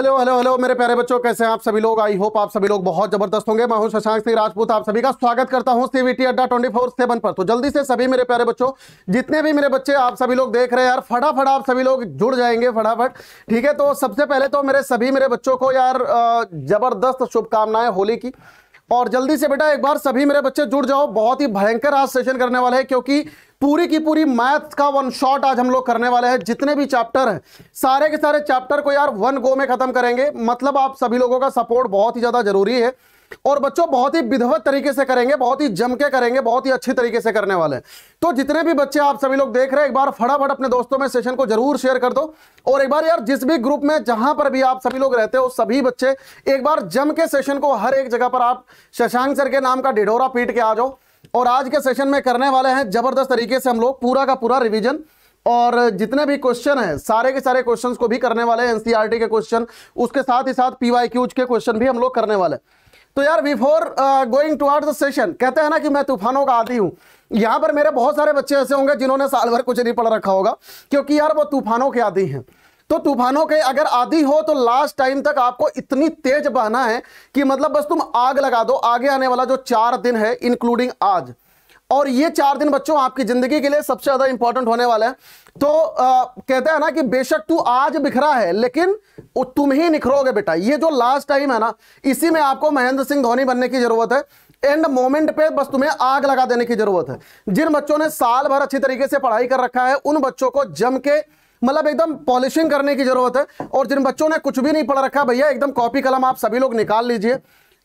Hello hello hello मेरे प्यारे बच्चों कैसे हैं आप सभी लोग आई होप आप सभी लोग बहुत जबरदस्त होंगे मैं हूं शशांक सिंह राजपूत आप सभी का स्वागत करता हूं सीवीटी अड्डा ट्वेंटी फोर सेवन पर तो जल्दी से सभी मेरे प्यारे बच्चों जितने भी मेरे बच्चे आप सभी लोग देख रहे हैं यार फटाफट आप सभी लोग जुड़ जाएंगे फटाफट ठीक है तो सबसे पहले तो मेरे सभी मेरे बच्चों को यार जबरदस्त शुभकामनाएं होली की और जल्दी से बेटा एक बार सभी मेरे बच्चे जुड़ जाओ बहुत ही भयंकर आज सेशन करने वाले हैं क्योंकि पूरी की पूरी मैथ का वन शॉट आज हम लोग करने वाले हैं जितने भी चैप्टर हैं सारे के सारे चैप्टर को यार वन गो में खत्म करेंगे मतलब आप सभी लोगों का सपोर्ट बहुत ही ज्यादा जरूरी है और बच्चों बहुत ही विधवत तरीके से करेंगे बहुत ही जम के करेंगे बहुत ही अच्छी तरीके से करने वाले तो जितने भी बच्चे आप सभी लोग देख रहे हैं एक बार फटाफट अपने दोस्तों में सेशन को जरूर शेयर कर दो और एक बार यार जिस भी ग्रुप में जहां पर भी आप सभी लोग रहते हो सभी बच्चे एक बार जम के सेशन को हर एक जगह पर आप शशांक सर के नाम का ढिढोरा पीट के आ जाओ और आज के सेशन में करने वाले हैं जबरदस्त तरीके से हम लोग पूरा का पूरा रिविजन और जितने भी क्वेश्चन हैं सारे के सारे क्वेश्चंस को भी करने वाले हैं एनसीईआरटी के क्वेश्चन उसके साथ ही साथ पीवाईक्यूज के क्वेश्चन भी हम लोग करने वाले हैं तो यार before going towards the session कहते हैं ना कि मैं तूफानों का आदि हूँ यहाँ पर मेरे बहुत सारे बच्चे ऐसे होंगे जिन्होंने साल भर कुछ नहीं पढ़ रखा होगा क्योंकि यार वो तूफानों के आदि हैं तो तूफानों के अगर आदि हो तो लास्ट टाइम तक आपको इतनी तेज बहना है कि मतलब बस तुम आग लगा दो आगे आने वाला जो चार दिन है इंक्लूडिंग आज और ये चार दिन बच्चों आपकी जिंदगी के लिए सबसे ज्यादा इंपॉर्टेंट होने वाला है तो आ, कहते हैं ना कि बेशक तू आज बिखरा है लेकिन तुम ही निखरोगे बेटा ये जो लास्ट टाइम है ना इसी में आपको महेंद्र सिंह धोनी बनने की जरूरत है एंड मोमेंट पे बस तुम्हें आग लगा देने की जरूरत है जिन बच्चों ने साल भर अच्छी तरीके से पढ़ाई कर रखा है उन बच्चों को जम के मतलब एकदम पॉलिशिंग करने की जरूरत है और जिन बच्चों ने कुछ भी नहीं पढ़ रखा भैया एकदम कॉपी कलम आप सभी लोग निकाल लीजिए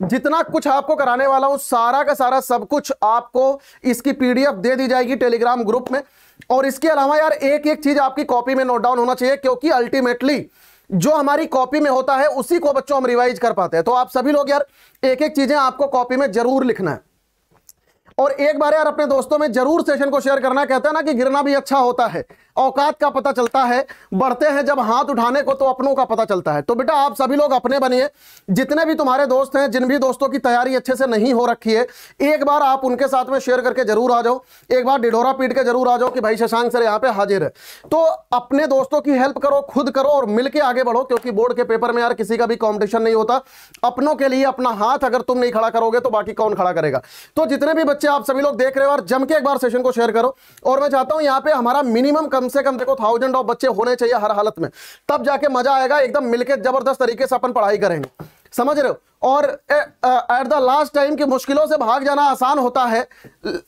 जितना कुछ आपको कराने वाला हूं सारा का सारा सब कुछ आपको इसकी पीडीएफ दे दी जाएगी टेलीग्राम ग्रुप में और इसके अलावा यार एक एक चीज आपकी कॉपी में नोट डाउन होना चाहिए क्योंकि अल्टीमेटली जो हमारी कॉपी में होता है उसी को बच्चों हम रिवाइज कर पाते हैं तो आप सभी लोग यार एक एक चीजें आपको कॉपी में जरूर लिखना है और एक बार यार अपने दोस्तों में जरूर सेशन को शेयर करना कहते हैं ना कि गिरना भी अच्छा होता है औकात का पता चलता है बढ़ते हैं जब हाथ उठाने को तो अपनों का पता चलता है तो बेटा आप सभी लोग अपने बनिए जितने भी तुम्हारे दोस्त हैं जिन भी दोस्तों की तैयारी अच्छे से नहीं हो रखी है एक बार आप उनके साथ में शेयर करके जरूर आ जाओ एक बार डिडोरा पीट के जरूर आ जाओ कि भाई शशांक सर यहाँ पे हाजिर है तो अपने दोस्तों की हेल्प करो खुद करो और मिलकर आगे बढ़ो क्योंकि बोर्ड के पेपर में यार किसी का भी कॉम्पिटिशन नहीं होता अपनों के लिए अपना हाथ अगर तुम नहीं खड़ा करोगे तो बाकी कौन खड़ा करेगा तो जितने भी बच्चे बच्चे आप सभी लोग देख रहे हो और जम के एक बार सेशन को शेयर करो और मैं चाहता हूं यहाँ पे हमारा मिनिमम कम से कम देखो थाउजेंड ऑफ बच्चे होने चाहिए हर हालत में तब जाके मजा आएगा एकदम मिलकर जबरदस्त तरीके से अपन पढ़ाई करेंगे समझ रहे हो और एट द लास्ट टाइम की मुश्किलों से भाग जाना आसान होता है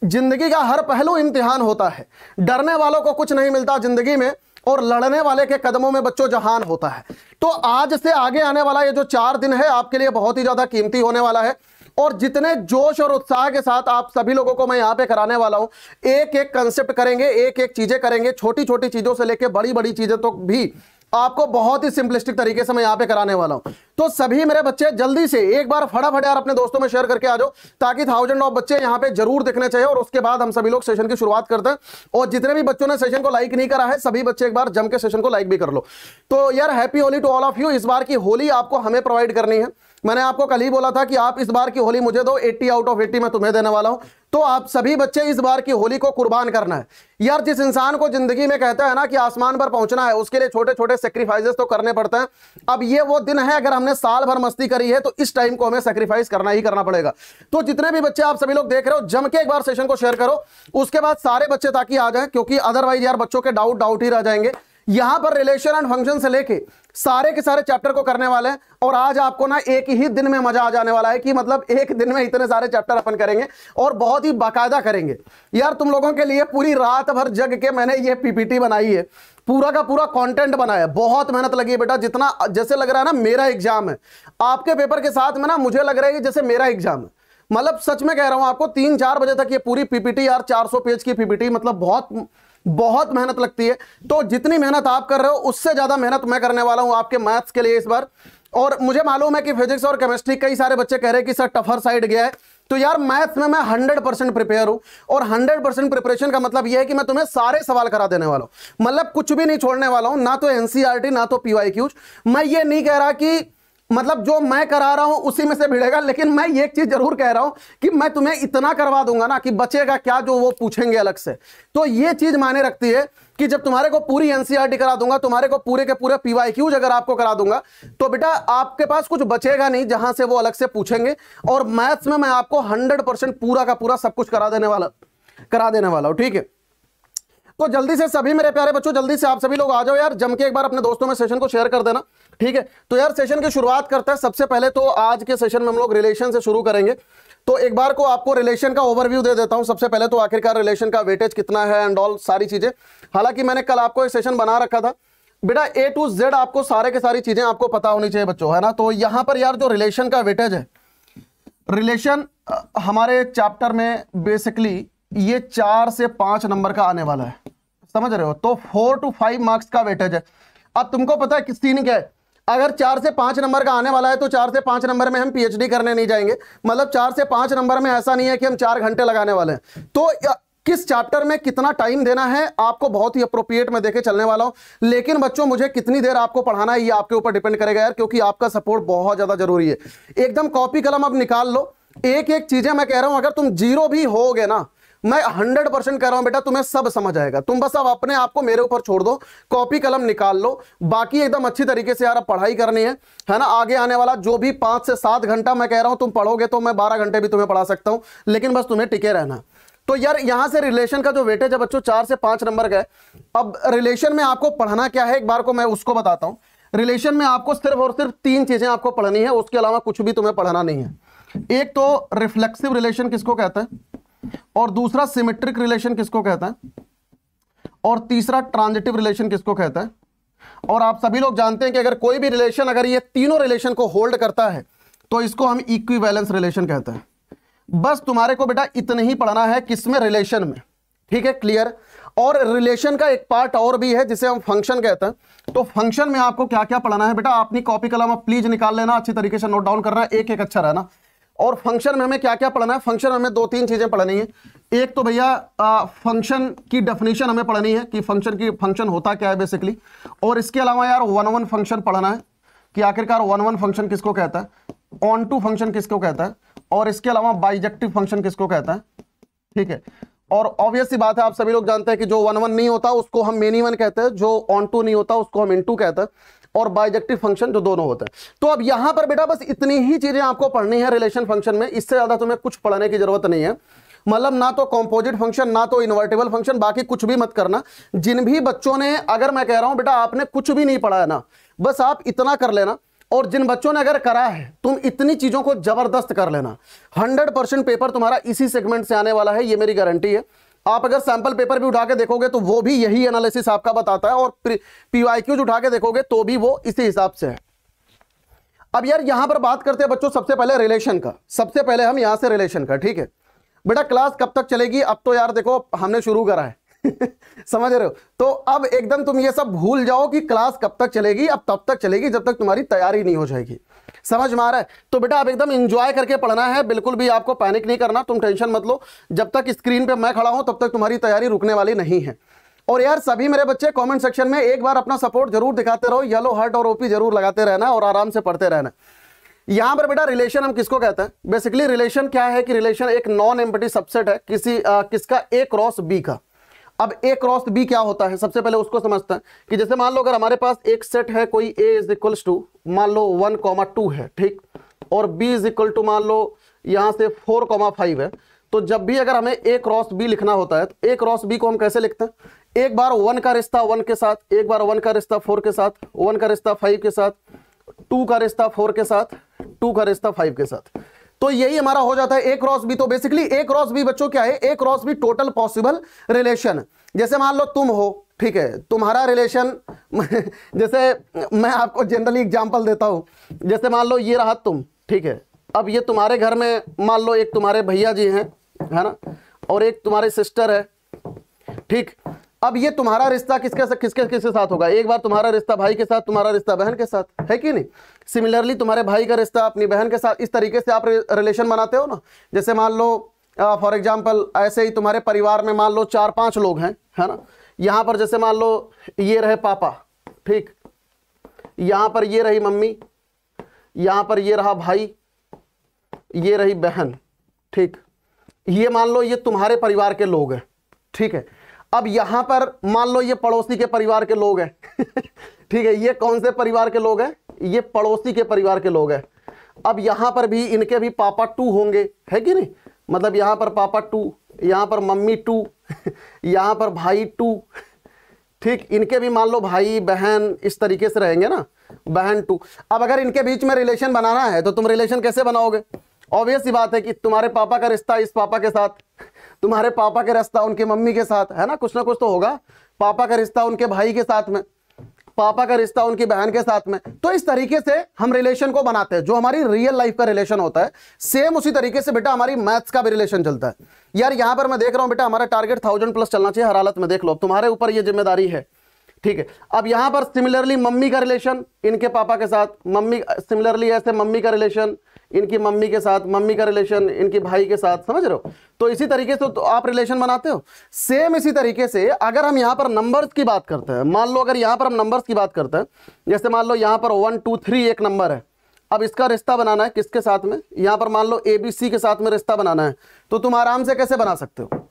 जिंदगी का हर पहलू इम्तिहान होता है डरने वालों को कुछ नहीं मिलता जिंदगी में और लड़ने वाले के कदमों में बच्चों जहान होता है तो आज से आगे आने वाला ये जो चार दिन है आपके लिए बहुत ही ज़्यादा कीमती होने वाला है और जितने जोश और उत्साह के साथ आप सभी लोगों को मैं यहां पे कराने वाला हूं एक एक कंसेप्ट करेंगे एक एक चीजें करेंगे छोटी छोटी चीजों से लेकर बड़ी बड़ी चीजें तो भी आपको बहुत ही सिंपलिस्टिक तरीके से मैं यहां पे कराने वाला हूं तो सभी मेरे बच्चे जल्दी से एक बार फटाफट यार अपने दोस्तों में शेयर करके आ जाओ ताकि थाउजेंड ऑफ बच्चे यहां पे जरूर दिखने चाहिए और उसके बाद हम सभी लोग सेशन की शुरुआत करते हैं और जितने भी बच्चों ने सेशन को लाइक नहीं करा है सभी बच्चे एक बार जम के सेशन को लाइक भी कर लो तो यार happy Holi to all of you इस बार की होली आपको हमें प्रोवाइड करनी है मैंने आपको कल ही बोला था कि आप इस बार की होली मुझे दो 80 आउट ऑफ 80 मैं तुम्हें देने वाला हूं तो आप सभी बच्चे इस बार की होली को कुर्बान करना है यार जिस इंसान को जिंदगी में कहता है ना कि आसमान पर पहुंचना है उसके लिए छोटे छोटे सेक्रीफाइजेस तो करने पड़ते हैं अब ये वो दिन है अगर हमने साल भर मस्ती करी है तो इस टाइम को हमें सेक्रीफाइस करना ही करना पड़ेगा तो जितने भी बच्चे आप सभी लोग देख रहे हो जम के एक बार सेशन को शेयर करो उसके बाद सारे बच्चे ताकि आ जाए क्योंकि अदरवाइज यार बच्चों के डाउट डाउट ही रह जाएंगे यहां पर रिलेशन एंड फंक्शन से लेके सारे के सारे चैप्टर को करने वाले हैं और आज आपको ना एक ही दिन में मजा आ जाने वाला है कि मतलब एक दिन में इतने सारे चैप्टर अपन करेंगे और बहुत ही बाकायदा करेंगे यार तुम लोगों के लिए पूरी रात भर जग के मैंने ये पीपीटी बनाई है पूरा का पूरा कंटेंट बनाया बहुत मेहनत लगी है बेटा जितना जैसे लग रहा है ना मेरा एग्जाम है आपके पेपर के साथ में ना मुझे लग रहा है जैसे मेरा एग्जाम है मतलब सच में कह रहा हूं आपको तीन चार बजे तक ये पूरी पीपीटी यार सौ पेज की पीपीटी मतलब बहुत बहुत मेहनत लगती है तो जितनी मेहनत आप कर रहे हो उससे ज़्यादा मेहनत मैं करने वाला हूं आपके मैथ्स के लिए इस बार और मुझे मालूम है कि फिजिक्स और केमिस्ट्री कई सारे बच्चे कह रहे हैं कि सर टफर साइड गया है तो यार मैथ्स में मैं हंड्रेड परसेंट प्रिपेयर हूं और हंड्रेड परसेंट प्रिपरेशन का मतलब यह है कि मैं तुम्हें सारे सवाल करा देने वाला हूं मतलब कुछ भी नहीं छोड़ने वाला हूं ना तो एनसीआरटी ना तो पीवाई मैं ये नहीं कह रहा कि मतलब जो मैं करा रहा हूं उसी में से भिड़ेगा लेकिन मैं एक चीज जरूर कह रहा हूं कि मैं तुम्हें इतना करवा दूंगा ना कि बचेगा क्या जो वो पूछेंगे अलग से तो ये चीज माने रखती है कि जब तुम्हारे को पूरी एनसीआर e करा दूंगा तुम्हारे को पूरे के पूरे पीवाई क्यूज अगर आपको करा दूंगा तो बेटा आपके पास कुछ बचेगा नहीं जहां से वो अलग से पूछेंगे और मैथ्स में मैं आपको हंड्रेड परसेंट पूरा का पूरा सब कुछ करा देने वाला करा देने वाला हूं ठीक है तो जल्दी से सभी मेरे प्यारे बच्चों जल्दी से आप सभी लोग आ जाओ यार जम के एक बार अपने दोस्तों में सेशन को शेयर कर देना ठीक है तो यार सेशन की शुरुआत करते हैं सबसे पहले तो आज के सेशन में हम लोग रिलेशन से शुरू करेंगे तो एक बार को आपको रिलेशन का ओवरव्यू दे देता हूं सबसे पहले तो आखिरकार रिलेशन का वेटेज कितना है एंड ऑल सारी चीजें हालांकि मैंने कल आपको एक सेशन बना रखा था बेटा ए टू जेड आपको सारे के सारी चीजें आपको पता होनी चाहिए बच्चों है ना तो यहां पर यार जो रिलेशन का वेटेज है रिलेशन हमारे चैप्टर में बेसिकली ये चार से पांच नंबर का आने वाला है समझ रहे हो तो फोर टू फाइव मार्क्स का वेटेज है अब तुमको पता है किस तीन क्या है अगर चार से पांच नंबर का आने वाला है तो चार से पांच नंबर में हम पीएचडी करने नहीं जाएंगे मतलब चार से पांच नंबर में ऐसा नहीं है कि हम चार घंटे लगाने वाले हैं तो किस चैप्टर में कितना टाइम देना है आपको बहुत ही अप्रोप्रिएट में देखे चलने वाला हूं लेकिन बच्चों मुझे कितनी देर आपको पढ़ाना है ये आपके ऊपर डिपेंड करेगा यार क्योंकि आपका सपोर्ट बहुत ज़्यादा जरूरी है एकदम कॉपी कलम अब निकाल लो एक एक चीज़ें मैं कह रहा हूं अगर तुम जीरो भी होगे ना मैं हंड्रेड परसेंट कह रहा हूं बेटा तुम्हें सब समझ आएगा तुम बस अब अपने आप को मेरे ऊपर छोड़ दो कॉपी कलम निकाल लो बाकी एकदम अच्छी तरीके से यार पढ़ाई करनी है है ना आगे आने वाला जो भी पांच से सात घंटा मैं कह रहा हूं तुम पढ़ोगे तो मैं बारह घंटे भी तुम्हें पढ़ा सकता हूं लेकिन बस तुम्हें टिके रहना तो यार यहां से रिलेशन का जो वेटेज है बच्चों चार से पांच नंबर का अब रिलेशन में आपको पढ़ना क्या है एक बार को मैं उसको बताता हूं रिलेशन में आपको सिर्फ और सिर्फ तीन चीजें आपको पढ़नी है उसके अलावा कुछ भी तुम्हें पढ़ना नहीं है एक तो रिफ्लेक्सिव रिलेशन किसको कहता है और दूसरा सिमेट्रिक रिलेशन किसको कहते हैं और तीसरा ट्रांजिटिव रिलेशन किसको कहते हैं और आप सभी लोग जानते हैं कि अगर कोई भी रिलेशन अगर ये तीनों रिलेशन को होल्ड करता है तो इसको हम इक्विवेलेंस रिलेशन कहते हैं बस तुम्हारे को बेटा इतना ही पढ़ना है किसमें रिलेशन में ठीक है क्लियर और रिलेशन का एक पार्ट और भी है जिसे हम फंक्शन कहते हैं तो फंक्शन में आपको क्या क्या पढ़ना है बेटा आपने कॉपी कलम आप प्लीज निकाल लेना अच्छी तरीके से नोट डाउन करना एक एक अच्छा रहना और फंक्शन में हमें क्या क्या पढ़ना है फंक्शन हमें दो तीन चीज़ें पढ़नी है एक तो भैया फंक्शन की डेफिनेशन हमें पढ़नी है कि फंक्शन की फंक्शन होता क्या है बेसिकली और इसके अलावा यार वन वन फंक्शन पढ़ना है कि आखिरकार वन वन फंक्शन किसको कहता है ऑन टू फंक्शन किसको कहता है और इसके अलावा बाइजेक्टिव फंक्शन किसको कहता है ठीक है और ऑब्वियस सी बात है आप सभी लोग जानते हैं कि जो वन वन नहीं होता उसको हम मेनी वन कहते हैं जो ऑन टू नहीं होता उसको हम इन टू कहते हैं और बायोजेक्टिव फंक्शन जो दोनों होते हैं तो अब यहां पर बेटा बस इतनी ही चीजें आपको पढ़नी है रिलेशन फंक्शन में इससे ज्यादा तुम्हें कुछ पढ़ने की जरूरत नहीं है मतलब ना तो कॉम्पोजिट फंक्शन ना तो इन्वर्टेबल फंक्शन बाकी कुछ भी मत करना जिन भी बच्चों ने अगर मैं कह रहा हूं बेटा आपने कुछ भी नहीं पढ़ा है ना बस आप इतना कर लेना और जिन बच्चों ने अगर करा है तुम इतनी चीजों को जबरदस्त कर लेना 100 परसेंट पेपर तुम्हारा इसी सेगमेंट से आने वाला है ये मेरी गारंटी है आप अगर सैंपल पेपर भी उठा के देखोगे तो वो भी यही एनालिसिस आपका बताता है और पीवाईक्यूज उठा के देखोगे तो भी वो इसी हिसाब से है अब यार यहां पर बात करते हैं बच्चों सबसे पहले रिलेशन का सबसे पहले हम यहां से रिलेशन का ठीक है बेटा क्लास कब तक चलेगी अब तो यार देखो हमने शुरू करा है समझ रहे हो तो अब एकदम तुम ये सब भूल जाओ कि क्लास कब तक चलेगी अब तब तक चलेगी जब तक तुम्हारी तैयारी नहीं हो जाएगी समझ में आ रहा है तो बेटा आप एकदम इंजॉय करके पढ़ना है बिल्कुल भी आपको पैनिक नहीं करना तुम टेंशन मत लो जब तक स्क्रीन पे मैं खड़ा हूं तब तक तुम्हारी तैयारी रुकने वाली नहीं है और यार सभी मेरे बच्चे कमेंट सेक्शन में एक बार अपना सपोर्ट जरूर दिखाते रहो येलो हर्ट और ओपी जरूर लगाते रहना और आराम से पढ़ते रहना यहाँ पर बेटा रिलेशन हम किसको कहते हैं बेसिकली रिलेशन क्या है कि रिलेशन एक नॉन एम्पटी सबसेट है किसी आ, किसका ए क्रॉस बी का अब ए क्रॉस बी क्या होता है सबसे पहले उसको समझते हैं कि जैसे मान लो अगर हमारे पास एक सेट है कोई ए इज इक्वल टू मान लो वन कॉमा टू है ठीक और बी इज इक्वल टू मान लो यहां से फोर कॉमा फाइव है तो जब भी अगर हमें ए क्रॉस बी लिखना होता है तो ए क्रॉस बी को हम कैसे लिखते हैं एक बार वन का रिश्ता वन के साथ एक बार वन का रिश्ता फोर के साथ वन का रिश्ता फाइव के साथ टू का रिश्ता फोर के साथ टू का रिश्ता फाइव के साथ तो यही हमारा हो जाता है ए क्रॉस बी तो बेसिकली ए क्रॉस बी बच्चों क्या है A cross B total possible relation जैसे मान लो तुम हो ठीक है तुम्हारा रिलेशन जैसे मैं आपको जनरली एग्जाम्पल देता हूं जैसे मान लो ये रहा तुम ठीक है अब ये तुम्हारे घर में मान लो एक तुम्हारे भैया जी हैं है ना और एक तुम्हारे सिस्टर है ठीक अब ये तुम्हारा रिश्ता किसके किसके किसके साथ होगा एक बार तुम्हारा रिश्ता भाई के साथ तुम्हारा रिश्ता बहन के साथ है कि नहीं सिमिलरली तुम्हारे भाई का रिश्ता अपनी बहन के साथ इस तरीके से आप रिलेशन बनाते हो ना जैसे मान लो फॉर एग्जाम्पल ऐसे ही तुम्हारे परिवार में मान लो चार पाँच लोग हैं है ना यहाँ पर जैसे मान लो ये रहे पापा ठीक यहाँ पर ये रही मम्मी यहाँ पर ये रहा भाई ये रही बहन ठीक ये मान लो ये तुम्हारे परिवार के लोग हैं ठीक है अब यहाँ पर मान लो ये पड़ोसी के परिवार के लोग हैं ठीक है ये कौन से परिवार के लोग हैं ये पड़ोसी के परिवार के लोग हैं अब यहाँ पर भी इनके भी पापा टू होंगे है कि नहीं मतलब यहाँ पर पापा टू यहाँ पर मम्मी टू यहाँ पर भाई टू ठीक इनके भी मान लो भाई बहन इस तरीके से रहेंगे ना बहन टू अब अगर इनके बीच में रिलेशन बनाना है तो तुम रिलेशन कैसे बनाओगे ऑब्वियस ही बात है कि तुम्हारे पापा का रिश्ता इस पापा के साथ तुम्हारे पापा का रिश्ता उनके मम्मी के साथ है ना कुछ ना कुछ तो होगा पापा का रिश्ता उनके भाई के साथ में पापा का रिश्ता उनकी बहन के साथ में तो इस तरीके से हम रिलेशन को बनाते हैं जो हमारी रियल लाइफ का रिलेशन होता है सेम उसी तरीके से बेटा हमारी मैथ्स का भी रिलेशन चलता है यार यहां पर मैं देख रहा हूं बेटा हमारा टारगेट थाउजेंड प्लस चलना चाहिए हर हालत में देख लो तुम्हारे ऊपर ये जिम्मेदारी है ठीक है अब यहां पर सिमिलरली मम्मी का रिलेशन इनके पापा के साथ मम्मी सिमिलरली ऐसे मम्मी का रिलेशन इनकी मम्मी के साथ मम्मी का रिलेशन इनके भाई के साथ समझ रहे हो तो इसी तरीके से तो आप रिलेशन बनाते हो सेम इसी तरीके से अगर हम यहाँ पर नंबर्स की बात करते हैं मान लो अगर यहाँ पर हम नंबर्स की बात करते हैं जैसे मान लो यहाँ पर वन टू थ्री एक नंबर है अब इसका रिश्ता बनाना है किसके साथ में यहाँ पर मान लो ए बी सी के साथ में रिश्ता बनाना है तो तुम आराम से कैसे बना सकते हो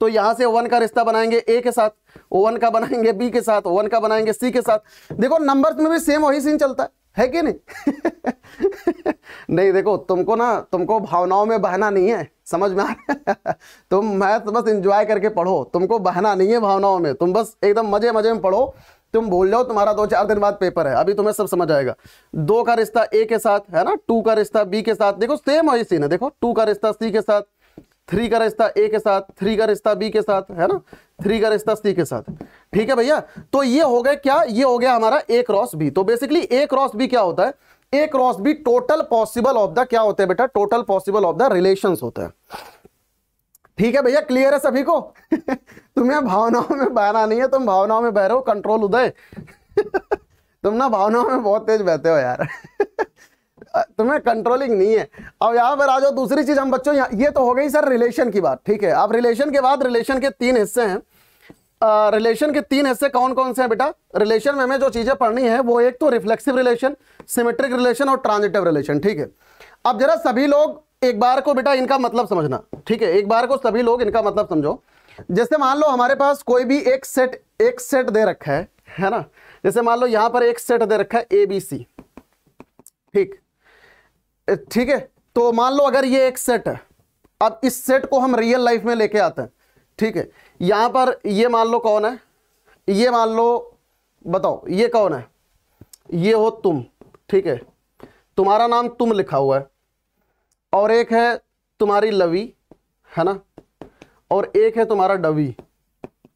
तो यहाँ से वन का रिश्ता बनाएंगे ए के साथ वन का बनाएंगे बी के साथ वन का बनाएंगे सी के साथ देखो नंबर्स में भी सेम वही सीन चलता है है कि नहीं नहीं देखो तुमको ना तुमको भावनाओं में बहना नहीं है समझ में आ रहा तुम मैथ बस इंजॉय करके पढ़ो तुमको बहना नहीं है भावनाओं में तुम बस एकदम मजे मजे में पढ़ो तुम भूल जाओ तुम्हारा दो चार दिन बाद पेपर है अभी तुम्हें सब समझ आएगा दो का रिश्ता ए के साथ है ना टू का रिश्ता बी के साथ देखो सेम वही सीन है देखो टू का रिश्ता सी के साथ थ्री का रिश्ता ए के साथ थ्री का रिश्ता बी के साथ है ना थ्री का रिश्ता सी के साथ ठीक है भैया तो ये हो गया क्या ये हो गया हमारा ए क्रॉस बी तो बेसिकली ए क्रॉस बी क्या होता है A cross B total possible of the क्या होता है बेटा total possible of the relation होता है ठीक है भैया क्लियर है सभी को तुम्हें भावनाओं में बहना नहीं है तुम भावनाओं में बह रहे हो कंट्रोल उदय तुम ना भावनाओं में बहुत तेज बहते हो यार तुम्हें कंट्रोलिंग नहीं है अब यहाँ पर आ जाओ दूसरी चीज हम बच्चों ये तो हो गई सर रिलेशन की बात ठीक है अब रिलेशन के बाद रिलेशन के तीन हिस्से हैं रिलेशन के तीन हिस्से कौन कौन से हैं बेटा रिलेशन में हमें जो चीज़ें पढ़नी है वो एक तो रिफ्लेक्सिव रिलेशन सिमेट्रिक रिलेशन और ट्रांजिटिव रिलेशन ठीक है अब जरा सभी लोग एक बार को बेटा इनका मतलब समझना ठीक है एक बार को सभी लोग इनका मतलब समझो जैसे मान लो हमारे पास कोई भी एक सेट एक सेट दे रखा है है ना जैसे मान लो यहां पर एक सेट दे रखा है ए बी सी ठीक ठीक है तो मान लो अगर ये एक सेट है अब इस सेट को हम रियल लाइफ में लेके आते हैं ठीक है यहां पर ये मान लो कौन है ये मान लो बताओ ये कौन है ये हो तुम ठीक है तुम्हारा नाम तुम लिखा हुआ है और एक है तुम्हारी लवी है ना और एक है तुम्हारा डवी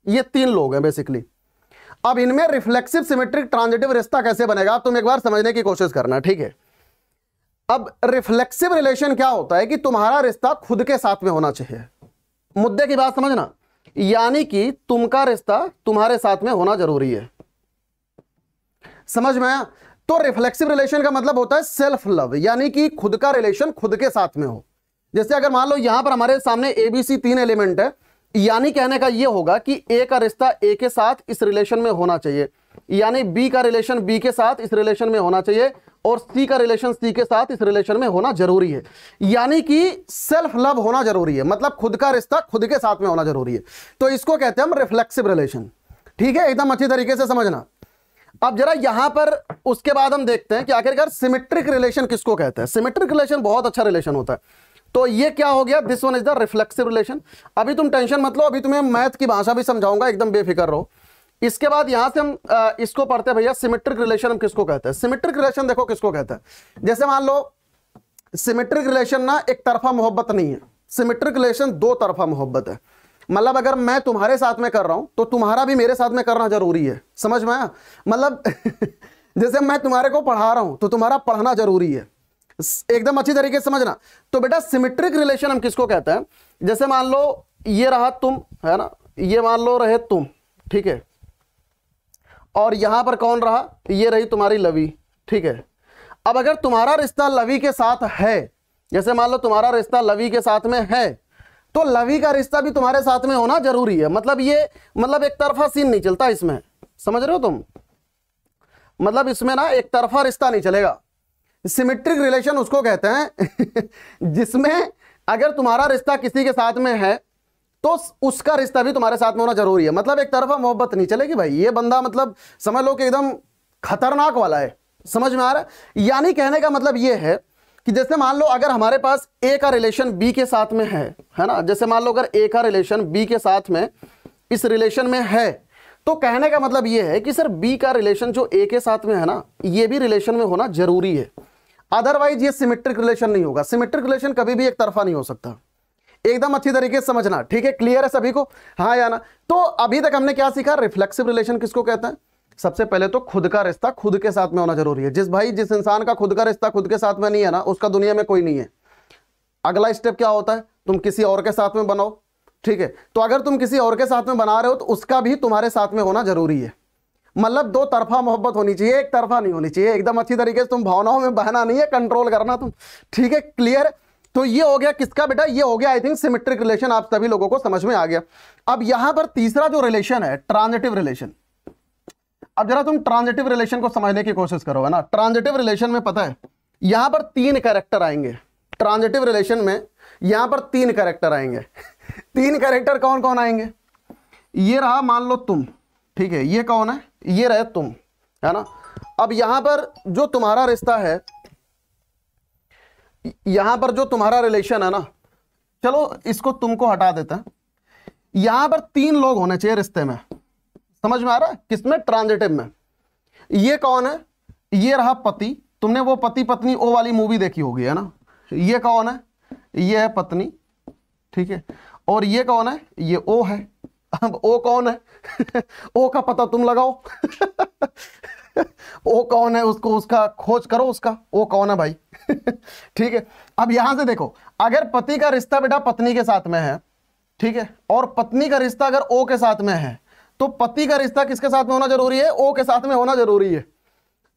ये तीन लोग हैं बेसिकली अब इनमें रिफ्लेक्सिव सिमेट्रिक ट्रांजिटिव रिश्ता कैसे बनेगा तुम एक बार समझने की कोशिश करना ठीक है अब रिफ्लेक्सिव रिलेशन क्या होता है कि तुम्हारा रिश्ता खुद के साथ में होना चाहिए मुद्दे की बात समझना यानी कि तुमका रिश्ता तुम्हारे साथ में होना जरूरी है समझ में आया तो रिफ्लेक्सिव रिलेशन का मतलब होता है सेल्फ लव यानी कि खुद का रिलेशन खुद के साथ में हो जैसे अगर मान लो यहां पर हमारे सामने एबीसी तीन एलिमेंट है यानी कहने का यह होगा कि ए का रिश्ता ए के साथ इस रिलेशन में होना चाहिए यानी बी का रिलेशन बी के साथ इस रिलेशन में होना चाहिए और सी का रिलेशन सी के साथ इस रिलेशन में होना जरूरी है यानी कि सेल्फ लव होना जरूरी है मतलब खुद का रिश्ता खुद के साथ में होना जरूरी है तो इसको कहते हैं हम रिफ्लेक्सिव रिलेशन ठीक है एकदम अच्छी तरीके से समझना अब जरा यहां पर उसके बाद हम देखते हैं कि आखिरकार सिमेट्रिक रिलेशन किसको कहते हैं सिमेट्रिक रिलेशन बहुत अच्छा रिलेशन होता है तो ये क्या हो गया this one is the reflexive relation अभी तुम टेंशन मत लो अभी तुम्हें मैथ की भाषा भी समझाऊंगा एकदम बेफिक्र रहो इसके बाद यहां से हम इसको पढ़ते हैं भैया सिमेट्रिक रिलेशन हम किसको कहते हैं सिमेट्रिक रिलेशन देखो किसको कहते हैं जैसे मान लो सिमेट्रिक रिलेशन ना एक तरफा मोहब्बत नहीं है सिमेट्रिक रिलेशन दो तरफा मोहब्बत है मतलब अगर मैं तुम्हारे साथ में कर रहा हूं तो तुम्हारा भी मेरे साथ में करना जरूरी है समझ में आया मतलब जैसे मैं तुम्हारे को पढ़ा रहा हूं तो तुम्हारा पढ़ना जरूरी है एकदम अच्छी तरीके से समझना तो बेटा सिमेट्रिक रिलेशन हम किसको कहते हैं जैसे मान लो ये रहा तुम है ना ये मान लो रहे तुम ठीक है और यहां पर कौन रहा ये रही तुम्हारी लवी ठीक है अब अगर तुम्हारा रिश्ता लवी के साथ है जैसे मान लो तुम्हारा रिश्ता लवी के साथ में है तो लवी का रिश्ता भी तुम्हारे साथ में होना जरूरी है मतलब ये मतलब एक तरफा सीन नहीं चलता इसमें समझ रहे हो तुम मतलब इसमें ना एक तरफा रिश्ता नहीं चलेगा सिमेट्रिक रिलेशन उसको कहते हैं जिसमें अगर तुम्हारा रिश्ता किसी के साथ में है तो उसका रिश्ता भी तुम्हारे साथ में होना जरूरी है मतलब एक तरफा मोहब्बत नहीं चलेगी भाई ये बंदा मतलब समझ लो कि एकदम खतरनाक वाला है समझ में आ रहा है यानी कहने का मतलब ये है कि जैसे मान लो अगर हमारे पास ए का रिलेशन बी के साथ में है है ना जैसे मान लो अगर ए का रिलेशन बी के साथ में इस रिलेशन में है तो कहने का मतलब ये है कि सर बी का रिलेशन जो ए के साथ में है ना ये भी रिलेशन में होना जरूरी है अदरवाइज ये सिमेट्रिक रिलेशन नहीं होगा सिमेट्रिक रिलेशन कभी भी एक तरफा नहीं हो सकता एकदम अच्छी तरीके से समझना ठीक है क्लियर है सभी को हाँ या ना तो अभी तक हमने क्या सीखा रिफ्लेक्सिव रिलेशन किसको कहते हैं सबसे पहले तो खुद का रिश्ता खुद के साथ में होना जरूरी है जिस भाई जिस इंसान का खुद का रिश्ता खुद के साथ में नहीं है ना उसका दुनिया में कोई नहीं है अगला स्टेप क्या होता है तुम किसी और के साथ में बनाओ ठीक है तो अगर तुम किसी और के साथ में बना रहे हो तो उसका भी तुम्हारे साथ में होना जरूरी है मतलब दो तरफा मोहब्बत होनी चाहिए एक तरफा नहीं होनी चाहिए एकदम अच्छी तरीके से तुम भावनाओं में बहना नहीं है कंट्रोल करना तुम ठीक है क्लियर है? तो ये हो गया किसका बेटा ये हो गया आई थिंक सिमेट्रिक रिलेशन आप सभी लोगों को समझ में आ गया अब यहां पर तीसरा जो रिलेशन है ट्रांजिटिव रिलेशन अब जरा तुम ट्रांजिटिव रिलेशन को समझने की कोशिश करो है ना ट्रांजिटिव रिलेशन में पता है यहां पर तीन कैरेक्टर आएंगे ट्रांजिटिव रिलेशन में यहां पर तीन कैरेक्टर आएंगे तीन कैरेक्टर कौन कौन आएंगे ये रहा मान लो तुम ठीक है ये कौन है ये रहे तुम है ना अब यहां पर जो तुम्हारा रिश्ता है यहां पर जो तुम्हारा रिलेशन है ना चलो इसको तुमको हटा देते हैं यहां पर तीन लोग होने चाहिए रिश्ते में समझ में आ रहा है किसमें ट्रांजिटिव में ये कौन है ये रहा पति तुमने वो पति पत्नी ओ वाली मूवी देखी होगी है ना ये कौन है ये है पत्नी ठीक है और ये कौन है ये ओ है अब ओ कौन है ओ का पता तुम लगाओ वो कौन है उसको उसका खोज करो उसका वो कौन है भाई ठीक है अब यहां से देखो अगर पति का रिश्ता बेटा पत्नी के साथ में है ठीक है और पत्नी का रिश्ता अगर ओ के साथ में है तो पति का रिश्ता किसके साथ में होना जरूरी है ओ के साथ में होना जरूरी है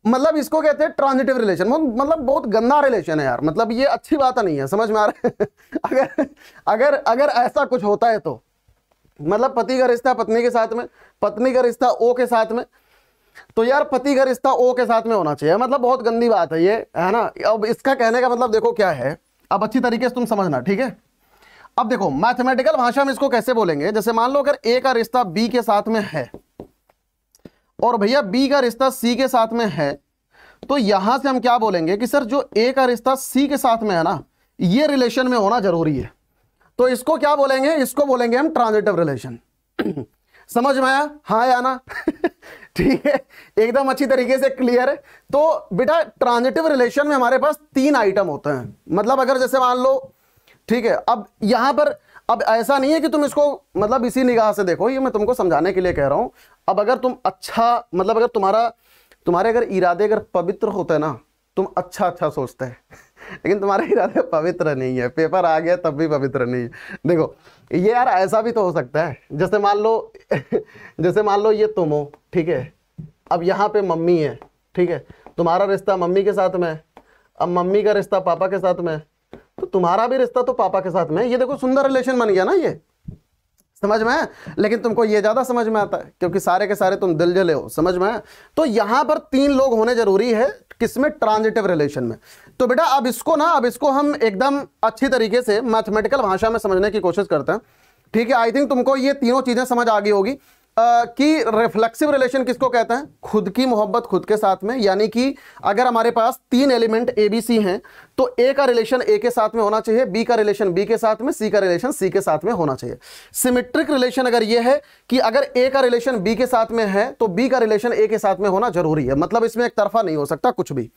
मतलब इसको कहते हैं ट्रांजिटिव रिलेशन मतलब बहुत गंदा रिलेशन है यार मतलब ये अच्छी बात नहीं है समझ में आ रहा है अगर अगर अगर ऐसा कुछ होता है तो मतलब पति का रिश्ता पत्नी के साथ में पत्नी का रिश्ता ओ के साथ में तो यार पति का रिश्ता ओ के साथ में होना चाहिए मतलब बहुत गंदी बात है ये है ना अब इसका कहने का मतलब देखो क्या है अब अच्छी तरीके से तुम समझना ठीक है अब देखो मैथमेटिकल भाषा में इसको कैसे बोलेंगे जैसे मान लो अगर ए का रिश्ता बी के साथ में है और भैया बी का रिश्ता सी के साथ में है तो यहां से हम क्या बोलेंगे कि सर जो ए का रिश्ता सी के साथ में है ना ये रिलेशन में होना जरूरी है तो इसको क्या बोलेंगे इसको बोलेंगे हम ट्रांजिटिव रिलेशन समझ में आया हाँ या ना ठीक है एकदम अच्छी तरीके से क्लियर है तो बेटा ट्रांजिटिव रिलेशन में हमारे पास तीन आइटम होते हैं मतलब अगर जैसे मान लो ठीक है अब यहां पर अब ऐसा नहीं है कि तुम इसको मतलब इसी निगाह से देखो ये मैं तुमको समझाने के लिए कह रहा हूं अब अगर तुम अच्छा मतलब अगर तुम्हारा तुम्हारे अगर इरादे अगर पवित्र होते हैं ना तुम अच्छा अच्छा सोचते हैं लेकिन तुम्हारे इरादे पवित्र नहीं है पेपर आ गया तब भी पवित्र नहीं है देखो ये यार ऐसा भी तो हो सकता है जैसे मान लो जैसे मान लो ये तुम हो ठीक है अब यहाँ पे मम्मी है ठीक है तुम्हारा रिश्ता मम्मी के साथ में अब मम्मी का रिश्ता पापा के साथ में तो तुम्हारा भी रिश्ता तो पापा के साथ में ये देखो सुंदर रिलेशन बन गया ना ये समझ में लेकिन तुमको ये ज़्यादा समझ में आता है क्योंकि सारे के सारे तुम दिल जले हो समझ में तो यहां पर तीन लोग होने ज़रूरी है किसमें ट्रांजिटिव रिलेशन में तो बेटा अब इसको ना अब इसको हम एकदम अच्छी तरीके से मैथमेटिकल भाषा में समझने की कोशिश करते हैं ठीक है आई थिंक तुमको ये तीनों चीज़ें समझ आ गई होगी कि रिफ्लेक्सिव रिलेशन किसको कहते हैं खुद की मोहब्बत खुद के साथ में यानी कि अगर हमारे पास तीन एलिमेंट ए बी सी हैं तो ए का रिलेशन ए के साथ में होना चाहिए बी का रिलेशन बी के साथ में सी का रिलेशन सी के साथ में होना चाहिए सिमेट्रिक रिलेशन अगर ये है कि अगर ए का रिलेशन बी के साथ में है तो बी का रिलेशन ए के साथ में होना जरूरी है मतलब इसमें एक तरफा नहीं हो सकता कुछ भी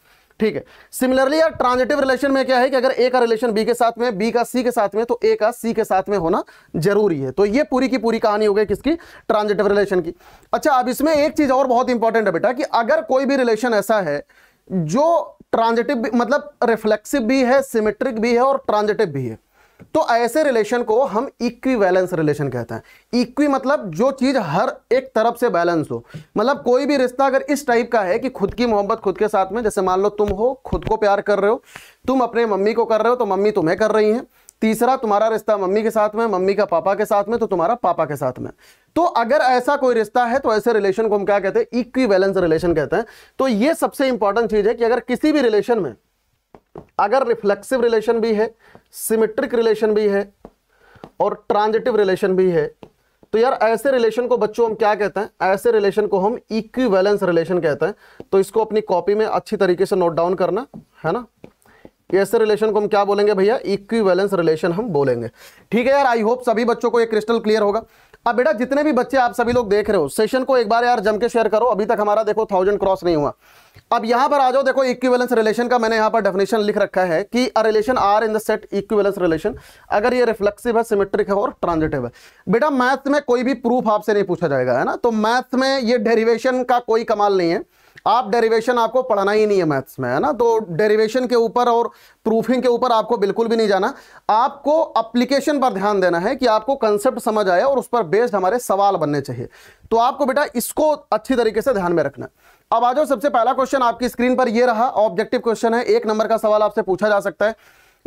ठीक है सिमिलरली यार ट्रांजिटिव रिलेशन में क्या है कि अगर ए का रिलेशन बी के साथ में बी का सी के साथ में तो ए का सी के साथ में होना जरूरी है तो ये पूरी की पूरी कहानी हो गई किसकी ट्रांजिटिव रिलेशन की अच्छा अब इसमें एक चीज और बहुत इंपॉर्टेंट है बेटा कि अगर कोई भी रिलेशन ऐसा है जो ट्रांजिटिव मतलब रिफ्लेक्सिव भी है सिमेट्रिक भी है और ट्रांजिटिव भी है तो ऐसे रिलेशन को हम बैलेंस रिलेशन कहते हैं इक्वी मतलब जो चीज़ हर एक तरफ से बैलेंस हो मतलब कोई भी रिश्ता अगर इस टाइप का है कि खुद की मोहब्बत खुद के साथ में जैसे मान लो तुम हो खुद को प्यार कर रहे हो तुम अपने मम्मी को कर रहे हो तो मम्मी तुम्हें कर रही है तीसरा तुम्हारा रिश्ता मम्मी के साथ में मम्मी का पापा के साथ में तो तुम्हारा पापा के साथ में तो अगर ऐसा कोई रिश्ता है तो ऐसे रिलेशन को हम क्या कहते हैं बैलेंस रिलेशन कहते हैं तो ये सबसे इंपॉर्टेंट चीज़ है कि अगर किसी भी रिलेशन में अगर रिफ्लेक्सिव रिलेशन भी है सिमेट्रिक रिलेशन भी है और ट्रांजिटिव रिलेशन भी है तो यार ऐसे रिलेशन को बच्चों हम क्या कहते हैं ऐसे रिलेशन को हम इक्विवेलेंस रिलेशन कहते हैं तो इसको अपनी कॉपी में अच्छी तरीके से नोट डाउन करना है ना ऐसे रिलेशन को हम क्या बोलेंगे भैया इक्विवेलेंस रिलेशन हम बोलेंगे ठीक है यार आई होप सभी बच्चों को ये क्रिस्टल क्लियर होगा अब बेटा जितने भी बच्चे आप सभी लोग देख रहे हो सेशन को एक बार यार जम के शेयर करो अभी तक हमारा देखो थाउजेंड क्रॉस नहीं हुआ अब यहां पर आ जाओ देखो इक्विवेलेंस रिलेशन का मैंने यहां पर डेफिनेशन लिख रखा है कि a relation R in the set equivalence relation अगर ये रिफ्लेक्सिव है सिमेट्रिक है और ट्रांजिटिव है बेटा मैथ में कोई भी प्रूफ आपसे नहीं पूछा जाएगा है ना तो मैथ में ये डेरिवेशन का कोई कमाल नहीं है आप डेरिवेशन आपको पढ़ना ही नहीं है मैथ्स में है ना तो डेरिवेशन के ऊपर और प्रूफिंग के ऊपर आपको बिल्कुल भी नहीं जाना आपको अप्लीकेशन पर ध्यान देना है कि आपको कंसेप्ट समझ आया और उस पर बेस्ड हमारे सवाल बनने चाहिए तो आपको बेटा इसको अच्छी तरीके से ध्यान में रखना है अब आ जाओ सबसे पहला क्वेश्चन आपकी स्क्रीन पर यह रहा ऑब्जेक्टिव क्वेश्चन है एक नंबर का सवाल आपसे पूछा जा सकता है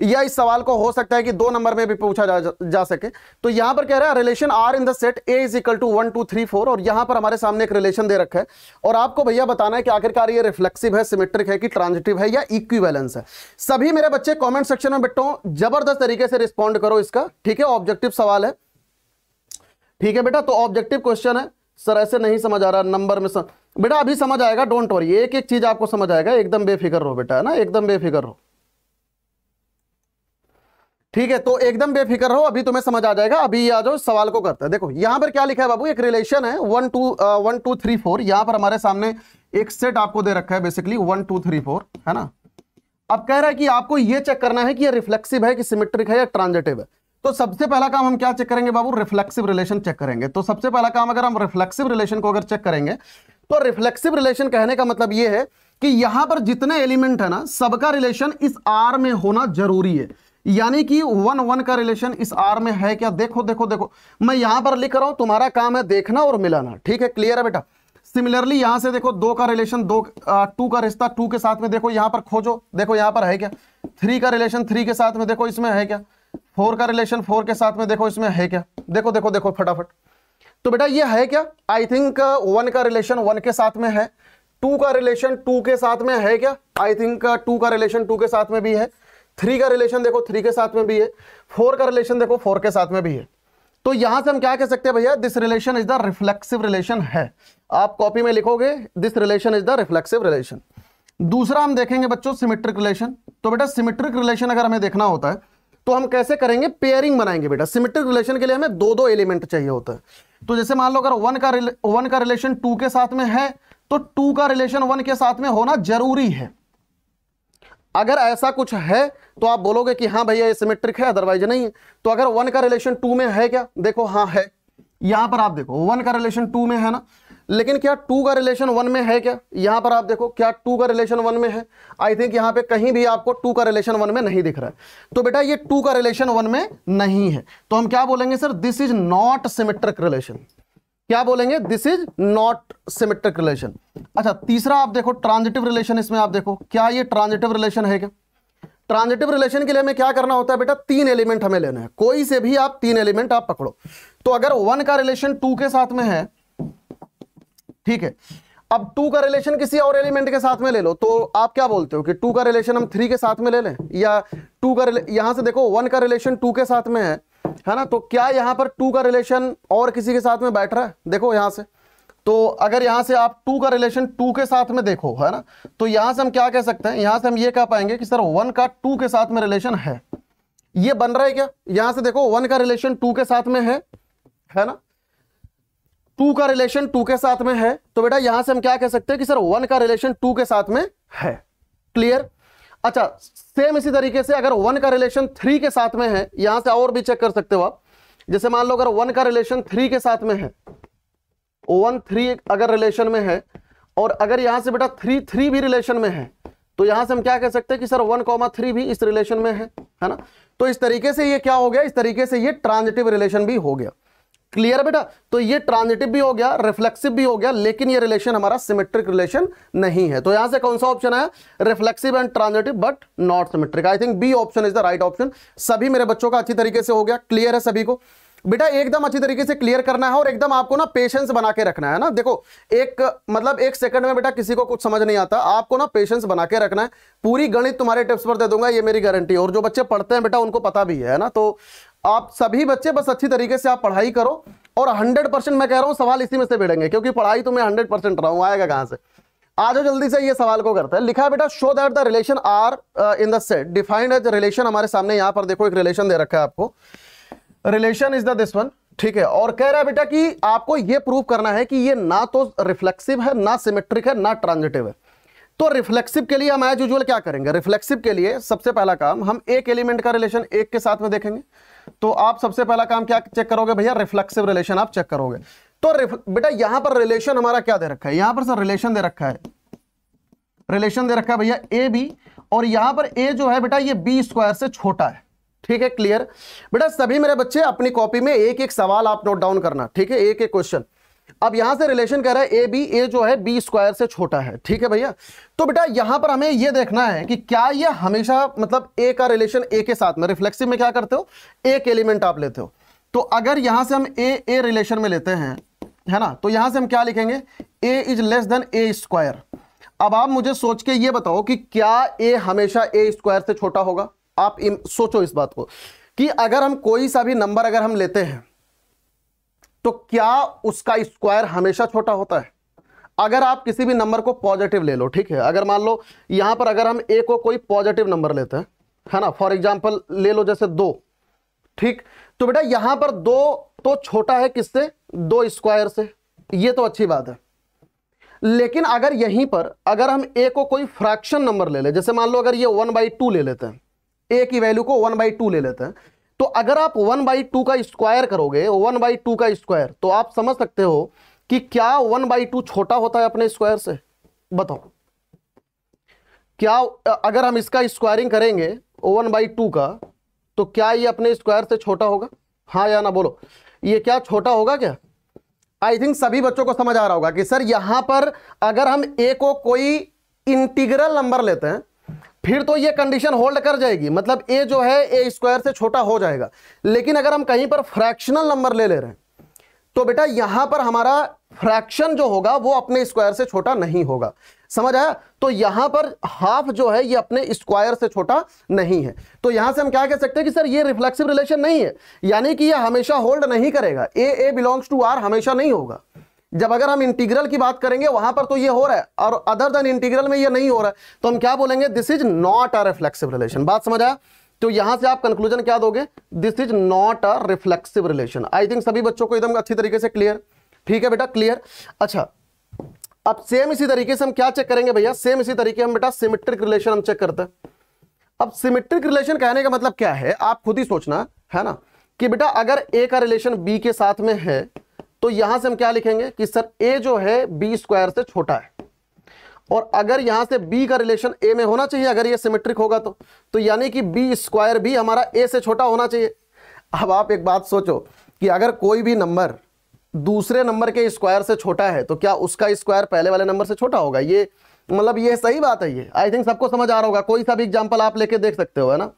या इस सवाल को हो सकता है कि दो नंबर में भी पूछा जा, जा सके तो यहां पर कह रहा है relation R in the set A is equal to one two three four और यहां पर हमारे सामने एक रिलेशन दे रखा है और आपको भैया बताना है कि आखिरकार ये रिफ्लेक्सिव है सिमेट्रिक है कि ट्रांजिटिव है या इक्विवेलेंस है सभी मेरे बच्चे कॉमेंट सेक्शन में बैठो जबरदस्त तरीके से रिस्पॉन्ड करो इसका ठीक है ऑब्जेक्टिव सवाल है ठीक है बेटा तो ऑब्जेक्टिव क्वेश्चन है सर ऐसे नहीं समझ आ रहा नंबर में सर बेटा अभी समझ आएगा डोंट वरी एक एक चीज आपको समझ आएगा एकदम बेफिक्र रहो बेटा है ना एकदम बेफिक्र रहो ठीक है तो एकदम बेफिक्र रहो अभी तुम्हें समझ आ जाएगा अभी आ जाओ सवाल को करते हैं देखो यहां पर क्या लिखा है बाबू एक रिलेशन है one two one two three four यहां पर हमारे सामने एक सेट आपको दे रखा है basically one two three four है ना अब कह रहा है कि आपको यह चेक करना है कि यह रिफ्लेक्सिव है कि सिमेट्रिक है या ट्रांजेटिव है तो सबसे पहला काम हम क्या चेक करेंगे बाबू रिफ्लेक्सिव रिलेशन चेक करेंगे तो सबसे पहला काम अगर हम रिफ्लेक्सिव रिलेशन को अगर चेक करेंगे तो रिफ्लेक्सिव रिलेशन कहने का मतलब यह है कि यहां पर जितने एलिमेंट है ना सबका रिलेशन इस आर में होना जरूरी है यानी कि वन वन का रिलेशन इस आर में है क्या देखो देखो देखो मैं यहां पर लिख रहा हूं तुम्हारा काम है देखना और मिलाना ठीक है क्लियर है बेटा सिमिलरली यहां से देखो दो का रिलेशन दो टू का रिश्ता टू के साथ में देखो यहां पर खोजो देखो यहां पर है क्या थ्री का रिलेशन थ्री के साथ में देखो इसमें है क्या फोर का रिलेशन फोर के साथ में देखो इसमें है क्या देखो देखो देखो फटाफट तो बेटा ये है क्या आई थिंक वन का रिलेशन वन के साथ में है टू का रिलेशन टू के साथ में है क्या आई थिंक टू का रिलेशन टू के साथ में भी है थ्री का रिलेशन देखो थ्री के साथ में भी है फोर का रिलेशन देखो फोर के साथ में भी है तो यहां से हम क्या कह सकते हैं भैया this relation is the reflexive relation है आप कॉपी में लिखोगे this relation is the reflexive relation दूसरा हम देखेंगे बच्चों सिमेट्रिक रिलेशन तो बेटा सिमेट्रिक रिलेशन अगर हमें देखना होता है तो हम कैसे करेंगे पेयरिंग बनाएंगे बेटा सिमेट्रिक रिलेशन के लिए हमें दो दो एलिमेंट चाहिए होता है तो जैसे मान लो अगर वन का वन का रिलेशन टू के साथ में है तो टू का रिलेशन वन के साथ में होना जरूरी है अगर ऐसा कुछ है तो आप बोलोगे कि हाँ भैया ये सिमेट्रिक है अदरवाइज नहीं है तो अगर वन का रिलेशन टू में है क्या देखो हाँ है यहां पर आप देखो वन का रिलेशन टू में है ना लेकिन क्या टू का रिलेशन वन में है क्या यहां पर आप देखो क्या टू का रिलेशन वन में है आई थिंक यहां पे कहीं भी आपको टू का रिलेशन वन में नहीं दिख रहा है तो बेटा ये टू का रिलेशन वन में नहीं है तो हम क्या बोलेंगे sir this is not symmetric relation क्या बोलेंगे this is not symmetric relation अच्छा तीसरा आप देखो ट्रांजिटिव रिलेशन इसमें आप देखो क्या ये ट्रांजिटिव रिलेशन है क्या ट्रांजिटिव रिलेशन के लिए हमें क्या करना होता है बेटा तीन एलिमेंट हमें लेना है कोई से भी आप तीन एलिमेंट आप पकड़ो तो अगर वन का रिलेशन टू के साथ में है ठीक है अब टू का रिलेशन किसी और एलिमेंट के साथ में ले लो तो आप क्या बोलते हो कि टू का रिलेशन हम थ्री के साथ में ले लें या टू का यहां से देखो वन का रिलेशन टू के साथ में है है ना तो क्या यहां पर टू का रिलेशन और किसी के साथ में बैठ रहा है देखो यहां से तो अगर यहां से आप टू का रिलेशन टू के साथ में देखो है ना तो यहां से हम क्या कह सकते हैं यहां से हम ये कह पाएंगे कि सर वन का टू के साथ में रिलेशन है ये बन रहा है क्या यहां से देखो वन का रिलेशन टू के साथ में है है ना टू का रिलेशन टू के साथ में है तो बेटा यहां से हम क्या कह सकते हैं कि सर वन का रिलेशन टू के साथ में है क्लियर अच्छा सेम इसी तरीके से अगर वन का रिलेशन थ्री के साथ में है यहां से और भी चेक कर सकते हो आप जैसे मान लो अगर वन का रिलेशन थ्री के साथ में है वन थ्री अगर रिलेशन में है और अगर यहां से बेटा थ्री थ्री भी रिलेशन में है तो यहां से हम क्या कह सकते हैं कि सर वन कॉमा थ्री भी इस रिलेशन में है है ना तो इस तरीके से ये क्या हो गया इस तरीके से ये ट्रांजिटिव रिलेशन भी हो गया क्लियर है बेटा तो ये ट्रांजिटिव भी हो गया रिफ्लेक्सिव भी हो गया लेकिन ये रिलेशन हमारा सिमेट्रिक रिलेशन नहीं है तो यहां से कौन सा ऑप्शन आया reflexive and transitive but not symmetric I think B option is the right option सभी मेरे बच्चों का अच्छी तरीके से हो गया क्लियर है सभी को बेटा एकदम अच्छी तरीके से क्लियर करना है और एकदम आपको ना पेशेंस बना के रखना है ना देखो एक मतलब एक सेकंड में बेटा किसी को कुछ समझ नहीं आता आपको ना पेशेंस बना के रखना है पूरी गणित तुम्हारे टिप्स पर दे दूंगा ये मेरी गारंटी और जो बच्चे पढ़ते हैं बेटा उनको पता भी है ना तो आप सभी बच्चे बस अच्छी तरीके से आप पढ़ाई करो और 100 परसेंट मैं कह रहा हूं सवाल इसी में से भिड़ेंगे क्योंकि पढ़ाई तो मैं 100 परसेंट रहा हूं आएगा कहां से आज जल्दी से ये सवाल को करते हैं लिखा बेटा show that the relation R in the set defined as relation हमारे सामने यहां पर देखो एक रिलेशन दे रखा है आपको relation is the this one ठीक है और कह रहा है बेटा कि आपको ये प्रूव करना है कि ये ना तो रिफ्लेक्सिव है ना सिमेट्रिक है ना ट्रांजिटिव है तो रिफ्लेक्सिव के लिए हम एज यूजल क्या करेंगे रिफ्लेक्सिव के लिए सबसे पहला काम हम एक एलिमेंट का रिलेशन एक के साथ में देखेंगे तो आप सबसे पहला काम क्या चेक करोगे भैया रिफ्लेक्सिव रिलेशन आप चेक करोगे तो बेटा यहां पर रिलेशन हमारा क्या दे रखा है यहां पर सर रिलेशन दे रखा है रिलेशन दे रखा है भैया ए बी और यहां पर ए जो है बेटा ये बी स्क्वायर से छोटा है ठीक है क्लियर बेटा सभी मेरे बच्चे अपनी कॉपी में एक एक सवाल आप नोट डाउन करना ठीक है एक एक क्वेश्चन अब यहां से रिलेशन कह रहा है ए बी ए जो है बी स्क्वायर से छोटा है ठीक है भैया तो बेटा यहां पर हमें यह देखना है कि क्या यह हमेशा मतलब ए का रिलेशन ए के साथ में रिफ्लेक्सिव में क्या करते हो एक एलिमेंट आप लेते हो तो अगर यहां से हम ए ए रिलेशन में लेते हैं है ना तो यहां से हम क्या लिखेंगे A is less than A square अब आप मुझे सोच के ये बताओ कि क्या ए हमेशा ए स्क्वायर से छोटा होगा आप सोचो इस बात को कि अगर हम कोई सा भी नंबर अगर हम लेते हैं तो क्या उसका स्क्वायर हमेशा छोटा होता है अगर आप किसी भी नंबर को पॉजिटिव ले लो ठीक है अगर मान लो यहां पर अगर हम ए को कोई पॉजिटिव नंबर लेते हैं है ना फॉर एग्जाम्पल ले लो जैसे दो ठीक तो बेटा यहां पर दो तो छोटा है किससे दो स्क्वायर से ये तो अच्छी बात है लेकिन अगर यहीं पर अगर हम ए को कोई फ्रैक्शन नंबर ले ले जैसे मान लो अगर ये वन बाई टू ले लेते हैं ए की वैल्यू को वन बाई टू ले लेते हैं तो अगर आप वन बाई टू का स्क्वायर करोगे वन बाई टू का स्क्वायर तो आप समझ सकते हो कि क्या वन बाई टू छोटा होता है अपने स्क्वायर से बताओ क्या अगर हम इसका स्क्वायरिंग करेंगे वन बाई टू का तो क्या ये अपने स्क्वायर से छोटा होगा हाँ या ना बोलो ये क्या छोटा होगा क्या आई थिंक सभी बच्चों को समझ आ रहा होगा कि सर यहां पर अगर हम ए को कोई इंटीग्रल नंबर लेते हैं फिर तो ये कंडीशन होल्ड कर जाएगी मतलब ए जो है ए स्क्वायर से छोटा हो जाएगा लेकिन अगर हम कहीं पर फ्रैक्शनल नंबर ले ले रहे हैं तो बेटा यहां पर हमारा फ्रैक्शन जो होगा वो अपने स्क्वायर से छोटा नहीं होगा समझ आया तो यहां पर हाफ जो है ये अपने स्क्वायर से छोटा नहीं है तो यहां से हम क्या कह सकते हैं कि सर ये रिफ्लेक्सिव रिलेशन नहीं है यानी कि ये हमेशा होल्ड नहीं करेगा A A belongs to R हमेशा नहीं होगा जब अगर हम इंटीग्रल की बात करेंगे वहां पर तो ये हो रहा है और अदर देन इंटीग्रल में ये नहीं हो रहा है तो हम क्या बोलेंगे this is not a reflexive relation बात समझ आया तो यहां से आप कंक्लूजन क्या दोगे this is not a reflexive relation I think सभी बच्चों को एकदम अच्छी तरीके से क्लियर ठीक है बेटा क्लियर अच्छा अब सेम इसी तरीके से हम क्या चेक करेंगे भैया सेम इसी तरीके हम बेटा सिमेट्रिक रिलेशन हम चेक करते अब सिमेट्रिक रिलेशन कहने का मतलब क्या है आप खुद ही सोचना है ना कि बेटा अगर ए का रिलेशन बी के साथ में है तो यहां से हम क्या लिखेंगे कि सर ए जो है बी स्क्वायर से छोटा है और अगर यहां से बी का रिलेशन ए में होना चाहिए अगर ये सिमेट्रिक होगा तो तो यानी कि बी स्क्वायर भी हमारा ए से छोटा होना चाहिए अब आप एक बात सोचो कि अगर कोई भी नंबर दूसरे नंबर के स्क्वायर से छोटा है तो क्या उसका स्क्वायर पहले वाले नंबर से छोटा होगा ये मतलब ये सही बात है ये आई थिंक सबको समझ आ रहा होगा कोई सा भी एग्जाम्पल आप लेके देख सकते हो है ना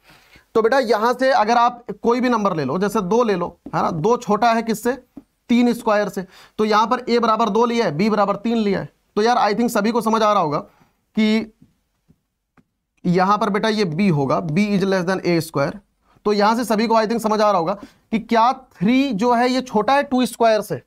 तो बेटा यहां से अगर आप कोई भी नंबर ले लो जैसे दो ले लो है ना दो छोटा है किससे तीन स्क्वायर से तो यहां पर ए बराबर दो लिया है बी बराबर तीन लिया है तो यार आई थिंक सभी को समझ आ रहा होगा कि यहां पर बेटा ये बी होगा B is less than A square तो यहां से सभी को आई थिंक समझ आ रहा होगा कि क्या थ्री जो है ये छोटा है टू स्क्वायर से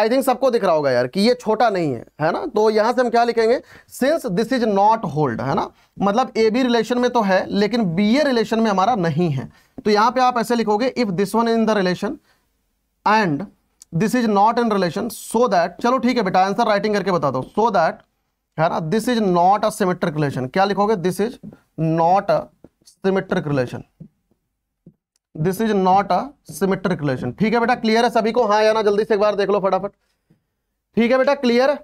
आई थिंक सबको दिख रहा होगा यार कि ये छोटा नहीं है है ना तो यहां से हम क्या लिखेंगे since this is not hold है ना मतलब ए बी रिलेशन में तो है लेकिन बी ए रिलेशन में हमारा नहीं है तो यहां पे आप ऐसे लिखोगे if this one in the relation and this is not in relation so that चलो ठीक है बेटा आंसर राइटिंग करके बता दो सो दैट है ना this is not a symmetric relation क्या लिखोगे this is not a symmetric relation this is not a symmetric relation ठीक है बेटा क्लियर है सभी को हाँ या ना जल्दी से एक बार देख लो फटाफट ठीक है बेटा क्लियर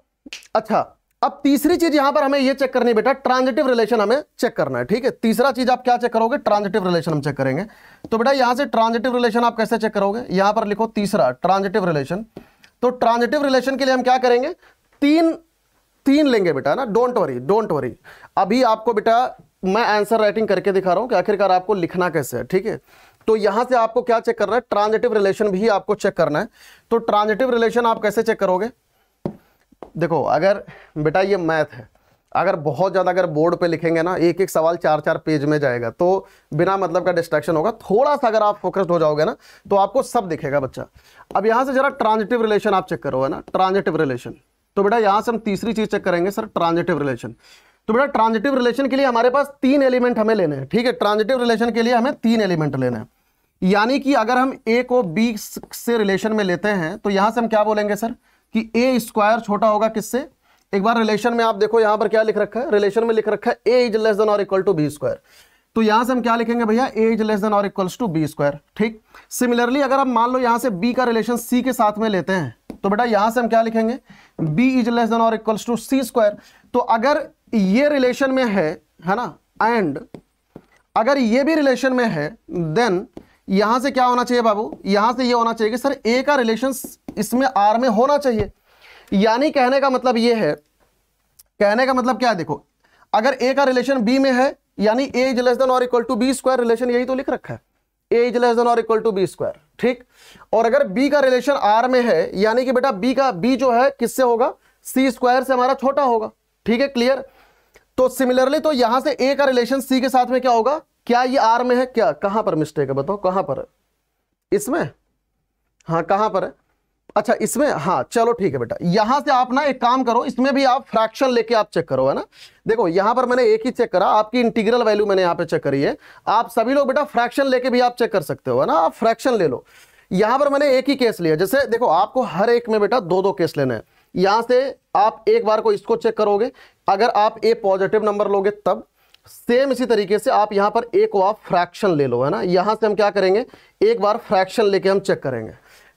अच्छा अब तीसरी चीज यहां पर हमें यह चेक करनी बेटा ट्रांजिटिव रिलेशन हमें चेक करना है ठीक है तीसरा चीज आप क्या चेक करोगे ट्रांजिटिव रिलेशन हम चेक करेंगे तो बेटा यहां से ट्रांजिटिव रिलेशन आप कैसे चेक करोगे यहां पर लिखो तीसरा ट्रांजिटिव रिलेशन तो ट्रांजिटिव रिलेशन के लिए हम क्या करेंगे तीन तीन लेंगे बेटा ना डोंट वरी डोंट वरी अभी आपको बेटा मैं आंसर राइटिंग करके दिखा रहा हूं कि आखिरकार आपको लिखना कैसे है ठीक है तो यहां से आपको क्या चेक करना है ट्रांजिटिव रिलेशन भी आपको चेक करना है तो ट्रांजिटिव रिलेशन आप कैसे चेक करोगे देखो अगर बेटा ये मैथ है अगर बहुत ज़्यादा अगर बोर्ड पे लिखेंगे ना एक एक सवाल चार चार पेज में जाएगा तो बिना मतलब का डिस्ट्रैक्शन होगा थोड़ा सा अगर आप फोकस्ड हो जाओगे ना तो आपको सब दिखेगा बच्चा अब यहाँ से जरा ट्रांजिटिव रिलेशन आप चेक करो है ना ट्रांजिटिव रिलेशन तो बेटा यहाँ से हम तीसरी चीज़ चेक करेंगे सर ट्रांजिटिव रिलेशन तो बेटा ट्रांजिटिव रिलेशन के लिए हमारे पास तीन एलिमेंट हमें लेने हैं ठीक है ट्रांजिटिव रिलेशन के लिए हमें तीन एलिमेंट लेने हैं यानी कि अगर हम ए को बी से रिलेशन में लेते हैं तो यहाँ से हम क्या बोलेंगे सर कि ए स्क्वायर छोटा होगा किससे एक बार रिलेशन में आप देखो यहां पर क्या लिख रखा है रिलेशन में लिख रखा है ए इज लेस देन और इक्वल टू बी स्क्वायर तो यहां से हम क्या लिखेंगे भैया ए इज लेस देन और इक्वल्स टू बी स्क्वायर ठीक सिमिलरली अगर आप मान लो यहां से बी का रिलेशन सी के साथ में लेते हैं तो बेटा यहां से हम क्या लिखेंगे बी इज लेस देन और इक्वल्स टू सी स्क्वायर तो अगर ये रिलेशन में है है ना एंड अगर ये भी रिलेशन में है देन यहां से क्या होना चाहिए बाबू यहां से ये यह होना चाहिए कि सर ए का रिलेशन इसमें आर में होना चाहिए यानी कहने का मतलब ये है कहने का मतलब क्या है देखो अगर ए का रिलेशन बी में है यानी ए इज लेस देन और equal to B square relation यही तो लिख रखा है ए इज लेस देन और इक्वल टू बी स्क्वायर ठीक और अगर बी का रिलेशन आर में है यानी कि बेटा बी का बी जो है किससे होगा सी स्क्वायर से हमारा छोटा होगा ठीक है क्लियर तो सिमिलरली तो यहां से ए का रिलेशन सी के साथ में क्या होगा क्या ये आर में है क्या कहां पर मिस्टेक है बताओ कहां पर है इसमें हाँ कहां पर है अच्छा इसमें हाँ चलो ठीक है बेटा यहां से आप ना एक काम करो इसमें भी आप फ्रैक्शन लेके आप चेक करो है ना देखो यहां पर मैंने एक ही चेक करा आपकी इंटीग्रल वैल्यू मैंने यहां पे चेक करी है आप सभी लोग बेटा फ्रैक्शन लेके भी आप चेक कर सकते हो है ना आप फ्रैक्शन ले लो यहां पर मैंने एक ही केस लिया जैसे देखो आपको हर एक में बेटा दो दो केस लेने हैं यहां से आप एक बार को इसको चेक करोगे अगर आप ए पॉजिटिव नंबर लोगे तब सेम इसी तरीके से आप यहां पर एक बार फ्रैक्शन ले लो है ना यहां से हम क्या करेंगे एक बार फ्रैक्शन लेके हम चेक करेंगे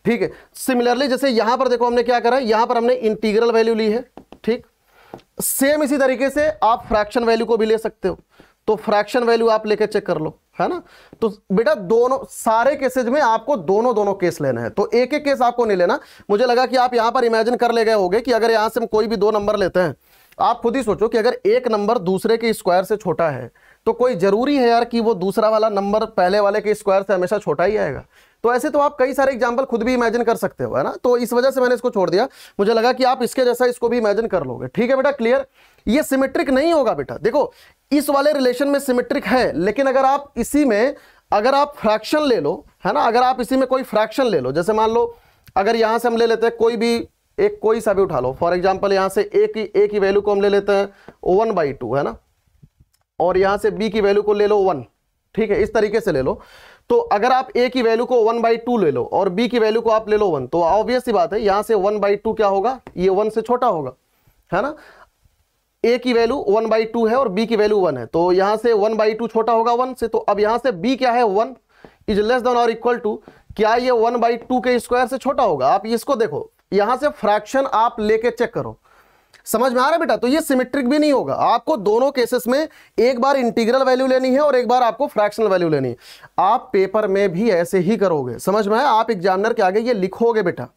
ठीक है सिमिलरली जैसे यहां पर देखो हमने क्या करा यहां पर हमने इंटीग्रल वैल्यू ली है ठीक सेम इसी तरीके से आप फ्रैक्शन वैल्यू को भी ले सकते हो तो फ्रैक्शन वैल्यू आप लेके चेक कर लो है ना तो बेटा दोनों सारे केसेज में आपको दोनों दोनों केस लेना है तो एक एक केस आपको नहीं लेना मुझे लगा कि आप यहां पर इमेजिन कर ले गए होगे कि अगर यहां से हम कोई भी दो नंबर लेते हैं आप खुद ही सोचो कि अगर एक नंबर दूसरे के स्क्वायर से छोटा है तो कोई ज़रूरी है यार कि वो दूसरा वाला नंबर पहले वाले के स्क्वायर से हमेशा छोटा ही आएगा तो ऐसे तो आप कई सारे एग्जाम्पल खुद भी इमेजिन कर सकते हो है ना तो इस वजह से मैंने इसको छोड़ दिया मुझे लगा कि आप इसके जैसा इसको भी इमेजिन कर लोगे ठीक है बेटा क्लियर ये सिमेट्रिक नहीं होगा बेटा देखो इस वाले रिलेशन में सिमेट्रिक है लेकिन अगर आप इसी में अगर आप फ्रैक्शन ले लो है ना अगर आप इसी में कोई फ्रैक्शन ले लो जैसे मान लो अगर यहाँ से हम ले लेते हैं कोई भी एक कोई सा भी उठा लो फॉर एग्जाम्पल यहाँ से ए की ए की वैल्यू को हम ले लेते हैं वन बाई टू है ना और यहाँ से बी की वैल्यू को ले लो वन ठीक है इस तरीके से ले लो तो अगर आप ए की वैल्यू को वन बाई टू ले लो और बी की वैल्यू को आप ले लो वन तो ऑब्वियस ही बात है यहाँ से वन बाई टू क्या होगा ये वन से छोटा होगा है ना ए की वैल्यू वन बाई टू है और बी की वैल्यू वन है तो यहाँ से वन बाई टू छोटा होगा वन से तो अब यहाँ से बी क्या है वन इज लेस देन और इक्वल टू क्या ये वन बाई टू के स्क्वायर से छोटा होगा आप इसको देखो यहां से फ्रैक्शन आप लेके चेक करो समझ में आ रहा है बेटा तो ये सिमेट्रिक भी नहीं होगा आपको दोनों केसेस में एक बार इंटीग्रल वैल्यू लेनी है और एक बार आपको फ्रैक्शनल वैल्यू लेनी है आप पेपर में भी ऐसे ही करोगे समझ में आया आप एग्जामिनर के आगे ये लिखोगे बेटा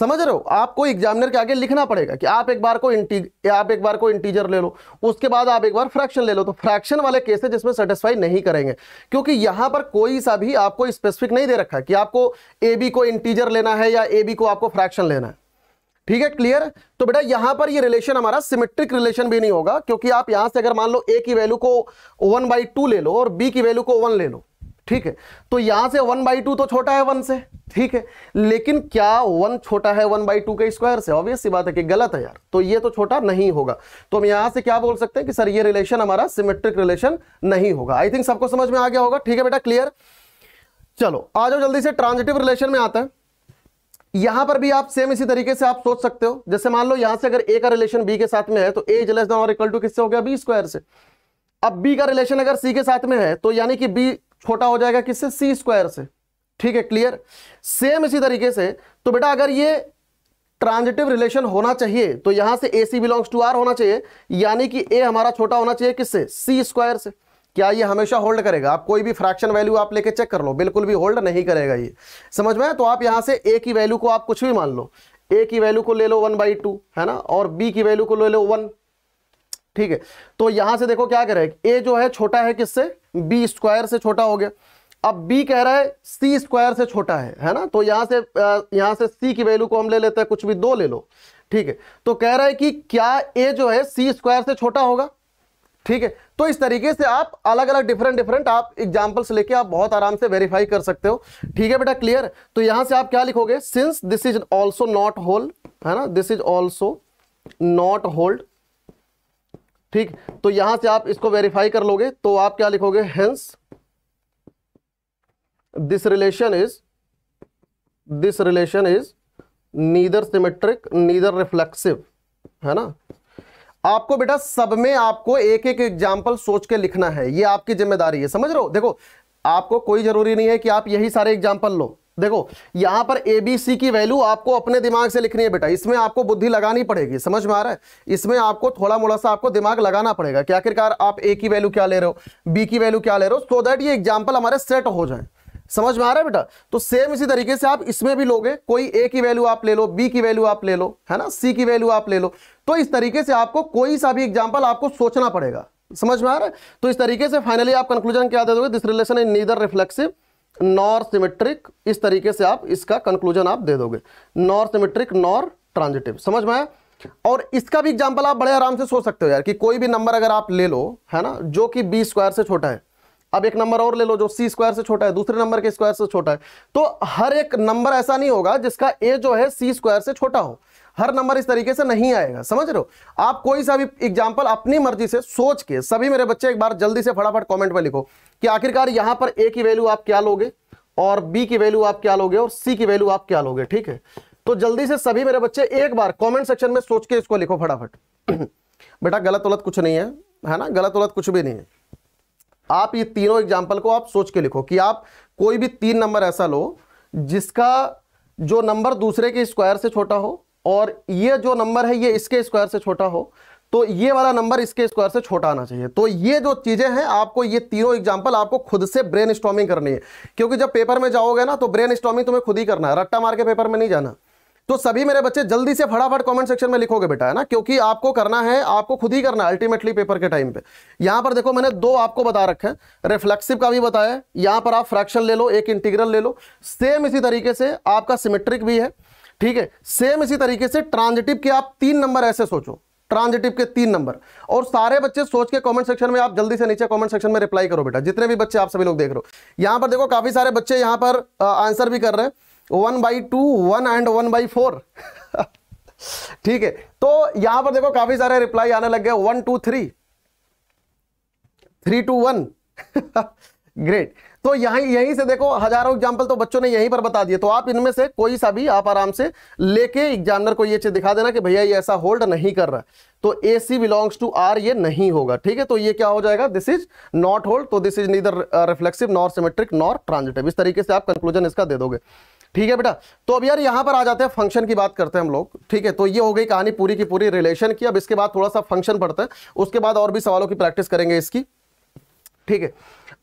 समझ रहे हो आपको एग्जामिनर के आगे लिखना पड़ेगा कि आप एक बार को इंटी आप एक बार को इंटीजर ले लो उसके बाद आप एक बार फ्रैक्शन ले लो तो फ्रैक्शन वाले केस है जिसमें सेटिस्फाई नहीं करेंगे क्योंकि यहां पर कोई सा भी आपको स्पेसिफिक नहीं दे रखा कि आपको ए बी को इंटीजर लेना है या ए बी को आपको फ्रैक्शन लेना है ठीक है क्लियर तो बेटा यहां पर ये रिलेशन हमारा सिमेट्रिक रिलेशन भी नहीं होगा क्योंकि आप यहां से अगर मान लो ए की वैल्यू को वन बाई टू ले लो और बी की वैल्यू को वन ले लो ठीक है तो यहां से वन बाई टू तो छोटा है वन से ठीक है लेकिन क्या वन छोटा है वन बाई टू के स्क्वायर से ऑब्वियस सी बात है कि गलत है यार तो ये तो छोटा नहीं होगा तो हम यहां से क्या बोल सकते हैं कि सर ये रिलेशन हमारा सिमेट्रिक रिलेशन नहीं होगा आई थिंक सबको समझ में आ गया होगा ठीक है बेटा क्लियर चलो आ जाओ जल्दी से ट्रांजिटिव रिलेशन में आता है यहां पर भी आप सेम इसी तरीके से आप सोच सकते हो जैसे मान लो यहां से अगर ए का रिलेशन बी के साथ में है तो ए जलेस और इक्वल टू किससे हो गया बी स्क्वायर से अब बी का रिलेशन अगर सी के साथ में है तो यानी कि बी छोटा हो जाएगा किससे सी स्क्वायर से ठीक है क्लियर सेम इसी तरीके से तो बेटा अगर ये ट्रांजिटिव रिलेशन होना चाहिए तो यहां से a c belongs to r होना चाहिए यानी कि ए हमारा छोटा होना चाहिए किससे सी स्क्वायर से क्या ये हमेशा होल्ड करेगा आप कोई भी फ्रैक्शन वैल्यू आप लेके चेक कर लो बिल्कुल भी होल्ड नहीं करेगा ये समझ में तो आप यहां से ए की वैल्यू को आप कुछ भी मान लो ए की वैल्यू को ले लो वन बाई टू है ना और बी की वैल्यू को ले लो वन ठीक है तो यहां से देखो क्या करेगा ए जो है छोटा है किससे बी स्क्वायर से छोटा हो गया अब बी कह रहा है सी स्क्वायर से छोटा है है ना तो यहां से यहां से सी की वैल्यू को हम ले लेते हैं कुछ भी दो ले लो ठीक है तो कह रहा है कि क्या ए जो है सी स्क्वायर से छोटा होगा ठीक है तो इस तरीके से आप अलग अलग डिफरेंट डिफरेंट आप एग्जाम्पल्स लेके आप बहुत आराम से वेरीफाई कर सकते हो ठीक है बेटा क्लियर तो यहां से आप क्या लिखोगे since this is also not hold है ना this is also not hold ठीक तो यहां से आप इसको वेरीफाई कर लोगे तो आप क्या लिखोगे hence this relation is this relation is neither symmetric neither reflexive है ना आपको बेटा सब में आपको एक एक एग्जाम्पल सोच के लिखना है ये आपकी जिम्मेदारी है समझ रहे हो देखो आपको कोई जरूरी नहीं है कि आप यही सारे एग्जाम्पल लो देखो यहां पर ए बी सी की वैल्यू आपको अपने दिमाग से लिखनी है बेटा इसमें आपको बुद्धि लगानी पड़ेगी समझ में आ रहा है इसमें आपको थोड़ा मोड़ा सा आपको दिमाग लगाना पड़ेगा क्या आखिरकार आप ए की वैल्यू क्या ले रहे हो बी की वैल्यू क्या ले रहे हो सो दैट ये एग्जाम्पल हमारे सेट हो जाए समझ में आ रहा है बेटा तो सेम इसी तरीके से आप इसमें भी लोगे कोई ए की वैल्यू आप ले लो बी की वैल्यू आप ले लो है ना सी की वैल्यू आप ले लो तो इस तरीके से आपको कोई सा भी एग्जाम्पल आपको सोचना पड़ेगा समझ में आ रहा है तो इस तरीके से फाइनली आप कंक्लूजन क्या दे दोगे this relation is neither reflexive nor symmetric इस तरीके से आप इसका कंक्लूजन आप दे दोगे नॉर सिमेट्रिक नॉर ट्रांजिटिव समझ में और इसका भी एग्जाम्पल आप बड़े आराम से सोच सकते हो यार कि कोई भी नंबर अगर आप ले लो है ना जो कि बी स्क्वायर से छोटा है अब एक नंबर और ले लो जो सी स्क्वायर से छोटा है दूसरे नंबर के स्क्वायर से छोटा है तो हर एक नंबर ऐसा नहीं होगा जिसका ए जो है सी स्क्वायर से छोटा हो हर नंबर इस तरीके से नहीं आएगा समझ रहे हो आप कोई सा भी एग्जाम्पल अपनी मर्जी से सोच के सभी मेरे बच्चे एक बार जल्दी से फटाफट कॉमेंट में लिखो कि आखिरकार यहां पर ए की वैल्यू आप क्या लोगे और बी की वैल्यू आप क्या लोगे और सी की वैल्यू आप क्या लोगे ठीक है तो जल्दी से सभी मेरे बच्चे एक बार कमेंट सेक्शन में सोच के इसको लिखो फटाफट बेटा गलत वलत कुछ नहीं है है ना गलत वलत कुछ भी नहीं है आप ये तीनों एग्जाम्पल को आप सोच के लिखो कि आप कोई भी तीन नंबर ऐसा लो जिसका जो नंबर दूसरे के स्क्वायर से छोटा हो और ये जो नंबर है ये इसके स्क्वायर से छोटा हो तो ये वाला नंबर इसके स्क्वायर से छोटा आना चाहिए तो ये जो चीज़ें हैं आपको ये तीनों एग्जाम्पल आपको खुद से ब्रेन स्टॉमिंग करनी है क्योंकि जब पेपर में जाओगे ना तो ब्रेन स्टॉमिंग तुम्हें खुद ही करना है रट्टा मार के पेपर में नहीं जाना तो सभी मेरे बच्चे जल्दी से फटाफट कमेंट सेक्शन में लिखोगे बेटा है ना क्योंकि आपको करना है आपको खुद ही करना है अल्टीमेटली पेपर के टाइम पे यहां पर देखो मैंने दो आपको बता रखे हैं रिफ्लेक्सिव का भी बताया यहां पर आप फ्रैक्शन ले लो एक इंटीग्रल ले लो सेम इसी तरीके से आपका सिमेट्रिक भी है ठीक है सेम इसी तरीके से ट्रांजिटिव के आप तीन नंबर ऐसे सोचो ट्रांजिटिव के तीन नंबर और सारे बच्चे सोच के कमेंट सेक्शन में आप जल्दी से नीचे कमेंट सेक्शन में रिप्लाई करो बेटा जितने भी बच्चे आप सभी लोग देख रहे हो यहां पर देखो काफ़ी सारे बच्चे यहां पर आंसर भी कर रहे हैं one by two one and one by four ठीक है तो यहां पर देखो काफी सारे रिप्लाई आने लग गए one two three three two one great तो यहीं यहीं से देखो हजारों एग्जाम्पल तो बच्चों ने यहीं पर बता दिए तो आप इनमें से कोई सा भी आप आराम से लेके एग्जामिनर को ये चीज दिखा देना कि भैया ये ऐसा होल्ड नहीं कर रहा तो a c belongs to r ये नहीं होगा ठीक है तो ये क्या हो जाएगा दिस इज नॉट होल्ड तो this is neither reflexive nor symmetric nor transitive इस तरीके से आप कंक्लूजन इसका दे दोगे ठीक है बेटा तो अब यार यहां पर आ जाते हैं फंक्शन की बात करते हैं हम लोग ठीक है तो ये हो गई कहानी पूरी की पूरी रिलेशन की अब इसके बाद थोड़ा सा फंक्शन पढ़ते हैं उसके बाद और भी सवालों की प्रैक्टिस करेंगे इसकी ठीक है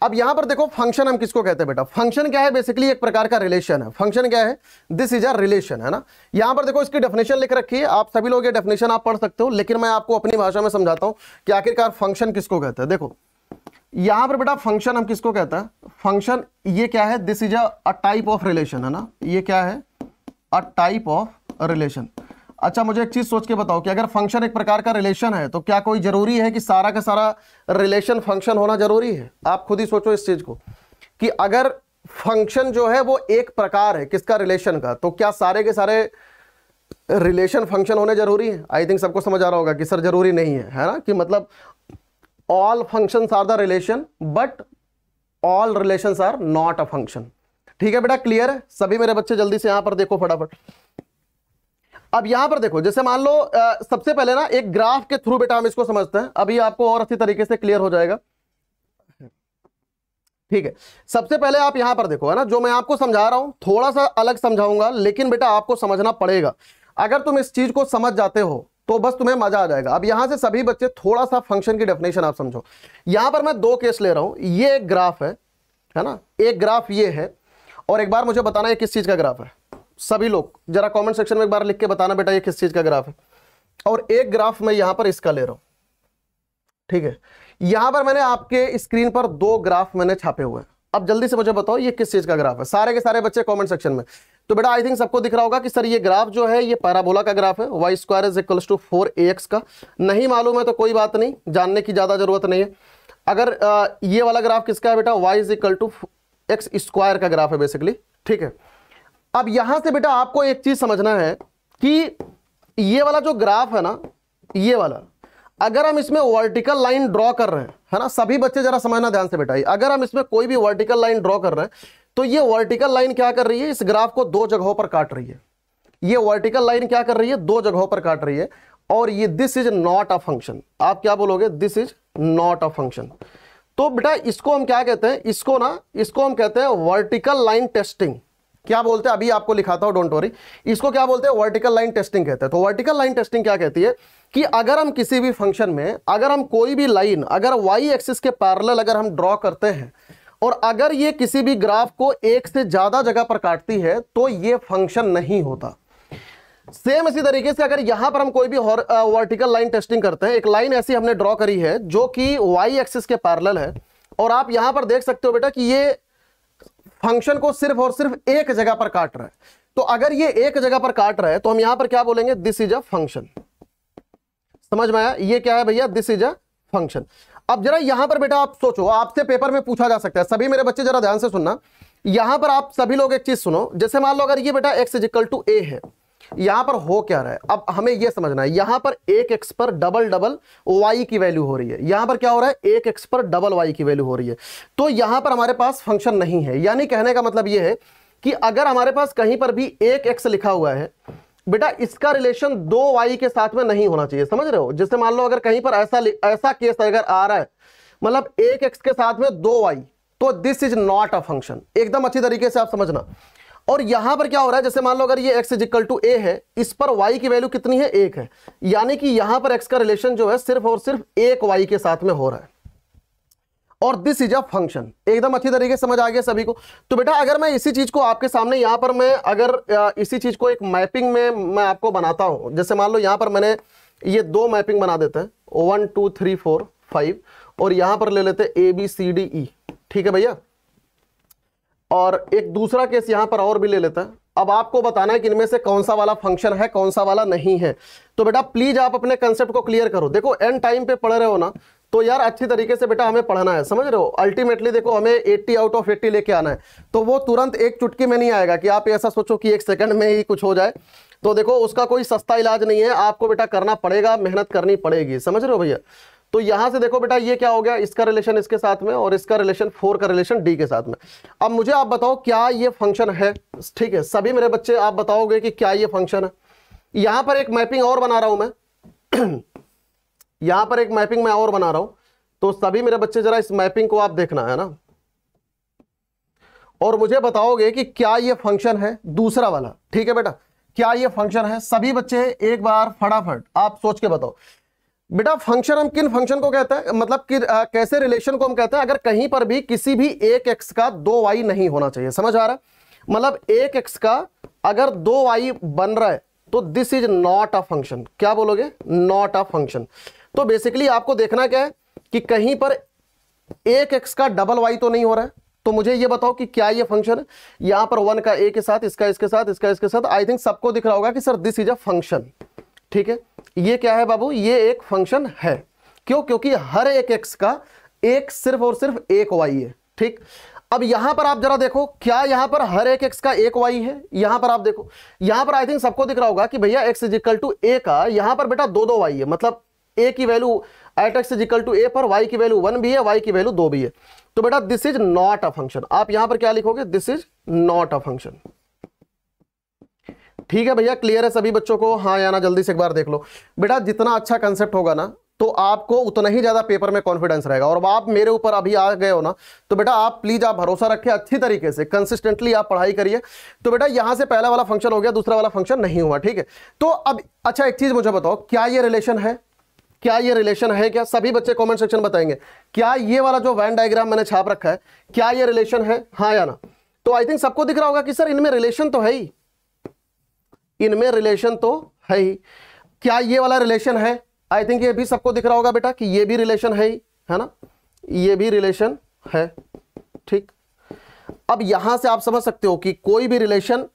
अब यहां पर देखो फंक्शन हम किसको कहते हैं बेटा फंक्शन क्या है बेसिकली एक प्रकार का रिलेशन है फंक्शन क्या है दिस इज अ रिलेशन है ना यहां पर देखो इसकी डेफिनेशन लिख रखी है आप सभी लोग ये डेफिनेशन आप पढ़ सकते हो लेकिन मैं आपको अपनी भाषा में समझाता हूं कि आखिरकार फंक्शन किसको कहते हैं देखो यहां पर बेटा फंक्शन हम किसको कहते हैं फंक्शन ये क्या है this is a type of relation है ना ये क्या है अ टाइप ऑफ रिलेशन अच्छा मुझे एक चीज सोच के बताओ कि अगर फंक्शन एक प्रकार का रिलेशन है तो क्या कोई जरूरी है कि सारा का सारा रिलेशन फंक्शन होना जरूरी है आप खुद ही सोचो इस चीज को कि अगर फंक्शन जो है वो एक प्रकार है किसका रिलेशन का तो क्या सारे के सारे रिलेशन फंक्शन होने जरूरी है आई थिंक सबको समझ आ रहा होगा कि सर जरूरी नहीं है है ना कि मतलब all function are the relation but all relation are not a function ठीक है बेटा क्लियर है सभी मेरे बच्चे जल्दी से यहां पर देखो फटाफट अब यहां पर देखो जैसे मान लो सबसे पहले ना एक ग्राफ के थ्रू बेटा हम इसको समझते हैं अभी आपको और अच्छी तरीके से क्लियर हो जाएगा ठीक है सबसे पहले आप यहां पर देखो है ना जो मैं आपको समझा रहा हूं थोड़ा सा अलग समझाऊंगा लेकिन बेटा आपको समझना पड़ेगा अगर तुम इस चीज को समझ जाते हो तो बस तुम्हें मजा आ जाएगा अब यहां से सभी बच्चे थोड़ा सा फंक्शन की डेफिनेशन आप समझो यहां पर मैं दो केस ले रहा हूं ये एक ग्राफ है है ना एक ग्राफ ये है और एक बार मुझे बताना है किस चीज का ग्राफ है सभी लोग जरा कमेंट सेक्शन में एक बार लिख के बताना बेटा ये किस चीज़ का ग्राफ है और एक ग्राफ मैं यहां पर इसका ले रहा हूं ठीक है यहां पर मैंने आपके स्क्रीन पर दो ग्राफ मैंने छापे हुए हैं अब जल्दी से मुझे बताओ ये किस चीज़ का ग्राफ है सारे के सारे बच्चे कमेंट सेक्शन में तो बेटा आई थिंक सबको दिख रहा होगा कि सर ये ग्राफ जो है ये पैराबोला का ग्राफ है y square is equals to four x का नहीं मालूम है तो कोई बात नहीं जानने की ज़्यादा ज़रूरत नहीं है अगर ये वाला ग्राफ किसका है बेटा y is equal to x square का ग्राफ है बेसिकली ठीक है अब यहां से बेटा आपको एक चीज समझना है कि ये वाला जो ग्राफ है ना ये वाला अगर हम इसमें वर्टिकल लाइन ड्रॉ कर रहे हैं है ना सभी बच्चे जरा समझना ध्यान से बेटा अगर हम इसमें कोई भी वर्टिकल लाइन ड्रॉ कर रहे हैं तो ये वर्टिकल लाइन क्या कर रही है इस ग्राफ को दो जगहों पर काट रही है ये वर्टिकल लाइन क्या कर रही है दो जगहों पर काट रही है और ये this is not a function आप क्या बोलोगे this is not a function तो बेटा इसको हम क्या कहते हैं इसको ना इसको हम कहते हैं वर्टिकल लाइन टेस्टिंग क्या बोलते हैं अभी आपको लिखाता हूं डोंट वरी इसको क्या बोलते हैं वर्टिकल लाइन टेस्टिंग कहते हैं तो वर्टिकल लाइन टेस्टिंग क्या कहती है कि अगर हम किसी भी फंक्शन में अगर हम कोई भी लाइन अगर वाई एक्सिस के पैरल अगर हम ड्रॉ करते हैं और अगर ये किसी भी ग्राफ को एक से ज़्यादा जगह पर काटती है तो ये फंक्शन नहीं होता सेम इसी तरीके से अगर यहां पर हम कोई भी वर्टिकल लाइन टेस्टिंग करते हैं एक लाइन ऐसी हमने ड्रॉ करी है जो कि वाई एक्सिस के पैरल है और आप यहां पर देख सकते हो बेटा कि ये फंक्शन को सिर्फ और सिर्फ एक जगह पर काट रहा है तो अगर ये एक जगह पर काट रहा है तो हम यहां पर क्या बोलेंगे दिस इज अ फंक्शन समझ में आया ये क्या है भैया दिस इज अ फंक्शन अब जरा यहां पर बेटा आप सोचो आपसे पेपर में पूछा जा सकता है सभी मेरे बच्चे जरा ध्यान से सुनना यहां पर आप सभी लोग एक चीज सुनो जैसे मान लो अगर ये बेटा एक्स इजिकल टू ए है यहां पर हो क्या रहा है अब हमें यह समझना है यहां पर एक एक्स पर डबल डबल वाई की वैल्यू हो रही है यहां पर क्या हो रहा है एक एक्स पर डबल वाई की वैल्यू हो रही है तो यहां पर हमारे पास फंक्शन नहीं है यानी कहने का मतलब यह है कि अगर हमारे पास कहीं पर भी एक एक्स लिखा हुआ है बेटा इसका रिलेशन दो वाई के साथ में नहीं होना चाहिए समझ रहे हो जैसे मान लो अगर कहीं पर ऐसा ऐसा केस अगर आ रहा है मतलब एक एक्स के साथ में दो वाई तो this is not a function एकदम अच्छी तरीके से आप समझना और यहां पर क्या हो रहा है जैसे मान लो अगर ये एक्स इजिकल टू ए है इस पर वाई की वैल्यू कितनी है एक है यानी कि यहां पर एक्स का रिलेशन जो है सिर्फ और सिर्फ एक वाई के साथ में हो रहा है और दिस इज अ फंक्शन एकदम अच्छी तरीके समझ आ गया सभी को तो बेटा अगर मैं इसी चीज को आपके सामने यहां पर मैं अगर इसी चीज को एक मैपिंग में मैं आपको बनाता हूं जैसे मान लो यहां पर मैंने ये दो मैपिंग बना देते हैं one two three four five और यहां पर ले लेते A B C D E ठीक है भैया और एक दूसरा केस यहाँ पर और भी ले लेता है अब आपको बताना है कि इनमें से कौन सा वाला फंक्शन है कौन सा वाला नहीं है तो बेटा प्लीज आप अपने कंसेप्ट को क्लियर करो देखो एंड टाइम पे पढ़ रहे हो ना तो यार अच्छी तरीके से बेटा हमें पढ़ना है समझ रहे हो अल्टीमेटली देखो हमें 80 आउट ऑफ 80 लेके आना है तो वो तुरंत एक चुटकी में नहीं आएगा कि आप ऐसा सोचो कि एक सेकंड में ही कुछ हो जाए तो देखो उसका कोई सस्ता इलाज नहीं है आपको बेटा करना पड़ेगा मेहनत करनी पड़ेगी समझ रहे हो भैया तो यहां से देखो बेटा ये क्या हो गया इसका रिलेशन इसके साथ में और इसका रिलेशन फोर का रिलेशन डी के साथ में अब मुझे आप बताओ क्या ये फंक्शन है ठीक है सभी मेरे बच्चे आप बताओगे कि क्या ये फंक्शन है यहां पर एक मैपिंग और बना रहा हूं मैं यहां पर एक मैपिंग मैं और बना रहा हूं तो सभी मेरे बच्चे जरा इस मैपिंग को आप देखना है ना और मुझे बताओगे कि क्या ये फंक्शन है दूसरा वाला ठीक है बेटा क्या ये फंक्शन है सभी बच्चे एक बार फटाफट आप सोच के बताओ बेटा फंक्शन हम किन फंक्शन को कहते हैं मतलब कि आ, कैसे रिलेशन को हम कहते हैं अगर कहीं पर भी किसी भी एक एक्स का दो वाई नहीं होना चाहिए समझ आ रहा है मतलब एक एक्स का अगर दो वाई बन रहा है तो this is not a function क्या बोलोगे नॉट अ फंक्शन तो बेसिकली आपको देखना क्या है कि कहीं पर एक एक्स का डबल वाई तो नहीं हो रहा है तो मुझे ये बताओ कि क्या ये फंक्शन है यहां पर वन का ए के साथ इसका इसके साथ इसका इसके साथ आई थिंक सबको दिख रहा होगा कि sir this is a function ठीक है ये क्या है बाबू ये एक फंक्शन है क्यों क्योंकि हर एक एक्स का एक सिर्फ और सिर्फ एक वाई है ठीक अब यहां पर आप जरा देखो क्या यहां पर हर एक एक्स का एक वाई है यहां पर आप देखो यहां पर आई थिंक सबको दिख रहा होगा कि भैया x is equal to a का यहां पर बेटा दो दो वाई है मतलब ए की value at x is equal to a पर वाई की वैल्यू वन भी है वाई की वैल्यू दो भी है तो बेटा this is not a function आप यहां पर क्या लिखोगे this is not a function ठीक है भैया क्लियर है सभी बच्चों को हाँ या ना जल्दी से एक बार देख लो बेटा जितना अच्छा कंसेप्ट होगा ना तो आपको उतना ही ज़्यादा पेपर में कॉन्फिडेंस रहेगा और आप मेरे ऊपर अभी आ गए हो ना तो बेटा आप प्लीज़ आप भरोसा रखिए अच्छी तरीके से कंसिस्टेंटली आप पढ़ाई करिए तो बेटा यहां से पहला वाला फंक्शन हो गया दूसरा वाला फंक्शन नहीं हुआ ठीक है तो अब अच्छा एक चीज़ मुझे बताओ क्या ये रिलेशन है क्या ये रिलेशन है क्या सभी बच्चे कमेंट सेक्शन बताएंगे क्या ये वाला जो वैन डायग्राम मैंने छाप रखा है क्या ये रिलेशन है हाँ या ना तो आई थिंक सबको दिख रहा होगा कि सर इनमें रिलेशन तो है ही इनमें रिलेशन तो है ही क्या ये वाला रिलेशन है आई थिंक ये भी सबको दिख रहा होगा बेटा कि ये भी रिलेशन है ही है ना ये भी रिलेशन है ठीक अब यहां से आप समझ सकते हो कि कोई भी रिलेशन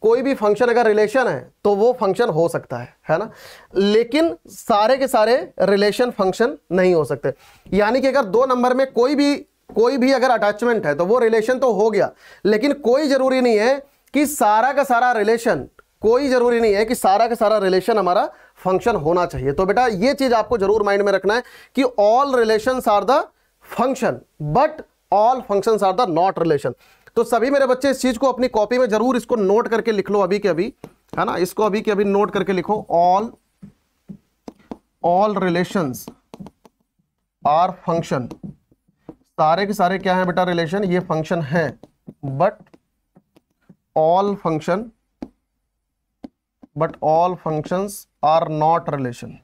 कोई भी फंक्शन अगर रिलेशन है तो वो फंक्शन हो सकता है है ना लेकिन सारे के सारे रिलेशन फंक्शन नहीं हो सकते यानी कि अगर दो नंबर में कोई भी कोई भी अगर अटैचमेंट है तो वो रिलेशन तो हो गया लेकिन कोई जरूरी नहीं है कि सारा का सारा रिलेशन कोई ज़रूरी नहीं है कि सारा का सारा रिलेशन हमारा फंक्शन होना चाहिए तो बेटा ये चीज़ आपको ज़रूर माइंड में रखना है कि all relation are the function but all function are the not relation तो सभी मेरे बच्चे इस चीज़ को अपनी कॉपी में ज़रूर इसको नोट करके लिख लो अभी के अभी है ना इसको अभी के अभी नोट करके लिखो all all relation are function सारे के सारे क्या है बेटा रिलेशन ये फंक्शन है but all function but all functions are not relation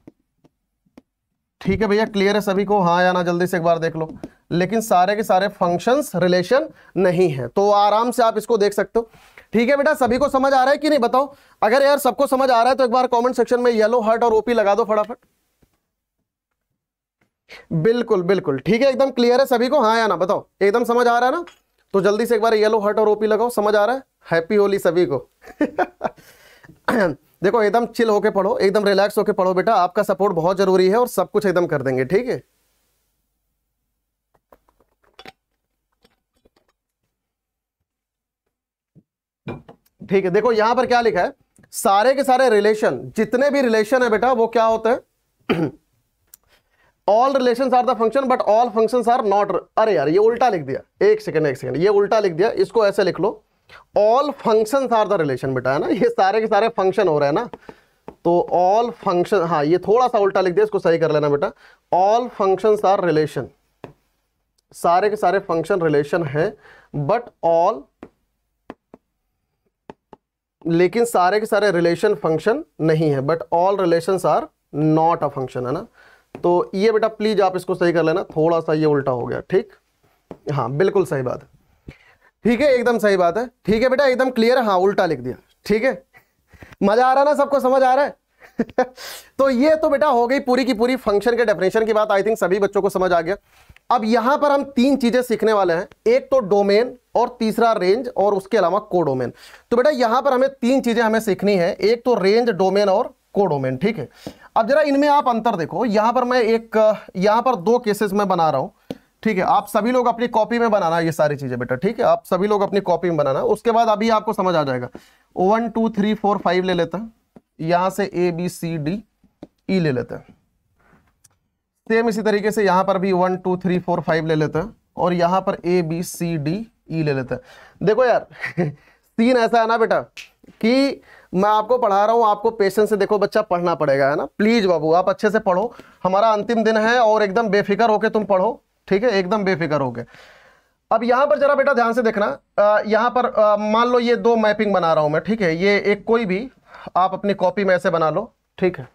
ठीक है भैया क्लियर है सभी को हाँ या ना जल्दी से एक बार देख लो लेकिन सारे के सारे फंक्शंस रिलेशन नहीं है तो आराम से आप इसको देख सकते हो ठीक है बेटा सभी को समझ आ रहा है कि नहीं बताओ अगर यार सबको समझ आ रहा है तो एक बार कमेंट सेक्शन में येलो हर्ट और ओपी लगा दो फटाफट बिल्कुल बिल्कुल ठीक है एकदम क्लियर है सभी को हाँ या ना बताओ एकदम समझ आ रहा है ना तो जल्दी से एक बार येलो हर्ट और ओपी लगाओ समझ आ रहा है हैप्पी होली सभी को देखो एकदम चिल होके पढ़ो एकदम रिलैक्स होके पढ़ो बेटा आपका सपोर्ट बहुत जरूरी है और सब कुछ एकदम कर देंगे ठीक है ठीक है देखो यहां पर क्या लिखा है सारे के सारे रिलेशन जितने भी रिलेशन है बेटा वो क्या होते हैं all relation are the function but all function are not अरे यार ये उल्टा लिख दिया एक सेकेंड एक सेकेंड ये उल्टा लिख दिया इसको ऐसे लिख लो all function are the relation बेटा है ना ये सारे के सारे फंक्शन हो रहे हैं ना तो ऑल फंक्शन हाँ ये थोड़ा सा उल्टा लिख दिया इसको सही कर लेना बेटा ऑल फंक्शन आर रिलेशन सारे के सारे फंक्शन रिलेशन है बट ऑल लेकिन सारे के सारे रिलेशन फंक्शन नहीं है but all relation are not a function है ना तो ये बेटा प्लीज आप इसको सही कर लेना थोड़ा सा ये उल्टा हो गया ठीक हाँ बिल्कुल सही बात है ठीक है एकदम सही बात है ठीक है बेटा एकदम क्लियर है हाँ उल्टा लिख दिया ठीक है मजा आ रहा ना सबको समझ आ रहा है तो ये तो बेटा हो गई पूरी की पूरी फंक्शन के डेफिनेशन की बात आई थिंक सभी बच्चों को समझ आ गया अब यहां पर हम तीन चीजें सीखने वाले हैं एक तो डोमेन और तीसरा रेंज और उसके अलावा कोडोमेन तो बेटा यहां पर हमें तीन चीजें हमें सीखनी है एक तो रेंज डोमेन और कोडोमेन ठीक है अब जरा इनमें आप अंतर देखो यहां पर मैं एक यहां पर दो केसेस में बना रहा हूं ठीक है आप सभी लोग अपनी कॉपी में बनाना ये सारी चीज़ें बेटा ठीक है आप सभी लोग अपनी कॉपी में बनाना उसके बाद अभी आपको समझ आ जाएगा one two three four five ले लेते हैं यहां से A B C D E ले लेते हैं सेम इसी तरीके से यहां पर भी one two three four five ले लेते हैं और यहां पर A B C D E ले लेते हैं देखो यार तीन ऐसा है ना बेटा कि मैं आपको पढ़ा रहा हूं आपको पेशेंस से देखो बच्चा पढ़ना पड़ेगा है ना प्लीज़ बाबू आप अच्छे से पढ़ो हमारा अंतिम दिन है और एकदम बेफिक्र होकर तुम पढ़ो ठीक है एकदम बेफिक्र हो गए अब यहां पर जरा बेटा ध्यान से देखना यहां पर मान लो ये दो मैपिंग बना रहा हूं मैं ठीक है ये एक कोई भी आप अपनी कॉपी में ऐसे बना लो ठीक है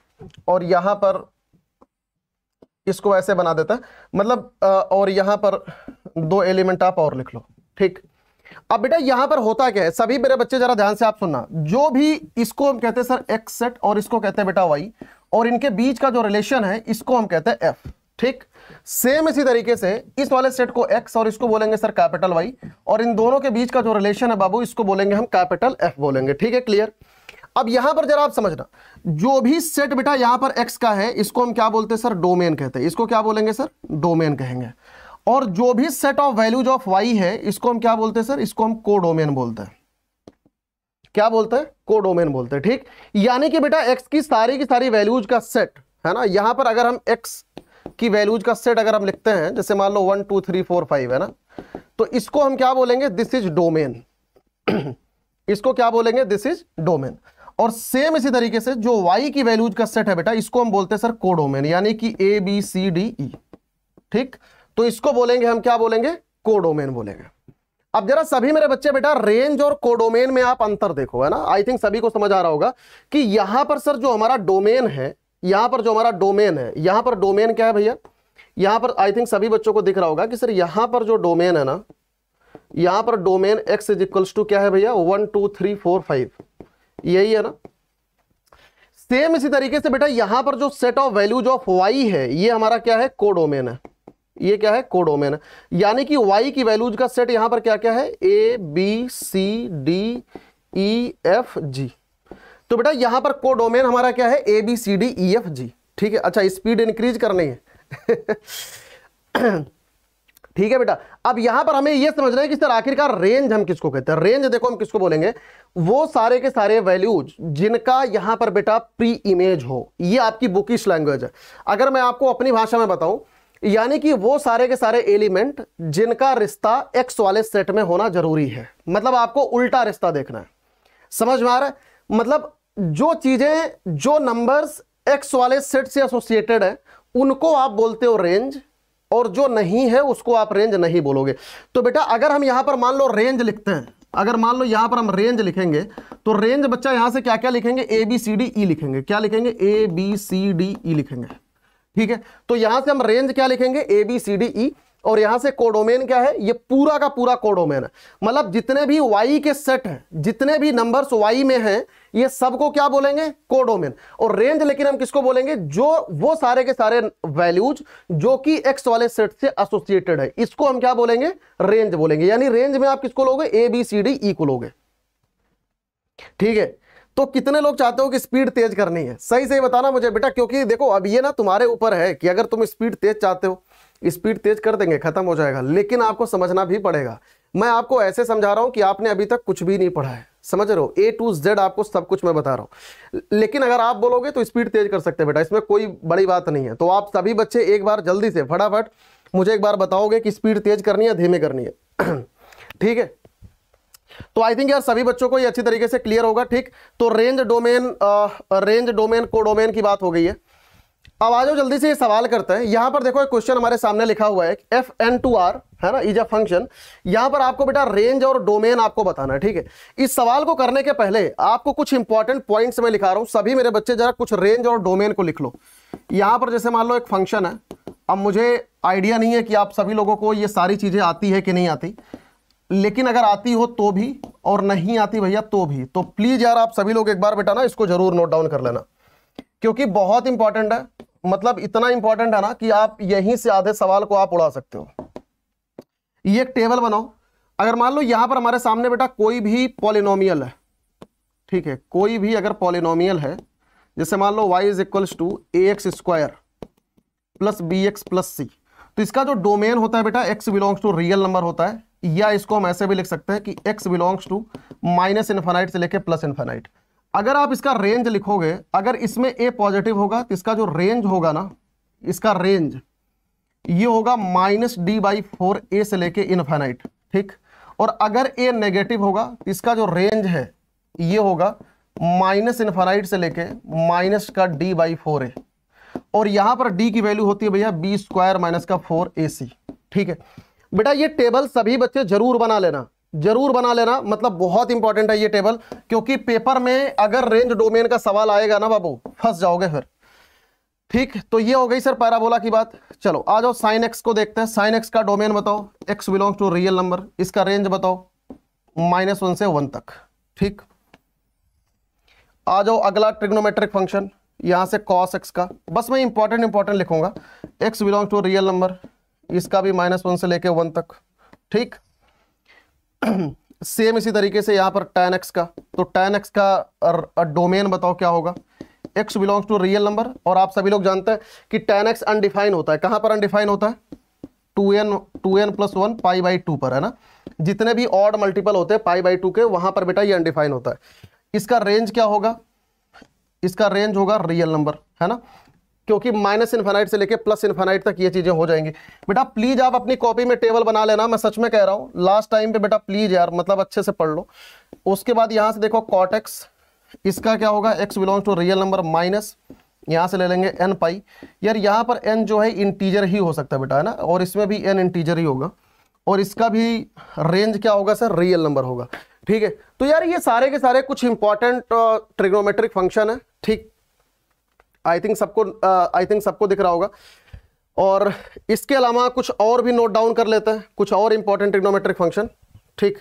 और यहां पर इसको ऐसे बना देता मतलब और यहां पर दो एलिमेंट आप और लिख लो ठीक अब बेटा यहां पर होता क्या है सभी मेरे बच्चे जरा ध्यान से आप सुनना जो भी इसको हम कहते हैं सर एक्स सेट और इसको कहते हैं बेटा वाई और इनके बीच का जो रिलेशन है इसको हम कहते हैं एफ ठीक सेम इसी तरीके से इस वाले सेट को एक्स और इसको बोलेंगे सर कैपिटल वाई और इन दोनों के बीच का जो रिलेशन है बाबू इसको बोलेंगे हम कैपिटल एफ बोलेंगे ठीक है क्लियर अब यहां पर जरा आप समझना जो भी सेट बेटा यहां पर एक्स का है इसको हम क्या बोलते हैं सर डोमेन कहते हैं इसको क्या बोलेंगे सर डोमेन कहेंगे और जो भी set of values of y है इसको हम क्या बोलते हैं सर इसको हम कोडोमेन बोलते हैं क्या बोलते हैं कोडोमेन बोलते हैं ठीक यानी कि बेटा एक्स की सारी की सारी वैल्यूज का सेट है ना यहां पर अगर हम एक्स की वैल्यूज का सेट अगर हम लिखते हैं जैसे मान लो one two three four five है ना तो इसको हम क्या बोलेंगे दिस इज डोमेन इसको क्या बोलेंगे दिस इज डोमेन और सेम इसी तरीके से जो y की वैल्यूज का सेट है बेटा इसको हम बोलते हैं सर कोडोमेन यानी कि A B C D E ठीक तो इसको बोलेंगे हम क्या बोलेंगे कोडोमेन बोलेंगे अब जरा सभी मेरे बच्चे बेटा रेंज और कोडोमेन में आप अंतर देखो है ना आई थिंक सभी को समझ आ रहा होगा कि यहां पर सर जो हमारा डोमेन है यहां पर जो हमारा डोमेन है यहां पर डोमेन क्या है भैया यहां पर आई थिंक सभी बच्चों को दिख रहा होगा कि सर यहां पर जो डोमेन है ना यहां पर domain x is equals to क्या है भैया one two three four five यही है ना सेम इसी तरीके से बेटा यहां पर जो set of values of y है ये हमारा क्या है कोडोमेन है ये क्या है कोडोमेन है यानी कि वाई की वैल्यूज का सेट यहां पर क्या क्या है A B C D E F g तो बेटा यहां पर कोडोमेन हमारा क्या है A B C D E F G ठीक है अच्छा स्पीड इंक्रीज करनी है ठीक है बेटा अब यहां पर हमें यह समझना है कि सर आखिरकार रेंज हम किसको कहते हैं रेंज देखो हम किसको बोलेंगे वो सारे के सारे वैल्यूज जिनका यहां पर बेटा प्री इमेज हो ये आपकी बुकिश लैंग्वेज है अगर मैं आपको अपनी भाषा में बताऊं यानी कि वो सारे के सारे एलिमेंट जिनका रिश्ता एक्स वाले सेट में होना जरूरी है मतलब आपको उल्टा रिश्ता देखना है समझ में आ रहा है मतलब जो चीज़ें जो नंबर्स एक्स वाले सेट से एसोसिएटेड है उनको आप बोलते हो रेंज और जो नहीं है उसको आप रेंज नहीं बोलोगे तो बेटा अगर हम यहां पर मान लो रेंज लिखते हैं अगर मान लो यहां पर हम रेंज लिखेंगे तो रेंज बच्चा यहां से क्या क्या लिखेंगे A B C D E लिखेंगे क्या लिखेंगे A B C D E लिखेंगे ठीक है तो यहां से हम रेंज क्या लिखेंगे A B C D E और यहां से कोडोमेन क्या है ये पूरा का पूरा कोडोमेन है मतलब जितने भी वाई के सेट हैं जितने भी नंबर्स वाई में हैं ये सबको क्या बोलेंगे कोडोमेन और रेंज लेकिन हम किसको बोलेंगे जो वो सारे के सारे वैल्यूज जो कि एक्स वाले सेट से एसोसिएटेड है इसको हम क्या बोलेंगे रेंज बोलेंगे यानी रेंज में आप किसको लोगे A B C D E को लोगे ठीक है तो कितने लोग चाहते हो कि स्पीड तेज करनी है सही सही बताना मुझे बेटा क्योंकि देखो अब ये ना तुम्हारे ऊपर है कि अगर तुम स्पीड तेज चाहते हो स्पीड तेज कर देंगे खत्म हो जाएगा लेकिन आपको समझना भी पड़ेगा मैं आपको ऐसे समझा रहा हूं कि आपने अभी तक कुछ भी नहीं पढ़ा है समझ रहे हो ए टू जेड आपको सब कुछ मैं बता रहा हूं लेकिन अगर आप बोलोगे तो स्पीड तेज कर सकते हैं बेटा इसमें कोई बड़ी बात नहीं है तो आप सभी बच्चे एक बार जल्दी से फटाफट मुझे एक बार बताओगे कि स्पीड तेज करनी है धीमे करनी है ठीक है तो आई थिंक यार सभी बच्चों को ये अच्छी तरीके से क्लियर होगा ठीक तो रेंज डोमेन रेंज डोमेन को डोमेन की बात हो गई है अब आ जाओ जल्दी से ये सवाल करते हैं यहाँ पर देखो एक क्वेश्चन हमारे सामने लिखा हुआ है एफ एन टू आर है ना इज अ फंक्शन यहाँ पर आपको बेटा रेंज और डोमेन आपको बताना है ठीक है इस सवाल को करने के पहले आपको कुछ इंपॉर्टेंट पॉइंट्स मैं लिखा रहा हूँ सभी मेरे बच्चे जरा कुछ रेंज और डोमेन को लिख लो यहाँ पर जैसे मान लो एक फंक्शन है अब मुझे आइडिया नहीं है कि आप सभी लोगों को ये सारी चीज़ें आती है कि नहीं आती लेकिन अगर आती हो तो भी और नहीं आती भैया तो भी तो प्लीज़ यार आप सभी लोग एक बार बेटा ना इसको जरूर नोट डाउन कर लेना क्योंकि बहुत इंपॉर्टेंट है मतलब इतना इंपॉर्टेंट है ना कि आप यहीं से आधे सवाल को आप उड़ा सकते हो ये एक टेबल बनाओ अगर मान लो यहां पर हमारे सामने बेटा कोई भी पॉलिनोमियल है ठीक है कोई भी अगर पॉलिनोमियल है जैसे मान लो y is equals to a x square plus b x plus c तो इसका जो डोमेन होता है बेटा x belongs to real number होता है या इसको हम ऐसे भी लिख सकते हैं कि x belongs to minus infinite से लेके प्लस इन्फानाइट अगर आप इसका रेंज लिखोगे अगर इसमें ए पॉजिटिव होगा तो इसका जो रेंज होगा ना इसका रेंज ये होगा minus d by four a से लेके इनफाइनाइट ठीक और अगर ए नेगेटिव होगा तो इसका जो रेंज है ये होगा माइनस इनफाइनाइट से लेके माइनस का डी बाई फोर ए और यहां पर डी की वैल्यू होती है भैया बी स्क्वायर माइनस का फोर ए सी ठीक है बेटा ये टेबल सभी बच्चे जरूर बना लेना जरूर बना लेना मतलब बहुत इंपॉर्टेंट है ये टेबल क्योंकि पेपर में अगर रेंज डोमेन का सवाल आएगा ना बाबू फंस जाओगे फिर ठीक तो ये हो गई सर पैराबोला की बात चलो आ जाओ साइन एक्स को देखते हैं साइन एक्स का डोमेन बताओ x belong to real number इसका रेंज बताओ माइनस वन से वन तक ठीक आ जाओ अगला ट्रिग्नोमेट्रिक फंक्शन यहां से कॉस एक्स का बस मैं इंपॉर्टेंट इंपॉर्टेंट लिखूंगा x belong to real number इसका भी माइनस वन से लेके वन तक ठीक सेम इसी तरीके से यहाँ पर टेन एक्स का तो टेन एक्स का डोमेन बताओ क्या होगा x belongs to real number और आप सभी लोग जानते हैं कि टेन एक्स अनडिफाइन होता है कहाँ पर अनडिफाइन होता है two n two n plus one pi by two पर है ना जितने भी ऑड मल्टीपल होते हैं पाई बाई टू के वहाँ पर बेटा ये अनडिफाइन होता है इसका रेंज क्या होगा इसका रेंज होगा रियल नंबर है ना क्योंकि माइनस इन्फेनाइट से लेके प्लस इन्फेनाइट तक ये चीज़ें हो जाएंगी बेटा प्लीज़ आप अपनी कॉपी में टेबल बना लेना मैं सच में कह रहा हूँ लास्ट टाइम पे बेटा प्लीज़ यार मतलब अच्छे से पढ़ लो उसके बाद यहाँ से देखो कॉटेक्स इसका क्या होगा x belongs to real number minus यहाँ से ले लेंगे एन पाई यार यहाँ पर एन जो है इंटीजर ही हो सकता है बेटा है ना और इसमें भी एन इंटीजर ही होगा और इसका भी रेंज क्या होगा सर रियल नंबर होगा ठीक है तो यार ये सारे के सारे कुछ इंपॉर्टेंट ट्रिग्नोमेट्रिक फंक्शन है ठीक आई थिंक सबको आई uh, थिंक सबको दिख रहा होगा और इसके अलावा कुछ और भी नोट डाउन कर लेते हैं कुछ और इंपॉर्टेंट ट्रिग्नोमेट्रिक फंक्शन ठीक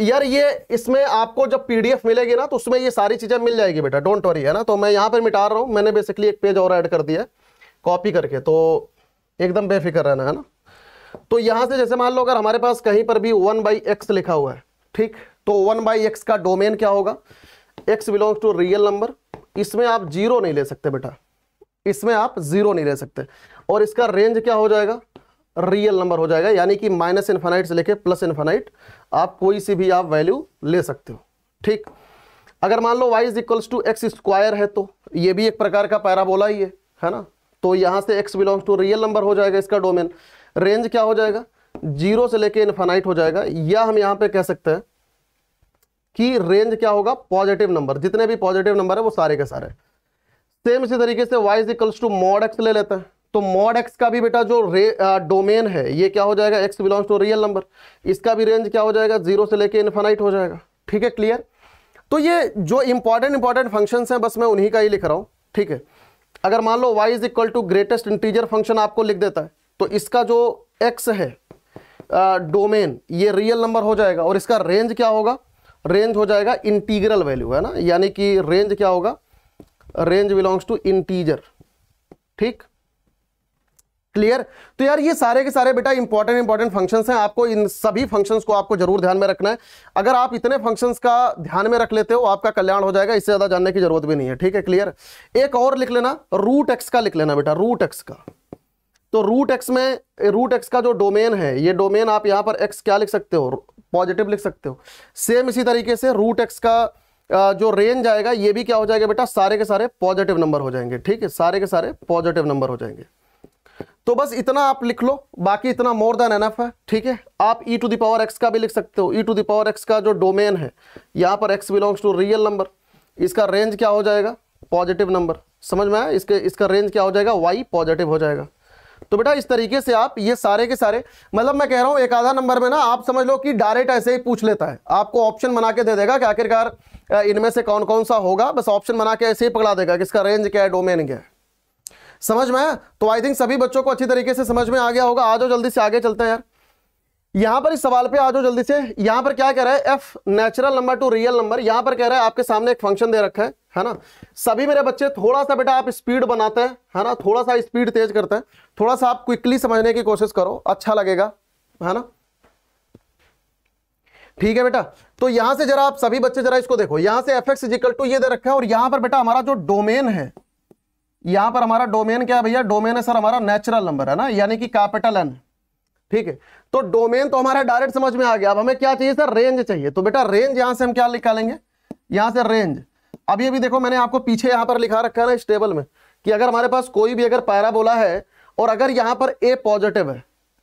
यार ये इसमें आपको जब पीडीएफ मिलेगी ना तो उसमें ये सारी चीज़ें मिल जाएगी बेटा डोंट वरी है ना तो मैं यहाँ पर मिटा रहा हूँ मैंने बेसिकली एक पेज और ऐड कर दिया है कॉपी करके तो एकदम बेफिक्र रहना है ना तो यहाँ से जैसे मान लो अगर हमारे पास कहीं पर भी वन बाई एक्स लिखा हुआ है ठीक तो वन बाई एक्स का डोमेन क्या होगा x belongs to real number इसमें आप जीरो नहीं ले सकते बेटा इसमें आप जीरो नहीं ले सकते और इसका रेंज क्या हो जाएगा रियल नंबर हो जाएगा यानी कि माइनस इन्फाइट से लेके प्लस इन्फाइट आप कोई सी भी आप वैल्यू ले सकते हो ठीक अगर मान लो y is equals to x square है तो ये भी एक प्रकार का पैराबोला ही है है ना तो यहाँ से x belongs to real number हो जाएगा इसका डोमेन रेंज क्या हो जाएगा जीरो से लेके इन्फाइट हो जाएगा या हम यहाँ पे कह सकते हैं की रेंज क्या होगा पॉजिटिव नंबर जितने भी पॉजिटिव नंबर है वो सारे के सारे सेम इसी तरीके से y is equals to mod x ले लेते हैं तो मॉड एक्स का भी बेटा जो रे डोमेन है ये क्या हो जाएगा x belongs to real number इसका भी रेंज क्या हो जाएगा जीरो से लेके इन्फानाइट हो जाएगा ठीक है क्लियर तो ये जो इंपॉर्टेंट इंपॉर्टेंट फंक्शन हैं बस मैं उन्हीं का ही लिख रहा हूँ ठीक है अगर मान लो y is equal to greatest integer function आपको लिख देता है तो इसका जो x है डोमेन ये रियल नंबर हो जाएगा और इसका रेंज क्या होगा रेंज हो जाएगा इंटीग्रल वैल्यू है ना यानी कि रेंज क्या होगा रेंज बिलोंग्स टू इंटीजर ठीक क्लियर तो यार ये सारे के सारे बेटा इंपॉर्टेंट इंपॉर्टेंट फंक्शंस हैं आपको इन सभी फंक्शंस को आपको जरूर ध्यान में रखना है अगर आप इतने फंक्शंस का ध्यान में रख लेते हो आपका कल्याण हो जाएगा इससे ज़्यादा जानने की जरूरत भी नहीं है ठीक है क्लियर एक और लिख लेना रूट एक्स का लिख लेना बेटा रूट एक्स का तो रूट एक्स में रूट एक्स का जो डोमेन है ये डोमेन आप यहाँ पर एक्स क्या लिख सकते हो पॉजिटिव लिख सकते हो सेम इसी तरीके से रूट एक्स का जो रेंज आएगा ये भी क्या हो जाएगा बेटा सारे के सारे पॉजिटिव नंबर हो जाएंगे ठीक है सारे के सारे पॉजिटिव नंबर हो जाएंगे तो बस इतना आप लिख लो बाकी इतना मोर देन एनफ है ठीक है आप ई टू दावर एक्स का भी लिख सकते हो ई टू दावर एक्स का जो डोमेन है यहाँ पर x belongs to real number इसका रेंज क्या हो जाएगा पॉजिटिव नंबर समझ में आया इसके इसका रेंज क्या हो जाएगा वाई पॉजिटिव हो जाएगा तो बेटा इस तरीके से आप ये सारे के सारे मतलब मैं कह रहा हूँ एक आधा नंबर में ना आप समझ लो कि डायरेक्ट ऐसे ही पूछ लेता है आपको ऑप्शन बना के दे देगा कि आखिरकार इनमें से कौन कौन सा होगा बस ऑप्शन बना के ऐसे ही पकड़ा देगा कि इसका रेंज क्या है डोमेन क्या है समझ में तो आई थिंक सभी बच्चों को अच्छी तरीके से समझ में आ गया होगा आ जाओ जल्दी से आगे चलते हैं यार यहां पर इस सवाल पे आ जाओ जल्दी से यहां पर क्या कह रहा है f natural number to real number यहां पर कह रहा है आपके सामने एक फंक्शन दे रखा है है ना सभी मेरे बच्चे थोड़ा सा बेटा आप स्पीड बनाते हैं है ना थोड़ा सा स्पीड तेज करते हैं थोड़ा सा आप क्विकली समझने की कोशिश करो अच्छा लगेगा है ना ठीक है बेटा तो यहां से जरा आप सभी बच्चे जरा इसको देखो यहां से एफ एक्स इजिकल टू ये दे रखा है और यहां पर बेटा हमारा जो डोमेन है यहां पर हमारा डोमेन क्या है भैया डोमेन है सर हमारा नेचुरल नंबर है ना यानी कि कैपिटल एन ठीक है तो डोमेन तो हमारा डायरेक्ट समझ में आ गया अब हमें क्या चाहिए सर रेंज चाहिए तो बेटा रेंज यहां से हम क्या निकालेंगे यहां से रेंज अब ये भी देखो मैंने आपको पीछे यहां पर लिखा रखा है ना इस टेबल में कि अगर हमारे पास कोई भी अगर पैराबोला है और अगर यहां पर ए पॉजिटिव है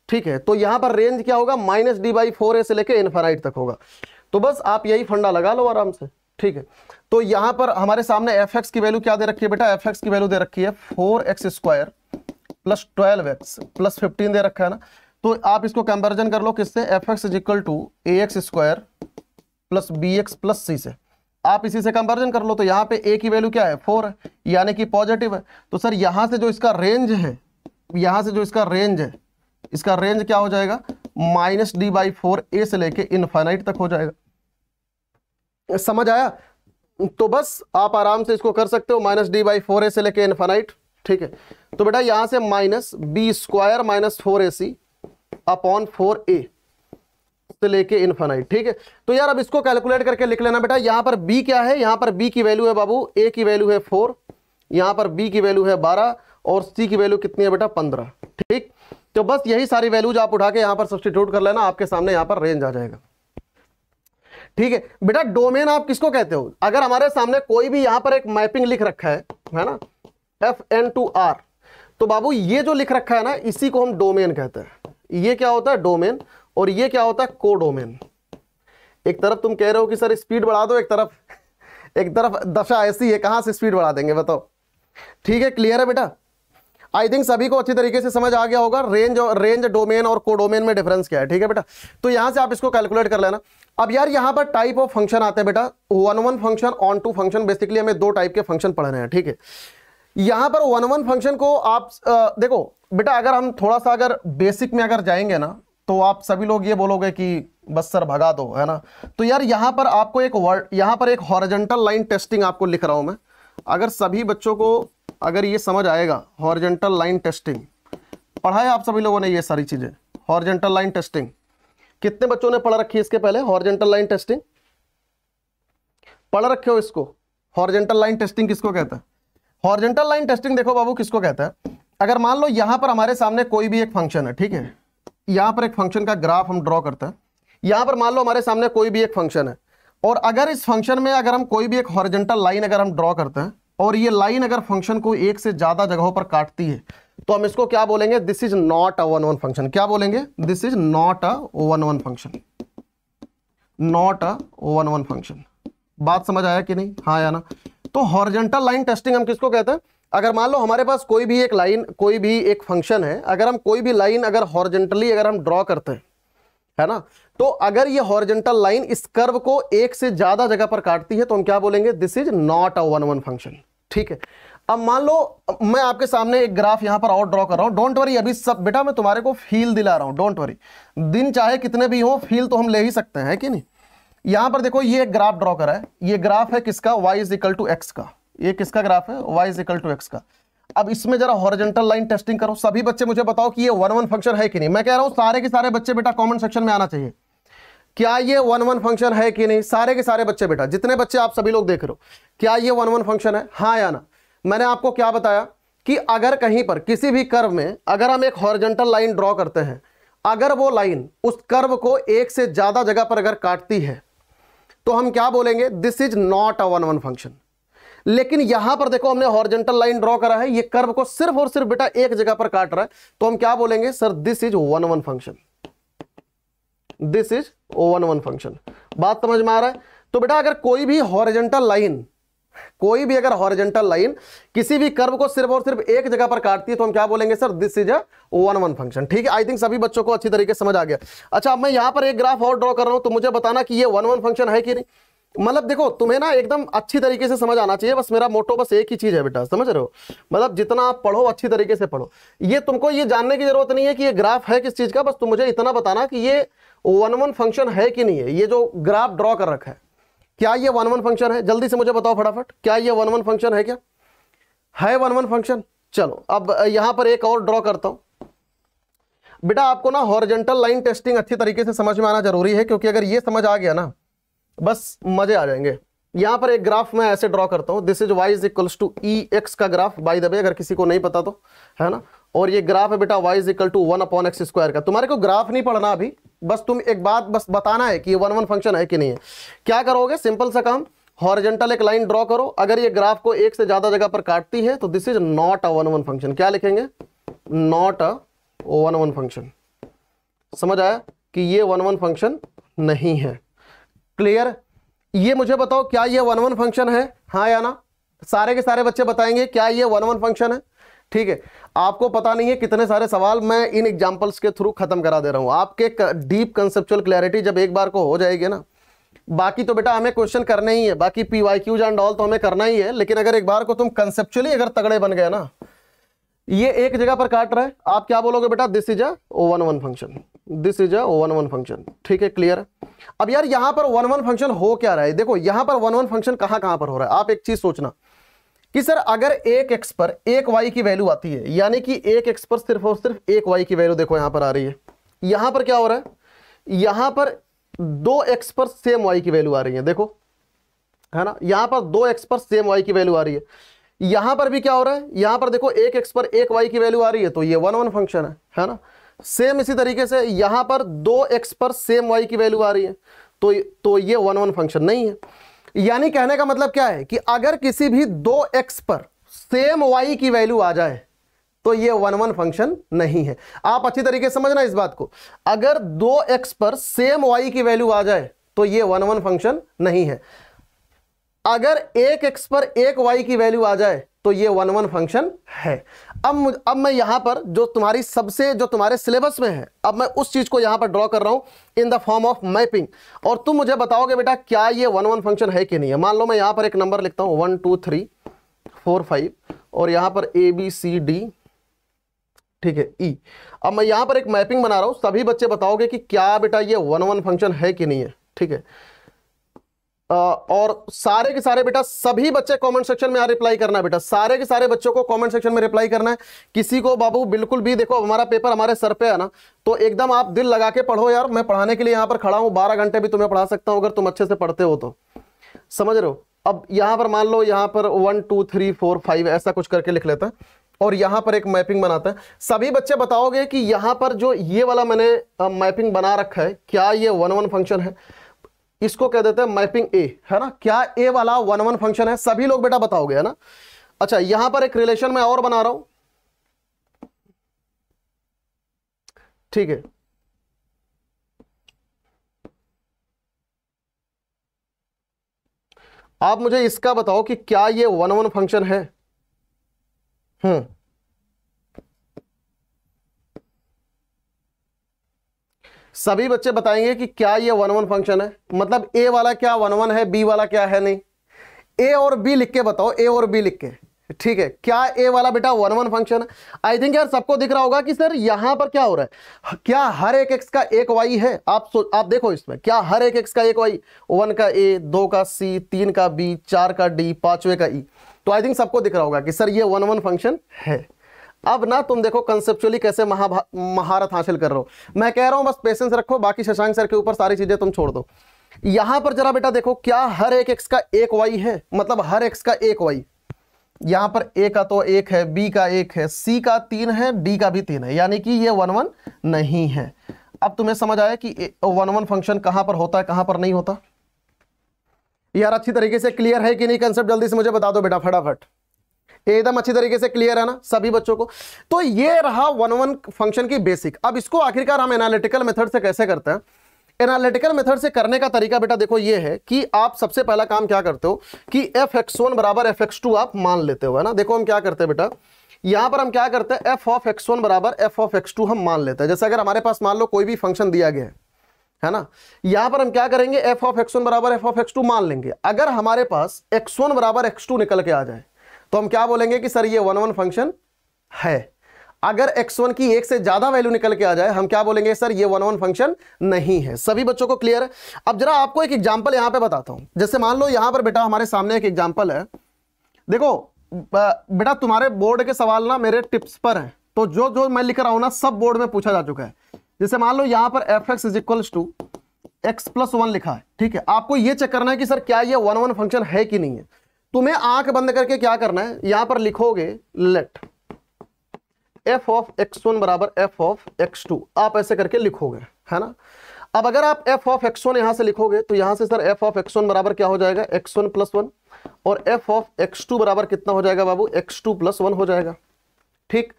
ठीक है तो यहां पर रेंज क्या होगा minus d by four a से लेके इनफाइट तक होगा तो बस आप यही फंडा लगा लो आराम से ठीक है तो यहां पर हमारे सामने एफ एक्स की वैल्यू क्या दे रखी है बेटा एफ एक्स की वैल्यू दे रखी है four x square plus twelve x plus fifteen दे रखा है ना तो आप इसको कंपेरिजन कर लो किससे f x is equal to a x square plus b x plus c से आप इसी से कंपेरिजन कर लो तो यहाँ पे ए की वैल्यू क्या है फोर है यानी कि पॉजिटिव है तो सर यहाँ से जो इसका रेंज है यहाँ से जो इसका रेंज है इसका रेंज क्या हो जाएगा minus d by four a से लेके इनफाइनाइट तक हो जाएगा समझ आया तो बस आप आराम से इसको कर सकते हो minus d by four a से लेके इनफाइनाइट ठीक है तो बेटा यहां से minus b square minus four a c upon four a से लेके इन्फानाइट ठीक है तो यार अब इसको कैलकुलेट करके लिख लेना बेटा यहां पर बी क्या है यहां पर बी की वैल्यू है बाबू ए की वैल्यू है फोर यहां पर बी की वैल्यू है बारह और सी की वैल्यू कितनी है बेटा पंद्रह ठीक तो बस यही सारी वैल्यूज आप उठा के यहां पर सब्सटीट्यूट कर लेना आपके सामने यहां पर रेंज आ जाएगा ठीक है बेटा डोमेन आप किसको कहते हो अगर हमारे सामने कोई भी यहां पर एक मैपिंग लिख रखा है है ना एफ एन टू आर तो बाबू ये जो लिख रखा है ना इसी को हम डोमेन कहते हैं ये क्या होता है डोमेन और ये क्या होता है कोडोमेन एक तरफ तुम कह रहे हो कि सर स्पीड बढ़ा दो एक तरफ एक तरफ दशा ऐसी है कहां से स्पीड बढ़ा देंगे बताओ ठीक है क्लियर है बेटा आई थिंक सभी को अच्छी तरीके से समझ आ गया होगा रेंज और रेंज डोमेन और कोडोमेन में डिफरेंस क्या है ठीक है बेटा तो यहां से आप इसको कैलकुलेट कर लेना अब यार यहां पर टाइप ऑफ फंक्शन आते हैं बेटा one one function onto function basically हमें दो टाइप के फंक्शन पढ़ रहे हैं ठीक है यहां पर वन वन फंक्शन को आप आ, देखो बेटा अगर हम थोड़ा सा अगर बेसिक में अगर जाएंगे ना तो आप सभी लोग ये बोलोगे कि बस सर भगा दो है ना तो यार यहाँ पर आपको एक वर्ड यहाँ पर एक हॉर्जेंटल लाइन टेस्टिंग आपको लिख रहा हूँ मैं अगर सभी बच्चों को अगर ये समझ आएगा हॉर्जेंटल लाइन टेस्टिंग पढ़ा है आप सभी लोगों ने ये सारी चीज़ें हॉर्जेंटल लाइन टेस्टिंग कितने बच्चों ने पढ़ रखी है इसके पहले हॉर्जेंटल लाइन टेस्टिंग पढ़ रखे हो इसको हॉर्जेंटल लाइन टेस्टिंग किसको कहता है हॉर्जेंटल लाइन टेस्टिंग देखो बाबू किसको कहता है अगर मान लो यहां पर हमारे सामने कोई भी एक फंक्शन है ठीक है यहां पर एक फंक्शन का ग्राफ हम ड्रॉ करते हैं यहां पर मान लो हमारे सामने कोई भी एक फंक्शन है और अगर इस फंक्शन में अगर हम कोई भी एक हॉरिजेंटल लाइन अगर हम ड्रॉ करते हैं और ये लाइन अगर फंक्शन को एक से ज्यादा जगहों पर काटती है तो हम इसको क्या बोलेंगे this is not a one one function क्या बोलेंगे this is not a one one function not a one one function बात समझ आया कि नहीं हाँ या ना तो हॉरिजेंटल लाइन टेस्टिंग हम किसको कहते हैं अगर मान लो हमारे पास कोई भी एक लाइन कोई भी एक फंक्शन है अगर हम कोई भी लाइन अगर हॉर्जेंटली अगर हम ड्रॉ करते हैं है ना तो अगर ये हॉर्जेंटल लाइन इस कर्व को एक से ज्यादा जगह पर काटती है तो हम क्या बोलेंगे this is not a one one function ठीक है अब मान लो मैं आपके सामने एक ग्राफ यहां पर और ड्रॉ कर रहा हूं डोंट वरी अभी सब बेटा मैं तुम्हारे को फील दिला रहा हूं डोंट वरी दिन चाहे कितने भी हो फील तो हम ले ही सकते हैं कि नहीं यहां पर देखो ये ग्राफ ड्रॉ करा है ये ग्राफ है किसका y is equal to x का ये किसका ग्राफ है y is equal to x का अब इसमें जरा हॉरिजेंटल लाइन टेस्टिंग करो सभी बच्चे मुझे बताओ कि ये वन वन फंक्शन है कि नहीं मैं कह रहा हूं सारे के सारे बच्चे बेटा कॉमेंट सेक्शन में आना चाहिए क्या ये वन वन फंक्शन है कि नहीं सारे के सारे बच्चे बेटा जितने बच्चे आप सभी लोग देख रहे हो क्या ये वन वन फंक्शन है हाँ या ना मैंने आपको क्या बताया कि अगर कहीं पर किसी भी कर्व में अगर हम एक हॉरिजेंटल लाइन ड्रॉ करते हैं अगर वो लाइन उस कर्व को एक से ज़्यादा जगह पर अगर काटती है तो हम क्या बोलेंगे this is not a one one function लेकिन यहां पर देखो हमने हॉर्जेंटल लाइन ड्रॉ करा है ये कर्व को सिर्फ और सिर्फ बेटा एक जगह पर काट रहा है तो हम क्या बोलेंगे sir this is one one function this is one one function बात समझ में आ रहा है तो बेटा अगर कोई भी हॉरिजेंटल लाइन कोई भी अगर हॉरिजेंटल लाइन किसी भी कर्व को सिर्फ और सिर्फ एक जगह पर काटती है तो हम क्या बोलेंगे sir this is a one one function ठीक है आई थिंक सभी बच्चों को अच्छी तरीके समझ आ गया अच्छा अब मैं यहां पर एक ग्राफ और ड्रॉ कर रहा हूं तो मुझे बताना कि ये वन वन फंक्शन है कि नहीं मतलब देखो तुम्हें ना एकदम अच्छी तरीके से समझ आना चाहिए बस मेरा मोटो बस एक ही चीज़ है बेटा समझ रहे हो मतलब जितना आप पढ़ो अच्छी तरीके से पढ़ो ये तुमको ये जानने की ज़रूरत नहीं है कि ये ग्राफ है किस चीज़ का बस तुम मुझे इतना बताना कि ये वन वन फंक्शन है कि नहीं है ये जो ग्राफ ड्रॉ कर रखा है क्या ये वन वन फंक्शन है जल्दी से मुझे बताओ फटाफट क्या ये वन वन फंक्शन है क्या है वन वन फंक्शन चलो अब यहां पर एक और ड्रॉ करता हूं बेटा आपको ना हॉर्जेंटल लाइन टेस्टिंग अच्छी तरीके से समझ में आना जरूरी है क्योंकि अगर ये समझ आ गया ना बस मजे आ जाएंगे यहां पर एक ग्राफ मैं ऐसे ड्रॉ करता हूं this is y is equals to e x का ग्राफ बाई दबे अगर किसी को नहीं पता तो है ना और ये ग्राफ है बेटा y is equal to one upon x square का तुम्हारे को ग्राफ नहीं पढ़ना अभी बस तुम एक बात बस बताना है कि ये वन वन फंक्शन है कि नहीं है क्या करोगे सिंपल सा काम हॉरिजेंटल एक लाइन ड्रॉ करो अगर ये ग्राफ को एक से ज्यादा जगह पर काटती है तो this is not a one one function क्या लिखेंगे not a one one function समझ आया कि ये वन वन फंक्शन नहीं है क्लियर ये मुझे बताओ क्या ये वन वन फंक्शन है हाँ या ना सारे के सारे बच्चे बताएंगे क्या ये वन वन फंक्शन है ठीक है आपको पता नहीं है कितने सारे सवाल मैं इन एग्जाम्पल्स के थ्रू खत्म करा दे रहा हूं आपके डीप कंसेप्चुअल क्लैरिटी जब एक बार को हो जाएगी ना बाकी तो बेटा हमें क्वेश्चन करने ही है बाकी P Y Qs and all तो हमें करना ही है लेकिन अगर एक बार को तुम कंसेप्चुअली अगर तगड़े बन गए ना ये एक जगह पर काट रहे आप क्या बोलोगे बेटा this is a one one function this is an one function ठीक है क्लियर अब यार यहां पर वन वन फंक्शन हो क्या रहा है देखो यहां पर वन वन फंक्शन कहां कहां पर हो रहा है आप एक चीज सोचना कि सर अगर एक एक्स पर एक वाई की वैल्यू आती है यानी कि एक एक्स पर सिर्फ और सिर्फ एक वाई की वैल्यू देखो यहां पर आ रही है यहां पर क्या हो रहा है यहां पर दो एक्स पर सेम वाई की वैल्यू आ रही है देखो है ना यहां पर दो एक्स पर सेम वाई की वैल्यू आ रही है यहां पर भी क्या हो रहा है यहां पर देखो एक एक्स पर एक वाई की वैल्यू आ रही है तो ये वन वन फंक्शन है है ना सेम इसी तरीके से यहां पर दो एक्स पर सेम वाई की वैल्यू आ रही है तो तो ये वन वन फंक्शन नहीं है यानी कहने का मतलब क्या है कि अगर किसी भी दो एक्स पर सेम वाई की वैल्यू आ जाए तो ये वन वन फंक्शन नहीं है आप अच्छी तरीके से समझना इस बात को अगर दो एक्स पर सेम वाई की वैल्यू आ जाए तो ये वन वन फंक्शन नहीं है अगर एक एक्स पर एक वाई की वैल्यू आ जाए तो ये वन वन फंक्शन है अब अब मैं यहां पर जो तुम्हारी सबसे जो तुम्हारे सिलेबस में है अब मैं उस चीज़ को यहां पर ड्रॉ कर रहा हूं in the form of mapping और तुम मुझे बताओगे बेटा क्या ये वन वन फंक्शन है कि नहीं है मान लो मैं यहां पर एक नंबर लिखता हूं one two three four five और यहां पर ए बी सी डी ठीक है ई e। अब मैं यहां पर एक मैपिंग बना रहा हूं सभी बच्चे बताओगे कि क्या बेटा ये वन वन फंक्शन है कि नहीं है ठीक है और सारे के सारे बेटा सभी बच्चे कमेंट सेक्शन में रिप्लाई करना है बेटा सारे के सारे बच्चों को कमेंट सेक्शन में रिप्लाई करना है किसी को बाबू बिल्कुल भी देखो हमारा पेपर हमारे सर पे है ना तो एकदम आप दिल लगा के पढ़ो यार मैं पढ़ाने के लिए यहां पर खड़ा हूं बारह घंटे भी तुम्हें पढ़ा सकता हूं अगर तुम अच्छे से पढ़ते हो तो समझ रहे हो अब यहां पर मान लो यहां पर one two three four five ऐसा कुछ करके लिख लेता है और यहां पर एक मैपिंग बनाते हैं सभी बच्चे बताओगे कि यहां पर जो ये वाला मैंने मैपिंग बना रखा है क्या ये वन वन फंक्शन है इसको कह देते हैं मैपिंग ए है ना क्या ए वाला वन वन फंक्शन है सभी लोग बेटा बताओगे है ना अच्छा यहां पर एक रिलेशन में और बना रहा हूं ठीक है आप मुझे इसका बताओ कि क्या ये वन वन फंक्शन है हम्म सभी बच्चे बताएंगे कि क्या ये वन वन फंक्शन है मतलब ए वाला क्या वन वन है बी वाला क्या है नहीं ए और बी लिख के बताओ ए और बी लिख के ठीक है क्या ए वाला बेटा वन वन फंक्शन है आई थिंक यार सबको दिख रहा होगा कि सर यहां पर क्या हो रहा है क्या हर एक एक्स का एक वाई है आप आप देखो इसमें क्या हर एक एक्स का एक वाई वन का ए दो का सी तीन का बी चार का डी पांचवे का ई e। तो आई थिंक सबको दिख रहा होगा कि सर ये वन वन फंक्शन है अब ना तुम देखो कंसेप्चुअली कैसे महारत हासिल कर रहे हो मैं कह रहा हूं बस पेशेंस रखो बाकी शशांक सर के ऊपर सारी चीज़ें तुम छोड़ दो यहां पर जरा बेटा देखो क्या हर एक एक्स का एक वाई है मतलब हर एक्स का एक वाई यहां पर ए का तो एक है बी का एक है सी का तीन है डी का भी तीन है यानी कि ये वन वन नहीं है अब तुम्हें समझ आया कि वन वन फंक्शन कहां पर होता है कहां पर नहीं होता यार अच्छी तरीके से क्लियर है कि नहीं कंसेप्ट जल्दी से मुझे बता दो बेटा फटाफट एकदम अच्छी तरीके से क्लियर है ना सभी बच्चों को तो ये रहा वन वन फंक्शन की बेसिक अब इसको आखिरकार हम एनालिटिकल मेथड से कैसे करते हैं एनालिटिकल मेथड से करने का तरीका बेटा देखो ये है कि आप सबसे पहला काम क्या करते हो कि एफ एक्स वन बराबर एफ एक्स टू आप मान लेते हो है ना देखो हम क्या करते हैं बेटा यहां पर हम क्या करते हैं एफ ऑफ एक्स वन बराबर एफ ऑफ एक्स टू हम मान लेते हैं जैसे अगर हमारे पास मान लो कोई भी फंक्शन दिया गया है है ना यहां पर हम क्या करेंगे एफ ऑफ एक्स वन बराबर एफ ऑफ एक्स टू मान लेंगे अगर हमारे पास एक्स वन बराबर एक्स टू निकल के आ जाए तो हम क्या बोलेंगे कि सर ये वन वन फंक्शन है अगर x1 की एक से ज़्यादा वैल्यू निकल के आ जाए हम क्या बोलेंगे सर ये वन वन फंक्शन नहीं है सभी बच्चों को क्लियर है अब जरा आपको एक एग्जाम्पल यहां पे बताता हूं जैसे मान लो यहां पर बेटा हमारे सामने एक एग्जाम्पल है देखो बेटा तुम्हारे बोर्ड के सवाल ना मेरे टिप्स पर हैं तो जो जो मैं लिख रहा हूं ना सब बोर्ड में पूछा जा चुका है जैसे मान लो यहां पर f x is equal to x plus one लिखा है ठीक है आपको यह चेक करना है कि सर क्या यह वन वन फंक्शन है कि नहीं है तुम्हें आंख बंद करके क्या करना है यहां पर लिखोगे let f of x one बराबर एफ ऑफ एक्स टू आप ऐसे करके लिखोगे है ना अब अगर आप एफ ऑफ एक्स वन यहां से लिखोगे तो यहां से sir f of x one बराबर क्या हो जाएगा एक्स वन प्लस वन और एफ ऑफ एक्स टू बराबर कितना हो जाएगा बाबू एक्स टू प्लस वन हो जाएगा ठीक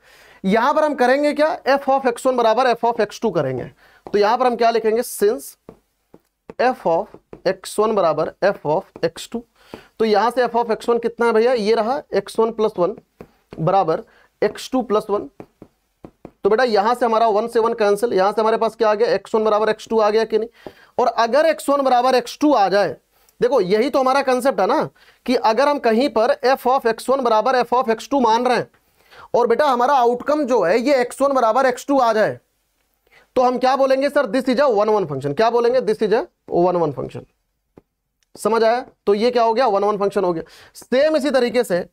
यहां पर हम करेंगे क्या एफ ऑफ एक्स वन बराबर एफ ऑफ एक्स टू करेंगे तो यहां पर हम क्या लिखेंगे since f of x one बराबर एफ ऑफ एक्स टू तो यहां से एफ ऑफ एक्स वन कितना है भैया ये रहा एक्स वन प्लस वन बराबर एक्स टू प्लस वन तो बेटा यहां से हमारा वन से वन कैंसिल यहां से हमारे पास क्या आ गया एक्स वन बराबर एक्स टू आ गया कि नहीं और अगर एक्स वन बराबर एक्स टू आ जाए देखो यही तो हमारा कंसेप्ट है ना कि अगर हम कहीं पर एफ ऑफ एक्स वन बराबर एफ ऑफ एक्स टू मान रहे हैं और बेटा हमारा आउटकम जो है ये एक्स वन बराबर एक्स टू आ जाए तो हम क्या बोलेंगे sir this is a one one function क्या बोलेंगे this is a one one function समझ आया तो ये क्या हो गया वन वन फंक्शन हो गया सेम इसी तरीके से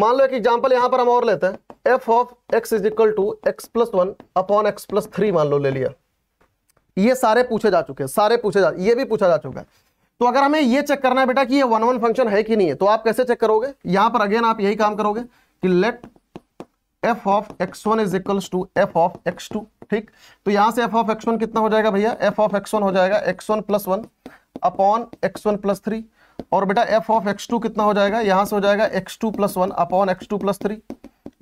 मान लो एक एग्जांपल यहां पर हम और लेते हैं f of x is equal to x plus one upon x plus three मान लो ले लिया ये सारे पूछे जा चुके हैं सारे पूछे जा ये भी पूछा जा चुका है तो अगर हमें ये चेक करना है बेटा कि ये वन वन फंक्शन है कि नहीं है तो आप कैसे चेक करोगे यहां पर अगेन आप यही काम करोगे कि let f of x one is equal to f of x two ठीक तो यहां से एफ ऑफ एक्स वन कितना हो जाएगा भैया एफ ऑफ एक्स वन हो जाएगा x one plus one upon x one plus three और बेटा एफ ऑफ एक्स टू कितना हो जाएगा यहां से हो जाएगा x two plus one upon x two plus three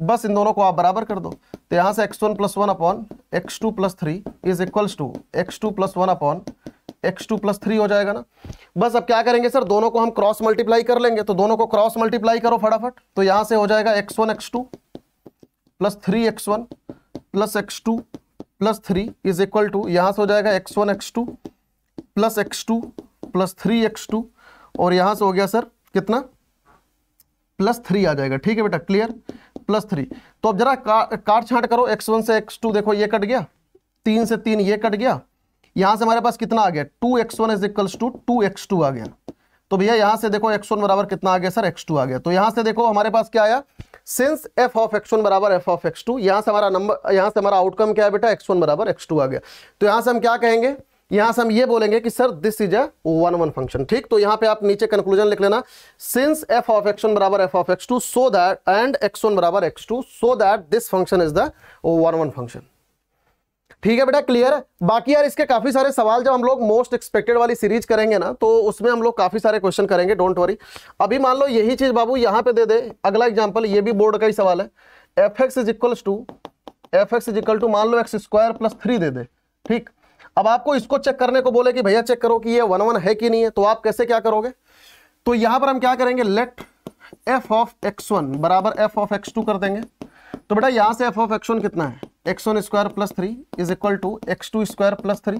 बस इन दोनों को आप बराबर कर दो तो यहां से x one plus one upon x two plus three is equals to x two plus one upon x two plus three हो जाएगा ना बस अब क्या करेंगे सर दोनों को हम क्रॉस मल्टीप्लाई कर लेंगे तो दोनों को क्रॉस मल्टीप्लाई करो फटाफट तो यहां से हो जाएगा x one x two plus three x one plus x two plus three is equal to यहां से हो जाएगा x one x two plus x two plus three x two और यहां से हो गया सर कितना प्लस थ्री आ जाएगा ठीक है बेटा क्लियर प्लस थ्री तो अब जरा कार छाट करो एक्स वन से एक्स टू देखो ये कट गया तीन से तीन ये कट गया यहां से हमारे पास कितना आ गया two x one is equals to two x two आ गया तो भैया यहां से देखो एक्स वन बराबर कितना आ गया सर एक्स टू आ गया तो यहां से देखो हमारे पास क्या आया since f of x one बराबर एफ ऑफ एक्स टू यहां से हमारा नंबर यहां से हमारा आउटकम क्या है बेटा एक्स वन बराबर एक्स टू आ गया तो यहां से हम क्या कहेंगे यहां से हम ये बोलेंगे कि sir this is an one one function ठीक तो यहां पे आप नीचे कंक्लूजन लिख लेना since f of x one बराबर f of x two so that and x one बराबर x two so that this function is the one one function ठीक है बेटा क्लियर है बाकी यार इसके काफी सारे सवाल जब हम लोग मोस्ट एक्सपेक्टेड वाली सीरीज करेंगे ना तो उसमें हम लोग काफी सारे क्वेश्चन करेंगे डोंट वरी अभी मान लो यही चीज बाबू यहां पे दे दे अगला एग्जांपल ये भी बोर्ड का ही सवाल है f x is equal to f x is equal to मान लो एक्स स्क्वायर प्लस थ्री दे दे ठीक अब आपको इसको चेक करने को बोले कि भैया चेक करो कि ये वन वन है कि नहीं है तो आप कैसे क्या करोगे तो यहां पर हम क्या करेंगे let f of x one बराबर एफ ऑफ एक्स टू कर देंगे तो बेटा यहां से एफ ऑफ एक्स वन कितना है x one square plus three is equal to x two square plus three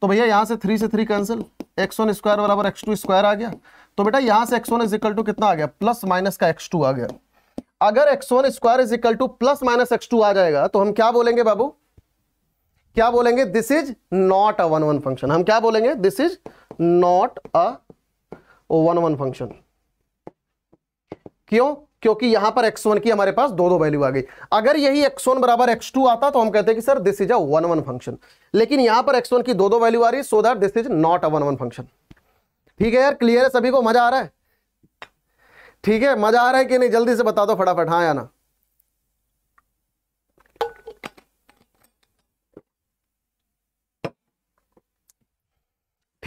तो भैया यहां से थ्री से three cancel x one square बराबर एक्स टू स्क्वायर आ गया तो बेटा यहां से x one is equal to कितना आ गया प्लस माइनस का एक्स टू आ गया अगर x one square is equal to plus minus x two आ जाएगा तो हम क्या बोलेंगे बाबू क्या बोलेंगे this is not a one one function हम क्या बोलेंगे this is not a one one function क्यों क्योंकि यहां पर x1 की हमारे पास दो दो वैल्यू आ गई अगर यही x1 बराबर x2 आता तो हम कहते कि sir this is a one one function लेकिन यहां पर x1 की दो दो वैल्यू आ रही so that this is not a one one function ठीक है यार क्लियर है सभी को मजा आ रहा है ठीक है मजा आ रहा है कि नहीं जल्दी से बता दो फटाफट हाँ या ना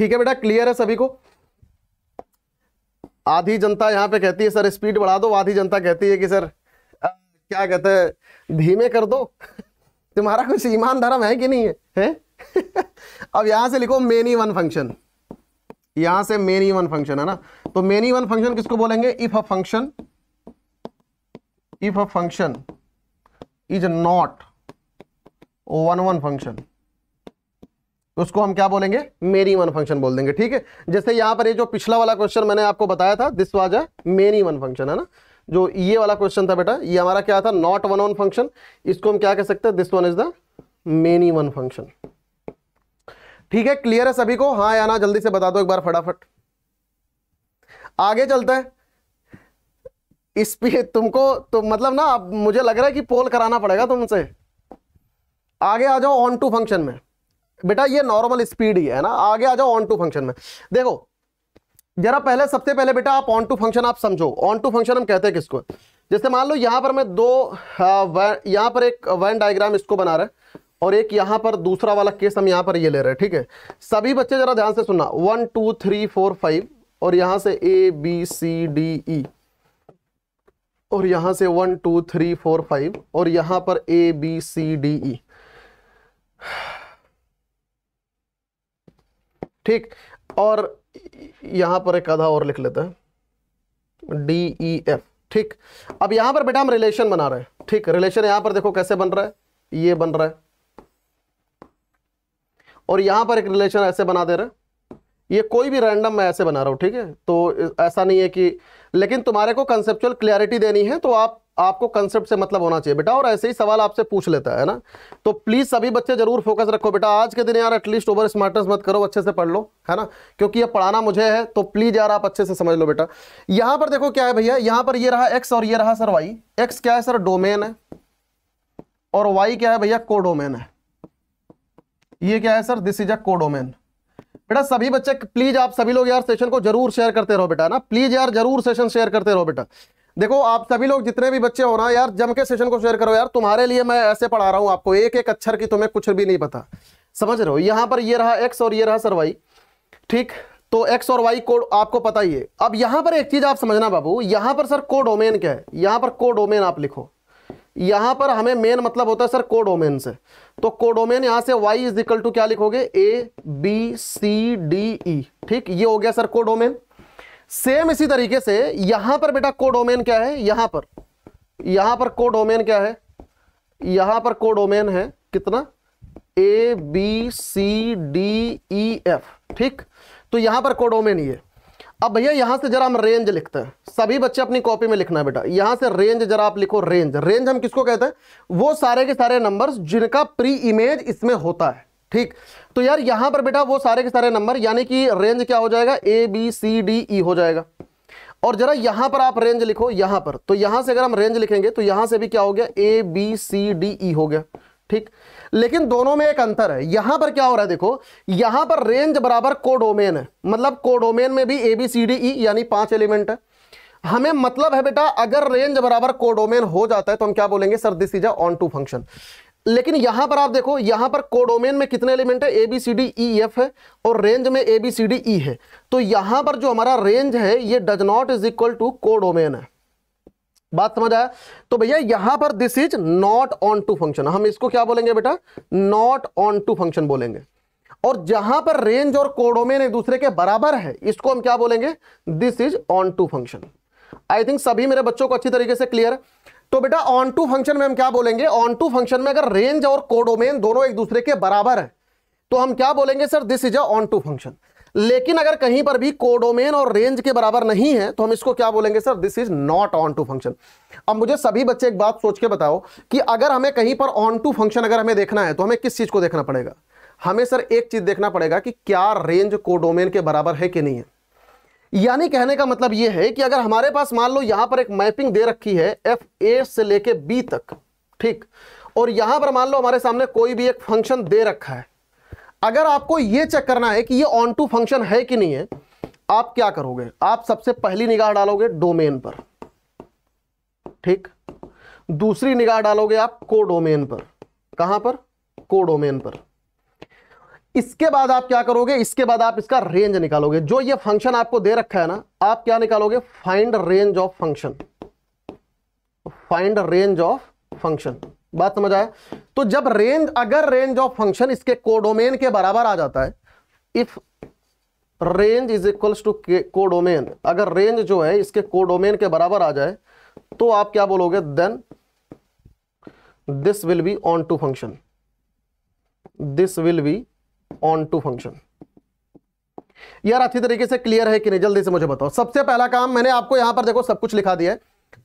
ठीक है बेटा क्लियर है सभी को आधी जनता यहां पे कहती है सर स्पीड बढ़ा दो आधी जनता कहती है कि सर क्या कहते हैं धीमे कर दो तुम्हारा कुछ ईमान धर्म है कि नहीं है, है? अब यहां से लिखो मेनी वन फंक्शन यहां से मेनी वन फंक्शन है ना तो मेनी वन फंक्शन किसको बोलेंगे if a function if a function is not one one function उसको हम क्या बोलेंगे मेरी वन फंक्शन बोल देंगे ठीक है जैसे यहां पर ये जो पिछला वाला क्वेश्चन मैंने आपको बताया था this was a many one function है ना जो ये वाला क्वेश्चन था बेटा ये हमारा क्या था नॉट वन वन फंक्शन इसको हम क्या कह सकते हैं this one is the many one function ठीक है क्लियर है सभी को हाँ या ना जल्दी से बता दो एक बार फटाफट आगे चलते हैं इस पे तुमको तो मतलब ना अब मुझे लग रहा है कि पोल कराना पड़ेगा तुमसे आगे आ जाओ ऑन टू फंक्शन में बेटा ये नॉर्मल स्पीड ही है ना आगे आ जाओ ऑन टू फंक्शन में देखो जरा पहले सबसे पहले बेटा आप ऑन टू फंक्शन आप समझो ऑन टू फंक्शन हम कहते हैं किसको जैसे मान लो यहां पर मैं दो यहां पर एक वन डायग्राम इसको बना रहे और एक यहां पर दूसरा वाला केस हम यहां पर ये ले रहे हैं ठीक है सभी बच्चे जरा ध्यान से सुनना one two three four five और यहां से A B C D E और यहां से one two three four five और यहां पर A B C D E ठीक और यहां पर एक आधा और लिख लेते हैं डी ई एफ ठीक अब यहां पर बेटा हम रिलेशन बना रहे हैं ठीक रिलेशन यहां पर देखो कैसे बन रहा है ये बन रहा है और यहां पर एक रिलेशन ऐसे बना दे रहे हैं ये कोई भी रैंडम मैं ऐसे बना रहा हूं ठीक है तो ऐसा नहीं है कि लेकिन तुम्हारे को कंसेप्चुअल क्लियरिटी देनी है तो आप आपको कंसेप्ट से मतलब होना चाहिए बेटा और ऐसे ही सवाल आपसे पूछ लेता है ना तो प्लीज़ सभी बच्चे जरूर फोकस रखो बेटा आज के दिन यार एटलीस्ट ओवर स्मार्टनेस मत करो अच्छे से पढ़ लो है ना क्योंकि ये पढ़ाना मुझे है तो प्लीज़ यार आप अच्छे से समझ लो बेटा यहां पर देखो क्या है भैया यहां पर ये रहा एक्स और ये रहा सर वाई एक्स क्या है सर डोमेन है और वाई क्या है भैया कोडोमेन है ये क्या है sir this is a codomain बेटा सभी बच्चे प्लीज आप सभी लोग यार सेशन को जरूर शेयर करते रहो बेटा ना प्लीज यार जरूर सेशन शेयर करते रहो बेटा देखो आप सभी लोग जितने भी बच्चे हो ना यार जम के सेशन को शेयर करो यार तुम्हारे लिए मैं ऐसे पढ़ा रहा हूँ आपको एक एक अक्षर की तुम्हें कुछ भी नहीं पता समझ रहे हो यहाँ पर ये रहा एक्स और ये रहा सर वाई ठीक तो एक्स और वाई कोड आपको पता ही है अब यहाँ पर एक चीज़ आप समझना बाबू यहाँ पर सर कोडोमेन क्या है यहाँ पर ओमेन आप लिखो यहाँ पर हमें मेन मतलब होता है सर ओमेन से तो कोडोमेन यहाँ से वाई इज इक्वल टू क्या लिखोगे A B C D E ठीक ये हो गया सर ओमेन सेम इसी तरीके से यहां पर बेटा कोडोमेन क्या है यहां पर यहां पर कोडोमेन क्या है यहां पर कोडोमेन है कितना A B C D E F ठीक तो यहां पर कोडोमेन ये अब भैया यहां से जरा हम रेंज लिखते हैं सभी बच्चे अपनी कॉपी में लिखना है बेटा यहां से रेंज जरा आप लिखो रेंज रेंज हम किसको कहते हैं वो सारे के सारे नंबर्स जिनका प्री इमेज इसमें होता है ठीक तो यार यहां पर बेटा वो सारे के सारे नंबर यानी कि रेंज क्या हो जाएगा A B C D E हो जाएगा और जरा यहां पर आप रेंज लिखो यहां पर तो यहां से अगर हम रेंज लिखेंगे तो यहां से भी क्या हो गया A B C D E हो गया ठीक लेकिन दोनों में एक अंतर है यहां पर क्या हो रहा है देखो यहां पर रेंज बराबर कोडोमेन है मतलब कोडोमेन में भी A B C D E यानी पांच एलिमेंट है हमें मतलब है बेटा अगर रेंज बराबर कोडोमेन हो जाता है तो हम क्या बोलेंगे sir this is a onto function लेकिन यहां पर आप देखो यहां पर कोडोमेन में कितने एलिमेंट है A B C D E F है और रेंज में A B C D E है तो यहां पर जो हमारा रेंज है ये does not is equal to codomain है बात समझ आया तो भैया यहां पर this is not onto function हम इसको क्या बोलेंगे बेटा नॉट ऑन टू फंक्शन बोलेंगे और जहां पर रेंज और कोडोमेन एक दूसरे के बराबर है इसको हम क्या बोलेंगे this is onto function I think सभी मेरे बच्चों को अच्छी तरीके से क्लियर है तो बेटा ऑन टू फंक्शन में हम क्या बोलेंगे ऑन टू फंक्शन में अगर रेंज और कोडोमेन दोनों एक दूसरे के बराबर है तो हम क्या बोलेंगे sir this is a onto function लेकिन अगर कहीं पर भी कोडोमेन और रेंज के बराबर नहीं है तो हम इसको क्या बोलेंगे sir this is not onto function अब मुझे सभी बच्चे एक बात सोच के बताओ कि अगर हमें कहीं पर ऑन टू फंक्शन अगर हमें देखना है तो हमें किस चीज को देखना पड़ेगा हमें सर एक चीज देखना पड़ेगा कि क्या रेंज कोडोमेन के बराबर है कि नहीं है यानी कहने का मतलब यह है कि अगर हमारे पास मान लो यहां पर एक मैपिंग दे रखी है एफ ए से लेके बी तक ठीक और यहां पर मान लो हमारे सामने कोई भी एक फंक्शन दे रखा है अगर आपको यह चेक करना है कि यह ऑन टू फंक्शन है कि नहीं है आप क्या करोगे आप सबसे पहली निगाह डालोगे डोमेन पर ठीक दूसरी निगाह डालोगे आप को डोमेन पर कहां पर को डोमेन पर इसके बाद आप क्या करोगे इसके बाद आप इसका रेंज निकालोगे जो ये फंक्शन आपको दे रखा है ना आप क्या निकालोगे find range of function find range of function बात समझ आए तो जब रेंज अगर रेंज ऑफ फंक्शन इसके कोडोमेन के बराबर आ जाता है if range is equals to codomain अगर रेंज जो है इसके कोडोमेन के बराबर आ जाए तो आप क्या बोलोगे then this will be onto function this will be onto function यार अच्छी तरीके से क्लियर है कि नहीं जल्दी से मुझे बताओ सबसे पहला काम मैंने आपको यहां पर देखो सब कुछ लिखा दिया है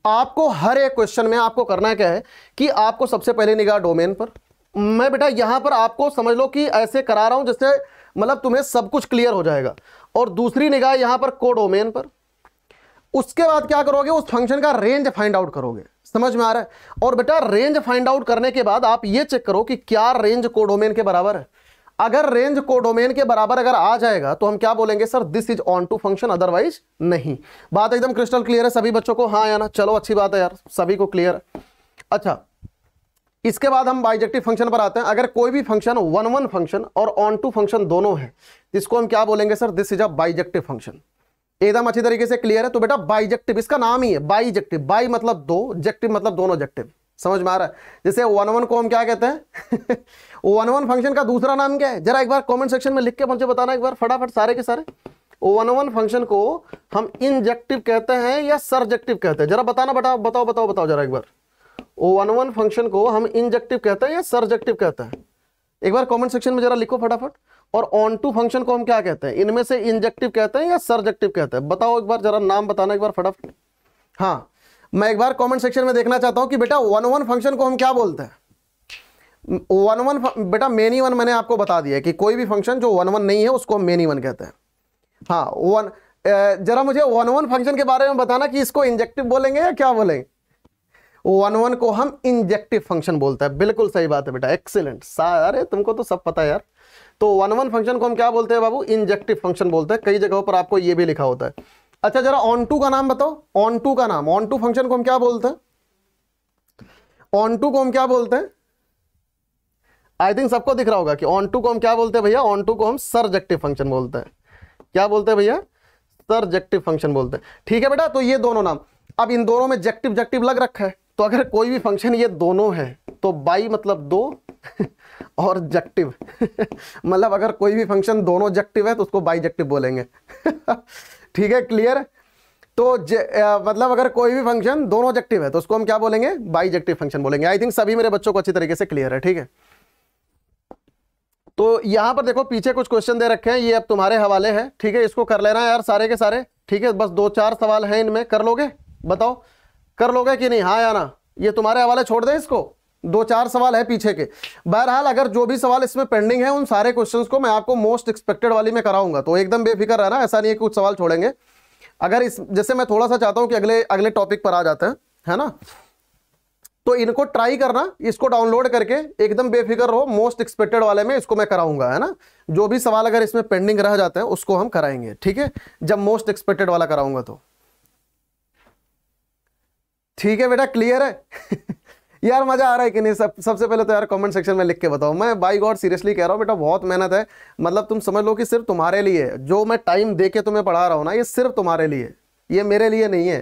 आपको हर एक क्वेश्चन में आपको करना क्या है कि आपको सबसे पहले निगाह डोमेन पर मैं बेटा यहां पर आपको समझ लो कि ऐसे करा रहा हूं जिससे मतलब तुम्हें सब कुछ क्लियर हो जाएगा और दूसरी निगाह यहां पर को डोमेन पर उसके बाद क्या करोगे उस फंक्शन का रेंज फाइंड आउट करोगे समझ में आ रहा है और बेटा रेंज फाइंड आउट करने के बाद आप यह चेक करो कि क्या रेंज को डोमेन के बराबर है अगर रेंज को डोमेन के बराबर अगर आ जाएगा तो हम क्या बोलेंगे sir this is onto function otherwise नहीं बात एकदम क्रिस्टल क्लियर है सभी बच्चों को हाँ या ना चलो अच्छी बात है यार सभी को क्लियर है अच्छा इसके बाद हम बाइजेक्टिव फंक्शन पर आते हैं अगर कोई भी फंक्शन वन वन फंक्शन और ऑन टू फंक्शन दोनों है इसको हम क्या बोलेंगे sir this is a bijective function एकदम अच्छी तरीके से क्लियर है तो बेटा बाइजेक्टिव इसका नाम ही है बाइजेक्टिव बाई मतलब दो जेक्टिव मतलब दोनों जेक्टिव समझ में आ रहा है जैसे वन वन को हम क्या कहते हैं ओ वन वन फंक्शन का दूसरा नाम क्या है जरा एक बार कमेंट सेक्शन में लिख के मुझे बताना एक बार फटाफट सारे के सारे ओ वन वन फंक्शन को हम इंजेक्टिव कहते हैं या सरजेक्टिव कहते हैं जरा बताना बताओ बताओ बताओ बताओ जरा एक बार ओ वन वन फंक्शन को हम इंजेक्टिव कहते हैं या सरजेक्टिव कहते हैं एक बार कॉमेंट सेक्शन में जरा लिखो फटाफट और ऑन टू फंक्शन को हम क्या कहते हैं इनमें से इंजेक्टिव कहते हैं या सरजेक्टिव कहते हैं बताओ एक बार जरा नाम बताना एक बार फटाफट हाँ मैं एक बार कमेंट सेक्शन में देखना चाहता हूं कि बेटा वन वन फंक्शन को हम क्या बोलते हैं वन वन बेटा मेनी वन मैंने आपको बता दिया कि कोई भी फंक्शन जो वन वन नहीं है उसको हम मेनी वन कहते हैं हाँ वन जरा मुझे वन वन फंक्शन के बारे में बताना कि इसको इंजेक्टिव बोलेंगे या क्या बोलेंगे वन वन को हम इंजेक्टिव फंक्शन बोलते हैं बिल्कुल सही बात है बेटा एक्सीलेंट सारे तुमको तो सब पता है यार तो वन वन फंक्शन को हम क्या बोलते हैं बाबू इंजेक्टिव फंक्शन बोलते हैं कई जगहों पर आपको ये भी लिखा होता है अच्छा जरा ऑन टू का नाम बताओ ऑन टू का नाम ऑन टू फंक्शन को हम क्या बोलते हैं ऑन टू को हम क्या बोलते हैं आई थिंक सबको दिख रहा होगा कि ऑन टू को हम क्या बोलते हैं भैया ऑन टू को हम सरजेक्टिव फंक्शन बोलते हैं क्या बोलते हैं भैया सरजेक्टिव फंक्शन बोलते हैं ठीक है बेटा तो ये दोनों नाम अब इन दोनों में जेक्टिव जेक्टिव लग रखा है तो अगर कोई भी फंक्शन ये दोनों है तो बाई मतलब दो और जेक्टिव मतलब अगर कोई भी फंक्शन दोनों जेक्टिव है तो उसको बाई बोलेंगे ठीक है क्लियर तो मतलब अगर कोई भी फंक्शन दोनों जक्टिव है तो उसको हम क्या बोलेंगे बाई जक्टिव फंक्शन बोलेंगे आई थिंक सभी मेरे बच्चों को अच्छी तरीके से क्लियर है ठीक है तो यहाँ पर देखो पीछे कुछ क्वेश्चन दे रखे हैं ये अब तुम्हारे हवाले हैं ठीक है इसको कर लेना यार सारे के सारे ठीक है बस दो चार सवाल हैं इनमें कर लोगे बताओ कर लोगे कि नहीं हाँ यार ये तुम्हारे हवाले छोड़ दें इसको दो चार सवाल है पीछे के बहरहाल अगर जो भी सवाल इसमें पेंडिंग है उन सारे क्वेश्चन को मैं आपको मोस्ट एक्सपेक्टेड वाली में कराऊंगा तो एकदम बेफिक्र रहना ऐसा नहीं है कुछ सवाल छोड़ेंगे अगर इस जैसे मैं थोड़ा सा चाहता हूँ कि अगले अगले टॉपिक पर आ जाते हैं है ना तो इनको ट्राई करना इसको डाउनलोड करके एकदम बेफिक्र रहो मोस्ट एक्सपेक्टेड वाले में इसको मैं कराऊंगा है ना जो भी सवाल अगर इसमें पेंडिंग रह जाते हैं उसको हम कराएंगे ठीक है जब मोस्ट एक्सपेक्टेड वाला कराऊंगा तो ठीक है बेटा क्लियर है यार मजा आ रहा है कि नहीं सब सबसे पहले तो यार कमेंट सेक्शन में लिख के बताओ मैं बाई गॉड सीरियसली कह रहा हूँ बेटा बहुत मेहनत है मतलब तुम समझ लो कि सिर्फ तुम्हारे लिए जो मैं टाइम दे के तुम्हें पढ़ा रहा हूँ ना ये सिर्फ तुम्हारे लिए ये मेरे लिए नहीं है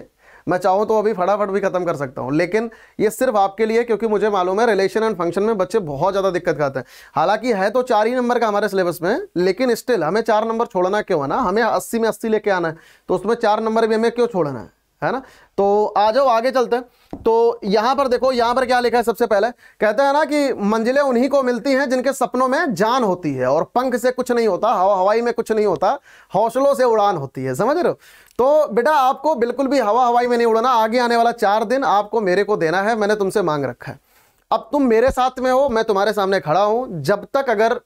मैं चाहूँ तो अभी फटाफट भी खत्म कर सकता हूँ लेकिन ये सिर्फ आपके लिए क्योंकि मुझे मालूम है रिलेशन एंड फंक्शन में बच्चे बहुत ज़्यादा दिक्कत खाते हैं हालांकि है तो चार ही नंबर का हमारे सिलेबस में लेकिन स्टिल हमें चार नंबर छोड़ना क्यों है ना हमें अस्सी में अस्सी लेके आना है तो उसमें चार नंबर भी हमें क्यों छोड़ना है है ना तो आ जाओ आगे चलते हैं तो यहां पर देखो यहां पर क्या लिखा है सबसे पहले कहते हैं ना कि मंजिलें उन्हीं को मिलती हैं जिनके सपनों में जान होती है और पंख से कुछ नहीं होता हवा हवाई में कुछ नहीं होता हौसलों से उड़ान होती है समझ रहे हो तो बेटा आपको बिल्कुल भी हवा हवाई में नहीं उड़ाना आगे आने वाला चार दिन आपको मेरे को देना है मैंने तुमसे मांग रखा है अब तुम मेरे साथ में हो मैं तुम्हारे सामने खड़ा हूं जब तक अगर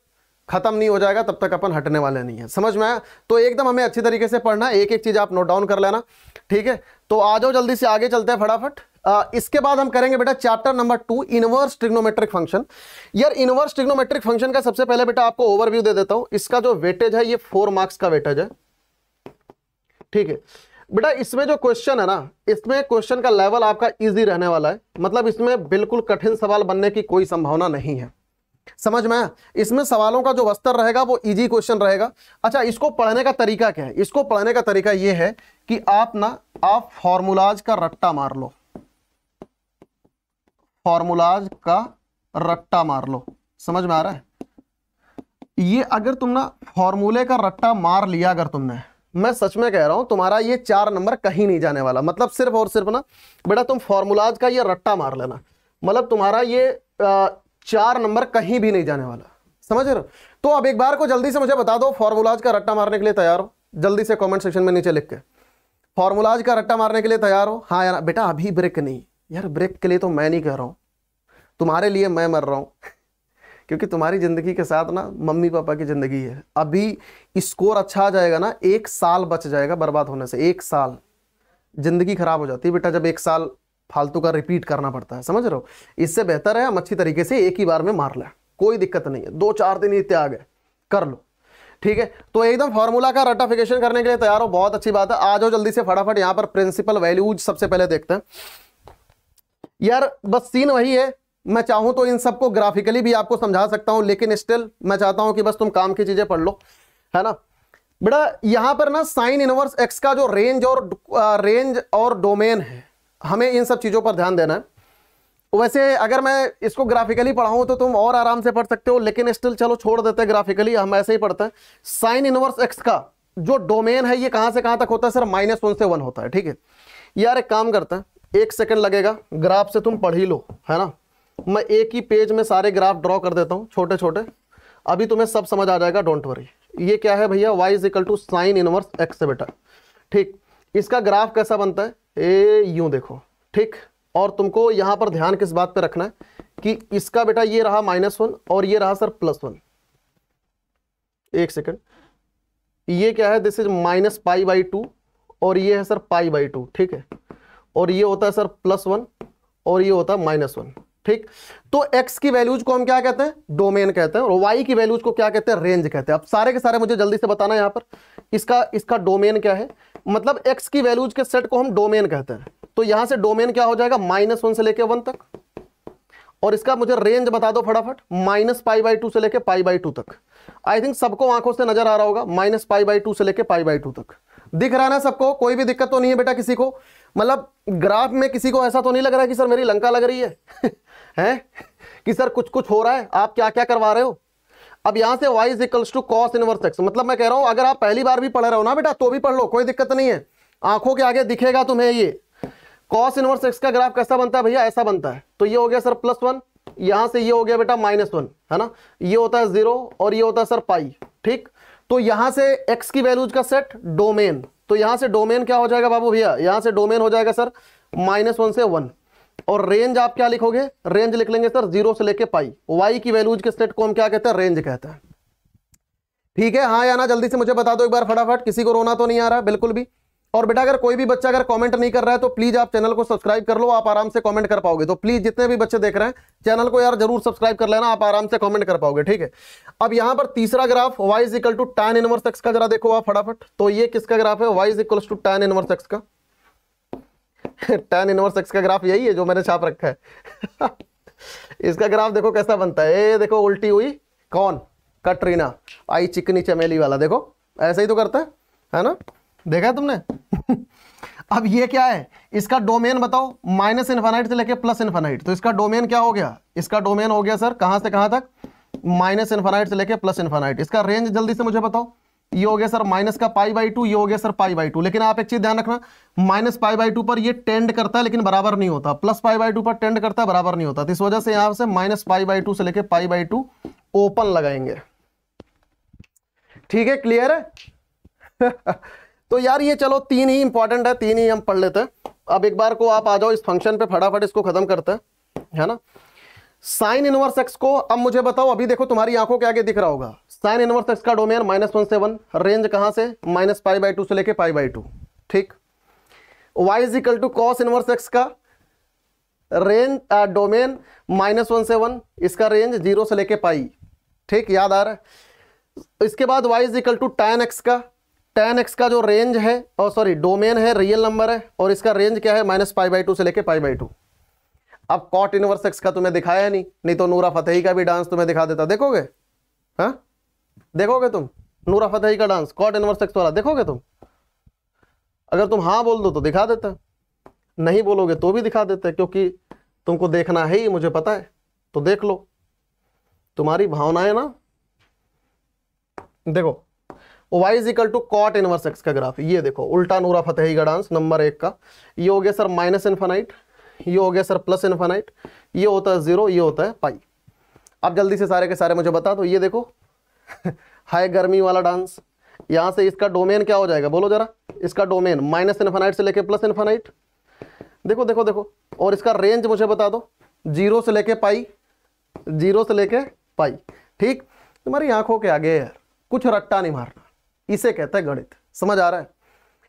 खत्म नहीं हो जाएगा तब तक अपन हटने वाले नहीं है समझ में आया तो एकदम हमें अच्छी तरीके से पढ़ना एक एक चीज़ आप नोट डाउन कर लेना ठीक है तो आ जाओ जल्दी से आगे चलते हैं फटाफट इसके बाद हम करेंगे बेटा chapter number two inverse trigonometric function यार इनवर्स ट्रिग्नोमेट्रिक फंक्शन का सबसे पहले बेटा आपको ओवरव्यू दे देता हूं इसका जो वेटेज है ये फोर मार्क्स का वेटेज है ठीक है बेटा इसमें जो क्वेश्चन है ना इसमें क्वेश्चन का लेवल आपका इजी रहने वाला है मतलब इसमें बिल्कुल कठिन सवाल बनने की कोई संभावना नहीं है समझ में इसमें सवालों का जो वस्तर रहेगा वो इजी क्वेश्चन रहेगा अच्छा इसको पढ़ने का तरीका क्या है इसको पढ़ने का तरीका ये है कि आप ना आप फॉर्मूलाज का रट्टा मार लो फॉर्मूलाज का रट्टा मार लो समझ में आ रहा है ये अगर तुम ना फॉर्मूले का रट्टा मार लिया अगर तुमने मैं सच में कह रहा हूं तुम्हारा ये चार नंबर कहीं नहीं जाने वाला मतलब सिर्फ और सिर्फ ना बेटा तुम फॉर्मूलाज का ये रट्टा मार लेना मतलब तुम्हारा ये आ, चार नंबर कहीं भी नहीं जाने वाला समझ रहे तो अब एक बार को जल्दी से मुझे बता दो फॉर्मूलाज का रट्टा मारने के लिए तैयार हो जल्दी से कमेंट सेक्शन में नीचे लिख के फॉर्मूलाज का रट्टा मारने के लिए तैयार हो हाँ यार बेटा अभी ब्रेक नहीं यार ब्रेक के लिए तो मैं नहीं कह रहा हूँ तुम्हारे लिए मैं मर रहा हूँ क्योंकि तुम्हारी ज़िंदगी के साथ ना मम्मी पापा की ज़िंदगी है अभी स्कोर अच्छा आ जाएगा ना एक साल बच जाएगा बर्बाद होने से एक साल ज़िंदगी ख़राब हो जाती है बेटा जब एक साल फालतू का रिपीट करना पड़ता है समझ रहे हो इससे बेहतर है हम अच्छी तरीके से एक ही बार में मार लें कोई दिक्कत नहीं है दो चार दिन ही त्याग है कर लो ठीक है तो एकदम फॉर्मूला का रटाफिकेशन करने के लिए तैयार हो बहुत अच्छी बात है आ जाओ जल्दी से फटाफट यहाँ पर प्रिंसिपल वैल्यूज सबसे पहले देखते हैं यार बस सीन वही है मैं चाहूँ तो इन सबको ग्राफिकली भी आपको समझा सकता हूँ लेकिन स्टिल मैं चाहता हूँ कि बस तुम काम की चीज़ें पढ़ लो है ना बेटा यहाँ पर ना साइन इनवर्स एक्स का जो रेंज और रेंज और डोमेन है हमें इन सब चीज़ों पर ध्यान देना है वैसे अगर मैं इसको ग्राफिकली पढ़ाऊँ तो तुम और आराम से पढ़ सकते हो लेकिन स्टिल चलो छोड़ देते हैं ग्राफिकली हम ऐसे ही पढ़ते हैं साइन इनवर्स एक्स का जो डोमेन है ये कहाँ से कहाँ तक होता है सर माइनस वन से वन होता है ठीक है यार एक काम करते हैं एक सेकेंड लगेगा ग्राफ से तुम पढ़ ही लो है ना मैं एक ही पेज में सारे ग्राफ ड्रॉ कर देता हूँ छोटे छोटे अभी तुम्हें सब समझ आ जाएगा डोंट वरी ये क्या है भैया y is equal to sine inverse x से बेटा ठीक इसका ग्राफ कैसा बनता है ए यूं देखो ठीक और तुमको यहां पर ध्यान किस बात पे रखना है कि इसका बेटा ये रहा माइनस वन और ये रहा सर प्लस वन एक सेकंड ये क्या है this is minus pi by two और ये है सर पाई बाई टू ठीक है और ये होता है सर प्लस वन और ये होता है माइनस वन ठीक तो एक्स की वैल्यूज को हम क्या कहते हैं डोमेन कहते हैं और वाई की वैल्यूज को क्या कहते हैं रेंज कहते हैं अब सारे के सारे मुझे जल्दी से बताना यहां पर इसका इसका डोमेन क्या है मतलब एक्स की वैल्यूज के सेट को हम डोमेन कहते हैं तो यहां से डोमेन क्या हो जाएगा माइनस वन से लेके वन तक और इसका मुझे रेंज बता दो फटाफट माइनस पाई बाई टू से लेके पाई बाई टू तक आई थिंक सबको आंखों से नजर आ रहा होगा माइनस पाई बाई टू से लेके पाई बाई टू तक दिख रहा है ना सबको कोई भी दिक्कत तो नहीं है बेटा किसी को मतलब ग्राफ में किसी को ऐसा तो नहीं लग रहा है कि सर मेरी लंका लग रही है है? कि सर कुछ कुछ हो रहा है आप क्या क्या करवा रहे हो अब यहां से y is equals to cos inverse x मतलब मैं कह रहा हूं अगर आप पहली बार भी पढ़ रहे हो ना बेटा तो भी पढ़ लो कोई दिक्कत नहीं है आंखों के आगे दिखेगा तुम्हें ये कॉस इनवर्स एक्स का ग्राफ कैसा बनता है भैया ऐसा बनता है तो ये हो गया सर प्लस वन यहां से ये हो गया बेटा माइनस वन है ना ये होता है जीरो और ये होता है सर पाई ठीक तो यहां से एक्स की वैल्यूज का सेट डोमेन तो यहां से डोमेन क्या हो जाएगा बाबू भैया यहां से डोमेन हो जाएगा सर माइनस वन से वन और रेंज आप क्या लिखोगे रेंज लिख लेंगे सर जीरो से लेके पाई वाई की वैल्यूज के स्टेट को हम क्या कहते हैं रेंज कहते हैं ठीक है हाँ या ना जल्दी से मुझे बता दो एक बार फटाफट किसी को रोना तो नहीं आ रहा बिल्कुल भी और बेटा अगर कोई भी बच्चा अगर कमेंट नहीं कर रहा है तो प्लीज आप चैनल को सब्सक्राइब कर लो आप आराम से कमेंट कर पाओगे तो प्लीज जितने भी बच्चे देख रहे हैं चैनल को यार जरूर सब्सक्राइब कर लेना आप आराम से कमेंट कर पाओगे ठीक है अब यहां पर तीसरा graph y is equal to tan inverse x का जरा देखो आप फटाफट तो ये किसका ग्राफ है y is is equal to tan inverse x का टेन इनवर्स एक्स का ग्राफ यही है जो मैंने छाप रखा है इसका ग्राफ देखो कैसा बनता है ये देखो उल्टी हुई कौन कटरीना आई चिकनी चमेली वाला देखो ऐसा ही तो करता है है ना देखा है तुमने अब ये क्या है इसका डोमेन बताओ माइनस इन्फानाइट से लेके प्लस इन्फानाइट तो इसका डोमेन क्या हो गया इसका डोमेन हो गया सर कहां से कहां तक माइनस इन्फानाइट से लेके प्लस इन्फानाइट इसका रेंज जल्दी से मुझे बताओ ये हो गया सर माइनस का पाई बाई टू ये हो गया सर पाई बाई टू लेकिन आप एक चीज ध्यान रखना माइनस पाई बाई टू पर ये टेंड करता है लेकिन बराबर नहीं होता प्लस पाई बाई टू पर टेंड करता है बराबर नहीं होता तो इस वजह से यहां से माइनस पाई बाई टू से लेके पाई बाई टू ओपन लगाएंगे ठीक है क्लियर है तो यार ये चलो तीन ही इंपॉर्टेंट है तीन ही हम पढ़ लेते हैं अब एक बार को आप आ जाओ इस फंक्शन पे फटाफट इसको खत्म करते हैं है ना साइन इनवर्स एक्स को अब मुझे बताओ अभी देखो तुम्हारी आंखों के आगे दिख रहा होगा साइन इनवर्स एक्स का डोमेन माइनस वन से वन रेंज कहां से माइनस पाई बाई टू से लेके पाई बाई टू ठीक y is equal to cos inverse x का रेंज डोमेन माइनस वन से वन इसका रेंज जीरो से लेके पाई ठीक याद आ रहा है इसके बाद y is equal to tan x का टेन एक्स का जो रेंज है और सॉरी डोमेन है रियल नंबर है और इसका रेंज क्या है माइनस पाई बाई टू से लेके पाई बाई टू अब कॉट इनवर्स एक्स का तुम्हें दिखाया नहीं नहीं तो नूरा फतेही का भी डांस तुम्हें दिखा देता देखोगे हा? देखोगे तुम नूरा फतेही का डांस कॉट इनवर्स एक्स वाला देखोगे तुम अगर तुम हाँ बोल दो तो दिखा देता नहीं बोलोगे तो भी दिखा देता क्योंकि तुमको देखना है ही मुझे पता है तो देख लो तुम्हारी भावनाएं ना देखो y is equal to cot inverse x का ग्राफ ये देखो उल्टा नूरा फतेही का डांस नंबर एक का ये हो गया सर माइनस इन्फानाइट ये हो गया सर प्लस इन्फानाइट ये होता है ज़ीरो ये होता है पाई अब जल्दी से सारे के सारे मुझे बता दो ये देखो हाई गर्मी वाला डांस यहाँ से इसका डोमेन क्या हो जाएगा बोलो ज़रा इसका डोमेन माइनस इन्फानाइट से लेके प्लस इन्फानाइट देखो देखो देखो और इसका रेंज मुझे बता दो जीरो से लेके पाई जीरो से लेके पाई ठीक तुम्हारी आंखों के आगे यार कुछ रट्टा नहीं मारना इसे कहते हैं गणित समझ आ रहा है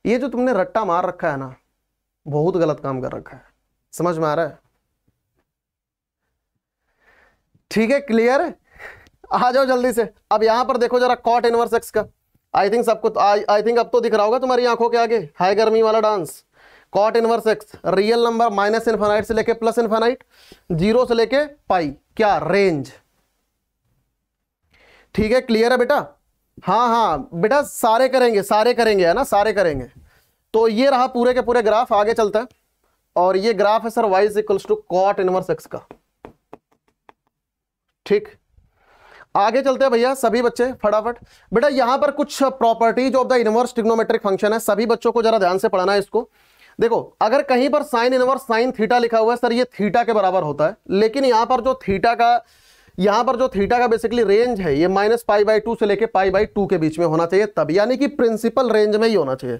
ये जो तुमने रट्टा मार रखा है ना बहुत गलत काम कर रखा है समझ में आ रहा है ठीक है क्लियर आ जाओ जल्दी से अब यहां पर देखो जरा कॉट इनवर्स एक्स का आई थिंक सबको आई थिंक अब तो दिख रहा होगा तुम्हारी आंखों के आगे हाई गर्मी वाला डांस cot inverse x real number minus infinite से लेके प्लस इन्फेनाइट जीरो से लेके पाई क्या रेंज ठीक है क्लियर है बेटा हाँ हाँ बेटा सारे करेंगे सारे करेंगे है ना सारे करेंगे तो ये रहा पूरे के पूरे ग्राफ आगे चलता है और ये ग्राफ है sir y is equals to cot inverse x का ठीक आगे चलते हैं भैया सभी बच्चे फटाफट बेटा यहां पर कुछ properties of the inverse trigonometric function है सभी बच्चों को जरा ध्यान से पढ़ना है इसको देखो अगर कहीं पर साइन इनवर्स साइन थीटा लिखा हुआ है सर ये थीटा के बराबर होता है लेकिन यहां पर जो थीटा का यहां पर जो थीटा का बेसिकली रेंज है ये माइनस पाई बाई टू से लेके पाई बाई टू के बीच में होना चाहिए तब यानी कि प्रिंसिपल रेंज में ही होना चाहिए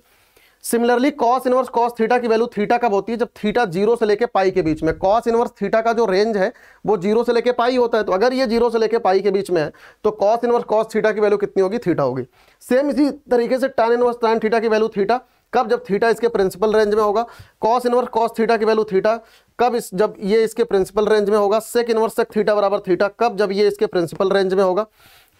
similarly cos inverse cos theta की वैल्यू थीटा कब होती है जब थीटा जीरो से लेकर पाई के बीच में कॉस इनवर्स थीटा का जो रेंज है वो जीरो से लेकर पाई होता है तो अगर ये जीरो से लेकर पाई के बीच में है तो कॉस इनवर्स कॉस थीटा की वैल्यू कितनी होगी थीटा होगी सेम इसी तरीके से टैन इनवर्स टैन थीटा की वैल्यू थीटा कब जब थीटा इसके प्रिंसिपल रेंज में होगा कॉस इनवर्स कॉस थीटा की वैल्यू थीटा कब इस जब ये इसके प्रिंसिपल रेंज में होगा सेक इनवर्स सेक थीटा बराबर थीटा कब जब ये इसके प्रिंसिपल रेंज में होगा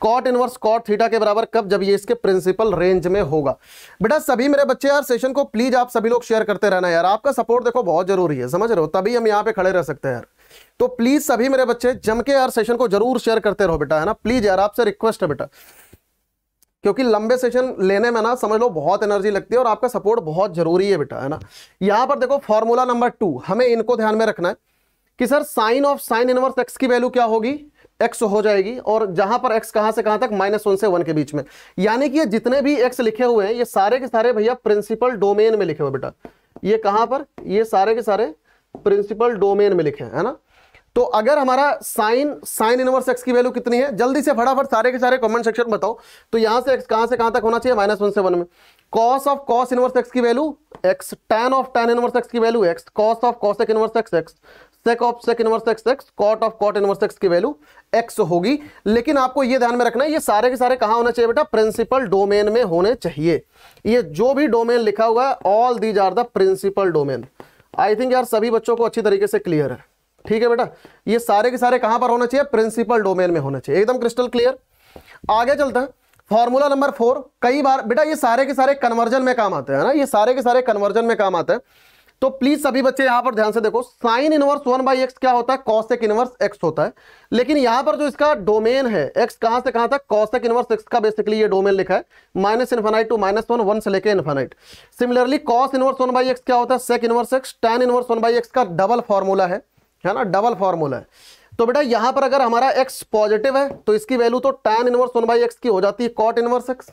कॉट इनवर्स कॉट थीटा के बराबर कब जब ये इसके प्रिंसिपल रेंज में होगा बेटा सभी मेरे बच्चे यार सेशन को प्लीज आप सभी लोग शेयर करते रहना यार आपका सपोर्ट देखो बहुत जरूरी है समझ रहे हो तभी हम यहाँ पे खड़े रह सकते हैं यार तो प्लीज सभी मेरे बच्चे जम के यार सेशन को जरूर शेयर करते रहो बेटा है ना प्लीज यार आपसे रिक्वेस्ट है बेटा क्योंकि लंबे सेशन लेने में ना समझ लो बहुत एनर्जी लगती है और आपका सपोर्ट बहुत जरूरी है बेटा है ना यहाँ पर देखो फॉर्मूला नंबर टू हमें इनको ध्यान में रखना है कि sir sine of sine inverse x की वैल्यू क्या होगी एक्स हो जाएगी और जहां पर एक्स कहां से कहां तक माइनस वन से वन के बीच में यानी कि ये जितने भी एक्स लिखे हुए हैं ये सारे के सारे भैया प्रिंसिपल डोमेन में लिखे हुए बेटा ये कहां पर ये सारे के सारे प्रिंसिपल डोमेन में लिखे हैं है ना तो अगर हमारा साइन साइन इनवर्स एक्स की वैल्यू कितनी है जल्दी से फटाफट सारे के सारे कमेंट सेक्शन में बताओ तो यहां से एक्स कहां से कहां तक होना चाहिए माइनस वन से वन में cos of cos inverse x की value x tan of tan inverse x की value x cos of cos एक inverse x x sec of sec inverse x x cot of cot inverse x की value x होगी लेकिन आपको ये ध्यान में रखना है ये सारे के सारे कहाँ होना चाहिए बेटा प्रिंसिपल डोमेन में होने चाहिए ये जो भी डोमेन लिखा हुआ है all these are the principal domain I think यार सभी बच्चों को अच्छी तरीके से क्लियर है ठीक है बेटा ये सारे के सारे कहां पर होना चाहिए प्रिंसिपल डोमेन में होना चाहिए एकदम क्रिस्टल क्लियर आगे चलते हैं फॉर्मूला नंबर फोर कई बार बेटा ये सारे के सारे कन्वर्जन में काम आते हैं ना ये सारे के सारे कन्वर्जन में काम आते हैं तो प्लीज सभी बच्चे यहां पर ध्यान से देखो sine inverse one by x क्या होता है कॉसेक इनवर्स एक्स होता है लेकिन यहां पर जो इसका डोमेन है एक्स कहां से कहां तक कॉसेक इनवर्स एक्स का बेसिकली ये डोमेन लिखा है minus infinite to minus one one से लेकर infinite similarly cos inverse one by x क्या होता है sec inverse x tan inverse one by x का डबल फॉर्मूला है है ना डबल फॉर्मूला है तो बेटा यहां पर अगर हमारा एक्स पॉजिटिव है तो इसकी वैल्यू तो tan inverse one by x की हो जाती है कॉट इनवर्स एक्स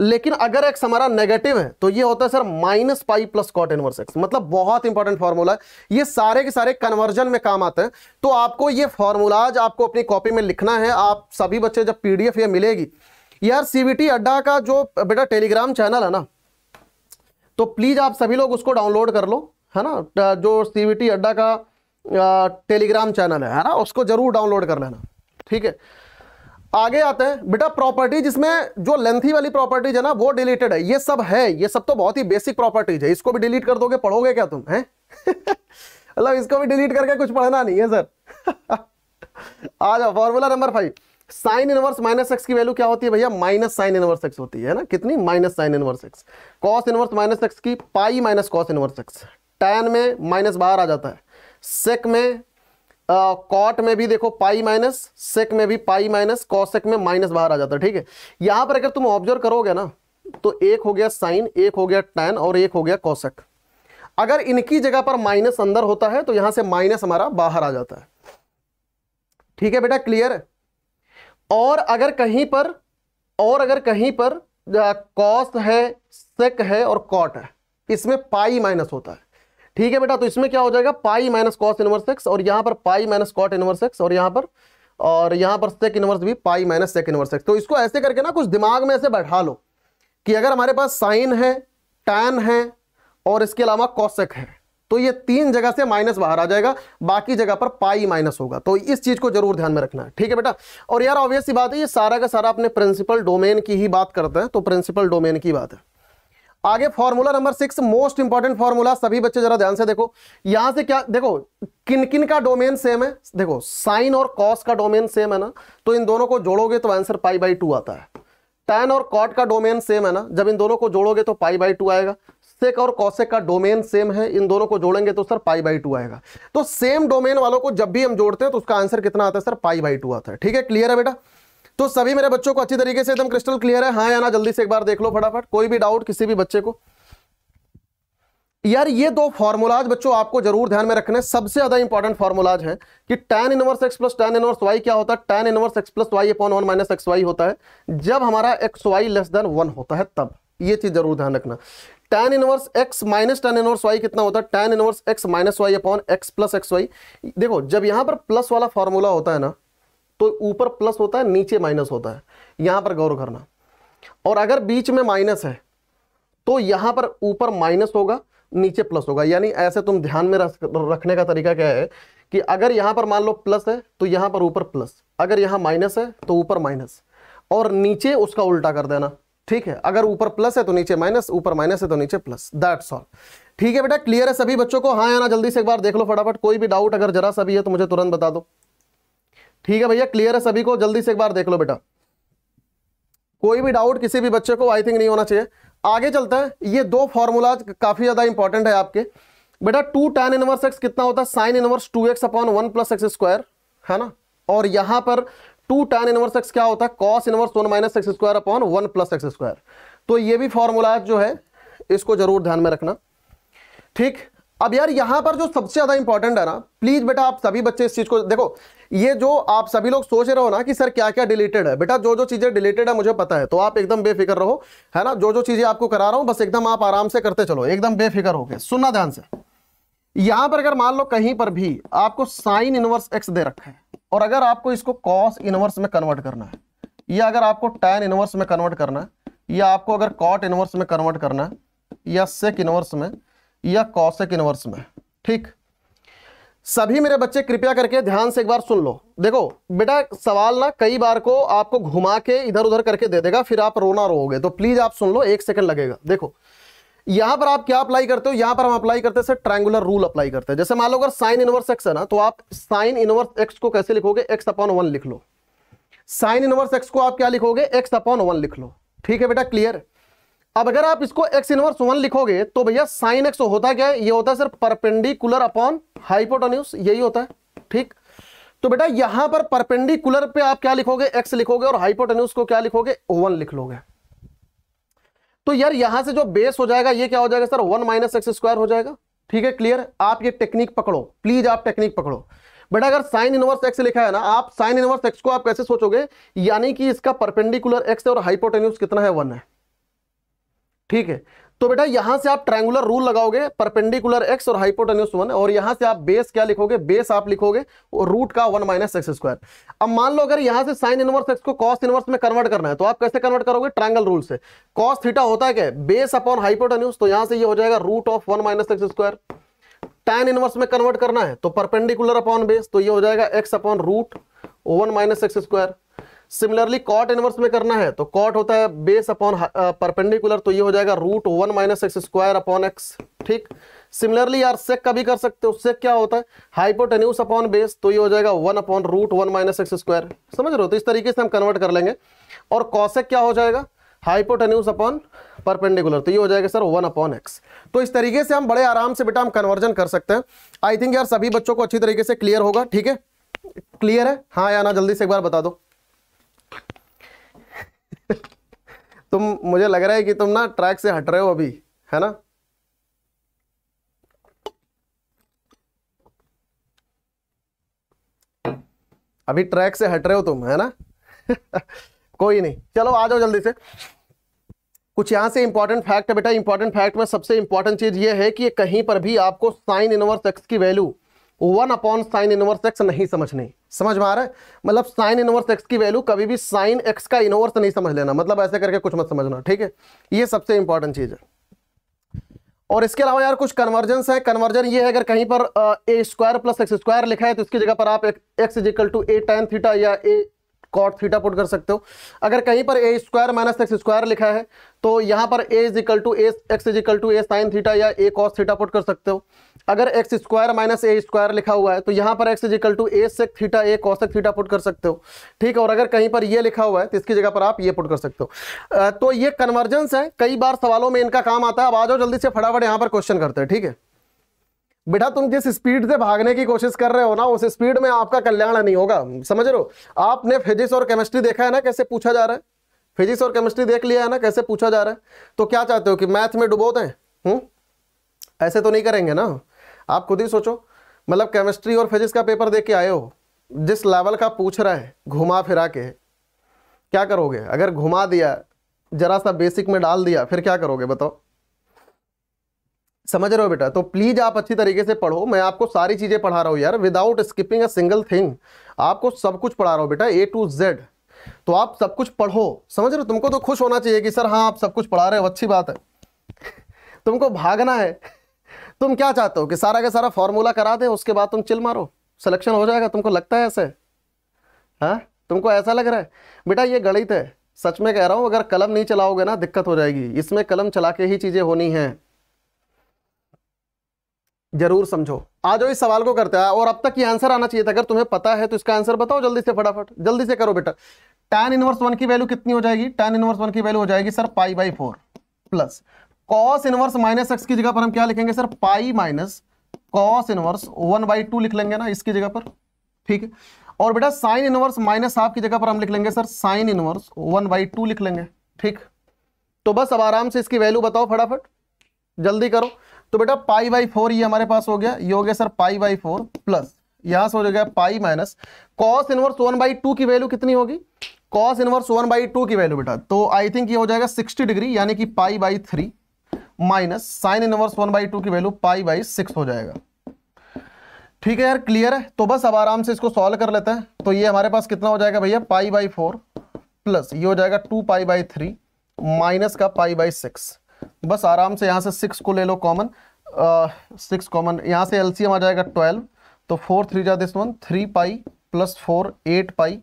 लेकिन अगर एक्स हमारा नेगेटिव है तो ये होता है sir minus pi plus cot inverse x मतलब बहुत इंपॉर्टेंट फॉर्मूला है ये सारे के सारे कन्वर्जन में काम आते हैं तो आपको ये फॉर्मूलाज आपको अपनी कॉपी में लिखना है आप सभी बच्चे जब पीडीएफ ये मिलेगी यार सीबीटी अड्डा का जो बेटा टेलीग्राम चैनल है ना तो प्लीज आप सभी लोग उसको डाउनलोड कर लो है ना जो सीबीटी अड्डा का टेलीग्राम चैनल है है ना उसको जरूर डाउनलोड कर लेना ठीक है आगे आते हैं बेटा प्रॉपर्टी जिसमें जो लेंथी वाली प्रॉपर्टीज है ना वो डिलीटेड है ये सब है ये सब तो बहुत ही बेसिक प्रॉपर्टीज है इसको भी डिलीट कर दोगे पढ़ोगे क्या तुम है मतलब इसको भी डिलीट करके कुछ पढ़ना नहीं है सर आ जाओ formula number five sine inverse minus x की वैल्यू क्या होती है भैया माइनस साइन इनवर्स एक्स होती है ना कितनी minus sine inverse x cos inverse minus x की pi minus cos inverse x tan में माइनस बाहर आ जाता है सेक में कॉट में भी देखो पाई माइनस सेक में भी पाई माइनस कॉसेक में माइनस बाहर आ जाता है ठीक है यहां पर अगर तुम ऑब्जर्व करोगे ना तो एक हो गया साइन एक हो गया टैन और एक हो गया कॉसेक अगर इनकी जगह पर माइनस अंदर होता है तो यहां से माइनस हमारा बाहर आ जाता है ठीक है बेटा क्लियर है और अगर कहीं पर और अगर कहीं पर कॉस है सेक है और कॉट है इसमें पाई माइनस होता है ठीक है बेटा तो इसमें क्या हो जाएगा pi minus cos inverse x और यहां पर pi minus cot inverse x और यहां पर और यहां पर सेक इनवर्स भी pi minus sec inverse x तो इसको ऐसे करके ना कुछ दिमाग में ऐसे बैठा लो कि अगर हमारे पास साइन है टैन है और इसके अलावा कॉसेक है तो ये तीन जगह से माइनस बाहर आ जाएगा बाकी जगह पर पाई माइनस होगा तो इस चीज को जरूर ध्यान में रखना है ठीक है बेटा और यार ऑब्वियस बात है ये सारा का सारा अपने प्रिंसिपल डोमेन की ही बात करते हैं तो प्रिंसिपल डोमेन की बात है आगे formula number six most important formula सभी बच्चे जरा ध्यान से देखो यहां से क्या देखो किन किन का डोमेन सेम है देखो साइन और कॉस का डोमेन सेम है ना तो इन दोनों को जोड़ोगे तो आंसर पाई बाई टू आता है टेन और कॉट का डोमेन सेम है ना जब इन दोनों को जोड़ोगे तो पाई बाई टू आएगा सेक और कॉसेक का डोमेन सेम है इन दोनों को जोड़ेंगे तो सर पाई बाई टू आएगा तो सेम डोमेन वालों को जब भी हम जोड़ते हैं तो उसका आंसर कितना आता है सर पाई बाई टू आता है ठीक है क्लियर है बेटा तो सभी मेरे बच्चों को अच्छी तरीके से एकदम क्रिस्टल क्लियर है हाँ या ना जल्दी से एक बार देख लो फटाफट कोई भी डाउट किसी भी बच्चे को यार ये दो फॉर्मूलाज बच्चों आपको जरूर ध्यान में रखने सबसे ज्यादा इंपॉर्टेंट फॉर्मूलाज हैं कि tan inverse x plus tan inverse y क्या होता है tan inverse x plus y upon one minus x y होता है जब हमारा x y less than one होता है तब ये चीज जरूर ध्यान रखना tan inverse x minus tan inverse y कितना होता है tan inverse x minus y upon x plus x y देखो जब यहां पर प्लस वाला फॉर्मूला होता है ना तो ऊपर प्लस होता है नीचे माइनस होता है यहां पर गौर करना और अगर बीच में माइनस है तो यहां पर ऊपर माइनस होगा नीचे प्लस होगा यानी ऐसे तुम ध्यान में रखने का तरीका क्या है कि अगर यहां पर मान लो प्लस है तो यहां पर ऊपर प्लस अगर यहां माइनस है तो ऊपर माइनस और नीचे उसका उल्टा कर देना ठीक है अगर ऊपर प्लस है तो नीचे माइनस ऊपर माइनस है तो नीचे प्लस दैट्स ऑल ठीक है बेटा क्लियर है सभी बच्चों को हाँ आना जल्दी से एक बार देख लो फटाफट कोई भी डाउट अगर जरा सा भी है तो मुझे तुरंत बता दो ठीक है भैया क्लियर है सभी को जल्दी से एक बार देख लो बेटा कोई भी डाउट किसी भी बच्चे को आई थिंक नहीं होना चाहिए आगे चलता है ये दो फॉर्मूलाज काफी ज्यादा इंपॉर्टेंट है आपके बेटा टू टेन इनवर्स एक्स कितना होता है sine inverse two x upon one plus x square है ना और यहां पर टू टेन इनवर्स एक्स क्या होता है cos inverse one minus x square upon one plus x square तो ये भी फॉर्मूला जो है इसको जरूर ध्यान में रखना ठीक अब यार यहां पर जो सबसे ज्यादा इंपॉर्टेंट है ना प्लीज बेटा आप सभी बच्चे इस चीज को देखो ये जो आप सभी लोग सोच रहे हो ना कि सर क्या क्या डिलीटेड है बेटा जो जो चीज़ें डिलीटेड है मुझे पता है तो आप एकदम बेफिक्र रहो है ना जो जो चीज़ें आपको करा रहा हूं बस एकदम आप आराम से करते चलो एकदम बेफिक्र हो गए सुनना ध्यान से यहां पर अगर मान लो कहीं पर भी आपको साइन इनवर्स एक्स दे रखा है और अगर आपको इसको कॉस इनवर्स में कन्वर्ट करना है या अगर आपको टैन इनवर्स में कन्वर्ट करना है या आपको अगर कॉट इनवर्स में कन्वर्ट करना है या सेक इनवर्स में या कॉसेक इनवर्स में ठीक सभी मेरे बच्चे कृपया करके ध्यान से एक बार सुन लो देखो बेटा सवाल ना कई बार को आपको घुमा के इधर उधर करके दे देगा फिर आप रोना रोगे तो प्लीज आप सुन लो एक सेकंड लगेगा देखो यहां पर आप क्या अप्लाई करते हो यहां पर हम अप्लाई करते हैं ट्रायंगुलर रूल अप्लाई करते हैं जैसे मान लो अगर साइन इनवर्स एक्स है ना तो आप साइन इनवर्स एक्स को कैसे लिखोगे एक्स अपॉन वन लिख लो साइन इनवर्स एक्स को आप क्या लिखोगे एक्स अपॉन वन लिख लो ठीक है बेटा क्लियर अब अगर आप इसको एक्स इनवर्स वन लिखोगे तो भैया साइन एक्स तो होता क्या है ये होता है सर परपेंडिकुलर अपॉन हाइपोटोन्यूस यही होता है ठीक तो बेटा यहां पर परपेंडिकुलर पे आप क्या लिखोगे एक्स लिखोगे और हाइपोटोन्यूस को क्या लिखोगे वन लिख लोगे तो यार यहां से जो बेस हो जाएगा ये क्या हो जाएगा sir one minus x square हो जाएगा ठीक है क्लियर आप ये टेक्निक पकड़ो प्लीज आप टेक्निक पकड़ो बेटा अगर साइन इनवर्स एक्स लिखा है ना आप साइन इनवर्स एक्स को आप कैसे सोचोगे यानी कि इसका परपेंडिकुलर एक्स और हाइपोटेन्यूस कितना है वन है ठीक है तो बेटा यहां से आप ट्रायंगुलर रूल लगाओगे परपेंडिकुलर एक्स और हाइपोटेन्यूस वन और यहां से आप बेस क्या लिखोगे बेस आप लिखोगे रूट का वन माइनस एक्स स्क्वायर अब मान लो अगर यहां से साइन इनवर्स एक्स को कॉस इनवर्स में कन्वर्ट करना है तो आप कैसे कन्वर्ट करोगे ट्रायंगल रूल से कॉस थीटा होता है क्या बेस अपॉन हाइपोटेन्यूस तो यहां से ये यह हो जाएगा root of one minus x square tan inverse में कन्वर्ट करना है तो परपेंडिकुलर अपॉन बेस तो ये हो जाएगा x upon root one minus x square similarly cot inverse में करना है तो कॉट होता है बेस अपॉन परपेंडिकुलर तो ये हो जाएगा root one minus x square upon x ठीक सिमिलरली यार सेक का भी कर सकते हो सेक क्या होता है हाइपोटेन्यूस अपॉन बेस तो ये हो जाएगा one upon root one minus x square समझ रहे हो तो इस तरीके से हम कन्वर्ट कर लेंगे और कॉसेक क्या हो जाएगा हाइपोटेन्यूस अपॉन परपेंडिकुलर तो ये हो जाएगा सर वन अपॉन एक्स तो इस तरीके से हम बड़े आराम से बेटा हम कन्वर्जन कर सकते हैं आई थिंक यार सभी बच्चों को अच्छी तरीके से क्लियर होगा ठीक है क्लियर है हाँ या ना जल्दी से एक बार बता दो तुम मुझे लग रहा है कि तुम ना ट्रैक से हट रहे हो अभी है ना अभी ट्रैक से हट रहे हो तुम है ना कोई नहीं चलो आ जाओ जल्दी से कुछ यहां से इंपॉर्टेंट फैक्ट है बेटा इंपॉर्टेंट फैक्ट में सबसे इंपॉर्टेंट चीज ये है कि कहीं पर भी आपको साइन इनवर्स एक्स की value one upon sine inverse x नहीं समझने समझ में आ रहा है मतलब साइन इनवर्स एक्स की वैल्यू कभी भी साइन एक्स का इनवर्स नहीं समझ लेना मतलब ऐसे करके कुछ मत समझना ठीक है ये सबसे इंपॉर्टेंट चीज़ है और इसके अलावा यार कुछ कन्वर्जेंस है कन्वर्जन ये है अगर कहीं पर a square plus x square लिखा है तो इसकी जगह पर आप x is equal to a tan theta या ए कॉट थीटा पुट कर सकते हो अगर कहीं पर a square minus x square लिखा है तो यहाँ पर a is equal to a x is equal to a sine theta या ए कॉस थीटा पुट कर सकते हो अगर x square minus a square लिखा हुआ है तो यहाँ पर x is equal to a sec theta a cosec theta put कर सकते हो ठीक है और अगर कहीं पर ये लिखा हुआ है तो इसकी जगह पर आप ये पुट कर सकते हो तो ये कन्वर्जेंस है कई बार सवालों में इनका काम आता है अब आ जाओ जल्दी से फटाफट यहाँ पर क्वेश्चन करते हैं ठीक है बेटा तुम जिस स्पीड से भागने की कोशिश कर रहे हो ना उस स्पीड में आपका कल्याण नहीं होगा समझ रहे हो आपने फिजिक्स और केमिस्ट्री देखा है ना कैसे पूछा जा रहा है फिजिक्स और केमिस्ट्री देख लिया है ना कैसे पूछा जा रहा है तो क्या चाहते हो कि मैथ में डुबो दें हम्म? ऐसे तो नहीं करेंगे ना आप खुद ही सोचो मतलब केमिस्ट्री और फिजिक्स का पेपर दे के आए हो जिस लेवल का पूछ रहा है घुमा फिरा के क्या करोगे अगर घुमा दिया जरा सा बेसिक में डाल दिया फिर क्या करोगे बताओ समझ रहे हो बेटा तो प्लीज़ आप अच्छी तरीके से पढ़ो मैं आपको सारी चीज़ें पढ़ा रहा हूँ यार without skipping a single thing आपको सब कुछ पढ़ा रहा हूँ बेटा ए टू जेड तो आप सब कुछ पढ़ो समझ रहे हो तुमको तो खुश होना चाहिए कि सर हाँ आप सब कुछ पढ़ा रहे हो अच्छी बात है तुमको भागना है तुम क्या चाहते हो कि सारा का सारा फॉर्मूला करा दे उसके बाद तुम चिल मारो सिलेक्शन हो जाएगा तुमको लगता है ऐसे हाँ तुमको ऐसा लग रहा है बेटा ये गणित है सच में कह रहा हूँ अगर कलम नहीं चलाओगे ना दिक्कत हो जाएगी इसमें कलम चला के ही चीज़ें होनी हैं जरूर समझो आ जाओ इस सवाल को करते हैं और अब तक ये आंसर आना चाहिए था अगर तुम्हें पता है तो इसका आंसर बताओ जल्दी से फटाफट जल्दी से करो बेटा टैन इनवर्स वन की वैल्यू कितनी हो जाएगी टैन इनवर्स वन की वैल्यू हो जाएगी sir pi by four plus cos inverse minus x की जगह पर हम क्या लिखेंगे sir pi minus cos inverse one by two लिख लेंगे ना इसकी जगह पर ठीक है और बेटा साइन इनवर्स माइनस हाफ की जगह पर हम लिख लेंगे sir sine inverse one by two लिख लेंगे ठीक तो बस अब आराम से इसकी वैल्यू बताओ फटाफट जल्दी करो तो बेटा पाई बाई फोर ये हमारे पास हो गया ये हो गया sir pi by four plus यहां से हो जाएगा pi minus cos inverse one by two की वैल्यू कितनी होगी cos inverse one by two की वैल्यू बेटा तो आई थिंक ये हो जाएगा सिक्सटी डिग्री यानी कि pi by three minus sine inverse one by two की वैल्यू पाई बाई सिक्स हो जाएगा ठीक है यार क्लियर है तो बस अब आराम से इसको सॉल्व कर लेते हैं तो ये हमारे पास कितना हो जाएगा भैया पाई बाई फोर प्लस ये हो जाएगा two pi by three minus का पाई बाई सिक्स तो बस आराम से यहाँ से सिक्स को ले लो कॉमन सिक्स कॉमन यहाँ से एलसीएम आ जाएगा ट्वेल्व तो फोर थ्री जा this one three pi plus four eight pi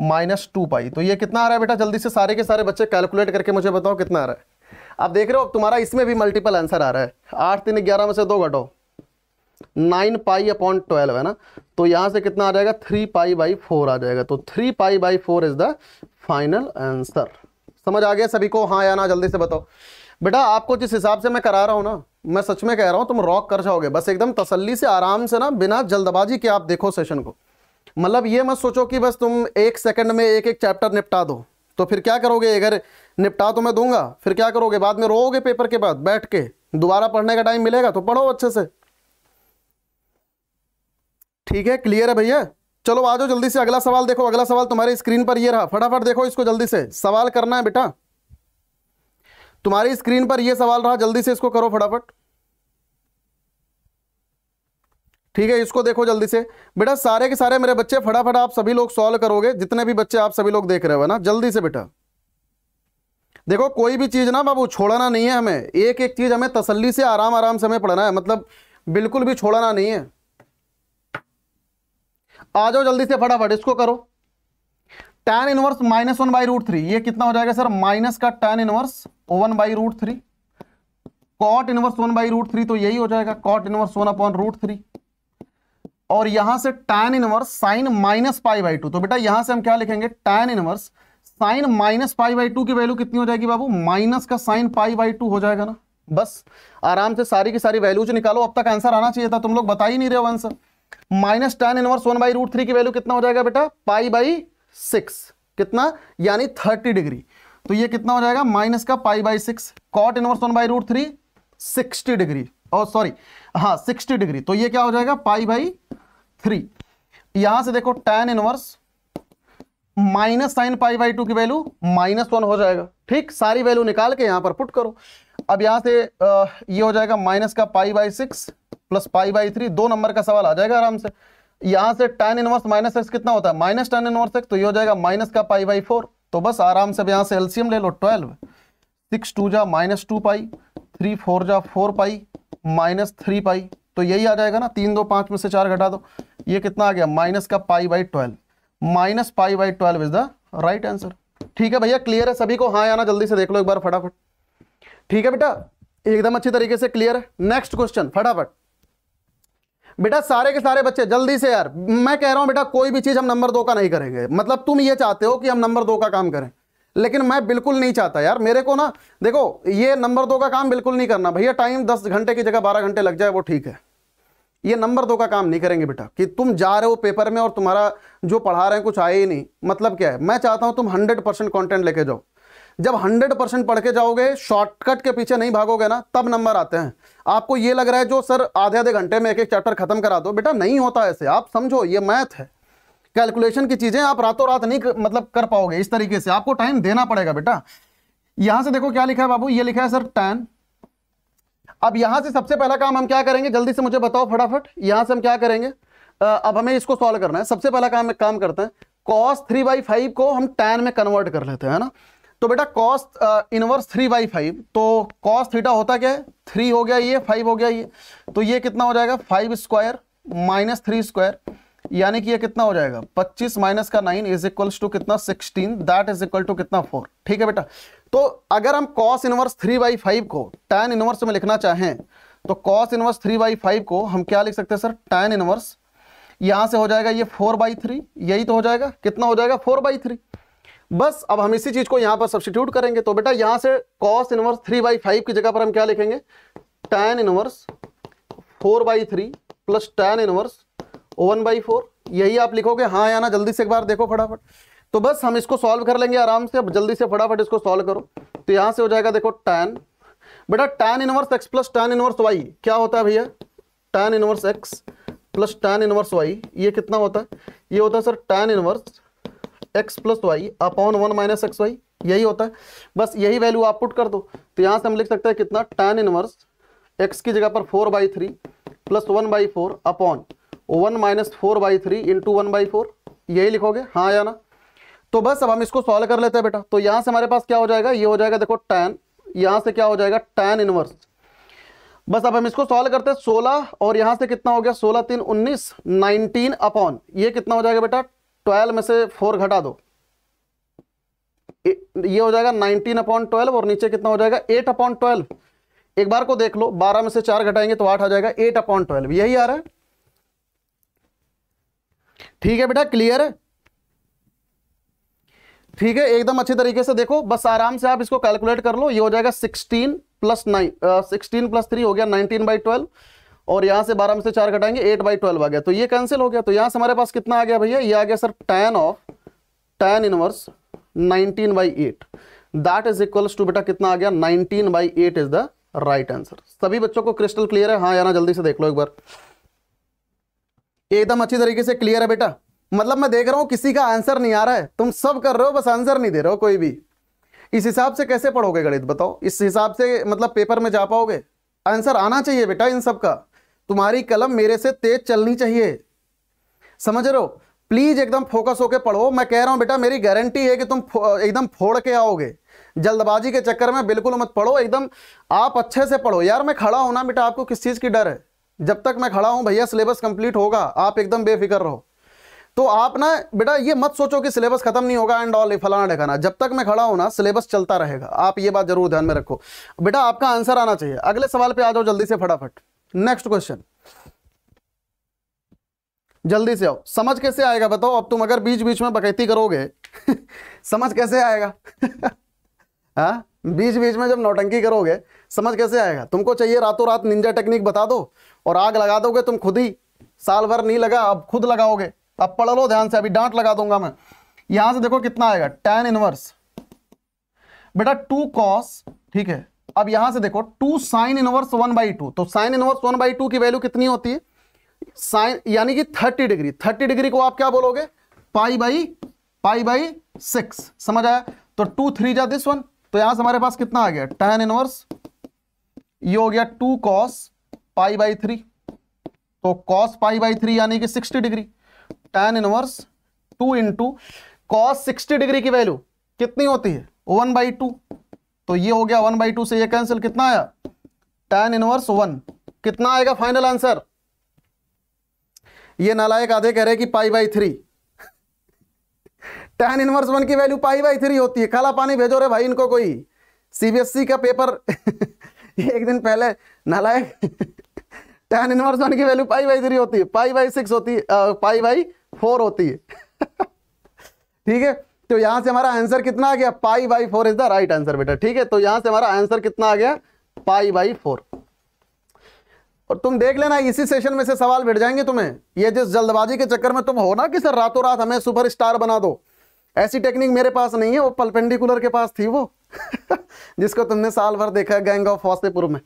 minus two pi तो ये कितना आ रहा है बेटा जल्दी से सारे के सारे बच्चे कैलकुलेट करके मुझे बताओ कितना आ रहा है आप देख रहे हो तुम्हारा इसमें भी मल्टीपल आंसर आ रहा है आठ तीन ग्यारह में से दो घटो नाइन पाई अपॉन ट्वेल्व है ना तो यहाँ से कितना आ जाएगा थ्री पाई बाई फोर आ जाएगा तो three pi by four is the final answer समझ आ गया सभी को हाँ या ना जल्दी से बताओ बेटा आपको जिस हिसाब से मैं करा रहा हूँ ना मैं सच में कह रहा हूँ तुम रॉक कर जाओगे बस एकदम तसल्ली से आराम से ना बिना जल्दबाजी के आप देखो सेशन को मतलब ये मत सोचो कि बस तुम एक सेकंड में एक एक चैप्टर निपटा दो तो फिर क्या करोगे अगर निपटा तो मैं दूंगा फिर क्या करोगे बाद में रोओगे पेपर के बाद बैठ के दोबारा पढ़ने का टाइम मिलेगा तो पढ़ो अच्छे से ठीक है क्लियर है भैया चलो आ जाओ जल्दी से अगला सवाल देखो अगला सवाल तुम्हारे स्क्रीन पर ये रहा फटाफट देखो इसको जल्दी से सवाल करना है बेटा तुम्हारी स्क्रीन पर यह सवाल रहा जल्दी से इसको करो फटाफट ठीक है इसको देखो जल्दी से बेटा सारे के सारे मेरे बच्चे फटाफट आप सभी लोग सॉल्व करोगे जितने भी बच्चे आप सभी लोग देख रहे हो ना जल्दी से बेटा देखो कोई भी चीज़ ना बाबू छोड़ना नहीं है हमें एक एक चीज़ हमें तसल्ली से आराम आराम से हमें पढ़ना है मतलब बिल्कुल भी छोड़ना नहीं है आ जाओ जल्दी से फटाफट इसको करो tan inverse minus one by root three ये कितना हो जाएगा सर माइनस का tan inverse one by root three cot inverse one by root three तो यही हो जाएगा cot inverse one upon root three और यहां से tan inverse sine minus pi by two तो बेटा यहां से हम क्या लिखेंगे tan inverse sine minus pi by two की वैल्यू कितनी हो जाएगी बाबू माइनस का साइन पाई बाई टू हो जाएगा ना बस आराम से सारी की सारी वैल्यूज निकालो अब तक आंसर आना चाहिए था तुम लोग बता ही नहीं रहे हो answer minus tan inverse one by root three की वैल्यू कितना हो जाएगा बेटा पाई बाई सिक्स कितना यानी थर्टी डिग्री तो ये कितना हो जाएगा माइनस का pi by six cot inverse one by root three sixty degree और सॉरी हाँ सिक्सटी डिग्री तो ये क्या हो जाएगा पाई बाई थ्री यहां से देखो tan inverse minus sine pi by two की वैल्यू माइनस वन हो जाएगा ठीक सारी वैल्यू निकाल के यहां पर पुट करो अब यहां से ये यह हो जाएगा माइनस का pi by six plus pi by three दो नंबर का सवाल आ जाएगा आराम से यहां से टेन इनवर्स माइनस एक्स कितना होता है माइनस टेन इनवर्स एक्स तो ये हो जाएगा माइनस का पाई बाई फोर तो बस आराम से यहां से एल्सियम ले लो ट्वेल्व सिक्स टू जा minus two pi three four जा four pi minus three pi तो यही आ जाएगा ना तीन दो पांच में से चार घटा दो ये कितना आ गया माइनस का pi by twelve minus pi by twelve is the right answer ठीक है भैया क्लियर है सभी को हाँ आना जल्दी से देख लो एक बार फटाफट ठीक है बेटा एकदम अच्छी तरीके से क्लियर है नेक्स्ट क्वेश्चन फटाफट बेटा सारे के सारे बच्चे जल्दी से यार मैं कह रहा हूँ बेटा कोई भी चीज़ हम नंबर दो का नहीं करेंगे मतलब तुम ये चाहते हो कि हम नंबर दो का काम करें लेकिन मैं बिल्कुल नहीं चाहता यार मेरे को ना देखो ये नंबर दो का काम बिल्कुल नहीं करना भैया टाइम दस घंटे की जगह बारह घंटे लग जाए वो ठीक है ये नंबर दो का काम नहीं करेंगे बेटा कि तुम जा रहे हो पेपर में और तुम्हारा जो पढ़ा रहे हैं कुछ आए ही नहीं मतलब क्या है मैं चाहता हूँ तुम हंड्रेड परसेंट कॉन्टेंट लेके जाओ जब 100 परसेंट पढ़ के जाओगे शॉर्टकट के पीछे नहीं भागोगे ना तब नंबर आते हैं आपको ये लग रहा है जो सर आधे आधे घंटे में एक एक चैप्टर खत्म करा दो बेटा नहीं होता ऐसे आप समझो ये मैथ है कैलकुलेशन की चीज़ें आप रातों रात नहीं कर, मतलब कर पाओगे इस तरीके से आपको टाइम देना पड़ेगा बेटा यहां से देखो क्या लिखा है बाबू ये लिखा है सर टेन अब यहां से सबसे पहला काम हम क्या करेंगे जल्दी से मुझे बताओ फटाफट यहाँ से हम क्या करेंगे अब हमें इसको सॉल्व करना है सबसे पहला काम काम करते हैं कॉस थ्री बाई फाइव को हम टेन में कन्वर्ट कर लेते हैं ना तो बेटा cos inverse three by five तो कॉस थीटा होता क्या है थ्री हो गया ये फाइव हो गया ये तो ये कितना हो जाएगा five square minus three square यानी कि ये कितना हो जाएगा पच्चीस माइनस का नाइन इज इक्वल टू कितना sixteen that is equal to कितना फोर ठीक है बेटा तो अगर हम cos inverse three by five को टेन इनवर्स में लिखना चाहें तो cos inverse three by five को हम क्या लिख सकते हैं सर टेन इनवर्स यहां से हो जाएगा ये फोर बाई थ्री यही तो हो जाएगा कितना हो जाएगा फोर बाई थ्री बस अब हम इसी चीज को यहां पर सब्सिट्यूट करेंगे तो बेटा यहां से cos inverse three by five की जगह पर हम क्या लिखेंगे tan inverse four by three plus tan inverse one by four यही आप लिखोगे हाँ या ना जल्दी से एक बार देखो फटाफट तो बस हम इसको सॉल्व कर लेंगे आराम से अब जल्दी से फटाफट इसको सॉल्व करो तो यहां से हो जाएगा देखो टेन बेटा tan inverse x plus tan inverse y क्या होता है भैया tan inverse x plus tan inverse y ये कितना होता है ये होता है sir tan inverse x plus y upon one minus x y यही होता है बस यही वैल्यू आप पुट कर दो तो यहाँ से हम लिख सकते हैं कितना टेन इनवर्स एक्स की जगह पर four by three plus one by four upon one minus four by three into one by four यही लिखोगे हाँ या ना तो बस अब हम इसको सॉल्व कर लेते हैं बेटा तो यहाँ से हमारे पास क्या हो जाएगा ये हो जाएगा देखो टेन यहाँ से क्या हो जाएगा टेन इनवर्स बस अब हम इसको सॉल्व करते हैं सोलह और यहाँ से कितना हो गया सोलह तीन उन्नीस नाइनटीन अपॉन ये कितना हो जाएगा बेटा ट्वेल्व में से फोर घटा दो ये हो जाएगा नाइनटीन अपॉन ट्वेल्व और नीचे कितना हो जाएगा एट अपॉन ट्वेल्व एक बार को देख लो बारह में से चार घटाएंगे तो आठ आ जाएगा एट अपॉन ट्वेल्व यही आ रहा है ठीक है बेटा क्लियर है ठीक है एकदम अच्छी तरीके से देखो बस आराम से आप इसको कैलकुलेट कर लो ये हो जाएगा sixteen plus nine sixteen plus three हो गया नाइनटीन बाई ट्वेल्व और यहाँ से बारह में से चार घटाएंगे एट बाई ट्वेल्व आ गया तो ये कैंसिल हो गया तो यहाँ से हमारे पास कितना आ गया भैया ये आ गया sir tan of tan inverse nineteen by eight that is equals to बेटा कितना आ गया nineteen by eight is the right answer सभी बच्चों को क्रिस्टल क्लियर है हाँ यार जल्दी से देख लो एक बार एकदम अच्छी तरीके से क्लियर है बेटा मतलब मैं देख रहा हूँ किसी का आंसर नहीं आ रहा है तुम सब कर रहे हो बस आंसर नहीं दे रहे हो कोई भी इस हिसाब से कैसे पढ़ोगे गणित बताओ इस हिसाब से मतलब पेपर में जा पाओगे आंसर आना चाहिए बेटा इन सब का तुम्हारी कलम मेरे से तेज चलनी चाहिए समझ रहे हो प्लीज़ एकदम फोकस होकर पढ़ो मैं कह रहा हूं बेटा मेरी गारंटी है कि तुम फो, एकदम फोड़ के आओगे जल्दबाजी के चक्कर में बिल्कुल मत पढ़ो एकदम आप अच्छे से पढ़ो यार मैं खड़ा हूं ना बेटा आपको किस चीज़ की डर है जब तक मैं खड़ा हूं भैया सिलेबस कंप्लीट होगा आप एकदम बेफिक्र रहो तो आप ना बेटा ये मत सोचो कि सिलेबस खत्म नहीं होगा एंड ऑल फलाना ढकाना जब तक मैं खड़ा हूं ना सिलेबस चलता रहेगा आप ये बात जरूर ध्यान में रखो बेटा आपका आंसर आना चाहिए अगले सवाल पे आ जाओ जल्दी से फटाफट नेक्स्ट क्वेश्चन जल्दी से आओ समझ कैसे आएगा बताओ अब तुम अगर बीच बीच में बकैती करोगे समझ कैसे आएगा हाँ बीच बीच में जब नौटंकी करोगे समझ कैसे आएगा तुमको चाहिए रातों रात निंजा टेक्निक बता दो और आग लगा दोगे तुम खुद ही साल भर नहीं लगा अब खुद लगाओगे अब पढ़ लो ध्यान से अभी डांट लगा दूंगा मैं यहां से देखो कितना आएगा टेन इनवर्स बेटा टू कॉस ठीक है अब यहां से देखो two sine inverse one by two तो sine inverse one by two की वैल्यू कितनी होती है साइन यानी कि थर्टी डिग्री थर्टी डिग्री को आप क्या बोलोगे pi by pi by six समझ आया तो टू थ्री जा दिस वन तो यहां से हमारे पास कितना आ गया टेन इनवर्स ये हो गया two cos pi by three तो कॉस पाई बाई थ्री यानी कि sixty degree tan inverse two into cos sixty degree की वैल्यू कितनी होती है वन बाई टू तो ये हो गया वन बाई टू से ये कैंसिल कितना आया टेन इनवर्स वन कितना आएगा फाइनल आंसर ये नालायक आधे कह रहे कि pi by three tan inverse one की वैल्यू पाई बाई थ्री होती है काला पानी भेजो रे भाई इनको कोई सीबीएसई e का पेपर एक दिन पहले नालायक टेन इनवर्स वन की वैल्यू पाई बाई थ्री होती है पाई बाई सिक्स होती है पाई बाई फोर होती है ठीक है तो यहां से हमारा आंसर कितना आ गया pi by four is the right answer बेटा ठीक है तो यहां से हमारा आंसर कितना आ गया पाई बाई फोर और तुम देख लेना इसी सेशन में से सवाल भिड़ जाएंगे तुम्हें ये जिस जल्दबाजी के चक्कर में तुम हो ना कि सर रातों रात हमें सुपर स्टार बना दो ऐसी टेक्निक मेरे पास नहीं है वो पलपेंडिकुलर के पास थी वो जिसको तुमने साल भर देखा गैंग ऑफ फॉसेपुर में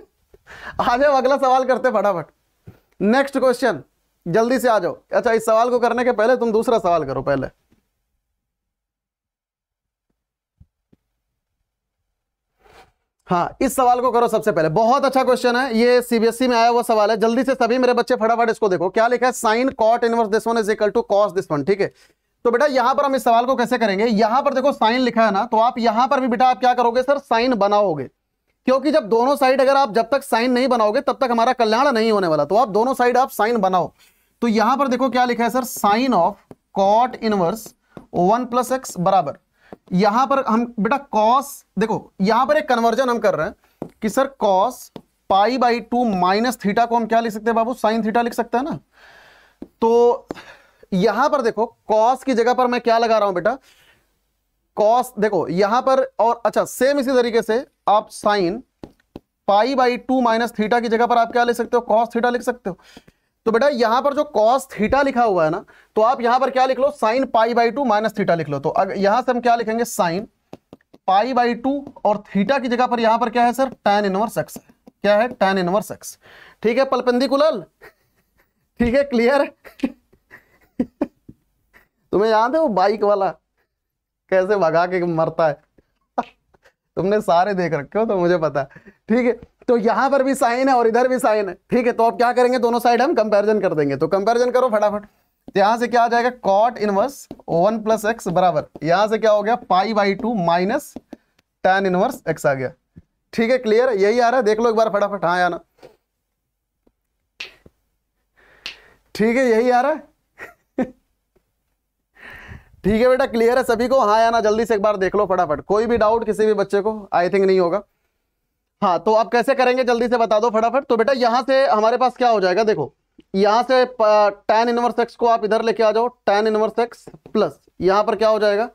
आ जाओ अगला सवाल करते फटाफट नेक्स्ट क्वेश्चन जल्दी से आ जाओ अच्छा इस सवाल को करने के पहले तुम दूसरा सवाल करो पहले हाँ इस सवाल को करो सबसे पहले बहुत अच्छा क्वेश्चन है ये सीबीएसई e में आया हुआ सवाल है जल्दी से सभी मेरे बच्चे फटाफट इसको देखो क्या लिखा है sine cot inverse this one is equal to cos this one ठीक है तो बेटा यहां पर हम इस सवाल को कैसे करेंगे यहां पर देखो साइन लिखा है ना तो आप यहां पर भी बेटा आप क्या करोगे सर साइन बनाओगे क्योंकि जब दोनों साइड अगर आप जब तक साइन नहीं बनाओगे तब तक हमारा कल्याण नहीं होने वाला तो आप दोनों साइड आप साइन बनाओ तो यहां पर देखो क्या लिखा है sir sine of cot inverse one plus x बराबर यहां पर हम बेटा कॉस देखो यहां पर एक कन्वर्जन हम कर रहे हैं कि sir cos pi by two minus theta को हम क्या लिख सकते हैं बाबू साइन थीटा लिख सकते हैं ना तो यहां पर देखो कॉस की जगह पर मैं क्या लगा रहा हूं बेटा कॉस देखो यहां पर और अच्छा सेम इसी तरीके से आप sine pi by two minus theta की जगह पर आप क्या लिख सकते हो कॉस थीटा लिख सकते हो तो बेटा यहां पर जो कॉस थीटा लिखा हुआ है ना तो आप यहां पर क्या लिख लो sine pi by two minus theta लिख लो तो अगर यहां से हम क्या लिखेंगे साइन पाई बाई टू और थीटा की जगह पर यहां पर क्या है सर टेन इनवर्स एक्स है क्या है टेन इनवर्स एक्स ठीक है पलपेंदिकुलल ठीक है क्लियर तुम्हें याद है वो बाइक वाला कैसे भगा के मरता है तुमने सारे देख रखे हो तो मुझे पता है ठीक है तो यहां पर भी साइन है और इधर भी साइन है ठीक है तो अब क्या करेंगे दोनों साइड हम कंपेरिजन कर देंगे तो कंपेरिजन करो फटाफट तो यहां से क्या आ जाएगा cot inverse one plus x बराबर यहां से क्या हो गया pi by two minus tan inverse x आ गया ठीक है क्लियर यही आ रहा है देख लो एक बार फटाफट हाँ आना ठीक है यही आ रहा है ठीक है बेटा क्लियर है सभी को हाँ आना जल्दी से एक बार देख लो फटाफट कोई भी डाउट किसी भी बच्चे को आई थिंक नहीं होगा हाँ तो आप कैसे करेंगे जल्दी से बता दो फटाफट तो बेटा यहां से हमारे पास क्या हो जाएगा देखो यहां से टेन इनवर्स एक्स को आप इधर लेके आ जाओ टेन इनवर्स एक्स प्लस यहां पर क्या हो जाएगा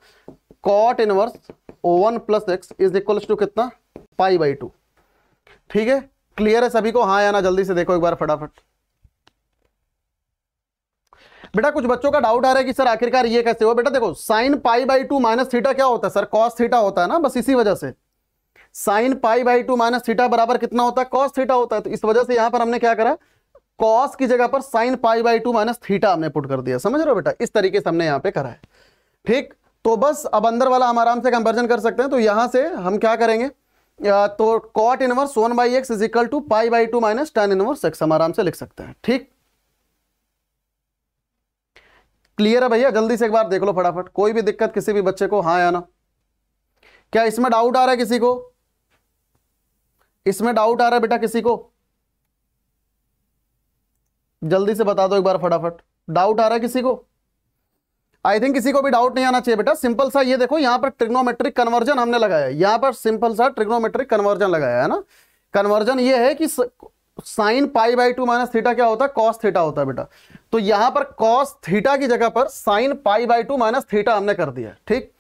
cot inverse one plus x is equal to कितना पाई बाई टू ठीक है क्लियर है सभी को हाँ या ना जल्दी से देखो एक बार फटाफट बेटा कुछ बच्चों का डाउट आ रहा है कि सर आखिरकार ये कैसे हो बेटा देखो sine pi by two minus theta क्या होता है सर कॉस थीटा होता है ना बस इसी वजह से sine pi by two minus theta बराबर कितना होता है कॉस थीटा होता है तो इस वजह से यहां पर हमने क्या करा कॉस की जगह पर sine pi by two minus theta हमने पुट कर दिया समझ रहे हो बेटा इस तरीके से हमने यहां पे करा है ठीक तो बस अब अंदर वाला हम आराम से कंपेरिजन कर सकते हैं तो यहां से हम क्या करेंगे तो cot inverse one by x is equal to pi by two minus tan inverse x हम आराम से लिख सकते हैं ठीक क्लियर है भैया जल्दी से एक बार देख लो फटाफट कोई भी दिक्कत किसी भी बच्चे को हाँ या ना क्या इसमें डाउट आ रहा है किसी को इसमें डाउट आ रहा है बेटा किसी को जल्दी से बता दो एक बार फटाफट डाउट आ रहा है किसी को आई थिंक किसी को भी डाउट नहीं आना चाहिए बेटा सिंपल सा ये देखो यहां पर ट्रिग्नोमेट्रिक कन्वर्जन हमने लगाया है पर सिंपल सा ट्रिग्नोमेट्रिक कन्वर्जन लगाया है ना कन्वर्जन ये है कि sine pi by two minus theta क्या होता है कॉस थीटा होता है बेटा तो यहां पर कॉस थीटा की जगह पर sine pi by two minus theta हमने कर दिया ठीक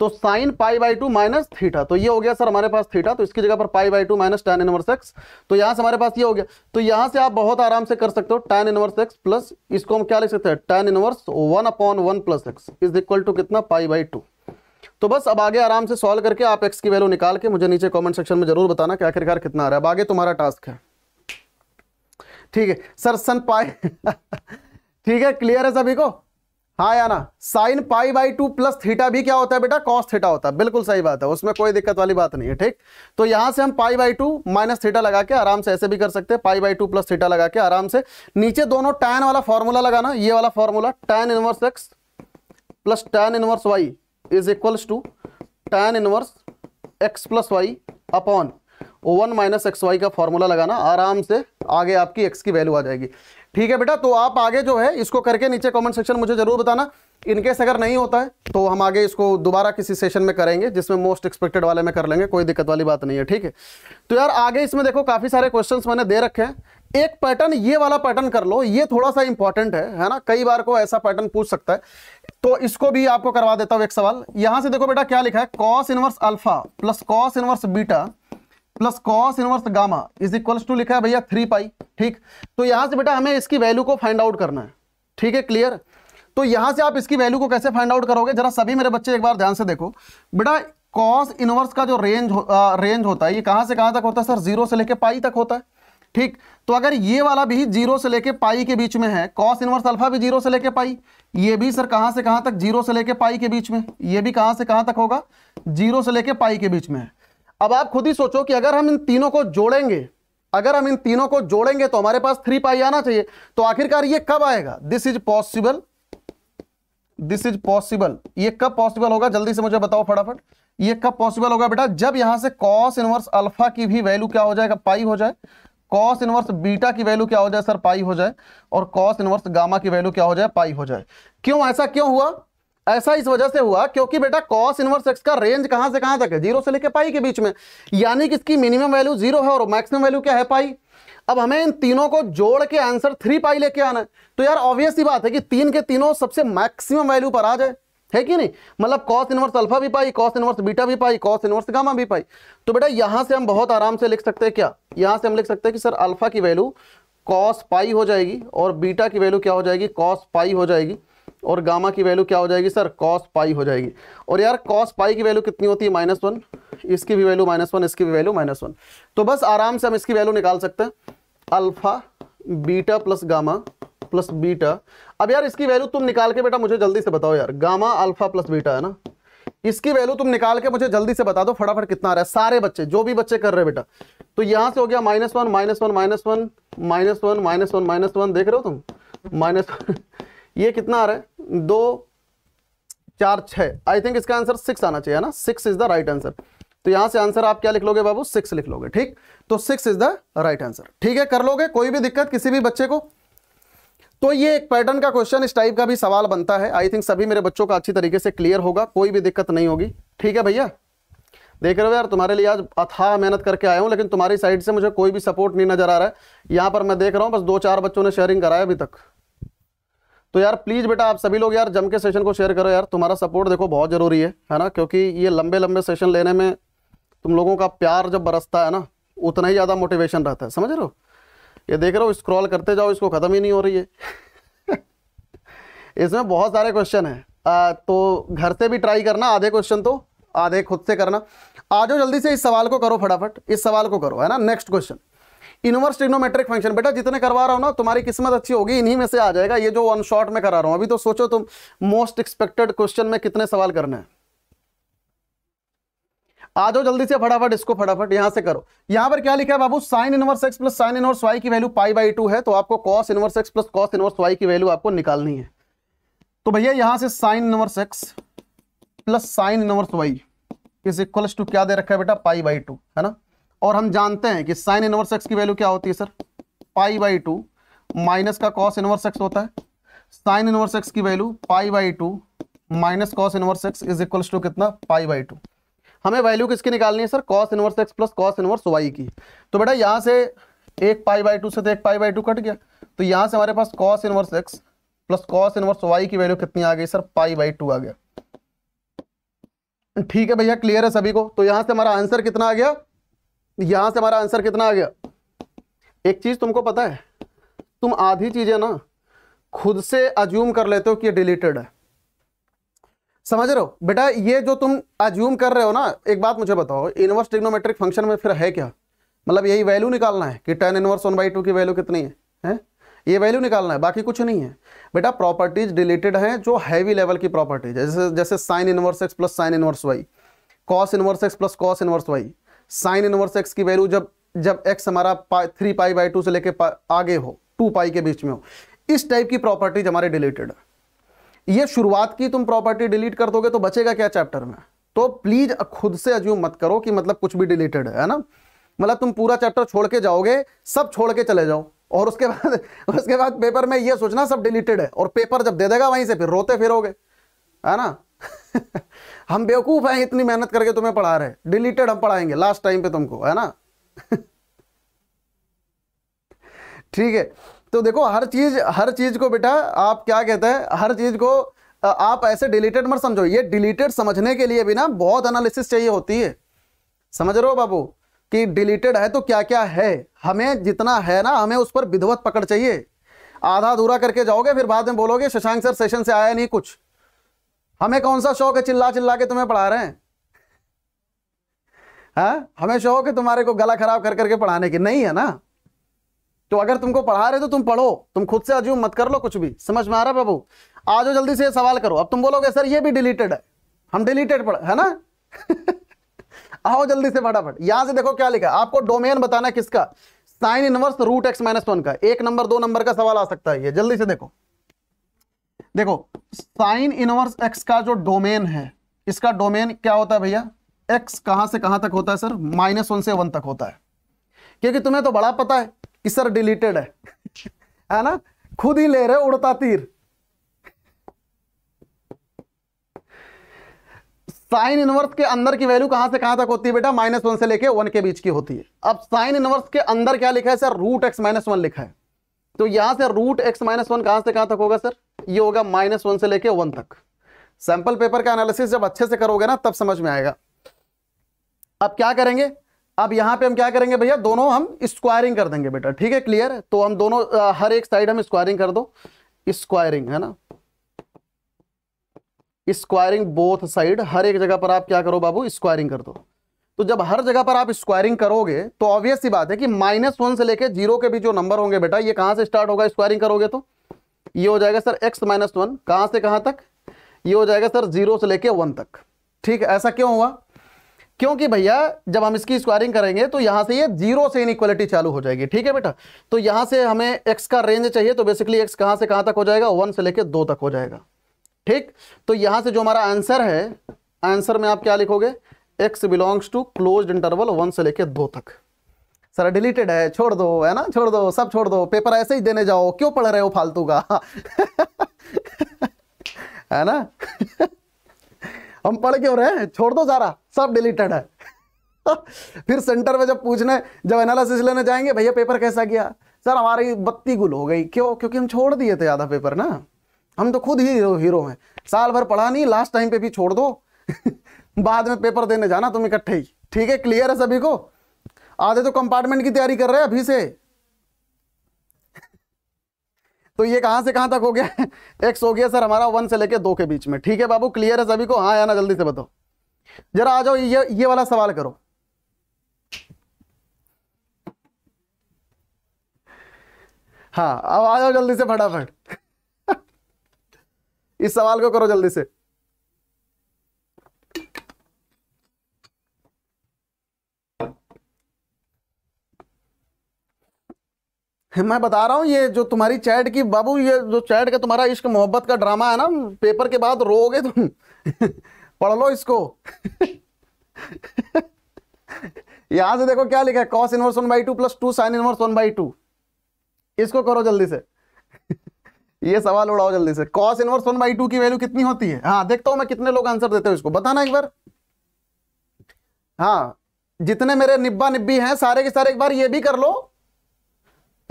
तो sine pi by two minus theta तो ये हो गया सर हमारे पास थीटा तो इसकी जगह पर pi by two minus tan inverse x तो यहां से हमारे पास ये हो गया तो यहां से आप बहुत आराम से कर सकते हो टेन इनवर्स एक्स प्लस इसको हम क्या लिख सकते हैं tan inverse one upon one plus x is equal to कितना पाई बाई टू तो बस अब आगे आराम से सॉल्व करके आप एक्स की वैल्यू निकाल के मुझे नीचे कॉमेंट सेक्शन में जरूर बताना कि आखिरकार कितना आ रहा है अब आगे तुम्हारा टास्क है ठीक है सर सन पाई ठीक है क्लियर है सभी को हाँ या ना sine pi by two plus theta भी क्या होता है बेटा कॉस थीटा होता है बिल्कुल सही बात है उसमें कोई दिक्कत वाली बात नहीं है ठीक तो यहां से हम pi by two minus theta लगा के आराम से ऐसे भी कर सकते हैं pi by two plus theta लगा के आराम से नीचे दोनों टैन वाला फॉर्मूला लगाना ये वाला formula tan inverse x plus tan inverse y is equals to tan inverse x plus y upon one minus x y का फॉर्मूला लगाना आराम से आगे आपकी एक्स की वैल्यू आ जाएगी ठीक है बेटा तो आप आगे जो है इसको करके नीचे कमेंट सेक्शन मुझे जरूर बताना इनकेस अगर नहीं होता है तो हम आगे इसको दोबारा किसी सेशन में करेंगे जिसमें मोस्ट एक्सपेक्टेड वाले में कर लेंगे कोई दिक्कत वाली बात नहीं है ठीक है तो यार आगे इसमें देखो काफ़ी सारे क्वेश्चंस मैंने दे रखे हैं एक पैटर्न ये वाला पैटर्न कर लो ये थोड़ा सा इंपॉर्टेंट है है ना कई बार को ऐसा पैटर्न पूछ सकता है तो इसको भी आपको करवा देता हूं एक सवाल यहां से देखो बेटा क्या लिखा है cos inverse alpha plus cos inverse beta plus cos inverse gamma is equals to लिखा है भैया थ्री पाई ठीक तो यहां से बेटा हमें इसकी वैल्यू को फाइंड आउट करना है ठीक है क्लियर तो यहां से आप इसकी वैल्यू को कैसे फाइंड आउट करोगे जरा सभी मेरे बच्चे एक बार ध्यान से देखो बेटा कॉस इनवर्स का जो रेंज हो, आ, रेंज होता है ये कहां से कहां तक होता है सर जीरो से लेके पाई तक होता है ठीक तो अगर ये वाला भी जीरो से लेके पाई के बीच में है कॉस इनवर्स अल्फा भी जीरो से लेके पाई ये भी सर कहां से कहां तक जीरो से लेके पाई के बीच में ये भी कहां से कहां तक होगा जीरो से लेके पाई के बीच में है अब आप खुद ही सोचो कि अगर हम इन तीनों को जोड़ेंगे अगर हम इन तीनों को जोड़ेंगे तो हमारे पास थ्री पाई आना चाहिए तो आखिरकार ये कब आएगा this is possible this is possible ये कब पॉसिबल होगा जल्दी से मुझे बताओ फटाफट ये कब पॉसिबल होगा बेटा जब यहां से कॉस इनवर्स अल्फा की भी वैल्यू क्या हो जाएगा पाई हो जाए कॉस इनवर्स बीटा की वैल्यू क्या हो जाए सर पाई हो जाए और कॉस इनवर्स गामा की वैल्यू क्या हो जाए पाई हो जाए क्यों ऐसा क्यों हुआ ऐसा इस वजह से हुआ क्योंकि बेटा कॉस इनवर्स एक्स का रेंज कहां से कहां तक है जीरो से लेके पाई के बीच में यानी कि इसकी मिनिमम वैल्यू जीरो है और मैक्सिमम वैल्यू क्या है पाई अब हमें इन तीनों को जोड़ के आंसर थ्री पाई लेके आना है तो यार ऑब्वियस ही बात है कि तीन के तीनों सबसे मैक्सिमम वैल्यू पर आ जाए है कि नहीं मतलब कॉस इनवर्स अल्फा भी पाई कॉस इनवर्स बीटा भी पाई कॉस इनवर्स गामा भी पाई तो बेटा यहां से हम बहुत आराम से लिख सकते हैं क्या यहां से हम लिख सकते हैं कि सर अल्फा की वैल्यू कॉस पाई हो जाएगी और बीटा की वैल्यू क्या हो जाएगी कॉस पाई हो जाएगी और गामा की वैल्यू क्या हो जाएगी सर कॉस पाई हो जाएगी और यार कॉस पाई की वैल्यू कितनी होती है माइनस वन इसकी भी वैल्यू माइनस वन इसकी भी वैल्यू माइनस वन तो बस आराम से हम इसकी वैल्यू निकाल सकते हैं alpha beta plus gamma plus beta अब यार इसकी वैल्यू तुम निकाल के बेटा मुझे जल्दी से बताओ यार गामा अल्फा प्लस बीटा है ना इसकी वैल्यू तुम निकाल के मुझे जल्दी से बता दो फटाफट कितना आ रहा है सारे बच्चे जो भी बच्चे कर रहे हैं बेटा तो यहां से हो गया minus one minus one minus one minus one minus one minus one देख रहे हो तुम माइनस ये कितना आ रहा है दो चार छ आई थिंक इसका आंसर सिक्स आना चाहिए ना six is the right answer तो यहां से आंसर आप क्या लिख लोगे बाबू सिक्स लिख लोगे ठीक तो six is the right answer ठीक है कर लोगे कोई भी दिक्कत किसी भी बच्चे को तो ये एक पैटर्न का क्वेश्चन इस टाइप का भी सवाल बनता है आई थिंक सभी मेरे बच्चों का अच्छी तरीके से क्लियर होगा कोई भी दिक्कत नहीं होगी ठीक है भैया देख रहे हो यार तुम्हारे लिए आज अथाह मेहनत करके आया हूँ लेकिन तुम्हारी साइड से मुझे कोई भी सपोर्ट नहीं नजर आ रहा है यहाँ पर मैं देख रहा हूँ बस दो चार बच्चों ने शेयरिंग कराया अभी तक तो यार प्लीज़ बेटा आप सभी लोग यार जम के सेशन को शेयर करो यार तुम्हारा सपोर्ट देखो बहुत ज़रूरी है है ना क्योंकि ये लंबे लंबे सेशन लेने में तुम लोगों का प्यार जब बरसता है ना उतना ही ज़्यादा मोटिवेशन रहता है समझ रहे हो ये देख रहे हो स्क्रॉल करते जाओ इसको ख़त्म ही नहीं हो रही है इसमें बहुत सारे क्वेश्चन आ, तो घर से भी ट्राई करना आधे क्वेश्चन तो आधे खुद से करना आ जाओ जल्दी से इस सवाल को करो फटाफट इस सवाल को करो है ना next question inverse trigonometric function बेटा जितने करवा रहा हूँ ना तुम्हारी किस्मत अच्छी होगी इन्हीं में से आ जाएगा ये जो वन शॉट में करा रहा हूँ अभी तो सोचो तुम मोस्ट एक्सपेक्टेड क्वेश्चन में कितने सवाल करने हैं आ जाओ जल्दी से फटाफट इसको फटाफट यहां से करो यहां पर क्या लिखा है बाबू sine inverse x plus sine inverse y की वैल्यू पाई बाई टू है तो आपको cos inverse x plus cos inverse y की वैल्यू आपको निकालनी है तो भैया यहां से sine inverse x plus sine inverse y is equals to क्या दे रखा है बेटा पाई बाई टू है ना और हम जानते हैं कि साइन इनवर्स एक्स की वैल्यू क्या होती है sir pi by two minus का कॉस इनवर्स एक्स होता है साइन इनवर्स एक्स की value pi by two minus cos inverse x is equal to कितना पाई बाई टू हमें वैल्यू किसकी निकालनी है sir cos inverse x plus cos inverse y की तो बेटा यहाँ से एक पाई बाई टू से तो एक पाई बाई टू कट गया तो यहाँ से हमारे पास cos inverse x plus cos inverse y की वैल्यू कितनी आ गई सर पाई बाई टू आ गया ठीक है भैया क्लियर है सभी को तो यहाँ से हमारा आंसर कितना आ गया यहां से हमारा आंसर कितना आ गया एक चीज तुमको पता है तुम आधी चीजें ना खुद से अज्यूम कर लेते हो कि डिलीटेड है समझ रहे हो बेटा ये जो तुम अज्यूम कर रहे हो ना एक बात मुझे बताओ इनवर्स ट्रिग्नोमेट्रिक फंक्शन में फिर है क्या मतलब यही वैल्यू निकालना है कि tan inverse one by two की वैल्यू कितनी है है? ये वैल्यू निकालना है बाकी कुछ नहीं है बेटा प्रॉपर्टीज डिलीटेड हैं जो हैवी लेवल की प्रॉपर्टीज है जैसे जैसे sine inverse x plus sine inverse y cos inverse x plus cos inverse y sine inverse x की वैल्यू जब जब एक्स हमारा थ्री पाई बाई टू से लेके आगे हो टू पाई के बीच में हो इस टाइप की प्रॉपर्टीज हमारे डिलीटेड ये शुरुआत की तुम प्रॉपर्टी डिलीट कर दोगे तो बचेगा क्या चैप्टर में तो प्लीज खुद से अज्यूम मत करो कि मतलब कुछ भी डिलीटेड है ना मतलब तुम पूरा चैप्टर छोड़ के जाओगे सब छोड़ के चले जाओ और उसके बाद उसके बाद पेपर में ये सोचना सब डिलीटेड है और पेपर जब दे देगा वहीं से फिर रोते फिरोगे है ना हम बेवकूफ़ हैं इतनी मेहनत करके तुम्हें पढ़ा रहे डिलीटेड हम पढ़ाएंगे लास्ट टाइम पे तुमको है ना ठीक है तो देखो हर चीज़ हर चीज़ को बेटा आप क्या कहते हैं हर चीज़ को आप ऐसे डिलीटेड मत समझो ये डिलीटेड समझने के लिए भी ना बहुत एनालिसिस चाहिए होती है समझ रहे हो बाबू कि डिलीटेड है तो क्या क्या है हमें जितना है ना हमें उस पर विधवत पकड़ चाहिए आधा अधूरा करके जाओगे फिर बाद में बोलोगे शशांक सर सेशन से आया नहीं कुछ हमें कौन सा शौक है चिल्ला चिल्ला के तुम्हें पढ़ा रहे हैं हाँ हमें शौक है तुम्हारे को गला खराब कर करके पढ़ाने की नहीं है ना तो अगर तुमको पढ़ा रहे तो तुम पढ़ो तुम खुद से अज्यूम मत कर लो कुछ भी समझ में आ रहा बाबू आज जल्दी से सवाल करो अब तुम बोलोगे सर ये भी डिलीटेड है हम डिलीटेड पढ़ है ना आओ जल्दी से फटाफट यहां से देखो क्या लिखा आपको डोमेन बताना किसका sine inverse root x minus one का एक नंबर दो नंबर का सवाल आ सकता है ये जल्दी से देखो देखो साइन इनवर्स एक्स का जो डोमेन है इसका डोमेन क्या होता है भैया एक्स कहां से कहां तक होता है सर माइनस वन से वन तक होता है क्योंकि तुम्हें तो बड़ा पता है कि सर डिलीटेड है है ना खुद ही ले रहे उड़ता तीर साइन इनवर्स के अंदर की वैल्यू कहां से कहां तक होती है बेटा माइनस वन से लेके वन के बीच की होती है अब साइन इनवर्स के अंदर क्या लिखा है sir root x minus one लिखा है तो यहां से रूट एक्स माइनस वन कहां से कहां तक होगा सर ये होगा माइनस वन से लेके वन तक सैंपल पेपर का एनालिसिस जब अच्छे से करोगे ना तब समझ में आएगा अब क्या करेंगे अब यहां पे हम क्या करेंगे भैया दोनों हम स्क्वायरिंग कर देंगे बेटा ठीक है क्लियर है तो हम दोनों आ, हर एक साइड हम स्क्वायरिंग कर दो स्क्वायरिंग है ना स्क्वायरिंग बोथ साइड हर एक जगह पर आप क्या करो बाबू स्क्वायरिंग कर दो तो जब हर जगह पर आप स्क्वायरिंग करोगे तो ऑब्वियस सी बात है कि माइनस वन से लेके जीरो के भी जो नंबर होंगे बेटा ये कहां से स्टार्ट होगा स्क्वायरिंग करोगे तो ये हो जाएगा सर एक्स माइनस वन कहां से कहां तक ये हो जाएगा सर जीरो से लेके वन तक ठीक है ऐसा क्यों हुआ क्योंकि भैया जब हम इसकी स्क्वायरिंग करेंगे तो यहां से ये जीरो से इक्वालिटी चालू हो जाएगी ठीक है बेटा तो यहां से हमें एक्स का रेंज चाहिए तो बेसिकली एक्स कहां से कहां तक हो जाएगा वन से लेके दो तक हो जाएगा ठीक तो यहां से जो हमारा आंसर है आंसर में आप क्या लिखोगे x belongs to close interval one से लेके दो तक सारा डिलीटेड है छोड़ दो है ना छोड़ दो सब छोड़ दो पेपर ऐसे ही देने जाओ क्यों पढ़ रहे हो फालतू का है ना हम पढ़ क्यों रहे हैं छोड़ दो सारा सब डिलीटेड है फिर सेंटर में जब पूछने जब एनालिसिस लेने जाएंगे भैया पेपर कैसा गया सर हमारी बत्ती गुल हो गई क्यों क्योंकि हम छोड़ दिए थे आधा पेपर ना हम तो खुद ही हीरो हीरो हैं साल भर पढ़ा नहीं लास्ट टाइम पे भी छोड़ दो बाद में पेपर देने जाना तुम इकट्ठे ही ठीक है क्लियर है सभी को आधे तो कंपार्टमेंट की तैयारी कर रहे हैं अभी से तो ये कहां से कहां तक हो गया एक्स हो गया सर हमारा वन से लेके दो के बीच में ठीक है बाबू क्लियर है सभी को हाँ आना जल्दी से बताओ जरा आ जाओ ये ये वाला सवाल करो हाँ अब आ जाओ जल्दी से फटाफट इस सवाल को करो जल्दी से मैं बता रहा हूँ ये जो तुम्हारी चैट की बाबू ये जो चैट का तुम्हारा इश्क मोहब्बत का ड्रामा है ना पेपर के बाद रोओगे तुम पढ़ लो इसको यहां से देखो क्या लिखा है cos inverse one by two plus two sine inverse one by two इसको करो जल्दी से ये सवाल उड़ाओ जल्दी से cos inverse one by two की वैल्यू कितनी होती है हाँ देखता हूं मैं कितने लोग आंसर देते हैं इसको बताना एक बार हाँ जितने मेरे निब्बा निब्बी हैं सारे के सारे एक बार ये भी कर लो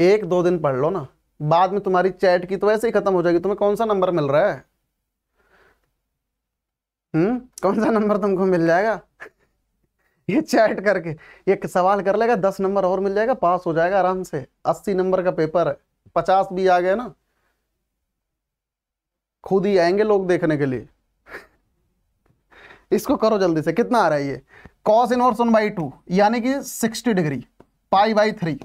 एक दो दिन पढ़ लो ना बाद में तुम्हारी चैट की तो ऐसे ही खत्म हो जाएगी तुम्हें कौन सा नंबर मिल रहा है हम्म कौन सा नंबर तुमको मिल जाएगा ये चैट करके ये सवाल कर लेगा दस नंबर और मिल जाएगा पास हो जाएगा आराम से अस्सी नंबर का पेपर है पचास भी आ गया ना खुद ही आएंगे लोग देखने के लिए इसको करो जल्दी से कितना आ रहा है ये कॉस इन और सुन बाई टू यानी कि sixty degree pi by three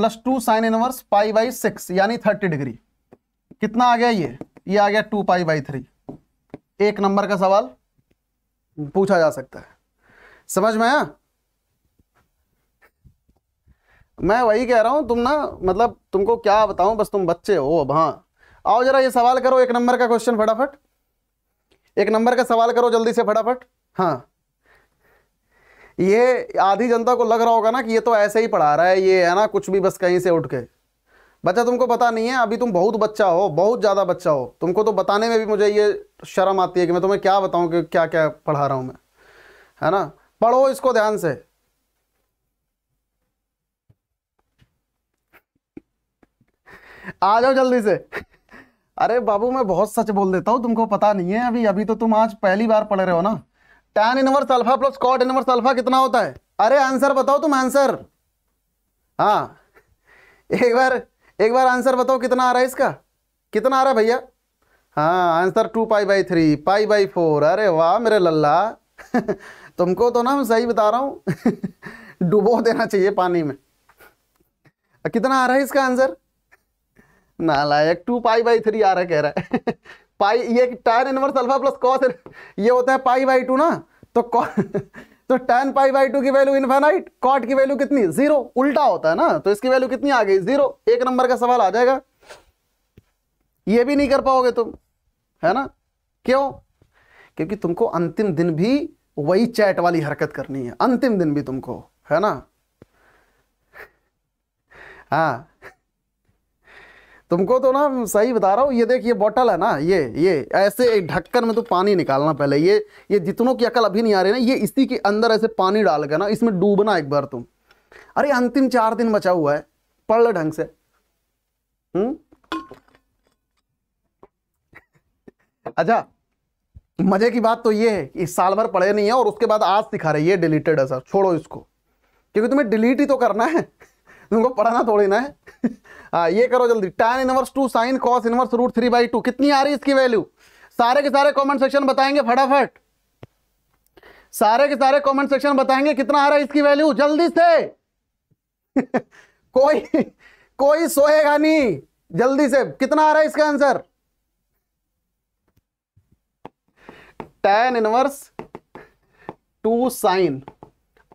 plus two sine inverse pi by six यानी थर्टी डिग्री कितना आ गया ये ये आ गया टू पाई बाई थ्री एक नंबर का सवाल पूछा जा सकता है समझ में आया मैं वही कह रहा हूं तुम ना मतलब तुमको क्या बताऊं बस तुम बच्चे हो अब हाँ आओ जरा ये सवाल करो एक नंबर का क्वेश्चन फटाफट एक नंबर का सवाल करो जल्दी से फटाफट हाँ ये आधी जनता को लग रहा होगा ना कि ये तो ऐसे ही पढ़ा रहा है ये है ना कुछ भी बस कहीं से उठ के बच्चा तुमको पता नहीं है अभी तुम बहुत बच्चा हो बहुत ज़्यादा बच्चा हो तुमको तो बताने में भी मुझे ये शर्म आती है कि मैं तुम्हें क्या बताऊँ कि क्या क्या पढ़ा रहा हूँ मैं है ना पढ़ो इसको ध्यान से आ जाओ जल्दी से अरे बाबू मैं बहुत सच बोल देता हूँ तुमको पता नहीं है अभी अभी तो तुम आज पहली बार पढ़ रहे हो ना tan inverse alpha plus cot inverse alpha कितना होता है अरे आंसर बताओ तुम आंसर हाँ एक बार एक बार आंसर बताओ कितना आ रहा है इसका कितना आ रहा है भैया हाँ answer two pi by three pi by four अरे वाह मेरे लल्ला तुमको तो ना मैं सही बता रहा हूँ डुबो देना चाहिए पानी में कितना आ रहा है इसका आंसर नालायक टू पाई बाई थ्री आ रहा कह रहा है पाई ये tan inverse alpha plus cos ये होता है पाई बाई टू ना तो तो टेन पाई बाई टू की वैल्यू इनफाइनाइट कॉट की वैल्यू कितनी जीरो उल्टा होता है ना तो इसकी वैल्यू कितनी आ गई जीरो एक नंबर का सवाल आ जाएगा ये भी नहीं कर पाओगे तुम है ना क्यों क्योंकि तुमको अंतिम दिन भी वही चैट वाली हरकत करनी है अंतिम दिन भी तुमको है ना हाँ तुमको तो ना सही बता रहा हूँ ये देख ये बॉटल है ना ये ये ऐसे एक ढक्कन में तो पानी निकालना पहले ये ये जितनों की अकल अभी नहीं आ रही ना ये इसी के अंदर ऐसे पानी डाल के ना इसमें डूबना एक बार तुम अरे अंतिम चार दिन बचा हुआ है पढ़ लो ढंग से हम्म अच्छा मजे की बात तो ये है कि साल भर पढ़े नहीं है और उसके बाद आज दिखा रहे ये डिलीटेड है सर छोड़ो इसको क्योंकि तुम्हें डिलीट ही तो करना है तुमको पढ़ना थोड़ी ना है हाँ, ये करो जल्दी tan inverse two sine cos inverse root three by two कितनी आ रही है इसकी वैल्यू सारे के सारे कमेंट सेक्शन बताएंगे फटाफट सारे के सारे कमेंट सेक्शन बताएंगे कितना आ रहा है इसकी वैल्यू जल्दी से कोई कोई सोएगा नहीं जल्दी से कितना आ रहा है इसका answer tan inverse two sine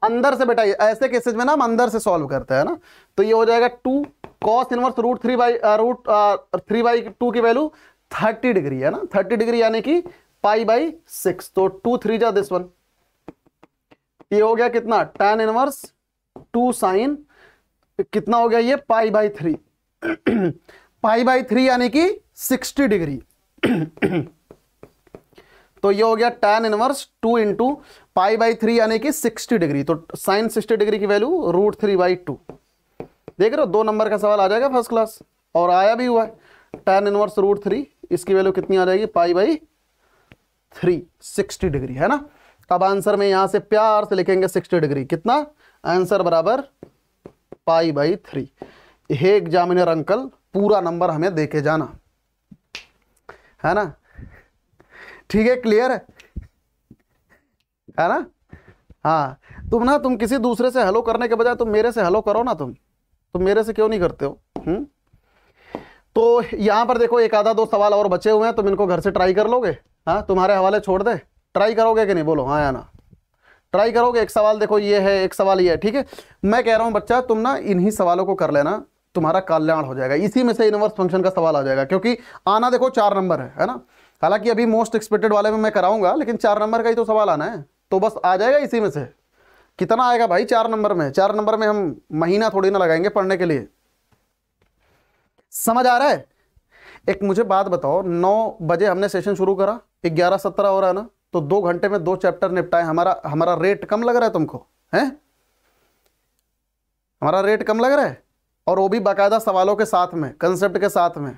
अंदर से बेटा ऐसे केसेज में ना हम अंदर से सॉल्व करते हैं ना तो ये हो जाएगा two cos inverse root three by root three by two की वैल्यू थर्टी डिग्री है ना थर्टी डिग्री यानी कि पाई बाई सिक्स तो टू थ्री जा दिस वन ये हो गया कितना टेन इनवर्स टू साइन कितना हो गया ये pi by three pi by three यानी कि सिक्सटी डिग्री तो ये हो गया tan inverse two into pi by three यानी कि सिक्सटी डिग्री तो साइन सिक्सटी डिग्री की value root three by two देख रहे हो दो नंबर का सवाल आ जाएगा फर्स्ट क्लास और आया भी हुआ है टेन इनवर्स रूट थ्री इसकी वैल्यू कितनी आ जाएगी pi by three sixty degree है ना अब आंसर में यहां से प्यार से लिखेंगे सिक्सटी डिग्री कितना आंसर बराबर पाई बाई थ्री हे एग्जामिनर अंकल पूरा नंबर हमें देके जाना है ना ठीक है क्लियर है है ना हाँ तुम ना तुम किसी दूसरे से हेलो करने के बजाय तुम मेरे से हेलो करो ना तुम तो मेरे से क्यों नहीं करते हो हुँ? हम्म? तो यहाँ पर देखो एक आधा दो सवाल और बचे हुए हैं तुम इनको घर से ट्राई कर लोगे हाँ तुम्हारे हवाले छोड़ दे ट्राई करोगे कि नहीं बोलो हाँ या ना ट्राई करोगे एक सवाल देखो ये है एक सवाल ये है ठीक है मैं कह रहा हूँ बच्चा तुम ना इन्हीं सवालों को कर लेना तुम्हारा कल्याण हो जाएगा इसी में से इनवर्स फंक्शन का सवाल आ जाएगा क्योंकि आना देखो चार नंबर है है ना हालांकि अभी मोस्ट एक्सपेक्टेड वाले में मैं कराऊंगा लेकिन चार नंबर का ही तो सवाल आना है तो बस आ जाएगा इसी में से कितना आएगा भाई चार नंबर में चार नंबर में हम महीना थोड़ी ना लगाएंगे पढ़ने के लिए समझ आ रहा है एक मुझे बात बताओ नौ बजे हमने सेशन शुरू करा ग्यारह सत्रह हो रहा है ना तो दो घंटे में दो चैप्टर निपटाए हमारा हमारा रेट कम लग रहा है तुमको हैं हमारा रेट कम लग रहा है और वो भी बाकायदा सवालों के साथ में कंसेप्ट के साथ में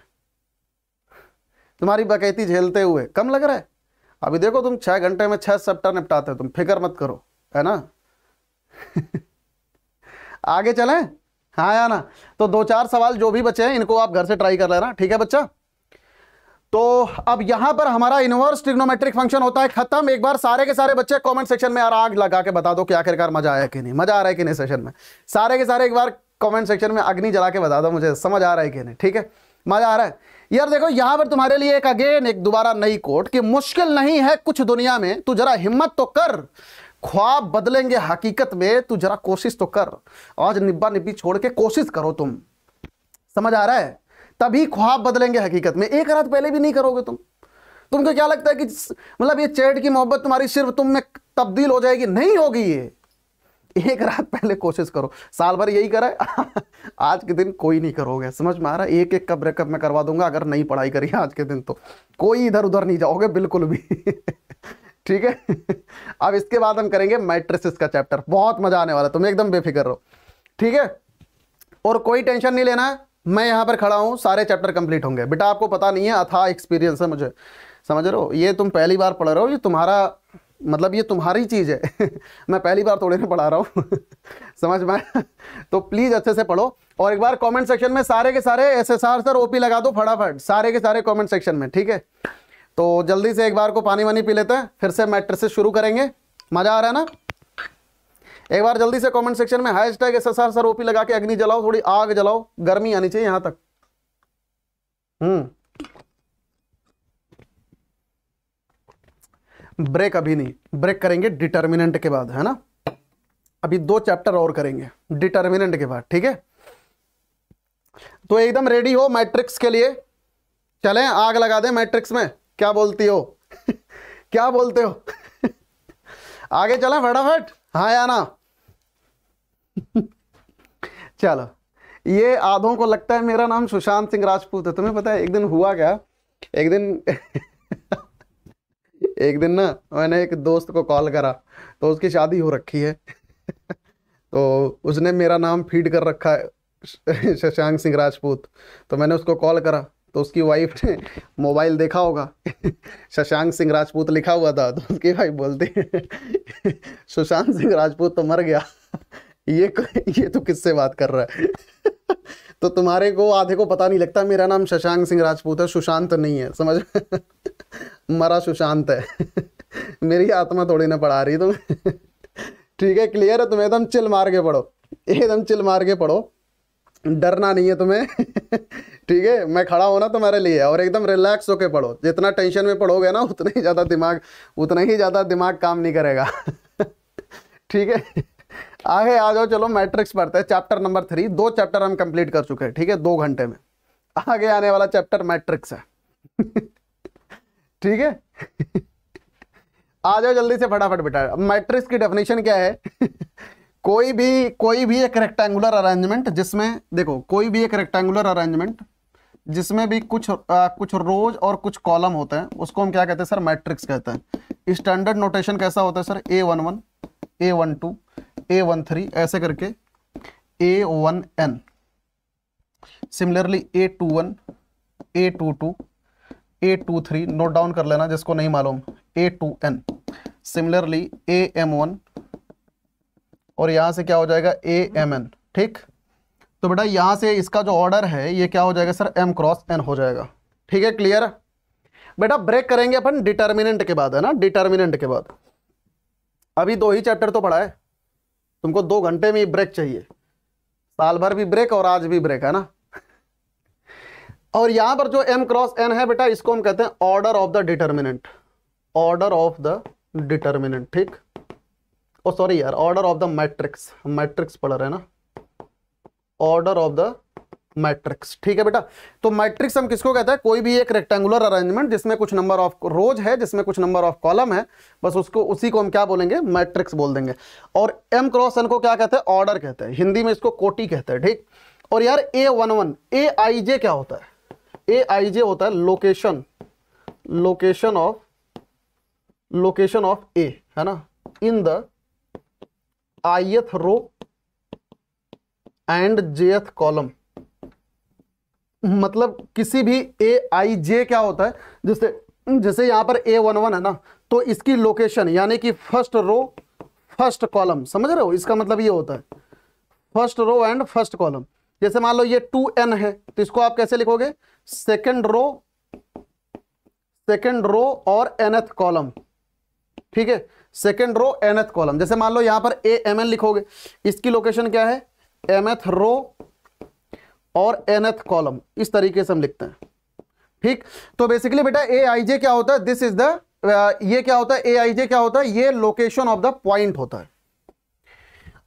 तुम्हारी बकैती झेलते हुए कम लग रहा है अभी देखो तुम छह घंटे में छह चैप्टर निपटाते हो तुम फिक्र मत करो है ना आगे चलें हाँ या ना तो दो चार सवाल जो भी बचे हैं इनको आप घर से ट्राई कर लेना ठीक है बच्चा तो अब यहां पर हमारा इनवर्स ट्रिग्नोमेट्रिक फंक्शन होता है खत्म एक बार सारे के सारे बच्चे कमेंट सेक्शन में यार आग लगा के बता दो कि आखिरकार मजा आया कि नहीं मजा आ रहा है कि नहीं सेशन में सारे के सारे एक बार कमेंट सेक्शन में अग्नि जला के बता दो मुझे समझ आ रहा है कि नहीं ठीक है मजा आ रहा है यार देखो यहां पर तुम्हारे लिए एक अगेन एक दोबारा नई कोट कि मुश्किल नहीं है कुछ दुनिया में तू जरा हिम्मत तो कर ख्वाब बदलेंगे हकीकत में तू जरा कोशिश तो कर आज निब्बा निब्बी छोड़ के कोशिश करो तुम समझ आ रहा है तभी ख्वाब बदलेंगे हकीकत में एक रात पहले भी नहीं करोगे तुम तुमको क्या लगता है कि मतलब ये चैट की मोहब्बत तुम्हारी सिर्फ तुम में तब्दील हो जाएगी नहीं होगी ये एक रात पहले कोशिश करो साल भर यही करा आज के दिन कोई नहीं करोगे समझ में आ रहा है एक एक का ब्रेकअप मैं करवा दूंगा अगर नहीं पढ़ाई करी आज के दिन तो कोई इधर उधर नहीं जाओगे बिल्कुल भी ठीक है अब इसके बाद हम करेंगे मैट्रिसिस का चैप्टर बहुत मजा आने वाला तुम एकदम बेफिक्र रहो ठीक है और कोई टेंशन नहीं लेना है मैं यहां पर खड़ा हूं सारे चैप्टर कंप्लीट होंगे बेटा आपको पता नहीं है अथा एक्सपीरियंस है मुझे समझ रहे हो ये तुम पहली बार पढ़ रहे हो ये तुम्हारा मतलब ये तुम्हारी चीज़ है मैं पहली बार थोड़े ना पढ़ा रहा हूँ समझ में तो प्लीज़ अच्छे से पढ़ो और एक बार कमेंट सेक्शन में सारे के सारे S S R sir OP लगा दो फटाफट सारे के सारे कमेंट सेक्शन में ठीक है तो जल्दी से एक बार को पानी वानी पी लेते हैं फिर से मैट्रिक से शुरू करेंगे मज़ा आ रहा है ना एक बार जल्दी से कमेंट सेक्शन में hashtag S S sir OP लगा के अग्नि जलाओ थोड़ी आग जलाओ गर्मी आनी चाहिए यहां तक हम्म ब्रेक अभी नहीं ब्रेक करेंगे डिटर्मिनेंट के बाद है ना अभी दो चैप्टर और करेंगे डिटर्मिनेंट के बाद ठीक है तो एकदम रेडी हो मैट्रिक्स के लिए चलें आग लगा दें मैट्रिक्स में क्या बोलती हो क्या बोलते हो आगे चला फटाफट हाँ या ना चलो ये आधों को लगता है मेरा नाम सुशांत सिंह राजपूत है तुम्हें पता है एक दिन हुआ क्या एक दिन एक दिन ना मैंने एक दोस्त को कॉल करा तो उसकी शादी हो रखी है तो उसने मेरा नाम फीड कर रखा है शशांक सिंह राजपूत तो मैंने उसको कॉल करा तो उसकी वाइफ ने मोबाइल देखा होगा शशांक सिंह राजपूत लिखा हुआ था तो उसकी वाइफ बोलती है सुशांत सिंह राजपूत तो मर गया ये ये तो किससे बात कर रहा है तो तुम्हारे को आधे को पता नहीं लगता मेरा नाम शशांक सिंह राजपूत है सुशांत नहीं है समझ मरा सुशांत है मेरी आत्मा थोड़ी ना पढ़ा रही तुम ठीक है क्लियर है तुम एकदम चिल मार के पढ़ो एकदम चिल मार के पढ़ो डरना नहीं है तुम्हें ठीक है मैं खड़ा होना तुम्हारे लिए और एकदम रिलैक्स होकर पढ़ो जितना टेंशन में पढ़ोगे ना उतना ही ज़्यादा दिमाग उतना ही ज़्यादा दिमाग काम नहीं करेगा ठीक है आगे आ जाओ चलो मैट्रिक्स पढ़ते हैं चैप्टर नंबर थ्री दो चैप्टर हम कंप्लीट कर चुके हैं ठीक है दो घंटे में आगे आने वाला चैप्टर मैट्रिक्स है ठीक है आ जाओ जल्दी से फटाफट बेटा मैट्रिक्स की डेफिनेशन क्या है कोई भी कोई भी एक रेक्टेंगुलर अरेंजमेंट जिसमें देखो कोई भी एक रेक्टेंगुलर अरेंजमेंट जिसमें भी कुछ आ, कुछ रोज और कुछ कॉलम होते हैं उसको हम क्या कहते हैं सर मैट्रिक्स कहते हैं स्टैंडर्ड नोटेशन कैसा होता है sir A one one A one two A one three ऐसे करके A one n similarly A two one A two two A two three note down कर लेना जिसको नहीं मालूम A two n similarly A m one और यहां से क्या हो जाएगा ए एम एन ठीक तो बेटा यहां से इसका जो ऑर्डर है ये क्या हो जाएगा सर एम क्रॉस एन हो जाएगा ठीक है क्लियर बेटा ब्रेक करेंगे अपन डिटर्मिनेंट के बाद है ना डिटर्मिनेंट के बाद अभी दो ही चैप्टर तो पढ़ा है तुमको दो घंटे में ब्रेक चाहिए साल भर भी ब्रेक और आज भी ब्रेक है ना और यहां पर जो एम क्रॉस एन है बेटा इसको हम कहते हैं order of the determinant order of the determinant ठीक ओ सॉरी यार order of the matrix matrix पढ़ रहे ना ऑर्डर ऑफ द मैट्रिक्स ठीक है बेटा तो मैट्रिक्स हम किसको कहते हैं कोई भी एक रेक्टेंगुलर अरेंजमेंट जिसमें कुछ नंबर ऑफ रोज है जिसमें कुछ नंबर ऑफ कॉलम है बस उसको उसी को हम क्या बोलेंगे मैट्रिक्स बोल देंगे और एम क्रॉस एन को क्या कहते हैं ऑर्डर कहते हैं हिंदी में इसको कोटी कहते हैं ठीक और यार ए वन वन ए आई जे क्या होता है ए आई जे होता है location location of location of A है ना in the ith row and jth column मतलब किसी भी ए आई जे क्या होता है जैसे जैसे यहां पर ए वन वन है ना तो इसकी लोकेशन यानी कि फर्स्ट रो फर्स्ट कॉलम समझ रहे हो इसका मतलब ये होता है first row and first column जैसे मान लो ये टू एन है तो इसको आप कैसे लिखोगे सेकंड रो सेकंड रो और एनथ कॉलम ठीक है सेकेंड रो एनथ कॉलम जैसे मान लो यहां पर ए एम एन लिखोगे इसकी लोकेशन क्या है एम एथ रो और एनथ कॉलम इस तरीके से हम लिखते हैं ठीक तो बेसिकली बेटा ए आई जे क्या होता है दिस इज द ये क्या होता है ए आई जे क्या होता है ये लोकेशन ऑफ द पॉइंट होता है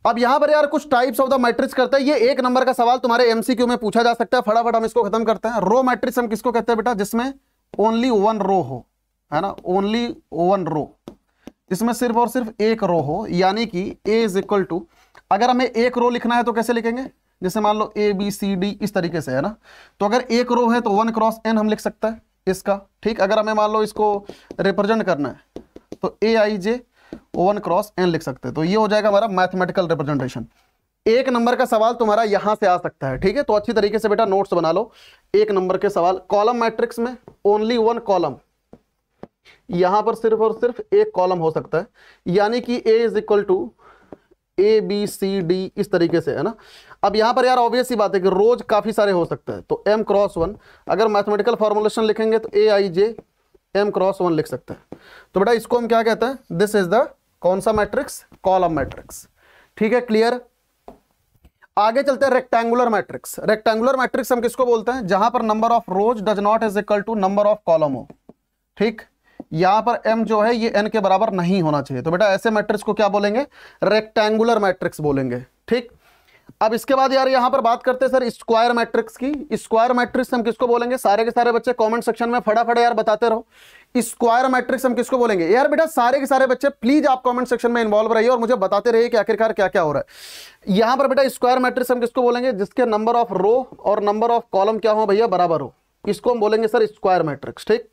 अब यहां पर यार कुछ टाइप्स ऑफ द मैट्रिक्स करता है ये एक नंबर का सवाल तुम्हारे एमसीक्यू में पूछा जा सकता है फटाफट हम इसको खत्म करते हैं रो मैट्रिक्स हम किसको कहते हैं बेटा जिसमें ओनली वन रो हो है ना ओनली वन रो इसमें सिर्फ और सिर्फ एक रो हो यानी कि ए इज इक्वल टू अगर हमें एक रो लिखना है तो कैसे लिखेंगे जैसे मान लो ए बी सी डी इस तरीके से है ना तो अगर एक रो है तो वन क्रॉस एन हम लिख सकते हैं इसका ठीक अगर हमें मान लो इसको रिप्रेजेंट करना है तो A I J one cross n लिख सकते हैं तो ये हो जाएगा हमारा मैथमेटिकल रिप्रेजेंटेशन एक नंबर का सवाल तुम्हारा यहां से आ सकता है ठीक है तो अच्छी तरीके से बेटा नोट्स बना लो एक नंबर के सवाल कॉलम मैट्रिक्स में ओनली वन कॉलम यहां पर सिर्फ और सिर्फ एक कॉलम हो सकता है यानी कि A is equal to A B C D इस तरीके से है ना अब यहां पर यार ऑब्वियस ही बात है कि रोज काफ़ी सारे हो सकते हैं तो एम क्रॉस वन अगर मैथमेटिकल फॉर्मुलेशन लिखेंगे तो A I J M cross one लिख सकते हैं तो बेटा इसको हम क्या कहते हैं दिस इज द कौन सा मैट्रिक्स कॉलम मैट्रिक्स ठीक है क्लियर आगे चलते हैं रेक्टेंगुलर मैट्रिक्स रेक्टेंगुलर मैट्रिक्स हम किसको बोलते हैं जहां पर number of rows does not is equal to number of column हो ठीक यहां पर m जो है ये n के बराबर नहीं होना चाहिए तो बेटा ऐसे मैट्रिक्स को क्या बोलेंगे रेक्टेंगुलर मैट्रिक्स बोलेंगे ठीक अब इसके बाद यार यहां पर बात करते हैं सर स्क्वायर मैट्रिक्स की स्क्वायर मैट्रिक्स हम किसको बोलेंगे सारे के सारे बच्चे कमेंट सेक्शन में फटाफट यार बताते रहो स्क्वायर मैट्रिक्स हम किसको बोलेंगे यार बेटा सारे के सारे बच्चे प्लीज आप कमेंट सेक्शन में इन्वॉल्व रहिए और मुझे बताते रहिए कि आखिरकार क्या क्या हो रहा है यहां पर बेटा स्क्वायर मैट्रिक्स हम किसको बोलेंगे जिसके नंबर ऑफ रो और नंबर ऑफ कॉलम क्या हो भैया बराबर हो इसको हम बोलेंगे सर स्क्वायर मैट्रिक्स ठीक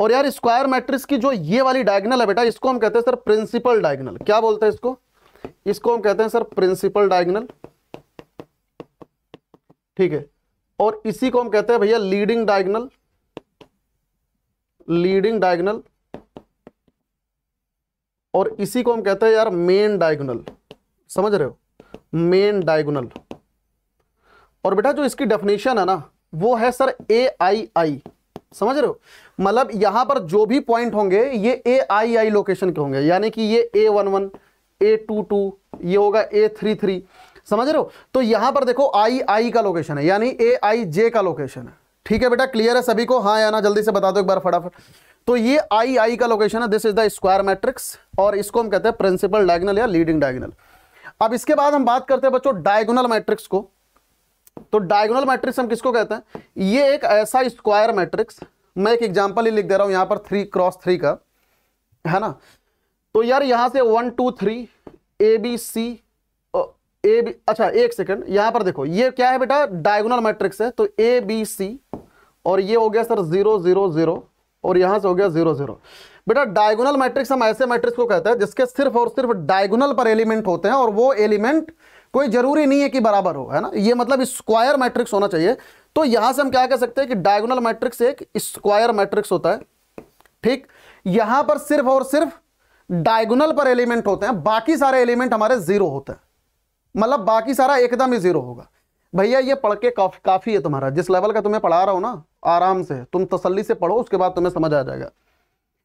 और यार स्क्वायर मैट्रिक्स की जो ये वाली डायगनल है बेटा इसको हम कहते हैं सर प्रिंसिपल डायगनल क्या बोलते हैं इसको इसको हम कहते हैं सर प्रिंसिपल डायगनल ठीक है और इसी को हम कहते हैं भैया लीडिंग डायगनल लीडिंग डायगनल और इसी को हम कहते हैं यार मेन डायगोनल समझ रहे हो मेन डायगोनल और बेटा जो इसकी डेफिनेशन है ना वो है सर ए आई आई समझ रहे हो मतलब यहां पर जो भी पॉइंट होंगे ये ए आई आई लोकेशन के होंगे यानी कि ये A one one A two two ये होगा ए थ्री थ्री समझ रहे हो तो यहां पर देखो आई आई का लोकेशन है यानी ए आई जे का लोकेशन है ठीक है बेटा क्लियर है सभी को हाँ या ना जल्दी से बता दो एक बार फटाफट तो ये आई आई का लोकेशन है this is the square matrix और इसको हम कहते हैं प्रिंसिपल डायगनल या लीडिंग डायगनल अब इसके बाद हम बात करते हैं बच्चों डायगोनल मैट्रिक्स को तो डायगोनल मैट्रिक्स हम किसको कहते हैं ये एक ऐसा स्क्वायर मैट्रिक्स मैं एक एग्जाम्पल ही लिख दे रहा हूं यहां पर थ्री क्रॉस थ्री का है ना तो यार यहां से one two three A B C A B अच्छा एक सेकंड यहां पर देखो ये क्या है बेटा डायगोनल मैट्रिक्स है तो ए बी सी और ये हो गया सर जीरो जीरो जीरो और यहां से हो गया जीरो जीरो बेटा डायगोनल मैट्रिक्स हम ऐसे मैट्रिक्स को कहते हैं जिसके सिर्फ और सिर्फ डायगोनल पर एलिमेंट होते हैं और वो एलिमेंट कोई जरूरी नहीं है कि बराबर हो है ना ये मतलब स्क्वायर मैट्रिक्स होना चाहिए तो यहां से हम क्या कह सकते हैं कि डायगोनल मैट्रिक्स एक स्क्वायर मैट्रिक्स होता है ठीक यहां पर सिर्फ और सिर्फ डायगोनल पर एलिमेंट होते हैं बाकी सारे एलिमेंट हमारे जीरो होते हैं मतलब बाकी सारा एकदम ही जीरो होगा भैया ये पढ़ के काफ, काफ़ी है तुम्हारा जिस लेवल का तुम्हें पढ़ा रहा हो ना आराम से तुम तसल्ली से पढ़ो उसके बाद तुम्हें समझ आ जाएगा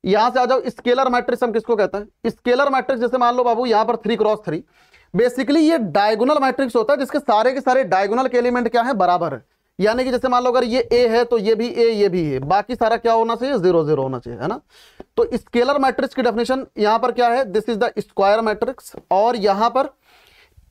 यहां से आ जाओ स्केलर मैट्रिक्स हम किसको कहते हैं स्केलर मैट्रिक्स जैसे मान लो बाबू यहां पर थ्री क्रॉस थ्री बेसिकली ये डायगोनल मैट्रिक्स होता है जिसके सारे के सारे डायगोनल के एलिमेंट क्या है बराबर है यानी कि जैसे मान लो अगर ये ए है तो ये भी ए ये भी है बाकी सारा क्या होना चाहिए जीरो जीरो होना चाहिए है ना तो स्केलर मैट्रिक्स की डेफिनेशन यहां पर क्या है this is the square matrix और यहां पर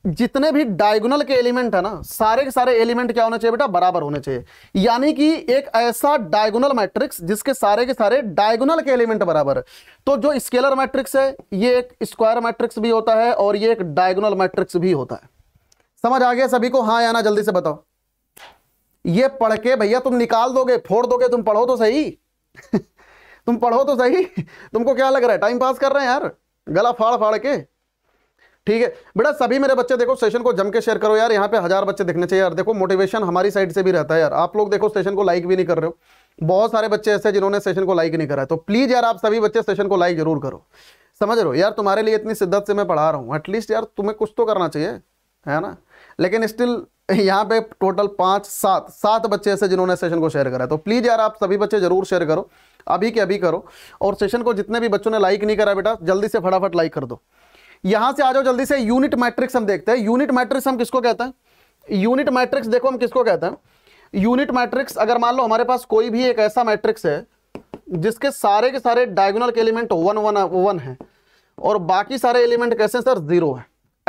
जितने भी डायगोनल के एलिमेंट है ना सारे के सारे एलिमेंट क्या होने चाहिए बेटा बराबर होने चाहिए यानी कि एक ऐसा डायगोनल मैट्रिक्स जिसके सारे के सारे डायगोनल के एलिमेंट बराबर तो जो स्केलर मैट्रिक्स है ये एक स्क्वायर मैट्रिक्स भी होता है और ये एक डायगोनल मैट्रिक्स भी होता है समझ आ गया सभी को हाँ आना जल्दी से बताओ ये पढ़ के भैया तुम निकाल दोगे फोड़ दोगे तुम पढ़ो तो सही तुम पढ़ो तो सही तुमको क्या लग रहा है टाइम पास कर रहे हैं यार गला फाड़ फाड़ के ठीक है बेटा सभी मेरे बच्चे देखो सेशन को जम के शेयर करो यार यहाँ पे हजार बच्चे देखने चाहिए यार देखो मोटिवेशन हमारी साइड से भी रहता है यार आप लोग देखो सेशन को लाइक भी नहीं कर रहे हो बहुत सारे बच्चे ऐसे जिन्होंने सेशन को लाइक नहीं करा तो प्लीज़ यार आप सभी बच्चे सेशन को लाइक जरूर करो समझ रहे हो यार तुम्हारे लिए इतनी शिद्दत से मैं पढ़ा रहा हूँ एटलीस्ट यार तुम्हें कुछ तो करना चाहिए है ना लेकिन स्टिल यहाँ पे टोटल पाँच सात सात बच्चे ऐसे जिन्होंने सेशन को शेयर करा तो प्लीज़ यार आप सभी बच्चे जरूर शेयर करो अभी के अभी करो और सेशन को जितने भी बच्चों ने लाइक नहीं करा बेटा जल्दी से फटाफट लाइक कर दो यहां से आ जाओ जल्दी से यूनिट मैट्रिक्स हम देखते हैं यूनिट मैट्रिक्स हम किसको कहते हैं यूनिट मैट्रिक्स देखो हम किसको कहते हैं यूनिट मैट्रिक्स अगर मान लो हमारे पास कोई भी एक ऐसा मैट्रिक्स है जिसके सारे के सारे डायगोनल के एलिमेंट वन वन वन है और बाकी सारे एलिमेंट कैसे हैं सर जीरो है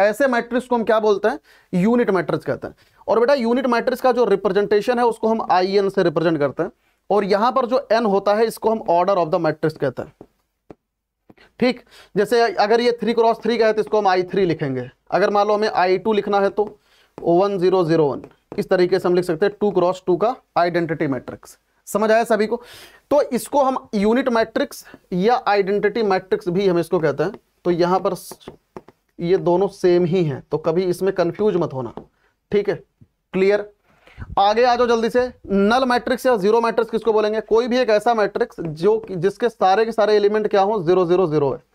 ऐसे मैट्रिक्स को हम क्या बोलते हैं यूनिट मैट्रिक्स कहते हैं और बेटा यूनिट मैट्रिक्स का जो रिप्रेजेंटेशन है उसको हम आई एन से रिप्रेजेंट करते हैं और यहां पर जो एन होता है इसको हम ऑर्डर ऑफ द मैट्रिक्स कहते हैं ठीक जैसे अगर ये थ्री क्रॉस थ्री का है तो इसको हम आई थ्री लिखेंगे अगर मान लो हमें आई टू लिखना है तो oh one zero zero one इस तरीके से हम लिख सकते हैं टू क्रॉस टू का आइडेंटिटी मैट्रिक्स समझ आया सभी को तो इसको हम यूनिट मैट्रिक्स या आइडेंटिटी मैट्रिक्स भी हम इसको कहते हैं तो यहाँ पर ये दोनों सेम ही हैं तो कभी इसमें कन्फ्यूज मत होना ठीक है क्लियर आगे आ जाओ जल्दी से नल मैट्रिक्स या जीरो मैट्रिक्स किसको बोलेंगे कोई भी एक ऐसा मैट्रिक्स जो जिसके सारे के सारे एलिमेंट क्या हो जीरो जीरो जीरो है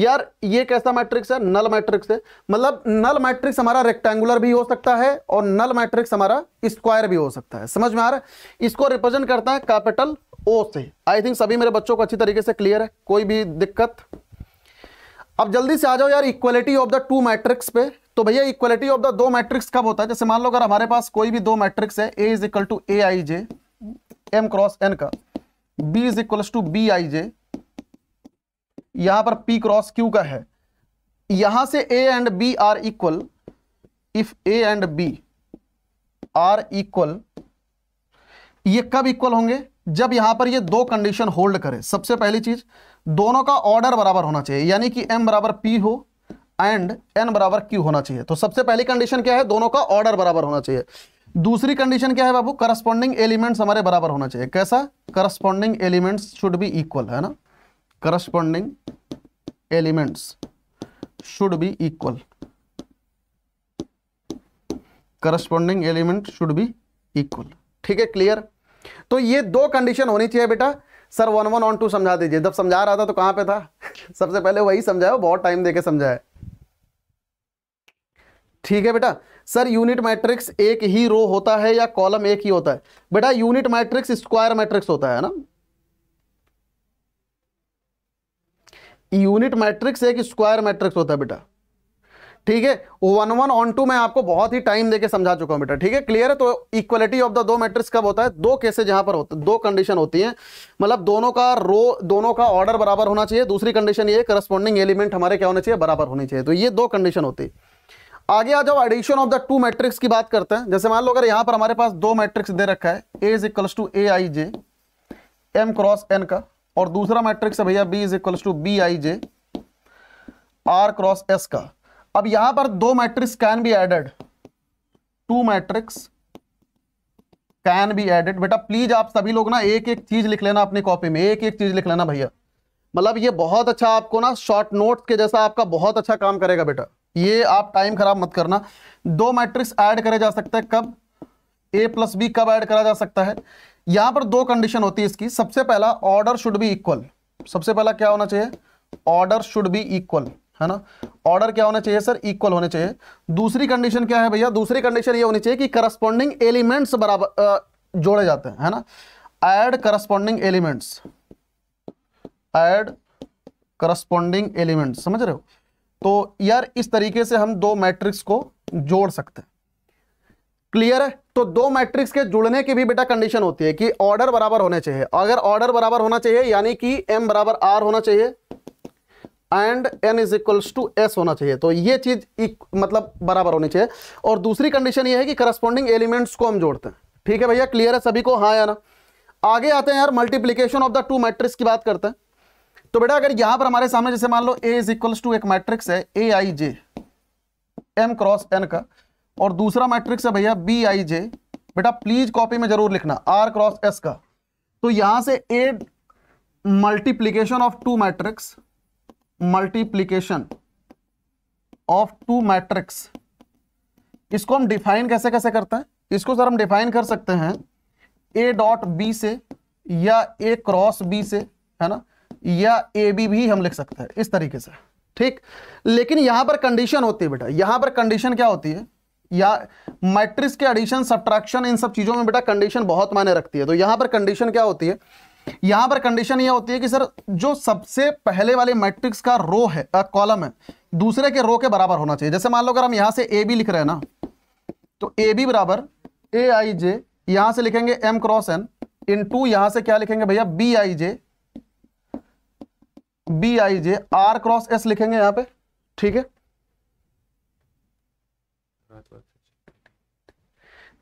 यार ये कैसा मैट्रिक्स है नल मैट्रिक्स है मतलब नल मैट्रिक्स हमारा रेक्टेंगुलर भी हो सकता है और नल मैट्रिक्स हमारा स्क्वायर भी हो सकता है समझ में आ रहा है इसको रिप्रेजेंट करता है कैपिटल ओ से आई थिंक सभी मेरे बच्चों को अच्छी तरीके से क्लियर है कोई भी दिक्कत अब जल्दी से आ जाओ यार equality of the two matrix पे तो भैया इक्वलिटी ऑफ द दो मैट्रिक्स कब होता है जैसे मान लो अगर हमारे पास कोई भी दो मैट्रिक्स है ए is equal to A I J M cross N का B is equal to B I J यहां पर पी क्रॉस क्यू का है यहां से A and B are equal if A and B are equal ये कब इक्वल होंगे जब यहां पर ये दो कंडीशन होल्ड करे सबसे पहली चीज दोनों का ऑर्डर बराबर होना चाहिए यानी कि एम बराबर पी हो एंड एन बराबर क्यू होना चाहिए तो सबसे पहली कंडीशन क्या है दोनों का ऑर्डर बराबर होना चाहिए दूसरी कंडीशन क्या है बाबू करस्पॉन्डिंग एलिमेंट्स हमारे बराबर होना चाहिए कैसा corresponding elements should be equal है ना corresponding elements should be equal corresponding element should be equal ठीक है क्लियर तो ये दो कंडीशन होनी चाहिए बेटा sir one one on two समझा दीजिए जब समझा रहा था तो कहां पे था सबसे पहले वही समझाया बहुत टाइम देके समझाया ठीक है बेटा सर यूनिट मैट्रिक्स एक ही रो होता है या कॉलम एक ही होता है बेटा यूनिट मैट्रिक्स स्क्वायर मैट्रिक्स होता है ना यूनिट मैट्रिक्स एक स्क्वायर मैट्रिक्स होता है बेटा ठीक है वन वन ऑन टू मैं आपको बहुत ही टाइम देके समझा चुका हूं बेटा ठीक है क्लियर है तो इक्वलिटी ऑफ द दो मैट्रिक्स कब होता है दो केसेज यहां पर होते दो कंडीशन होती है मतलब दोनों का रो दोनों का ऑर्डर बराबर होना चाहिए दूसरी कंडीशन ये करस्पॉन्डिंग एलिमेंट हमारे क्या होने चाहिए बराबर होने चाहिए तो ये दो कंडीशन होती है आगे आ जाओ addition of the two matrix की बात करते हैं जैसे मान लो अगर यहां पर हमारे पास दो मैट्रिक्स दे रखा है ए is equals to A I J M cross N का और दूसरा मैट्रिक्स है भैया B is equals to B I J R cross S का अब यहां पर दो matrix can be added two matrix can be added बेटा प्लीज आप सभी लोग ना एक एक चीज लिख लेना अपनी कॉपी में एक एक चीज लिख लेना भैया मतलब ये बहुत अच्छा आपको ना शॉर्ट नोट के जैसा आपका बहुत अच्छा काम करेगा बेटा ये आप टाइम खराब मत करना दो मैट्रिक्स ऐड करे जा सकते हैं कब ए प्लस बी कब ऐड करा जा सकता है यहां पर दो कंडीशन होती है इसकी सबसे पहला ऑर्डर शुड बी इक्वल सबसे पहला क्या होना चाहिए ऑर्डर शुड बी इक्वल है ना ऑर्डर क्या होना चाहिए सर इक्वल होने चाहिए दूसरी कंडीशन क्या है भैया दूसरी कंडीशन ये होनी चाहिए कि करस्पॉन्डिंग एलिमेंट्स बराबर जोड़े जाते हैं है ना add corresponding elements add corresponding elements समझ रहे हो तो यार इस तरीके से हम दो मैट्रिक्स को जोड़ सकते हैं क्लियर है तो दो मैट्रिक्स के जुड़ने की भी बेटा कंडीशन होती है कि ऑर्डर बराबर होने चाहिए अगर ऑर्डर बराबर होना चाहिए यानी कि एम बराबर आर होना चाहिए and N is equals to S होना चाहिए तो ये चीज मतलब बराबर होनी चाहिए और दूसरी कंडीशन ये है कि करस्पॉन्डिंग एलिमेंट्स को हम जोड़ते हैं ठीक है भैया क्लियर है सभी को हाँ या ना आगे आते हैं यार multiplication of the two matrix की बात करते हैं तो बेटा अगर यहां पर हमारे सामने जैसे मान लो ए इज इक्वल्स टू एक मैट्रिक्स है A I J M cross N का और दूसरा मैट्रिक्स है भैया बी आई जे बेटा प्लीज कॉपी में जरूर लिखना आर क्रॉस एस का तो यहां से a multiplication of two matrix multiplication of two matrix इसको हम डिफाइन कैसे कैसे करते हैं इसको सर हम डिफाइन कर सकते हैं ए डॉट बी से या ए क्रॉस बी से है ना या ए बी भी हम लिख सकते हैं इस तरीके से ठीक लेकिन यहां पर कंडीशन होती है बेटा यहां पर कंडीशन क्या होती है या मैट्रिक्स के एडिशन सब्ट्रैक्शन इन सब चीज़ों में बेटा कंडीशन बहुत मायने रखती है तो यहां पर कंडीशन क्या होती है यहां पर कंडीशन यह होती है कि सर जो सबसे पहले वाले मैट्रिक्स का रो है कॉलम है दूसरे के रो के बराबर होना चाहिए जैसे मान लो अगर हम यहां से ए बी लिख रहे हैं ना तो ए बी बराबर ए आई जे यहां से लिखेंगे M cross N into यहां से क्या लिखेंगे भैया B I J B I J R cross S लिखेंगे यहां पे ठीक है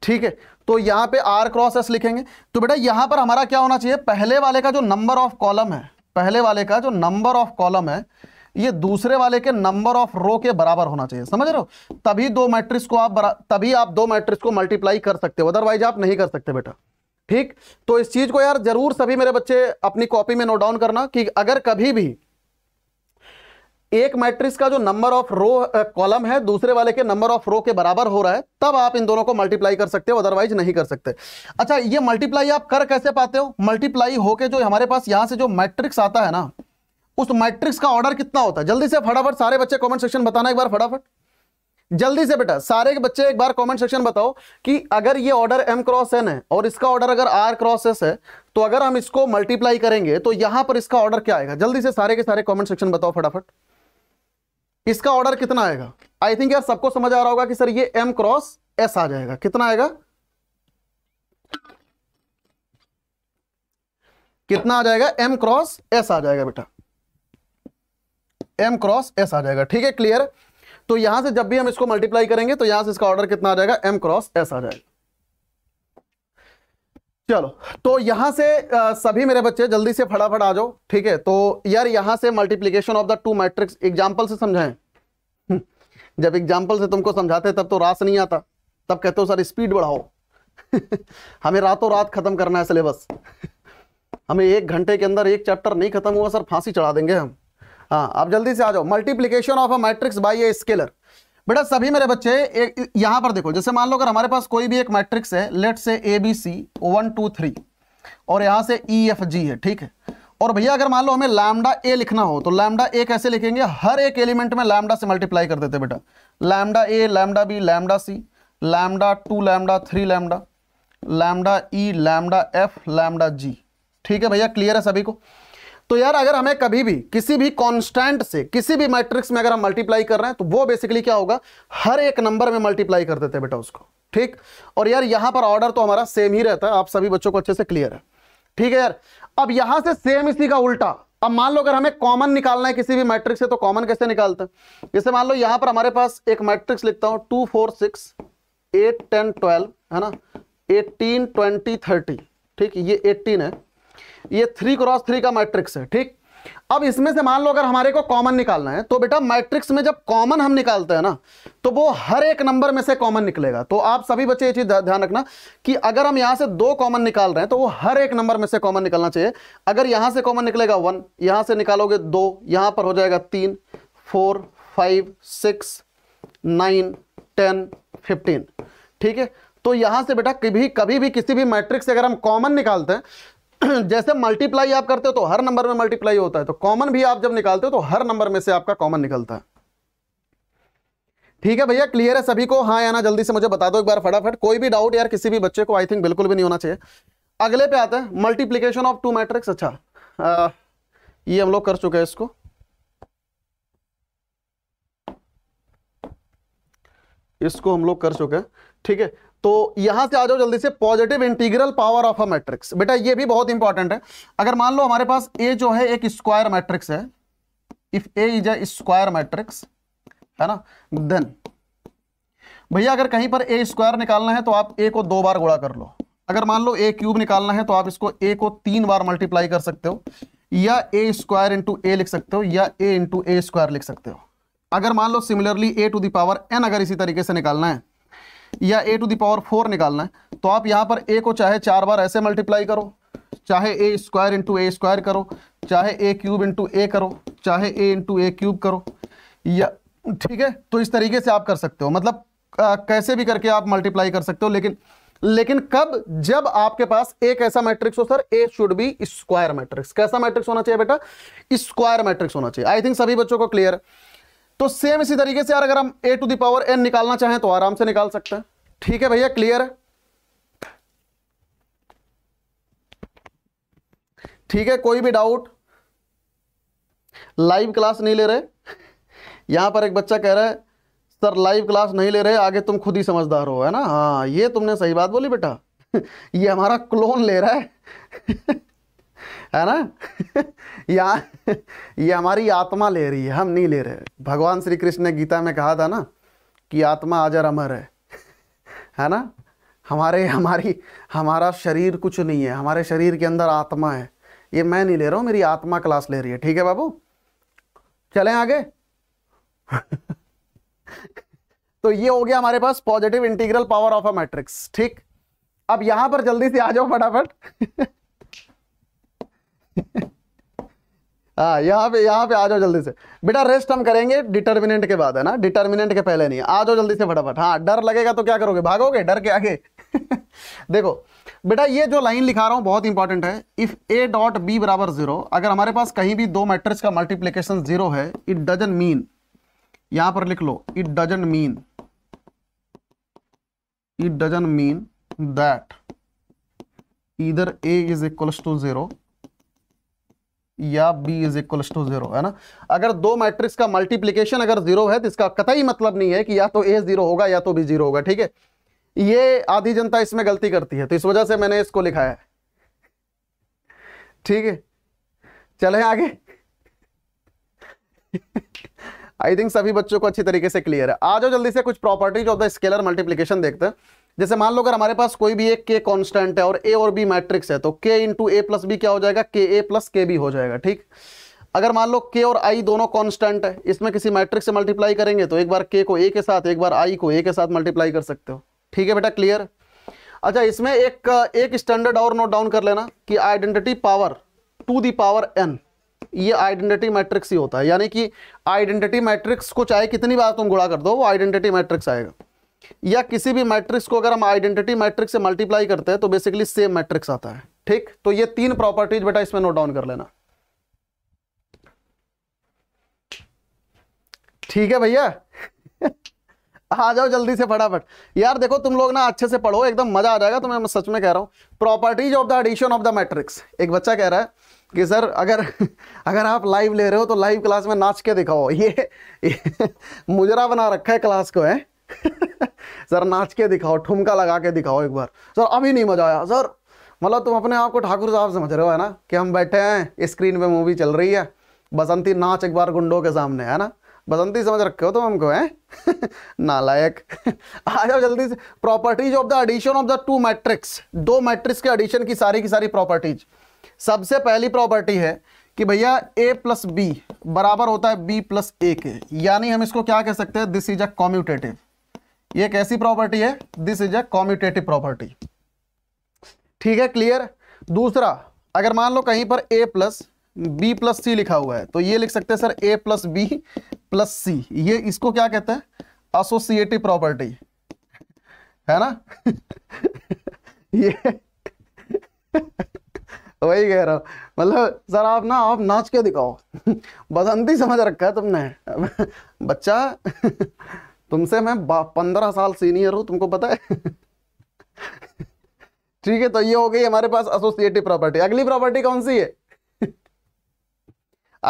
ठीक है तो यहां पे आर क्रॉस एस लिखेंगे तो बेटा यहां पर हमारा क्या होना चाहिए पहले वाले का जो नंबर ऑफ कॉलम है पहले वाले का जो नंबर ऑफ कॉलम है ये दूसरे वाले के नंबर ऑफ रो के बराबर होना चाहिए समझ रहे हो तभी दो मैट्रिक्स को आप तभी आप दो मैट्रिक्स को मल्टीप्लाई कर सकते हो अदरवाइज आप नहीं कर सकते बेटा ठीक तो इस चीज को यार जरूर सभी मेरे बच्चे अपनी कॉपी में नोट डाउन करना कि अगर कभी भी एक मैट्रिक्स का जो नंबर ऑफ रो कॉलम है दूसरे वाले के नंबर ऑफ रो के बराबर हो रहा है तब आप इन दोनों को मल्टीप्लाई कर सकते हो अदरवाइज नहीं कर सकते अच्छा ये मल्टीप्लाई आप कर कैसे पाते हो मल्टीप्लाई होके जो हमारे पास यहां से जो मैट्रिक्स आता है ना उस मैट्रिक्स का ऑर्डर कितना होता है जल्दी से फटाफट सारे बच्चे कॉमेंट सेक्शन बताना एक बार फटाफट जल्दी से बेटा सारे के बच्चे एक बार कमेंट सेक्शन बताओ कि अगर ये ऑर्डर एम क्रॉस एन है और इसका ऑर्डर अगर आर क्रॉस एस है तो अगर हम इसको मल्टीप्लाई करेंगे तो यहां पर इसका ऑर्डर क्या आएगा जल्दी से सारे के सारे कमेंट सेक्शन बताओ फटाफट इसका ऑर्डर कितना आएगा आई थिंक यार सबको समझ आ रहा होगा कि सर ये एम क्रॉस एस आ जाएगा कितना आएगा कितना आ जाएगा एम क्रॉस एस आ जाएगा बेटा एम क्रॉस एस आ जाएगा ठीक है क्लियर तो यहां से जब भी हम इसको मल्टीप्लाई करेंगे तो यहां से इसका ऑर्डर कितना आ जाएगा एम क्रॉस एस आ जाएगा चलो तो यहां से आ, सभी मेरे बच्चे जल्दी से फटाफट आ जाओ ठीक है तो यार यहां से multiplication of the two matrix example से समझाएं हम्म, जब एग्जाम्पल से तुमको समझाते तब तो रास नहीं आता तब कहते हो सर स्पीड बढ़ाओ हमें रातों रात खत्म करना है सिलेबस हमें एक घंटे के अंदर एक चैप्टर नहीं खत्म हुआ सर फांसी चढ़ा देंगे हम हाँ आप जल्दी से आ जाओ multiplication of a matrix by a scalar बेटा सभी मेरे बच्चे यहां पर देखो जैसे मान लो अगर हमारे पास कोई भी एक मैट्रिक्स है let's say A B C one two three और यहां से ई एफ जी है ठीक है और भैया अगर मान लो हमें लैमडा ए लिखना हो तो लैमडा ए कैसे लिखेंगे हर एक एलिमेंट में लैमडा से मल्टीप्लाई कर देते बेटा lambda A lambda B lambda C lambda two lambda three lambda lambda E lambda F lambda G ठीक है भैया क्लियर है सभी को तो यार अगर हमें कभी भी किसी भी कांस्टेंट से किसी भी मैट्रिक्स में अगर हम मल्टीप्लाई कर रहे हैं तो वो बेसिकली क्या होगा हर एक नंबर में मल्टीप्लाई कर देते हैं बेटा उसको ठीक और यार यहां पर ऑर्डर तो हमारा सेम ही रहता है आप सभी बच्चों को अच्छे से क्लियर है ठीक है यार अब यहां से सेम इसी का उल्टा अब मान लो अगर हमें कॉमन निकालना है किसी भी मैट्रिक्स से तो कॉमन कैसे निकालते हैं जैसे मान लो यहां पर हमारे पास एक मैट्रिक्स लिखता हूं two four six eight ten twelve है ना एटीन ट्वेंटी थर्टी ठीक ये एट्टीन है ये थ्री क्रॉस थ्री का मैट्रिक्स है ठीक अब इसमें से मान लो अगर हमारे को कॉमन निकालना है तो बेटा मैट्रिक्स में जब कॉमन हम निकालते हैं ना तो वो हर एक नंबर में से कॉमन निकलेगा तो आप सभी बच्चे ये चीज ध्यान रखना कि अगर हम यहां से दो कॉमन निकाल रहे हैं तो वो हर एक नंबर में से कॉमन निकलना चाहिए अगर यहां से कॉमन निकलेगा वन यहां से निकालोगे दो यहां पर हो जाएगा तीन four five six nine ten fifteen ठीक है तो यहां से बेटा कभी कभी भी किसी भी मैट्रिक्स से अगर हम कॉमन निकालते हैं जैसे मल्टीप्लाई आप करते हो तो हर नंबर में मल्टीप्लाई होता है तो कॉमन भी आप जब निकालते हो तो हर नंबर में से आपका कॉमन निकलता है ठीक है भैया क्लियर है सभी को हाँ आना जल्दी से मुझे बता दो एक बार फटाफट कोई भी डाउट यार किसी भी बच्चे को आई थिंक बिल्कुल भी नहीं होना चाहिए अगले पे आता है मल्टीप्लीकेशन ऑफ टू मैट्रिक्स अच्छा आ, ये हम लोग कर चुके हैं इसको इसको हम लोग कर चुके हैं ठीक है तो यहां से आ जाओ जल्दी से positive integral power of a matrix बेटा ये भी बहुत इंपॉर्टेंट है अगर मान लो हमारे पास ए जो है एक स्क्वायर मैट्रिक्स है if A is a square matrix है ना देन भैया अगर कहीं पर ए स्क्वायर निकालना है तो आप ए को दो बार गुणा कर लो अगर मान लो ए क्यूब निकालना है तो आप इसको ए को तीन बार मल्टीप्लाई कर सकते हो या ए स्क्वायर इंटू ए लिख सकते हो या ए इंटू ए स्क्वायर लिख सकते हो अगर मान लो similarly A to the power N अगर इसी तरीके से निकालना है या ए टू दावर फोर निकालना है तो आप यहां पर ए को चाहे चार बार ऐसे मल्टीप्लाई करो चाहे A square into A square करो चाहे ए क्यूब इंटू ए करो चाहे ए इंटू ए क्यूब करो या ठीक है तो इस तरीके से आप कर सकते हो मतलब आ, कैसे भी करके आप मल्टीप्लाई कर सकते हो लेकिन लेकिन कब जब आपके पास एक ऐसा मैट्रिक्स हो sir A should be square matrix कैसा मैट्रिक्स होना चाहिए बेटा स्क्वायर मैट्रिक्स होना चाहिए आई थिंक सभी बच्चों को क्लियर है तो सेम इसी तरीके से यार अगर हम ए टू दावर एन निकालना चाहें तो आराम से निकाल सकते हैं ठीक है भैया क्लियर है ठीक है कोई भी डाउट लाइव क्लास नहीं ले रहे यहां पर एक बच्चा कह रहा है सर लाइव क्लास नहीं ले रहे आगे तुम खुद ही समझदार हो है ना हाँ ये तुमने सही बात बोली बेटा ये हमारा क्लोन ले रहा है है ना या ये हमारी आत्मा ले रही है हम नहीं ले रहे भगवान श्री कृष्ण ने गीता में कहा था ना कि आत्मा आजर अमर है है ना हमारे हमारी हमारा शरीर कुछ नहीं है हमारे शरीर के अंदर आत्मा है ये मैं नहीं ले रहा हूँ मेरी आत्मा क्लास ले रही है ठीक है बाबू चलें आगे तो ये हो गया हमारे पास positive integral power of a matrix ठीक अब यहां पर जल्दी से आ जाओ फटाफट हाँ यहाँ पे यहाँ पे आ जाओ जल्दी से बेटा रेस्ट हम करेंगे डिटर्मिनेंट के बाद है ना डिटर्मिनेंट के पहले नहीं आ जाओ जल्दी से फटाफट हाँ डर लगेगा तो क्या करोगे भागोगे डर के आगे देखो बेटा ये जो लाइन लिखा रहा हूँ बहुत इंपॉर्टेंट है इफ ए डॉट बी बराबर जीरो अगर हमारे पास कहीं भी दो मैट्रिक्स का मल्टीप्लीकेशन जीरो है इट डजन मीन यहां पर लिख लो it doesn't mean it doesn't mean that इधर A is equals to zero या b is equal to zero है ना अगर दो मैट्रिक्स का मल्टीप्लीकेशन अगर जीरो है तो इसका कतई मतलब नहीं है कि या तो ए जीरो होगा या तो बी जीरो होगा ठीक है ये आधी जनता इसमें गलती करती है तो इस वजह से मैंने इसको लिखा है ठीक है चले आगे आई थिंक सभी बच्चों को अच्छी तरीके से क्लियर है आ जाओ जल्दी से कुछ properties of the scalar multiplication देखते हैं जैसे मान लो अगर हमारे पास कोई भी एक के कॉन्स्टेंट है और ए और बी मैट्रिक्स है तो के इंटू ए प्लस बी क्या हो जाएगा के ए प्लस के बी हो जाएगा ठीक अगर मान लो के और आई दोनों कॉन्स्टेंट है इसमें किसी मैट्रिक्स से मल्टीप्लाई करेंगे तो एक बार के को ए के साथ एक बार आई को ए के साथ मल्टीप्लाई कर सकते हो ठीक है बेटा क्लियर अच्छा इसमें एक एक स्टैंडर्ड और नोट डाउन कर लेना कि identity power to the power N ये आइडेंटिटी मैट्रिक्स ही होता है यानी कि आइडेंटिटी मैट्रिक्स को चाहे कितनी बार तुम गुड़ा कर दो वो आइडेंटिटी मैट्रिक्स आएगा या किसी भी मैट्रिक्स को अगर हम आइडेंटिटी मैट्रिक्स से मल्टीप्लाई करते हैं तो बेसिकली सेम मैट्रिक्स आता है ठीक तो ये तीन प्रॉपर्टीज बेटा इसमें नोट डाउन कर लेना ठीक है भैया आ जाओ जल्दी से फटाफट यार देखो तुम लोग ना अच्छे से पढ़ो एकदम मजा आ जाएगा तो मैं सच में कह रहा हूं properties of the addition of the matrix एक बच्चा कह रहा है कि सर अगर अगर आप लाइव ले रहे हो तो लाइव क्लास में नाच के दिखाओ ये, ये मुजरा बना रखा है क्लास को है सर नाच के दिखाओ ठुमका लगा के दिखाओ एक बार सर अभी नहीं मजा आया सर मतलब तुम अपने आप को ठाकुर साहब समझ रहे हो है ना कि हम बैठे हैं स्क्रीन पे मूवी चल रही है बसंती नाच एक बार गुंडों के सामने है ना बसंती समझ रखे हो तुम हमको है नालायक आ जाओ जल्दी से properties of the addition of the two matrix दो मैट्रिक्स के एडिशन की सारी की सारी प्रॉपर्टीज सबसे पहली प्रॉपर्टी है कि भैया ए प्लस बी बराबर होता है बी प्लस ए के यानी हम इसको क्या कह सकते हैं दिस इज अ कॉम्यूटेटिव ये कैसी प्रॉपर्टी है this is a commutative property ठीक है क्लियर दूसरा अगर मान लो कहीं पर A plus B plus C लिखा हुआ है तो ये लिख सकते हैं sir A plus B plus C ये इसको क्या कहते हैं असोसिएटिव प्रॉपर्टी है ना ये वही कह रहा हूँ मतलब सर आप ना आप नाच के दिखाओ बसंती समझ रखा है तुमने बच्चा तुमसे मैं पंद्रह साल सीनियर हूँ तुमको पता है ठीक है तो ये हो गई हमारे पास एसोसिएटिव प्रॉपर्टी अगली प्रॉपर्टी कौन सी है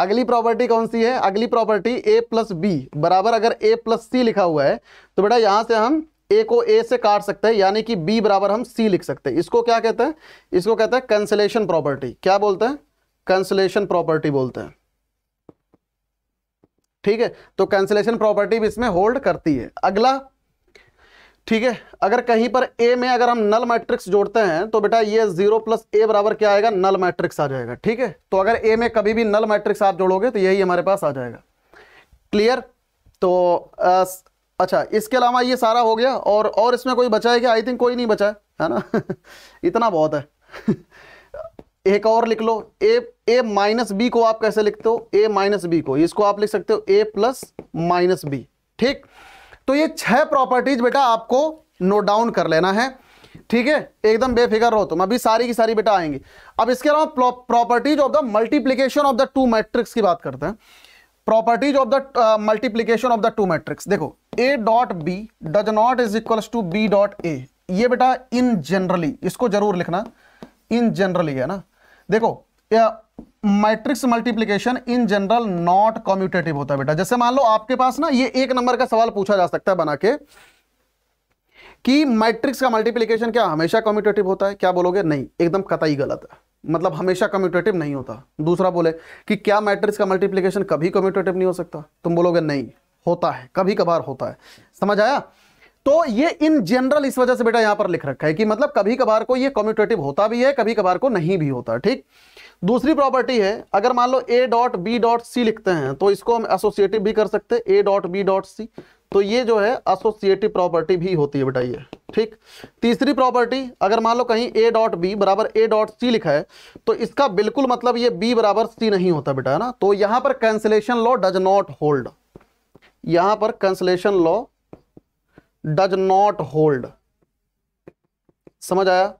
अगली प्रॉपर्टी कौन सी है अगली प्रॉपर्टी ए प्लस बी बराबर अगर ए प्लस सी लिखा हुआ है तो बेटा यहां से हम ए को ए से काट सकते हैं यानी कि बी बराबर हम सी लिख सकते हैं इसको क्या कहते हैं इसको कहते हैं कंसलेशन प्रॉपर्टी क्या बोलते हैं कंसलेशन प्रॉपर्टी बोलते हैं ठीक है तो कैंसिलेशन प्रॉपर्टी भी इसमें होल्ड करती है अगला ठीक है अगर कहीं पर ए में अगर हम नल मैट्रिक्स जोड़ते हैं तो बेटा ये जीरो प्लस ए बराबर क्या आएगा नल मैट्रिक्स आ जाएगा ठीक है तो अगर ए में कभी भी नल मैट्रिक्स आप जोड़ोगे तो यही हमारे पास आ जाएगा क्लियर तो आ, अच्छा इसके अलावा ये सारा हो गया और और इसमें कोई बचा है क्या आई थिंक कोई नहीं बचा है है ना इतना बहुत है एक और लिख लो ए ए माइनस बी को आप कैसे लिखते हो ए माइनस बी को इसको आप लिख सकते हो ए प्लस माइनस बी ठीक तो ये छह प्रॉपर्टीज बेटा आपको नोट डाउन कर लेना है ठीक है एकदम बेफिक्र रहो तुम अभी सारी की सारी बेटा आएंगी अब इसके अलावा properties of the multiplication of the two matrix की बात करते हैं properties of the multiplication of the two matrix देखो A dot B does not is equal to B dot A ये बेटा इन जनरली इसको जरूर लिखना इन जनरली है ना देखो matrix multiplication in general not commutative होता है बेटा जैसे मान लो आपके पास ना ये एक नंबर का सवाल पूछा जा सकता है बना के कि मैट्रिक्स का मल्टीप्लीकेशन क्या हमेशा कॉम्यूटेटिव होता है क्या बोलोगे नहीं एकदम कतई गलत है मतलब हमेशा कम्यूटेटिव नहीं होता दूसरा बोले कि क्या मैट्रिक्स का मल्टीप्लीकेशन कभी कम्यूटेटिव नहीं हो सकता तुम बोलोगे नहीं होता है कभी कभार होता है समझ आया तो ये इन जनरल इस वजह से बेटा यहां पर लिख रखा है कि मतलब कभी कभार को ये कम्यूटेटिव होता भी है कभी कभार को नहीं भी होता ठीक दूसरी प्रॉपर्टी है अगर मान लो A dot B dot C लिखते हैं तो इसको हम एसोसिएटिव भी कर सकते हैं A dot B dot C तो ये जो है एसोसिएटिव प्रॉपर्टी भी होती है बेटा ये ठीक तीसरी प्रॉपर्टी अगर मान लो कहीं ए डॉट बी बराबर ए डॉट सी लिखा है तो इसका बिल्कुल मतलब ये बी बराबर सी नहीं होता बेटा है ना तो यहां पर cancellation law does not hold यहां पर cancellation law does not hold समझ आया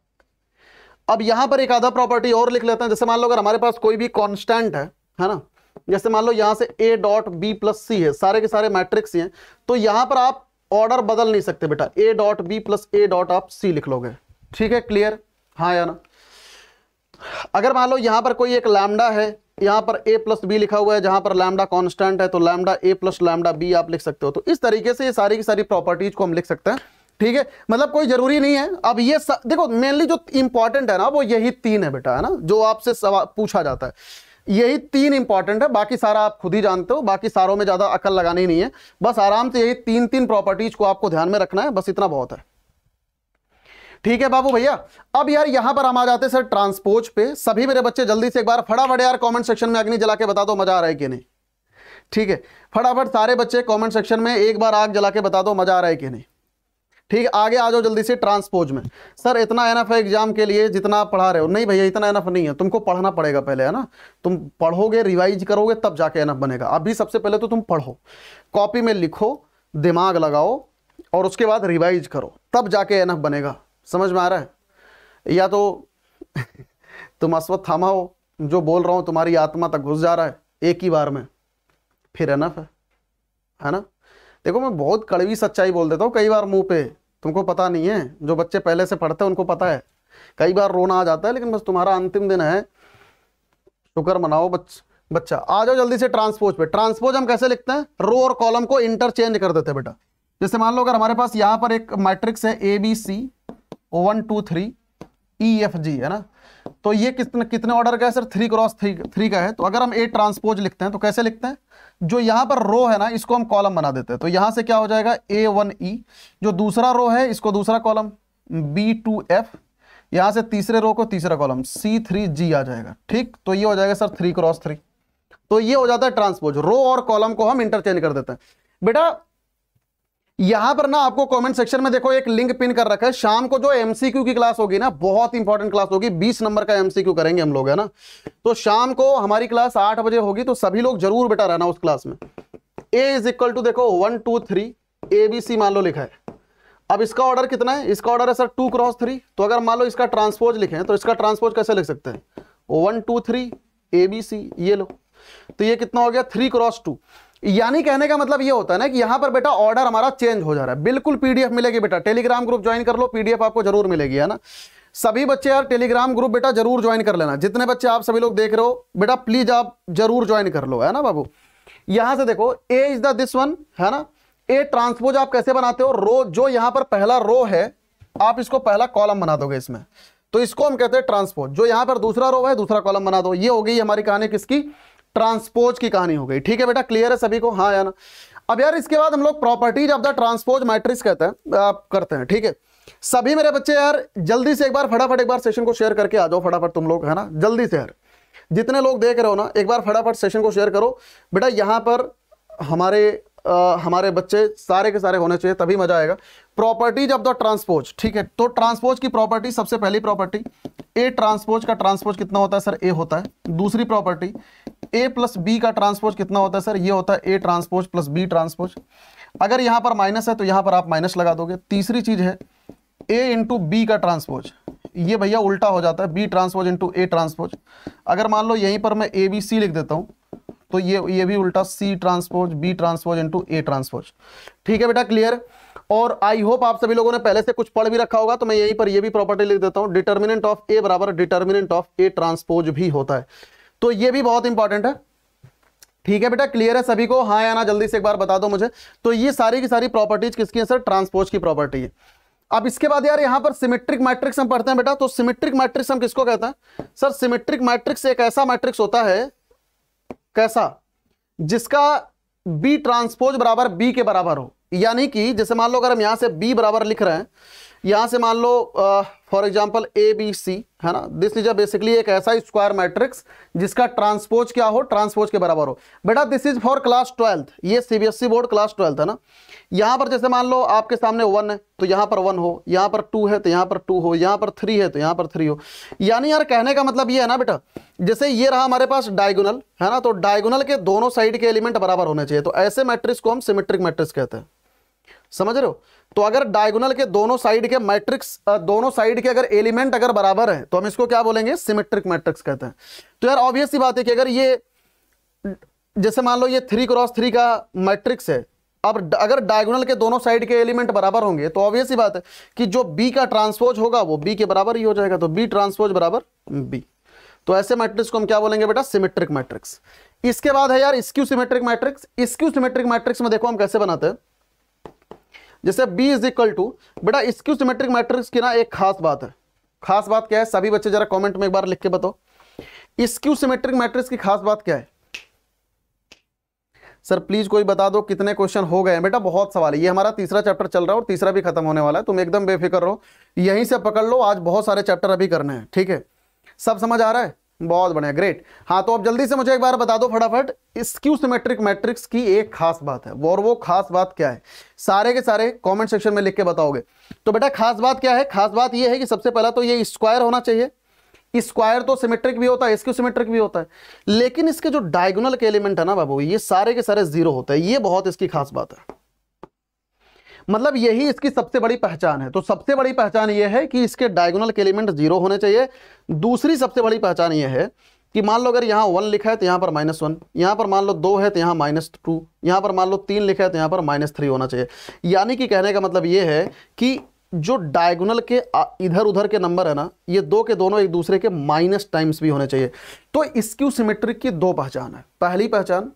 अब यहां पर एक आधा प्रॉपर्टी और लिख लेते हैं जैसे मान लो अगर हमारे पास कोई भी कॉन्स्टेंट है है ना जैसे मान लो यहां से A dot B plus C है सारे के सारे मैट्रिक्स हैं तो यहां पर आप ऑर्डर बदल नहीं सकते बेटा A dot B plus A dot आप सी लिख लोगे ठीक है क्लियर हाँ या ना अगर मान लो यहां पर कोई एक लैमडा है यहाँ पर ए प्लस बी लिखा हुआ है जहाँ पर लैमडा कॉन्स्टेंट है तो lambda A plus lambda B आप लिख सकते हो तो इस तरीके से ये सारी की सारी प्रॉपर्टीज को हम लिख सकते हैं ठीक है मतलब कोई जरूरी नहीं है अब ये स... देखो मेनली जो इंपॉर्टेंट है ना वो यही तीन है बेटा है ना जो आपसे पूछा जाता है यही तीन इंपॉर्टेंट है बाकी सारा आप खुद ही जानते हो बाकी सारों में ज़्यादा अकल लगानी नहीं है बस आराम से यही तीन तीन प्रॉपर्टीज को आपको ध्यान में रखना है बस इतना बहुत है ठीक है बाबू भैया अब यार यहां पर हम आ जाते सर ट्रांसपोज पे सभी मेरे बच्चे जल्दी से एक बार फटाफट यार कमेंट सेक्शन में अग्नि जला के बता दो मजा आ रहा है कि नहीं ठीक है फटाफट सारे बच्चे कमेंट सेक्शन में एक बार आग जला के बता दो मजा आ रहा है कि नहीं ठीक आगे आ जाओ जल्दी से ट्रांसपोज में सर इतना एनफ है एग्जाम के लिए जितना पढ़ा रहे हो नहीं भैया इतना एनफ नहीं है तुमको पढ़ना पड़ेगा पहले है ना तुम पढ़ोगे रिवाइज करोगे तब जाके एनफ बनेगा अभी सबसे पहले तो तुम पढ़ो कॉपी में लिखो दिमाग लगाओ और उसके बाद रिवाइज करो तब जाके एनफ बनेगा समझ में आ रहा है या तो तुम अश्वत्थामा हो जो बोल रहा हूं तुम्हारी आत्मा तक घुस जा रहा है एक ही बार में फिर अनफ है है ना देखो मैं बहुत कड़वी सच्चाई बोल देता हूँ कई बार मुंह पे तुमको पता नहीं है जो बच्चे पहले से पढ़ते हैं उनको पता है कई बार रोना आ जाता है लेकिन बस तुम्हारा अंतिम दिन है शुक्र मनाओ बच बच्चा आ जाओ जल्दी से ट्रांसपोज पे ट्रांसपोज हम कैसे लिखते हैं रो और कॉलम को इंटरचेंज कर देते हैं बेटा जैसे मान लो अगर हमारे पास यहाँ पर एक मैट्रिक्स है A B C one two three E F G है ना तो ये कितने कितने ऑर्डर का है sir three cross three three का है तो अगर हम ए ट्रांसपोज लिखते हैं तो कैसे लिखते हैं जो यहां पर रो है ना इसको हम कॉलम बना देते हैं तो यहां से क्या हो जाएगा ए वन ई जो दूसरा रो है इसको दूसरा कॉलम बी टू एफ यहां से तीसरे रो को तीसरा कॉलम सी थ्री जी आ जाएगा ठीक तो ये हो जाएगा सर थ्री क्रॉस थ्री तो ये हो जाता है ट्रांसपोज रो और कॉलम को हम इंटरचेंज कर देते हैं बेटा यहां पर ना आपको कमेंट सेक्शन में देखो एक लिंक पिन कर रखा है शाम को जो एमसीक्यू की क्लास होगी ना बहुत इंपॉर्टेंट क्लास होगी 20 नंबर का एमसीक्यू करेंगे हम लोग है ना तो शाम को हमारी क्लास 8 बजे होगी तो सभी लोग जरूर बेटा रहना उस क्लास में ए इज इक्वल टू देखो one two three A B C मान लो लिखा है अब इसका ऑर्डर कितना है इसका ऑर्डर है सर टू क्रॉस थ्री तो अगर मान लो इसका ट्रांसपोज लिखे तो इसका ट्रांसपोज कैसे लिख सकते हैं one two three A B C ये लो तो ये कितना हो गया थ्री क्रॉस टू यानी कहने का मतलब ये होता है ना कि यहाँ पर बेटा ऑर्डर हमारा चेंज हो जा रहा है बिल्कुल पीडीएफ मिलेगी बेटा टेलीग्राम ग्रुप ज्वाइन कर लो पीडीएफ आपको जरूर मिलेगी है ना सभी बच्चे यार टेलीग्राम ग्रुप बेटा जरूर ज्वाइन कर लेना जितने बच्चे आप सभी लोग देख रहे हो बेटा प्लीज आप जरूर ज्वाइन कर लो है ना बाबू यहां से देखो A is the this one है ना ए ट्रांसपोज आप कैसे बनाते हो रो जो यहां पर पहला रो है आप इसको पहला कॉलम बना दोगे इसमें तो इसको हम कहते हैं ट्रांसपोज जो यहां पर दूसरा रो है दूसरा कॉलम बना दो ये हो गई हमारी कहानी किसकी ट्रांसपोज की कहानी हो गई ठीक है बेटा क्लियर है सभी को हाँ या ना अब यार इसके बाद हम लोग properties of the transpose matrix कहते हैं आप करते हैं ठीक है सभी मेरे बच्चे यार जल्दी से एक बार फटाफट एक बार सेशन को शेयर करके आ जाओ फटाफट तुम लोग है ना जल्दी से यार जितने लोग देख रहे हो ना एक बार फटाफट सेशन को शेयर करो बेटा यहाँ पर हमारे आ, हमारे बच्चे सारे के सारे होने चाहिए तभी मजा आएगा प्रॉपर्टीज ऑफ द ट्रांसपोज ठीक है तो ट्रांसपोज की प्रॉपर्टी सबसे पहली प्रॉपर्टी ए ट्रांसपोज का ट्रांसपोज कितना होता है सर ए होता है दूसरी प्रॉपर्टी ए प्लस बी का ट्रांसपोज कितना होता है सर ये होता है A transpose plus B transpose अगर यहां पर माइनस है तो यहां पर आप माइनस लगा दोगे तीसरी चीज़ है ए इंटू बी का ट्रांसपोज ये भैया उल्टा हो जाता है B transpose into A transpose अगर मान लो यहीं पर मैं ए बी सी लिख देता हूं तो ये ये भी उल्टा C transpose B transpose into A transpose ठीक है बेटा क्लियर और आई होप आप सभी लोगों ने पहले से कुछ पढ़ भी रखा होगा तो मैं यहीं पर ये भी प्रॉपर्टी लिख देता हूं डिटर्मिनेंट ऑफ ए बराबर डिटर्मिनेंट ऑफ ए ट्रांसपोज भी होता है तो ये भी बहुत इंपॉर्टेंट है ठीक है बेटा क्लियर है सभी को हाँ आना जल्दी से एक बार बता दो मुझे तो ये सारी की सारी प्रॉपर्टीज किसकी है सर ट्रांसपोज की प्रॉपर्टी है अब इसके बाद यार यहां पर सिमेट्रिक मैट्रिक्स हम पढ़ते हैं बेटा तो सिमेट्रिक मैट्रिक्स हम किसको कहते हैं सर सिमेट्रिक मैट्रिक्स एक ऐसा मैट्रिक्स होता है कैसा जिसका बी ट्रांसपोज बराबर बी के बराबर हो यानी कि जैसे मान लो अगर हम यहां से बी बराबर लिख रहे हैं यहां से मान लो for example A B C है ना दिस इज अ बेसिकली एक ऐसा स्क्वायर मैट्रिक्स जिसका ट्रांसपोज क्या हो ट्रांसपोज के बराबर हो बेटा this is for class twelfth ये सीबीएसई बोर्ड क्लास ट्वेल्थ है ना यहां पर जैसे मान लो आपके सामने वन है तो यहां पर वन हो यहां पर टू है तो यहां पर टू हो यहाँ पर थ्री है तो यहां पर थ्री हो यानी यार कहने का मतलब ये है ना बेटा जैसे ये रहा हमारे पास डायगोनल है ना तो डायगोनल के दोनों साइड के एलिमेंट बराबर होने चाहिए तो ऐसे मैट्रिक्स को हम सिमेट्रिक मैट्रिक्स कहते हैं समझ रहे हो तो अगर डायगोनल के दोनों साइड के मैट्रिक्स दोनों साइड के अगर एलिमेंट अगर बराबर है तो हम इसको क्या बोलेंगे सिमेट्रिक मैट्रिक्स कहते हैं तो यार ऑब्वियस बात है कि अगर ये जैसे मान लो ये थ्री क्रॉस थ्री का मैट्रिक्स है अब अगर डायगोनल के दोनों साइड के एलिमेंट बराबर होंगे तो ऑब्वियस ही बात है कि जो बी का ट्रांसपोज होगा वो बी के बराबर ही हो जाएगा तो बी ट्रांसपोज बराबर बी तो ऐसे मैट्रिक्स को हम क्या बोलेंगे बेटा सिमेट्रिक मैट्रिक्स इसके बाद है यार skew symmetric matrix skew symmetric matrix में देखो हम कैसे बनाते हैं जैसे बी इज इक्वल टू बेटा इसक्यू सिमेट्रिक मैट्रिक्स की ना एक खास बात है खास बात क्या है सभी बच्चे जरा कमेंट में एक बार लिख के बताओ इसक्यू सिमेट्रिक मैट्रिक्स की खास बात क्या है सर प्लीज कोई बता दो कितने क्वेश्चन हो गए बेटा बहुत सवाल है ये हमारा तीसरा चैप्टर चल रहा है और तीसरा भी खत्म होने वाला है तुम एकदम बेफिक्र रहो यहीं से पकड़ लो आज बहुत सारे चैप्टर अभी करने हैं ठीक है सब समझ आ रहा है बहुत बढ़िया ग्रेट हाँ तो आप जल्दी से मुझे एक बार बता दो फटाफट स्क्यू सिमेट्रिक मैट्रिक्स की एक खास बात है और वो खास बात क्या है सारे के सारे कमेंट सेक्शन में लिख के बताओगे तो बेटा खास बात क्या है खास बात ये है कि सबसे पहला तो ये स्क्वायर होना चाहिए स्क्वायर तो सिमेट्रिक भी होता है स्क्यू सिमेट्रिक भी होता है लेकिन इसके जो डायगोनल के एलिमेंट है ना बाबू ये सारे के सारे जीरो होता है ये बहुत इसकी खास बात है मतलब यही इसकी सबसे बड़ी पहचान है तो सबसे बड़ी पहचान यह है कि इसके डायगोनल के एलिमेंट जीरो होने चाहिए दूसरी सबसे बड़ी पहचान यह है कि मान लो अगर यहाँ वन लिखा है तो यहाँ पर माइनस वन यहाँ पर मान लो दो है तो यहाँ माइनस टू यहाँ पर मान लो तीन लिखा है तो यहाँ पर माइनस थ्री होना चाहिए यानी कि कहने का मतलब ये है कि जो डायगोनल के इधर उधर के नंबर है ना ये दो के दोनों एक दूसरे के माइनस टाइम्स भी होने चाहिए तो इसक्यू सिमेट्रिक की दो पहचान है पहली पहचान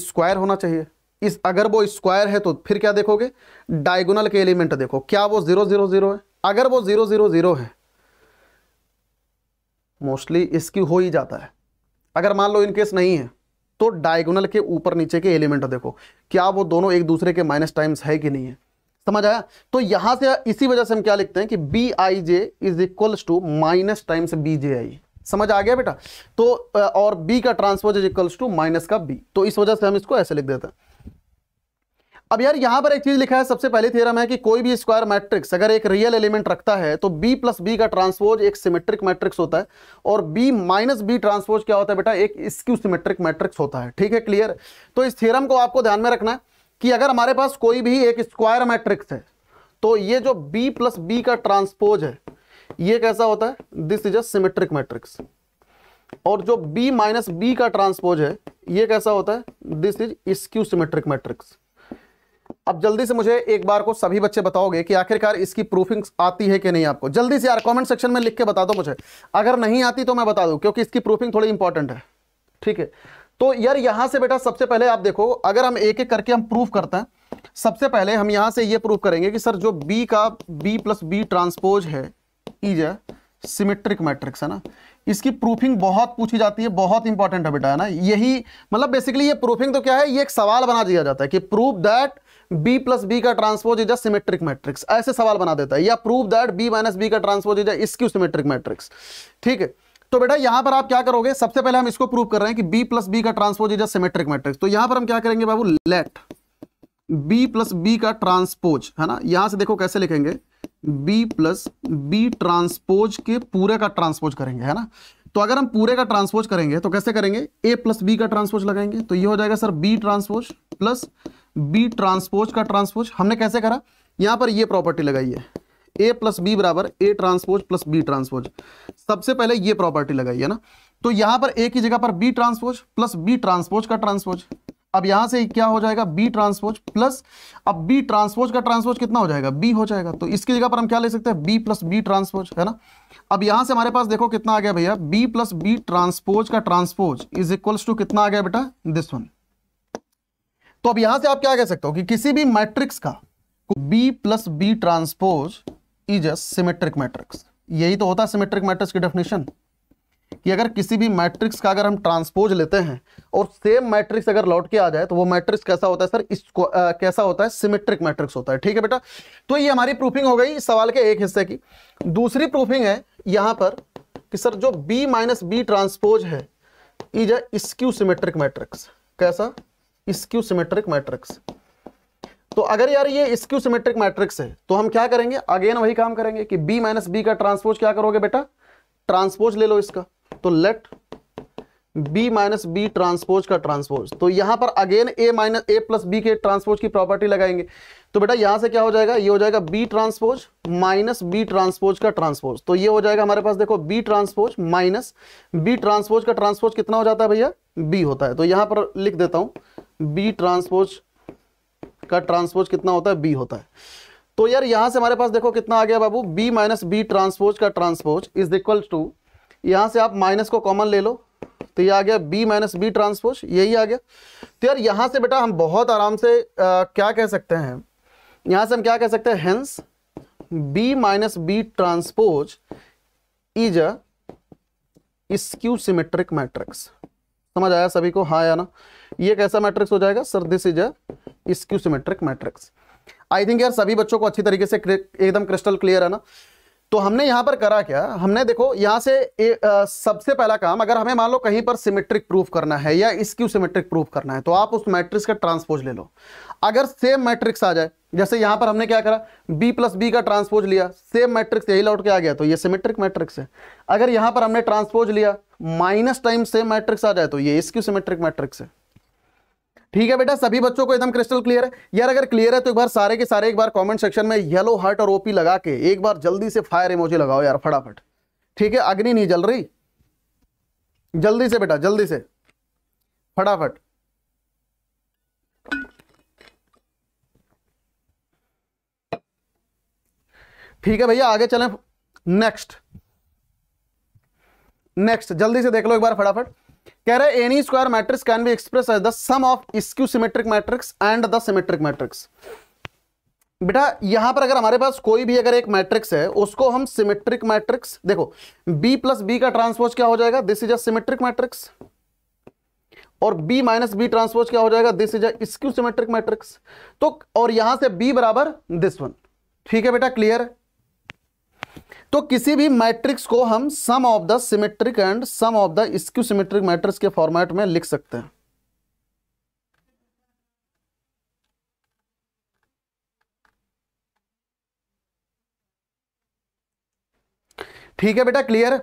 स्क्वायर होना चाहिए इस अगर वो स्क्वायर है तो फिर क्या देखोगे डायगोनल के एलिमेंट देखो क्या वो जीरो जीरो जीरो है अगर वो जीरो जीरो जीरो है मोस्टली इसकी हो ही जाता है अगर मान लो इनकेस नहीं है तो डायगोनल के ऊपर नीचे के एलिमेंट देखो क्या वो दोनों एक दूसरे के माइनस टाइम्स है कि नहीं है समझ आया तो यहां से इसी वजह से हम क्या लिखते हैं कि B I J is equal to minus times B J I समझ आ गया बेटा तो और बी का transpose is equals to minus का बी तो इस वजह से हम इसको ऐसे लिख देते हैं अब यार यहां पर एक चीज लिखा है सबसे पहले थ्योरम है कि कोई भी स्क्वायर मैट्रिक्स अगर एक रियल एलिमेंट रखता है तो बी प्लस बी का ट्रांसपोज एक सिमेट्रिक मैट्रिक्स होता है और बी माइनस बी ट्रांसपोज क्या होता है बेटा एक स्क्यू सिमेट्रिक मैट्रिक्स होता है ठीक है क्लियर तो इस थियरम को आपको ध्यान में रखना है कि अगर हमारे पास कोई भी एक स्क्वायर मैट्रिक्स है तो ये जो बी प्लस बी का ट्रांसपोज है ये कैसा होता है this is a symmetric matrix और जो बी माइनस बी का ट्रांसपोज है ये कैसा होता है this is skew symmetric matrix अब जल्दी से मुझे एक बार को सभी बच्चे बताओगे कि आखिरकार इसकी प्रूफिंग आती है कि नहीं आपको जल्दी से यार कमेंट सेक्शन में लिख के बता दो मुझे अगर नहीं आती तो मैं बता दूं क्योंकि इसकी प्रूफिंग थोड़ी इंपॉर्टेंट है ठीक है तो यार यहां से बेटा सबसे पहले आप देखो अगर हम एक एक करके हम प्रूफ करते हैं सबसे पहले हम यहां से ये प्रूफ करेंगे कि सर जो बी का बी प्लस बी ट्रांसपोज है इज ए सिमेट्रिक मैट्रिक्स है ना इसकी प्रूफिंग बहुत पूछी जाती है बहुत इंपॉर्टेंट है बेटा है ना यही मतलब बेसिकली ये प्रूफिंग तो क्या है ये एक सवाल बना दिया जाता है कि proof that B plus B का ट्रांसपोज इज अमेट्रिक मैट्रिक्स ऐसे सवाल बना देता है या prove that B minus B का ट्रांसपोज इज इसकी सिमेट्रिक मैट्रिक्स ठीक है तो बेटा यहां पर आप क्या करोगे सबसे पहले हम इसको प्रूव कर रहे हैं कि बी प्लस बी का ट्रांसपोज इज अमेट्रिक मैट्रिक्स तो यहां पर हम क्या करेंगे बाबू लेट बी प्लस बी का ट्रांसपोज है ना यहां से देखो कैसे लिखेंगे बी प्लस बी ट्रांसपोज के पूरे का ट्रांसपोज करेंगे है ना तो अगर हम पूरे का ट्रांसपोज करेंगे तो कैसे करेंगे ए प्लस बी का ट्रांसपोज लगाएंगे तो ये हो जाएगा sir B transpose plus B transpose का ट्रांसपोज हमने कैसे करा यहां पर ये प्रॉपर्टी लगाई है ए प्लस बी बराबर A transpose plus B transpose सबसे पहले ये प्रॉपर्टी लगाई है ना तो यहां पर ए की जगह पर B transpose plus B transpose का ट्रांसपोज अब यहां से क्या हो जाएगा बी ट्रांसपोज प्लस अब बी ट्रांसपोज का ट्रांसपोज कितना हो जाएगा बी हो जाएगा तो इसकी जगह पर हम क्या ले सकते हैं बी प्लस बी ट्रांसपोज है ना अब यहां से हमारे पास देखो कितना आ गया भैया बी प्लस बी ट्रांसपोज का ट्रांसपोज इज इक्वल्स टू कितना आ गया बेटा दिस वन तो अब यहां से आप क्या कह सकते हो कि किसी भी मैट्रिक्स का B plus B transpose is अमेट्रिक matrix यही तो होता है सिमेट्रिक मैट्रिक्स की डेफिनेशन कि अगर किसी भी मैट्रिक्स का अगर हम ट्रांसपोज लेते हैं और सेम मैट्रिक्स अगर लौट के आ जाए तो वो मैट्रिक्स कैसा होता है सर इसको आ, कैसा होता है सिमेट्रिक मैट्रिक्स होता है ठीक है बेटा तो ये हमारी प्रूफिंग हो गई सवाल के एक हिस्से की दूसरी प्रूफिंग है यहां पर कि सर जो बी माइनस बी ट्रांसपोज है इज अस्क्यू सिमेट्रिक मैट्रिक्स कैसा स्क्यू सिमेट्रिक मैट्रिक्स तो अगर यार ये स्क्यू सिमेट्रिक मैट्रिक्स है तो हम क्या करेंगे अगेन वही काम करेंगे कि बी माइनस बी का ट्रांसपोज क्या करोगे बेटा ट्रांसपोज ले लो इसका तो let b minus B transpose का ट्रांसपोज तो यहां पर again a minus A plus B के ट्रांसपोज की प्रॉपर्टी लगाएंगे तो बेटा यहां से क्या हो जाएगा ये हो जाएगा b transpose minus B transpose का ट्रांसपोज तो ये हो जाएगा हमारे पास देखो b transpose minus B transpose का ट्रांसपोज कितना हो जाता है भैया b होता है तो यहां पर लिख देता हूं बी ट्रांसपोज का ट्रांसपोज कितना होता है बी होता है तो यार यहां से हमारे पास देखो कितना आ गया बाबू बी माइनस बी ट्रांसपोज का ट्रांसपोज इज इक्वल टू यहां से आप माइनस को कॉमन ले लो तो ये आ गया बी माइनस बी ट्रांसपोज यही आ गया तो यार यहां से बेटा हम बहुत आराम से आ, क्या कह सकते हैं यहां से हम क्या कह सकते हैं hence B minus B transpose is a skew symmetric matrix समझ आया सभी को हाँ या ना ये कैसा मैट्रिक्स हो जाएगा sir this is a symmetric matrix I think यार सभी बच्चों को अच्छी तरीके से एकदम क्रिस्टल क्लियर है ना तो हमने यहां पर करा क्या हमने देखो यहां से ए, आ, सबसे पहला काम अगर हमें मान लो कहीं पर सिमेट्रिक प्रूफ करना है या इसक्यू सिमेट्रिक प्रूफ करना है तो आप उस मैट्रिक्स का ट्रांसपोज ले लो अगर सेम मैट्रिक्स आ जाए जैसे यहां पर हमने क्या करा b प्लस बी का ट्रांसपोज लिया सेम मैट्रिक्स यही लौट के आ गया तो ये सिमेट्रिक मैट्रिक्स है अगर यहां पर हमने ट्रांसपोज लिया माइनस टाइम सेम मैट्रिक्स आ जाए तो ये इसक्यू सिमेट्रिक मैट्रिक्स है ठीक है बेटा सभी बच्चों को एकदम क्रिस्टल क्लियर है यार अगर क्लियर है तो एक बार सारे के सारे एक बार कमेंट सेक्शन में येलो हार्ट और ओपी लगा के एक बार जल्दी से फायर इमोजी लगाओ यार फटाफट ठीक है अग्नि नहीं जल रही जल्दी से बेटा जल्दी से फटाफट ठीक है भैया आगे चलें नेक्स्ट नेक्स्ट जल्दी से देख लो एक बार फटाफट कह रहा है any square matrix can be express as the sum of skew symmetric matrix and the symmetric matrix बेटा यहां पर अगर हमारे पास कोई भी अगर एक मैट्रिक्स है उसको हम सिमेट्रिक मैट्रिक्स देखो b प्लस बी का ट्रांसपोज क्या हो जाएगा this is a symmetric matrix और b माइनस बी ट्रांसपोज क्या हो जाएगा this is a symmetric matrix तो और यहां से b बराबर दिस वन ठीक है बेटा क्लियर है तो किसी भी मैट्रिक्स को हम sum of the symmetric and sum of the skew symmetric matrix के फॉर्मेट में लिख सकते हैं ठीक है बेटा क्लियर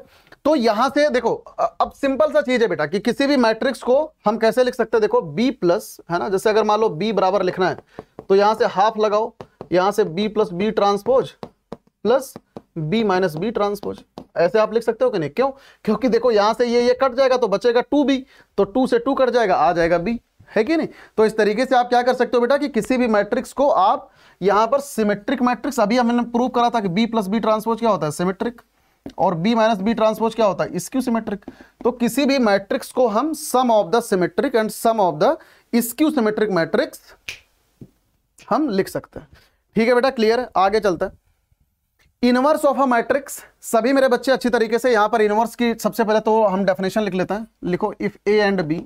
तो यहां से देखो अब सिंपल सा चीज है बेटा कि किसी भी मैट्रिक्स को हम कैसे लिख सकते हैं देखो b प्लस है ना जैसे अगर मान लो b बराबर लिखना है तो यहां से हाफ लगाओ यहां से b plus B transpose plus B minus B transpose ऐसे आप लिख सकते हो कि नहीं क्यों क्योंकि देखो यहां से ये ये कट जाएगा तो बचेगा टू बी तो टू से टू कट जाएगा आ जाएगा बी है कि नहीं तो इस तरीके से आप क्या कर सकते हो बेटा कि किसी भी मैट्रिक्स को आप यहां पर सिमेट्रिक मैट्रिक्स अभी हमने प्रूव करा था कि बी प्लस बी ट्रांसपोज क्या होता है सिमेट्रिक और b माइनस बी ट्रांसपोज क्या होता है इसक्यू सिमेट्रिक तो किसी भी मैट्रिक्स को हम sum of the symmetric and sum of the skew symmetric matrix हम लिख सकते हैं ठीक है बेटा क्लियर आगे चलते हैं इनवर्स ऑफ अ मैट्रिक्स सभी मेरे बच्चे अच्छी तरीके से यहां पर इनवर्स की सबसे पहले तो हम डेफिनेशन लिख लेते हैं लिखो if A and B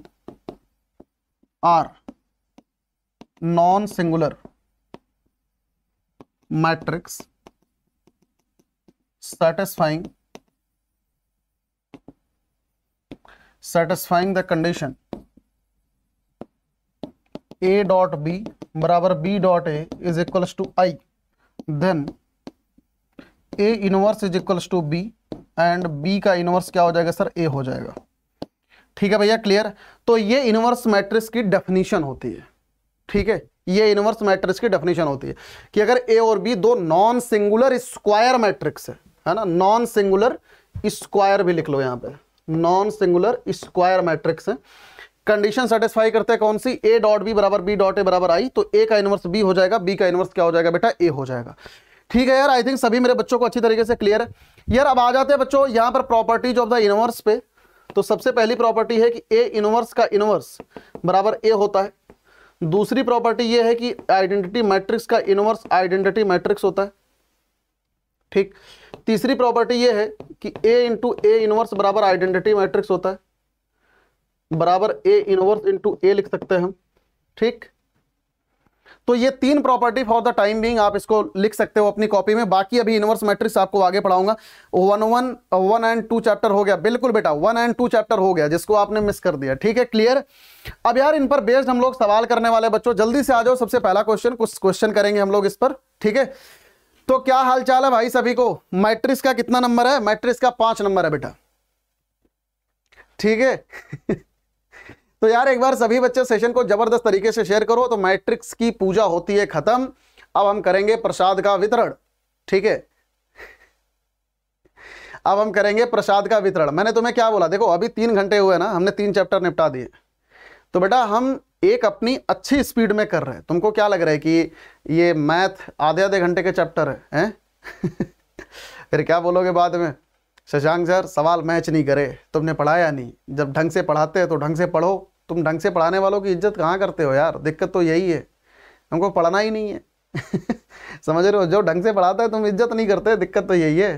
are non singular matrix satisfying satisfying the condition A dot B बराबर B dot A is equals to I then A inverse is equals to B and B का inverse क्या हो जाएगा sir ए हो जाएगा ठीक है भैया क्लियर तो ये इनवर्स मैट्रिक्स की डेफिनेशन होती है ठीक है ये इनवर्स मैट्रिक्स की डेफिनेशन होती है कि अगर ए और बी दो नॉन सिंगुलर स्क्वायर मैट्रिक्स है है ना नॉन सिंगुलर स्क्वायर भी लिख लो यहां पे नॉन सिंगुलर स्क्वायर मैट्रिक्स है कंडीशन सेटिस्फाई करते हैं कौन सी ए डॉट बी बराबर बी डॉट ए बराबर आई तो ए का इनवर्स बी हो जाएगा बी का इनवर्स क्या हो जाएगा बेटा ए हो जाएगा ठीक है यार आई थिंक सभी मेरे बच्चों को अच्छी तरीके से क्लियर है यार अब आ जाते हैं बच्चों यहां पर प्रॉपर्टीज ऑफ द इनवर्स पे तो सबसे पहली प्रॉपर्टी है कि ए इनवर्स का इनवर्स बराबर ए होता है दूसरी प्रॉपर्टी ये है कि आइडेंटिटी मैट्रिक्स का इनवर्स आइडेंटिटी मैट्रिक्स होता है ठीक तीसरी प्रॉपर्टी ये है कि ए इंटू ए इनवर्स बराबर आइडेंटिटी मैट्रिक्स होता है बराबर ए इनवर्स इंटू ए लिख सकते हैं हम ठीक तो ये तीन property for the time being आप इसको लिख सकते हो अपनी कॉपी में बाकी अभी इनवर्स मैट्रिक्स आपको आगे पढ़ाऊंगा one one one and two chapter हो गया बिल्कुल बेटा वन एंड टू चैप्टर हो गया जिसको आपने मिस कर दिया ठीक है क्लियर अब यार इन पर बेस्ड हम लोग सवाल करने वाले बच्चों जल्दी से आ जाओ सबसे पहला क्वेश्चन कुछ क्वेश्चन करेंगे हम लोग इस पर ठीक है तो क्या हाल चाल है भाई सभी को मैट्रिक्स का कितना नंबर है मैट्रिक्स का पांच नंबर है बेटा ठीक है तो यार एक बार सभी बच्चे सेशन को जबरदस्त तरीके से शेयर करो तो मैट्रिक्स की पूजा होती है खत्म अब हम करेंगे प्रसाद का वितरण ठीक है अब हम करेंगे प्रसाद का वितरण मैंने तुम्हें क्या बोला देखो अभी तीन घंटे हुए ना हमने तीन चैप्टर निपटा दिए तो बेटा हम एक अपनी अच्छी स्पीड में कर रहे हैं तुमको क्या लग रहा है कि ये मैथ आधे आधे घंटे के चैप्टर है हैं फिर क्या बोलोगे बाद में शशांक सर सवाल मैच नहीं करे तुमने पढ़ाया नहीं जब ढंग से पढ़ाते हैं तो ढंग से पढ़ो तुम ढंग से पढ़ाने वालों की इज्जत कहाँ करते हो यार दिक्कत तो यही है हमको पढ़ना ही नहीं है समझ रहे हो जो ढंग से पढ़ाता है तुम इज्जत नहीं करते दिक्कत तो यही है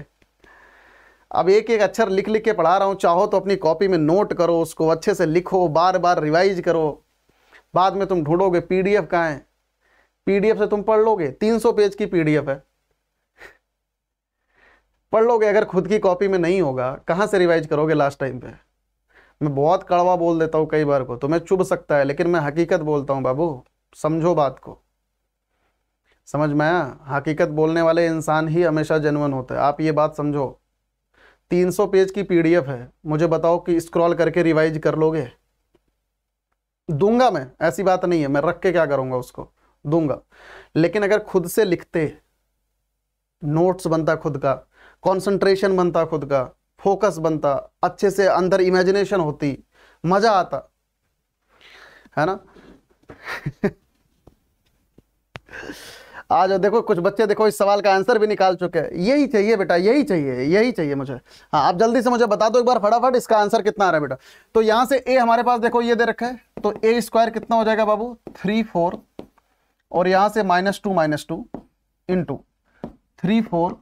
अब एक एक अक्षर लिख लिख के पढ़ा रहा हूँ चाहो तो अपनी कॉपी में नोट करो उसको अच्छे से लिखो बार बार रिवाइज करो बाद में तुम ढूंढोगे पी डी एफ कहाँ है पी डी एफ से तुम पढ़ लोगे तीन सौ पेज की पी डी एफ है पढ़ लोगे अगर खुद की कॉपी में नहीं होगा कहाँ से रिवाइज करोगे लास्ट टाइम पे मैं बहुत कड़वा बोल देता हूँ कई बार को तो मैं चुभ सकता है लेकिन मैं हकीकत बोलता हूँ बाबू समझो बात को समझ में आया हकीकत बोलने वाले इंसान ही हमेशा जेनवन होते हैं आप ये बात समझो 300 पेज की पीडीएफ है मुझे बताओ कि स्क्रॉल करके रिवाइज कर लोगे दूंगा मैं ऐसी बात नहीं है मैं रख के क्या करूंगा उसको दूंगा लेकिन अगर खुद से लिखते नोट्स बनता खुद का कंसंट्रेशन बनता खुद का फोकस बनता अच्छे से अंदर इमेजिनेशन होती मज़ा आता है ना आज देखो कुछ बच्चे देखो इस सवाल का आंसर भी निकाल चुके हैं यही चाहिए बेटा यही चाहिए यही चाहिए मुझे हाँ आप जल्दी से मुझे बता दो एक बार फटाफट इसका आंसर कितना आ रहा है बेटा तो यहां से ए हमारे पास देखो ये दे रखा है तो ए स्क्वायर कितना हो जाएगा बाबू थ्री फोर और यहां से minus two minus two into three four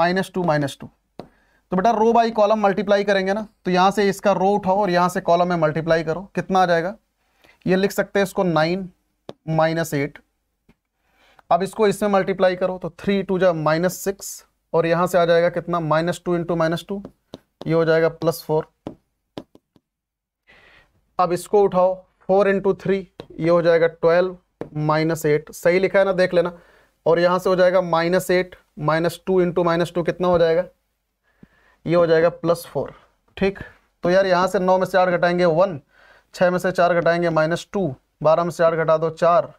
minus two minus two तो बेटा रो बाई कॉलम मल्टीप्लाई करेंगे ना तो यहाँ से इसका रो उठाओ और यहाँ से कॉलम में मल्टीप्लाई करो कितना आ जाएगा ये लिख सकते हैं इसको नाइन माइनस एट अब इसको इसमें मल्टीप्लाई करो तो थ्री टू जा माइनस सिक्स और यहाँ से आ जाएगा कितना minus two into minus two ये हो जाएगा प्लस फोर अब इसको उठाओ फोर इंटू थ्री ये हो जाएगा ट्वेल्व माइनस एट सही लिखा है ना देख लेना और यहाँ से हो जाएगा minus eight minus two into minus two कितना हो जाएगा ये हो जाएगा प्लस फोर ठीक तो यार यहाँ से नौ में से आठ घटाएंगे वन छः में से चार घटाएंगे माइनस टू बारह में से आठ घटा दो चार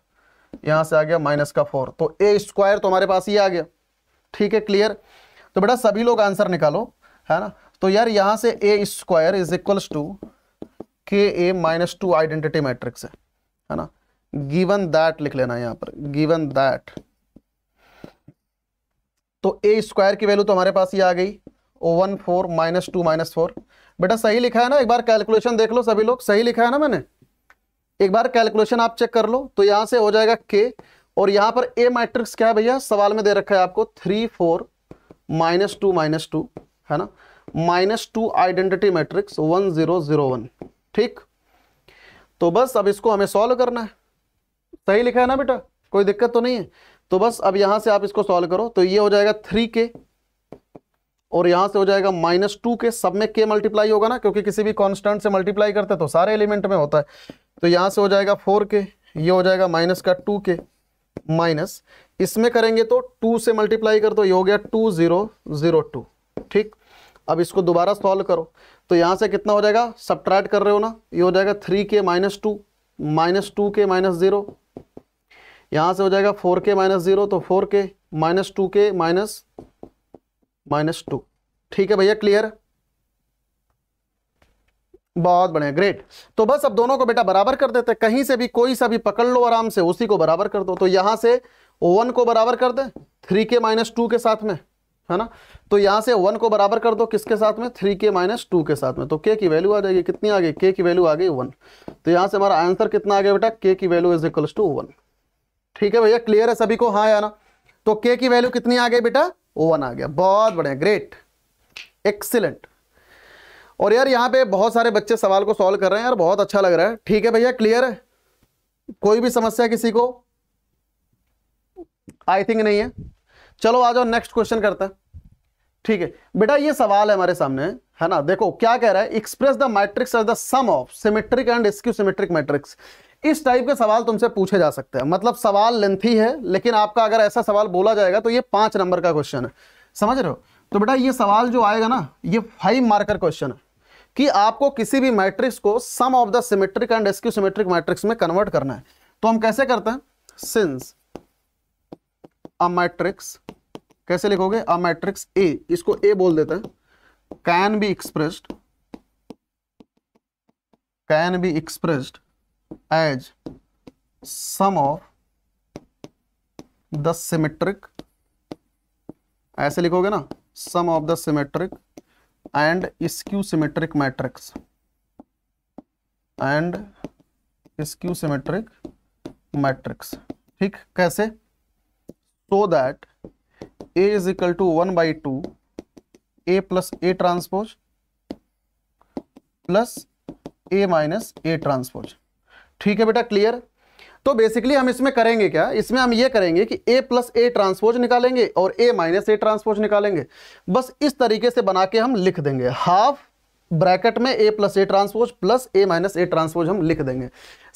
यहाँ से आ गया माइनस का फोर तो ए स्क्वायर तो हमारे पास ही आ गया ठीक है क्लियर तो बेटा सभी लोग आंसर निकालो है ना तो यार यहाँ से A square is equals to के A minus two identity matrix है है ना गिवन दैट लिख लेना यहाँ पर गिवन दैट तो ए स्क्वायर की वैल्यू तो हमारे पास ही आ गई one four minus two minus four बेटा सही लिखा है ना एक बार कैलकुलेशन देख लो सभी लोग सही लिखा है ना मैंने एक बार कैलकुलेशन आप चेक कर लो तो यहां से हो जाएगा के और यहाँ पर ए मैट्रिक्स क्या है भैया सवाल में दे रखा है आपको three four minus two minus two है ना minus two identity matrix one zero zero one ठीक तो बस अब इसको हमें सॉल्व करना है सही लिखा है ना बेटा कोई दिक्कत तो नहीं है तो बस अब यहां से आप इसको सॉल्व करो तो ये हो जाएगा थ्री के और यहाँ से हो जाएगा माइनस टू के सब में के मल्टीप्लाई होगा ना क्योंकि किसी भी कॉन्स्टेंट से मल्टीप्लाई करते हैं तो सारे एलिमेंट में होता है तो यहाँ से हो जाएगा फोर के ये हो जाएगा माइनस का टू के माइनस इसमें करेंगे तो टू से मल्टीप्लाई कर दो ये हो गया टू ज़ीरो ज़ीरो टू ठीक अब इसको दोबारा सॉल्व करो तो यहाँ से कितना हो जाएगा सब्ट्रैक्ट कर रहे हो ना ये हो जाएगा three k minus two minus two k minus zero यहाँ से हो जाएगा फोर के माइनस ज़ीरो तो four k minus two k minus minus two ठीक है भैया क्लियर बहुत बढ़िया ग्रेट तो बस अब दोनों को बेटा बराबर कर देते कहीं से भी कोई सा भी पकड़ लो आराम से उसी को बराबर कर दो तो यहां से वन को बराबर कर दे थ्री के माइनस टू के साथ में है ना तो यहां से वन को बराबर कर दो किसके साथ में थ्री के माइनस टू के साथ में तो के की वैल्यू आ जाएगी कितनी आ गई के की वैल्यू आ गई वन तो यहां से हमारा आंसर कितना आ गया बेटा के की value is equals to one ठीक है भैया क्लियर है सभी को हाँ या ना तो के की वैल्यू कितनी आ गई बेटा ओ वन आ गया बहुत बढ़िया ग्रेट एक्सीलेंट और यार यहाँ पे बहुत सारे बच्चे सवाल को सॉल्व कर रहे हैं यार बहुत अच्छा लग रहा है ठीक है भैया क्लियर है कोई भी समस्या किसी को आई थिंक नहीं है चलो आ जाओ नेक्स्ट क्वेश्चन करते हैं ठीक है बेटा ये सवाल है हमारे सामने है ना देखो क्या कह रहा है express the matrix as the sum of symmetric and skew symmetric matrix इस टाइप के सवाल तुमसे पूछे जा सकते हैं मतलब सवाल लेंथी है लेकिन आपका अगर ऐसा सवाल बोला जाएगा तो ये पांच नंबर का क्वेश्चन है समझ रहे हो तो बेटा ये सवाल जो आएगा ना ये फाइव मार्कर क्वेश्चन है कि आपको किसी भी मैट्रिक्स को sum of the symmetric and skew symmetric matrix में कन्वर्ट करना है तो हम कैसे करते हैं सिंस अ मैट्रिक्स कैसे लिखोगे अ मैट्रिक्स ए इसको ए बोल देते हैं can be expressed can be expressed as sum of the symmetric ऐसे लिखोगे ना sum of the symmetric and skew symmetric matrix and skew symmetric matrix ठीक कैसे so that A is equal to one by two A plus A transpose plus A minus A transpose ठीक है बेटा clear तो basically हम इसमें करेंगे क्या इसमें हम ये करेंगे कि ए प्लस ए ट्रांसपोज निकालेंगे और ए माइनस ए ट्रांसपोज निकालेंगे बस इस तरीके से बना के हम लिख देंगे हाफ ब्रैकेट में A plus A transpose plus A minus A transpose हम लिख देंगे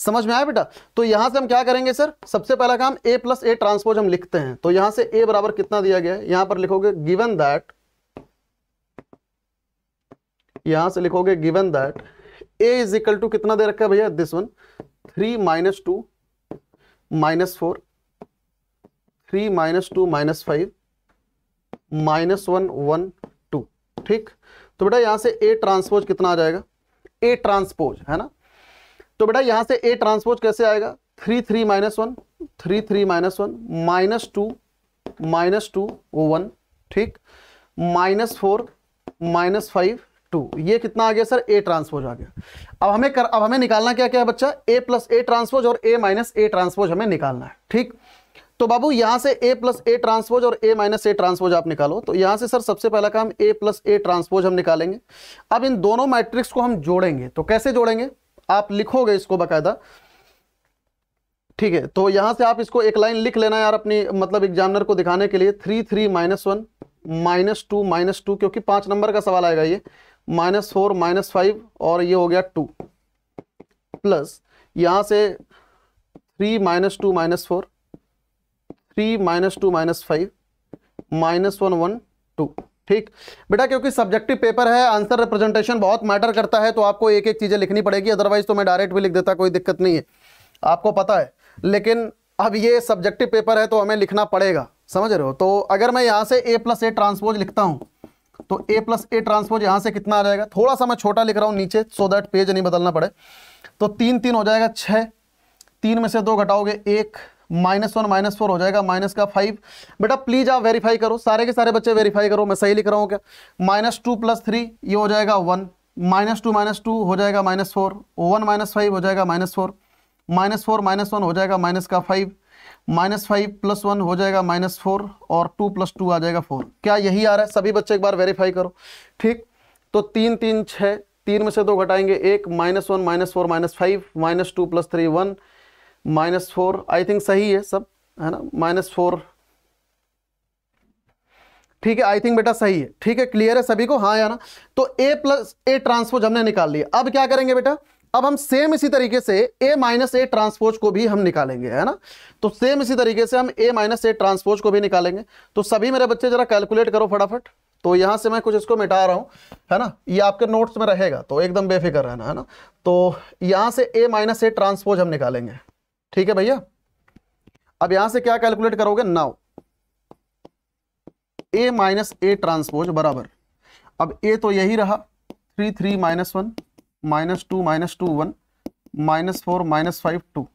समझ में आया बेटा तो यहां से हम क्या करेंगे सर सबसे पहला काम ए प्लस ए ट्रांसपोज हम लिखते हैं तो यहां से ए बराबर कितना दिया गया है यहां पर लिखोगे गिवन दैट यहां से लिखोगे given that A is equal to कितना दे रखा है भैया this one three minus two minus four three minus two minus five minus one one two ठीक तो बेटा यहां से ए ट्रांसपोज कितना आ जाएगा ए ट्रांसपोज है ना तो बेटा यहां से ए ट्रांसपोज कैसे आएगा three three minus one three three minus one minus two minus two one ठीक minus four minus five two ये कितना आ गया सर ए ट्रांसपोज आ गया अब हमें कर अब हमें निकालना क्या क्या है बच्चा ए प्लस ए ट्रांसपोज और ए माइनस ए ट्रांसपोज हमें निकालना है ठीक तो बाबू यहां से ए प्लस ए ट्रांसपोज और ए माइनस ए ट्रांसपोज आप निकालो तो यहां से सर सबसे पहला काम ए प्लस ए ट्रांसपोज हम निकालेंगे अब इन दोनों मैट्रिक्स को हम जोड़ेंगे तो कैसे जोड़ेंगे आप लिखोगे इसको बाकायदा ठीक है तो यहां से आप इसको एक लाइन लिख लेना यार अपनी मतलब एग्जामिनर को दिखाने के लिए three three minus one minus two minus two क्योंकि पांच नंबर का सवाल आएगा ये माइनस फोर माइनस फाइव और ये हो गया टू प्लस यहां से three minus two minus four three minus two minus five minus one one two ठीक बेटा क्योंकि सब्जेक्टिव पेपर है आंसर रिप्रेजेंटेशन बहुत मैटर करता है तो आपको एक एक चीज़ें लिखनी पड़ेगी अदरवाइज तो मैं डायरेक्ट भी लिख देता कोई दिक्कत नहीं है आपको पता है लेकिन अब ये सब्जेक्टिव पेपर है तो हमें लिखना पड़ेगा समझ रहे हो तो अगर मैं यहाँ से ए प्लस ए ट्रांसपोज लिखता हूँ तो ए प्लस ए ट्रांसपोज यहां से कितना आ जाएगा थोड़ा सा मैं छोटा लिख रहा हूं नीचे सो दैट पेज नहीं बदलना पड़े तो तीन तीन हो जाएगा छह तीन में से दो घटाओगे एक माइनस वन माइनस फोर हो जाएगा माइनस का फाइव बेटा प्लीज आप वेरीफाई करो सारे के सारे बच्चे वेरीफाई करो मैं सही लिख रहा हूँ क्या माइनस टू प्लस थ्री ये हो जाएगा one minus two minus two हो जाएगा minus four one minus five हो जाएगा minus four minus four minus one हो जाएगा माइनस का five minus five plus one हो जाएगा माइनस फोर और टू प्लस टू आ जाएगा फोर क्या यही आ रहा है सभी बच्चे एक बार वेरीफाई करो ठीक तो तीन तीन छः तीन में से दो घटाएंगे एक minus one minus four minus five minus two plus three one minus four I think सही है सब है ना माइनस फोर ठीक है आई थिंक बेटा सही है ठीक है क्लियर है सभी को हाँ या ना तो ए प्लस ए ट्रांसपोज हमने निकाल लिया अब क्या करेंगे बेटा अब हम सेम इसी तरीके से ए माइनस ए ट्रांसपोज को भी हम निकालेंगे है ना तो सेम इसी तरीके से हम ए माइनस ए ट्रांसपोज को भी निकालेंगे तो सभी मेरे बच्चे जरा कैलकुलेट करो फटाफट तो यहां से मैं कुछ इसको मिटा रहा हूं है ना ये आपके नोट्स में रहेगा तो एकदम बेफिक्र रहना है ना तो यहां से ए माइनस ए ट्रांसपोज हम निकालेंगे ठीक है भैया अब यहां से क्या कैलकुलेट करोगे now A minus A transpose बराबर अब ए तो यही रहा three three minus one minus two minus two one minus four minus five two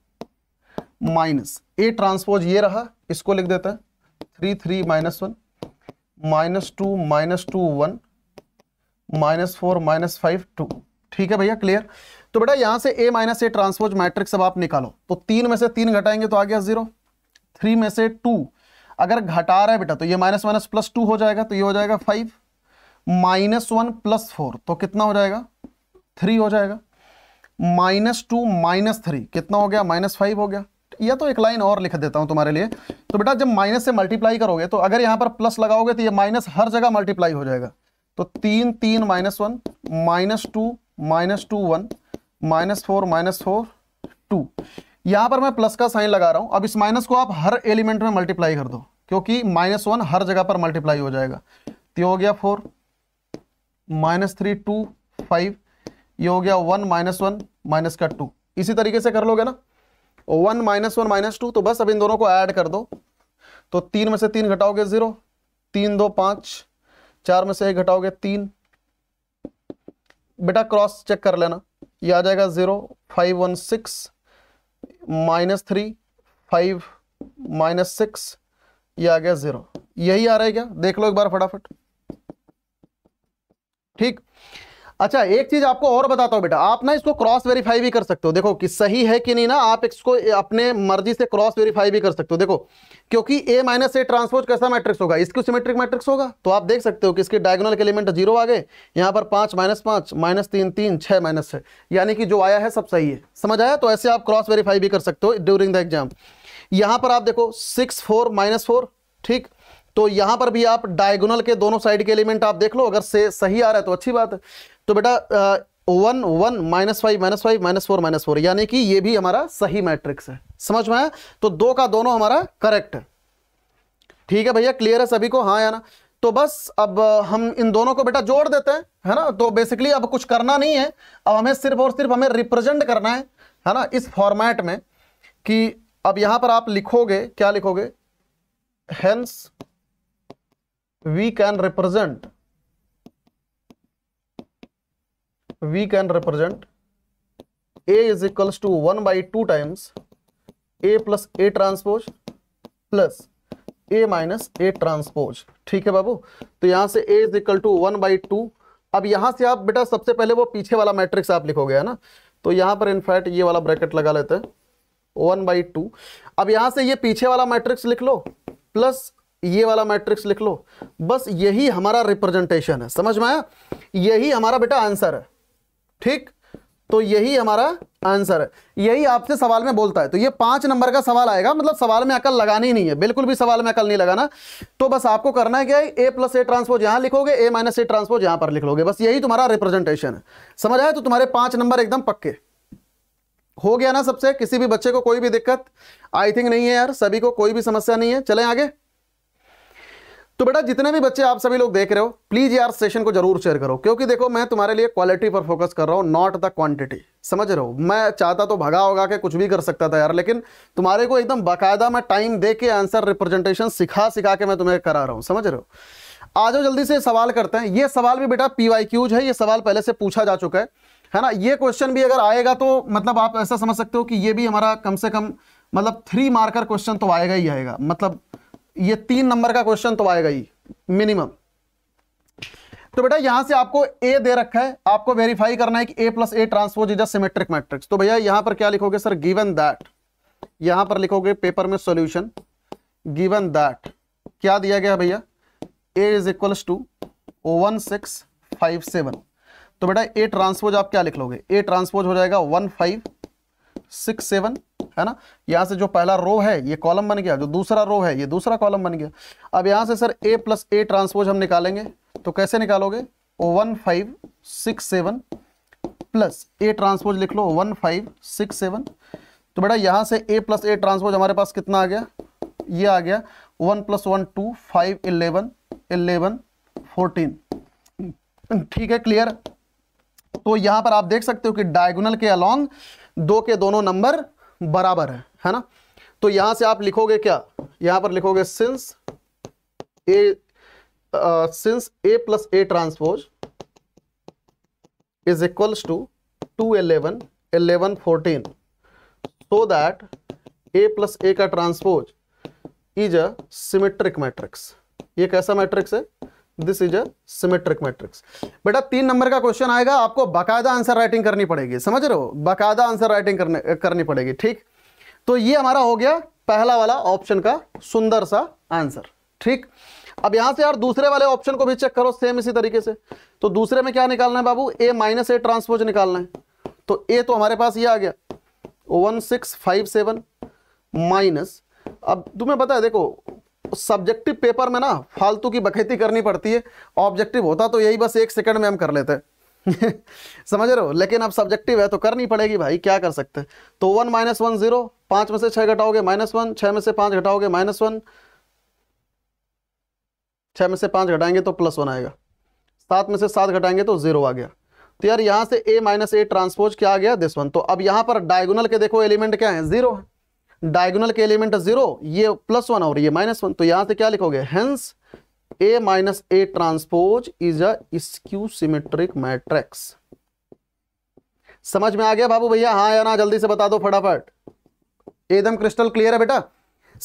minus A transpose ये रहा इसको लिख देता है three three minus one minus two minus two one minus four minus five two ठीक है भैया clear तो बेटा यहां से A minus A transpose matrix अब आप निकालो तो तीन में से तीन घटाएंगे तो आ गया जीरो थ्री में से टू अगर घटा रहा है बेटा तो ये माइनस माइनस प्लस टू हो जाएगा तो ये हो जाएगा five minus one plus four तो कितना हो जाएगा थ्री हो जाएगा माइनस टू माइनस थ्री कितना हो गया माइनस फाइव हो गया या तो एक लाइन और लिख देता हूं तुम्हारे लिए तो बेटा जब माइनस से मल्टीप्लाई करोगे तो अगर यहां पर प्लस लगाओगे तो ये माइनस हर जगह मल्टीप्लाई हो जाएगा तो तीन तीन minus one minus two minus two one minus four minus four two यहां पर मैं प्लस का साइन लगा रहा हूं अब इस माइनस को आप हर एलिमेंट में मल्टीप्लाई कर दो क्योंकि माइनस वन हर जगह पर मल्टीप्लाई हो जाएगा तो हो गया four minus three two five ये हो गया वन माइनस वन माइनस का टू इसी तरीके से कर लोगे ना one minus one minus two तो बस अब इन दोनों को ऐड कर दो तो तीन में से तीन घटाओगे जीरो तीन दो पांच चार में से एक घटाओगे तीन बेटा क्रॉस चेक कर लेना ये आ जाएगा zero five one six minus three five minus six ये आ गया जीरो यही आ रहा है क्या देख लो एक बार फटाफट ठीक अच्छा एक चीज आपको और बताता हूँ बेटा आप ना इसको क्रॉस वेरीफाई भी कर सकते हो देखो कि सही है कि नहीं ना आप इसको अपने मर्जी से क्रॉस वेरीफाई भी कर सकते हो देखो क्योंकि ए माइनस ए ट्रांसपोज कैसा मैट्रिक्स होगा इसको सिमेट्रिक मैट्रिक्स होगा तो आप देख सकते हो कि इसके डायगोनल के एलिमेंट जीरो आ गए यहाँ पर पाँच माइनस पाँच माइनस तीन तीन छः माइनस छः यानी कि जो आया है सब सही है समझ आया तो ऐसे आप क्रॉस वेरीफाई भी कर सकते हो ड्यूरिंग द एग्जाम यहाँ पर आप देखो सिक्स फोर माइनस फोर ठीक तो यहां पर भी आप डायगोनल के दोनों साइड के एलिमेंट आप देख लो अगर से सही आ रहा है तो अच्छी बात है तो बेटा one one minus five minus five minus four minus four यानी कि ये भी हमारा सही मैट्रिक्स है समझ में आया तो दो का दोनों हमारा करेक्ट है ठीक है भैया क्लियर है सभी को हाँ या ना तो बस अब हम इन दोनों को बेटा जोड़ देते हैं है ना तो बेसिकली अब कुछ करना नहीं है अब हमें सिर्फ और सिर्फ हमें रिप्रेजेंट करना है है ना इस फॉर्मेट में कि अब यहां पर आप लिखोगे क्या लिखोगे hence we can represent we can represent a is equals to 1 by 2 times a plus a transpose plus a minus A transpose ठीक है बाबू तो यहां से a is equal to one by two अब यहां से आप बेटा सबसे पहले वो पीछे वाला मैट्रिक्स आप लिखोगे है ना तो यहां पर इनफैक्ट ये वाला ब्रैकेट लगा लेते हैं वन बाई टू अब यहां से ये पीछे वाला मैट्रिक्स लिख लो प्लस ये वाला मैट्रिक्स लिख लो बस यही हमारा रिप्रेजेंटेशन है समझ में आया यही हमारा बेटा आंसर है ठीक तो यही हमारा आंसर है यही आपसे सवाल में बोलता है तो ये पांच नंबर का सवाल आएगा मतलब सवाल में अकल लगानी नहीं है बिल्कुल भी सवाल में अकल नहीं लगाना तो बस आपको करना है क्या ए प्लस ए ट्रांसपोज यहां लिखोगे ए माइनस ए ट्रांसपोज यहां पर लिख लोगे बस यही तुम्हारा रिप्रेजेंटेशन है समझ आया तो तुम्हारे पांच नंबर एकदम पक्के हो गया ना सबसे किसी भी बच्चे को कोई भी दिक्कत आई थिंक नहीं है यार सभी को कोई भी समस्या नहीं है चले आगे तो बेटा जितने भी बच्चे आप सभी लोग देख रहे हो प्लीज यार सेशन को जरूर शेयर करो क्योंकि देखो मैं तुम्हारे लिए क्वालिटी पर फोकस कर रहा हूँ नॉट द क्वांटिटी समझ रहे हो मैं चाहता तो भगा होगा के कुछ भी कर सकता था यार लेकिन तुम्हारे को एकदम बाकायदा मैं टाइम दे के आंसर रिप्रेजेंटेशन सिखा सिखा के मैं तुम्हें करा रहा हूँ समझ रहे हो आ जाओ जल्दी से सवाल करते हैं ये सवाल भी बेटा पी वाई है ये सवाल पहले से पूछा जा चुका है है ना ये क्वेश्चन भी अगर आएगा तो मतलब आप ऐसा समझ सकते हो कि ये भी हमारा कम से कम मतलब थ्री मार्कर क्वेश्चन तो आएगा ही आएगा मतलब ये तीन नंबर का क्वेश्चन तो आएगा ही मिनिमम तो बेटा यहां से आपको ए दे रखा है आपको वेरीफाई करना है कि A plus A transpose is अमेट्रिक matrix तो भैया यहां पर क्या लिखोगे सर गिवन दैट यहां पर लिखोगे पेपर में सोल्यूशन गिवन दैट क्या दिया गया भैया A is equal to one six five seven तो बेटा ए ट्रांसपोज आप क्या लिख लोगे ए ट्रांसपोज हो जाएगा वन फाइव सिक्स सेवन है ना यहाँ से जो पहला रो है ये कॉलम बन गया जो दूसरा रो है ये दूसरा कॉलम बन गया अब यहाँ से sir A plus A transpose हम निकालेंगे तो कैसे निकालोगे one five six seven plus A transpose लिख लो वन फाइव सिक्स सेवन तो बेटा यहाँ से ए प्लस ए ट्रांसपोज हमारे पास कितना आ गया ये आ गया one plus one two five eleven eleven fourteen ठीक है क्लियर तो यहां पर आप देख सकते हो कि डायगोनल के अलोंग दो के दोनों नंबर बराबर है है ना तो यहां से आप लिखोगे क्या यहां पर लिखोगे since A since A plus A transpose is equals to two eleven eleven fourteen so that A plus A का transpose is a symmetric matrix ये कैसा मैट्रिक्स है दिस इज अमेट्रिक मैट्रिक्स बेटा तीन नंबर का क्वेश्चन आएगा आपको बाकायदा आंसर राइटिंग करनी पड़ेगी समझ रहे हो बाकायदा आंसर राइटिंग करनी पड़ेगी ठीक तो ये हमारा हो गया पहला वाला ऑप्शन का सुंदर सा आंसर ठीक अब यहां से यार दूसरे वाले ऑप्शन को भी चेक करो सेम इसी तरीके से तो दूसरे में क्या निकालना है बाबू ए माइनस ए ट्रांसपोज निकालना है तो ए तो हमारे पास ये आ गया one six five seven minus अब तुम्हें पता है देखो सब्जेक्टिव पेपर में ना फालतू की बखेती करनी पड़ती है ऑब्जेक्टिव होता तो यही बस एक सेकंड में हम कर लेते समझ रहे हो लेकिन अब सब्जेक्टिव है तो करनी पड़ेगी भाई क्या कर सकते हैं तो वन माइनस वन जीरो पांच में से छह घटाओगे माइनस वन छह में से पांच घटाओगे माइनस वन छह में से पांच घटाएंगे तो प्लस वन आएगा सात में से सात घटाएंगे तो जीरो आ गया तो यार यहां से ए माइनस ए ट्रांसपोज क्या आ गया दिस वन तो अब यहां पर डायगोनल के देखो एलिमेंट क्या है जीरो है डायगोनल के एलिमेंट जीरो ये प्लस वन और ये माइनस वन तो यहां से क्या लिखोगे hence A minus A transpose is askew symmetric matrix समझ में आ गया बाबू भैया हाँ या ना जल्दी से बता दो फटाफट एकदम क्रिस्टल क्लियर है बेटा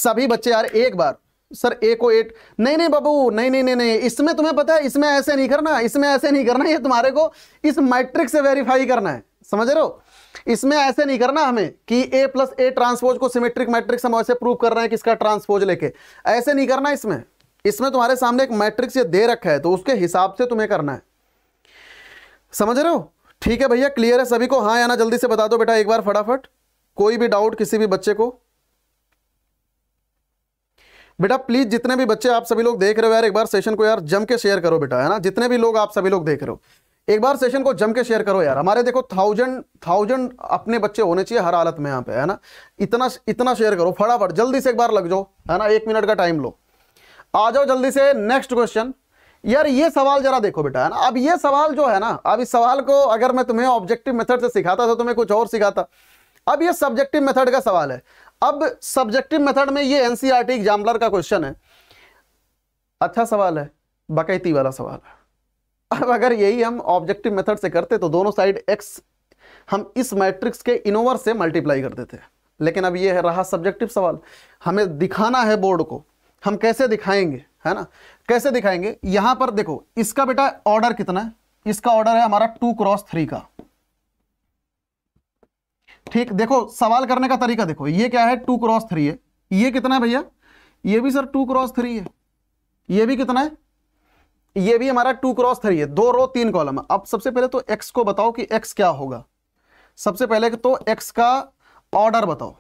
सभी बच्चे यार एक बार सर ए को एट नहीं नहीं बाबू नहीं नहीं नहीं नहीं इसमें तुम्हें पता है इसमें ऐसे नहीं करना इसमें ऐसे नहीं करना ये तुम्हारे को इस मैट्रिक से वेरीफाई करना है समझ रहे हो इसमें ऐसे नहीं करना हमें कि ए प्लस ए ट्रांसपोज को सिमेट्रिक मैट्रिक्स हम ऐसे प्रूव कर रहे हैं कि इसका ट्रांसपोज लेके ऐसे नहीं करना इसमें इसमें तुम्हारे सामने एक मैट्रिक्स ये दे रखा है तो उसके हिसाब से तुम्हें करना है समझ रहे हो ठीक है भैया क्लियर है सभी को हाँ या ना जल्दी से बता दो बेटा एक बार फटाफट कोई भी डाउट किसी भी बच्चे को बेटा प्लीज जितने भी बच्चे आप सभी लोग देख रहे हो यार एक बार सेशन को यार जम के शेयर करो बेटा है ना जितने भी लोग आप सभी लोग देख रहे हो एक बार सेशन को जम के शेयर करो यार हमारे देखो थाउजेंड थाउजेंड अपने बच्चे होने चाहिए हर हालत में यहाँ पे है ना इतना इतना शेयर करो फटाफट जल्दी से एक बार लग जाओ है ना एक मिनट का टाइम लो आ जाओ जल्दी से नेक्स्ट क्वेश्चन यार ये सवाल जरा देखो बेटा है ना अब ये सवाल जो है ना अब इस सवाल को अगर मैं तुम्हें ऑब्जेक्टिव मेथड से सिखाता तो तुम्हें कुछ और सिखाता अब ये सब्जेक्टिव मेथड का सवाल है अब सब्जेक्टिव मेथड में ये एनसीआरटी एग्जाम्पलर e का क्वेश्चन है अच्छा सवाल है बकैती वाला सवाल है अब अगर यही हम ऑब्जेक्टिव मेथड से करते तो दोनों साइड एक्स हम इस मैट्रिक्स के इनोवर से मल्टीप्लाई करते थे लेकिन अब ये है रहा सब्जेक्टिव सवाल हमें दिखाना है बोर्ड को हम कैसे दिखाएंगे है ना कैसे दिखाएंगे यहां पर देखो इसका बेटा ऑर्डर कितना है इसका ऑर्डर है हमारा टू क्रॉस थ्री का ठीक देखो सवाल करने का तरीका देखो ये क्या है टू क्रॉस थ्री है ये कितना है भैया ये भी सर टू क्रॉस थ्री है ये भी कितना है ये भी हमारा टू क्रॉस थ्री है दो रो तीन कॉलम अब सबसे पहले तो एक्स को बताओ कि एक्स क्या होगा सबसे पहले तो एक्स का ऑर्डर बताओ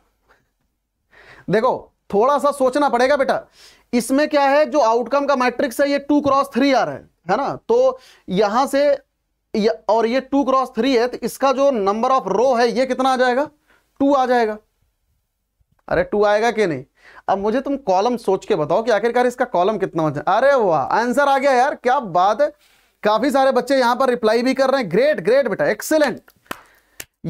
देखो थोड़ा सा सोचना पड़ेगा बेटा इसमें क्या है जो आउटकम का मैट्रिक्स है ये टू क्रॉस थ्री आ रहा है है ना तो यहां से ये और ये टू क्रॉस थ्री है तो इसका जो नंबर ऑफ रो है ये कितना आ जाएगा टू आ जाएगा अरे टू आएगा कि नहीं अब मुझे तुम कॉलम सोच के बताओ कि आखिरकार इसका कॉलम कितना होना अरे वाह आंसर आ गया यार क्या बात है काफी सारे बच्चे यहां पर रिप्लाई भी कर रहे हैं ग्रेट ग्रेट बेटा एक्सेलेंट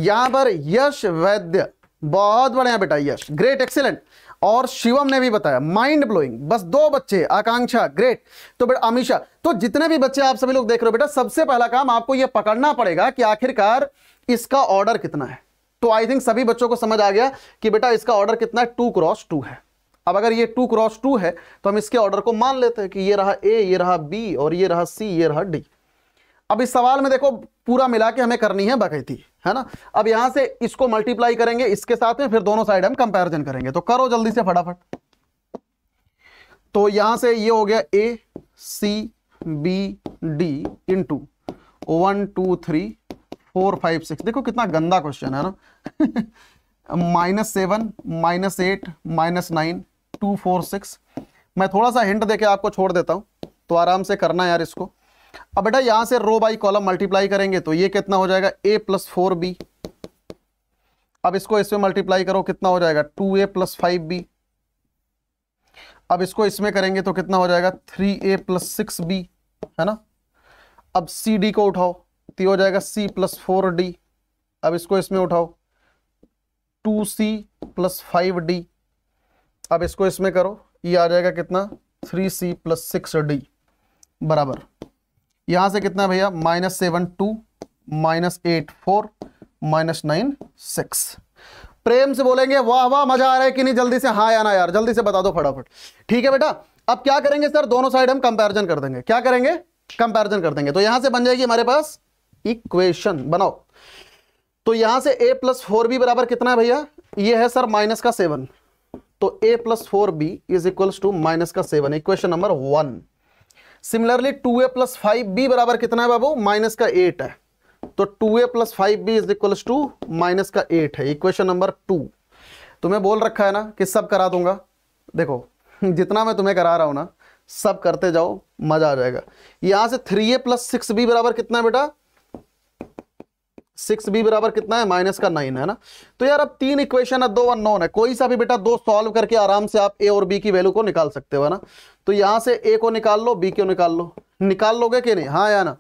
यहां पर यश वैद्य बहुत बढ़िया बेटा यश ग्रेट एक्सेलेंट और शिवम ने भी बताया माइंड ब्लोइंग बस दो बच्चे आकांक्षा ग्रेट तो बेटा अमीशा तो जितने भी बच्चे आप सभी लोग देख रहे हो बेटा सबसे पहला काम आपको यह पकड़ना पड़ेगा कि आखिरकार इसका ऑर्डर कितना है तो आई थिंक सभी बच्चों को समझ आ गया कि बेटा इसका ऑर्डर कितना है टू क्रॉस टू है अब अगर ये टू क्रॉस टू है तो हम इसके ऑर्डर को मान लेते हैं कि ये रहा ए ये रहा बी और ये रहा सी ये रहा डी अब इस सवाल में देखो पूरा मिला के हमें करनी है बकैती है ना अब यहां से इसको मल्टीप्लाई करेंगे इसके साथ में फिर दोनों साइड हम कंपेरिजन करेंगे तो करो जल्दी से फटाफट तो यहां से ये हो गया a c b d into one two three four five six देखो कितना गंदा क्वेश्चन है ना minus seven minus eight minus nine two four six मैं थोड़ा सा हिंट देके आपको छोड़ देता हूँ तो आराम से करना यार इसको अब बेटा यहाँ से रो बाई कॉलम मल्टीप्लाई करेंगे तो ये कितना हो जाएगा ए प्लस फोर बी अब इसको इसमें मल्टीप्लाई करो कितना हो जाएगा टू ए प्लस फाइव बी अब इसको इसमें करेंगे तो कितना हो जाएगा three a plus six b है ना अब सी डी को उठाओ तो हो जाएगा सी प्लस फोर डी अब इसको इसमें उठाओ two c plus five d अब इसको इसमें करो ये e आ जाएगा कितना three c plus six d बराबर यहां से कितना भैया minus seven two minus eight four minus nine six प्रेम से बोलेंगे वाह वाह मजा आ रहा है कि नहीं जल्दी से हाँ या ना यार जल्दी से बता दो फटाफट ठीक है बेटा अब क्या करेंगे सर दोनों साइड हम कंपैरिजन कर देंगे क्या करेंगे कंपैरिजन कर देंगे तो यहां से बन जाएगी हमारे पास इक्वेशन बनाओ तो यहां से ए प्लस फोर बी बराबर कितना है भैया ये है सर माइनस का सेवन तो a plus four b is equal to minus का seven equation number one similarly two ए प्लस फाइव बी बराबर कितना है बाबू माइनस का एट है तो two A plus five b is equal to minus का एट है इक्वेशन नंबर टू तुम्हें बोल रखा है ना कि सब करा दूंगा देखो जितना मैं तुम्हें करा रहा हूं ना सब करते जाओ मजा आ जाएगा यहां से three a plus six b बराबर कितना है बेटा सिक्स बी बराबर कितना है माइनस का नाइन है ना तो यार अब तीन इक्वेशन है दो अननोन है कोई सा भी बेटा दो सॉल्व करके आराम से आप ए और बी की वैल्यू को निकाल सकते हो ना तो यहां से ए को निकाल लो बी को निकाल लो निकाल लोगे कि नहीं हाँ या ना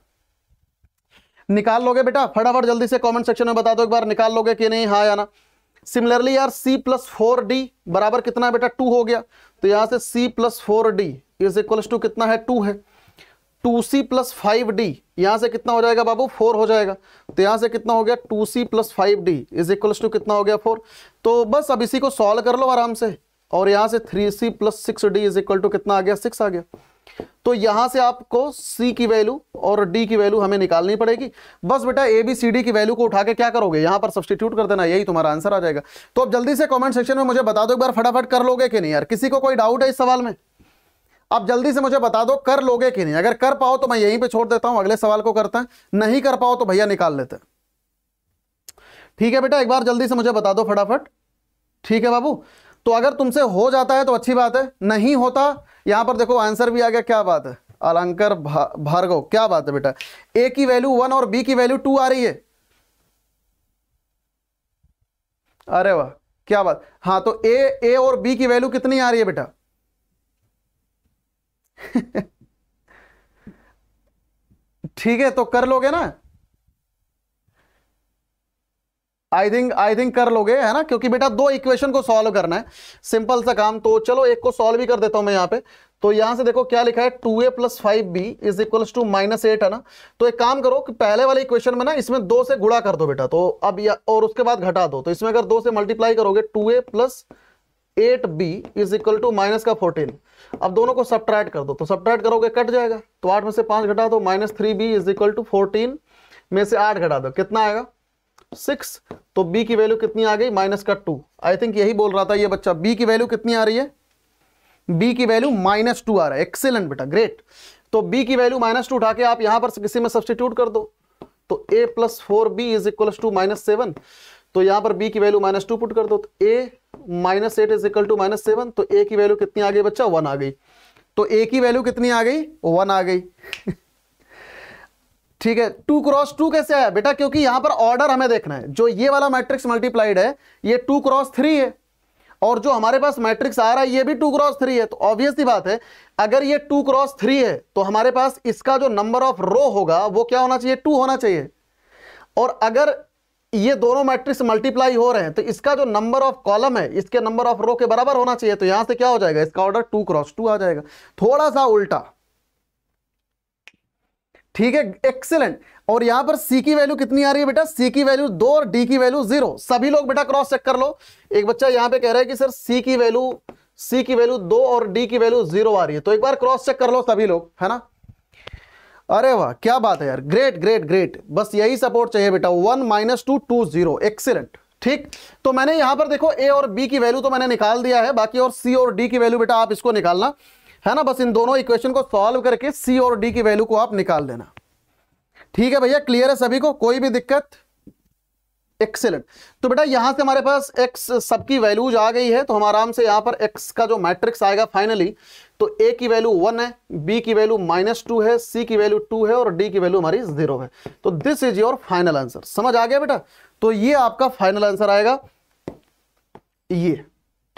निकाल लोगे बेटा फटाफट जल्दी से कमेंट सेक्शन में बता दो एक बार निकाल लोगे कि नहीं हाँ या ना सिमिलरली यार सी प्लस फोर डी बराबर कितना है बेटा टू हो गया तो यहां से c plus four d is equals to कितना है टू है two c plus five d यहां से कितना हो जाएगा बाबू फोर हो जाएगा तो यहां से कितना हो गया two c plus five d is equal to कितना हो गया फोर तो बस अब इसी को सॉल्व कर लो आराम से और यहां से three c plus six d is equal to कितना आ गया सिक्स आ गया तो यहां से आपको C की वैल्यू और D की वैल्यू हमें निकालनी पड़ेगी बस बेटा A, B, C, D की वैल्यू को उठा के क्या करोगे यहां पर सब्सटीट्यूट कर देना यही तुम्हारा आंसर आ जाएगा तो अब जल्दी से कमेंट सेक्शन में मुझे बता दो एक बार फटाफट कर लोगे कि नहीं यार किसी को कोई डाउट है इस सवाल में अब जल्दी से मुझे बता दो कर लोगे कि नहीं अगर कर पाओ तो मैं यहीं पे छोड़ देता हूं अगले सवाल को करते हैं नहीं कर पाओ तो भैया निकाल लेते ठीक है बेटा एक बार जल्दी से मुझे बता दो फटाफट ठीक है बाबू तो अगर तुमसे हो जाता है तो अच्छी बात है नहीं होता यहां पर देखो आंसर भी आ गया क्या बात है अलंकर भार्गव क्या बात है बेटा ए की वैल्यू वन और बी की वैल्यू टू आ रही है अरे वाह क्या बात हाँ तो ए ए और बी की वैल्यू कितनी आ रही है बेटा ठीक है तो कर लोगे ना आई थिंक आई थिंक कर लोगे है ना क्योंकि बेटा दो इक्वेशन को सॉल्व करना है सिंपल सा काम तो चलो एक को सॉल्व भी कर देता हूं मैं यहां पे तो यहां से देखो क्या लिखा है two A plus five b is equal to minus eight है ना तो एक काम करो कि पहले वाले इक्वेशन में ना इसमें दो से गुड़ा कर दो बेटा तो अब या और उसके बाद घटा दो तो इसमें अगर दो से मल्टीप्लाई करोगे two A plus eight b is equal to minus का फोर्टीन अब दोनों को सब्ट्रैक्ट कर दो तो सब्ट्रैक्ट करोगे कट जाएगा तो आठ में से पाँच घटा दो minus three b is equal to fourteen में से आठ घटा दो कितना आएगा सिक्स तो बी की वैल्यू कितनी आ गई माइनस का टू आई थिंक यही बोल रहा था ये बच्चा बी की वैल्यू कितनी आ रही है बी की वैल्यू माइनस टू आ रहा है एक्सेलेंट बेटा ग्रेट तो बी की वैल्यू माइनस टू उठा के आप यहां पर किसी में सब्सटीट्यूट कर दो तो a plus four b is equal to minus seven तो यहां पर बी की वैल्यू माइनस टू पुट कर दो तो a minus eight is equal to minus seven तो ए की वैल्यू कितनी आ गई बच्चा वन आ गई तो ए की वैल्यू कितनी आ गई वन आ गई ठीक है टू क्रॉस टू कैसे आया बेटा क्योंकि यहां पर ऑर्डर हमें देखना है जो ये वाला मैट्रिक्स मल्टीप्लाइड है ये टू क्रॉस थ्री है और जो हमारे पास मैट्रिक्स आ रहा है ये भी टू क्रॉस थ्री है तो ऑब्वियस ही बात है अगर ये टू क्रॉस थ्री है तो हमारे पास इसका जो नंबर ऑफ रो होगा वो क्या होना चाहिए टू होना चाहिए और अगर ये दोनों मैट्रिक्स मल्टीप्लाई हो रहे हैं तो इसका जो नंबर ऑफ कॉलम है इसके नंबर ऑफ रो के बराबर होना चाहिए तो यहां से क्या हो जाएगा इसका ऑर्डर टू क्रॉस टू आ जाएगा थोड़ा सा उल्टा ठीक है एक्सेलेंट और यहां पर सी की वैल्यू कितनी आ रही है बेटा सी की वैल्यू दो और डी की वैल्यू जीरो सभी लोग बेटा क्रॉस चेक कर लो एक बच्चा यहां पे कह रहा है कि सर सी की वैल्यू सी की वैल्यू दो और डी की वैल्यू जीरो आ रही है तो एक बार क्रॉस चेक कर लो सभी लोग है ना अरे वाह क्या बात है यार ग्रेट ग्रेट ग्रेट बस यही सपोर्ट चाहिए बेटा one minus two two zero excellent ठीक तो मैंने यहां पर देखो ए और बी की वैल्यू तो मैंने निकाल दिया है बाकी और सी और डी की वैल्यू बेटा आप इसको निकालना है ना बस इन दोनों इक्वेशन को सॉल्व करके सी और डी की वैल्यू को आप निकाल देना ठीक है भैया क्लियर है सभी को कोई भी दिक्कत एक्सेलेंट तो बेटा यहां से हमारे पास एक्स सबकी वैल्यूज आ गई है तो हम आराम से यहां पर एक्स का जो मैट्रिक्स आएगा फाइनली तो ए की वैल्यू वन है बी की वैल्यू माइनस टू है सी की वैल्यू टू है और डी की वैल्यू हमारी जीरो है तो this is your final answer समझ आ गया बेटा तो ये आपका फाइनल आंसर आएगा ये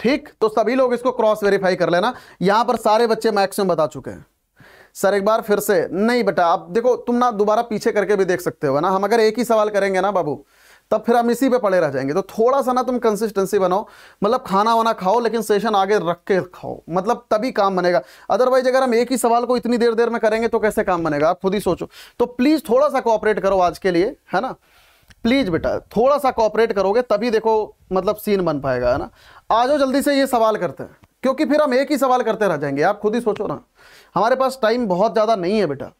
ठीक तो सभी लोग इसको क्रॉस वेरीफाई कर लेना यहां पर सारे बच्चे मैक्सिमम बता चुके हैं सर एक बार फिर से नहीं बेटा आप देखो तुम ना दोबारा पीछे करके भी देख सकते हो ना हम अगर एक ही सवाल करेंगे ना बाबू तब फिर हम इसी पे पड़े रह जाएंगे तो थोड़ा सा ना तुम कंसिस्टेंसी बनाओ मतलब खाना वाना खाओ लेकिन सेशन आगे रख के खाओ मतलब तभी काम बनेगा अदरवाइज अगर हम एक ही सवाल को इतनी देर देर में करेंगे तो कैसे काम बनेगा आप खुद ही सोचो तो प्लीज़ थोड़ा सा कॉपरेट करो आज के लिए है ना प्लीज़ बेटा थोड़ा सा कॉपरेट करोगे तभी देखो मतलब सीन बन पाएगा है ना आ जाओ जल्दी से ये सवाल करते हैं क्योंकि फिर हम एक ही सवाल करते रह जाएंगे आप खुद ही सोचो ना हमारे पास टाइम बहुत ज़्यादा नहीं है बेटा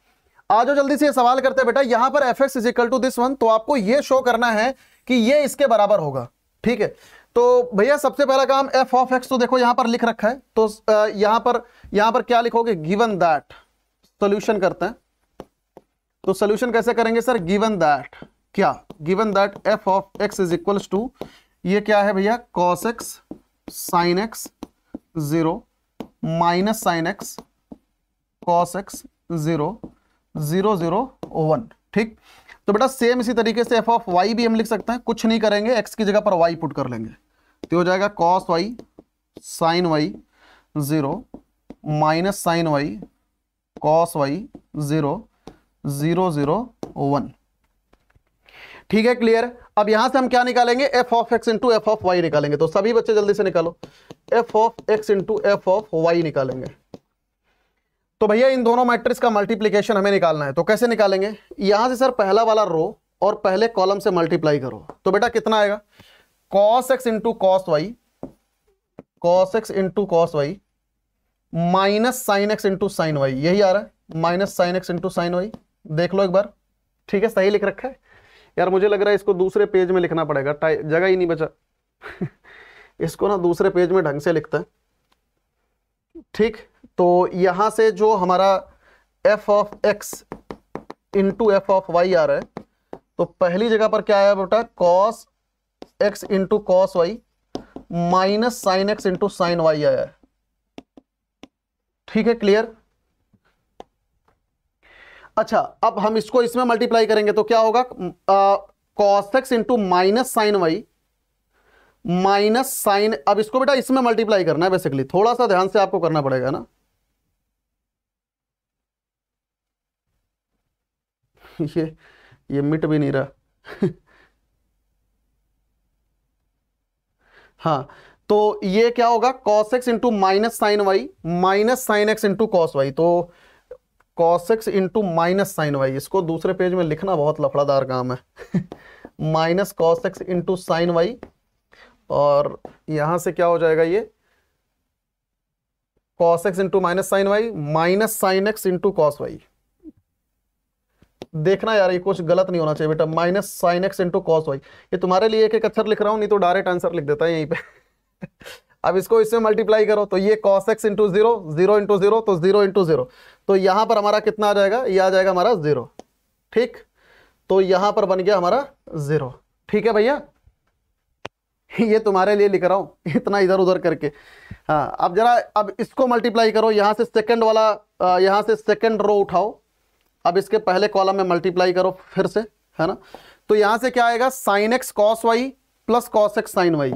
आ जाओ जल्दी से सवाल करते बेटा यहां पर f x is equal to this one तो आपको ये शो करना है कि ये इसके बराबर होगा ठीक है तो भैया सबसे पहला काम एफ ऑफ एक्स तो देखो यहां पर लिख रखा है तो यहां पर यहां पर क्या लिखोगे गिवन दैट सोल्यूशन करते हैं तो सोल्यूशन कैसे करेंगे सर गिवन दैट क्या given that f of x is equal to ये क्या है भैया cos x sine x zero minus sine x cos x zero zero zero one ठीक तो बेटा सेम इसी तरीके से एफ ऑफ वाई भी हम लिख सकते हैं कुछ नहीं करेंगे एक्स की जगह पर वाई पुट कर लेंगे तो हो जाएगा cos y sine y zero minus sine y cos y zero zero zero one ठीक है क्लियर अब यहां से हम क्या निकालेंगे f of x into f of y निकालेंगे तो सभी बच्चे जल्दी से निकालो f of x into f of y निकालेंगे तो भैया इन दोनों मैट्रिक्स का मल्टीप्लीकेशन हमें निकालना है तो कैसे निकालेंगे यहां से सर पहला वाला रो और पहले कॉलम से मल्टीप्लाई करो तो बेटा कितना आएगा cos x into cos y cos x into cos y minus sine x into sine y यही आ रहा है minus sine x into sine y देख लो एक बार ठीक है सही लिख रखा है यार मुझे लग रहा है इसको दूसरे पेज में लिखना पड़ेगा जगह ही नहीं बचा इसको ना दूसरे पेज में ढंग से लिखता है ठीक तो यहां से जो हमारा f of x into f of y आ रहा है तो पहली जगह पर क्या आया बेटा cos x into cos y minus sine x into sine y आया है ठीक है क्लियर अच्छा अब हम इसको इसमें मल्टीप्लाई करेंगे तो क्या होगा cos x into minus sine y minus sine अब इसको बेटा इसमें मल्टीप्लाई करना है बेसिकली थोड़ा सा ध्यान से आपको करना पड़ेगा ना ये ये मिट भी नहीं रहा हाँ तो ये क्या होगा cos x into minus sine y minus sine x into cos y तो cos x into minus sine y इसको दूसरे पेज में लिखना बहुत लफड़ादार काम है minus cos x into sine y और यहां से क्या हो जाएगा ये cos x into minus sine y minus sine x into cos y देखना यार ये कुछ गलत नहीं होना चाहिए बेटा minus sine x into cos y ये तुम्हारे लिए एक एक अक्षर लिख रहा हूं नहीं तो डायरेक्ट आंसर लिख देता है यहीं पे अब इसको इसमें मल्टीप्लाई करो तो ये cos x into zero zero into zero तो जीरो इंटू जीरो तो यहां पर हमारा कितना आ जाएगा ये आ जाएगा हमारा जीरो ठीक तो यहां पर बन गया हमारा जीरो ठीक है भैया ये तुम्हारे लिए लिख रहा हूँ इतना इधर उधर करके हाँ अब जरा अब इसको मल्टीप्लाई करो यहाँ से सेकंड वाला यहाँ से सेकंड रो उठाओ अब इसके पहले कॉलम में मल्टीप्लाई करो फिर से है ना तो यहाँ से क्या आएगा sine x cos y plus cos x sine y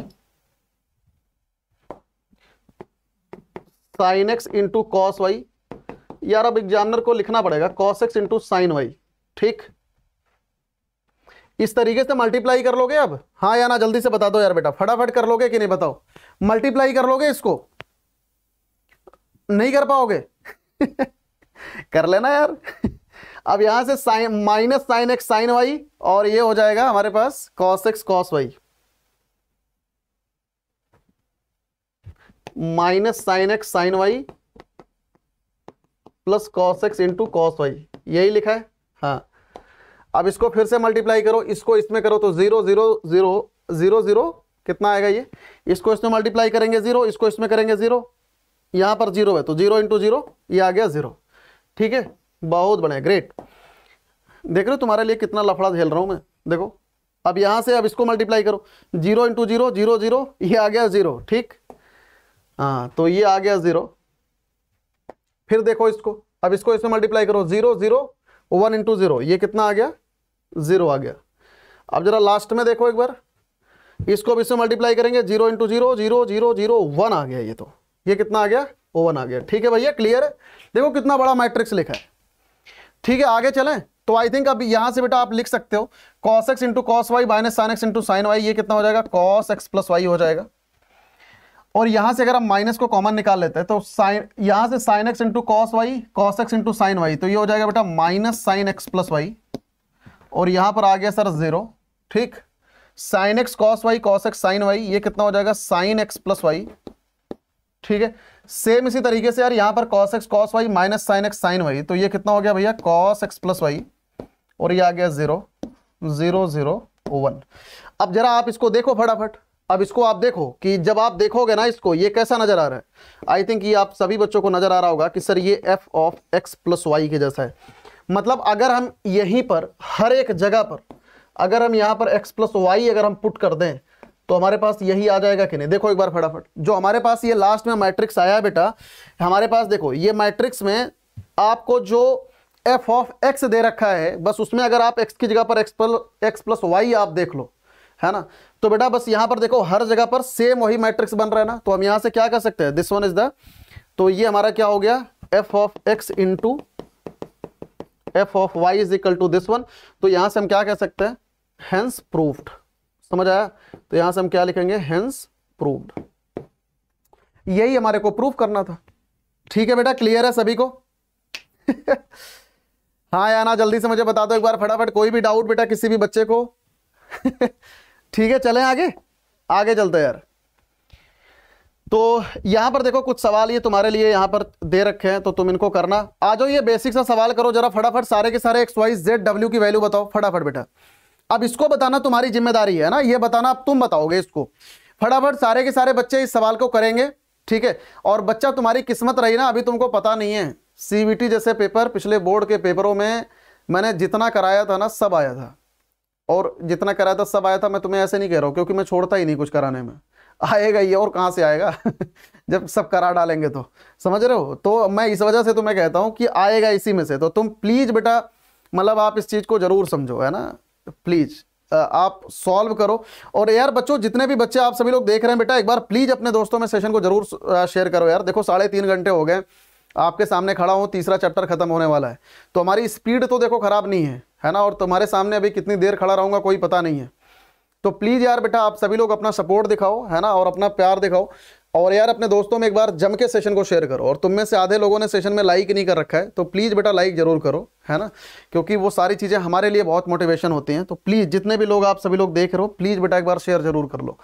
sine x into cos y यार अब एग्जामिनर को लिखना पड़ेगा cos x into sine y ठीक इस तरीके से मल्टीप्लाई कर लोगे अब हाँ या ना जल्दी से बता दो यार बेटा फटाफट कर लोगे कि नहीं बताओ मल्टीप्लाई कर लोगे इसको नहीं कर पाओगे कर लेना यार अब यहां से sine minus sine x sine y और ये हो जाएगा हमारे पास cos x cos y minus sine x sine y plus cos x into cos y यही लिखा है हाँ अब इसको फिर से मल्टीप्लाई करो इसको इसमें करो तो zero zero zero zero zero कितना आएगा ये इसको इसमें मल्टीप्लाई करेंगे जीरो इसको इसमें करेंगे जीरो यहां पर जीरो है तो जीरो इंटू जीरो ये आ गया जीरो ठीक है बहुत बढ़िया ग्रेट देख रहे हो तुम्हारे लिए कितना लफड़ा झेल रहा हूं मैं देखो अब यहां से अब इसको मल्टीप्लाई करो zero into zero zero zero ये आ गया जीरो ठीक हाँ तो ये आ गया जीरो फिर देखो इसको अब इसको इसमें मल्टीप्लाई करो zero zero one into zero ये कितना आ गया ज़ीरो आ गया अब जरा लास्ट में देखो एक बार इसको भी इससे मल्टीप्लाई करेंगे zero into zero zero zero zero one आ गया ये तो ये कितना आ गया ओवन आ गया ठीक है भैया क्लियर है देखो कितना बड़ा मैट्रिक्स लिखा है ठीक है आगे चलें तो आई थिंक अब यहां से बेटा आप लिख सकते हो cos x into cos y minus sine x into sine y ये कितना हो जाएगा कॉस एक्स प्लस वाई हो जाएगा और यहां से अगर हम माइनस को कॉमन निकाल लेते हैं तो साइन यहां से sine x into cos y cos x into sine y तो ये हो जाएगा बेटा minus sine x plus y और यहां पर आ गया सर जीरो ठीक sine x cos y cos x sine y ये कितना हो जाएगा साइन एक्स प्लस वाई ठीक है सेम इसी तरीके से यार यहां पर cos x cos y minus sine x sine y तो ये कितना हो गया भैया कॉस एक्स प्लस वाई और ये आ गया जीरो जीरो जीरो वन अब जरा आप इसको देखो फटाफट अब इसको आप देखो कि जब आप देखोगे ना इसको ये कैसा नज़र आ रहा है आई थिंक ये आप सभी बच्चों को नज़र आ रहा होगा कि सर ये f of x plus y के जैसा है मतलब अगर हम यहीं पर हर एक जगह पर अगर हम यहाँ पर एक्स प्लस वाई अगर हम पुट कर दें तो हमारे पास यही आ जाएगा कि नहीं देखो एक बार फटाफट जो हमारे पास ये लास्ट में मैट्रिक्स आया है बेटा हमारे पास देखो ये मैट्रिक्स में आपको जो एफ ऑफ एक्स दे रखा है बस उसमें अगर आप एक्स की जगह पर x plus x plus y आप देख लो है ना तो बेटा बस यहां पर देखो हर जगह पर सेम वही मैट्रिक्स बन रहा है ना तो हम यहां से क्या कर सकते हैं दिस वन इज द तो ये हमारा क्या हो गया f of x into f of y is equal to this one तो यहां से हम क्या कह सकते हैं समझ आया तो यहां से हम क्या लिखेंगे हैंस प्रूफ यही हमारे को प्रूफ करना था ठीक है बेटा क्लियर है सभी को हाँ या ना जल्दी से मुझे बता दो एक बार फटाफट कोई भी डाउट बेटा किसी भी बच्चे को ठीक है चलें आगे आगे चलते यार तो यहाँ पर देखो कुछ सवाल ये तुम्हारे लिए यहाँ पर दे रखे हैं तो तुम इनको करना आ जाओ ये बेसिक सा सवाल करो जरा फटाफट सारे के सारे एक्स वाई जेड डब्ल्यू की वैल्यू बताओ फटाफट बेटा अब इसको बताना तुम्हारी जिम्मेदारी है ना ये बताना अब तुम बताओगे इसको फटाफट सारे के सारे बच्चे इस सवाल को करेंगे ठीक है और बच्चा तुम्हारी किस्मत रही ना अभी तुमको पता नहीं है सीबीटी जैसे पेपर पिछले बोर्ड के पेपरों में मैंने जितना कराया था ना सब आया था और जितना कराया था सब आया था मैं तुम्हें ऐसे नहीं कह रहा हूँ क्योंकि मैं छोड़ता ही नहीं कुछ कराने में आएगा ये और कहाँ से आएगा जब सब करा डालेंगे तो समझ रहे हो तो मैं इस वजह से तुम्हें कहता हूँ कि आएगा इसी में से तो तुम प्लीज़ बेटा मतलब आप इस चीज़ को ज़रूर समझो है ना प्लीज़ आप सॉल्व करो और यार बच्चों जितने भी बच्चे आप सभी लोग देख रहे हैं बेटा एक बार प्लीज़ अपने दोस्तों में सेशन को जरूर शेयर करो यार देखो साढ़े तीन घंटे हो गए आपके सामने खड़ा हूँ तीसरा चैप्टर खत्म होने वाला है तो हमारी स्पीड तो देखो ख़राब नहीं है है ना और तुम्हारे सामने अभी कितनी देर खड़ा रहूँगा कोई पता नहीं है तो प्लीज़ यार बेटा आप सभी लोग अपना सपोर्ट दिखाओ है ना और अपना प्यार दिखाओ और यार अपने दोस्तों में एक बार जम के सेशन को शेयर करो और तुम में से आधे लोगों ने सेशन में लाइक नहीं कर रखा है तो प्लीज़ बेटा लाइक ज़रूर करो है ना क्योंकि वो सारी चीज़ें हमारे लिए बहुत मोटिवेशन होती हैं तो प्लीज़ जितने भी लोग आप सभी लोग देख रहे हो प्लीज़ बेटा एक बार शेयर ज़रूर कर लो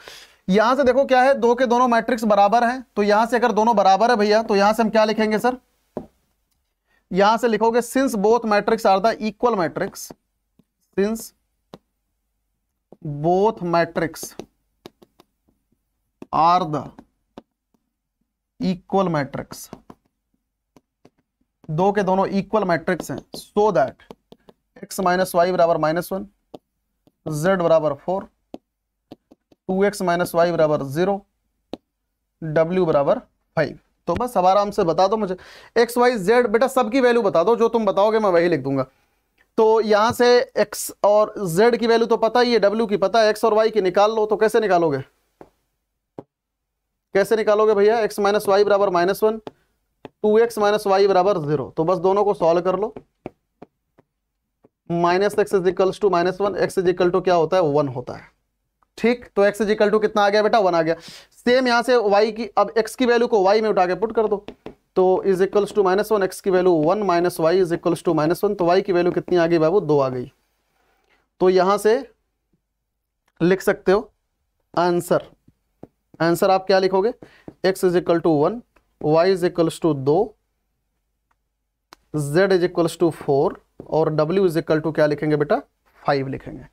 यहां से देखो क्या है दो के दोनों मैट्रिक्स बराबर हैं तो यहां से अगर दोनों बराबर है भैया तो यहां से हम क्या लिखेंगे सर यहां से लिखोगे since both matrix are the equal matrix since both matrix are the equal matrix दो के दोनों इक्वल मैट्रिक्स हैं so that x minus y बराबर माइनस वन जेड बराबर four two x minus y बराबर जीरो डब्ल्यू बराबर फाइव तो बस अब आराम से बता दो मुझे एक्स वाई जेड बेटा सबकी वैल्यू बता दो जो तुम बताओगे मैं वही लिख दूंगा तो यहां से एक्स और जेड की वैल्यू तो पता ही है डब्ल्यू की पता है एक्स और वाई की निकाल लो तो कैसे निकालोगे कैसे निकालोगे भैया एक्स माइनस वाई बराबर minus one two x minus y बराबर जीरो तो बस दोनों को सॉल्व कर लो minus x is to minus one x is equal to क्या होता है वन होता है ठीक तो एक्स इजिकल टू कितना आ गया बेटा वन आ गया सेम यहाँ से वाई की अब एक्स की वैल्यू को वाई में उठा के पुट कर दो तो is equals to minus one x की value one minus Y is equals to minus one तो वाई की वैल्यू कितनी आ गई बाबू दो आ गई तो यहां से लिख सकते हो आंसर आंसर आप क्या लिखोगे x is equal to one y is equals to दो z is equals to four और डब्ल्यू इज इक्वल टू क्या लिखेंगे बेटा फाइव लिखेंगे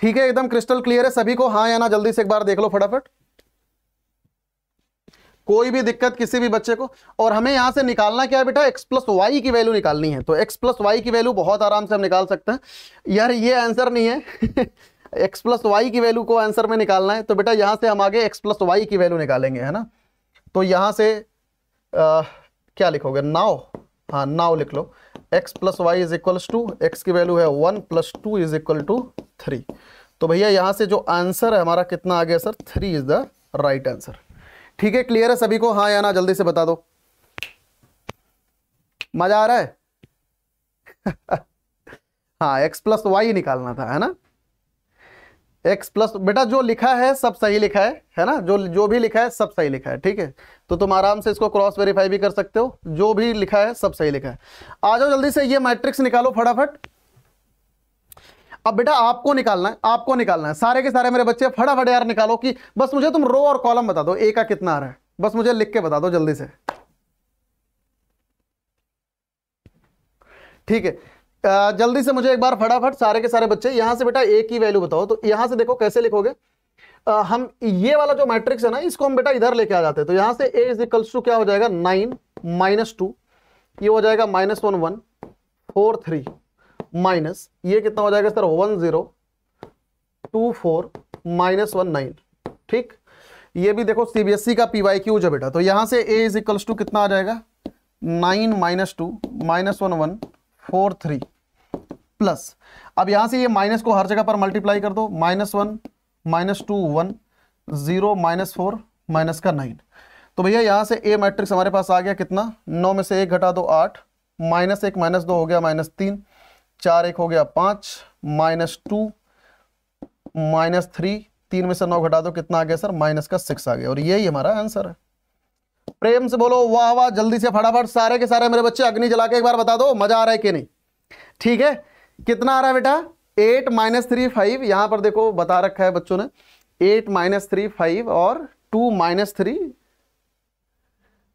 ठीक है एकदम क्रिस्टल क्लियर है सभी को हाँ या ना जल्दी से एक बार देख लो फटाफट कोई भी दिक्कत किसी भी बच्चे को और हमें यहां से निकालना क्या है बेटा x प्लस वाई की वैल्यू निकालनी है तो एक्स प्लस वाई की वैल्यू बहुत आराम से हम निकाल सकते हैं यार ये आंसर नहीं है एक्स प्लस वाई की वैल्यू को आंसर में निकालना है तो बेटा यहां से हम आगे x प्लस वाई की वैल्यू निकालेंगे है ना तो यहां से आ, क्या लिखोगे नाव हाँ नाव लिख लो x plus Y is equals to x की वैल्यू है one plus two is equal to three तो भैया यहाँ से जो आंसर है हमारा कितना आ गया sir three is the right answer ठीक है क्लियर है सभी को हाँ या ना जल्दी से बता दो मजा आ रहा है हाँ एक्स प्लस वाई निकालना था है ना एक्स प्लस बेटा जो लिखा है सब सही लिखा है है ना जो जो भी लिखा है सब सही लिखा है ठीक है तो तुम आराम से इसको क्रॉस वेरीफाई भी कर सकते हो जो भी लिखा है सब सही लिखा है आ जाओ जल्दी से ये मैट्रिक्स निकालो फटाफट अब बेटा आपको निकालना है आपको निकालना है सारे के सारे मेरे बच्चे फटाफट यार निकालो कि बस मुझे तुम रो और कॉलम बता दो ए का कितना आ रहा है बस मुझे लिख के बता दो जल्दी से ठीक है जल्दी से मुझे एक बार फटाफट सारे के सारे बच्चे यहां से बेटा ए की वैल्यू बताओ तो यहां से देखो कैसे लिखोगे आ, हम ये वाला जो मैट्रिक्स है ना इसको हम बेटा इधर लेके आ जाते हैं तो यहां से ए इज इक्वल्स टू क्या हो जाएगा नाइन माइनस टू ये हो जाएगा minus one one four three minus ये कितना हो जाएगा sir one zero two four minus one nine ठीक ये भी देखो सीबीएसई e का पीवाई क्यूज है बेटा तो यहां से ए इज इक्वल्स टू कितना आ जाएगा nine minus two minus one one four three plus अब यहां से ये माइनस को हर जगह पर मल्टीप्लाई कर दो minus one minus two one zero minus four minus का नाइन तो भैया यहां से ए मैट्रिक्स हमारे पास आ गया कितना नौ में से एक घटा दो आठ माइनस एक माइनस दो हो गया माइनस तीन चार एक हो गया पांच माइनस टू माइनस थ्री तीन में से नौ घटा दो कितना आ गया सर माइनस का सिक्स आ गया और यही हमारा आंसर है प्रेम से बोलो वाह वाह जल्दी से फटाफट सारे के सारे मेरे बच्चे अग्नि जला के एक बार बता दो मजा आ रहा है कि नहीं ठीक है कितना आ रहा है बेटा एट माइनस थ्री फाइव यहां पर देखो बता रखा है बच्चों ने एट माइनस थ्री फाइव और two minus three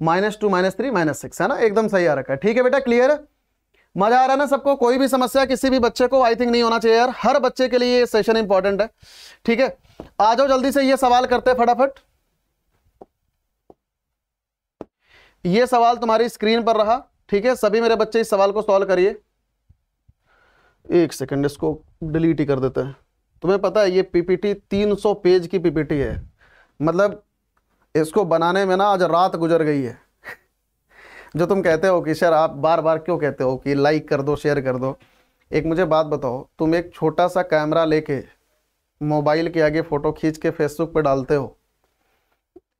minus two minus three minus six है ना एकदम सही आ रखा है ठीक है बेटा क्लियर है मजा आ रहा है ना सबको कोई भी समस्या किसी भी बच्चे को आई थिंक नहीं होना चाहिए यार हर बच्चे के लिए ये सेशन इंपॉर्टेंट है ठीक है आ जाओ जल्दी से ये सवाल करते हैं फटाफट ये सवाल तुम्हारी स्क्रीन पर रहा ठीक है सभी मेरे बच्चे इस सवाल को सॉल्व करिए एक सेकंड इसको डिलीट ही कर देते हैं तुम्हें पता है ये पीपीटी 300 पेज की पीपीटी है मतलब इसको बनाने में ना आज रात गुजर गई है जो तुम कहते हो कि सर आप बार बार क्यों कहते हो कि लाइक कर दो शेयर कर दो एक मुझे बात बताओ तुम एक छोटा सा कैमरा लेके मोबाइल के आगे फ़ोटो खींच के फेसबुक पर डालते हो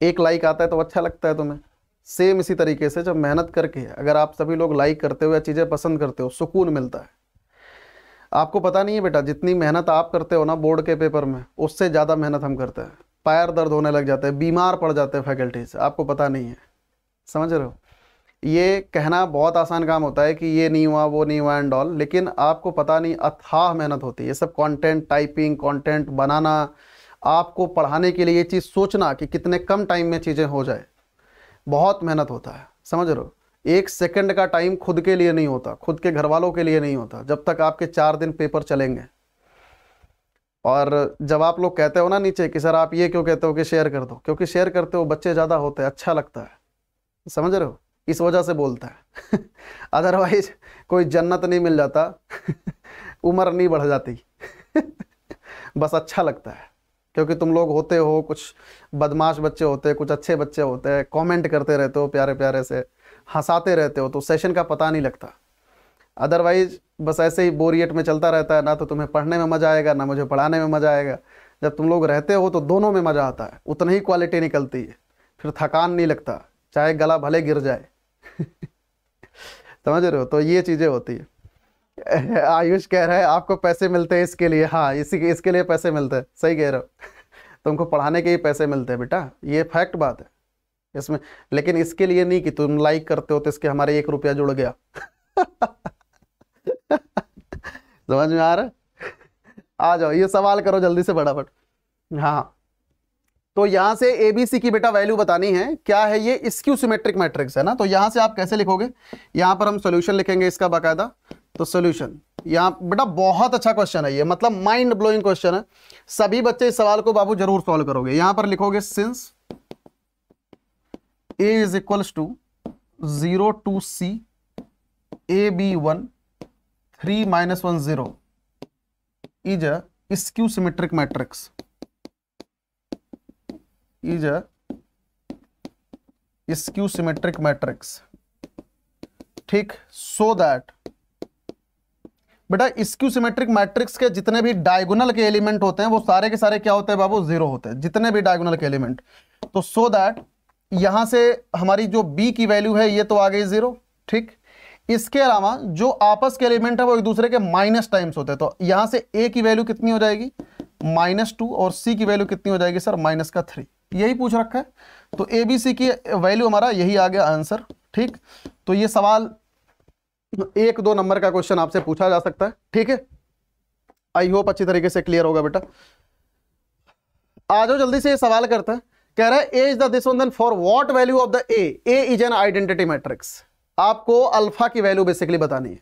एक लाइक आता है तो अच्छा लगता है तुम्हें सेम इसी तरीके से जब मेहनत करके अगर आप सभी लोग लाइक करते हो या चीज़ें पसंद करते हो सुकून मिलता है आपको पता नहीं है बेटा जितनी मेहनत आप करते हो ना बोर्ड के पेपर में उससे ज़्यादा मेहनत हम करते हैं पैर दर्द होने लग जाते हैं बीमार पड़ जाते हैं फैकल्टीज आपको पता नहीं है समझ रहे हो ये कहना बहुत आसान काम होता है कि ये नहीं हुआ वो नहीं हुआ एंड ऑल लेकिन आपको पता नहीं अथाह मेहनत होती है ये सब कंटेंट टाइपिंग कंटेंट बनाना आपको पढ़ाने के लिए ये चीज़ सोचना कि कितने कम टाइम में चीज़ें हो जाए बहुत मेहनत होता है समझ रहे हो एक सेकंड का टाइम खुद के लिए नहीं होता खुद के घर वालों के लिए नहीं होता जब तक आपके चार दिन पेपर चलेंगे और जब आप लोग कहते हो ना नीचे कि सर आप ये क्यों कहते हो कि शेयर कर दो क्योंकि शेयर करते हो बच्चे ज़्यादा होते हैं अच्छा लगता है समझ रहे हो इस वजह से बोलता है अदरवाइज कोई जन्नत नहीं मिल जाता उम्र नहीं बढ़ जाती बस अच्छा लगता है क्योंकि तुम लोग होते हो कुछ बदमाश बच्चे होते हैं कुछ अच्छे बच्चे होते हैं कमेंट करते रहते हो प्यारे प्यारे से हंसाते रहते हो तो सेशन का पता नहीं लगता अदरवाइज बस ऐसे ही बोरियट में चलता रहता है ना तो तुम्हें पढ़ने में मज़ा आएगा ना मुझे पढ़ाने में मज़ा आएगा जब तुम लोग रहते हो तो दोनों में मज़ा आता है उतनी ही क्वालिटी निकलती है फिर थकान नहीं लगता चाहे गला भले गिर जाए समझ रहे हो तो ये चीज़ें होती है आयुष कह रहा है आपको पैसे मिलते हैं इसके लिए हाँ इसी इसके लिए पैसे मिलते हैं सही कह रहे हो तुमको पढ़ाने के ही पैसे मिलते हैं बेटा ये फैक्ट बात है इसमें लेकिन इसके लिए नहीं कि तुम लाइक करते हो तो इसके हमारे एक रुपया जुड़ गया समझ में आ रहा आ जाओ ये सवाल करो जल्दी से फटाफट हाँ तो यहां से एबीसी की बेटा वैल्यू बतानी है क्या है ये इसक्यू सिमेट्रिक मैट्रिक्स है ना तो यहां से आप कैसे लिखोगे यहां पर हम सोल्यूशन लिखेंगे इसका बाकायदा तो सोल्यूशन यहाँ बेटा बहुत अच्छा क्वेश्चन है ये मतलब माइंड ब्लोइंग क्वेश्चन है सभी बच्चे इस सवाल को बाबू जरूर सॉल्व करोगे यहां पर लिखोगे since A is equal to zero two C A B one three minus one zero is a skew symmetric matrix is a skew symmetric matrix ठीक सो दैट बेटा स्क्यू सिमेट्रिक मैट्रिक्स के जितने भी diagonal के element होते हैं वो सारे के सारे क्या होते हैं बाबू जीरो होते हैं जितने भी डायगोनल के एलिमेंट तो सो so दैट यहां से हमारी जो बी की वैल्यू है ये तो आ गई जीरो ठीक इसके अलावा जो आपस के एलिमेंट है वो एक दूसरे के माइनस टाइम्स होते हैं तो यहां से ए की वैल्यू कितनी हो जाएगी माइनस टू और सी की वैल्यू कितनी हो जाएगी सर माइनस का थ्री यही पूछ रखा है तो ए बी सी की वैल्यू हमारा यही आ गया आंसर ठीक तो ये सवाल एक दो नंबर का क्वेश्चन आपसे पूछा जा सकता है ठीक है आई होप अच्छी तरीके से क्लियर होगा बेटा आ जाओ जल्दी से ये सवाल करता है कह रहा है ए is the this one for what value of the A A is an identity matrix आपको अल्फा की वैल्यू बेसिकली बतानी है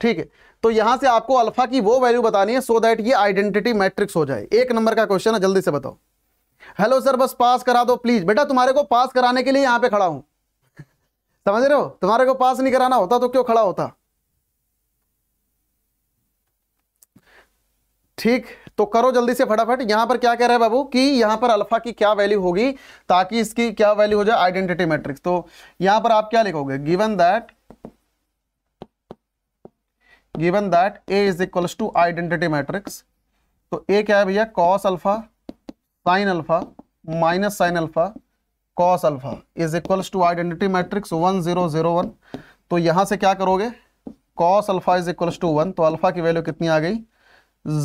ठीक है तो यहां से आपको अल्फा की वो वैल्यू बतानी है सो so दैट ये आइडेंटिटी मैट्रिक्स हो जाए एक नंबर का क्वेश्चन है जल्दी से बताओ हेलो सर बस पास करा दो प्लीज बेटा तुम्हारे को पास कराने के लिए यहां पे खड़ा हूं समझ रहे हो तुम्हारे को पास नहीं कराना होता तो क्यों खड़ा होता ठीक तो करो जल्दी से फटाफट यहां पर क्या कह रहा है बाबू कि यहां पर अल्फा की क्या वैल्यू होगी ताकि इसकी क्या वैल्यू हो जाए आइडेंटिटी मैट्रिक्स तो यहां पर आप क्या लिखोगे given that given that A is equals to identity matrix तो ए क्या है भैया cos alpha sine alpha minus sine alpha cos alpha is equals to identity matrix one zero zero one तो यहां से क्या करोगे cos alpha is equals to one तो अल्फा की वैल्यू कितनी आ गई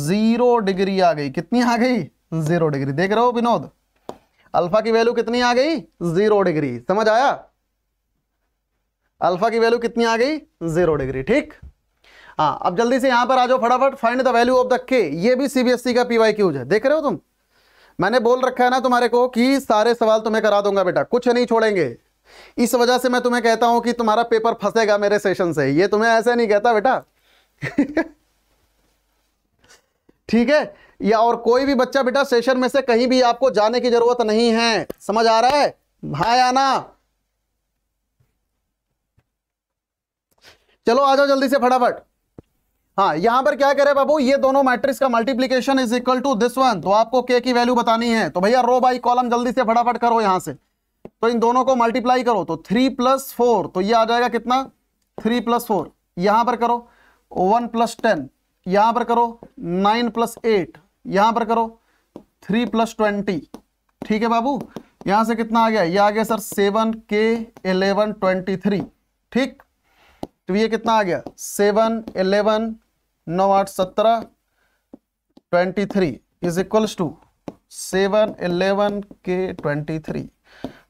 जीरो डिग्री आ गई कितनी आ गई जीरो डिग्री देख रहे हो विनोद अल्फा की वैल्यू कितनी आ गई जीरो डिग्री समझ आया अल्फा की वैल्यू कितनी आ गई जीरो डिग्री ठीक हाँ अब जल्दी से यहां पर आ जाओ फटाफट find the value of the K ये भी सीबीएसई e का पीवाई क्यूज है देख रहे हो तुम मैंने बोल रखा है ना तुम्हारे को कि सारे सवाल तुम्हें करा दूंगा बेटा कुछ नहीं छोड़ेंगे इस वजह से मैं तुम्हें कहता हूं कि तुम्हारा पेपर फंसेगा मेरे सेशन से ये तुम्हें ऐसे नहीं कहता बेटा ठीक है या और कोई भी बच्चा बेटा सेशन में से कहीं भी आपको जाने की जरूरत नहीं है समझ आ रहा है भाई आना चलो आ जाओ जल्दी से फटाफट हाँ यहां पर क्या करे बाबू ये दोनों मैट्रिक्स का multiplication is equal to this one तो आपको के की वैल्यू बतानी है तो भैया रो बाई कॉलम जल्दी से फटाफट करो यहां से तो इन दोनों को मल्टीप्लाई करो तो थ्री प्लस फोर तो ये आ जाएगा कितना थ्री प्लस फोर यहां पर करो वन प्लस टेन यहां पर करो नाइन प्लस एट यहां पर करो थ्री प्लस ट्वेंटी ठीक है बाबू यहां से कितना आ गया ये आ गया sir seven K eleven twenty three ठीक तो ये कितना आ गया सेवन इलेवन नौ आठ सत्रह twenty three is equals to seven eleven K twenty three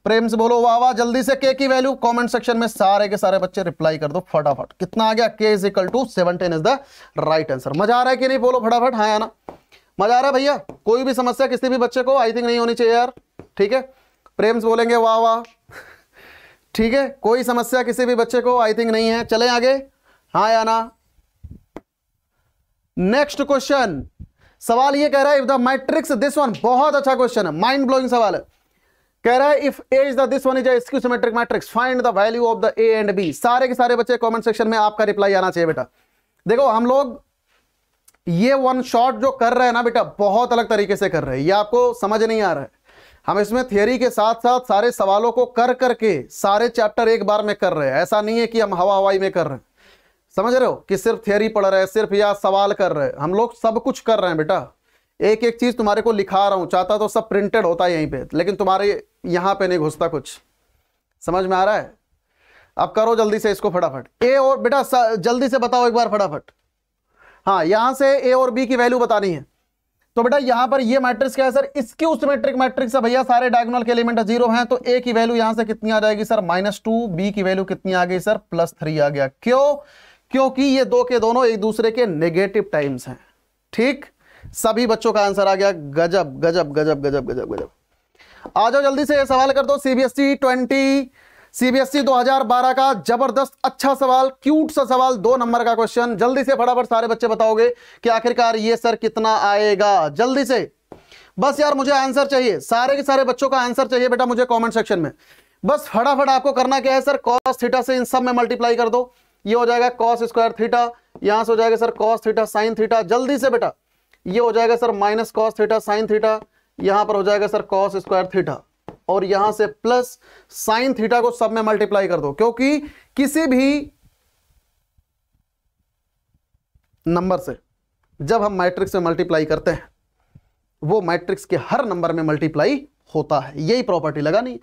प्रेम से बोलो वाह वाह जल्दी से के की वैल्यू कमेंट सेक्शन में सारे के सारे बच्चे रिप्लाई कर दो फटाफट कितना आ गया K is equal to seventeen is the right answer मजा आ रहा है कि नहीं बोलो फटाफट हाँ आना मजा आ रहा है भैया कोई भी समस्या किसी भी बच्चे को आई थिंक नहीं होनी चाहिए यार ठीक है प्रेम से बोलेंगे वाह वाह ठीक है कोई समस्या किसी भी बच्चे को आई थिंक नहीं है चले आगे हाँ आना नेक्स्ट क्वेश्चन सवाल ये कह रहा है if the matrix this one बहुत अच्छा क्वेश्चन है माइंड ब्लोइंग सवाल है कह रहा है if A is the this one is a skew symmetric matrix find the value of the A and B सारे के सारे बच्चे कमेंट सेक्शन में आपका रिप्लाई आना चाहिए बेटा देखो हम लोग ये वन शॉट जो कर रहे हैं ना बेटा बहुत अलग तरीके से कर रहे हैं ये आपको समझ नहीं आ रहा है हम इसमें थियोरी के साथ साथ सारे सवालों को कर करके सारे चैप्टर एक बार में कर रहे हैं ऐसा नहीं है कि हम हवा हवाई में कर रहे हैं समझ रहे हो कि सिर्फ थियोरी पढ़ रहे हैं सिर्फ या सवाल कर रहे हैं हम लोग सब कुछ कर रहे हैं बेटा एक एक चीज़ तुम्हारे को लिखा रहा हूं चाहता तो सब प्रिंटेड होता है यहीं पे लेकिन तुम्हारे यहां पे नहीं घुसता कुछ समझ में आ रहा है अब करो जल्दी से इसको फटाफट ए और बेटा जल्दी से बताओ एक बार फटाफट हाँ यहां से ए और बी की वैल्यू बतानी है तो बेटा यहां पर ये मैट्रिक्स क्या है सर इसके उस मैट्रिक मैट्रिक्स है भैया सारे डायगोनल के एलिमेंट जीरो हैं तो ए की वैल्यू यहां से कितनी आ जाएगी सर माइनस टू बी की वैल्यू कितनी आ गई सर प्लस थ्री आ गया क्यों क्योंकि ये दो के दोनों एक दूसरे के नेगेटिव टाइम्स हैं ठीक सभी बच्चों का आंसर आ गया गजब गजब गजब गजब गजब गजब आ जाओ जल्दी से सवाल कर दो सीबीएसई ट्वेंटी सीबीएसई 2012 का जबरदस्त अच्छा सवाल क्यूट सा सवाल दो नंबर का क्वेश्चन जल्दी से फटाफट सारे बच्चे बताओगे कि आखिरकार ये सर कितना आएगा जल्दी से बस यार मुझे आंसर चाहिए सारे के सारे बच्चों का आंसर चाहिए बेटा मुझे कमेंट सेक्शन में बस फटाफट आपको करना क्या है सर कॉस थीटा से इन सब में मल्टीप्लाई कर दो ये हो जाएगा कॉस स्क्वायर थीटा यहां से हो जाएगा sir cos theta sine theta जल्दी से बेटा ये हो जाएगा sir minus cos theta sine theta यहां पर हो जाएगा सर कॉस स्क्वायर थीटा और यहां से प्लस साइन थीटा को सब में मल्टीप्लाई कर दो क्योंकि किसी भी नंबर से जब हम मैट्रिक्स में मल्टीप्लाई करते हैं वो मैट्रिक्स के हर नंबर में मल्टीप्लाई होता है यही प्रॉपर्टी लगा नहीं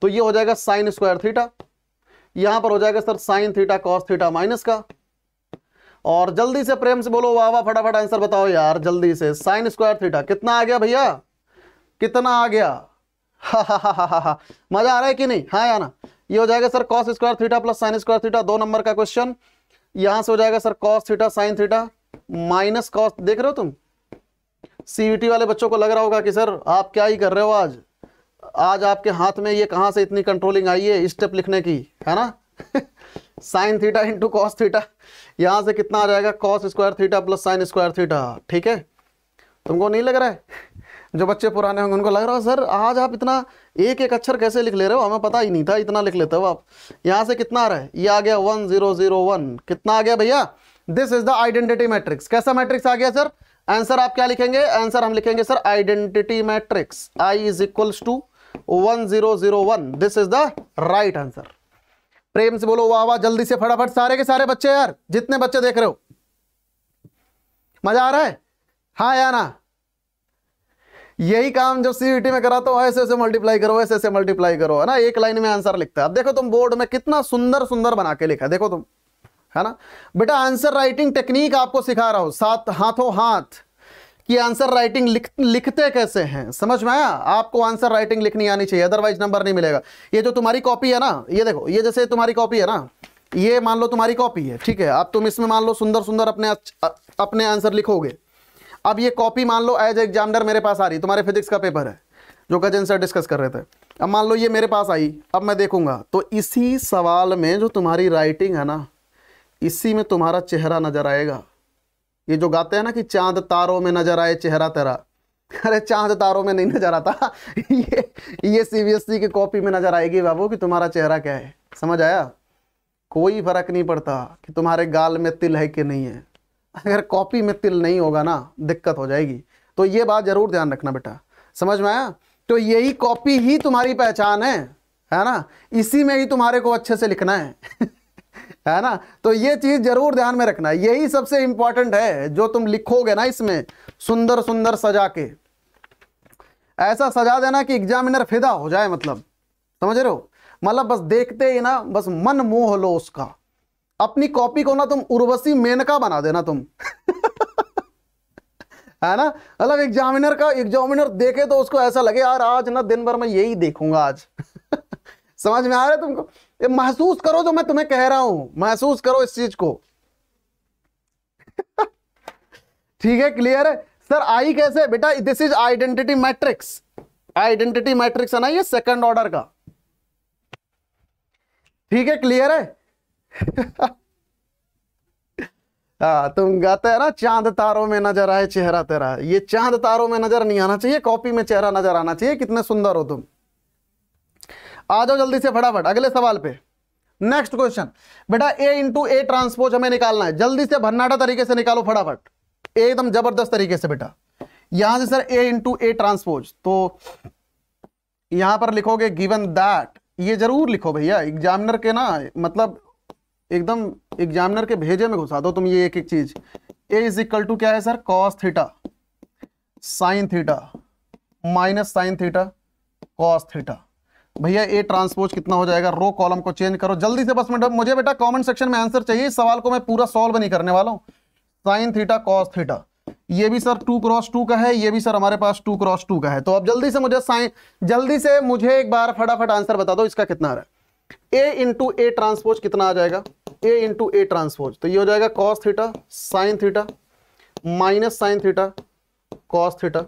तो ये हो जाएगा साइन स्क्वायर थीटा यहां पर हो जाएगा sir sine theta cos theta minus का और जल्दी से प्रेम से बोलो वाह वाह फटाफट आंसर बताओ यार जल्दी से साइन स्क्वायर थीटा कितना आ गया भैया कितना आ गया हा हा हा हा हा मजा आ रहा है कि नहीं हाँ या ना ये हो जाएगा sir cos square theta plus sine square theta दो नंबर का क्वेश्चन यहां से हो जाएगा sir cos theta sine theta minus cos देख रहे हो तुम सीवीटी e वाले बच्चों को लग रहा होगा कि सर आप क्या ही कर रहे हो आज आज आपके हाथ में ये कहाँ से इतनी कंट्रोलिंग आई है स्टेप लिखने की है ना sine theta into cos theta यहाँ से कितना आ जाएगा cos square theta plus sine square theta ठीक है तुमको नहीं लग रहा है जो बच्चे पुराने होंगे उनको लग रहा है सर आज आप इतना एक एक अक्षर कैसे लिख ले रहे हो हमें पता ही नहीं था इतना लिख लेते हो आप यहाँ से कितना आ रहा है ये आ गया वन जीरो जीरो वन कितना आ गया भैया this is the identity matrix कैसा मैट्रिक्स आ गया सर आंसर आप क्या लिखेंगे आंसर हम लिखेंगे sir identity matrix I is equals to 1001 this is the right answer प्रेम से बोलो वाह वाह जल्दी से फटाफट सारे के सारे बच्चे यार जितने बच्चे देख रहे हो मजा आ रहा है हाँ या ना यही काम जो सीईटी e में कराता हूँ ऐसे ऐसे मल्टीप्लाई करो ऐसे ऐसे मल्टीप्लाई करो है ना एक लाइन में आंसर लिखता है अब देखो तुम बोर्ड में कितना सुंदर सुंदर बना के लिखा देखो तुम है ना बेटा आंसर राइटिंग टेक्निक आपको सिखा रहा हूं सात हाथों हाथ कि आंसर राइटिंग लिख लिखते कैसे हैं समझ में आया आपको आंसर राइटिंग लिखनी आनी चाहिए अदरवाइज नंबर नहीं मिलेगा ये जो तुम्हारी कॉपी है ना ये देखो ये जैसे तुम्हारी कॉपी है ना ये मान लो तुम्हारी कॉपी है ठीक है अब तुम इसमें मान लो सुंदर सुंदर अपने अपने आंसर लिखोगे अब ये कॉपी मान लो एज एग्जामिनर मेरे पास आ रही तुम्हारे फिजिक्स का पेपर है जो गजन सर डिस्कस कर रहे थे अब मान लो ये मेरे पास आई अब मैं देखूंगा तो इसी सवाल में जो तुम्हारी राइटिंग है ना इसी में तुम्हारा चेहरा नजर आएगा ये जो गाते हैं ना कि चांद तारों में नजर आए चेहरा तेरा अरे चांद तारों में नहीं नजर आता ये ये सीबीएसई e की कॉपी में नजर आएगी बाबू कि तुम्हारा चेहरा क्या है समझ आया कोई फर्क नहीं पड़ता कि तुम्हारे गाल में तिल है कि नहीं है अगर कॉपी में तिल नहीं होगा ना दिक्कत हो जाएगी तो ये बात जरूर ध्यान रखना बेटा समझ में आया तो यही कॉपी ही तुम्हारी पहचान है है ना इसी में ही तुम्हारे को अच्छे से लिखना है है ना तो ये चीज जरूर ध्यान में रखना यही सबसे इंपॉर्टेंट है जो तुम लिखोगे ना इसमें सुंदर सुंदर सजा के ऐसा सजा देना कि एग्जामिनर फिदा हो जाए मतलब समझ रहे हो मतलब बस देखते ही ना बस मन मोह लो उसका अपनी कॉपी को ना तुम उर्वशी मेनका बना देना तुम है ना मतलब एग्जामिनर का एग्जामिनर देखे तो उसको ऐसा लगे यार आज ना दिन भर मैं यही देखूंगा आज समझ में आ रहा है तुमको ये महसूस करो जो मैं तुम्हें कह रहा हूं महसूस करो इस चीज को ठीक है क्लियर है सर आई कैसे बेटा this is identity matrix identity matrix है ना ये सेकंड ऑर्डर का ठीक है क्लियर है आ, हाँ, तुम गाते है ना चांद तारों में नजर आए चेहरा तेरा ये चांद तारों में नजर नहीं आना चाहिए कॉपी में चेहरा नजर आना चाहिए कितने सुंदर हो तुम आ जाओ जल्दी से फटाफट अगले सवाल पे नेक्स्ट क्वेश्चन बेटा ए इंटू ए ट्रांसपोज हमें निकालना है जल्दी से भन्नाटा तरीके से निकालो फटाफट एकदम जबरदस्त तरीके से बेटा यहां से sir A into A transpose तो यहां पर लिखोगे गिवन दैट ये जरूर लिखो भैया एग्जामिनर के ना मतलब एकदम एग्जामिनर के भेजे में घुसा दो तुम ये एक एक चीज ए इज इक्वल टू क्या है sir cos theta sine theta minus sine theta cos theta भैया ए ट्रांसपोज कितना हो जाएगा रो कॉलम को चेंज करो जल्दी से बस मिनट मुझे बेटा कमेंट सेक्शन में आंसर चाहिए इस सवाल को मैं पूरा सॉल्व नहीं करने वाला हूँ साइन थीटा कॉस थीटा ये भी सर टू क्रॉस टू का है ये भी सर हमारे पास टू क्रॉस टू का है तो अब जल्दी से मुझे साइन जल्दी से मुझे एक बार फटाफट आंसर बता दो इसका कितना आ रहा है ए इंटू ए ट्रांसपोज कितना आ जाएगा ए इंटू ए ट्रांसपोज तो ये हो जाएगा cos theta sine theta minus sine theta cos theta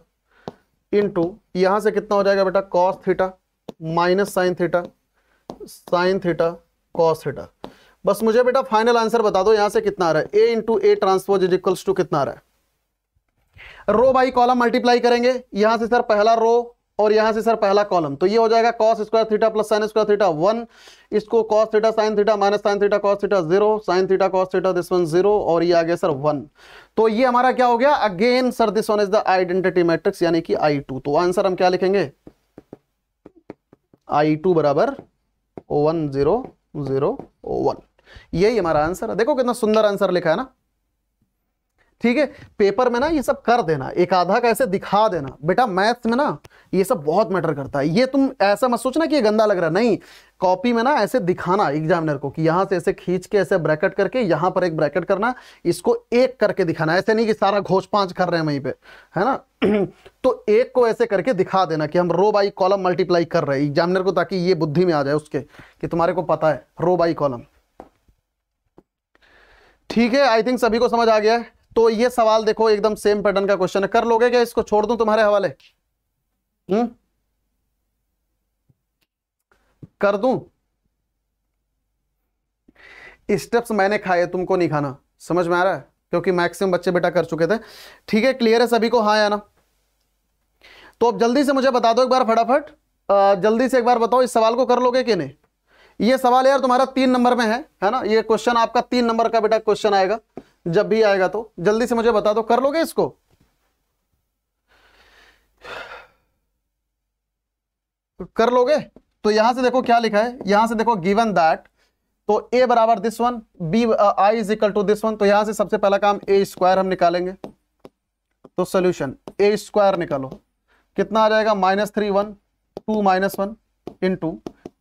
into यहां से कितना हो जाएगा बेटा cos theta minus sine theta sine theta cos theta बस मुझे बेटा फाइनल आंसर बता दो यहां से कितना आ रहा है A into A transpose is equals to कितना आ रहा है रो बाई कॉलम मल्टीप्लाई करेंगे यहां से सर पहला रो और यहां से सर पहला कॉलम तो ये हो जाएगा cos square theta plus sine square theta one इसको cos theta sine theta minus sine theta cos theta zero sine theta cos theta this one zero और ये आ गया सर वन तो ये हमारा क्या हो गया again sir this one is the identity matrix यानी कि आई टू तो आंसर हम क्या लिखेंगे आई टू बराबर वन जीरो जीरो वन यही हमारा आंसर है देखो कितना सुंदर आंसर लिखा है ना ठीक है पेपर में ना ये सब कर देना एक आधा का ऐसे दिखा देना बेटा मैथ्स में ना ये सब बहुत मैटर करता है ये तुम ऐसा मत सोचना कि ये गंदा लग रहा है नहीं कॉपी में ना ऐसे दिखाना एग्जामिनर को कि यहां से ऐसे खींच के ऐसे ब्रैकेट करके यहां पर एक ब्रैकेट करना इसको एक करके दिखाना ऐसे नहीं कि सारा घोष पांच कर रहे हैं वहीं पे है ना तो एक को ऐसे करके दिखा देना कि हम रो बाई कॉलम मल्टीप्लाई कर रहे हैं एग्जामिनर को ताकि ये बुद्धि में आ जाए उसके कि तुम्हारे को पता है रो बाई कॉलम ठीक है आई थिंक सभी को समझ आ गया है तो ये सवाल देखो एकदम सेम पैटर्न का क्वेश्चन है कर लोगे क्या इसको छोड़ दू तुम्हारे हवाले हुँ? हम्म? कर दू स्टेप्स मैंने खाए तुमको नहीं खाना समझ में आ रहा है क्योंकि मैक्सिमम बच्चे बेटा कर चुके थे ठीक है क्लियर है सभी को हाँ या ना तो अब जल्दी से मुझे बता दो एक बार फटाफट जल्दी से एक बार बताओ इस सवाल को कर लोगे कि नहीं ये सवाल यार तुम्हारा तीन नंबर में है है ना ये क्वेश्चन आपका तीन नंबर का बेटा क्वेश्चन आएगा जब भी आएगा तो जल्दी से मुझे बता दो कर लोगे इसको कर लोगे तो यहां से देखो क्या लिखा है यहां से देखो गिवन दैट तो ए बराबर this one B I is equal to this one तो यहां से सबसे पहला काम ए स्क्वायर हम निकालेंगे तो सोल्यूशन ए स्क्वायर निकालो कितना आ जाएगा minus three one two minus one इन two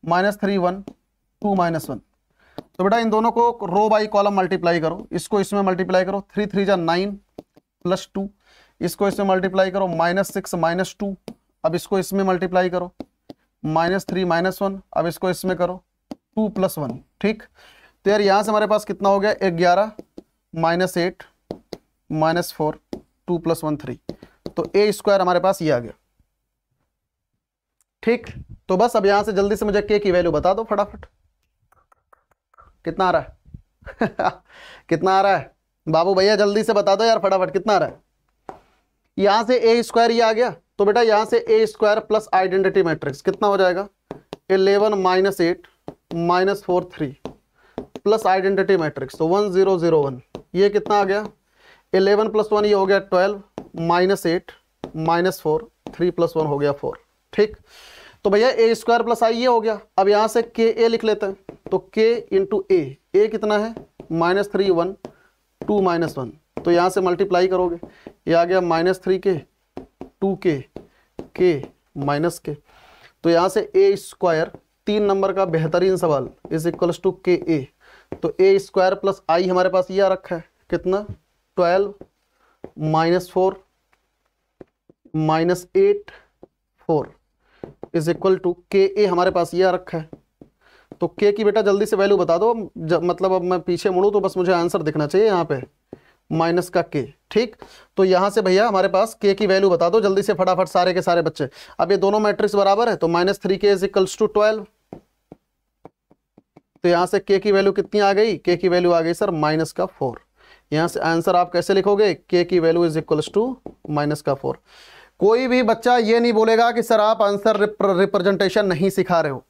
minus three one two minus one तो बेटा इन दोनों को रो बाई कॉलम मल्टीप्लाई करो इसको इसमें मल्टीप्लाई करो थ्री थ्री जा नाइन प्लस टू इसको इसमें मल्टीप्लाई करो माइनस सिक्स माइनस टू अब इसको इसमें मल्टीप्लाई करो माइनस थ्री माइनस वन अब इसको इसमें करो टू प्लस वन ठीक तो यार यहां से हमारे पास कितना हो गया ग्यारह minus eight minus four two plus one three तो ए स्क्वायर हमारे पास ये आ गया ठीक तो बस अब यहां से जल्दी से मुझे के की वैल्यू बता दो फटाफट कितना आ रहा है कितना आ रहा है बाबू भैया जल्दी से बता दो यार फटाफट कितना आ रहा है यहां से ए स्क्वायर ये आ गया तो बेटा यहां से A square plus identity matrix कितना हो जाएगा eleven minus eight minus four three plus identity matrix तो वन जीरो जीरो वन ये कितना आ गया इलेवन प्लस वन ये हो गया twelve minus eight minus four three plus one हो गया फोर ठीक तो भैया ए स्क्वायर प्लस आई ये हो गया अब यहाँ से के ए लिख लेते हैं तो के इंटू ए ए कितना है minus three one two minus one तो यहाँ से मल्टीप्लाई करोगे ये आ गया माइनस थ्री के टू के के माइनस के तो यहाँ से ए स्क्वायर तीन नंबर का बेहतरीन सवाल इज इक्वल्स टू के ए तो ए स्क्वायर प्लस आई हमारे पास ये आ रखा है कितना twelve minus four minus eight four is equal to के ए हमारे पास ये आ रखा है तो के की बेटा जल्दी से वैल्यू बता दो जब मतलब अब मैं पीछे मुड़ू तो बस मुझे आंसर दिखना चाहिए यहाँ पे माइनस का के ठीक तो यहां से भैया हमारे पास के की वैल्यू बता दो जल्दी से फटाफट सारे के सारे बच्चे अब ये दोनों मैट्रिक्स बराबर है तो minus three K is equals to twelve तो यहाँ से के की वैल्यू कितनी आ गई के की वैल्यू आ गई सर माइनस का फोर यहाँ से आंसर आप कैसे लिखोगे के की value is equal to minus का फोर कोई भी बच्चा ये नहीं बोलेगा कि सर आप आंसर रिप्रेजेंटेशन नहीं सिखा रहे हो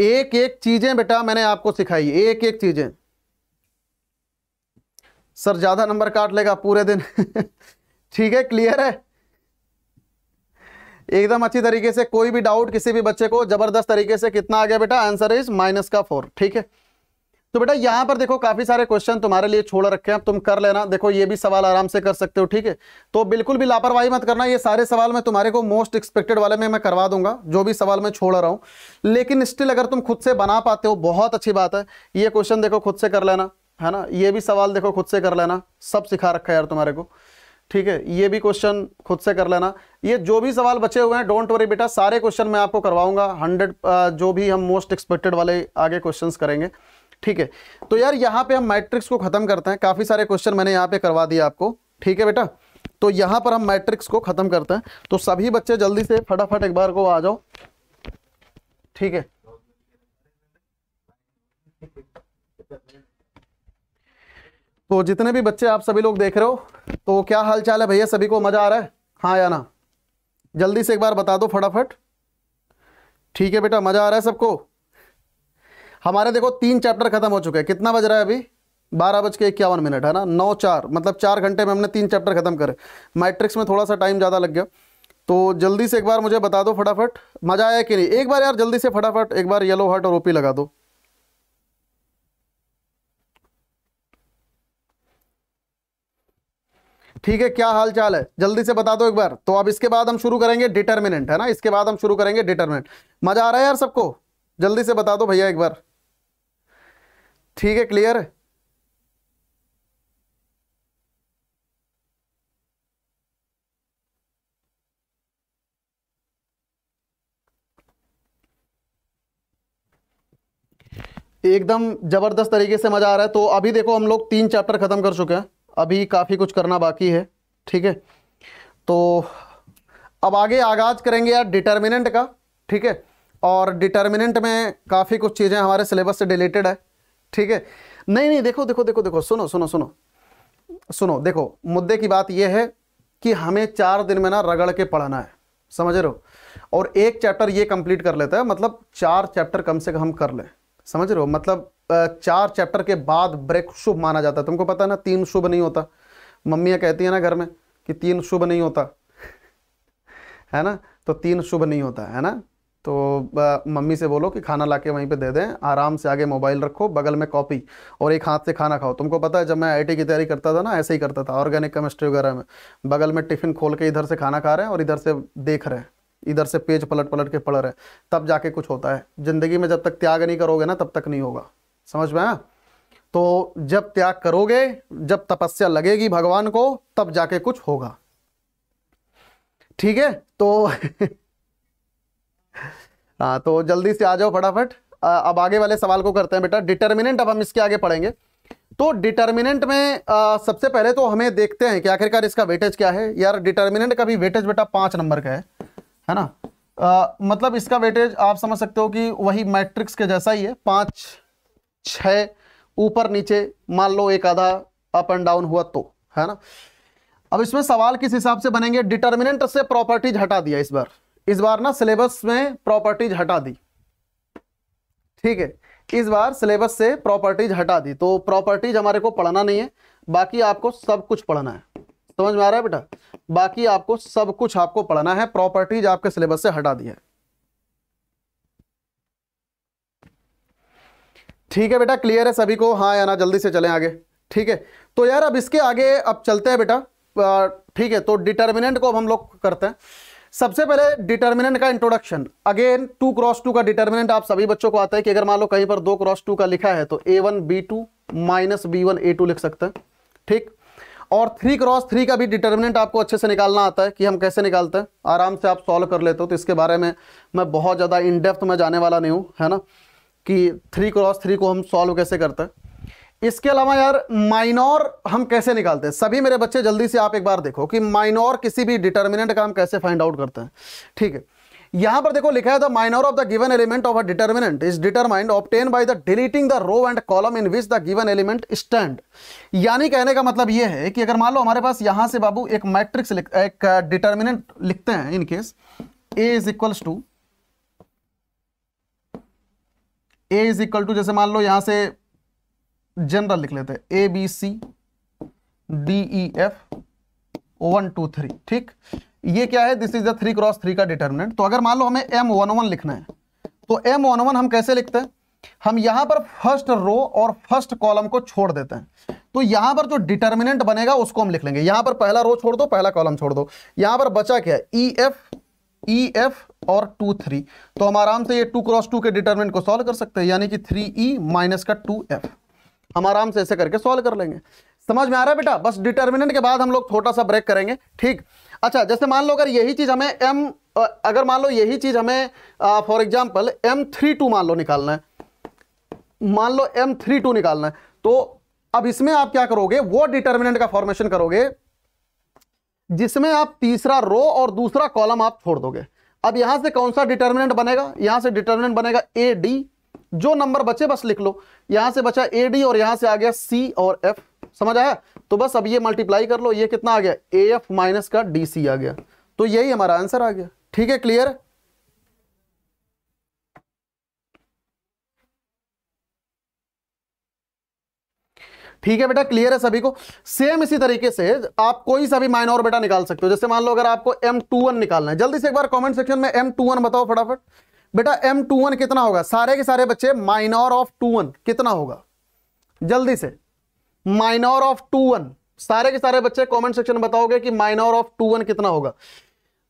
एक एक चीज़ें बेटा मैंने आपको सिखाई एक एक चीज़ें सर ज़्यादा नंबर काट लेगा पूरे दिन ठीक है क्लियर है एकदम अच्छी तरीके से कोई भी डाउट किसी भी बच्चे को जबरदस्त तरीके से कितना आ गया बेटा आंसर इज माइनस का फोर ठीक है तो बेटा यहां पर देखो काफी सारे क्वेश्चन तुम्हारे लिए छोड़ रखे हैं तुम कर लेना देखो ये भी सवाल आराम से कर सकते हो ठीक है तो बिल्कुल भी लापरवाही मत करना ये सारे सवाल मैं तुम्हारे को मोस्ट एक्सपेक्टेड वाले में मैं करवा दूंगा जो भी सवाल मैं छोड़ रहा हूं लेकिन स्टिल अगर तुम खुद से बना पाते हो बहुत अच्छी बात है ये क्वेश्चन देखो खुद से कर लेना है ना ये भी सवाल देखो खुद से कर लेना सब सिखा रखा है यार तुम्हारे को ठीक है ये भी क्वेश्चन खुद से कर लेना ये जो भी सवाल बचे हुए हैं डोंट वरी बेटा सारे क्वेश्चन मैं आपको करवाऊंगा हंड्रेड जो भी हम मोस्ट एक्सपेक्टेड वाले आगे क्वेश्चन करेंगे ठीक है तो यार यहाँ पे हम मैट्रिक्स को ख़त्म करते हैं काफ़ी सारे क्वेश्चन मैंने यहाँ पे करवा दिया आपको ठीक है बेटा तो यहाँ पर हम मैट्रिक्स को ख़त्म करते हैं तो सभी बच्चे जल्दी से फटाफट एक बार को आ जाओ ठीक है तो जितने भी बच्चे आप सभी लोग देख रहे हो तो क्या हाल चाल है भैया सभी को मज़ा आ रहा है हाँ या ना जल्दी से एक बार बता दो फटाफट ठीक है बेटा मज़ा आ रहा है सबको हमारे देखो तीन चैप्टर खत्म हो चुके हैं कितना बज रहा है अभी बारह बज के इक्यावन मिनट है ना नौ चार मतलब चार घंटे में हमने तीन चैप्टर खत्म करे मैट्रिक्स में थोड़ा सा टाइम ज़्यादा लग गया तो जल्दी से एक बार मुझे बता दो फटाफट मज़ा आया कि नहीं एक बार यार जल्दी से फटाफट एक बार येलो हार्ट और ओपी लगा दो ठीक है क्या हाल चाल है जल्दी से बता दो एक बार तो अब इसके बाद हम शुरू करेंगे डिटर्मिनेंट है ना इसके बाद हम शुरू करेंगे डिटर्मिनेंट मजा आ रहा है यार सबको जल्दी से बता दो भैया एक बार ठीक है क्लियर एकदम जबरदस्त तरीके से मजा आ रहा है तो अभी देखो हम लोग तीन चैप्टर खत्म कर चुके हैं अभी काफ़ी कुछ करना बाकी है ठीक है तो अब आगे आगाज़ करेंगे यार डिटर्मिनेंट का ठीक है और डिटर्मिनेंट में काफ़ी कुछ चीज़ें हमारे सिलेबस से रिलेटेड है ठीक है नहीं नहीं देखो देखो देखो देखो सुनो सुनो सुनो सुनो देखो मुद्दे की बात यह है कि हमें चार दिन में ना रगड़ के पढ़ना है समझ रहे हो और एक चैप्टर ये कंप्लीट कर लेता है मतलब चार चैप्टर कम से कम हम कर लें समझ रहे हो मतलब चार चैप्टर के बाद ब्रेक शुभ माना जाता है तुमको पता है ना तीन शुभ नहीं होता मम्मियाँ कहती हैं ना घर में कि तीन शुभ नहीं होता है ना तो तीन शुभ नहीं होता है ना तो मम्मी से बोलो कि खाना ला के वहीं पर दे दें आराम से आगे मोबाइल रखो बगल में कॉपी और एक हाथ से खाना खाओ तुमको पता है जब मैं आईटी की तैयारी करता था ना ऐसे ही करता था ऑर्गेनिक केमिस्ट्री वगैरह में बगल में टिफ़िन खोल के इधर से खाना खा रहे हैं और इधर से देख रहे हैं इधर से पेज पलट पलट के पढ़ रहे हैं तब जाके कुछ होता है ज़िंदगी में जब तक त्याग नहीं करोगे ना तब तक नहीं होगा समझ में आया तो जब त्याग करोगे जब तपस्या लगेगी भगवान को तब जाके कुछ होगा ठीक है तो हाँ तो जल्दी से आ जाओ फटाफट अब आगे वाले सवाल को करते हैं बेटा डिटर्मिनेंट अब हम इसके आगे पढ़ेंगे तो डिटर्मिनेंट में आ, सबसे पहले तो हमें देखते हैं कि आखिरकार इसका वेटेज क्या है यार डिटर्मिनेंट का भी वेटेज बेटा पांच नंबर का है है ना आ, मतलब इसका वेटेज आप समझ सकते हो कि वही मैट्रिक्स के जैसा ही है पांच छः ऊपर नीचे मान लो एक आधा अप एंड डाउन हुआ तो है ना अब इसमें सवाल किस हिसाब से बनेंगे डिटर्मिनेंट से प्रॉपर्टीज हटा दिया इस बार इस बार ना सिलेबस में प्रॉपर्टीज हटा दी ठीक है इस बार सिलेबस से प्रॉपर्टीज हटा दी तो प्रॉपर्टीज हमारे को पढ़ना नहीं है बाकी आपको सब कुछ पढ़ना है समझ में आ रहा है बेटा बाकी आपको सब कुछ आपको पढ़ना है प्रॉपर्टीज आपके सिलेबस से हटा दी है ठीक है बेटा क्लियर है सभी को हाँ या ना जल्दी से चलें आगे ठीक है तो यार अब इसके आगे अब चलते हैं बेटा ठीक है तो डिटर्मिनेंट को अब हम लोग करते हैं सबसे पहले डिटर्मिनेंट का introduction again two cross two का डिटर्मिनेंट आप सभी बच्चों को आता है कि अगर मान लो कहीं पर दो क्रॉस टू का लिखा है तो A one B two minus B one A two लिख सकते हैं ठीक और थ्री क्रॉस थ्री का भी डिटर्मिनेंट आपको अच्छे से निकालना आता है कि हम कैसे निकालते हैं आराम से आप सॉल्व कर लेते हो तो इसके बारे में मैं बहुत ज़्यादा इनडेप्थ में जाने वाला नहीं हूँ है ना कि थ्री क्रॉस थ्री को हम सॉल्व कैसे करते हैं इसके अलावा यार माइनॉर हम कैसे निकालते हैं सभी मेरे बच्चे जल्दी से आप एक बार देखो कि माइनॉर किसी भी डिटर्मिनेंट का हम कैसे फाइंड आउट करते हैं ठीक है यहां पर देखो लिखा है the minor of the given element of a determinant is determined obtained by the deleting the row and column in which the given element stand यानी कहने का मतलब यह है कि अगर मान लो हमारे पास यहां से बाबू एक मैट्रिक्स एक डिटर्मिनेंट लिखते हैं in case A is equals to A is equal to जैसे मान लो यहां से जनरल लिख लेते A B C D E F one two three ठीक ये क्या है this is the three cross three का डिटर्मिनेंट तो अगर मान लो हमें एम वन वन लिखना है तो एम वन वन हम कैसे लिखते हैं हम यहां पर फर्स्ट रो और फर्स्ट कॉलम को छोड़ देते हैं तो यहां पर जो डिटर्मिनेंट बनेगा उसको हम लिख लेंगे यहां पर पहला रो छोड़ दो पहला कॉलम छोड़ दो यहां पर बचा क्या है E e, F E e F और टू थ्री तो हम आराम से ये टू क्रॉस टू के डिटर्मिनेंट को सॉल्व कर सकते हैं यानी कि थ्री ई माइनस का टू एफ हम आराम से ऐसे करके सॉल्व कर लेंगे समझ में आ रहा है बेटा बस डिटर्मिनेंट के बाद हम लोग छोटा सा ब्रेक करेंगे ठीक अच्छा जैसे मान लो अगर यही चीज़ हमें एम अगर मान लो यही चीज़ हमें for example M three two मान लो निकालना है मान लो एम थ्री टू निकालना है तो अब इसमें आप क्या करोगे वो डिटर्मिनेंट का फॉर्मेशन करोगे जिसमें आप तीसरा रो और दूसरा कॉलम आप छोड़ दोगे अब यहां से कौन सा डिटर्मिनेंट बनेगा यहां से डिटर्मिनेंट बनेगा ए डी जो नंबर बचे बस लिख लो यहां से बचा ए डी और यहां से आ गया सी और एफ समझ आया तो बस अब ये मल्टीप्लाई कर लो ये कितना आ गया ए एफ माइनस का डी सी आ गया तो यही हमारा आंसर आ गया ठीक है क्लियर ठीक है बेटा क्लियर है सभी को सेम इसी तरीके से आप कोई सा भी माइनोर बेटा निकाल सकते हो जैसे मान लो अगर आपको एम टू वन निकालना है जल्दी से एक बार कॉमेंट सेक्शन में एम टू वन बताओ फटाफट बेटा एम टू वन कितना होगा सारे के सारे बच्चे माइनोर ऑफ टू वन कितना होगा जल्दी से माइनोर ऑफ टू वन सारे के सारे बच्चे कॉमेंट सेक्शन में बताओगे कि माइनोर ऑफ टू वन कितना होगा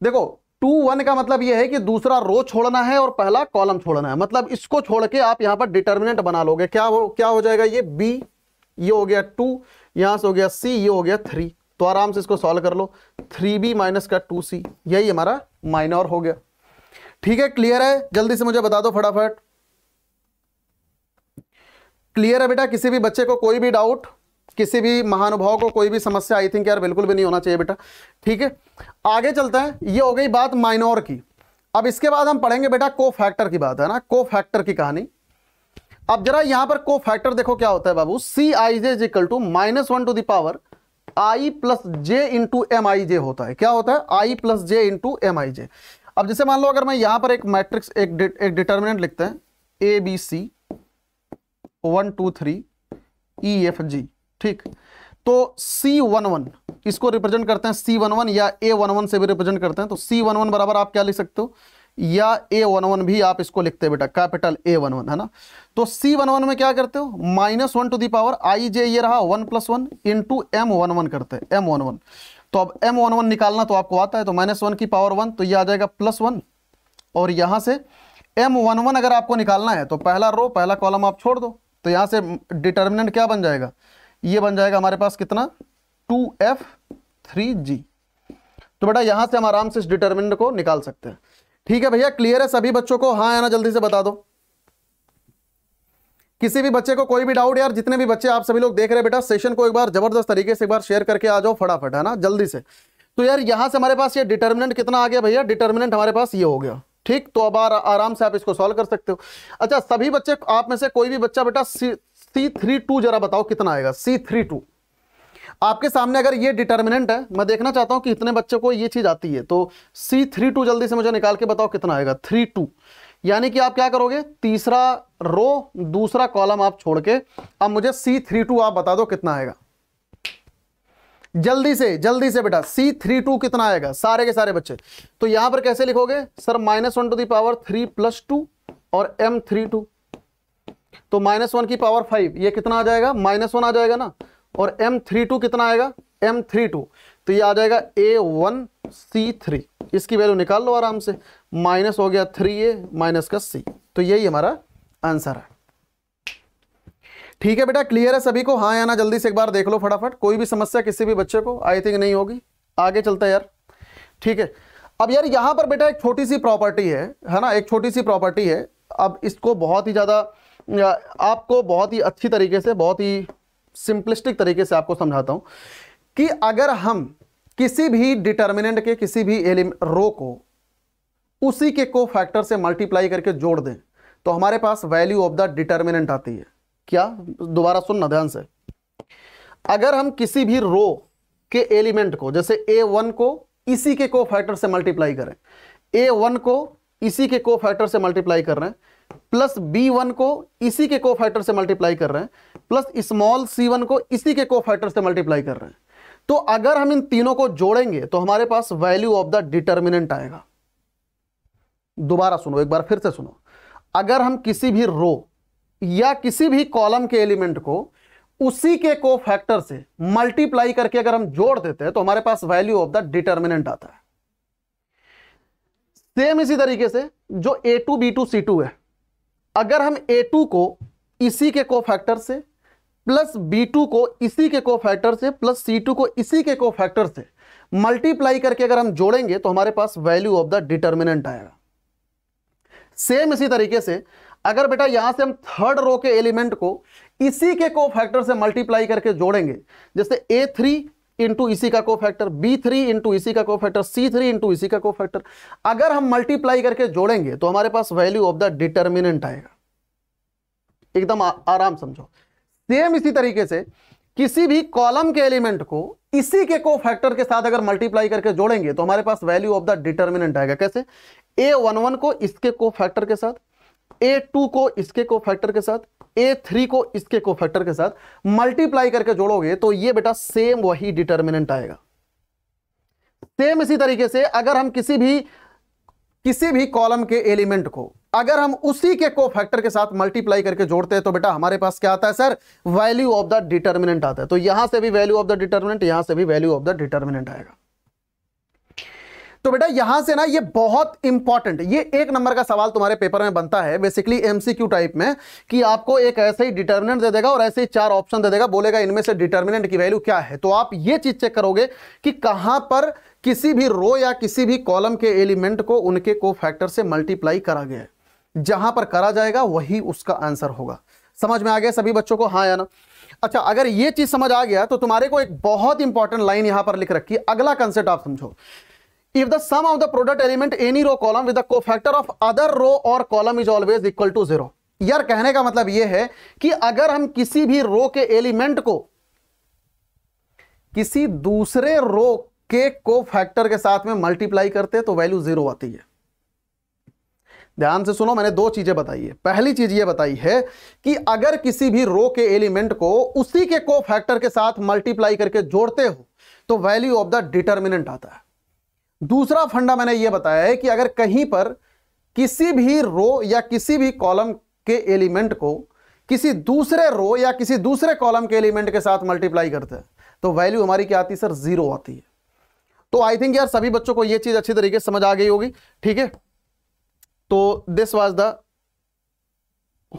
देखो टू वन का मतलब यह है कि दूसरा रो छोड़ना है और पहला कॉलम छोड़ना है मतलब इसको छोड़ के आप यहां पर डिटर्मिनेंट बना लोगे क्या हो क्या हो जाएगा ये बी ये हो गया टू यहाँ से हो गया सी ये हो गया थ्री तो आराम से इसको सॉल्व कर लो थ्री बी माइनस का टू सी यही हमारा माइनर हो गया ठीक है क्लियर है जल्दी से मुझे बता दो फटाफट क्लियर है बेटा किसी भी बच्चे को कोई भी डाउट किसी भी महानुभाव को कोई भी समस्या आई थिंक यार बिल्कुल भी नहीं होना चाहिए बेटा ठीक है आगे चलते हैं ये हो गई बात माइनॉर की अब इसके बाद हम पढ़ेंगे बेटा को फैक्टर की बात है ना को फैक्टर की कहानी अब जरा यहां पर को फैक्टर देखो क्या होता है बाबू C I J equal to minus one to the power I plus J into M I J होता है क्या होता है I plus J into M I J अब जैसे मान लो अगर मैं यहां पर एक मैट्रिक्स एक डि, एक डिटर्मिनेंट लिखते हैं A B C one two three E F G ठीक तो सी वन वन इसको रिप्रेजेंट करते हैं सी वन वन या ए वन वन से भी रिप्रेजेंट करते हैं तो सी वन वन बराबर आप क्या लिख सकते हो या ए वन वन भी आप इसको लिखते बेटा कैपिटल ए वन वन है ना तो सी वन वन में क्या करते हो minus one to the power I J ये रहा one plus one into M one one करते हैं एम वन वन तो अब एम वन वन निकालना तो आपको आता है तो माइनस वन की पावर वन तो ये आ जाएगा प्लस वन और यहां से एम वन वन अगर आपको निकालना है तो पहला रो पहला कॉलम आप छोड़ दो तो यहाँ से डिटर्मिनेंट क्या बन जाएगा ये बन जाएगा हमारे पास कितना टू एफ थ्री जी तो बेटा यहाँ से हम आराम से इस डिटर्मिनेंट को निकाल सकते हैं ठीक है भैया क्लियर है सभी बच्चों को हाँ आना जल्दी से बता दो किसी भी बच्चे को कोई भी डाउट यार जितने भी बच्चे आप सभी लोग देख रहे हैं बेटा सेशन को एक बार जबरदस्त तरीके से एक बार शेयर करके आ जाओ फटाफट है ना जल्दी से तो यार यहां से हमारे पास ये डिटर्मिनेंट कितना आ गया भैया डिटर्मिनेंट हमारे पास ये हो गया ठीक तो अब आराम से आप इसको सॉल्व कर सकते हो अच्छा सभी बच्चे आप में से कोई भी बच्चा बेटा सी सी थ्री टू जरा बताओ कितना आएगा सी थ्री टू आपके सामने अगर ये डिटर्मिनेंट है मैं देखना चाहता हूं कि इतने बच्चों को ये चीज़ आती है तो सी थ्री टू जल्दी से मुझे निकाल के बताओ कितना आएगा थ्री टू यानी कि आप क्या करोगे तीसरा रो दूसरा कॉलम आप छोड़ के अब मुझे सी थ्री टू आप बता दो कितना आएगा जल्दी से जल्दी से बेटा सी थ्री टू कितना आएगा सारे के सारे बच्चे तो यहां पर कैसे लिखोगे sir minus one to the power three plus two और एम थ्री टू तो माइनस वन की पावर फाइव ये कितना आ जाएगा माइनस वन आ जाएगा ना और एम थ्री टू कितना आएगा एम थ्री टू तो ये आ जाएगा ए वन सी थ्री इसकी वैल्यू निकाल लो आराम से माइनस हो गया थ्री ए माइनस का सी तो यही हमारा आंसर है ठीक है बेटा क्लियर है सभी को हाँ या ना जल्दी से एक बार देख लो फटाफट कोई भी समस्या किसी भी बच्चे को आई थिंक नहीं होगी आगे चलता है यार ठीक है अब यार यहाँ पर बेटा एक छोटी सी प्रॉपर्टी है है ना एक छोटी सी प्रॉपर्टी है अब इसको बहुत ही ज़्यादा आपको बहुत ही अच्छी तरीके से बहुत ही सिंपलिस्टिक तरीके से आपको समझाता हूं कि अगर हम किसी भी डिटर्मिनेंट के किसी भी रो को उसी के को फैक्टर से मल्टीप्लाई करके जोड़ दें तो हमारे पास वैल्यू ऑफ द डिटर्मिनेंट आती है क्या दोबारा सुनना ध्यान से अगर हम किसी भी रो के एलिमेंट को जैसे ए वन को इसी के को फैक्टर से मल्टीप्लाई करें ए वन को इसी के को फैक्टर से मल्टीप्लाई कर रहे हैं प्लस बी वन को इसी के को फैक्टर से मल्टीप्लाई कर रहे हैं प्लस स्मॉल सी वन को इसी के को फैक्टर से मल्टीप्लाई कर रहे हैं तो अगर हम इन तीनों को जोड़ेंगे तो हमारे पास वैल्यू ऑफ द डिटर्मिनेंट आएगा दोबारा सुनो एक बार फिर से सुनो अगर हम किसी भी रो या किसी भी कॉलम के एलिमेंट को उसी के को फैक्टर से मल्टीप्लाई करके अगर हम जोड़ देते हैं तो हमारे पास वैल्यू ऑफ द डिटर्मिनेंट आता है सेम इसी तरीके से जो A two B two C two है अगर हम ए टू को इसी के को फैक्टर से प्लस बी टू को इसी के को फैक्टर से प्लस सी टू को इसी के को फैक्टर से मल्टीप्लाई करके अगर हम जोड़ेंगे तो हमारे पास वैल्यू ऑफ द डिटर्मिनेंट आएगा सेम इसी तरीके से अगर बेटा यहां से हम थर्ड रो के एलिमेंट को इसी के को फैक्टर से मल्टीप्लाई करके जोड़ेंगे जैसे ए थ्री इंटू इसी का को फैक्टर बी थ्री इंटू इसी का को फैक्टर सी थ्री इंटू इसी का को फैक्टर अगर हम मल्टीप्लाई करके जोड़ेंगे तो हमारे पास वैल्यू ऑफ द डिटर्मिनेंट आएगा एकदम आराम समझो सेम इसी तरीके से किसी भी कॉलम के एलिमेंट को इसी के को फैक्टर के साथ अगर मल्टीप्लाई करके जोड़ेंगे तो हमारे पास वैल्यू ऑफ द डिटर्मिनेंट आएगा कैसे ए वन वन को इसके को फैक्टर के साथ ए टू को इसके को फैक्टर के साथ ए थ्री को इसके को फैक्टर के साथ मल्टीप्लाई करके जोड़ोगे तो ये बेटा सेम वही डिटर्मिनेंट आएगा सेम इसी तरीके से अगर हम किसी भी किसी भी कॉलम के एलिमेंट को अगर हम उसी के को फैक्टर के साथ मल्टीप्लाई करके जोड़ते हैं तो बेटा हमारे पास क्या आता है sir value of the determinant आता है तो यहां से भी वैल्यू ऑफ द डिटर्मिनेंट यहां से भी वैल्यू ऑफ द डिटर्मिनेंट आएगा तो बेटा यहां से ना ये बहुत इंपॉर्टेंट ये एक नंबर का सवाल तुम्हारे पेपर में बनता है बेसिकली एमसीक्यू टाइप में कि आपको एक ऐसे ही डिटर्मिनेंट दे देगा और ऐसे ही चार ऑप्शन दे देगा बोलेगा इनमें से डिटर्मिनेंट की वैल्यू क्या है तो आप ये चीज चेक करोगे कि कहां पर किसी भी रो या किसी भी कॉलम के एलिमेंट को उनके को फैक्टर से मल्टीप्लाई करा गया है जहां पर करा जाएगा वही उसका आंसर होगा समझ में आ गया सभी बच्चों को हाँ या ना अच्छा अगर ये चीज समझ आ गया तो तुम्हारे को एक बहुत इंपॉर्टेंट लाइन यहां पर लिख रखी है अगला कंसेप्ट आप समझो if the sum of the product element any row column with the cofactor of other row or column is always equal to यार कहने का मतलब यह है कि अगर हम किसी भी रो के एलिमेंट को किसी दूसरे रो के को फैक्टर के साथ में मल्टीप्लाई करते हैं तो वैल्यू जीरो आती है ध्यान से सुनो मैंने दो चीज़ें बताई है पहली चीज़ ये बताई है कि अगर किसी भी रो के एलिमेंट को उसी के को फैक्टर के साथ मल्टीप्लाई करके जोड़ते हो तो वैल्यू ऑफ द डिटर्मिनेंट आता है दूसरा फंडा मैंने ये बताया है कि अगर कहीं पर किसी भी रो या किसी भी कॉलम के एलिमेंट को किसी दूसरे रो या किसी दूसरे कॉलम के एलिमेंट के साथ मल्टीप्लाई करते हैं तो वैल्यू हमारी क्या आती है सर जीरो आती है तो आई थिंक यार सभी बच्चों को ये चीज़ अच्छी तरीके से समझ आ गई होगी ठीक है तो this was the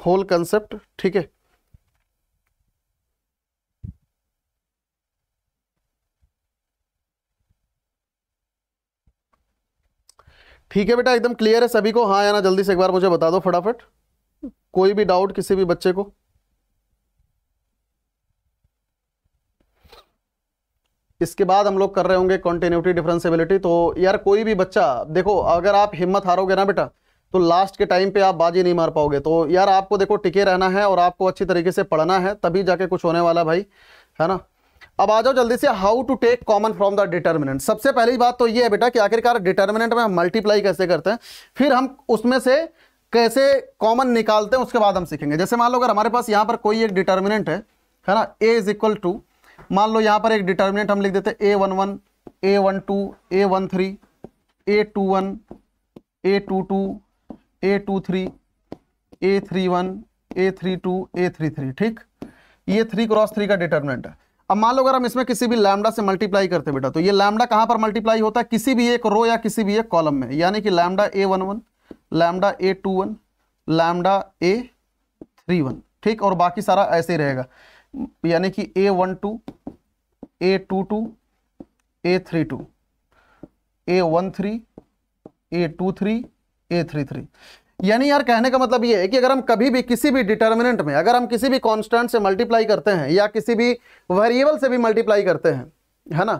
whole concept ठीक है ठीक है बेटा एकदम क्लियर है सभी को हाँ या ना जल्दी से एक बार मुझे बता दो फटाफट कोई भी डाउट किसी भी बच्चे को इसके बाद हम लोग कर रहे होंगे कॉन्टिन्यूटी डिफरेंसिबिलिटी तो यार कोई भी बच्चा देखो अगर आप हिम्मत हारोगे ना बेटा तो लास्ट के टाइम पे आप बाजी नहीं मार पाओगे तो यार आपको देखो टिके रहना है और आपको अच्छी तरीके से पढ़ना है तभी जाके कुछ होने वाला भाई है ना अब आ जाओ जल्दी से how to take common from the determinant सबसे पहली बात तो ये है बेटा कि आखिरकार डिटर्मिनेंट में हम मल्टीप्लाई कैसे करते हैं फिर हम उसमें से कैसे कॉमन निकालते हैं उसके बाद हम सीखेंगे जैसे मान लो अगर हमारे पास यहाँ पर कोई एक डिटर्मिनेंट है है ना ए इज इक्वल टू मान लो यहाँ पर एक डिटर्मिनेंट हम लिख देते हैं A one one A one two A one three A two one A two two A two three A three one A three two A three three ठीक ये थ्री क्रॉस थ्री का determinant है अब मान लो अगर हम इसमें किसी भी लैमडा से मल्टीप्लाई करते बेटा तो ये लैमडा कहाँ पर मल्टीप्लाई होता है किसी भी एक रो या किसी भी एक कॉलम में यानी कि lambda A one one lambda A two one lambda A three one ठीक और बाकी सारा ऐसे ही रहेगा यानी कि A one two A two two A three two A one three A two three A three three यानी यार कहने का मतलब ये है कि अगर हम कभी भी किसी भी डिटर्मिनेंट में अगर हम किसी भी कांस्टेंट से मल्टीप्लाई करते हैं या किसी भी वेरिएबल से भी मल्टीप्लाई करते हैं है ना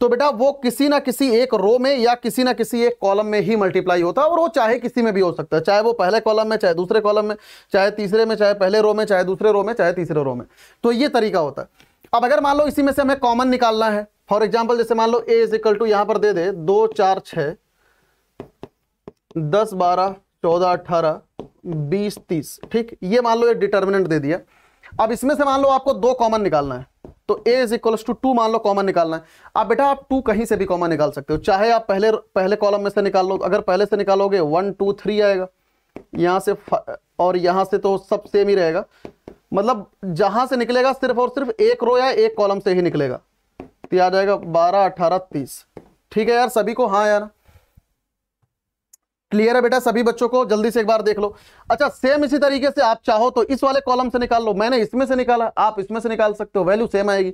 तो बेटा वो किसी ना किसी एक रो में या किसी ना किसी एक कॉलम में ही मल्टीप्लाई होता है और वो चाहे किसी में भी हो सकता है चाहे वो पहले कॉलम में चाहे दूसरे कॉलम में चाहे तीसरे में चाहे पहले रो में चाहे दूसरे रो में चाहे तीसरे रो में तो ये तरीका होता है अब अगर मान लो इसी में से हमें कॉमन निकालना है फॉर एग्जाम्पल जैसे मान लो ए इज इक्वल टू यहां पर दे दे दो चार छह दस बारह चौदह अट्ठारह बीस तीस ठीक ये मान लो ये डिटर्मिनेंट दे दिया अब इसमें से मान लो आपको दो कॉमन निकालना है तो A is equals to two मान लो कॉमन निकालना है आप बेटा आप टू कहीं से भी कॉमन निकाल सकते हो चाहे आप पहले पहले कॉलम में से निकाल लो अगर पहले से निकालोगे वन टू थ्री आएगा यहां से और यहां से तो सब सेम ही रहेगा मतलब जहां से निकलेगा सिर्फ और सिर्फ एक रो या एक कॉलम से ही निकलेगा तो आ जाएगा बारह अठारह तीस ठीक है यार सभी को हाँ यार क्लियर है बेटा सभी बच्चों को जल्दी से एक बार देख लो अच्छा सेम इसी तरीके से आप चाहो तो इस वाले कॉलम से निकाल लो मैंने इसमें से निकाला आप इसमें से निकाल सकते हो वैल्यू सेम आएगी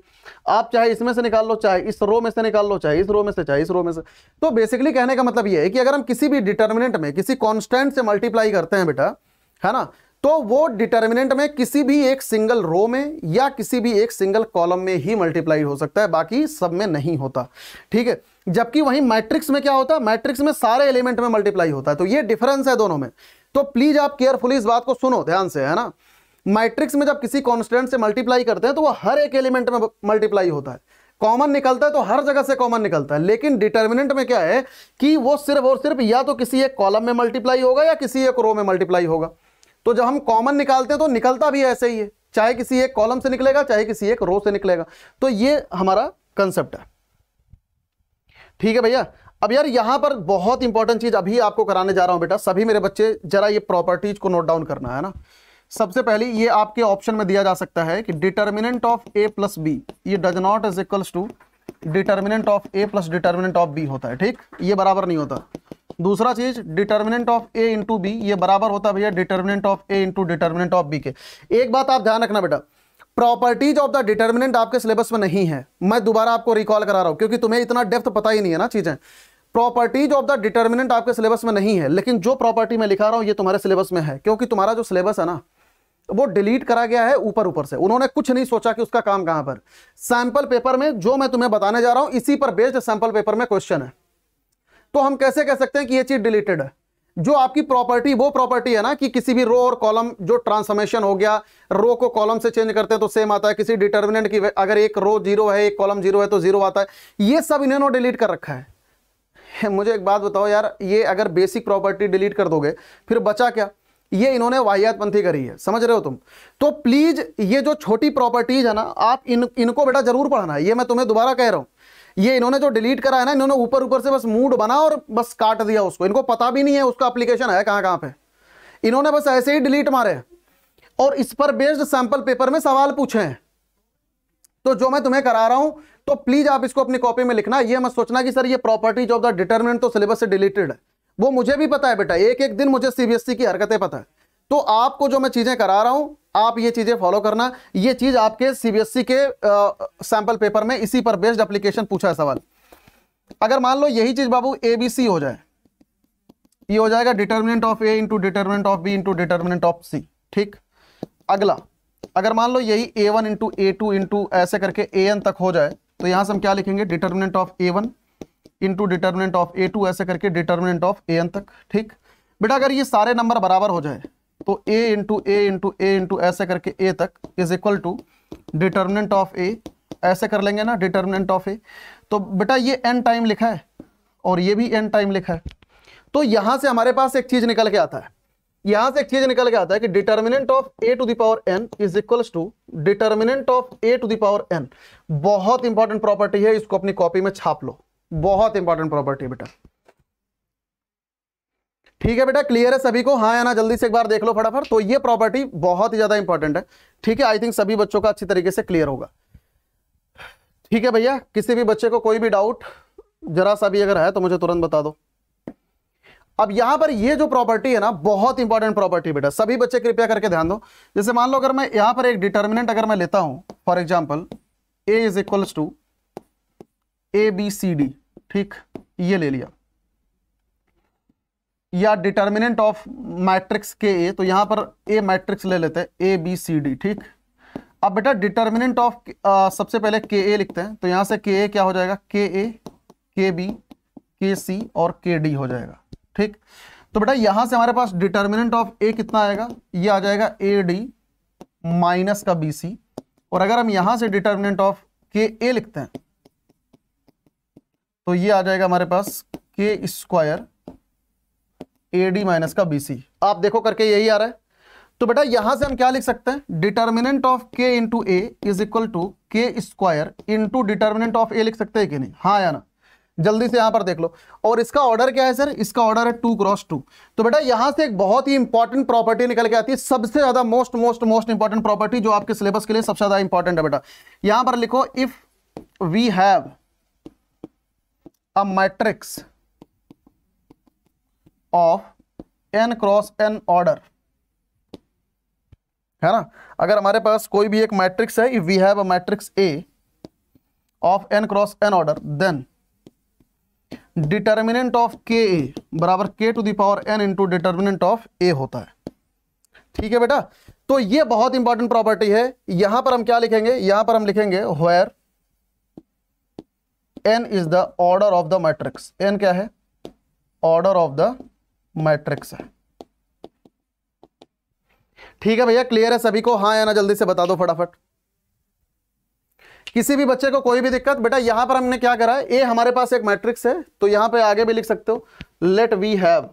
आप चाहे इसमें से निकाल लो चाहे इस रो में से निकाल लो चाहे इस रो में से चाहे इस रो में से तो बेसिकली कहने का मतलब यह है कि अगर हम किसी भी डिटर्मिनेंट में किसी कॉन्स्टेंट से मल्टीप्लाई करते हैं बेटा है ना तो वो डिटर्मिनेंट में किसी भी एक सिंगल रो में या किसी भी एक सिंगल कॉलम में ही मल्टीप्लाई हो सकता है बाकी सब में नहीं होता ठीक है जबकि वहीं मैट्रिक्स में क्या होता है मैट्रिक्स में सारे एलिमेंट में मल्टीप्लाई होता है तो ये डिफरेंस है दोनों में तो प्लीज आप केयरफुली इस बात को सुनो ध्यान से है ना मैट्रिक्स में जब किसी कॉन्स्टेंट से मल्टीप्लाई करते हैं तो वो हर एक एलिमेंट में मल्टीप्लाई होता है कॉमन निकलता है तो हर जगह से कॉमन निकलता है लेकिन डिटर्मिनेंट में क्या है कि वो सिर्फ और सिर्फ या तो किसी एक कॉलम में मल्टीप्लाई होगा या किसी एक रो में मल्टीप्लाई होगा तो जब हम कॉमन निकालते हैं तो निकलता भी ऐसे ही है चाहे किसी एक कॉलम से निकलेगा चाहे किसी एक रो से निकलेगा तो ये हमारा कंसेप्ट है ठीक है भैया अब यार यहां पर बहुत इंपॉर्टेंट चीज़ अभी आपको कराने जा रहा हूं बेटा सभी मेरे बच्चे जरा ये प्रॉपर्टीज को नोट डाउन करना है ना सबसे पहले ये आपके ऑप्शन में दिया जा सकता है कि determinant of A plus B ये does not is equals to determinant of A plus determinant of B होता है ठीक ये बराबर नहीं होता दूसरा चीज determinant of A into B ये बराबर होता है भैया determinant of A into determinant of B के एक बात आप ध्यान रखना बेटा प्रॉपर्टीज ऑफ द डिटर्मिनेंट आपके सिलेबस में नहीं है मैं दोबारा आपको रिकॉल करा रहा हूं क्योंकि तुम्हें इतना डेफ्थ पता ही नहीं है ना चीज़ें प्रॉपर्टीज ऑफ द डिटर्मिनेंट आपके सिलेबस में नहीं है लेकिन जो प्रॉपर्टी मैं लिखा रहा हूं ये तुम्हारे सिलेबस में है क्योंकि तुम्हारा जो सिलेबस है ना वो डिलीट करा गया है ऊपर ऊपर से उन्होंने कुछ नहीं सोचा कि उसका काम कहां पर सैंपल पेपर में जो मैं तुम्हें बताने जा रहा हूं इसी पर बेस्ड सैंपल पेपर में क्वेश्चन है तो हम कैसे कह सकते हैं कि यह चीज़ डिलीटेड है जो आपकी प्रॉपर्टी वो प्रॉपर्टी है ना कि किसी भी रो और कॉलम जो ट्रांसफॉर्मेशन हो गया रो को कॉलम से चेंज करते हैं तो सेम आता है किसी डिटर्मिनेंट की अगर एक रो जीरो है एक कॉलम जीरो है तो जीरो आता है ये सब इन्होंने डिलीट कर रखा है मुझे एक बात बताओ यार ये अगर बेसिक प्रॉपर्टी डिलीट कर दोगे फिर बचा क्या ये इन्होंने वाहियातपंथी करी है समझ रहे हो तुम तो प्लीज़ ये जो छोटी प्रॉपर्टीज़ है ना आप इन इनको बेटा ज़रूर पढ़ना ये मैं तुम्हें दोबारा कह रहा हूं ये इन्होंने जो डिलीट करा है ना इन्होंने ऊपर ऊपर से बस मूड बना और बस काट दिया उसको इनको पता भी नहीं है उसका एप्लीकेशन है कहां कहां पे इन्होंने बस ऐसे ही डिलीट मारे और इस पर बेस्ड सैंपल पेपर में सवाल पूछे हैं तो जो मैं तुम्हें करा रहा हूं तो प्लीज आप इसको अपनी कॉपी में लिखना यह मत सोचना कि सर ये प्रॉपर्टीज ऑफ द डिटर्मिनेंट तो सिलेबस से डिलीटेड है वो मुझे भी पता है बेटा एक एक दिन मुझे सीबीएसई e की हरकतें पता है तो आपको जो मैं चीजें करा रहा हूं आप ये चीज़ें फॉलो करना ये चीज़ आपके सीबीएसई e के सैंपल पेपर में इसी पर बेस्ड एप्लीकेशन पूछा है सवाल अगर मान लो यही चीज़ बाबू ए बी सी हो जाए ये हो जाएगा determinant of A into determinant of B into determinant of C ठीक अगला अगर मान लो यही A one into A two into ऐसे करके ए एन तक हो जाए तो यहां से हम क्या लिखेंगे determinant of A one into determinant of A two ऐसे करके डिटर्मिनेंट ऑफ ए एन तक ठीक बेटा अगर ये सारे नंबर बराबर हो जाए तो A into A into A into ऐसे करके ए तक is equal to determinant of A ऐसे कर लेंगे ना डिटर्मिनेंट ऑफ ए तो बेटा ये एन टाइम लिखा है और ये भी एन टाइम लिखा है तो यहां से हमारे पास एक चीज़ निकल के आता है यहां से एक चीज़ निकल के आता है कि determinant of A to the power N is equal to determinant of A to the power N बहुत इंपॉर्टेंट प्रॉपर्टी है इसको अपनी कॉपी में छाप लो बहुत इंपॉर्टेंट प्रॉपर्टी बेटा ठीक है बेटा क्लियर है सभी को हाँ आना ना जल्दी से एक बार देख लो फटाफट तो ये प्रॉपर्टी बहुत ही ज़्यादा इंपॉर्टेंट है ठीक है आई थिंक सभी बच्चों का अच्छी तरीके से क्लियर होगा ठीक है भैया किसी भी बच्चे को कोई भी डाउट जरा सा भी अगर है तो मुझे तुरंत बता दो अब यहां पर ये जो प्रॉपर्टी है ना बहुत इंपॉर्टेंट प्रॉपर्टी बेटा सभी बच्चे कृपया करके ध्यान दो जैसे मान लो अगर मैं यहां पर एक डिटर्मिनेंट अगर मैं लेता हूं for example A is equals to A B C D ठीक ये ले लिया या डिटर्मिनेंट ऑफ मैट्रिक्स के ए तो यहां पर ए मैट्रिक्स ले लेते हैं ए बी सी डी ठीक अब बेटा डिटर्मिनेंट ऑफ सबसे पहले के ए लिखते हैं तो यहां से के ए क्या हो जाएगा के ए के बी के सी और के डी हो जाएगा ठीक तो बेटा यहां से हमारे पास डिटर्मिनेंट ऑफ ए कितना आएगा ये आ जाएगा ए डी माइनस का बी सी और अगर हम यहां से डिटर्मिनेंट ऑफ के ए लिखते हैं तो ये आ जाएगा हमारे पास K square A D minus का बी सी आप देखो करके यही आ रहा है तो बेटा यहां से हम क्या लिख सकते हैं determinant of K into A is equal to के square into determinant of A लिख सकते हैं कि नहीं हाँ या ना जल्दी से यहां पर देख लो और इसका ऑर्डर क्या है सर इसका ऑर्डर है टू क्रॉस टू तो बेटा यहां से एक बहुत ही इंपॉर्टेंट प्रॉपर्टी निकल के आती है सबसे ज्यादा most most most important property जो आपके सिलेबस के लिए सबसे ज्यादा इंपॉर्टेंट है बेटा यहां पर लिखो if we have a matrix of N cross N order है ना अगर हमारे पास कोई भी एक मैट्रिक्स है we have a matrix A of N cross N order then determinant of K A बराबर K to the power N into determinant of A होता है ठीक है बेटा तो ये बहुत इंपॉर्टेंट प्रॉपर्टी है यहां पर हम क्या लिखेंगे यहां पर हम लिखेंगे where N is the order of the matrix N क्या है ऑर्डर ऑफ द मैट्रिक्स है ठीक है भैया क्लियर है सभी को हाँ या ना जल्दी से बता दो फटाफट किसी भी बच्चे को कोई भी दिक्कत बेटा यहां पर हमने क्या करा है ए हमारे पास एक मैट्रिक्स है तो यहां पे आगे भी लिख सकते हो let we have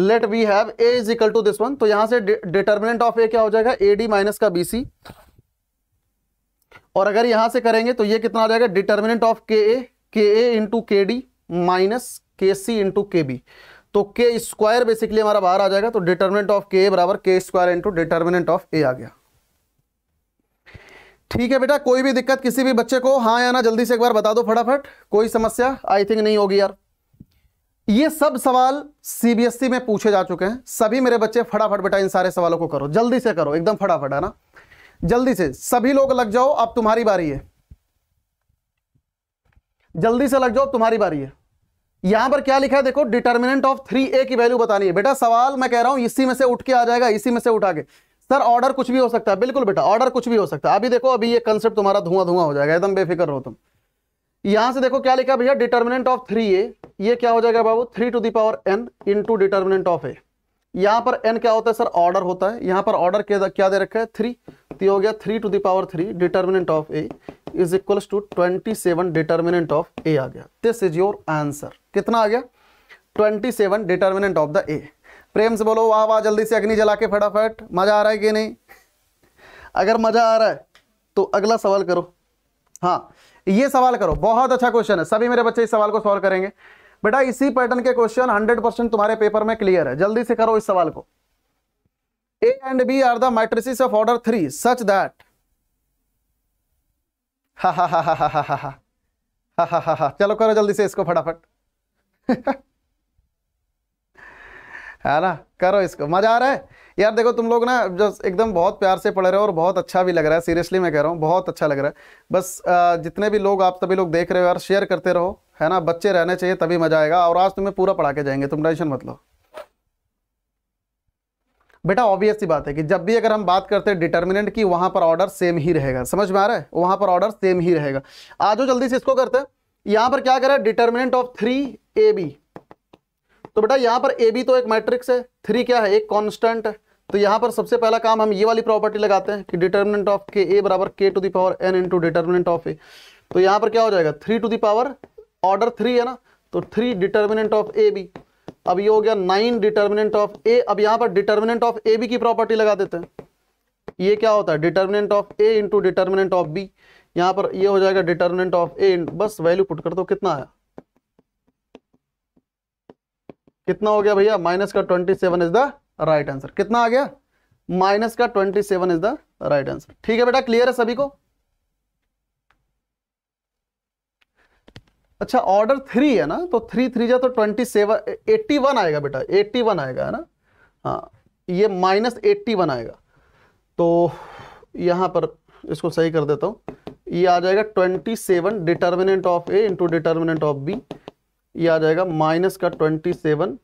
let we have A is equal to this one तो यहां से डिटर्मिनेंट ऑफ ए क्या हो जाएगा ए डी माइनस का बी सी और अगर यहां से करेंगे तो ये कितना आ जाएगा determinant of K A K A into K D minus K C into के बी तो के स्क्वायर बेसिकली हमारा बाहर आ जाएगा तो डिटर्मिनेंट ऑफ के बराबर K square into determinant of A आ गया ठीक है बेटा कोई भी दिक्कत किसी भी बच्चे को हाँ या ना जल्दी से एक बार बता दो फटाफट कोई समस्या आई थिंक नहीं होगी यार ये सब सवाल सीबीएसई e में पूछे जा चुके हैं सभी मेरे बच्चे फटाफट बेटा इन सारे सवालों को करो जल्दी से करो एकदम फटाफट है ना जल्दी से सभी लोग लग जाओ अब तुम्हारी बारी है जल्दी से लग जाओ तुम्हारी बारी है यहां पर क्या लिखा है देखो डिटर्मिनेंट ऑफ थ्री ए की वैल्यू बतानी है बेटा सवाल मैं कह रहा हूं इसी में से उठ के आ जाएगा इसी में से उठा के सर ऑर्डर कुछ भी हो सकता है बिल्कुल बेटा ऑर्डर कुछ भी हो सकता है अभी देखो अभी ये कंसेप्ट तुम्हारा धुआं धुआं हो जाएगा एकदम बेफिक्र हो तुम यहां से देखो क्या लिखा भैया डिटर्मिनेंट ऑफ थ्री ए ये क्या हो जाएगा बाबू three to the power N into determinant of A यहां पर एन क्या होता है सर ऑर्डर होता है यहां पर ऑर्डर क्या दे रखा है थ्री तो हो गया three to the power three determinant of A is equal to twenty seven determinant of A आ गया दिस इज योर आंसर कितना आ गया twenty seven determinant of the A प्रेम से बोलो वाह वाह जल्दी से अग्नि जला के फटाफट मजा आ रहा है कि नहीं अगर मजा आ रहा है तो अगला सवाल करो हाँ ये सवाल करो बहुत अच्छा क्वेश्चन है सभी मेरे बच्चे इस सवाल को सॉल्व करेंगे बेटा इसी पैटर्न के क्वेश्चन 100 परसेंट तुम्हारे पेपर में क्लियर है जल्दी से करो इस सवाल को A and B are the matrices of order three such that हा हा हा हा हा हा हा हा हा हा चलो करो जल्दी से इसको फटाफट है ना करो इसको मजा आ रहा है यार देखो तुम लोग ना जो एकदम बहुत प्यार से पढ़ रहे हो और बहुत अच्छा भी लग रहा है सीरियसली मैं कह रहा हूँ बहुत अच्छा लग रहा है बस जितने भी लोग आप सभी लोग देख रहे हो यार शेयर करते रहो है ना बच्चे रहने चाहिए तभी मजा आएगा और आज तुम्हें पूरा पढ़ा के जाएंगे तुम टेंशन मत लो बेटा ऑब्वियस सी बात है कि जब भी अगर हम बात करते हैं डिटर्मिनेंट की वहां पर ऑर्डर सेम ही रहेगा समझ में आ रहा है वहां पर ऑर्डर सेम ही रहेगा आज जो जल्दी से इसको करते हैं यहां पर क्या करें determinant of three A B तो बेटा यहां पर ए बी तो एक मैट्रिक्स है थ्री क्या है एक कॉन्स्टेंट तो यहां पर सबसे पहला काम हम ये वाली प्रॉपर्टी लगाते हैं कि डिटर्मिनेंट ऑफ के ए बराबर K to the power N into determinant of A तो यहां पर क्या हो जाएगा three to the power order three है ना तो three determinant of A B अब ये हो गया नाइन डिटर्मिनेंट ऑफ ए अब यहां पर डिटर्मिनेंट ऑफ ए बी की प्रॉपर्टी लगा देते हैं ये क्या होता है determinant of A into determinant of B यहां पर ये हो जाएगा डिटर्मिनेंट ऑफ ए बस वैल्यू पुट कर दो कितना है कितना हो गया भैया माइनस का twenty seven is the right answer कितना आ गया माइनस का twenty seven is the right answer ठीक है बेटा क्लियर है सभी को अच्छा ऑर्डर थ्री है ना तो थ्री थ्री जा तो ट्वेंटी सेवन एट्टी वन आएगा बेटा एट्टी वन आएगा है ना हाँ ये माइनस एट्टी वन आएगा तो यहाँ पर इसको सही कर देता हूँ ये आ जाएगा twenty seven determinant of A into determinant of B ये आ जाएगा माइनस का twenty seven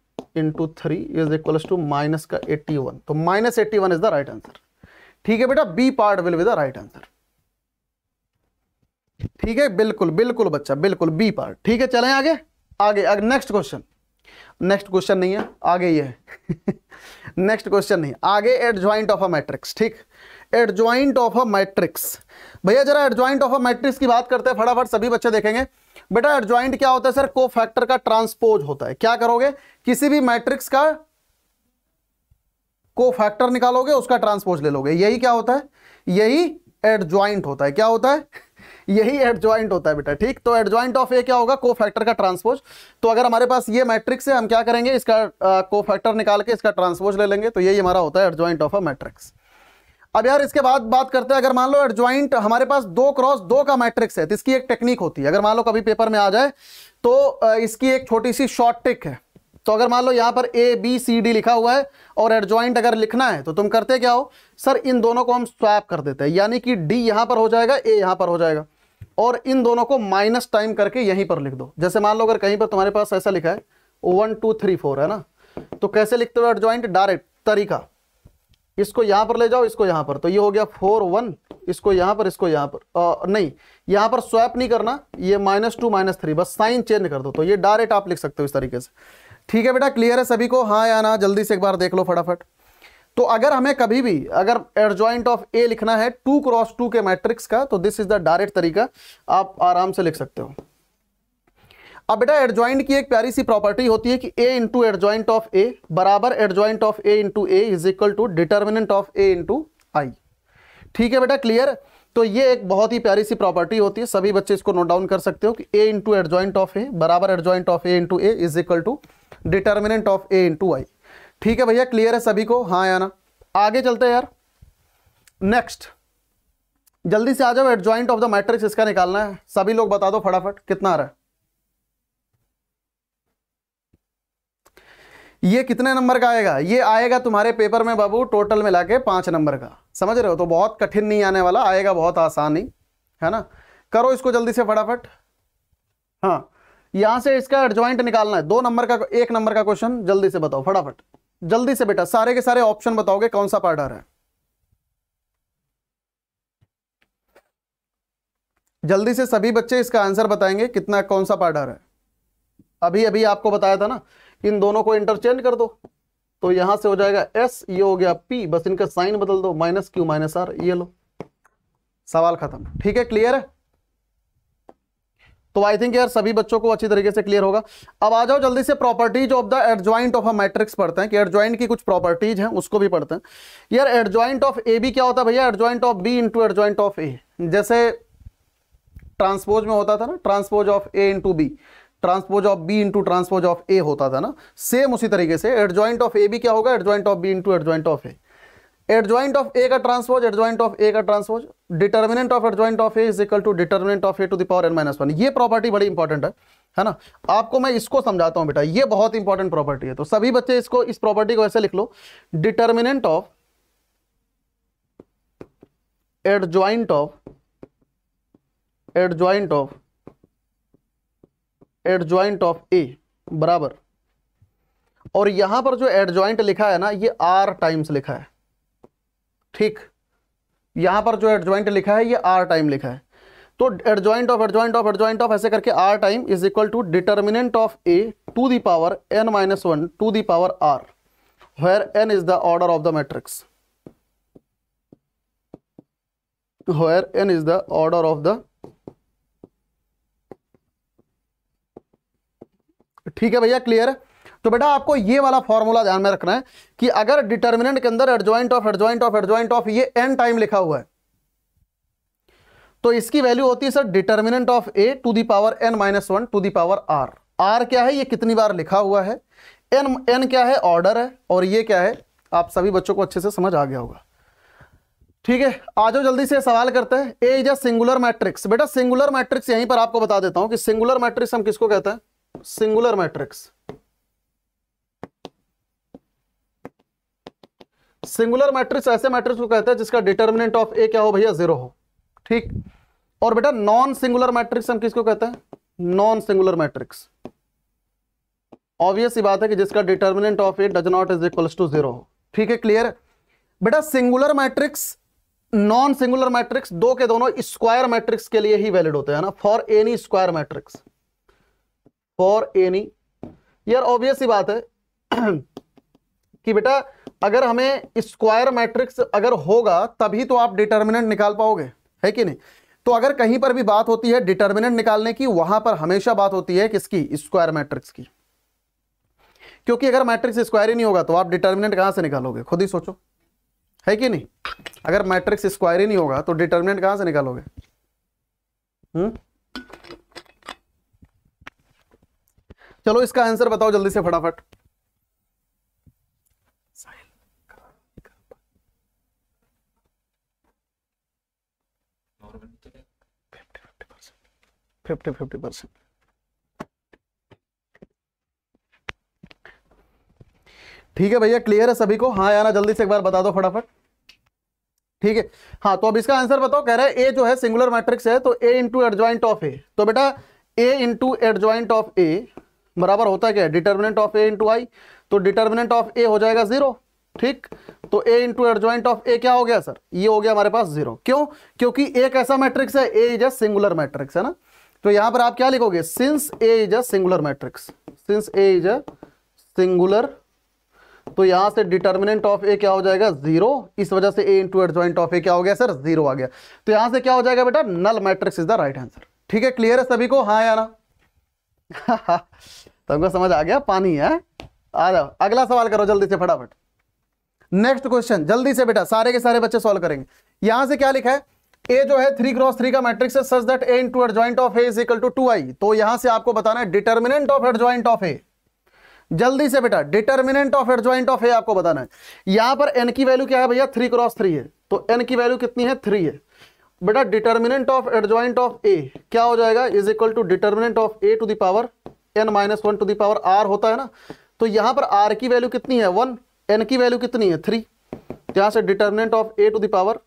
into three is equals to minus का एट्टी वन तो minus eighty one is the right answer ठीक है बेटा B part will be the right answer ठीक है बिल्कुल बिल्कुल बच्चा बिल्कुल बी पार्ट ठीक है चलें आगे आगे अगर नेक्स्ट क्वेश्चन नेक्स्ट क्वेश्चन नहीं है आगे ये है नेक्स्ट क्वेश्चन नहीं आगे adjoint of a matrix ठीक adjoint of a matrix भैया जरा adjoint of a matrix की बात करते हैं फटाफट सभी बच्चे देखेंगे बेटा एट ज्वाइंट क्या होता है सर को फैक्टर का ट्रांसपोज होता है क्या करोगे किसी भी मैट्रिक्स का को फैक्टर निकालोगे उसका ट्रांसपोज ले लोगे यही क्या होता है यही एट ज्वाइंट होता है क्या होता है यही एडजॉइंट होता है बेटा ठीक तो एडजॉइंट ऑफ ए क्या होगा को फैक्टर का ट्रांसपोज तो अगर हमारे पास ये मैट्रिक्स है हम क्या करेंगे इसका को फैक्टर निकाल के इसका ट्रांसपोज ले लेंगे तो यही हमारा होता है एडजॉइंट ऑफ अ मैट्रिक्स अब यार इसके बाद बात करते हैं अगर मान लो एडजॉइंट हमारे पास दो क्रॉस दो का मैट्रिक्स है तो इसकी एक टेक्निक होती है अगर मान लो कभी पेपर में आ जाए तो इसकी एक छोटी सी शॉर्ट टिक है तो अगर मान लो यहाँ पर ए बी सी डी लिखा हुआ है और एडजॉइंट अगर लिखना है तो तुम करते क्या हो सर इन दोनों को हम स्वैप कर देते हैं यानी कि डी यहाँ पर हो जाएगा ए यहाँ पर हो जाएगा और इन दोनों को माइनस टाइम करके यहीं पर लिख दो जैसे मान लो अगर कहीं पर तुम्हारे पास ऐसा लिखा है वन टू थ्री फोर है ना तो कैसे लिखते हो एडजॉइंट डायरेक्ट तरीका इसको यहाँ पर ले जाओ इसको यहाँ पर तो ये हो गया फोर वन इसको यहाँ पर इसको यहाँ पर आ, नहीं यहाँ पर स्वैप नहीं करना ये माइनस टू माइनस थ्री बस साइन चेंज कर दो तो ये डायरेक्ट आप लिख सकते हो इस तरीके से ठीक है बेटा क्लियर है सभी को हाँ या ना जल्दी से एक बार देख लो फटाफट तो अगर हमें कभी भी अगर एडजॉइंट ऑफ ए लिखना है टू क्रॉस टू के मैट्रिक्स का तो दिस इज द डायरेक्ट तरीका आप आराम से लिख सकते हो अब बेटा एडजॉइंट की एक प्यारी सी प्रॉपर्टी होती है कि ए इंटू एडजॉइंट ऑफ ए बराबर adjoint of A into A is equal to determinant of A into I ठीक है बेटा क्लियर तो ये एक बहुत ही प्यारी सी प्रॉपर्टी होती है सभी बच्चे इसको नोट डाउन कर सकते हो कि ए इंटू एडजॉइंट ऑफ ए बराबर adjoint of A into A is equal to determinant of A into I ठीक है भैया क्लियर है सभी को हाँ या ना आगे चलते हैं यार नेक्स्ट जल्दी से आ जाओ ज्वाइंट ऑफ द मैट्रिक्स इसका निकालना है सभी लोग बता दो फटाफट कितना आ रहा है ये कितने नंबर का आएगा ये आएगा तुम्हारे पेपर में बाबू टोटल मिला के पांच नंबर का समझ रहे हो तो बहुत कठिन नहीं आने वाला आएगा बहुत आसान ही है ना करो इसको जल्दी से फटाफट हाँ यहां से इसका एडजॉइंट निकालना है दो नंबर का एक नंबर का क्वेश्चन जल्दी से बताओ फटाफट जल्दी से बेटा सारे के सारे ऑप्शन बताओगे कौन सा पार्ट आ रहा है जल्दी से सभी बच्चे इसका आंसर बताएंगे कितना कौन सा पार्ट आ रहा है अभी अभी आपको बताया था ना इन दोनों को इंटरचेंज कर दो तो यहां से हो जाएगा एस ये हो गया पी बस इनका साइन बदल दो माइनस क्यू माइनस आर ये लो सवाल खत्म ठीक है क्लियर है तो आई थिंक यार सभी बच्चों को अच्छी तरीके से क्लियर होगा अब आ जाओ जल्दी से properties of the adjoint of a matrix पढ़ते हैं कि एडजॉइंट की कुछ प्रॉपर्टीज हैं उसको भी पढ़ते हैं यार एडजॉइंट ऑफ ए बी क्या होता है भैया adjoint of B into adjoint of A जैसे ट्रांसपोज में होता था ना transpose of A into B transpose of B into transpose of A होता था ना सेम उसी तरीके से एडजॉइंट ऑफ ए बी क्या होगा adjoint of B into adjoint of A adjoint of A का ट्रांसपोज एडजॉइंट ऑफ ए का transpose determinant of adjoint of A is equal to determinant of A to the power N minus one ये property बड़ी important है है ना आपको मैं इसको समझाता हूँ बेटा ये बहुत इंपॉर्टेंट प्रॉपर्टी है तो सभी बच्चे इसको इस प्रॉपर्टी को ऐसे लिख लो determinant of adjoint of adjoint of adjoint of ए बराबर और यहां पर जो एडजॉइंट लिखा है ना ये आर टाइम्स लिखा है ठीक यहां पर जो एडजॉइंट लिखा है ये आर टाइम लिखा है तो adjoint of adjoint of adjoint of ऐसे करके R time is equal to determinant of A to the power N minus one to the power R where N is the order of the matrix where N is the order of the ठीक है भैया clear है तो बेटा आपको ये वाला formula ध्यान में रखना है कि अगर डिटर्मिनेंट के अंदर adjoint of adjoint of adjoint of ये एन टाइम लिखा हुआ है तो इसकी वैल्यू होती है sir determinant of A to the power N minus one to the power R R क्या है ये कितनी बार लिखा हुआ है एन एन क्या है ऑर्डर है और ये क्या है आप सभी बच्चों को अच्छे से समझ आ गया होगा ठीक है आ जाओ जल्दी से सवाल करते हैं A is a singular matrix बेटा सिंगुलर मैट्रिक्स यहीं पर आपको बता देता हूं कि सिंगुलर मैट्रिक्स हम किसको कहते हैं सिंगुलर मैट्रिक्स सिंगुलर मैट्रिक्स ऐसे मैट्रिक्स को कहते हैं जिसका डिटर्मिनेंट ऑफ ए क्या हो भैया जीरो हो ठीक और बेटा नॉन सिंगुलर मैट्रिक्स हम किसको कहते हैं नॉन सिंगुलर मैट्रिक्स ऑब्वियस बात है कि जिसका determinant of A does not is equal to zero ठीक है क्लियर बेटा singular matrix non singular matrix दो के दोनों स्क्वायर मैट्रिक्स के लिए ही वैलिड होते हैं ना for any square matrix for any यार ऑब्वियस ही बात है कि बेटा अगर हमें स्क्वायर मैट्रिक्स अगर होगा तभी तो आप डिटर्मिनेंट निकाल पाओगे है कि नहीं तो अगर कहीं पर भी बात होती है डिटर्मिनेंट निकालने की वहां पर हमेशा बात होती है किसकी स्क्वायर मैट्रिक्स की क्योंकि अगर मैट्रिक्स स्क्वायर ही नहीं होगा तो आप डिटर्मिनेंट कहां से निकालोगे खुद ही सोचो है कि नहीं अगर मैट्रिक्स स्क्वायर ही नहीं होगा तो डिटर्मिनेंट कहां से निकालोगे हुँ? हम्म? चलो इसका आंसर बताओ जल्दी से फटाफट फिफ्टी फिफ्टी परसेंट ठीक है भैया क्लियर है सभी को हाँ आना जल्दी से एक बार बता दो फटाफट ठीक है हाँ तो अब इसका आंसर बताओ कह रहा है ए जो है सिंगुलर मैट्रिक्स है तो A into adjoint of A तो बेटा ए इंटू एडजॉइंट ऑफ ए बराबर होता है क्या determinant of A into I तो डिटर्मिनेंट ऑफ ए हो जाएगा जीरो ठीक तो A into adjoint of A क्या हो गया सर ये हो गया हमारे पास जीरो क्यों क्योंकि एक ऐसा मैट्रिक्स है ए इज ए सिंगुलर मैट्रिक्स है ना तो यहां पर आप क्या लिखोगे since A is a singular matrix since A is a singular तो यहां से डिटर्मिनेंट ऑफ ए क्या हो जाएगा जीरो इस वजह से A into adjoint of A क्या हो गया सर जीरो आ गया तो यहां से क्या हो जाएगा बेटा null matrix is the right answer ठीक है क्लियर है सभी को हाँ या ना तुमको तो समझ आ गया पानी है हाँ? आ जाओ अगला सवाल करो जल्दी से फटाफट नेक्स्ट क्वेश्चन जल्दी से बेटा सारे के सारे बच्चे सॉल्व करेंगे यहां से क्या लिखा है ए जो है थ्री क्रॉस थ्री का मैट्रिक्स है such that A into adjoint of as equal to two I तो यहां से आपको बताना है determinant of adjoint of A जल्दी से बेटा determinant of adjoint of A आपको बताना है यहां पर एन की वैल्यू क्या है भैया थ्री क्रॉस थ्री है तो एन की वैल्यू कितनी है थ्री है बेटा determinant of adjoint of A क्या हो जाएगा is equal to determinant of A to the power n minus one to the power r होता है ना तो यहां पर आर की वैल्यू कितनी है वन एन की वैल्यू कितनी है थ्री यहां से determinant of A to the power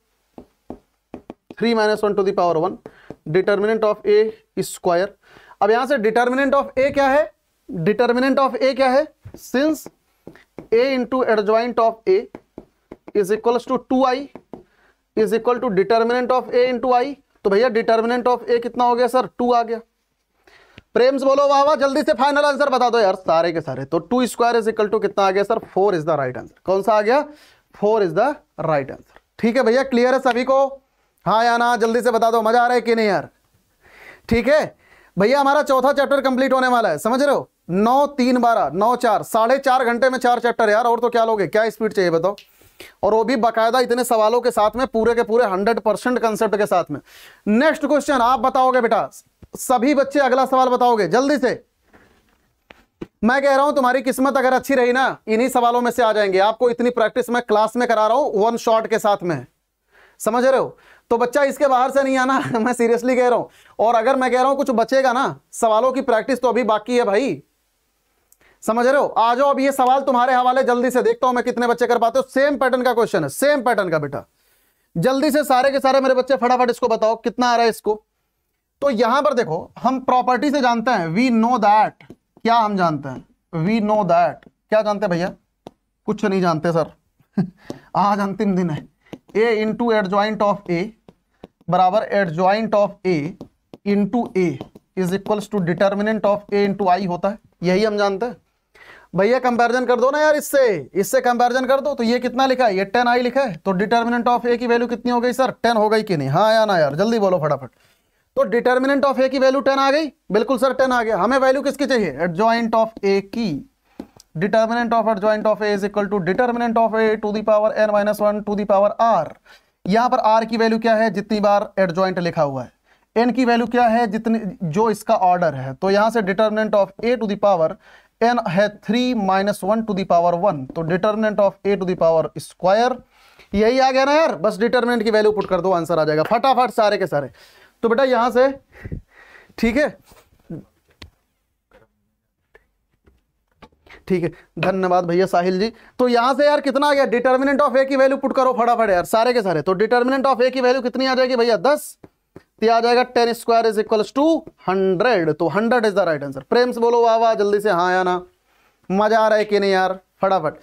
three minus one to the power one determinant of A square अब यहां से डिटर्मिनेंट ऑफ ए क्या है डिटर्मिनेंट ऑफ ए क्या है since A into adjoint of A is equal to two I is equal to determinant of A into I तो भैया determinant of ए कितना हो गया सर टू आ गया प्रेम से बोलो वाह वाह जल्दी से फाइनल आंसर बता दो यार सारे के सारे तो two square is equal to कितना आ गया sir four is the right answer कौन सा आ गया four is the right answer ठीक है भैया क्लियर है सभी को हाँ या ना जल्दी से बता दो मज़ा आ रहा है कि नहीं यार ठीक है भैया हमारा चौथा चैप्टर कंप्लीट होने वाला है समझ रहे हो नौ तीन बारह नौ चार साढ़े चार घंटे में चार चैप्टर यार और तो क्या लोगे क्या स्पीड चाहिए बताओ और वो भी बाकायदा इतने सवालों के साथ में पूरे के पूरे हंड्रेड परसेंट कंसेप्ट के साथ में नेक्स्ट क्वेश्चन आप बताओगे बेटा सभी बच्चे अगला सवाल बताओगे जल्दी से मैं कह रहा हूं तुम्हारी किस्मत अगर अच्छी रही ना इन्हीं सवालों में से आ जाएंगे आपको इतनी प्रैक्टिस मैं क्लास में करा रहा हूं वन शॉट के साथ में समझ रहे हो तो बच्चा इसके बाहर से नहीं आना मैं सीरियसली कह रहा हूं और अगर मैं कह रहा हूं कुछ बचेगा ना सवालों की प्रैक्टिस तो अभी बाकी है भाई समझ रहे हो आ जाओ अब ये सवाल तुम्हारे हवाले जल्दी से देखता हूं मैं कितने बच्चे कर पाते हो सेम पैटर्न का क्वेश्चन है सेम पैटर्न का बेटा जल्दी से सारे के सारे मेरे बच्चे फटाफट इसको बताओ कितना आ रहा है इसको तो यहां पर देखो हम प्रॉपर्टी से जानते हैं वी नो दैट क्या हम जानते हैं वी नो दैट क्या जानते हैं भैया कुछ नहीं जानते सर आज अंतिम दिन है ए इंटू ज्वाइंट ऑफ ए बराबर joint of A into A is equals to determinant of A into I होता है यही हम जानते हैं भैया कंपैरिजन कर दो ना यार इससे इससे कंपैरिजन कर दो तो ये कितना लिखा है ये टेन आई लिखा है तो डिटर्मिनेंट ऑफ ए की वैल्यू कितनी हो गई सर टेन हो गई कि नहीं हाँ या ना यार जल्दी बोलो फटाफट तो डिटर्मिनेंट ऑफ ए की वैल्यू टेन आ गई बिल्कुल सर टेन आ गया हमें वैल्यू किसकी चाहिए एडजॉइंट ऑफ ए की determinant of adjoint of A is equal to determinant of A to the power N minus one to the power r यहां पर आर की वैल्यू क्या है जितनी बार एडजॉइंट लिखा हुआ है एन की वैल्यू क्या है जितनी जो इसका ऑर्डर है तो यहां से determinant of A to the power n है three minus one to the power one तो determinant of A to the power square यही आ गया ना यार बस डिटर्मिनेंट की वैल्यू पुट कर दो आंसर आ जाएगा फटाफट सारे के सारे तो बेटा यहां से ठीक है ठीक है धन्यवाद भैया साहिल जी तो यहाँ से यार कितना आ गया डिटर्मिनेंट ऑफ ए की वैल्यू पुट करो फटाफट यार सारे के सारे तो डिटर्मिनेंट ऑफ ए की वैल्यू कितनी आ जाएगी भैया दस तो आ जाएगा ten square is equal to hundred तो hundred is the right answer प्रेम से बोलो वाह वाह जल्दी से हाँ या ना मजा आ रहा है कि नहीं यार फटाफट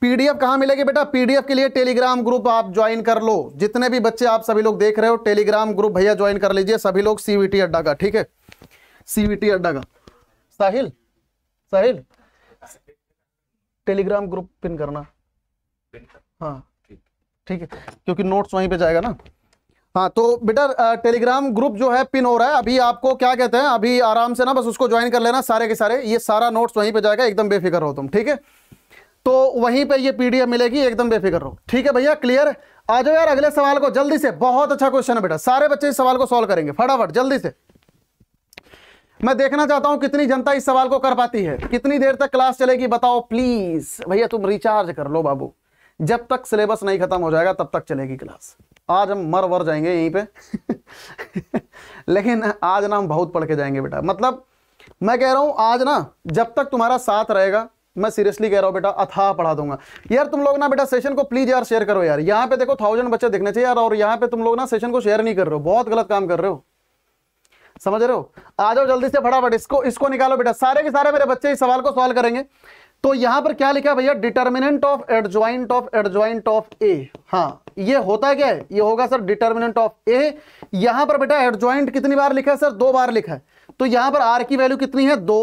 पीडीएफ कहाँ मिलेगी बेटा पीडीएफ के लिए टेलीग्राम ग्रुप आप ज्वाइन कर लो जितने भी बच्चे आप सभी लोग देख रहे हो टेलीग्राम ग्रुप भैया ज्वाइन कर लीजिए सभी लोग सीवीटी अड्डा का ठीक है सीवीटी अड्डा का Sahil Sahil Telegram group pin करना हाँ ठीक है क्योंकि नोट्स वहीं पे जाएगा ना हाँ तो बेटा टेलीग्राम ग्रुप जो है पिन हो रहा है अभी आपको क्या कहते हैं अभी आराम से ना बस उसको ज्वाइन कर लेना सारे के सारे ये सारा नोट्स वहीं पे जाएगा एकदम बेफिक्र हो तुम ठीक है तो वहीं पे ये पीडीएफ मिलेगी एकदम बेफिक्र हो ठीक है भैया क्लियर आ जाओ यार अगले सवाल को जल्दी से बहुत अच्छा क्वेश्चन है बेटा सारे बच्चे इस सवाल को सॉल्व करेंगे फटाफट जल्दी से मैं देखना चाहता हूं कितनी जनता इस सवाल को कर पाती है कितनी देर तक क्लास चलेगी बताओ प्लीज भैया तुम रिचार्ज कर लो बाबू जब तक सिलेबस नहीं खत्म हो जाएगा तब तक चलेगी क्लास आज हम मर वर जाएंगे यहीं पे लेकिन आज ना हम बहुत पढ़ के जाएंगे बेटा मतलब मैं कह रहा हूं आज ना जब तक तुम्हारा साथ रहेगा मैं सीरियसली कह रहा हूँ बेटा अथाह पढ़ा दूंगा यार तुम लोग ना बेटा सेशन को प्लीज यार शेयर करो यार यहाँ पे देखो थाउजेंड बच्चे देखने चाहिए यार और यहाँ पे तुम लोग ना सेशन को शेयर नहीं कर रहे हो बहुत गलत काम कर रहे हो समझ रहे हो आ जाओ जल्दी से फटाफट इसको इसको निकालो बेटा सारे के सारे मेरे बच्चे इस सवाल को सॉल्व करेंगे तो यहां पर क्या लिखा भैया determinant of adjoint of adjoint of A हाँ ये होता क्या है ये होगा सर डिटर्मिनेंट ऑफ ए यहां पर बेटा एडजॉइंट कितनी बार लिखा है सर दो बार लिखा है तो यहां पर आर की वैल्यू कितनी है दो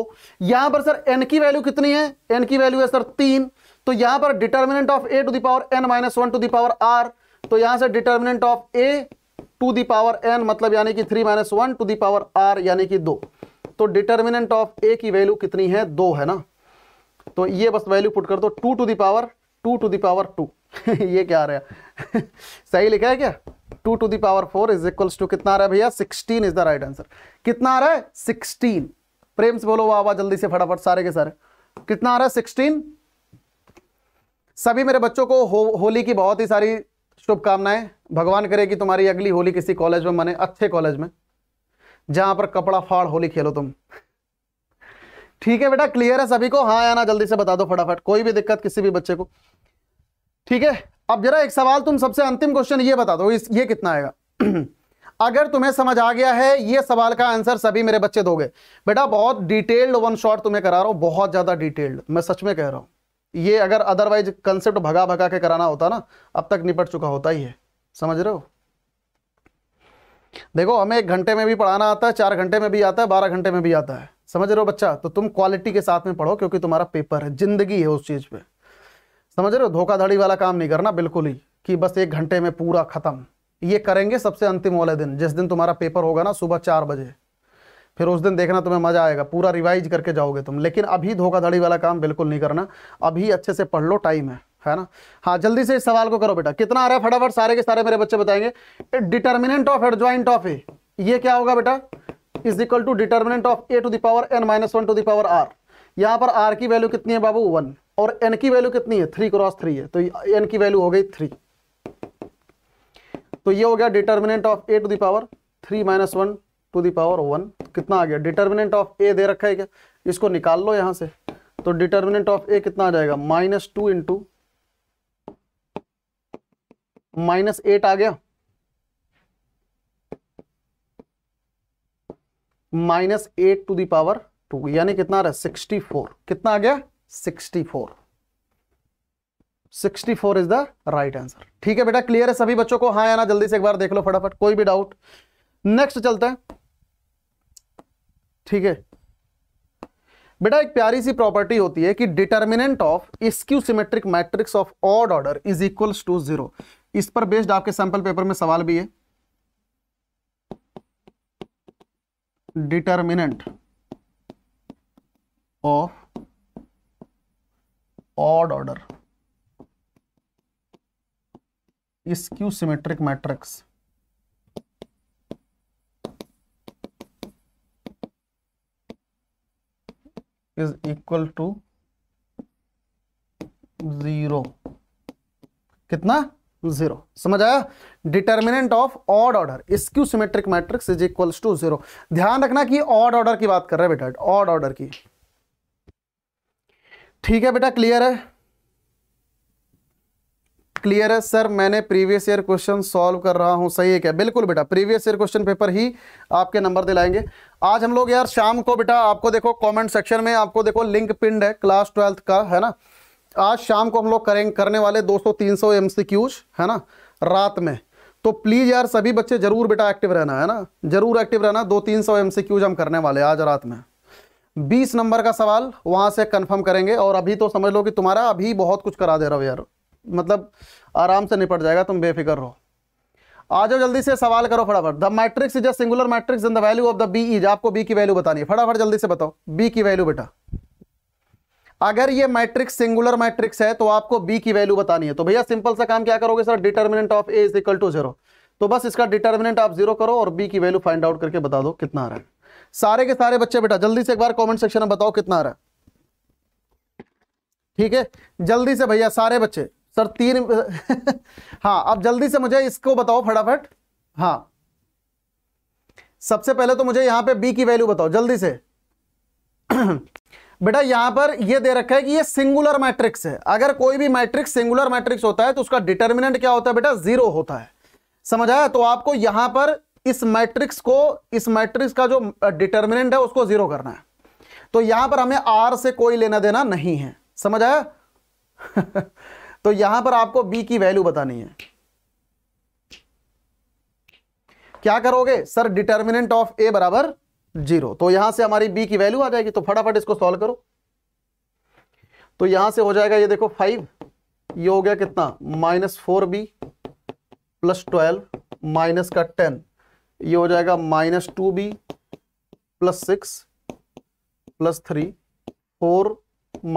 यहां पर सर एन की वैल्यू कितनी है एन की वैल्यू है सर तीन तो यहां पर determinant of A to the power n minus one to the power r तो यहां से determinant of A to the power n मतलब यानी कि three minus one to the power r यानी कि दो तो डिटर्मिनेंट ऑफ ए की वैल्यू कितनी है दो है ना तो ये बस वैल्यू पुट कर दो two two the power two two the power two ये क्या आ रहा है सही लिखा है क्या two two the power four is equals to कितना आ रहा है भैया sixteen is the right answer कितना आ रहा है सिक्सटीन प्रेम से बोलो वाह वाह जल्दी से फटाफट सारे के सारे कितना आ रहा है सिक्सटीन सभी मेरे बच्चों को हो, होली की बहुत ही सारी शुभकामनाएं भगवान करे कि तुम्हारी अगली होली किसी कॉलेज में मने अच्छे कॉलेज में जहां पर कपड़ा फाड़ होली खेलो तुम ठीक है बेटा क्लियर है सभी को हाँ आना जल्दी से बता दो फटाफट कोई भी दिक्कत किसी भी बच्चे को ठीक है अब जरा एक सवाल तुम सबसे अंतिम क्वेश्चन ये बता दो इस ये कितना आएगा अगर तुम्हें समझ आ गया है ये सवाल का आंसर सभी मेरे बच्चे दोगे बेटा बहुत डिटेल्ड वन शॉट तुम्हें करा रहा हूं बहुत ज़्यादा डिटेल्ड मैं सच में कह रहा हूँ ये अगर अदरवाइज कंसेप्ट भगा भगा के कराना होता ना अब तक निपट चुका होता ही है समझ रहे हो देखो हमें एक घंटे में भी पढ़ाना आता है चार घंटे में भी आता है बारह घंटे में भी आता है समझ रहे हो बच्चा तो तुम क्वालिटी के साथ में पढ़ो क्योंकि तुम्हारा पेपर है जिंदगी है उस चीज पे समझ रहे हो धोखाधड़ी वाला काम नहीं करना बिल्कुल ही कि बस एक घंटे में पूरा खत्म ये करेंगे सबसे अंतिम वाले दिन जिस दिन तुम्हारा पेपर होगा ना सुबह चार बजे फिर उस दिन देखना तुम्हें मजा आएगा पूरा रिवाइज करके जाओगे तुम लेकिन अभी धोखाधड़ी वाला काम बिल्कुल नहीं करना अभी अच्छे से पढ़ लो टाइम है है ना हाँ जल्दी से इस सवाल को करो बेटा कितना आ रहा है फटाफट सारे के सारे मेरे बच्चे बताएंगे determinant of adjoint of A ये क्या होगा बेटा is equal to determinant of A to the power n minus one to the power r यहाँ पर आर की वैल्यू कितनी है बाबू वन और एन की वैल्यू कितनी है थ्री क्रॉस थ्री है तो एन की वैल्यू हो गई थ्री तो ये हो गया determinant of A to the power three minus one to the power one कितना आ गया डिटर्मिनेंट ऑफ ए दे रखा है क्या इसको निकाल लो यहाँ से तो डिटर्मिनेंट ऑफ ए कितना आ जाएगा minus two into minus eight आ गया minus eight to the power two यानी कितना आ रहा है सिक्सटी फोर कितना आ गया sixty four sixty four is the right answer ठीक है बेटा क्लियर है सभी बच्चों को हाँ आना जल्दी से एक बार देख लो फटाफट कोई भी डाउट नेक्स्ट चलते हैं ठीक है बेटा एक प्यारी सी प्रॉपर्टी होती है कि determinant of skew symmetric matrix of odd order is equals to zero इस पर बेस्ड आपके सैंपल पेपर में सवाल भी है determinant of odd order skew symmetric matrix is equal to zero कितना जीरो समझ आया determinant of odd order skew symmetric matrix is equals to zero ध्यान रखना कि ऑड ऑर्डर की बात कर रहे हैं बेटा ऑड ऑर्डर की ठीक है बेटा क्लियर है क्लियर है सर मैंने प्रीवियस ईयर क्वेश्चन सॉल्व कर रहा हूं सही है क्या बिल्कुल बेटा प्रीवियस ईयर क्वेश्चन पेपर ही आपके नंबर दिलाएंगे आज हम लोग यार शाम को बेटा आपको देखो कमेंट सेक्शन में आपको देखो लिंक पिंड है क्लास ट्वेल्थ का है ना आज शाम को हम लोग करें करने वाले 200-300 क्यूज है ना रात में तो प्लीज़ यार सभी बच्चे ज़रूर बेटा एक्टिव रहना है ना ज़रूर एक्टिव रहना दो तीन सौ एम हम करने वाले आज रात में बीस नंबर का सवाल वहाँ से कन्फर्म करेंगे और अभी तो समझ लो कि तुम्हारा अभी बहुत कुछ करा दे रहा हो यार मतलब आराम से निपट जाएगा तुम बेफिक्र रहो आ जाओ जल्दी से सवाल करो फटाफट the matrix is a singular matrix in the value of the B is आपको बी की वैल्यू बतानी है फटाफट जल्दी से बताओ बी की वैल्यू बेटा अगर ये मैट्रिक्स सिंगुलर मैट्रिक्स है तो आपको बी की वैल्यू बतानी है तो भैया सिंपल सा काम क्या करोगे sir determinant of A is equal to zero तो बस इसका डिटर्मिनेंट आप जीरो करो और बी की वैल्यू फाइंड आउट करके बता दो कितना आ रहा है सारे के सारे बच्चे बेटा जल्दी से एक बार कॉमेंट सेक्शन में बताओ कितना आ रहा है ठीक है जल्दी से भैया सारे बच्चे सर तीन हाँ अब जल्दी से मुझे इसको बताओ फटाफट हाँ सबसे पहले तो मुझे यहां पे बी की वैल्यू बताओ जल्दी से बेटा यहां पर ये दे रखा है कि ये सिंगुलर मैट्रिक्स है अगर कोई भी मैट्रिक्स सिंगुलर मैट्रिक्स होता है तो उसका डिटर्मिनेंट क्या होता है बेटा जीरो होता है समझ आया तो आपको यहां पर इस मैट्रिक्स को इस मैट्रिक्स का जो डिटर्मिनेंट है उसको जीरो करना है तो यहां पर हमें आर से कोई लेना देना नहीं है समझ आया तो यहां पर आपको बी की वैल्यू बतानी है क्या करोगे सर डिटर्मिनेंट ऑफ ए बराबर जीरो तो यहां से हमारी बी की वैल्यू आ जाएगी तो फटाफट इसको सॉल्व करो तो यहां से हो जाएगा ये देखो फाइव ये हो गया कितना minus four B plus twelve minus का टेन ये हो जाएगा minus two B plus six plus three four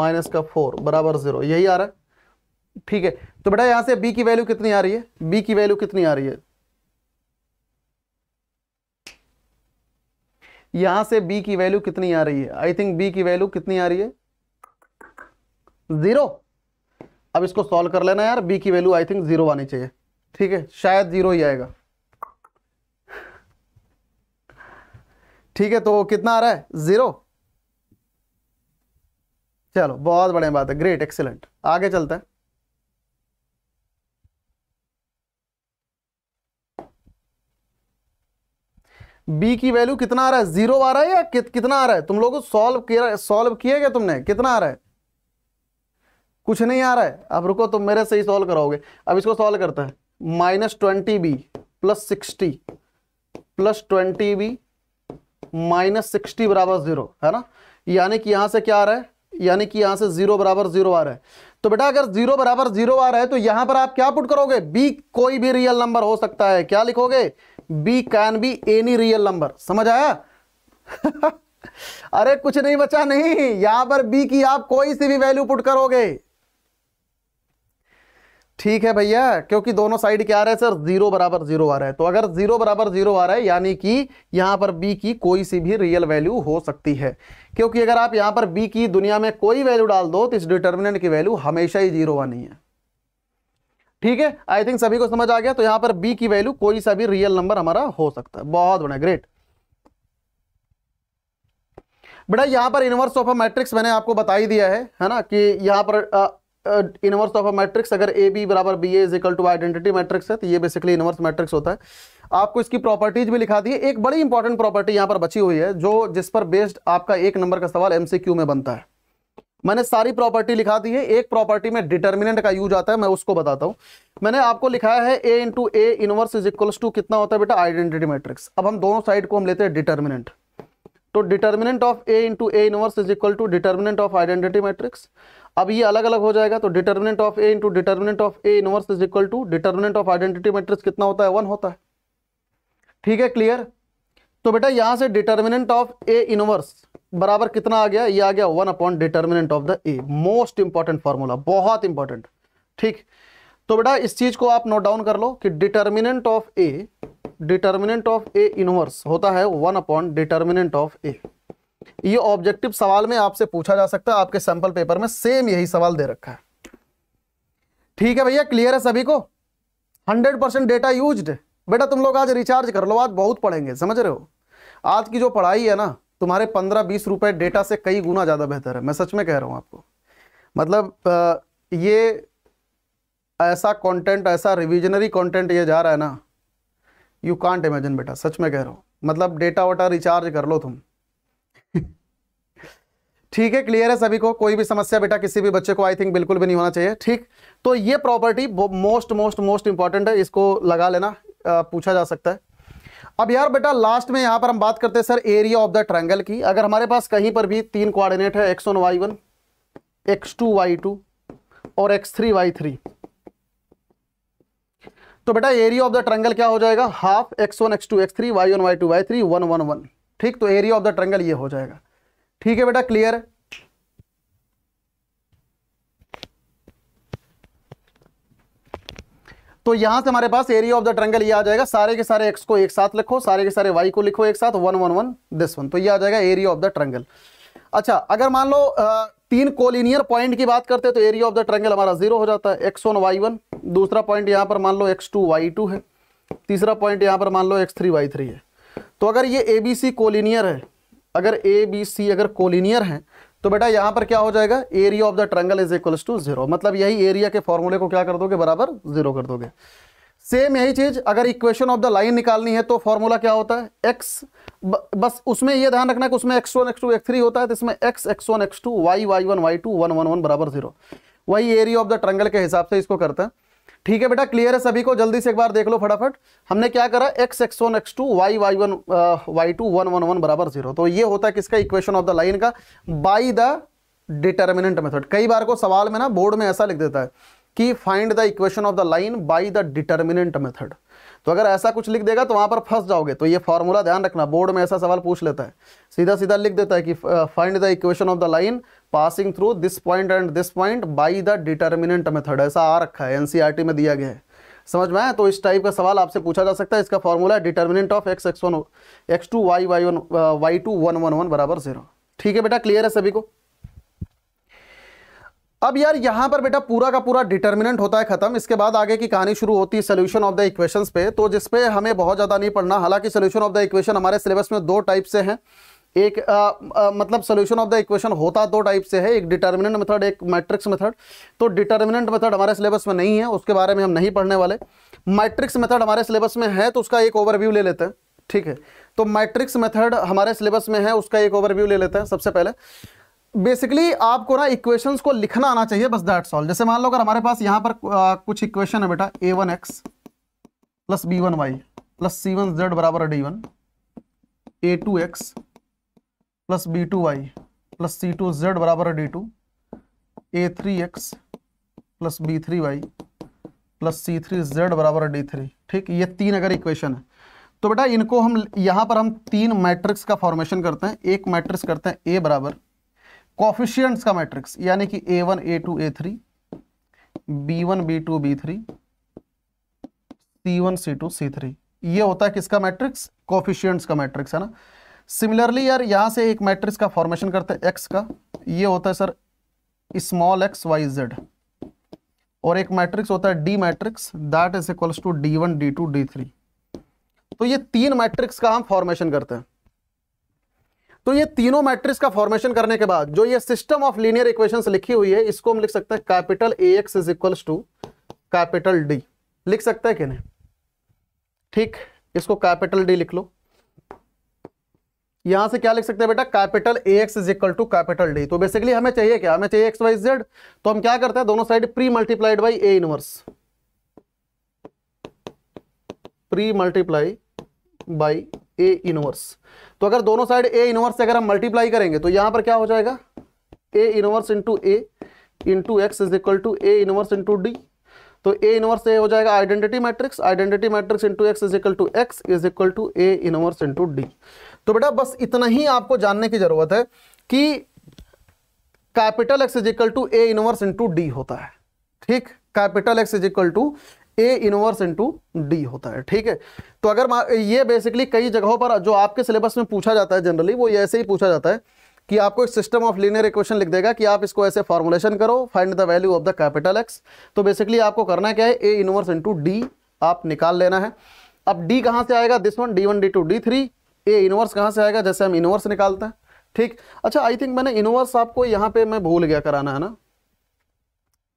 minus का फोर बराबर जीरो यही आ रहा है ठीक है तो बेटा यहां से बी की वैल्यू कितनी आ रही है बी की वैल्यू कितनी आ रही है यहां से बी की वैल्यू कितनी आ रही है आई थिंक बी की वैल्यू कितनी आ रही है जीरो अब इसको सॉल्व कर लेना यार बी की वैल्यू आई थिंक जीरो आनी चाहिए ठीक है शायद जीरो ही आएगा ठीक है तो कितना आ रहा है जीरो चलो बहुत बढ़िया बात है ग्रेट एक्सीलेंट आगे चलते हैं बी की वैल्यू कितना आ रहा है जीरो आ रहा है या कि, कितना आ रहा है तुम लोगों सॉल्व किया सॉल्व किया क्या तुमने कितना आ रहा है कुछ नहीं आ रहा है अब रुको तुम मेरे से ही सॉल्व कराओगे अब इसको सॉल्व करता है minus twenty B plus sixty plus twenty B minus sixty बराबर जीरो है ना यानी कि यहां से क्या आ रहा है यानी कि यहां से जीरो बराबर जीरो आ रहा है तो बेटा अगर जीरो बराबर जीरो आ रहा है तो यहां पर आप क्या पुट करोगे बी कोई भी रियल नंबर हो सकता है क्या लिखोगे B can be any real number समझ आया अरे कुछ नहीं बचा नहीं यहां पर बी की आप कोई सी भी वैल्यू पुट करोगे ठीक है भैया क्योंकि दोनों साइड क्या आ रहा है सर जीरो बराबर जीरो आ रहा है तो अगर जीरो बराबर जीरो आ रहा है यानी कि यहां पर बी की कोई सी भी रियल वैल्यू हो सकती है क्योंकि अगर आप यहां पर बी की दुनिया में कोई वैल्यू डाल दो तो इस डिटर्मिनेंट की वैल्यू हमेशा ही जीरो आनी है ठीक है आई थिंक सभी को समझ आ गया तो यहां पर बी की वैल्यू कोई सा भी रियल नंबर हमारा हो सकता है बहुत बढ़िया ग्रेट बेटा यहाँ पर इनवर्स ऑफ अ मैट्रिक्स मैंने आपको बता ही दिया है है ना कि यहाँ पर इनवर्स ऑफ अ मैट्रिक्स अगर ए बी बराबर B as equal to identity matrix है तो ये बेसिकली इनवर्स मैट्रिक्स होता है आपको इसकी प्रॉपर्टीज भी लिखा दी है एक बड़ी इंपॉर्टेंट प्रॉपर्टी यहाँ पर बची हुई है जो जिस पर बेस्ड आपका एक नंबर का सवाल एमसीक्यू में बनता है मैंने सारी प्रॉपर्टी लिखा दी है एक प्रॉपर्टी में डिटर्मिनेंट का यूज आता है मैं उसको बताता हूं मैंने आपको लिखाया है A into A inverse is equals to कितना होता है बेटा आइडेंटिटी मैट्रिक्स अब हम दोनों साइड को हम लेते हैं डिटर्मिनेंट तो determinant of A into A inverse is equal to determinant of identity matrix अब ये अलग अलग हो जाएगा तो determinant of A into determinant of A inverse is equal to determinant of identity matrix कितना होता है वन होता है ठीक है क्लियर तो बेटा यहां से डिटर्मिनेंट ऑफ ए इनवर्स बराबर कितना आ गया ये आ गया one upon determinant of the A most important formula बहुत इंपॉर्टेंट ठीक तो बेटा इस चीज को आप नोट डाउन कर लो कि determinant of A determinant of A inverse होता है one upon determinant of A ये ऑब्जेक्टिव सवाल में आपसे पूछा जा सकता है आपके सैंपल पेपर में सेम यही सवाल दे रखा है ठीक है भैया क्लियर है सभी को हंड्रेड परसेंट डेटा यूज बेटा तुम लोग आज रिचार्ज कर लो आज बहुत पढ़ेंगे समझ रहे हो आज की जो पढ़ाई है ना तुम्हारे पंद्रह बीस रुपए डेटा से कई गुना ज़्यादा बेहतर है मैं सच में कह रहा हूं आपको मतलब ये ऐसा कंटेंट ऐसा रिविजनरी कंटेंट ये जा रहा है ना यू कांट इमेजिन बेटा सच में कह रहा हूं मतलब डेटा वाटा रिचार्ज कर लो तुम ठीक है क्लियर है सभी को कोई भी समस्या बेटा किसी भी बच्चे को आई थिंक बिल्कुल भी नहीं होना चाहिए ठीक तो ये property most most most important है इसको लगा लेना पूछा जा सकता है अब यार बेटा लास्ट में यहां पर हम बात करते हैं sir area of the triangle की अगर हमारे पास कहीं पर भी तीन कोऑर्डिनेट है x one y one x two y two और एक्स थ्री वाई थ्री तो बेटा एरिया ऑफ द ट्रंगल क्या हो जाएगा half x one x two x three y one y two y three one one one ठीक तो area of the triangle ये हो जाएगा ठीक है बेटा क्लियर तो यहां से हमारे पास एरिया ऑफ द ट्रेंगल ये आ जाएगा सारे के सारे एक्स को एक साथ लिखो सारे के सारे वाई को लिखो एक साथ one one one this one तो ये आ जाएगा एरिया ऑफ द ट्रेंगल अच्छा अगर मान लो तीन कोलिनियर पॉइंट की बात करते हैं तो एरिया ऑफ द ट्रेंगल हमारा जीरो हो जाता है एक्स वन वाई वन दूसरा पॉइंट यहाँ पर मान लो एक्स टू वाई टू है तीसरा पॉइंट यहाँ पर मान लो एक्स थ्री वाई थ्री है तो अगर ये ए बी सी कोलिनियर है अगर ए बी सी अगर कोलिनियर है तो बेटा यहां पर क्या हो जाएगा area of the triangle is equal to zero मतलब यही एरिया के फॉर्मूले को क्या कर दोगे बराबर जीरो कर दोगे सेम यही चीज अगर इक्वेशन ऑफ द लाइन निकालनी है तो फॉर्मूला क्या होता है एक्स बस उसमें यह ध्यान रखना है कि उसमें x one x two x three होता है तो इसमें x x one x two y y one y to one one one बराबर जीरो वही एरिया ऑफ द ट्रंगल के हिसाब से इसको करते हैं ठीक है बेटा क्लियर है सभी को जल्दी से एक बार देख लो फटाफट हमने क्या करा x x one x two y y one y to one one one बराबर जीरो तो ये होता है किसका इक्वेशन ऑफ द लाइन का बाई द डिटर्मिनेंट मेथड कई बार को सवाल में ना बोर्ड में ऐसा लिख देता है कि find the equation of the line by the determinant method तो अगर ऐसा कुछ लिख देगा तो वहाँ पर फंस जाओगे तो ये फार्मूला ध्यान रखना बोर्ड में ऐसा सवाल पूछ लेता है सीधा सीधा लिख देता है कि find the equation of the line passing through this point and this point by the determinant method ऐसा आ रखा है एन e में दिया गया है समझ में आए तो इस टाइप का सवाल आपसे पूछा जा सकता है इसका फॉर्मूला है determinant of x x one x two y y one y to one one one बराबर जीरो ठीक है बेटा क्लियर है सभी को अब यार यहां पर बेटा पूरा का पूरा डिटर्मिनेंट होता है खत्म इसके बाद आगे की कहानी शुरू होती है सोल्यूशन ऑफ द इक्वेशंस पे तो जिसपे हमें बहुत ज़्यादा नहीं पढ़ना हालांकि सोल्यूशन ऑफ द इक्वेशन हमारे सिलेबस में दो टाइप से हैं एक आ, आ, मतलब सोल्यूशन ऑफ द इक्वेशन होता दो टाइप से है एक डिटर्मिनेंट मेथड एक मैट्रिक्स मेथड तो डिटर्मिनेंट मेथड हमारे सिलेबस में नहीं है उसके बारे में हम नहीं पढ़ने वाले मैट्रिक्स मेथड हमारे सिलेबस में है तो उसका एक ओवरव्यू ले लेते हैं ठीक है तो मैट्रिक्स मेथड हमारे सिलेबस में है उसका एक ओवरव्यू ले लेते हैं सबसे पहले बेसिकली आपको ना इक्वेशंस को लिखना आना चाहिए बस दैट सॉल्व जैसे मान लो अगर हमारे पास यहाँ पर आ, कुछ इक्वेशन है बेटा A one X plus B one Y plus C one Z बराबर D one A two x plus B two Y plus C two Z बराबर D two A three x plus B three Y plus C three Z बराबर D three ठीक ये तीन अगर equation है तो बेटा इनको हम यहाँ पर हम तीन मैट्रिक्स का फॉर्मेशन करते हैं एक मैट्रिक्स करते हैं ए बराबर कॉफिशियंट्स का मैट्रिक्स यानी कि A one A two A three B one B two B three C one C two C three ये होता है किसका मैट्रिक्स कॉफिशियंट्स का मैट्रिक्स है ना सिमिलरली यार यहां से एक मैट्रिक्स का फॉर्मेशन करते हैं एक्स का ये होता है sir small X Y Z और एक मैट्रिक्स होता है D matrix that is equals to D one D two D three तो ये तीन मैट्रिक्स का हम फॉर्मेशन करते हैं तो ये तीनों मैट्रिक्स का फॉर्मेशन करने के बाद जो ये सिस्टम ऑफ लीनियर इक्वेशंस लिखी हुई है इसको हम लिख सकते हैं capital A x is equal to capital D लिख सकते हैं कि नहीं ठीक इसको कैपिटल डी लिख लो यहां से क्या लिख सकते हैं बेटा capital A x is equal to capital D तो बेसिकली हमें चाहिए क्या हमें चाहिए एक्स वाई जेड तो हम क्या करते हैं दोनों side pre multiplied by A inverse pre multiply by A inverse तो अगर दोनों साइड ए इनवर्स से अगर हम मल्टीप्लाई करेंगे तो यहां पर क्या हो जाएगा A inverse into A into X is equal to A inverse into D तो ए इनवर्स ए हो जाएगा identity matrix identity matrix into X is equal to X is equal to A inverse into D तो बेटा बस इतना ही आपको जानने की जरूरत है कि capital X is equal to A inverse into D होता है ठीक capital X is equal to A inverse into D होता है ठीक है तो अगर ये बेसिकली कई जगहों पर जो आपके सिलेबस में पूछा जाता है जनरली वो ऐसे ही पूछा जाता है कि आपको एक सिस्टम ऑफ लीनियर इक्वेशन लिख देगा कि आप इसको ऐसे फॉर्मुलेशन करो find the value of the capital X तो बेसिकली आपको करना क्या है ए इनवर्स इंटू डी आप निकाल लेना है अब डी कहाँ से आएगा this one D one D two D three A inverse कहाँ से आएगा जैसे हम इनवर्स निकालते हैं ठीक अच्छा आई थिंक मैंने इनवर्स आपको यहाँ पे मैं भूल गया कराना है ना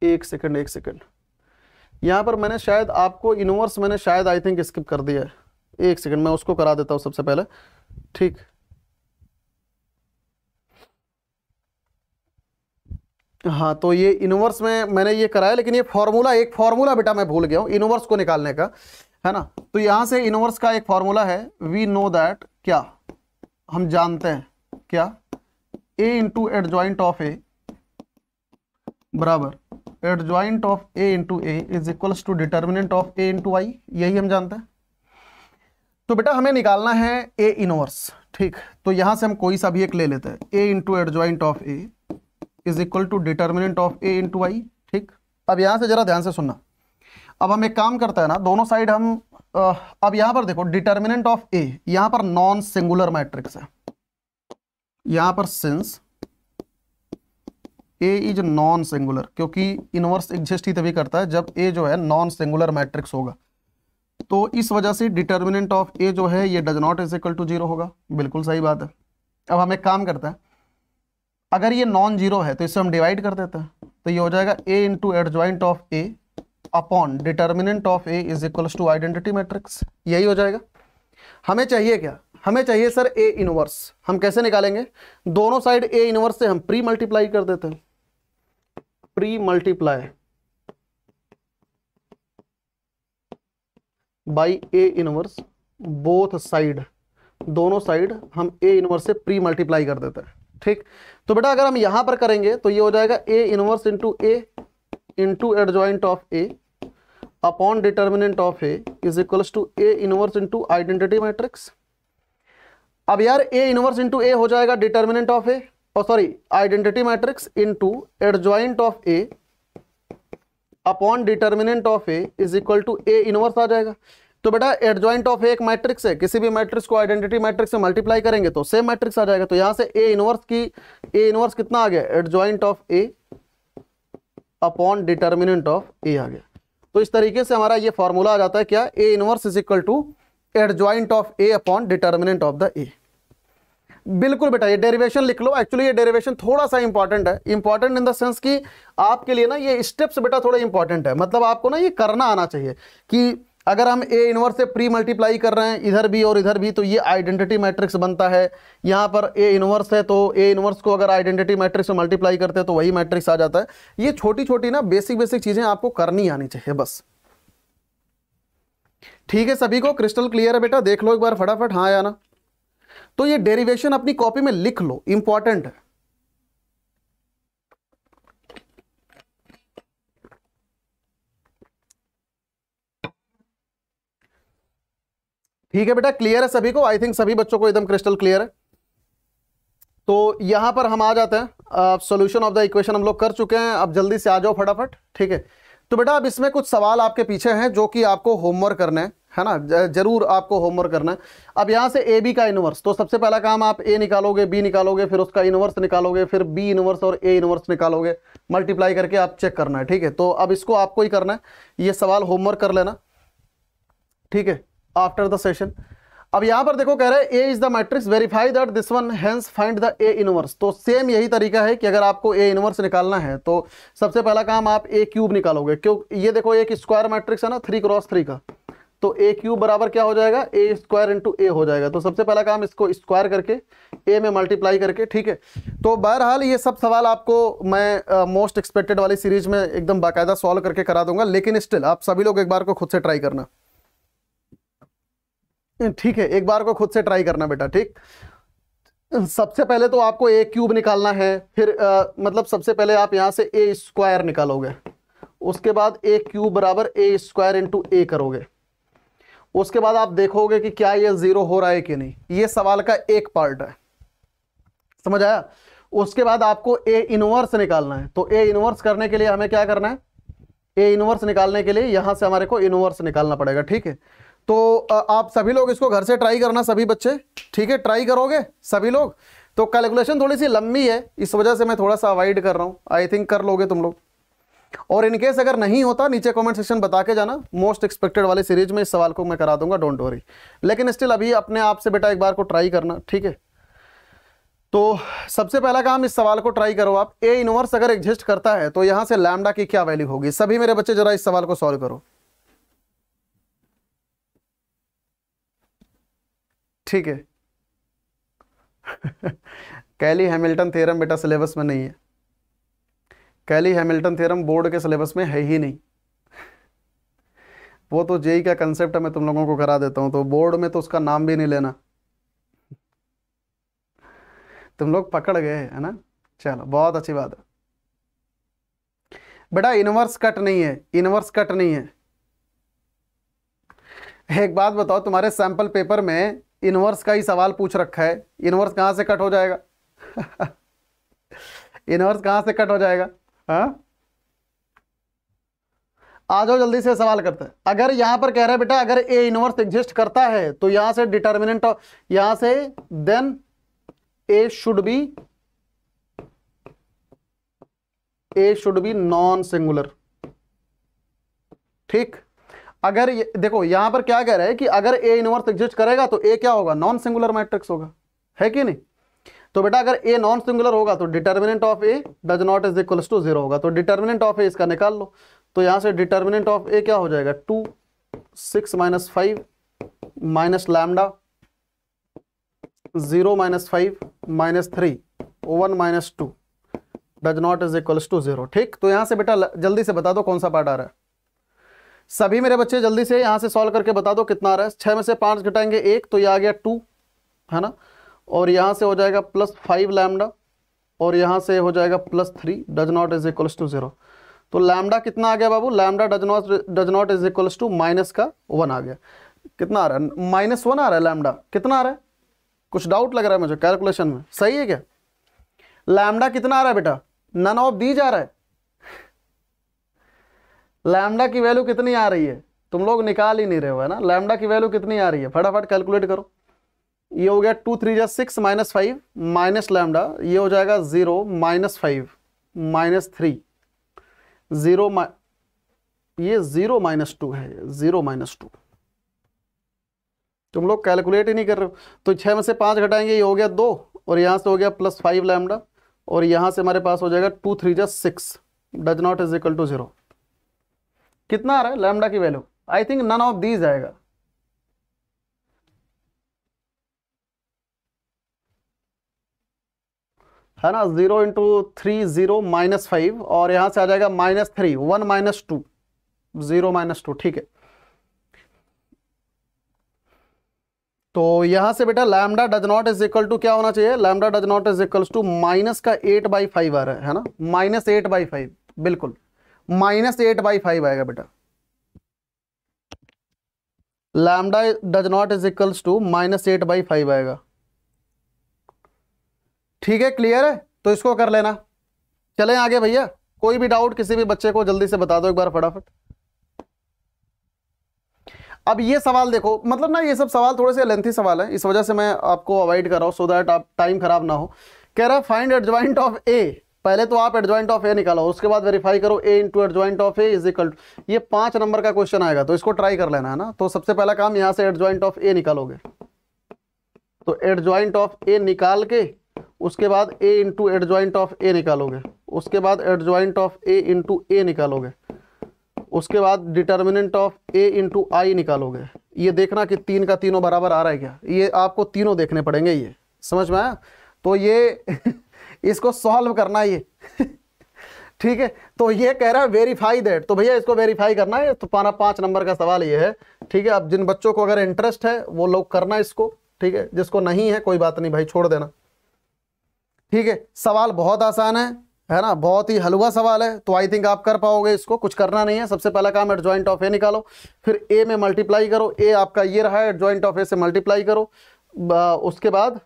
एक सेकेंड एक सेकेंड यहाँ पर मैंने शायद आपको इनवर्स मैंने शायद आई थिंक स्किप कर दिया है एक सेकंड मैं उसको करा देता हूँ सबसे पहले ठीक हाँ तो ये इनवर्स में मैंने ये कराया लेकिन ये फॉर्मूला एक फॉर्मूला बेटा मैं भूल गया हूँ इनवर्स को निकालने का है ना तो यहाँ से इनवर्स का एक फॉर्मूला है वी नो दैट क्या हम जानते हैं क्या ए इंटू ज्वाइंट ऑफ ए बराबर adjoint of A into A is equals to determinant of A into I यही हम जानते हैं तो बेटा हमें निकालना है ए इनवर्स ठीक तो यहां से हम कोई सा भी एक ले लेते हैं A into adjoint of A is equal to determinant of A into I ठीक अब यहां से जरा ध्यान से सुनना अब हम एक काम करते हैं ना दोनों साइड हम अब यहां पर देखो डिटर्मिनेंट ऑफ ए यहां पर नॉन सिंगुलर मैट्रिक्स है यहां पर since A is non singular क्योंकि इनवर्स एग्जिस्ट ही तभी करता है जब ए जो है नॉन सिंगुलर मैट्रिक्स होगा तो इस वजह से डिटर्मिनेंट ऑफ ए जो है ये does not is equal to zero होगा बिल्कुल सही बात है अब हम एक काम करते हैं अगर ये नॉन जीरो है तो इसे हम डिवाइड कर देते हैं तो ये हो जाएगा A into adjoint of A upon determinant of A is equal to identity matrix यही हो जाएगा हमें चाहिए क्या हमें चाहिए सर ए इनवर्स हम कैसे निकालेंगे दोनों साइड ए इनवर्स से हम प्री मल्टीप्लाई कर देते हैं pre multiply by A inverse both side दोनों साइड हम ए इनवर्स से प्री मल्टीप्लाई कर देते हैं ठीक तो बेटा अगर हम यहां पर करेंगे तो ये हो जाएगा A inverse into A into adjoint of A upon determinant of A is equals to A inverse into identity matrix अब यार ए इनवर्स इंटू ए हो जाएगा डिटर्मिनेंट ऑफ ए और sorry identity matrix into adjoint of A upon determinant of A is equal to A inverse आ जाएगा तो बेटा adjoint of ए एक मैट्रिक्स है किसी भी मैट्रिक्स को आइडेंटिटी मैट्रिक्स से मल्टीप्लाई करेंगे तो सेम मैट्रिक्स आ जाएगा तो यहां से ए इनवर्स की ए इनवर्स कितना आ गया adjoint of A upon determinant of A आ गया तो इस तरीके से हमारा ये फॉर्मूला आ जाता है क्या A inverse is equal to adjoint of A upon determinant of the A बिल्कुल बेटा ये डेरिवेशन लिख लो एक्चुअली ये डेरिवेशन थोड़ा सा इंपॉर्टेंट है इंपॉर्टेंट इन द सेंस कि आपके लिए ना ये स्टेप्स बेटा थोड़ा इंपॉर्टेंट है मतलब आपको ना ये करना आना चाहिए कि अगर हम ए इनवर्स से प्री मल्टीप्लाई कर रहे हैं इधर भी और इधर भी तो ये आइडेंटिटी मैट्रिक्स बनता है यहाँ पर ए इनवर्स है तो ए इनवर्स को अगर आइडेंटिटी मैट्रिक्स में मल्टीप्लाई करते हैं तो वही मैट्रिक्स आ जाता है ये छोटी छोटी ना बेसिक बेसिक चीज़ें आपको करनी आनी चाहिए बस ठीक है सभी को क्रिस्टल क्लियर है बेटा देख लो एक बार फटाफट हाँ आना तो ये डेरिवेशन अपनी कॉपी में लिख लो इंपॉर्टेंट है ठीक है बेटा क्लियर है सभी को आई थिंक सभी बच्चों को एकदम क्रिस्टल क्लियर है तो यहां पर हम आ जाते हैं सोल्यूशन ऑफ द इक्वेशन हम लोग कर चुके हैं अब जल्दी से आ जाओ फटाफट ठीक है तो बेटा अब इसमें कुछ सवाल आपके पीछे हैं जो कि आपको होमवर्क करने हैं है ना जरूर आपको होमवर्क करना है अब यहाँ से ए बी का इनवर्स तो सबसे पहला काम आप ए निकालोगे बी निकालोगे फिर उसका इनवर्स निकालोगे फिर बी इनवर्स और ए इनवर्स निकालोगे मल्टीप्लाई करके आप चेक करना है ठीक है तो अब इसको आपको ही करना है ये सवाल होमवर्क कर लेना ठीक है आफ्टर द सेशन अब यहाँ पर देखो कह रहे हैं A is the matrix verify that this one hence find the A inverse तो सेम यही तरीका है कि अगर आपको ए इनवर्स निकालना है तो सबसे पहला काम आप ए क्यूब निकालोगे क्यों ये देखो एक स्क्वायर मैट्रिक्स है ना थ्री क्रॉस थ्री का तो ए क्यूब बराबर क्या हो जाएगा ए स्क्वायर इंटू ए हो जाएगा तो सबसे पहला काम इसको स्क्वायर करके ए में मल्टीप्लाई करके ठीक है तो बहरहाल ये सब सवाल आपको मैं मोस्ट uh, एक्सपेक्टेड वाली सीरीज में एकदम बाकायदा सॉल्व करके करा दूंगा लेकिन स्टिल आप सभी लोग एक बार को खुद से ट्राई करना ठीक है एक बार को खुद से ट्राई करना बेटा ठीक सबसे पहले तो आपको ए क्यूब निकालना है फिर uh, मतलब सबसे पहले आप यहां से ए स्क्वायर निकालोगे उसके बाद ए क्यूब बराबर ए स्क्वायर इंटू ए करोगे उसके बाद आप देखोगे कि क्या ये जीरो हो रहा है कि नहीं ये सवाल का एक पार्ट है समझ आया उसके बाद आपको ए इनवर्स निकालना है तो ए इनवर्स करने के लिए हमें क्या करना है ए इनवर्स निकालने के लिए यहाँ से हमारे को इनवर्स निकालना पड़ेगा ठीक है तो आप सभी लोग इसको घर से ट्राई करना सभी बच्चे ठीक है ट्राई करोगे सभी लोग तो कैलकुलेशन थोड़ी सी लंबी है इस वजह से मैं थोड़ा सा अवॉइड कर रहा हूँ आई थिंक कर लोगे तुम लोग और इन केस अगर नहीं होता नीचे कमेंट सेक्शन बता के जाना मोस्ट एक्सपेक्टेड वाले सीरीज में इस सवाल को मैं करा दूंगा डोंट वरी लेकिन स्टिल अभी अपने आप से बेटा एक बार को ट्राई करना ठीक है तो सबसे पहला काम इस सवाल को ट्राई करो आप ए इनवर्स अगर एग्जिस्ट करता है तो यहां से लैमडा की क्या वैल्यू होगी सभी मेरे बच्चे जरा इस सवाल को सॉल्व करो ठीक है कैली हैमिल्टन थ्योरम बेटा सिलेबस में नहीं है कैली हैमिल्टन थ्योरम बोर्ड के सिलेबस में है ही नहीं वो तो जेई का कंसेप्ट है मैं तुम लोगों को करा देता हूँ तो बोर्ड में तो उसका नाम भी नहीं लेना तुम लोग पकड़ गए है ना चलो बहुत अच्छी बात है बेटा इनवर्स कट नहीं है इनवर्स कट नहीं है एक बात बताओ तुम्हारे सैंपल पेपर में इनवर्स का ही सवाल पूछ रखा है इनवर्स कहां से कट हो जाएगा इनवर्स कहां से कट हो जाएगा हाँ? आ जाओ जल्दी से सवाल करते हैं अगर यहां पर कह रहे बेटा अगर ए इनवर्स एग्जिस्ट करता है तो यहां से डिटर्मिनेंट यहां से then A should be A should be non singular ठीक अगर ये, देखो यहां पर क्या कह रहा है कि अगर ए इनवर्स एग्जिस्ट करेगा तो ए क्या होगा नॉन सिंगुलर मैट्रिक्स होगा है कि नहीं तो बेटा अगर ए नॉन सिंगुलर होगा तो determinant of A does not is equals to zero होगा तो डिटर्मिनेंट ऑफ ए इसका निकाल लो तो यहां से डिटर्मिनेंट ऑफ ए क्या हो जाएगा two six minus five minus lambda zero minus five minus three one minus two does not is equals to zero ठीक तो यहां से बेटा जल्दी से बता दो कौन सा पार्ट आ रहा है सभी मेरे बच्चे जल्दी से यहां से सॉल्व करके बता दो कितना आ रहा है छह में से पांच घटाएंगे एक तो ये आ गया टू है ना और यहाँ से हो जाएगा प्लस फाइव लैमडा और यहाँ से हो जाएगा plus three does not is equal to zero तो लैमडा कितना आ गया बाबू lambda does not does not is equal to minus का वन आ गया कितना आ रहा है माइनस वन आ रहा है लैमडा कितना आ रहा है कुछ डाउट लग रहा है मुझे कैलकुलेशन में सही है क्या लैमडा कितना आ रहा है बेटा नन ऑफ दी जा रहा है लैमडा की वैल्यू कितनी आ रही है तुम लोग निकाल ही नहीं रहे हो है ना लैमडा की वैल्यू कितनी आ रही है फटाफट कैलकुलेट करो ये हो गया टू थ्री जा six minus five minus lambda ये हो जाएगा zero minus five minus three zero ये ज़ीरो माइनस टू है ज़ीरो माइनस टू तुम लोग कैलकुलेट ही नहीं कर रहे हो तो छह में से पांच घटाएंगे ये हो गया दो और यहां से हो गया प्लस फाइव लैमडा और यहां से हमारे पास हो जाएगा टू थ्री जा six does not is equal to zero कितना आ रहा है लैमडा की value I think none of these आएगा है ना zero into three zero minus five और यहां से आ जाएगा minus three one minus two zero minus two ठीक है तो यहां से बेटा lambda does not is equal to क्या होना चाहिए lambda does not is equal to minus का एट बाई फाइव आ रहा है है ना माइनस एट बाई फाइव बिल्कुल माइनस एट बाई फाइव आएगा बेटा lambda does not is equals to minus eight by five आएगा ठीक है क्लियर है तो इसको कर लेना चले आगे भैया कोई भी डाउट किसी भी बच्चे को जल्दी से बता दो एक बार फटाफट अब ये सवाल देखो मतलब ना ये सब सवाल थोड़े से लेंथी सवाल है इस वजह से मैं आपको अवॉइड कर रहा हूं सो दैट आप टाइम खराब ना हो कह रहा फाइंड एडजॉइंट ऑफ ए पहले तो आप एडजॉइंट ऑफ ए निकालो उसके बाद वेरीफाई करो A into adjoint of A is equal to ये पांच नंबर का क्वेश्चन आएगा तो इसको ट्राई कर लेना है ना तो सबसे पहला काम यहां से एडजॉइंट ऑफ ए निकालोगे तो एडजॉइंट ऑफ ए निकाल के उसके बाद A into adjoint of A निकालोगे उसके बाद adjoint of A into A निकालोगे उसके बाद determinant of A into I निकालोगे ये देखना कि तीन का तीनों बराबर आ रहा है क्या ये आपको तीनों देखने पड़ेंगे ये समझ में आया तो ये इसको सॉल्व करना ये ठीक है तो ये कह रहा है वेरीफाई दैट तो भैया इसको वेरीफाई करना है तो पाना पाँच नंबर का सवाल ये है ठीक है अब जिन बच्चों को अगर इंटरेस्ट है वो लोग करना इसको ठीक है जिसको नहीं है कोई बात नहीं भाई छोड़ देना ठीक है सवाल बहुत आसान है है ना बहुत ही हलवा सवाल है तो आई थिंक आप कर पाओगे इसको कुछ करना नहीं है सबसे पहला काम एट ज्वाइंट ऑफ ए निकालो फिर ए में मल्टीप्लाई करो ए आपका ये रहा है एट ज्वाइंट ऑफ ए से मल्टीप्लाई करो उसके बाद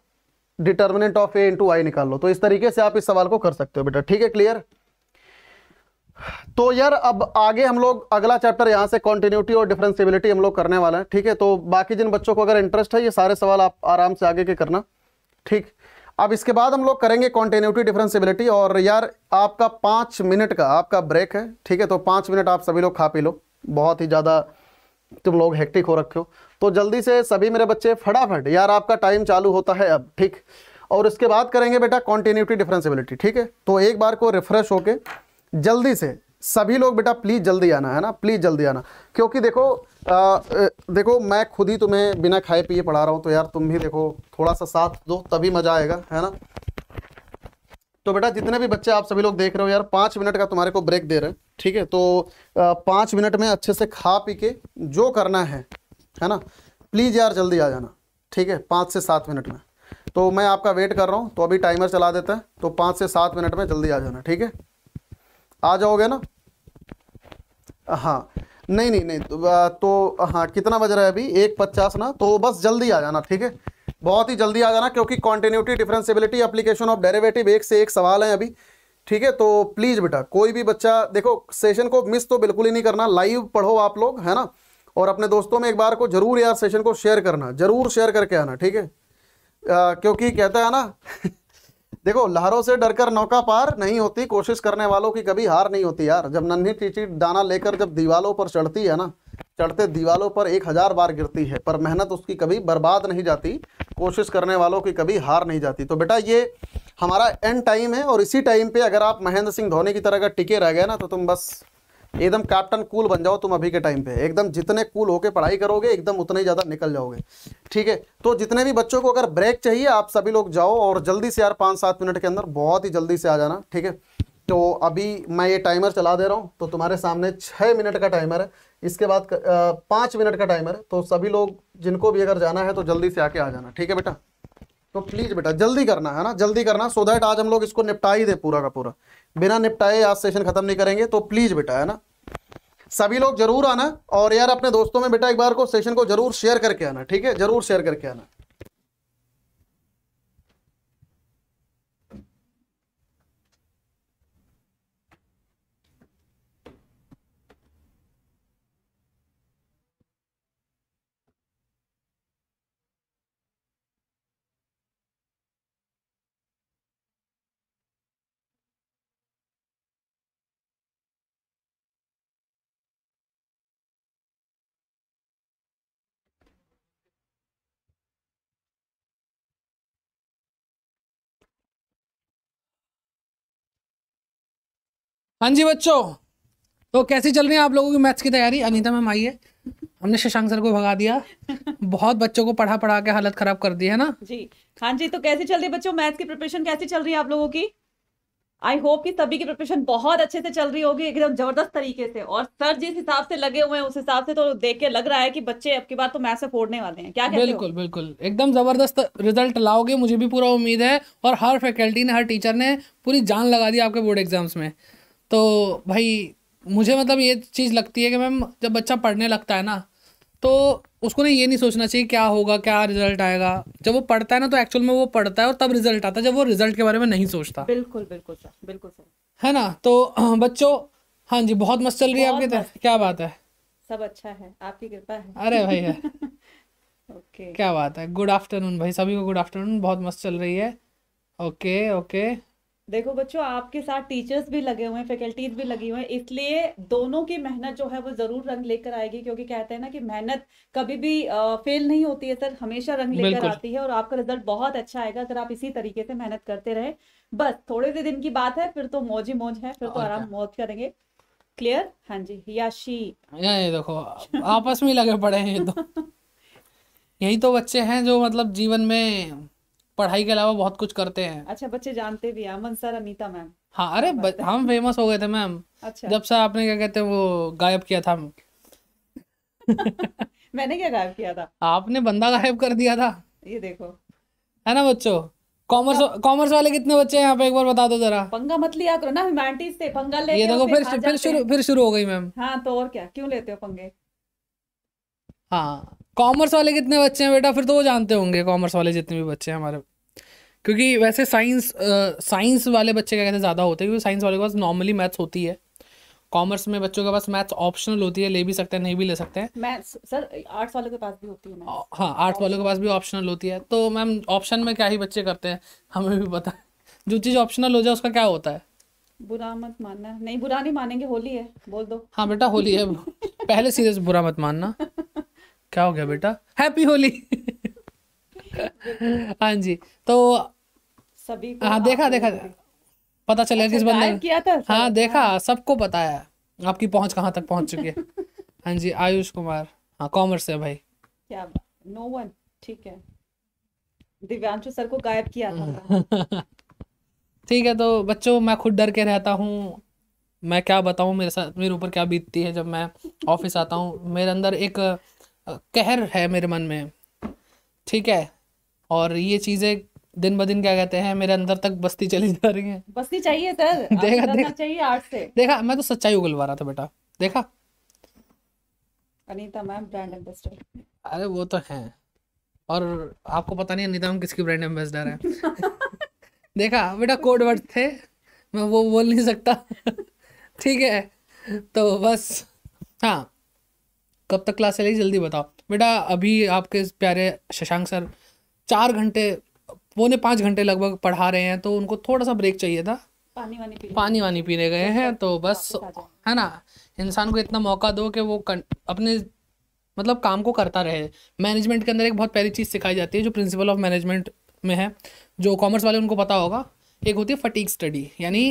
determinant of A into I निकाल लो तो इस तरीके से आप इस सवाल को कर सकते हो बेटा ठीक है क्लियर तो यार अब आगे हम लोग अगला चैप्टर यहाँ से कॉन्टिन्यूटी और डिफ्रेंसिबिलिटी हम लोग करने वाला हैं ठीक है तो बाकी जिन बच्चों को अगर इंटरेस्ट है ये सारे सवाल आप आराम से आगे के करना ठीक अब इसके बाद हम लोग करेंगे कॉन्टीन्यूटी डिफरेंसिबिलिटी और यार आपका पाँच मिनट का आपका ब्रेक है ठीक है तो पाँच मिनट आप सभी लोग खा पी लो बहुत ही ज़्यादा तुम लोग हेक्टिक हो रखे हो तो जल्दी से सभी मेरे बच्चे फटाफट यार आपका टाइम चालू होता है अब ठीक और इसके बाद करेंगे बेटा कॉन्टीन्यूटी डिफरेंसिबिलिटी ठीक है तो एक बार को रिफ्रेश होके जल्दी से सभी लोग बेटा प्लीज़ जल्दी आना है ना प्लीज़ जल्दी आना क्योंकि देखो आ, देखो मैं खुद ही तुम्हें बिना खाए पिए पढ़ा रहा हूँ तो यार तुम भी देखो थोड़ा सा साथ दो तभी मज़ा आएगा है ना तो बेटा जितने भी बच्चे आप सभी लोग देख रहे हो यार पाँच मिनट का तुम्हारे को ब्रेक दे रहे हैं ठीक है तो पाँच मिनट में अच्छे से खा पी के जो करना है है ना प्लीज़ यार जल्दी आ जाना ठीक है पाँच से सात मिनट में तो मैं आपका वेट कर रहा हूँ तो अभी टाइमर चला देता है तो पाँच से सात मिनट में जल्दी आ जाना ठीक है आ जाओगे ना हाँ नहीं नहीं नहीं तो, तो हाँ कितना बज रहा है अभी एक पचास ना तो बस जल्दी आ जाना ठीक है बहुत ही जल्दी आ जाना क्योंकि continuity differentiability application of derivative एक से एक सवाल है अभी ठीक है तो प्लीज़ बेटा कोई भी बच्चा देखो सेशन को मिस तो बिल्कुल ही नहीं करना लाइव पढ़ो आप लोग है ना और अपने दोस्तों में एक बार को जरूर यार सेशन को शेयर करना जरूर शेयर करके आना ठीक है क्योंकि कहता है ना देखो लहरों से डरकर नौका पार नहीं होती कोशिश करने वालों की कभी हार नहीं होती यार जब नन्ही चीची दाना लेकर जब दीवालों पर चढ़ती है ना चढ़ते दीवालों पर एक हज़ार बार गिरती है पर मेहनत उसकी कभी बर्बाद नहीं जाती कोशिश करने वालों की कभी हार नहीं जाती तो बेटा ये हमारा एंड टाइम है और इसी टाइम पे अगर आप महेंद्र सिंह धोनी की तरह अगर टिके रह गए ना तो तुम बस एकदम कैप्टन कूल बन जाओ तुम अभी के टाइम पे एकदम जितने कूल होकर पढ़ाई करोगे एकदम उतने ही ज़्यादा निकल जाओगे ठीक है तो जितने भी बच्चों को अगर ब्रेक चाहिए आप सभी लोग जाओ और जल्दी से यार पाँच सात मिनट के अंदर बहुत ही जल्दी से आ जाना ठीक है तो अभी मैं ये टाइमर चला दे रहा हूँ तो तुम्हारे सामने छः मिनट का टाइमर है इसके बाद पाँच मिनट का टाइमर है तो सभी लोग जिनको भी अगर जाना है तो जल्दी से आके आ जाना ठीक है बेटा तो प्लीज़ बेटा जल्दी करना है ना जल्दी करना सो दैट आज हम लोग इसको निपटा ही दे पूरा का पूरा बिना निपटाए आज सेशन खत्म नहीं करेंगे तो प्लीज बेटा है ना सभी लोग जरूर आना और यार अपने दोस्तों में बेटा एक बार को सेशन को जरूर शेयर करके आना ठीक है जरूर शेयर करके आना हाँ जी बच्चों तो कैसी चल रही है आप लोगों की मैथ्स की तैयारी अनीता मैम आई है हमने शशांक सर को भगा दिया बहुत बच्चों को पढ़ा पढ़ा के हालत खराब कर दी है ना जी हाँ जी तो कैसी चल रही है बच्चों मैथ्स की प्रिपरेशन कैसी चल रही है आप लोगों की आई होप कि सभी की प्रिपरेशन बहुत अच्छे से चल रही होगी एकदम जबरदस्त तरीके से और सर जिस हिसाब से लगे हुए हैं उस हिसाब से तो देख के लग रहा है कि बच्चे अब की बार तो मैथ्स से फोड़ने वाले हैं क्या कहते बिल्कुल हो? बिल्कुल एकदम जबरदस्त रिजल्ट लाओगे मुझे भी पूरा उम्मीद है और हर फैकल्टी ने हर टीचर ने पूरी जान लगा दी आपके बोर्ड एग्जाम्स में तो भाई मुझे मतलब ये चीज़ लगती है कि मैम जब बच्चा पढ़ने लगता है ना तो उसको ना ये नहीं सोचना चाहिए क्या होगा क्या रिजल्ट आएगा जब वो पढ़ता है ना तो एक्चुअल में वो पढ़ता है और तब रिजल्ट आता है जब वो रिजल्ट के बारे में नहीं सोचता बिल्कुल बिल्कुल सर बिल्कुल सर है ना तो हाँ, बच्चों हाँ जी बहुत मस्त चल रही है आपके तो। क्या बात है सब अच्छा है आपकी कृपा है अरे भाई है ओके क्या बात है गुड आफ्टरनून भाई सभी को गुड आफ्टरनून बहुत मस्त चल रही है ओके ओके देखो बच्चों आपके साथ टीचर्स भी लगे हुए हैं फैकल्टीज भी लगी हुई हैं इसलिए दोनों की मेहनत जो है वो ज़रूर रंग लेकर आएगी क्योंकि कहते हैं ना कि मेहनत कभी भी फेल नहीं होती है सर हमेशा रंग लेकर आती है और आपका रिजल्ट बहुत अच्छा आएगा अगर आप इसी तरीके से मेहनत करते रहे बस थोड़े से दिन की बात है फिर तो मौज ही मौज है फिर तो आराम मौज करेंगे क्लियर हाँ जी याशी ये देखो आपस में लगे पड़े हैं ये तो यही तो बच्चे हैं जो मतलब जीवन में पढ़ाई के अलावा बहुत कुछ करते हैं अच्छा बच्चे जानते भी अमन सर अनीता मैम हाँ अरे अच्छा। हम फेमस हो गए थे मैम अच्छा जब से आपने क्या कहते हैं वो गायब किया था मैंने क्या गायब किया था आपने बंदा गायब कर दिया था ये देखो है ना बच्चों कॉमर्स हाँ। कॉमर्स वाले कितने बच्चे हैं यहाँ पे एक बार बता दो जरा पंगा मत लिया करो ना ह्यूमैनिटीज से पंगा ले ये देखो फिर फिर शुरू फिर शुरू हो गई मैम हाँ तो और क्या क्यों लेते हो पंगे हाँ कॉमर्स वाले कितने बच्चे हैं बेटा फिर तो वो जानते होंगे कॉमर्स वाले जितने भी बच्चे हैं हमारे क्योंकि वैसे साइंस साइंस वाले बच्चे क्या कहते हैं ज़्यादा होते हैं क्योंकि साइंस वाले के पास नॉर्मली मैथ्स होती है कॉमर्स में बच्चों के पास मैथ्स ऑप्शनल होती है ले भी सकते हैं नहीं भी ले सकते हैं मैथ्स सर आर्ट्स वालों के पास भी होती है मैथ्स हाँ आर्ट्स वालों के पास भी ऑप्शनल होती है तो मैम ऑप्शन में क्या ही बच्चे करते हैं हमें भी पता है जो चीज़ ऑप्शनल हो जाए उसका क्या होता है बुरा मत मानना नहीं बुरा नहीं मानेंगे होली है बोल दो हाँ बेटा होली है पहले सीरियस बुरा मत मानना क्या हो गया बेटा हैप्पी होली हाँ जी तो सभी को हाँ देखा देखा पता चला अच्छा, किस बंदे किया था हाँ देखा सबको बताया आपकी पहुंच कहाँ तक पहुंच चुकी है हाँ जी आयुष कुमार हाँ कॉमर्स है भाई क्या नो वन ठीक है दिव्यांशु सर को गायब किया था ठीक है तो बच्चों मैं खुद डर के रहता हूँ मैं क्या बताऊँ मेरे साथ मेरे ऊपर क्या बीतती है जब मैं ऑफिस आता हूँ मेरे अंदर एक कहर है मेरे मन में ठीक है और ये चीज़ें दिन ब दिन क्या कहते हैं मेरे अंदर तक बस्ती चली जा रही है बस्ती चाहिए सर देखा देखा चाहिए आर्ट से देखा मैं तो सच्चाई उगलवा रहा था बेटा देखा अनीता मैम ब्रांड एम्बेसडर अरे वो तो है और आपको पता नहीं अनीता मैम किसकी ब्रांड एम्बेसडर है देखा बेटा कोड वर्ड थे मैं वो बोल नहीं सकता ठीक है तो बस हाँ कब तक क्लास चलेगी जल्दी बताओ बेटा अभी आपके प्यारे शशांक सर चार घंटे पौने पाँच घंटे लगभग पढ़ा रहे हैं तो उनको थोड़ा सा ब्रेक चाहिए था पानी वानी पीने पानी वानी पीने गए हैं तो बस है ना इंसान को इतना मौका दो कि वो अपने मतलब काम को करता रहे मैनेजमेंट के अंदर एक बहुत पहली चीज़ सिखाई जाती है जो प्रिंसिपल ऑफ मैनेजमेंट में है जो कॉमर्स वाले उनको पता होगा एक होती है फटीक स्टडी यानी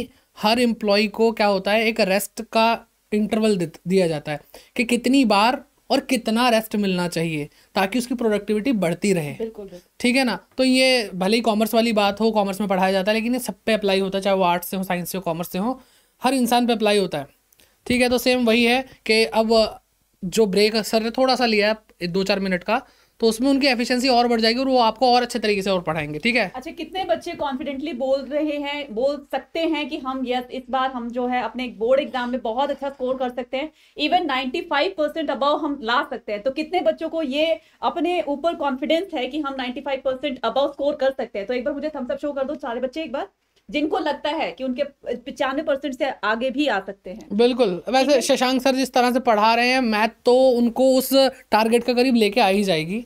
हर एम्प्लॉय को क्या होता है एक रेस्ट का इंटरवल दिया जाता है कि कितनी बार और कितना रेस्ट मिलना चाहिए ताकि उसकी प्रोडक्टिविटी बढ़ती रहे बिल्कुल ठीक है ना तो ये भले ही कॉमर्स वाली बात हो कॉमर्स में पढ़ाया जाता है लेकिन ये सब पे अप्लाई होता है चाहे वो आर्ट्स से हो साइंस से हो कॉमर्स से हो हर इंसान पे अप्लाई होता है ठीक है तो सेम वही है कि अब जो ब्रेक सर ने थोड़ा सा लिया है दो चार मिनट का तो उसमें उनकी एफिशिएंसी और बढ़ जाएगी और वो आपको और अच्छे तरीके से और पढ़ाएंगे ठीक है अच्छा कितने बच्चे कॉन्फिडेंटली बोल रहे हैं बोल सकते हैं कि हम यस इस बार हम जो है अपने बोर्ड एग्जाम में बहुत अच्छा स्कोर कर सकते हैं इवन 95 परसेंट अबव हम ला सकते हैं तो कितने बच्चों को ये अपने ऊपर कॉन्फिडेंस है कि हम 95 परसेंट अबव स्कोर कर सकते हैं तो एक बार मुझे थम्सअप शो कर दो सारे बच्चे एक बार जिनको लगता है कि उनके पचानवे परसेंट से आगे भी आ सकते हैं बिल्कुल वैसे शशांक सर जिस तरह से पढ़ा रहे हैं मैथ तो उनको उस टारगेट के करीब लेके आ ही जाएगी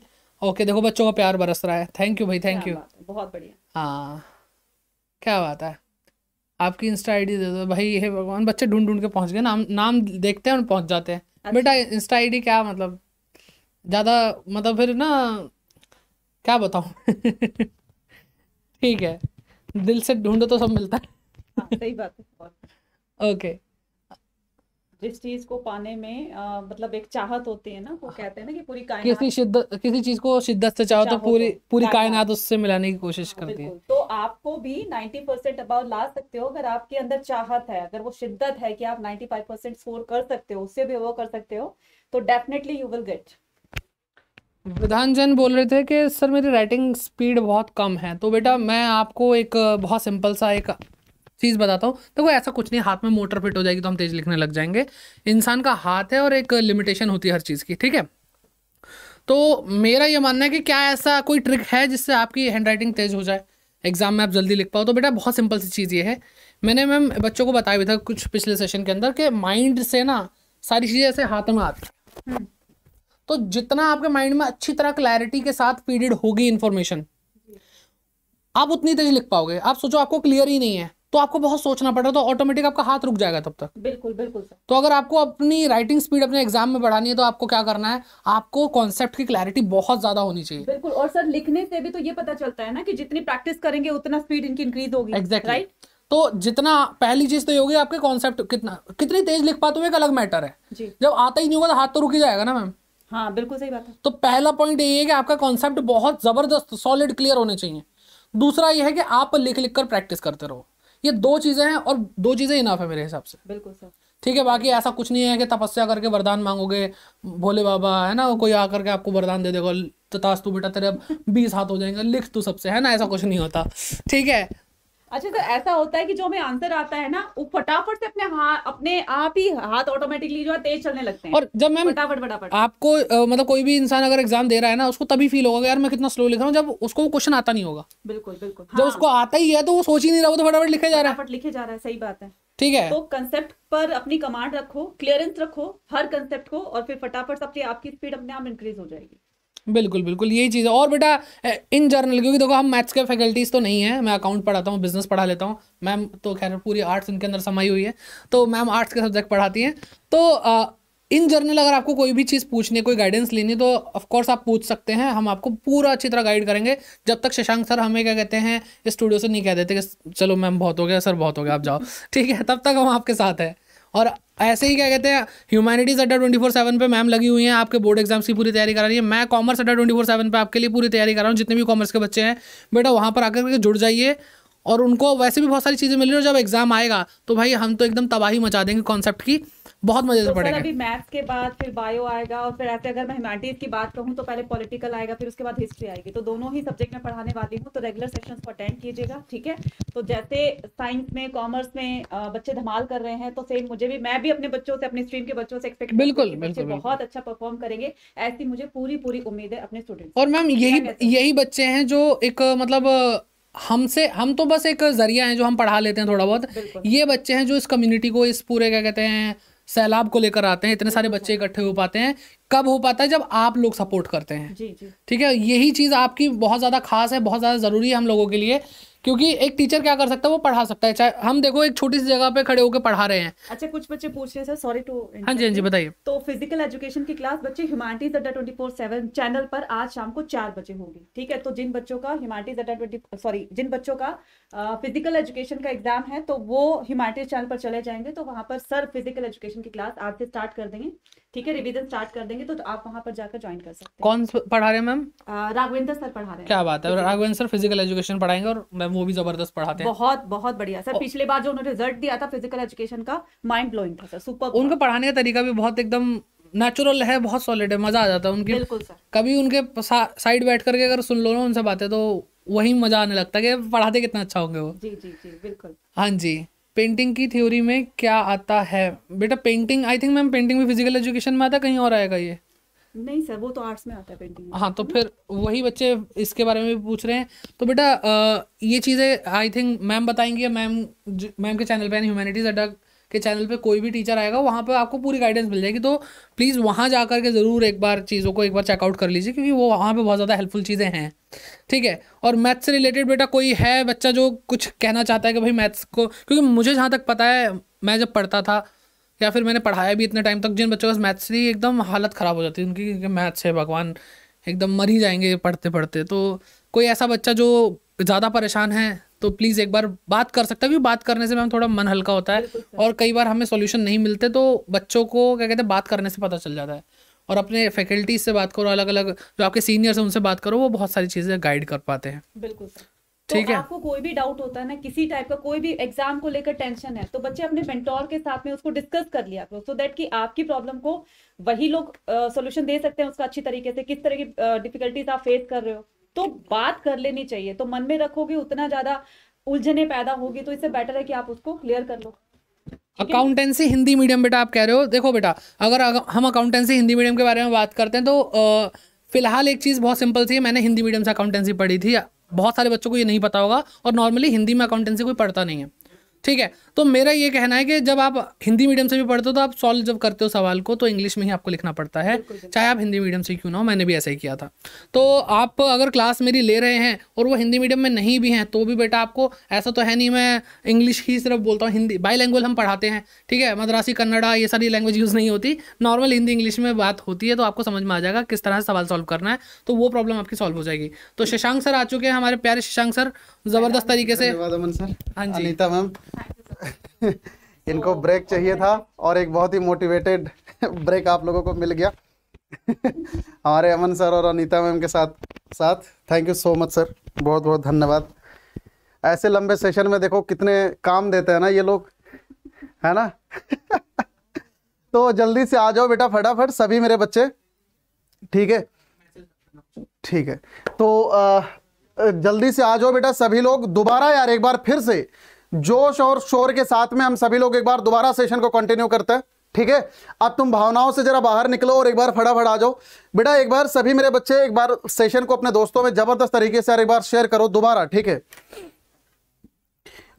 ओके देखो बच्चों का प्यार बरस रहा है थैंक यू भाई थैंक यू बहुत बढ़िया हाँ क्या बात है आपकी इंस्टा आईडी दे दो भाई हे भगवान बच्चे ढूंढ ढूंढ के पहुंच गए नाम नाम देखते हैं और पहुंच जाते हैं अच्छा। बेटा इंस्टा आईडी क्या मतलब ज़्यादा मतलब फिर ना क्या बताऊँ ठीक है दिल से ढूंढो तो सब मिलता है हाँ, सही बात है ओके जिस चीज को पाने में मतलब एक चाहत होती है ना वो कहते हैं ना कि पूरी कायनात किसी शिद्दत किसी चीज को शिद्दत से चाहो तो पूरी तो पूरी कायनात उससे मिलाने की कोशिश हाँ, करती है तो आपको भी 90 परसेंट अबाव ला सकते हो अगर आपके अंदर चाहत है अगर वो शिद्दत है कि आप 95 परसेंट स्कोर कर सकते हो उससे भी वो कर सकते हो तो डेफिनेटली यू विल गेट विधान जैन बोल रहे थे कि सर मेरी राइटिंग स्पीड बहुत कम है तो बेटा मैं आपको एक बहुत सिंपल सा एक चीज़ बताता हूँ देखो तो ऐसा कुछ नहीं हाथ में मोटर फिट हो जाएगी तो हम तेज़ लिखने लग जाएंगे इंसान का हाथ है और एक लिमिटेशन होती है हर चीज़ की ठीक है तो मेरा ये मानना है कि क्या ऐसा कोई ट्रिक है जिससे आपकी हैंड राइटिंग तेज़ हो जाए एग्ज़ाम में आप जल्दी लिख पाओ तो बेटा बहुत सिंपल सी चीज़ ये है मैंने मैम बच्चों को बताया भी था कुछ पिछले सेशन के अंदर कि माइंड से ना सारी चीज़ें ऐसे हाथ में आती हैं हम्म। तो जितना आपके माइंड में अच्छी तरह क्लैरिटी के साथ फीडेड होगी इन्फॉर्मेशन आप उतनी तेज लिख पाओगे आप सोचो आपको क्लियर ही नहीं है तो आपको बहुत सोचना पड़ रहा है तो ऑटोमेटिक आपका हाथ रुक जाएगा तब तक बिल्कुल बिल्कुल सर तो अगर आपको अपनी राइटिंग स्पीड अपने एग्जाम में बढ़ानी है तो आपको क्या करना है आपको कॉन्सेप्ट की क्लैरिटी बहुत ज्यादा होनी चाहिए बिल्कुल और सर लिखने से भी तो ये पता चलता है ना कि जितनी प्रैक्टिस करेंगे उतना स्पीड इनकी इंक्रीज होगी exactly. Right right? तो जितना पहली चीज तो ये होगी आपके कॉन्सेप्ट कितना कितनी तेज लिख पाते हो एक अलग मैटर है जब आता ही नहीं होगा तो हाथ तो रुक ही जाएगा ना मैम हाँ बिल्कुल सही बात है तो पहला पॉइंट ये है कि आपका कॉन्सेप्ट बहुत जबरदस्त सॉलिड क्लियर होने चाहिए दूसरा ये है कि आप लिख लिख कर प्रैक्टिस करते रहो ये दो चीजें हैं और दो चीजें इनाफ है मेरे हिसाब से बिल्कुल सर ठीक है बाकी ऐसा कुछ नहीं है कि तपस्या करके वरदान मांगोगे भोले बाबा है ना कोई आकर के आपको वरदान दे देगा तू बेटा तेरे अब बीस हाथ हो जाएंगे लिख तू सबसे है ना ऐसा कुछ नहीं होता ठीक है अच्छा सर तो ऐसा होता है कि जो हमें आंसर आता है ना वो फटाफट से अपने हाथ अपने आप ही हाथ ऑटोमेटिकली जो है तेज चलने लगते हैं और जब मैं फटाफट फटाफट आपको आ, मतलब कोई भी इंसान अगर एग्जाम दे रहा है ना उसको तभी फील होगा यार मैं कितना स्लो लिख रहा हूँ जब उसको क्वेश्चन आता नहीं होगा बिल्कुल बिल्कुल हाँ। जब उसको हाँ। आता ही है तो वो सोच ही नहीं रहा वो तो फटाफट लिखे जा रहा है फटाफट लिखे जा रहा है सही बात है ठीक है तो कंसेप्ट पर अपनी कमांड रखो क्लियरेंस रखो हर कंसेप्ट को और फिर फटाफट अपनी आपकी स्पीड अपने आप इंक्रीज हो जाएगी बिल्कुल बिल्कुल यही चीज़ है और बेटा इन जर्नल क्योंकि देखो हम मैथ्स के फैकल्टीज़ तो नहीं है मैं अकाउंट पढ़ाता हूँ बिजनेस पढ़ा लेता हूँ मैम तो खैर पूरी आर्ट्स इनके अंदर समाई हुई है तो मैम आर्ट्स के सब्जेक्ट पढ़ाती हैं तो आ, इन जर्नल अगर आपको कोई भी चीज़ पूछनी है कोई गाइडेंस लेनी तो ऑफकोर्स आप पूछ सकते हैं हम आपको पूरा अच्छी तरह गाइड करेंगे जब तक शशांक सर हमें क्या कहते हैं स्टूडियो से नहीं कह देते कि चलो मैम बहुत हो गया सर बहुत हो गया आप जाओ ठीक है तब तक हम आपके साथ हैं और ऐसे ही क्या कहते हैं Humanities Adda twenty four seven पर मैम लगी हुई हैं आपके बोर्ड एग्जाम्स की पूरी तैयारी करा रही है मैं कॉमर्स अड्डा ट्वेंटी फोर सेवन पर आपके लिए पूरी तैयारी करा रहा हूँ जितने भी कॉमर्स के बच्चे हैं बेटा वहाँ पर आकर के जुड़ जाइए और उनको वैसे भी बहुत सारी चीज़ें मिल रही है जब एग्ज़ाम आएगा तो भाई हम तो एकदम तबाही मचा देंगे कॉन्सेप्ट की बहुत मजे से तो पढ़ेगा अभी मैथ्स के बाद फिर बायो आएगा और फिर ऐसे अगर मैं ह्यूमैनिटीज की बात कहूँ तो पहले पॉलिटिकल आएगा फिर उसके बाद हिस्ट्री आएगी तो दोनों ही सब्जेक्ट में पढ़ाने वाली हूँ तो रेगुलर सेशन को अटेंड कीजिएगा ठीक है तो जैसे साइंस में कॉमर्स में बच्चे धमाल कर रहे हैं तो सेम मुझे भी मैं भी अपने बच्चों से अपने स्ट्रीम के बच्चों से एक्सपेक्ट बिल्कुल बहुत अच्छा परफॉर्म करेंगे ऐसी मुझे पूरी पूरी उम्मीद है अपने स्टूडेंट और मैम यही यही बच्चे हैं जो एक मतलब हमसे हम तो बस एक जरिया है जो हम पढ़ा लेते हैं थोड़ा बहुत ये बच्चे हैं जो इस कम्युनिटी को इस पूरे क्या कहते हैं सैलाब को लेकर आते हैं इतने सारे बच्चे इकट्ठे हो पाते हैं कब हो पाता है जब आप लोग सपोर्ट करते हैं ठीक है यही चीज़ आपकी बहुत ज़्यादा खास है बहुत ज़्यादा ज़रूरी है हम लोगों के लिए क्योंकि एक टीचर क्या कर सकता है वो पढ़ा सकता है चाहे हम देखो एक छोटी सी जगह पे खड़े होकर पढ़ा रहे हैं अच्छा कुछ बच्चे पूछ रहे हैं सॉरी टू हाँ जी हाँ जी बताइए तो फिजिकल एजुकेशन की क्लास बच्चे Humanities Adda twenty four seven channel पर आज शाम को चार बजे होगी ठीक है तो जिन बच्चों का ह्यूमैनिटीज अड्डा ट्वेंटी सॉरी जिन बच्चों का फिजिकल एजुकेशन का एग्जाम है तो वो ह्यूमैनिटीज चैनल पर चले जाएंगे तो वहाँ पर सर फिजिकल एजुकेशन की क्लास आज से स्टार्ट कर देंगे ठीक है रिविजन स्टार्ट कर देंगे तो, आप वहाँ पर जाकर ज्वाइन कर सकते हैं कौन पढ़ा रहे हैं मैम राघवेंद्र सर पढ़ा रहे हैं क्या बात है राघवेंद्र सर फिजिकल एजुकेशन पढ़ाएंगे और मैम वो भी जबरदस्त पढ़ाते हैं बहुत बहुत बढ़िया सर पिछले बार जो उन्होंने रिजल्ट दिया था फिजिकल एजुकेशन का माइंड ब्लोइंग था सर सुपर उनका पढ़ाने का तरीका भी बहुत एकदम नेचुरल है बहुत सॉलिड है मजा आ जाता है उनके बिल्कुल सर कभी उनके साइड बैठ करके अगर सुन लो ना उनसे बातें तो वही मजा आने लगता है कि पढ़ाते कितना अच्छा होंगे वो जी जी जी बिल्कुल हाँ जी पेंटिंग की थ्योरी में क्या आता है बेटा painting I think ma'am painting भी फिजिकल एजुकेशन में आता कहीं और आएगा ये नहीं सर वो तो आर्ट्स में आता है पेंटिंग हाँ तो फिर वही बच्चे इसके बारे में भी पूछ रहे हैं तो बेटा ये चीज़ें आई थिंक मैम बताएंगी मैम मैम के चैनल पे ह्यूमैनिटीज़ अड्डा के चैनल पर कोई भी टीचर आएगा वहाँ पर आपको पूरी गाइडेंस मिल जाएगी तो प्लीज़ वहाँ जा करके ज़रूर एक बार चीज़ों को एक बार चेकआउट कर लीजिए क्योंकि वो वहाँ पर बहुत ज़्यादा हेल्पफुल चीज़ें हैं ठीक है और मैथ्स से रिलेटेड बेटा कोई है बच्चा जो कुछ कहना चाहता है कि भाई मैथ्स को क्योंकि मुझे जहाँ तक पता है मैं जब पढ़ता था या फिर मैंने पढ़ाया भी इतने टाइम तक जिन बच्चों पास मैथ्स से एकदम हालत ख़राब हो जाती है उनकी क्योंकि मैथ्स है भगवान एकदम मर ही जाएंगे पढ़ते पढ़ते तो कोई ऐसा बच्चा जो ज़्यादा परेशान है तो प्लीज़ एक बार बात कर सकते हैं बात करने से मैम थोड़ा मन हल्का होता है और कई बार हमें सोल्यूशन नहीं मिलते तो बच्चों को क्या कहते हैं बात करने से पता चल जाता है और अपने फैकल्टी से बात करो अलग अलग जो आपके सीनियर्स हैं उनसे बात करो वो बहुत सारी चीज़ें गाइड कर पाते हैं बिल्कुल तो ठीक तो है आपको कोई भी डाउट होता है ना किसी टाइप का कोई भी एग्जाम को लेकर टेंशन है तो बच्चे अपने मेंटोर के साथ में उसको डिस्कस कर लिया करो सो दैट कि आपकी प्रॉब्लम को वही लोग सोल्यूशन दे सकते हैं उसका अच्छी तरीके से किस तरह की डिफिकल्टीज आप फेस कर रहे हो तो बात कर लेनी चाहिए तो मन में रखोगे उतना ज्यादा उलझने पैदा होगी तो इससे बेटर है कि आप उसको क्लियर कर लो अकाउंटेंसी हिंदी मीडियम बेटा आप कह रहे हो देखो बेटा अगर हम अकाउंटेंसी हिंदी मीडियम के बारे में बात करते हैं तो फिलहाल एक चीज़ बहुत सिंपल थी मैंने हिंदी मीडियम से अकाउंटेंसी पढ़ी थी बहुत सारे बच्चों को ये नहीं पता होगा और नॉर्मली हिंदी में अकाउंटेंसी कोई पढ़ता नहीं है ठीक है तो मेरा ये कहना है कि जब आप हिंदी मीडियम से भी पढ़ते हो तो आप सॉल्व जब करते हो सवाल को तो इंग्लिश में ही आपको लिखना पड़ता है चाहे आप हिंदी मीडियम से क्यों ना हो मैंने भी ऐसा ही किया था तो आप अगर क्लास मेरी ले रहे हैं और वो हिंदी मीडियम में नहीं भी हैं तो भी बेटा आपको ऐसा तो है नहीं मैं इंग्लिश ही सिर्फ बोलता हूँ हिंदी बाई लैंग्वेज हम पढ़ाते हैं ठीक है मद्रासी कन्नड़ा ये सारी लैंग्वेज यूज़ नहीं होती नॉर्मल हिंदी इंग्लिश में बात होती है तो आपको समझ में आ जाएगा किस तरह से सवाल सॉल्व करना है तो वो प्रॉब्लम आपकी सॉल्व हो जाएगी तो शशांक सर आ चुके हैं हमारे प्यारे शशांक सर जबरदस्त तरीके से हाँ जी मैम इनको ब्रेक चाहिए था और एक बहुत ही मोटिवेटेड ब्रेक आप लोगों को मिल गया हमारे अमन सर और अनीता मैम के साथ साथ thank you so much sir बहुत बहुत धन्यवाद ऐसे लंबे सेशन में देखो कितने काम देते हैं ना ये लोग है ना तो जल्दी से आ जाओ बेटा फटाफट सभी मेरे बच्चे ठीक है ठीक है तो आ, जल्दी से आ जाओ बेटा सभी लोग दोबारा यार एक बार फिर से जोश और शोर के साथ में हम सभी लोग एक बार दोबारा सेशन को कंटिन्यू करते हैं ठीक है अब तुम भावनाओं से जरा बाहर निकलो और एक बार फटाफट आ जाओ बेटा एक बार सभी मेरे बच्चे एक बार सेशन को अपने दोस्तों में जबरदस्त तरीके से एक बार शेयर करो दोबारा ठीक है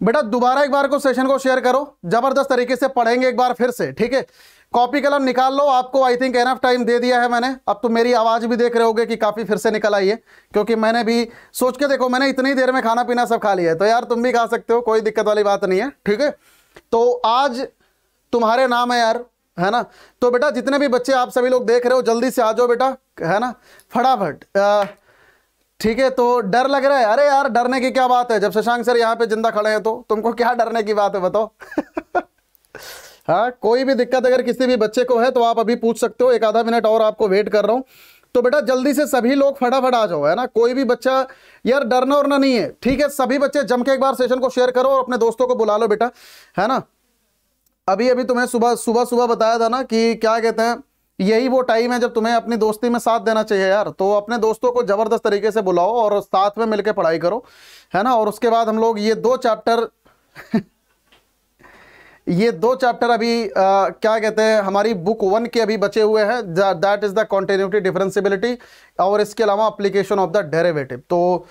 बेटा दोबारा एक बार को सेशन को शेयर करो जबरदस्त तरीके से पढ़ेंगे एक बार फिर से ठीक है कॉपी कलम निकाल लो आपको आई थिंक एनफ टाइम दे दिया है मैंने अब तो मेरी आवाज़ भी देख रहे होगे कि काफ़ी फिर से निकल आई है क्योंकि मैंने भी सोच के देखो मैंने इतनी देर में खाना पीना सब खा लिया है तो यार तुम भी खा सकते हो कोई दिक्कत वाली बात नहीं है ठीक है तो आज तुम्हारे नाम है यार है ना तो बेटा जितने भी बच्चे आप सभी लोग देख रहे हो जल्दी से आ जाओ बेटा है ना फटाफट ठीक है तो डर लग रहा है अरे यार डरने की क्या बात है जब शशांक सर यहाँ पे जिंदा खड़े हैं तो तुमको क्या डरने की बात है बताओ हाँ कोई भी दिक्कत अगर किसी भी बच्चे को है तो आप अभी पूछ सकते हो एक आधा मिनट और आपको वेट कर रहा हूँ तो बेटा जल्दी से सभी लोग फटाफट आ जाओ है ना कोई भी बच्चा यार डरना उरना नहीं है ठीक है सभी बच्चे जम के एक बार सेशन को शेयर करो और अपने दोस्तों को बुला लो बेटा है ना अभी अभी तुम्हें सुबह सुबह सुबह बताया था ना कि क्या कहते हैं यही वो टाइम है जब तुम्हें अपनी दोस्ती में साथ देना चाहिए यार तो अपने दोस्तों को ज़बरदस्त तरीके से बुलाओ और साथ में मिलकर पढ़ाई करो है ना और उसके बाद हम लोग ये दो चैप्टर ये दो चैप्टर अभी आ, क्या कहते हैं हमारी बुक वन के अभी बचे हुए हैं that is the continuity differentiability और इसके अलावा अप्लीकेशन ऑफ द डेरेवेटिव तो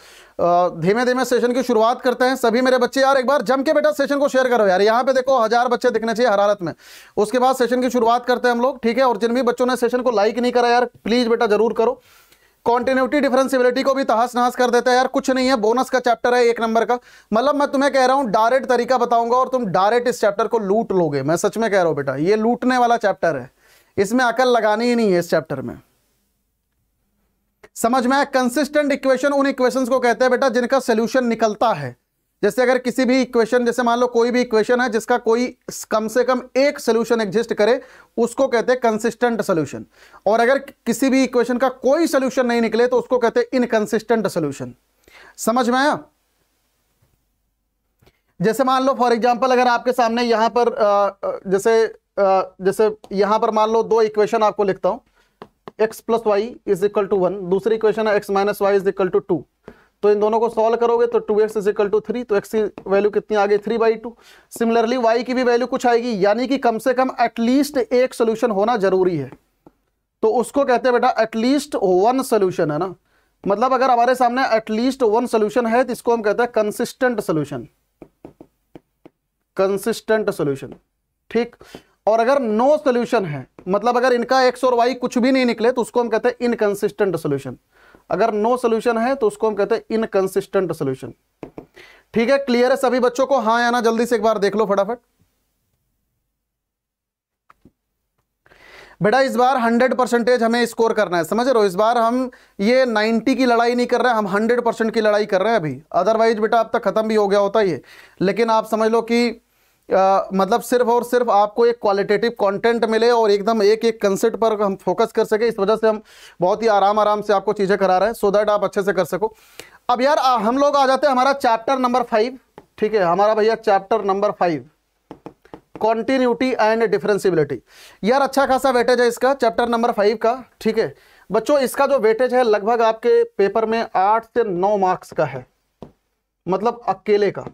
धीमे धीमे सेशन की शुरुआत करते हैं सभी मेरे बच्चे यार एक बार जम के बेटा सेशन को शेयर करो यार यहाँ पे देखो हज़ार बच्चे दिखने चाहिए हरारत में उसके बाद सेशन की शुरुआत करते हैं हम लोग ठीक है और जिन भी बच्चों ने सेशन को लाइक नहीं करा यार प्लीज़ बेटा ज़रूर करो कॉन्टिन्यूटी डिफरेंसिबिलिटी को भी तहस नहस कर देता है यार कुछ नहीं है बोनस का चैप्टर है एक नंबर का मतलब मैं तुम्हें कह रहा हूँ डायरेक्ट तरीका बताऊंगा और तुम डायरेक्ट इस चैप्टर को लूट लोगे मैं सच में कह रहा हूँ बेटा ये लूटने वाला चैप्टर है इसमें अकल लगानी ही नहीं है इस चैप्टर में समझ में कंसिस्टेंट इक्वेशन उन इक्वेशन को कहते हैं बेटा जिनका सोल्यूशन निकलता है जैसे अगर किसी भी इक्वेशन जैसे मान लो कोई भी इक्वेशन है जिसका कोई कम से कम एक सोल्यूशन एग्जिस्ट करे उसको कहते हैं कंसिस्टेंट सोल्यूशन और अगर किसी भी इक्वेशन का कोई सोल्यूशन नहीं निकले तो उसको कहते हैं इनकंसिस्टेंट सोल्यूशन समझ में आया जैसे मान लो फॉर एग्जाम्पल अगर आपके सामने यहां पर जैसे जैसे यहां पर मान लो दो इक्वेशन आपको लिखता हूं X plus Y is equal to one दूसरी इक्वेशन है X minus Y is equal to two तो इन दोनों को सॉल्व करोगे तो two X is equal to three तो एक्स की वैल्यू कितनी आ गई three by two similarly Y की भी वैल्यू कुछ आएगी यानी कि कम से कम एटलीस्ट एक सोल्यूशन होना जरूरी है तो उसको कहते हैं बेटा एटलीस्ट वन सोल्यूशन है ना मतलब अगर हमारे सामने एटलीस्ट वन सोल्यूशन है तो इसको हम कहते हैं कंसिस्टेंट सोल्यूशन कंसिस्टेंट सोल्यूशन ठीक और अगर नो no सोल्यूशन है मतलब अगर इनका एक्स और वाई कुछ भी नहीं निकले तो उसको हम कहते हैं इनकंसिस्टेंट सोल्यूशन अगर नो सोल्यूशन है तो उसको हम कहते हैं इनकंसिस्टेंट सोल्यूशन ठीक है क्लियर है सभी बच्चों को हाँ आना जल्दी से एक बार देख लो फटाफट बेटा इस बार 100 परसेंटेज हमें स्कोर करना है समझ रहे हो इस बार हम ये 90 की लड़ाई नहीं कर रहे हैं हम 100 परसेंट की लड़ाई कर रहे हैं अभी अदरवाइज बेटा अब तक खत्म भी हो गया होता है लेकिन आप समझ लो कि आ, मतलब सिर्फ और सिर्फ आपको एक क्वालिटेटिव कंटेंट मिले और एकदम एक एक कंसेप्ट पर हम फोकस कर सके इस वजह से हम बहुत ही आराम आराम से आपको चीज़ें करा रहे हैं सो दैट आप अच्छे से कर सको अब यार आ, हम लोग आ जाते हैं हमारा चैप्टर नंबर फाइव ठीक है हमारा भैया chapter number five continuity and differentiability यार अच्छा खासा वेटेज है इसका चैप्टर नंबर फाइव का ठीक है बच्चों इसका जो वेटेज है लगभग आपके पेपर में आठ से नौ मार्क्स का है मतलब अकेले का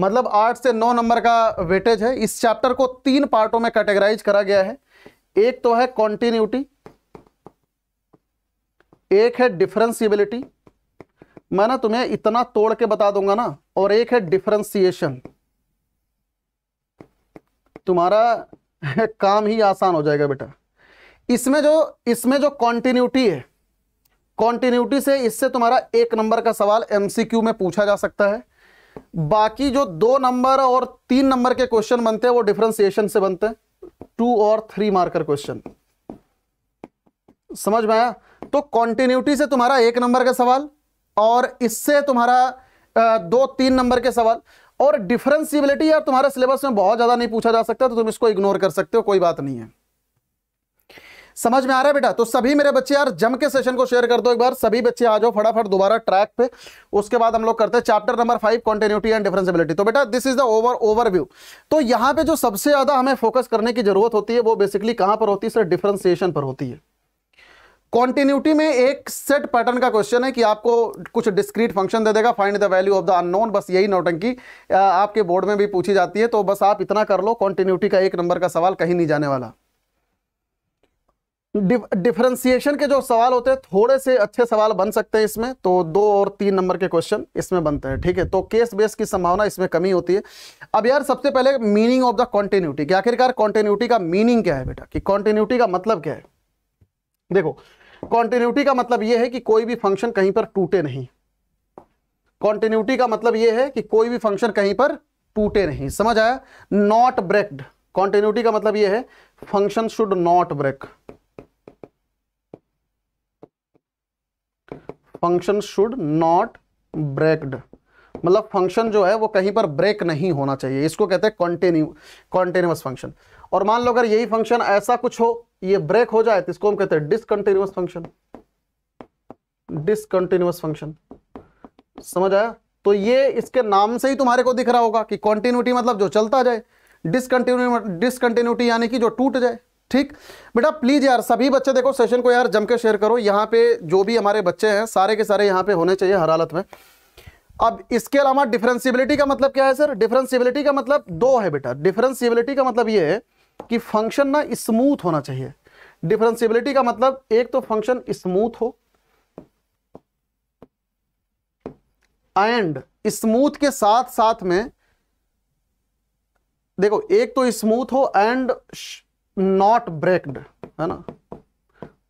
मतलब आठ से नौ नंबर का वेटेज है इस चैप्टर को तीन पार्टों में कैटेगराइज करा गया है एक तो है कॉन्टिन्यूटी एक है डिफरेंसीबिलिटी मैं ना तुम्हें इतना तोड़ के बता दूंगा ना और एक है डिफरेंसिएशन तुम्हारा काम ही आसान हो जाएगा बेटा इसमें जो इसमें जो कॉन्टिन्यूटी है कॉन्टिन्यूटी से इससे तुम्हारा एक नंबर का सवाल एमसीक्यू में पूछा जा सकता है बाकी जो दो नंबर और तीन नंबर के क्वेश्चन बनते हैं वो डिफ्रेंसिएशन से बनते हैं टू और थ्री मार्कर क्वेश्चन समझ में आया तो कॉन्टिन्यूटी से तुम्हारा एक नंबर का सवाल और इससे तुम्हारा दो तीन नंबर के सवाल और डिफरेंसिबिलिटी यार तुम्हारे सिलेबस में बहुत ज़्यादा नहीं पूछा जा सकता तो तुम इसको इग्नोर कर सकते हो कोई बात नहीं है समझ में आ रहा है बेटा तो सभी मेरे बच्चे यार जम के सेशन को शेयर कर दो एक बार सभी बच्चे आ जाओ फटाफट दोबारा ट्रैक पे उसके बाद हम लोग करते हैं chapter number five continuity and differentiability तो बेटा this is the over overview तो यहाँ पे जो सबसे ज्यादा हमें फोकस करने की जरूरत होती है वो बेसिकली कहां पर होती है सर डिफ्रेंसिएशन पर होती है कॉन्टिन्यूटी में एक सेट पैटर्न का क्वेश्चन है कि आपको कुछ डिस्क्रीट फंक्शन दे देगा find the value of the unknown बस यही नोटंकी आपके बोर्ड में भी पूछी जाती है तो बस आप इतना कर लो कॉन्टिन्यूटी का एक नंबर का सवाल कहीं नहीं जाने वाला डिफरेंशिएशन के जो सवाल होते हैं थोड़े से अच्छे सवाल बन सकते हैं इसमें तो दो और तीन नंबर के क्वेश्चन इसमें बनते हैं ठीक है तो केस बेस की संभावना इसमें कमी होती है अब यार सबसे पहले मीनिंग ऑफ द कॉन्टिन्यूटी क्या आखिरकार कॉन्टिन्यूटी का मीनिंग क्या है बेटा कि कॉन्टिन्यूटी का मतलब क्या है देखो कॉन्टिन्यूटी का मतलब यह है कि कोई भी फंक्शन कहीं पर टूटे नहीं कॉन्टिन्यूटी का मतलब यह है कि कोई भी फंक्शन कहीं पर टूटे नहीं समझ आया नॉट ब्रेक्ड कॉन्टिन्यूटी का मतलब यह है function should not break function should not breaked मतलब फंक्शन जो है वो कहीं पर ब्रेक नहीं होना चाहिए इसको कहते हैं कॉन्टेन्यू कॉन्टेन्यूस फंक्शन और मान लो अगर यही फंक्शन ऐसा कुछ हो ये ब्रेक हो जाए तो इसको हम कहते हैं डिसकंटिन्यूस फंक्शन डिसकंटिन्यूस फंक्शन समझ आया तो ये इसके नाम से ही तुम्हारे को दिख रहा होगा कि कॉन्टिन्यूटी मतलब जो चलता जाए डिसकंटिन्यू डिसकंटिन्यूटी यानी कि जो टूट जाए ठीक बेटा प्लीज़ यार सभी बच्चे देखो सेशन को यार जम के शेयर करो यहाँ पे जो भी हमारे बच्चे हैं सारे के सारे यहाँ पे होने चाहिए हर हालत में अब इसके अलावा डिफरेंसीबिलिटी का मतलब क्या है सर डिफरेंसीबिलिटी का मतलब दो है बेटा डिफरेंसीबिलिटी का मतलब ये है कि फंक्शन ना स्मूथ होना चाहिए डिफरेंसीबिलिटी का मतलब एक तो फंक्शन स्मूथ हो एंड स्मूथ के साथ साथ में देखो एक तो स्मूथ हो एंड नॉट ब्रेकड है ना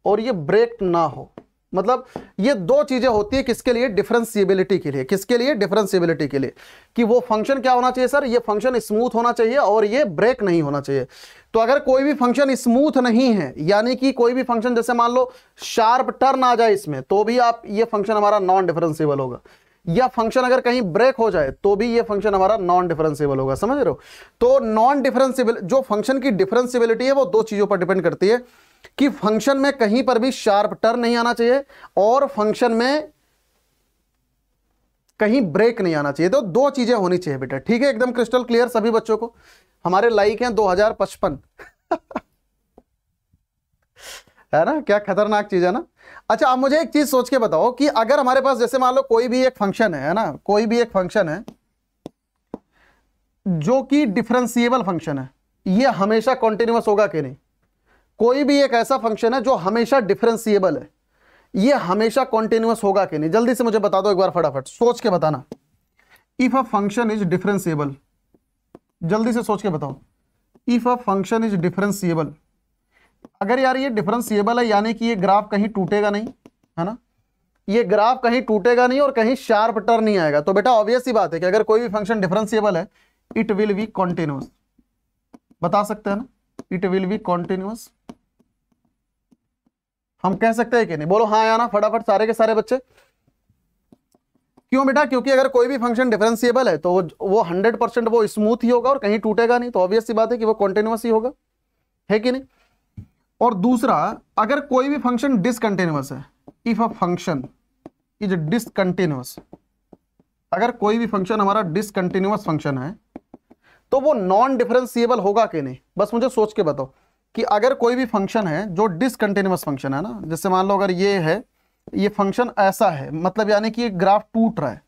और ये ब्रेक ना हो मतलब ये दो चीज़ें होती है किसके लिए डिफरेंसीबिलिटी के लिए किसके लिए डिफरेंसीबिलिटी के लिए कि वो फंक्शन क्या होना चाहिए सर ये फंक्शन स्मूथ होना चाहिए और ये ब्रेक नहीं होना चाहिए तो अगर कोई भी फंक्शन स्मूथ नहीं है यानी कि कोई भी फंक्शन जैसे मान लो शार्प टर्न आ जाए इसमें तो भी आप ये फंक्शन हमारा नॉन डिफरेंसीबल होगा या फंक्शन अगर कहीं ब्रेक हो जाए तो भी ये फंक्शन हमारा नॉन डिफरेंसिबल होगा समझ रहे हो तो नॉन डिफरेंसिबल जो फंक्शन की डिफरेंसिबिलिटी है वो दो चीज़ों पर डिपेंड करती है कि फंक्शन में कहीं पर भी शार्प टर्न नहीं आना चाहिए और फंक्शन में कहीं ब्रेक नहीं आना चाहिए तो दो चीज़ें होनी चाहिए बेटा ठीक है एकदम क्रिस्टल क्लियर सभी बच्चों को हमारे लाइक हैं 2055 है ना क्या खतरनाक चीज़ है ना अच्छा आप मुझे एक चीज सोच के बताओ कि अगर हमारे पास जैसे मान लो कोई भी एक फंक्शन है ना कोई भी एक फंक्शन है जो कि डिफरेंसिएबल फंक्शन है ये हमेशा कॉन्टिन्यूस होगा कि नहीं कोई भी एक ऐसा फंक्शन है जो हमेशा डिफरेंसिएबल है ये हमेशा कॉन्टिन्यूस होगा कि नहीं जल्दी से मुझे बता दो एक बार फटाफट सोच के बताना if a function is differentiable जल्दी से सोच के बताओ if a function is differentiable अगर यार ये डिफरेंशिएबल है यानी कि ये ग्राफ कहीं टूटेगा नहीं है ना ये ग्राफ कहीं टूटेगा नहीं और कहीं शार्प टर्न नहीं आएगा तो बेटा ऑब्वियस ही बात है कि अगर कोई भी फंक्शन डिफरेंशिएबल है इट विल बी कॉन्टिन्यूस बता सकते हैं ना इट विल बी कॉन्टिन्यूस हम कह सकते हैं कि नहीं बोलो हाँ या ना फटाफट सारे के सारे बच्चे क्यों बेटा क्योंकि अगर कोई भी फंक्शन डिफरेंशिएबल है तो वो हंड्रेड परसेंट वो स्मूथ ही होगा और कहीं टूटेगा नहीं तो ऑब्वियस सी बात है कि वो कॉन्टिन्यूस ही होगा है कि नहीं और दूसरा अगर कोई भी फंक्शन डिसकंटिन्यूस है if a function is discontinuous अगर कोई भी फंक्शन हमारा डिसकंटिन्यूस फंक्शन है तो वो नॉन डिफरेंशिएबल होगा कि नहीं बस मुझे सोच के बताओ कि अगर कोई भी फंक्शन है जो डिसकंटिन्यूस फंक्शन है ना जैसे मान लो अगर ये है ये फंक्शन ऐसा है मतलब यानी कि ग्राफ टूट रहा है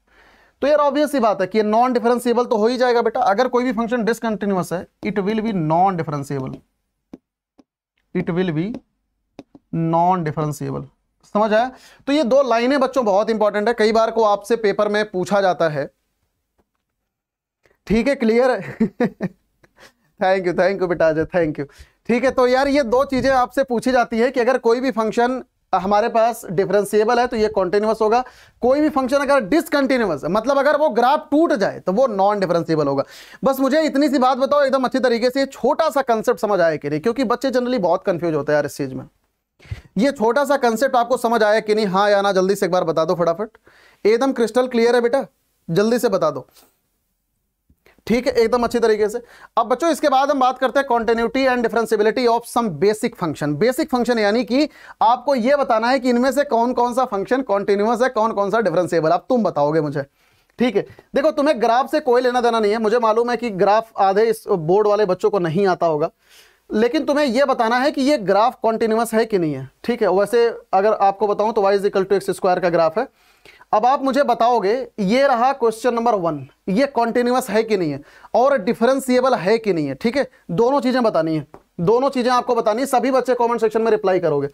तो यार ऑब्वियस ही बात है कि नॉन डिफरेंशिएबल तो हो ही जाएगा बेटा अगर कोई भी फंक्शन डिसकंटिन्यूस है it will be non differentiable it will be non differentiable समझ आया तो ये दो लाइनें बच्चों बहुत इंपॉर्टेंट है कई बार को आपसे पेपर में पूछा जाता है ठीक है clear thank you thank you बेटा अजय थैंक यू ठीक है तो यार ये दो चीज़ें आपसे पूछी जाती है कि अगर कोई भी फंक्शन हमारे पास डिफरेंसीबल है तो ये कॉन्टिन्यूस होगा कोई भी फंक्शन अगर डिसकंटिन्यूस मतलब अगर वो ग्राफ टूट जाए तो वो नॉन डिफरेंसीबल होगा बस मुझे इतनी सी बात बताओ एकदम अच्छी तरीके से छोटा सा कंसेप्ट समझ आया कि नहीं क्योंकि बच्चे जनरली बहुत कंफ्यूज होते हैं यार इस चीज़ में ये छोटा सा कंसेप्ट आपको समझ आया कि नहीं हाँ या ना जल्दी से एक बार बता दो फटाफट एकदम क्रिस्टल क्लियर है बेटा जल्दी से बता दो ठीक है एकदम अच्छी तरीके से अब बच्चों इसके बाद हम बात करते हैं continuity and differentiability of some basic function basic function यानी कि आपको यह बताना है कि इनमें से कौन कौन सा फंक्शन कॉन्टिन्यूस है कौन कौन सा डिफरेंसिबल आप तुम बताओगे मुझे ठीक है देखो तुम्हें ग्राफ से कोई लेना देना नहीं है मुझे मालूम है कि ग्राफ आधे इस बोर्ड वाले बच्चों को नहीं आता होगा लेकिन तुम्हें यह बताना है कि यह ग्राफ कॉन्टिन्यूस है कि नहीं है ठीक है वैसे अगर आपको बताऊं तो y is equal to x square का ग्राफ है अब आप मुझे बताओगे ये रहा क्वेश्चन नंबर वन ये कॉन्टिन्यूस है कि नहीं है और डिफरेंसिएबल है कि नहीं है ठीक है दोनों चीज़ें बतानी है दोनों चीज़ें आपको बतानी है सभी बच्चे कमेंट सेक्शन में रिप्लाई करोगे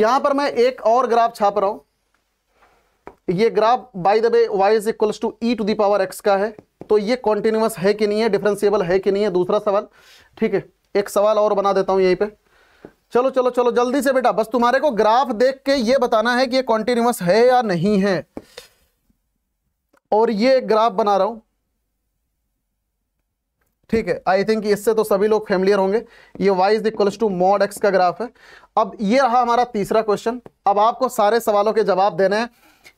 यहां पर मैं एक और ग्राफ छाप रहा हूं ये graph by the way y is equals to e to the power x का है तो ये कॉन्टिन्यूस है कि नहीं है डिफरेंसिएबल है कि नहीं है दूसरा सवाल ठीक है एक सवाल और बना देता हूं यहीं पर चलो चलो चलो जल्दी से बेटा बस तुम्हारे को ग्राफ देख के ये बताना है कि ये कॉन्टिन्यूस है या नहीं है और ये एक ग्राफ बना रहा हूं ठीक है आई थिंक इससे तो सभी लोग फेमिलियर होंगे ये y is equal to mod x का ग्राफ है अब ये रहा हमारा तीसरा क्वेश्चन अब आपको सारे सवालों के जवाब देने हैं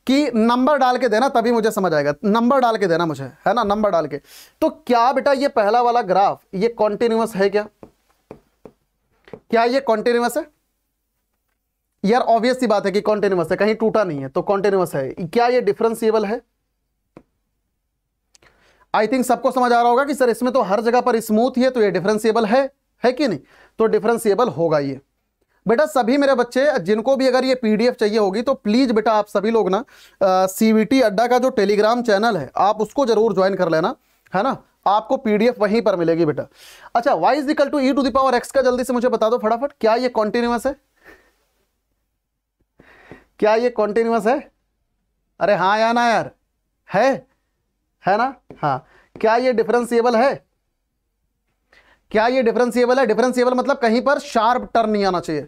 कि नंबर डाल के देना तभी मुझे समझ आएगा नंबर डाल के देना मुझे है ना नंबर डाल के तो क्या बेटा ये पहला वाला ग्राफ ये कॉन्टिन्यूस है क्या क्या ये कॉन्टिन्यूस है यार ऑब्वियस सी बात है कि कॉन्टिन्यूस है कहीं टूटा नहीं है तो कॉन्टिन्यूस है क्या ये डिफरेंसिएबल है आई थिंक सबको समझ आ रहा होगा कि सर इसमें तो हर जगह पर स्मूथ ही है तो ये डिफरेंसिएबल है है कि नहीं तो डिफरेंसिएबल होगा ये बेटा सभी मेरे बच्चे जिनको भी अगर ये पीडीएफ चाहिए होगी तो प्लीज़ बेटा आप सभी लोग ना सीवीटी अड्डा का जो टेलीग्राम चैनल है आप उसको ज़रूर ज्वाइन कर लेना है ना आपको पीडीएफ वहीं पर मिलेगी बेटा अच्छा y is equal to e to the power power x का जल्दी से मुझे बता दो फटाफट क्या ये कॉन्टिन्यूस है क्या ये कॉन्टिन्यूस है अरे हाँ या ना यार है है ना हाँ क्या ये डिफरेंसिएबल है क्या ये डिफरेंसिएबल है डिफरेंसिएबल मतलब कहीं पर शार्प टर्न नहीं आना चाहिए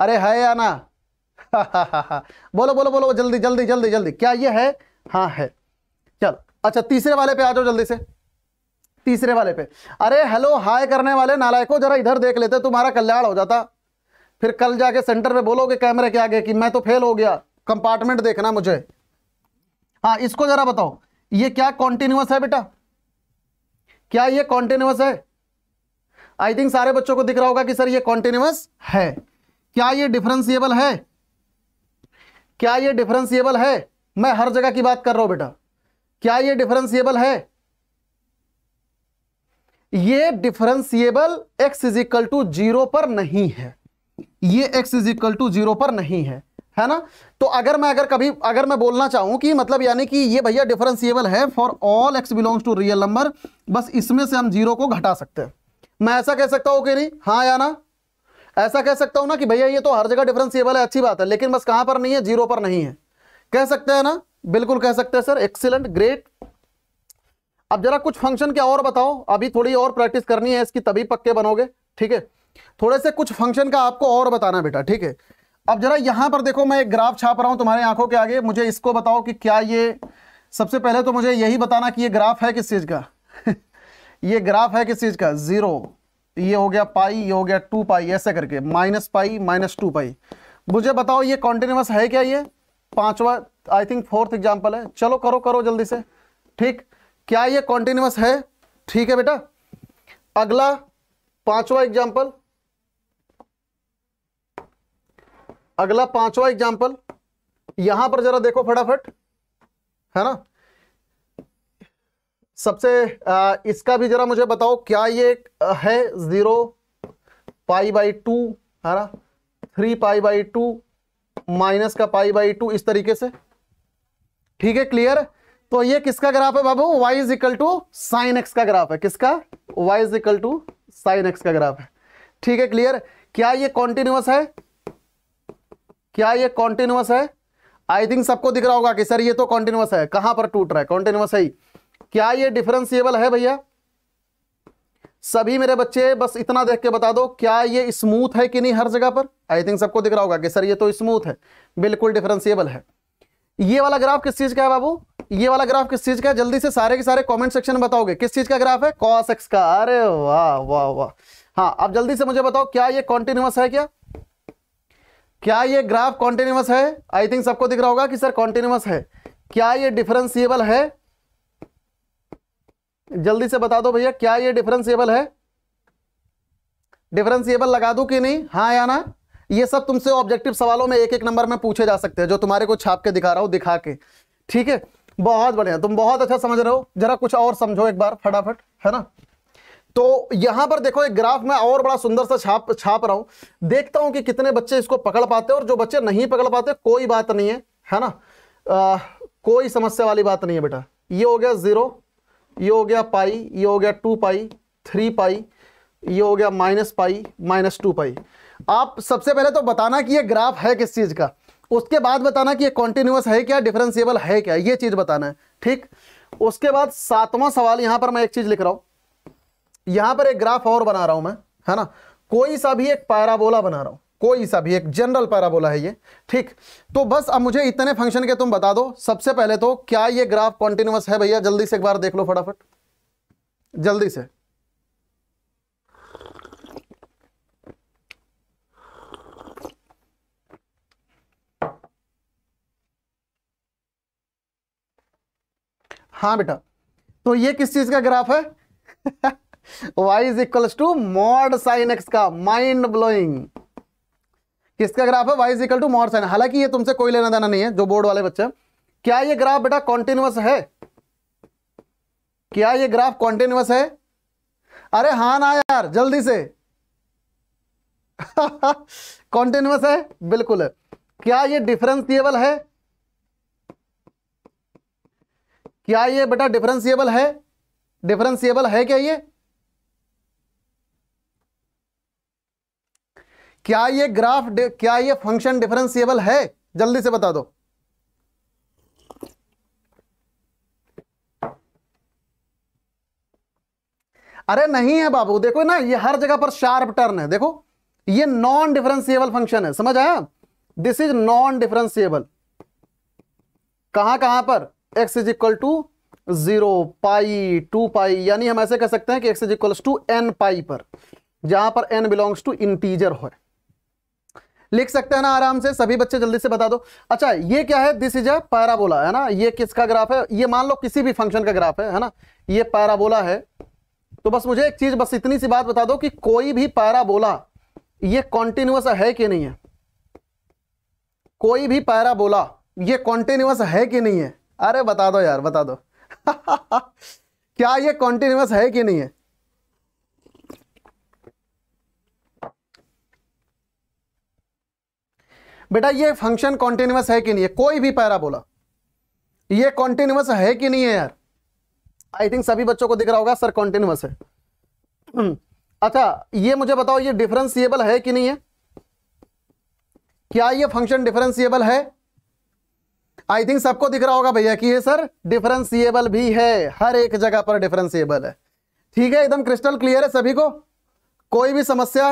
अरे है या ना हा हा हा हा बोलो बोलो बोलो जल्दी जल्दी जल्दी जल्दी क्या ये है हाँ है अच्छा तीसरे वाले पे आ जाओ जल्दी से तीसरे वाले पे अरे हेलो हाय करने वाले नालायको जरा इधर देख लेते तुम्हारा कल्याण हो जाता फिर कल जाके सेंटर में बोलोगे कैमरे के आगे कि मैं तो फेल हो गया कंपार्टमेंट देखना मुझे हाँ इसको जरा बताओ ये क्या कॉन्टिन्यूस है बेटा क्या ये कॉन्टिन्यूस है आई थिंक सारे बच्चों को दिख रहा होगा कि सर ये कॉन्टिन्यूस है क्या ये डिफरेंसिएबल है क्या ये डिफरेंसिएबल है मैं हर जगह की बात कर रहा हूं बेटा क्या ये डिफरेंसिएबल है ये differentiable x is equal to zero पर नहीं है ये x is equal to zero पर नहीं है है ना तो अगर मैं अगर कभी अगर मैं बोलना चाहूं कि मतलब यानी कि ये भैया डिफरेंसिएबल है for all x belongs to real number बस इसमें से हम जीरो को घटा सकते हैं मैं ऐसा कह सकता हूं कि नहीं हाँ या ना ऐसा कह सकता हूं ना कि भैया ये तो हर जगह डिफरेंसिएबल है अच्छी बात है लेकिन बस कहां पर नहीं है जीरो पर नहीं है कह सकते हैं ना बिल्कुल कह सकते हैं सर एक्सीलेंट ग्रेट अब जरा कुछ फंक्शन के और बताओ अभी थोड़ी और प्रैक्टिस करनी है इसकी तभी पक्के बनोगे ठीक है थोड़े से कुछ फंक्शन का आपको और बताना बेटा ठीक है अब जरा यहां पर देखो मैं एक ग्राफ छाप रहा हूं तुम्हारी आंखों के आगे मुझे इसको बताओ कि क्या ये सबसे पहले तो मुझे यही बताना कि ये ग्राफ है किस चीज का ये ग्राफ है किस चीज का जीरो ये हो गया पाई ये हो गया टू पाई ऐसे करके minus pi minus two pi मुझे बताओ ये कॉन्टिन्यूस है क्या ये पांचवा आई थिंक फोर्थ एग्जाम्पल है चलो करो करो जल्दी से ठीक क्या ये कॉन्टिन्यूस है ठीक है बेटा अगला पांचवा एग्जाम्पल अगला पांचवा एग्जाम्पल यहां पर जरा देखो फटाफट है ना सबसे आ, इसका भी जरा मुझे बताओ क्या ये है जीरो पाई बाई टू है ना three pi by two minus का पाई बाई टू इस तरीके से ठीक है क्लियर तो ये किसका ग्राफ है बाबू y is equal to sine x का ग्राफ है किसका y is equal to sine x का ग्राफ है ठीक है क्लियर क्या ये कॉन्टिन्यूस है क्या ये कॉन्टिन्यूस है आई थिंक सबको दिख रहा होगा कि सर ये तो कॉन्टिन्यूस है कहां पर टूट रहा है कॉन्टिन्यूस है क्या ये डिफरेंसिएबल है भैया सभी मेरे बच्चे बस इतना देख के बता दो क्या ये स्मूथ है कि नहीं हर जगह पर आई थिंक सबको दिख रहा होगा कि सर ये तो स्मूथ है बिल्कुल डिफरेंसिएबल है ये वाला ग्राफ किस चीज का है बाबू ये वाला ग्राफ किस चीज का है जल्दी से सारे के सारे कमेंट सेक्शन में बताओगे किस चीज का ग्राफ है कॉस एक्स का अरे वाह वाह वाह हाँ अब जल्दी से मुझे बताओ क्या ये कॉन्टिन्यूस है क्या क्या ये ग्राफ कॉन्टिन्यूस है आई थिंक सबको दिख रहा होगा कि सर कॉन्टिन्यूस है क्या ये डिफरेंसिएबल है जल्दी से बता दो भैया क्या ये डिफरेंसिएबल है डिफरेंसिएबल लगा दूं कि नहीं हाँ या ना ये सब तुमसे ऑब्जेक्टिव सवालों में एक एक नंबर में पूछे जा सकते हैं जो तुम्हारे को छाप के दिखा रहा हूँ दिखा के ठीक है बहुत बढ़िया तुम बहुत अच्छा समझ रहे हो जरा कुछ और समझो एक बार फटाफट है ना तो यहां पर देखो एक ग्राफ में और बड़ा सुंदर सा छाप छाप रहा हूं देखता हूं कि कितने बच्चे इसको पकड़ पाते और जो बच्चे नहीं पकड़ पाते कोई बात नहीं है है ना आ, कोई समस्या वाली बात नहीं है बेटा ये हो गया जीरो ये हो गया पाई ये हो गया टू पाई थ्री पाई ये हो गया minus pi minus two pi आप सबसे पहले तो बताना कि ये ग्राफ है किस चीज़ का उसके बाद बताना कि ये कॉन्टिन्यूस है क्या डिफरेंसीबल है क्या ये चीज़ बताना है ठीक उसके बाद सातवां सवाल यहाँ पर मैं एक चीज़ लिख रहा हूँ यहाँ पर एक ग्राफ और बना रहा हूँ मैं है ना कोई सा भी एक पैराबोला बना रहा हूँ कोई सा भी एक जनरल पैराबोला है ये ठीक तो बस अब मुझे इतने फंक्शन के तुम बता दो सबसे पहले तो क्या ये ग्राफ कॉन्टिन्यूस है भैया जल्दी से एक बार देख लो फटाफट जल्दी से हाँ बेटा तो ये किस चीज का ग्राफ है y is equals to mod sine x का माइंड ब्लोइंग किसका ग्राफ है y is equal to mod sine हालांकि ये तुमसे कोई लेना देना नहीं है जो बोर्ड वाले बच्चे क्या ये ग्राफ बेटा कॉन्टिन्यूस है क्या ये ग्राफ कॉन्टिन्यूस है अरे हा ना यार जल्दी से कॉन्टिन्यूस है बिल्कुल है क्या ये डिफरेंसिएबल है क्या ये बेटा डिफरेंसिएबल है डिफरेंसिएबल है क्या ये क्या ये ग्राफ क्या ये फंक्शन डिफरेंसिएबल है जल्दी से बता दो अरे नहीं है बाबू देखो ना ये हर जगह पर शार्प टर्न है देखो ये नॉन डिफरेंसिएबल फंक्शन है समझ आया दिस इज नॉन डिफरेंसिएबल कहां कहां पर x is equal to zero pi two pi यानी हम ऐसे कह सकते हैं कि x is equal to n pi पर जहां पर एन बिलोंग्स टू इंटीजर हो लिख सकते हैं ना आराम से सभी बच्चे जल्दी से बता दो अच्छा ये क्या है दिस इज अ पैराबोला है ना ये किसका ग्राफ है ये मान लो किसी भी फंक्शन का ग्राफ है है ना ये पैराबोला है तो बस मुझे एक चीज बस इतनी सी बात बता दो कि कोई भी पैराबोला ये कॉन्टिन्यूस है कि नहीं है कोई भी पैराबोला ये कॉन्टिन्यूस है कि नहीं है अरे बता दो यार बता दो क्या ये कॉन्टिन्यूस है कि नहीं है बेटा ये फंक्शन कॉन्टिन्यूस है कि नहीं है कोई भी पैराबोला ये कॉन्टिन्यूस है कि नहीं है यार आई थिंक सभी बच्चों को दिख रहा होगा सर कॉन्टिन्यूस है हम्म। अच्छा ये मुझे बताओ ये डिफरेंसिएबल है कि नहीं है क्या ये फंक्शन डिफरेंसिएबल है आई थिंक सबको दिख रहा होगा भैया कि ये सर डिफरेंसिएबल भी है हर एक जगह पर डिफरेंसिएबल है ठीक है एकदम क्रिस्टल क्लियर है सभी को कोई भी समस्या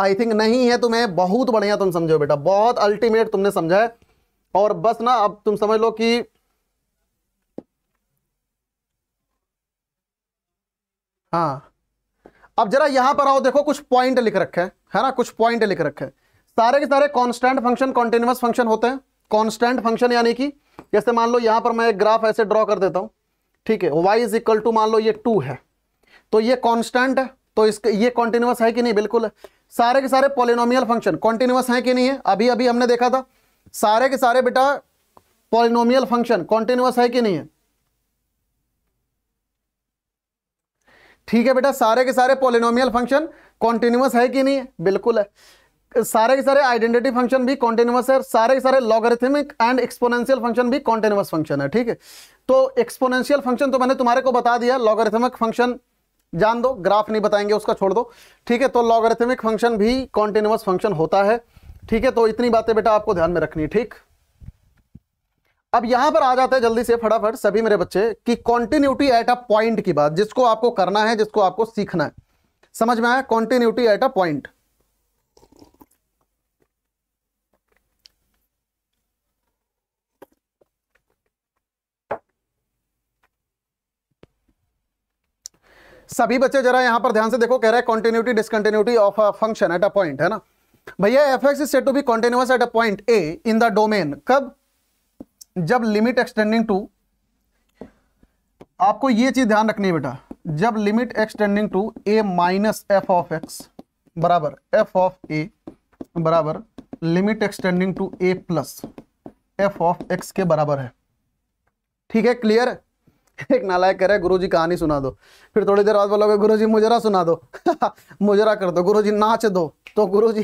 आई थिंक नहीं है तुम्हें बहुत बढ़िया तुम समझो बेटा बहुत अल्टीमेट तुमने समझा है और बस ना अब तुम समझ लो कि हाँ अब जरा यहां पर आओ देखो कुछ पॉइंट लिख रखे हैं है ना कुछ पॉइंट लिख रखे हैं सारे के सारे कांस्टेंट फंक्शन कॉन्टिन्यूस फंक्शन होते हैं कांस्टेंट फंक्शन यानी कि जैसे मान लो यहां पर मैं एक ग्राफ ऐसे ड्रॉ कर देता हूं ठीक है वाई इज इक्वल टू मान लो ये टू है तो ये कांस्टेंट है तो इसके ये कॉन्टिन्यूस है कि नहीं बिल्कुल है सारे के सारे पोलिनोमियल फंक्शन कॉन्टिन्यूस हैं कि नहीं है अभी अभी हमने देखा था सारे के सारे बेटा पोलिनोमियल फंक्शन कॉन्टिन्यूस है कि नहीं है ठीक है बेटा सारे के सारे पोलिनोमियल फंक्शन कॉन्टिन्यूस है कि नहीं है बिल्कुल है सारे के सारे आइडेंटिटी फंक्शन भी कॉन्टिन्यूस है सारे के सारे लॉगरिथमिक एंड एक्सपोनेंशियल फंक्शन भी कॉन्टिन्यूस फंक्शन है ठीक है तो एक्सपोनेंशियल फंक्शन तो मैंने तुम्हारे को बता दिया लॉगरिथमिक फंक्शन जान दो ग्राफ नहीं बताएंगे उसका छोड़ दो ठीक है तो लॉगरिथमिक फंक्शन भी कॉन्टिन्यूस फंक्शन होता है ठीक है तो इतनी बातें बेटा आपको ध्यान में रखनी है ठीक अब यहां पर आ जाते हैं जल्दी से फटाफट सभी मेरे बच्चे कि कॉन्टिन्यूटी एट अ पॉइंट की बात जिसको आपको करना है जिसको आपको सीखना है समझ में आया कॉन्टिन्यूटी एट अ पॉइंट सभी बच्चे जरा यहां पर ध्यान से देखो कह रहा है continuity discontinuity of a function at a point है ना भैया f x is said to be continuous at a point a in the domain कब जब लिमिट एक्सटेंडिंग टू आपको यह चीज ध्यान रखनी है बेटा जब limit x tending to a minus f of x बराबर एफ ऑफ ए बराबर limit x tending to A plus f of x के बराबर है ठीक है क्लियर है? एक नालायक कह रहे गुरु जी कहानी सुना दो फिर थोड़ी देर बाद बोलोगे गुरु जी मुजरा सुना दो मुजरा कर दो गुरु जी नाच दो तो गुरु जी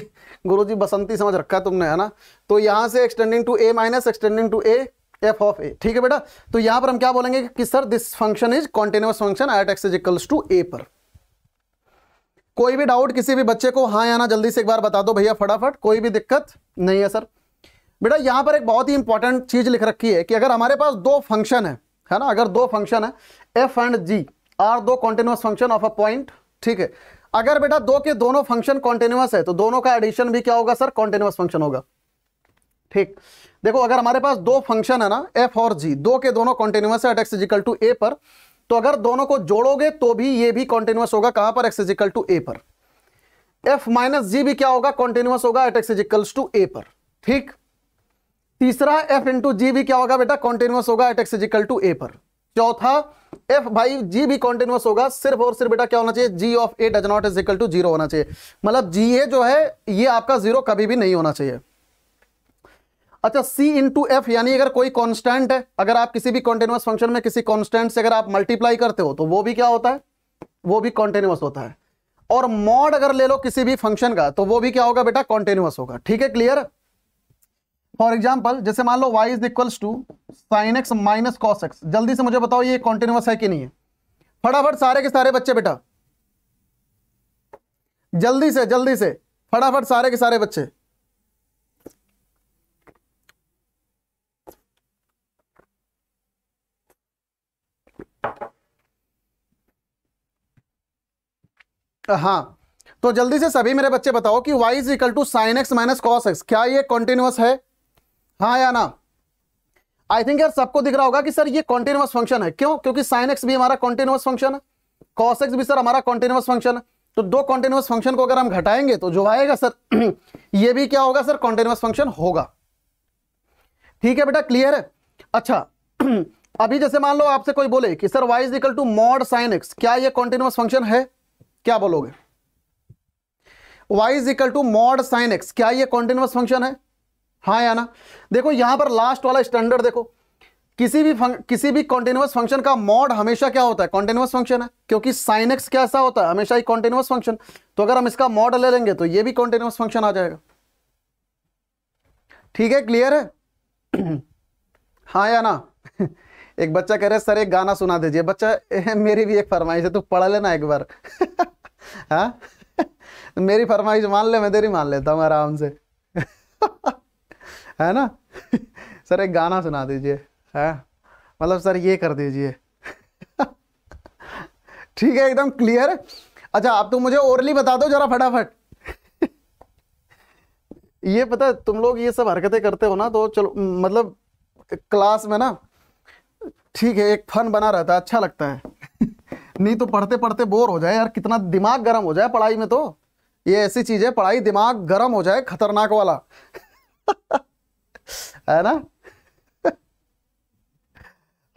गुरु जी बसंती समझ रखा है तुमने है ना तो यहाँ से x tending to a minus x tending to a f of a ठीक है बेटा तो यहाँ पर हम क्या बोलेंगे कि sir this function is continuous function at x is equals to a पर कोई भी डाउट किसी भी बच्चे को हाँ या ना जल्दी से एक बार बता दो भैया फटाफट कोई भी दिक्कत नहीं है सर बेटा यहाँ पर एक बहुत ही इंपॉर्टेंट चीज लिख रखी है कि अगर हमारे पास दो फंक्शन है है ना अगर दो फंक्शन है एफ एंड जी आर दो continuous function of a point ठीक है अगर बेटा दो के दोनों फंक्शन कॉन्टिन्यूस है तो दोनों का एडिशन भी क्या होगा सर कॉन्टिन्यूस फंक्शन होगा ठीक देखो अगर हमारे पास दो फंक्शन है ना एफ और जी दो के दोनों कॉन्टिन्यूस है at x is equal to a पर तो अगर दोनों को जोड़ोगे तो भी ये भी कॉन्टिन्यूस होगा कहां पर एक्स इजिकल टू ए पर एफ माइनस जी भी क्या होगा कॉन्टिन्यूस होगा at x is equals to a पर ठीक तीसरा एफ इंटू जी भी क्या होगा बेटा कॉन्टिन्यूस होगा at x is equal to a पर चौथा एफ भाई जी भी कॉन्टिन्यूस होगा सिर्फ और सिर्फ बेटा क्या होना चाहिए g of A does not is equal to zero होना चाहिए मतलब जी ए जो है ये आपका जीरो कभी भी नहीं होना चाहिए अच्छा c इंटू एफ यानी अगर कोई कांस्टेंट है अगर आप किसी भी कॉन्टिन्यूस फंक्शन में किसी कांस्टेंट से अगर आप मल्टीप्लाई करते हो तो वो भी क्या होता है वो भी कॉन्टिन्यूस होता है और मॉड अगर ले लो किसी भी फंक्शन का तो वो भी क्या होगा बेटा कॉन्टिन्यूस होगा ठीक है क्लियर फॉर एग्जाम्पल जैसे मान लो y is equals to sine x minus cos x जल्दी से मुझे बताओ ये कॉन्टिन्यूस है कि नहीं है फटाफट सारे के सारे बच्चे बेटा जल्दी से जल्दी से फटाफट सारे के सारे बच्चे हाँ तो जल्दी से सभी मेरे बच्चे बताओ कि y is equal to sine x minus cos x क्या ये कॉन्टिन्यूस है हाँ या ना आई थिंक यार सबको दिख रहा होगा कि सर ये कॉन्टिन्यूस फंक्शन है क्यों क्योंकि साइन एक्स भी हमारा कॉन्टिन्यूस फंक्शन है कॉस एक्स भी सर हमारा कॉन्टिन्यूस फंक्शन है तो दो कॉन्टिन्यूस फंक्शन को अगर हम घटाएंगे तो जो आएगा सर ये भी क्या होगा सर कॉन्टिन्यूस फंक्शन होगा ठीक है बेटा क्लियर है अच्छा अभी जैसे मान लो आपसे कोई बोले कि sir y is equal to mod sine x क्या ये कॉन्टिन्यूस फंक्शन है क्या बोलोगे y is equal to mod sine x क्या ये कॉन्टिन्यूस फंक्शन है हाँ या ना देखो यहां पर लास्ट वाला स्टैंडर्ड देखो किसी भी किसी भी कॉन्टिन्यूस फंक्शन का मॉड हमेशा क्या होता है कॉन्टिन्यूस फंक्शन है क्योंकि साइन एक्स कैसा होता है हमेशा ही कॉन्टिन्यूस फंक्शन तो अगर हम इसका मॉड ले लेंगे तो ये भी कॉन्टिन्यूस फंक्शन आ जाएगा ठीक है क्लियर है हाँ या ना एक बच्चा कह रहे सर एक गाना सुना दीजिए बच्चा मेरी भी एक फरमाइश है तू पढ़ लेना एक बार हाँ मेरी फरमाइश मान ले मैं तेरी मान लेता हूँ आराम से है ना सर एक गाना सुना दीजिए है मतलब सर ये कर दीजिए ठीक है एकदम क्लियर अच्छा आप तो मुझे ओरली बता दो जरा फटाफट ये पता है तुम लोग ये सब हरकतें करते हो ना तो चलो मतलब क्लास में ना ठीक है एक फन बना रहता है अच्छा लगता है नहीं तो पढ़ते पढ़ते बोर हो जाए यार कितना दिमाग गर्म हो जाए पढ़ाई में तो ये ऐसी चीज़ है पढ़ाई दिमाग गर्म हो जाए खतरनाक वाला है ना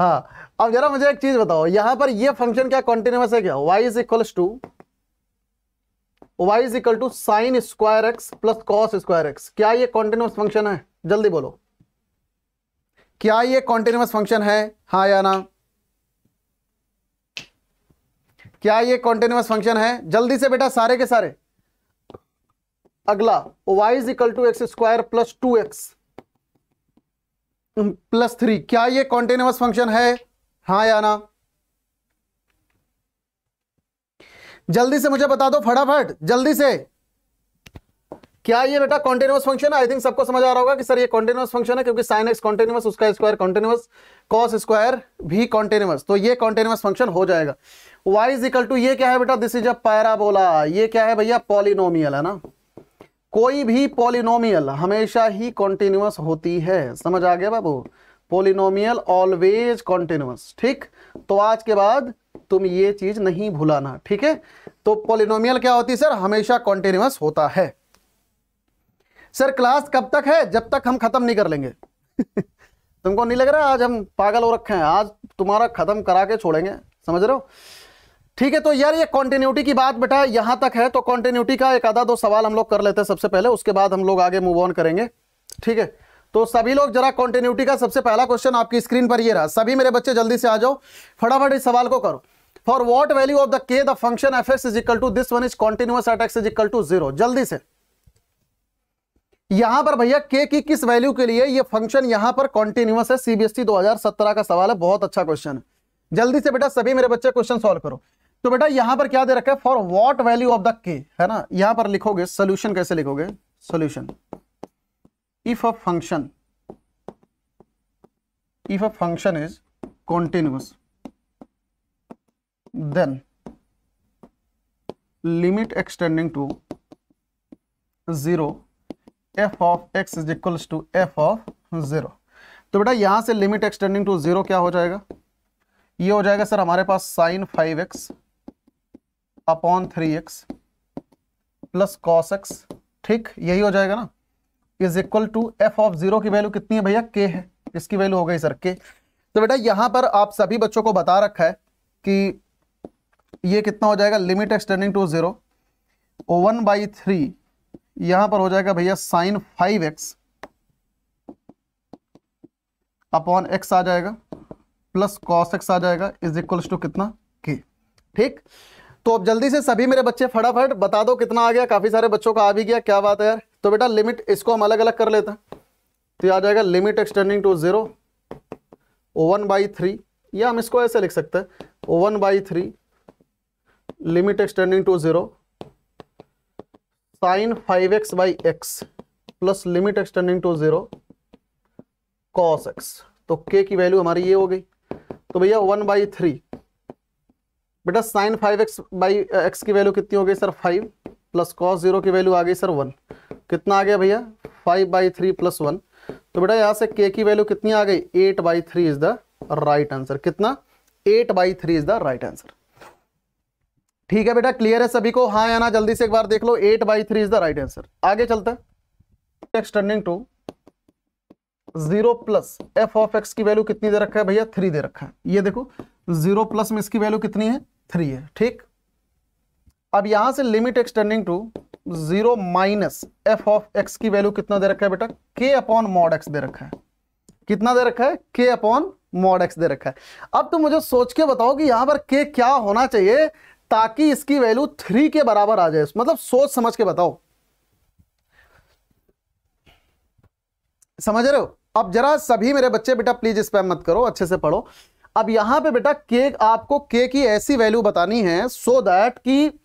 हाँ अब जरा मुझे एक चीज बताओ यहां पर ये फंक्शन क्या कॉन्टिन्यूस है क्या y is equal to y is equal to sine square x plus cos square x क्या ये कॉन्टिन्यूस फंक्शन है जल्दी बोलो क्या ये कॉन्टिन्यूस फंक्शन है हाँ या ना क्या ये कॉन्टिन्यूस फंक्शन है जल्दी से बेटा सारे के सारे अगला y is equal to x square plus two x plus three क्या ये कॉन्टिन्यूस फंक्शन है हाँ या ना जल्दी से मुझे बता दो फटाफट जल्दी से क्या ये बेटा कॉन्टिन्यूस फंक्शन है आई थिंक सबको समझ आ रहा होगा कि सर ये कॉन्टिन्यूस फंक्शन है क्योंकि साइन एक्स कॉन्टिन्यूस उसका स्क्वायर कॉन्टिन्यूस कॉस स्क्वायर भी कॉन्टिन्यूस तो ये कॉन्टिन्यूस फंक्शन हो जाएगा वाई इज इक्वल टू ये क्या है बेटा दिस इज अ पैराबोला ये क्या है भैया पॉलिनोमियल है ना कोई भी पॉलिनोमियल हमेशा ही कॉन्टिन्यूस होती है समझ आ गया बाबू पोलिनोमियल ऑलवेज कॉन्टिन्यूस ठीक तो आज के बाद तुम ये चीज नहीं भूलाना ठीक है तो पोलिनोमियल क्या होती है सर हमेशा कॉन्टिन्यूस होता है सर क्लास कब तक है जब तक हम खत्म नहीं कर लेंगे तुमको नहीं लग रहा आज हम पागल हो रखे हैं आज तुम्हारा खत्म करा के छोड़ेंगे समझ रहे हो ठीक है तो यार ये कॉन्टिन्यूटी की बात बेटा यहां तक है तो कॉन्टिन्यूटी का एक आधा दो सवाल हम लोग कर लेते हैं सबसे पहले उसके बाद हम लोग आगे मूव ऑन करेंगे ठीक है तो सभी लोग जरा कॉन्टिन्यूटी का सबसे पहला क्वेश्चन आपकी स्क्रीन पर ये रहा सभी मेरे बच्चे जल्दी से आ जाओ फटाफट इस सवाल को करो for what value of the k the function f s is equal to this one is continuous at x is equal to zero जल्दी से यहां पर भैया के की किस वैल्यू के लिए ये फंक्शन यहां पर कॉन्टिन्यूस है e सीबीएसई 2017 का सवाल है बहुत अच्छा क्वेश्चन है जल्दी से बेटा सभी मेरे बच्चे क्वेश्चन सॉल्व करो तो बेटा यहां पर क्या दे रखा है for what value of the k है ना यहां पर लिखोगे सोल्यूशन कैसे लिखोगे solution if a function if a function is continuous then limit x tending to zero f of x is equal to f of zero तो बेटा यहां से लिमिट एक्सटेंडिंग टू जीरो क्या हो जाएगा ये हो जाएगा सर हमारे पास sine five x upon three x plus cos x ठीक यही हो जाएगा ना is equal to f of zero की वैल्यू कितनी है भैया के है इसकी वैल्यू हो गई सर के तो बेटा यहां पर आप सभी बच्चों को बता रखा है कि ये कितना हो जाएगा limit x tending to zero one by three यहां पर हो जाएगा भैया sine five x upon x आ जाएगा प्लस कॉस एक्स आ जाएगा इज इक्वल टू कितना के ठीक तो अब जल्दी से सभी मेरे बच्चे फटाफट बता दो कितना आ गया काफ़ी सारे बच्चों का आ भी गया क्या बात है यार तो बेटा लिमिट इसको हम अलग अलग कर लेते हैं तो आ जाएगा limit x tending to zero one by three या हम इसको ऐसे लिख सकते हैं one by three limit x tending to zero sine five x by x plus limit x tending to zero cos x तो के की वैल्यू हमारी ये हो गई तो भैया वन बाई थ्री बेटा sine five x by x की वैल्यू कितनी हो गई sir five plus cos zero की वैल्यू आ गई सर वन कितना आ गया भैया five by three plus one तो बेटा यहाँ से के की वैल्यू कितनी आ गई eight by three is the right answer कितना eight by three is the right answer ठीक है बेटा क्लियर है सभी को हाँ आना जल्दी से एक बार देख लो eight by three is the right answer आगे चलते हैं to zero plus f of x की वैल्यू कितनी दे रखा है भैया थ्री दे रखा है ये देखो जीरो प्लस में इसकी वैल्यू कितनी है थ्री है ठीक अब यहां से limit x tending to zero minus f of x की वैल्यू कितना दे रखा है बेटा के अपॉन मॉड एक्स दे रखा है कितना दे रखा है के अपॉन मॉड एक्स दे रखा है अब तुम मुझे सोच के बताओ कि यहां पर के क्या होना चाहिए ताकि इसकी वैल्यू थ्री के बराबर आ जाए मतलब सोच समझ के बताओ समझ रहे हो अब जरा सभी मेरे बच्चे बेटा प्लीज इस पर मत करो अच्छे से पढ़ो अब यहां पे बेटा के आपको के की ऐसी वैल्यू बतानी है सो so दैट कि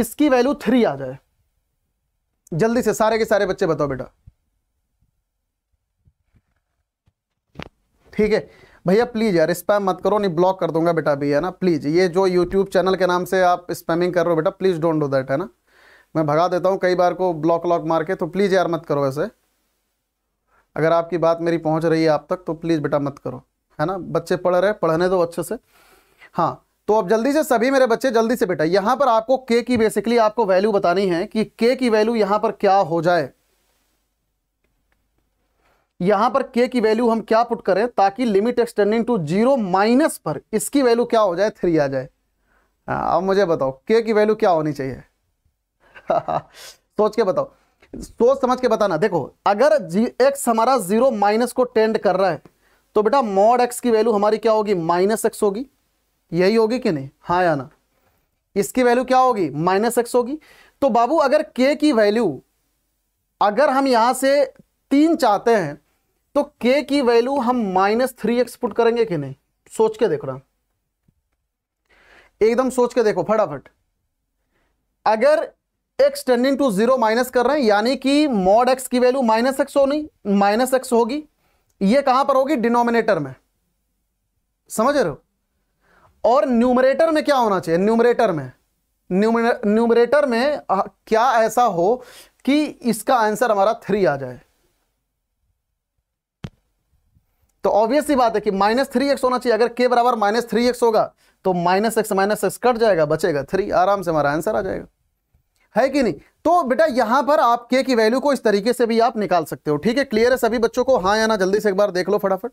इसकी वैल्यू थ्री आ जाए जल्दी से सारे के सारे बच्चे बताओ बेटा ठीक है भैया प्लीज़ यार स्पैम मत करो नहीं ब्लॉक कर दूंगा बेटा अभी है ना प्लीज़ ये जो यूट्यूब चैनल के नाम से आप स्पैमिंग कर रहे हो बेटा प्लीज़ डोंट डो दैट है ना मैं भगा देता हूँ कई बार को ब्लॉक लॉक मार के तो प्लीज़ यार मत करो ऐसे अगर आपकी बात मेरी पहुंच रही है आप तक तो प्लीज़ बेटा मत करो है ना बच्चे पढ़ रहे पढ़ने दो अच्छे से हाँ तो अब जल्दी से सभी मेरे बच्चे जल्दी से बेटा यहां पर आपको के की बेसिकली आपको वैल्यू बतानी है कि के की वैल्यू यहां पर क्या हो जाए यहां पर के की वैल्यू हम क्या पुट करें ताकि limit x tending to zero minus पर इसकी वैल्यू क्या हो जाए थ्री आ जाए हाँ, अब मुझे बताओ के की वैल्यू क्या होनी चाहिए सोच के बताओ सोच समझ के बताना देखो अगर जी एक्स हमारा जीरो माइनस को टेंड कर रहा है तो बेटा मॉड एक्स की वैल्यू हमारी क्या होगी माइनस एक्स होगी यही होगी कि नहीं हाँ या ना इसकी वैल्यू क्या होगी माइनस एक्स होगी तो बाबू अगर के की वैल्यू अगर हम यहां से तीन चाहते हैं तो के की वैल्यू हम माइनस थ्री एक्स पुट करेंगे कि नहीं सोच के देख रहा एकदम सोच के देखो फटाफट अगर x tending to zero minus कर रहे हैं यानी कि मॉड एक्स की वैल्यू माइनस एक्स होनी माइनस एक्स होगी ये कहां पर होगी डिनोमिनेटर में समझ रहे हो और न्यूमरेटर में क्या होना चाहिए न्यूमरेटर में न्यूमरेटर में क्या ऐसा हो कि इसका आंसर हमारा थ्री आ जाए तो ऑब्वियस ही बात है कि माइनस थ्री एक्स होना चाहिए अगर के बराबर माइनस थ्री एक्स होगा तो minus x minus x cut जाएगा बचेगा थ्री आराम से हमारा आंसर आ जाएगा है कि नहीं तो बेटा यहां पर आप के की वैल्यू को इस तरीके से भी आप निकाल सकते हो ठीक है क्लियर है सभी बच्चों को हाँ या ना जल्दी से एक बार देख लो फटाफट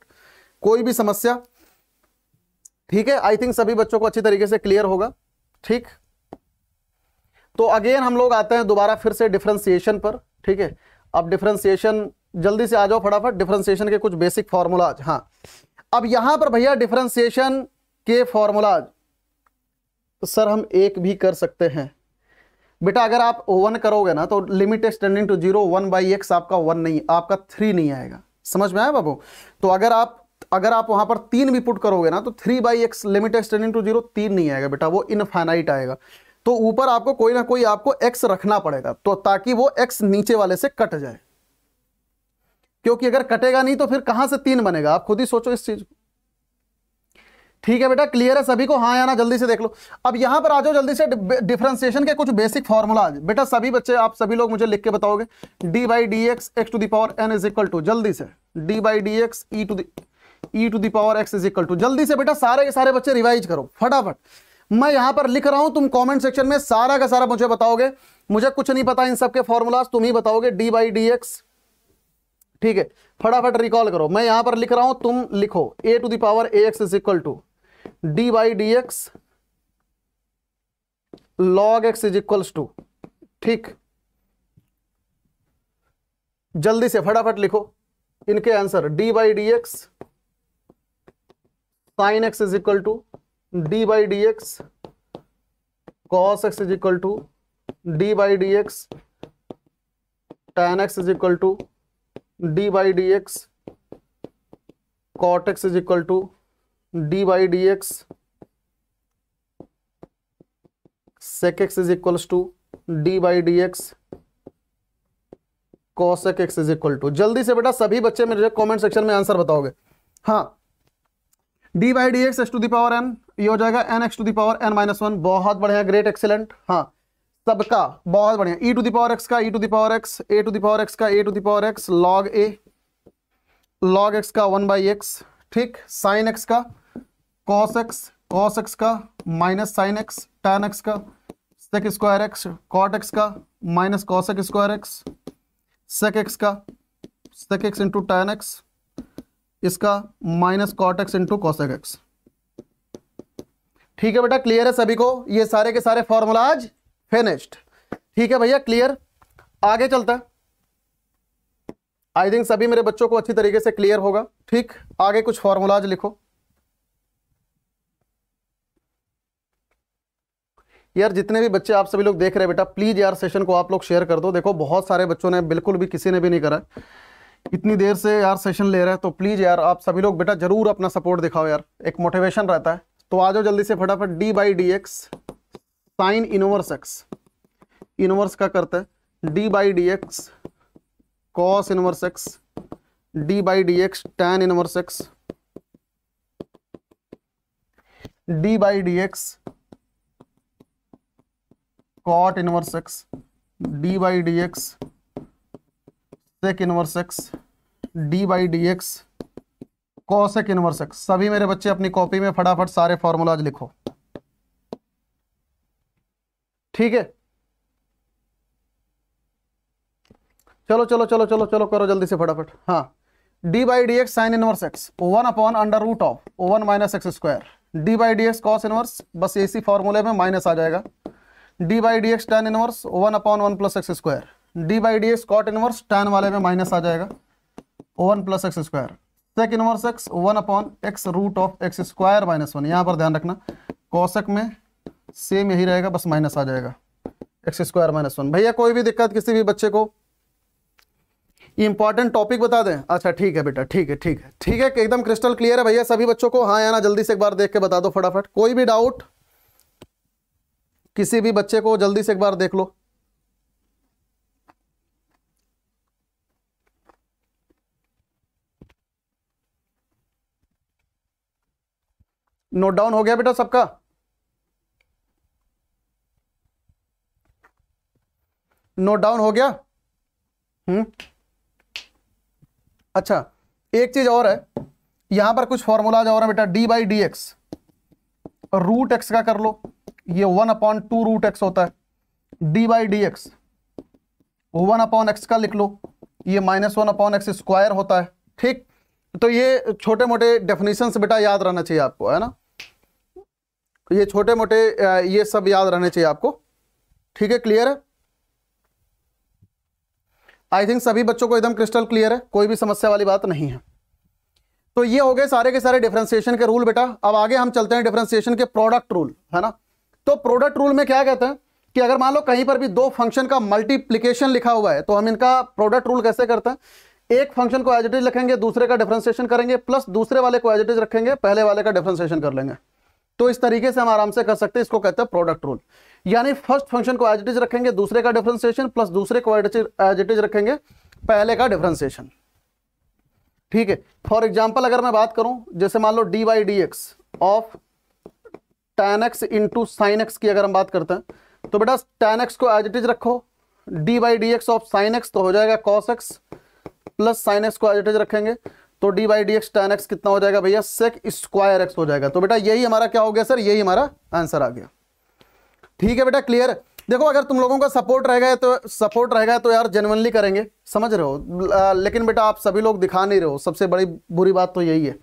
कोई भी समस्या ठीक है आई थिंक सभी बच्चों को अच्छी तरीके से क्लियर होगा ठीक तो अगेन हम लोग आते हैं दोबारा फिर से डिफ्रेंसिएशन पर ठीक है अब डिफ्रेंसिएशन जल्दी से आ जाओ फटाफट डिफ्रेंसिएशन के कुछ बेसिक फॉर्मूलाज हाँ अब यहां पर भैया डिफ्रेंसिएशन के फॉर्मूलाज तो सर हम एक भी कर सकते हैं बेटा अगर आप वन करोगे ना तो limit x tending to zero one by x आपका वन नहीं आपका थ्री नहीं आएगा समझ में आया बाबू तो अगर आप अगर आप वहां पर तीन भी पुट करोगे ना तो three by x limit x tending to zero तीन नहीं आएगा बेटा वो इनफाइनाइट आएगा तो ऊपर आपको कोई ना कोई आपको एक्स रखना पड़ेगा तो ताकि वो एक्स नीचे वाले से कट जाए क्योंकि अगर कटेगा नहीं तो फिर कहां से तीन बनेगा आप खुद ही सोचो इस चीज को ठीक है बेटा क्लियर है सभी को हाँ आना जल्दी से देख लो अब यहाँ पर आ जाओ जल्दी से डिफ्रेंसिएशन के कुछ बेसिक फॉर्मूलाज बेटा सभी बच्चे आप सभी लोग मुझे लिख के बताओगे d by D x x to the power N is equal to जल्दी से d by D x e to e to the power x is equal to जल्दी से बेटा सारे के सारे बच्चे रिवाइज करो फटाफट मैं यहाँ पर लिख रहा हूँ तुम कॉमेंट सेक्शन में सारा का सारा मुझे बताओगे मुझे कुछ नहीं पता इन सबके फॉर्मूलाज तुम ही बताओगे डी बाई डी एक्स ठीक है फटाफट रिकॉल करो मैं यहां पर लिख रहा हूँ तुम लिखो a to the power a x is equal to d by D x log x is equals to ठीक जल्दी से फटाफट लिखो इनके answer d by D x sine x is equal to d by D x cos x is equal to d by D x tan x is equal to d by D x cot x is equal to d by D x sec x is equal to d by D x cosec x is equal to जल्दी से बेटा सभी बच्चे मेरे comment section में answer बताओगे हाँ d by D x x to power N ये हो जाएगा n x to the power N minus one बहुत बढ़िया ग्रेट एक्सीलेंट हाँ सबका बहुत बढ़िया ई टू पावर एक्स का e to the power x a to the power x का a to power x log a log x का one by x ठीक साइन एक्स का कॉस एक्स कॉस एक्स का minus sine x tan x का sec square x cot x का minus cos square x sec x का sec x into tan x इसका minus cot x into cosec x ठीक है बेटा clear है सभी को ये सारे के सारे फॉर्मूलाज फिनिश्ड ठीक है भैया क्लियर आगे चलता आई थिंक सभी मेरे बच्चों को अच्छी तरीके से क्लियर होगा ठीक आगे कुछ फॉर्मूलाज लिखो यार जितने भी बच्चे आप सभी लोग देख रहे हैं बेटा प्लीज़ यार सेशन को आप लोग शेयर कर दो देखो बहुत सारे बच्चों ने बिल्कुल भी किसी ने भी नहीं करा इतनी देर से यार सेशन ले रहे हैं तो प्लीज़ यार आप सभी लोग बेटा ज़रूर अपना सपोर्ट दिखाओ यार एक मोटिवेशन रहता है तो आ जाओ जल्दी से फटाफट d by D x sine inverse x inverse का करते हैं d by D x cos inverse x d by D x tan inverse x d by D x cot inverse x d by dx sec inverse x d by D x cosec inverse x सभी मेरे बच्चे अपनी copy में फटाफट सारे formulas लिखो ठीक है चलो चलो चलो चलो चलो करो जल्दी से फटाफट हाँ d by D x sine inverse x one upon under root of one minus x square d by D x cos inverse बस इसी फॉर्मूले में माइनस आ जाएगा d by D x tan inverse one upon one plus x square d by D x cot inverse tan वाले में minus आ जाएगा one plus x square sec inverse x one upon x root of x square minus one यहाँ पर ध्यान रखना कौशक में same यही रहेगा बस माइनस आ जाएगा एक्स स्क्वायर माइनस वन भैया कोई भी दिक्कत किसी भी बच्चे को इंपॉर्टेंट टॉपिक बता दें अच्छा ठीक है बेटा ठीक है ठीक है ठीक है एकदम क्रिस्टल क्लियर है भैया सभी बच्चों को हाँ या ना जल्दी से एक बार देख के बता दो फटाफट कोई भी डाउट किसी भी बच्चे को जल्दी से एक बार देख लो नोट डाउन हो गया बेटा सबका नोट डाउन हो गया हम्म अच्छा एक चीज और है यहां पर कुछ फॉर्मूलाज और है बेटा d by D x root x का कर लो ये one upon two root x होता है d by D x one upon x का लिख लो ये minus one upon x square होता है ठीक तो ये छोटे मोटे डेफिनेशन बेटा याद रहना चाहिए आपको है ना ये छोटे मोटे ये सब याद रहने चाहिए आपको ठीक है क्लियर है आई थिंक सभी बच्चों को एकदम क्रिस्टल क्लियर है कोई भी समस्या वाली बात नहीं है तो ये हो गए सारे के सारे डिफरेंशिएशन के रूल बेटा अब आगे हम चलते हैं डिफरेंशिएशन के प्रोडक्ट रूल है ना तो प्रोडक्ट रूल में क्या कहते हैं कि अगर मान लो कहीं पर भी दो फंक्शन का मल्टीप्लीकेशन लिखा हुआ है तो हम इनका प्रोडक्ट रूल कैसे करते हैं एक फंक्शन को एजिटेज रखेंगे दूसरे का डिफ्रेंसिएशन करेंगे प्लस दूसरे वाले को एजिटेज रखेंगे पहले वाले का डिफ्रेंसिएशन कर लेंगे तो इस तरीके से हम आराम से कर सकते हैं इसको कहते हैं प्रोडक्ट रूल यानी फर्स्ट फंक्शन को एजिटेज रखेंगे दूसरे का डिफ्रेंसिएशन प्लस दूसरे को एजिटेज रखेंगे पहले का डिफ्रेंसिएशन ठीक है फॉर एग्जाम्पल अगर मैं बात करूं जैसे मान लो d by D x of tan x into sine x की अगर हम बात करते हैं तो बेटा टेन एक्स को एज इट इज रखो d by D x of sine x तो हो जाएगा cos x plus sine x को एज इट इज रखेंगे तो d by D x tan x कितना हो जाएगा भैया सेक स्क्वायर एक्स हो जाएगा तो बेटा यही हमारा क्या हो गया सर यही हमारा आंसर आ गया ठीक है बेटा क्लियर देखो अगर तुम लोगों का सपोर्ट रहेगा तो सपोर्ट रहेगा तो यार जेनवनली करेंगे समझ रहे हो लेकिन बेटा आप सभी लोग दिखा नहीं रहे हो सबसे बड़ी बुरी बात तो यही है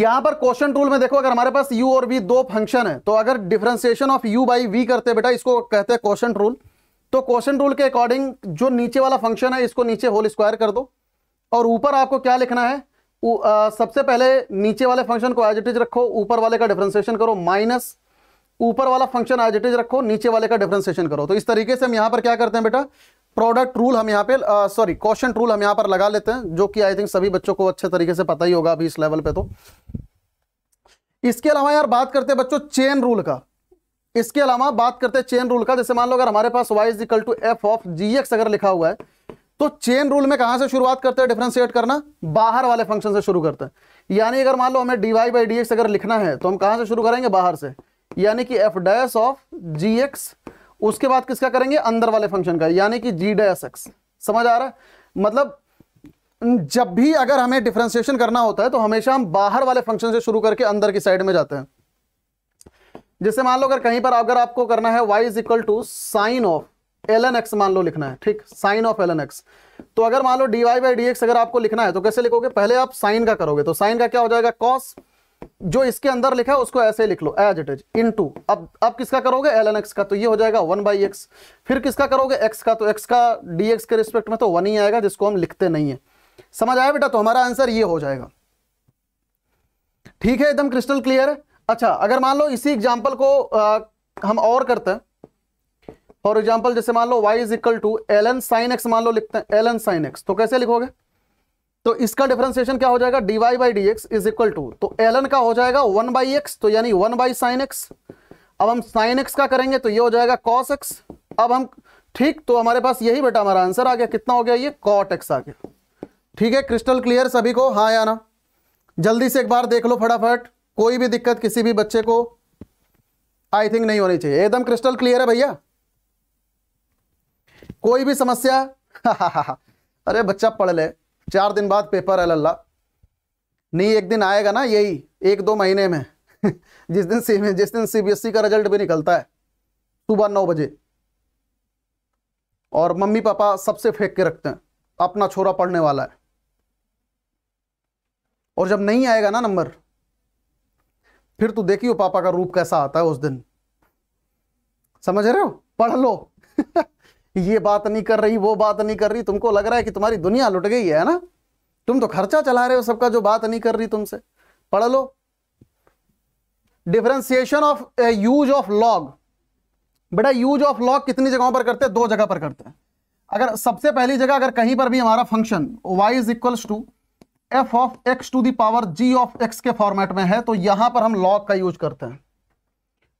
यहां पर क्वेश्चन टूल में देखो अगर हमारे पास u और v दो फंक्शन है तो अगर differentiation of u by v करते हैं बेटा इसको कहते हैं क्वेश्चन रूल तो क्वेश्चन रूल के अकॉर्डिंग जो नीचे वाला फंक्शन है इसको नीचे होल स्क्वायर कर दो और ऊपर आपको क्या लिखना है उ, आ, सबसे पहले नीचे वाले फंक्शन को एजिटिज रखो ऊपर वाले का डिफ्रेंसिएशन करो माइनस ऊपर वाला फंक्शन एजिटिज रखो नीचे वाले का डिफ्रेंसिएशन करो तो इस तरीके से हम यहां पर क्या करते हैं बेटा प्रोडक्ट रूल हम यहाँ पे सॉरी क्वेश्चन रूल हम यहाँ पर लगा लेते हैं जो कि आई थिंक सभी बच्चों को अच्छे तरीके से पता ही होगा अभी इस लेवल पे तो इसके अलावा यार बात करते हैं बच्चों चेन रूल का इसके अलावा बात करते हैं चेन रूल का जैसे मान लो अगर हमारे पास y is equal to f of g x अगर लिखा हुआ है तो चेन रूल में कहां से शुरुआत करते हैं डिफ्रेंशिएट करना बाहर वाले फंक्शन से शुरू करते हैं यानी अगर मान लो हमें d Y by D x अगर लिखना है तो हम कहां से शुरू करेंगे बाहर से यानी कि f dash of g x उसके बाद किसका करेंगे अंदर वाले फंक्शन का यानी कि जी डैस एक्स समझ आ रहा है मतलब जब भी अगर हमें डिफ्रेंसिएशन करना होता है तो हमेशा हम बाहर वाले फंक्शन से शुरू करके अंदर की साइड में जाते हैं जैसे मान लो अगर कहीं पर अगर आपको करना है y is equal to sine of l n x मान लो लिखना है ठीक sine of l n x तो अगर मान लो d Y by D x अगर आपको लिखना है तो कैसे लिखोगे पहले आप साइन का करोगे तो साइन का क्या हो जाएगा कॉस जो इसके अंदर लिखा है उसको ऐसे लिख लो as it is into अब आप किसका करोगे एल एन एक्स का तो ये हो जाएगा वन बाई एक्स फिर किसका करोगे एक्स का तो एक्स का डी एक्स के रिस्पेक्ट में तो वन ही आएगा जिसको हम लिखते नहीं है समझ आया बेटा तो हमारा आंसर ये हो जाएगा ठीक है एकदम क्रिस्टल क्लियर है अच्छा अगर मान लो इसी एग्जाम्पल को आ, हम और करते हैं फॉर एग्जाम्पल जैसे मान लो y is equal to l n sine x मान लो लिखते हैं एल एन साइन एक्स तो कैसे लिखोगे तो इसका डिफ्रेंसिएशन क्या हो जाएगा d Y by D x is equal to तो एल एन का हो जाएगा वन बाई एक्स तो यानी वन बाई साइन एक्स अब हम साइन एक्स का करेंगे तो ये हो जाएगा कॉस एक्स अब हम ठीक तो हमारे पास यही बेटा हमारा आंसर आ गया कितना हो गया ये कॉट एक्स आ गया ठीक है क्रिस्टल क्लियर सभी को हाँ या ना जल्दी से एक बार देख लो फटाफट कोई भी दिक्कत किसी भी बच्चे को आई थिंक नहीं होनी चाहिए एकदम क्रिस्टल क्लियर है भैया कोई भी समस्या अरे बच्चा पढ़ ले चार दिन बाद पेपर है लल्ला नहीं एक दिन आएगा ना यही एक दो महीने में जिस दिन सी जिस दिन सीबीएसई e का रिजल्ट भी निकलता है सुबह नौ बजे और मम्मी पापा सबसे फेंक के रखते हैं अपना छोरा पढ़ने वाला है और जब नहीं आएगा ना नंबर फिर तू तो देखियो पापा का रूप कैसा आता है उस दिन समझ रहे हो पढ़ लो ये बात नहीं कर रही वो बात नहीं कर रही तुमको लग रहा है कि तुम्हारी दुनिया लुट गई है ना तुम तो खर्चा चला रहे हो सबका जो बात नहीं कर रही तुमसे पढ़ लो differentiation of use of log बेटा यूज ऑफ लॉग कितनी जगहों पर करते हैं दो जगह पर करते हैं अगर सबसे पहली जगह अगर कहीं पर भी हमारा function y is equals to f of x to the power g of x के फॉर्मेट में है तो यहां पर हम लॉग का यूज करते हैं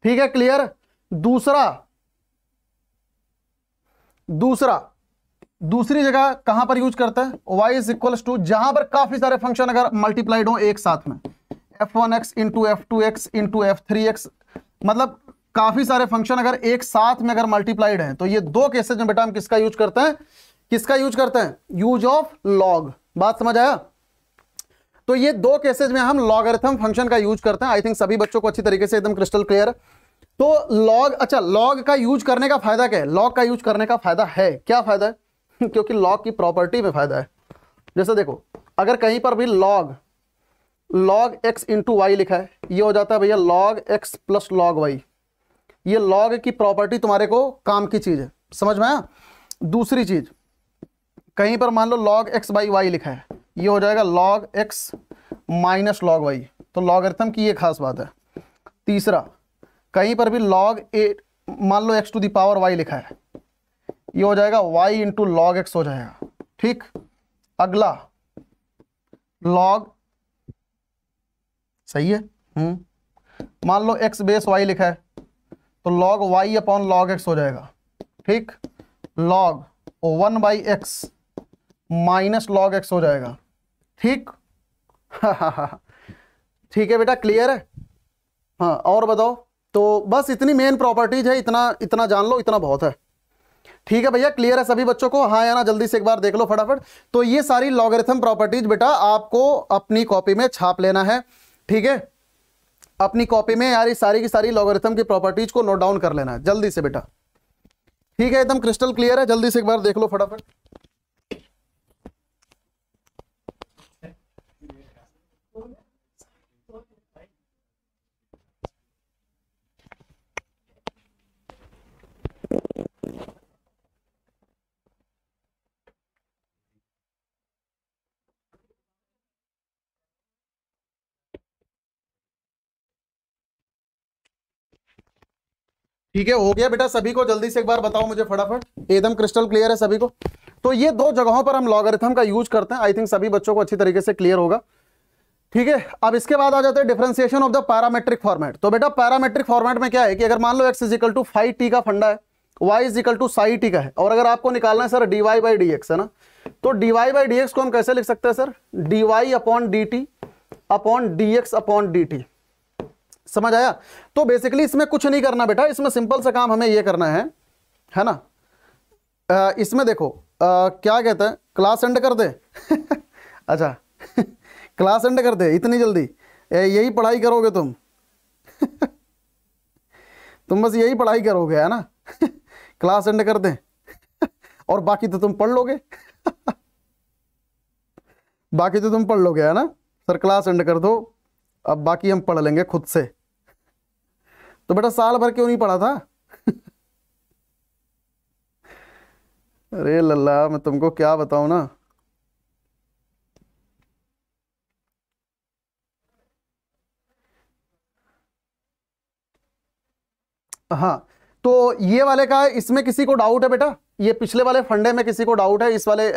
ठीक है क्लियर दूसरा दूसरा दूसरी जगह कहां पर यूज करता है वाई इज इक्वल टू जहां पर काफी सारे फंक्शन अगर मल्टीप्लाइड हो एक साथ में f one x into f two x into f three x मतलब काफी सारे फंक्शन अगर एक साथ में अगर मल्टीप्लाइड हैं तो ये दो केसेज में बेटा हम किसका यूज करते हैं किसका यूज करते हैं यूज ऑफ लॉग बात समझ आया तो ये दो केसेज में हम लॉगरिथम फंक्शन का यूज करते हैं आई थिंक सभी बच्चों को अच्छी तरीके से एकदम क्रिस्टल क्लियर है तो लॉग अच्छा लॉग का यूज करने का फायदा क्या है लॉग का यूज करने का फायदा है क्या फायदा है क्योंकि लॉग की प्रॉपर्टी में फायदा है जैसे देखो अगर कहीं पर भी log log x into y लिखा है ये हो जाता है भैया log x plus log y ये लॉग की प्रॉपर्टी तुम्हारे को काम की चीज़ है समझ में आया दूसरी चीज़ कहीं पर मान लो लॉग एक्स बाई वाई लिखा है ये हो जाएगा log x minus log y तो लॉगरिथम की ये खास बात है तीसरा कहीं पर भी लॉग ए मान लो x to the power y लिखा है ये हो जाएगा वाई इंटू लॉग एक्स हो जाएगा ठीक अगला लॉग सही है हम्म मान लो एक्स बेस वाई लिखा है तो log y upon log x हो जाएगा ठीक log one by x minus log x हो जाएगा ठीक ठीक है बेटा क्लियर है हाँ और बताओ तो बस इतनी मेन प्रॉपर्टीज है इतना इतना जान लो इतना बहुत है ठीक है भैया क्लियर है सभी बच्चों को हाँ या ना जल्दी से एक बार देख लो फटाफट तो ये सारी लॉगरिथम प्रॉपर्टीज बेटा आपको अपनी कॉपी में छाप लेना है ठीक है अपनी कॉपी में यार ये सारी की सारी लॉगरिथम की प्रॉपर्टीज को नोट डाउन कर लेना है जल्दी से बेटा ठीक है एकदम क्रिस्टल क्लियर है जल्दी से एक बार देख लो फटाफट ठीक है हो गया बेटा सभी को जल्दी से एक बार बताओ मुझे फटाफट एकदम क्रिस्टल क्लियर है सभी को तो ये दो जगहों पर हम लॉगरिथम का यूज करते हैं आई थिंक सभी बच्चों को अच्छी तरीके से क्लियर होगा ठीक है अब इसके बाद आ जाते हैं differentiation of the parametric format तो बेटा पैरामेट्रिक फॉर्मेट में क्या है कि अगर मान लो x is equal to five t का फंडा है y is equal to sine t का है और अगर आपको निकालना है sir D Y by D x है ना तो D Y by D x को हम कैसे लिख सकते हैं sir D y upon d t upon d x upon d t समझ आया तो बेसिकली इसमें कुछ नहीं करना बेटा इसमें सिंपल सा काम हमें ये करना है है ना आ, इसमें देखो आ, क्या कहते हैं क्लास एंड कर दे अच्छा क्लास एंड कर दे इतनी जल्दी यही पढ़ाई करोगे तुम तुम बस यही पढ़ाई करोगे है ना क्लास एंड कर दे और बाकी तो तुम पढ़ लोगे बाकी तो तुम पढ़ लोगे है ना सर क्लास एंड कर दो अब बाकी हम पढ़ लेंगे खुद से तो बेटा साल भर क्यों नहीं पढ़ा था अरे लल्ला मैं तुमको क्या बताऊ ना हाँ तो ये वाले का इसमें किसी को डाउट है बेटा ये पिछले वाले फंडे में किसी को डाउट है इस वाले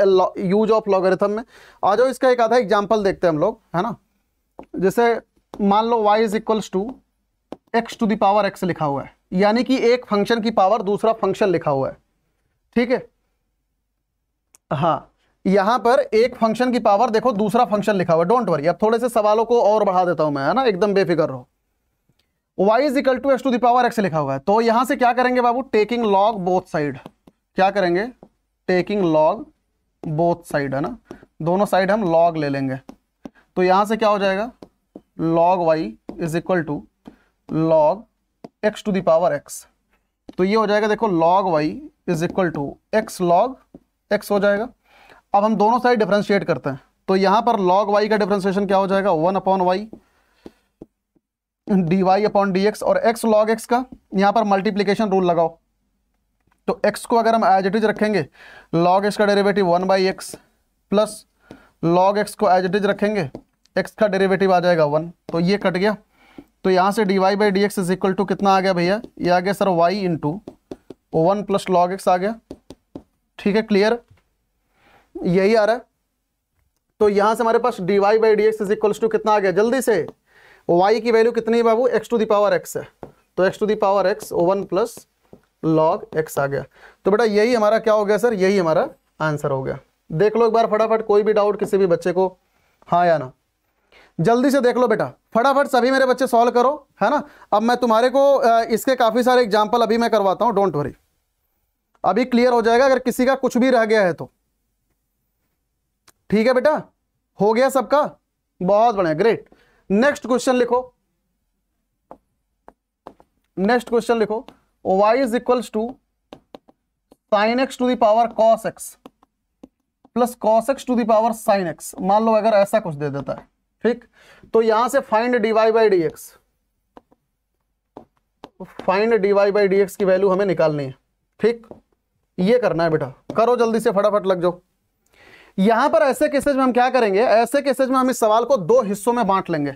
यूज ऑफ लॉगरिथम में आ जाओ इसका एक आधा एग्जांपल देखते हैं हम लोग है ना जैसे मान लो y is equals to x to the power x लिखा हुआ है यानी कि एक फंक्शन की पावर दूसरा फंक्शन लिखा हुआ है ठीक है हाँ यहां पर एक फंक्शन की पावर देखो दूसरा फंक्शन लिखा हुआ डोंट वरी अब थोड़े से सवालों को और बढ़ा देता हूं मैं है ना एकदम बेफिक्र रहो y is equal to s to the power x लिखा हुआ है तो यहां से क्या करेंगे बाबू टेकिंग लॉग बोथ साइड क्या करेंगे टेकिंग लॉग बोथ साइड है ना दोनों साइड हम लॉग ले लेंगे तो यहां से क्या हो जाएगा log y is equal to log x to the power x तो ये हो जाएगा देखो log y is equal to x log x हो जाएगा अब हम दोनों साइड डिफ्रेंशिएट करते हैं तो यहां पर लॉग वाई का डिफ्रेंशिएशन क्या हो जाएगा one upon y d y upon d x और एक्स लॉग एक्स का यहां पर मल्टीप्लीकेशन रूल लगाओ तो एक्स को अगर हम एज इट इज रखेंगे लॉग एक्स का derivative one by x plus log x को एज इट इज रखेंगे एक्स का डेरिवेटिव आ जाएगा वन तो ये कट गया तो यहाँ से d Y by D x is equal to कितना आ गया भैया ये आ गया sir y to one plus log x आ गया ठीक है क्लियर यही आ रहा है तो यहाँ से हमारे पास d Y by D x is equal to कितना आ गया जल्दी से वाई की वैल्यू कितनी है बाबू एक्स टू दावर एक्स है तो x to the power x one plus log x आ गया तो बेटा यही हमारा क्या हो गया सर यही हमारा आंसर हो गया देख लो एक बार फटाफट कोई भी डाउट किसी भी बच्चे को हाँ या ना जल्दी से देख लो बेटा फटाफट सभी मेरे बच्चे सॉल्व करो है ना अब मैं तुम्हारे को इसके काफ़ी सारे एग्जाम्पल अभी मैं करवाता हूं डोंट वरी अभी क्लियर हो जाएगा अगर किसी का कुछ भी रह गया है तो ठीक है बेटा हो गया सबका बहुत बढ़िया ग्रेट नेक्स्ट क्वेश्चन लिखो नेक्स्ट क्वेश्चन लिखो y is equals to sine x to the power cos x plus cos x to the power sine x मान लो अगर ऐसा कुछ दे देता है ठीक तो यहां से find d y by D x find d y by D x की वैल्यू हमें निकालनी है ठीक ये करना है बेटा करो जल्दी से फटाफट लग जाओ यहां पर ऐसे केसेज में हम क्या करेंगे ऐसे केसेज में हम इस सवाल को दो हिस्सों में बांट लेंगे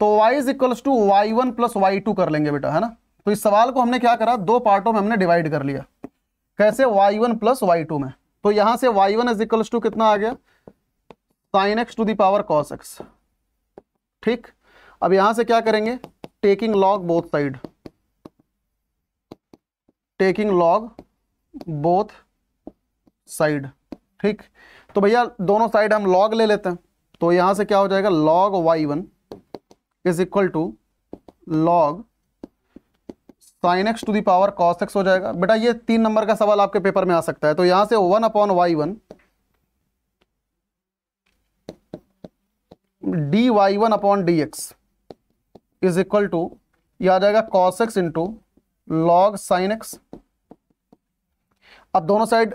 तो y is equals to y one plus y two कर लेंगे बेटा है ना तो इस सवाल को हमने क्या करा दो पार्टों में हमने डिवाइड कर लिया कैसे y one plus y two में तो यहां से y one is equals to कितना आ गया sine x to the power cos x ठीक अब यहां से क्या करेंगे taking log both side taking log both side ठीक तो भैया दोनों साइड हम लॉग ले लेते हैं तो यहां से क्या हो जाएगा log y one is equal to log sine x to the power cos x हो जाएगा बेटा ये तीन नंबर का सवाल आपके पेपर में आ सकता है तो यहां से one upon y one d y one upon d x is equal to यह आ जाएगा cos x into log sine x अब दोनों साइड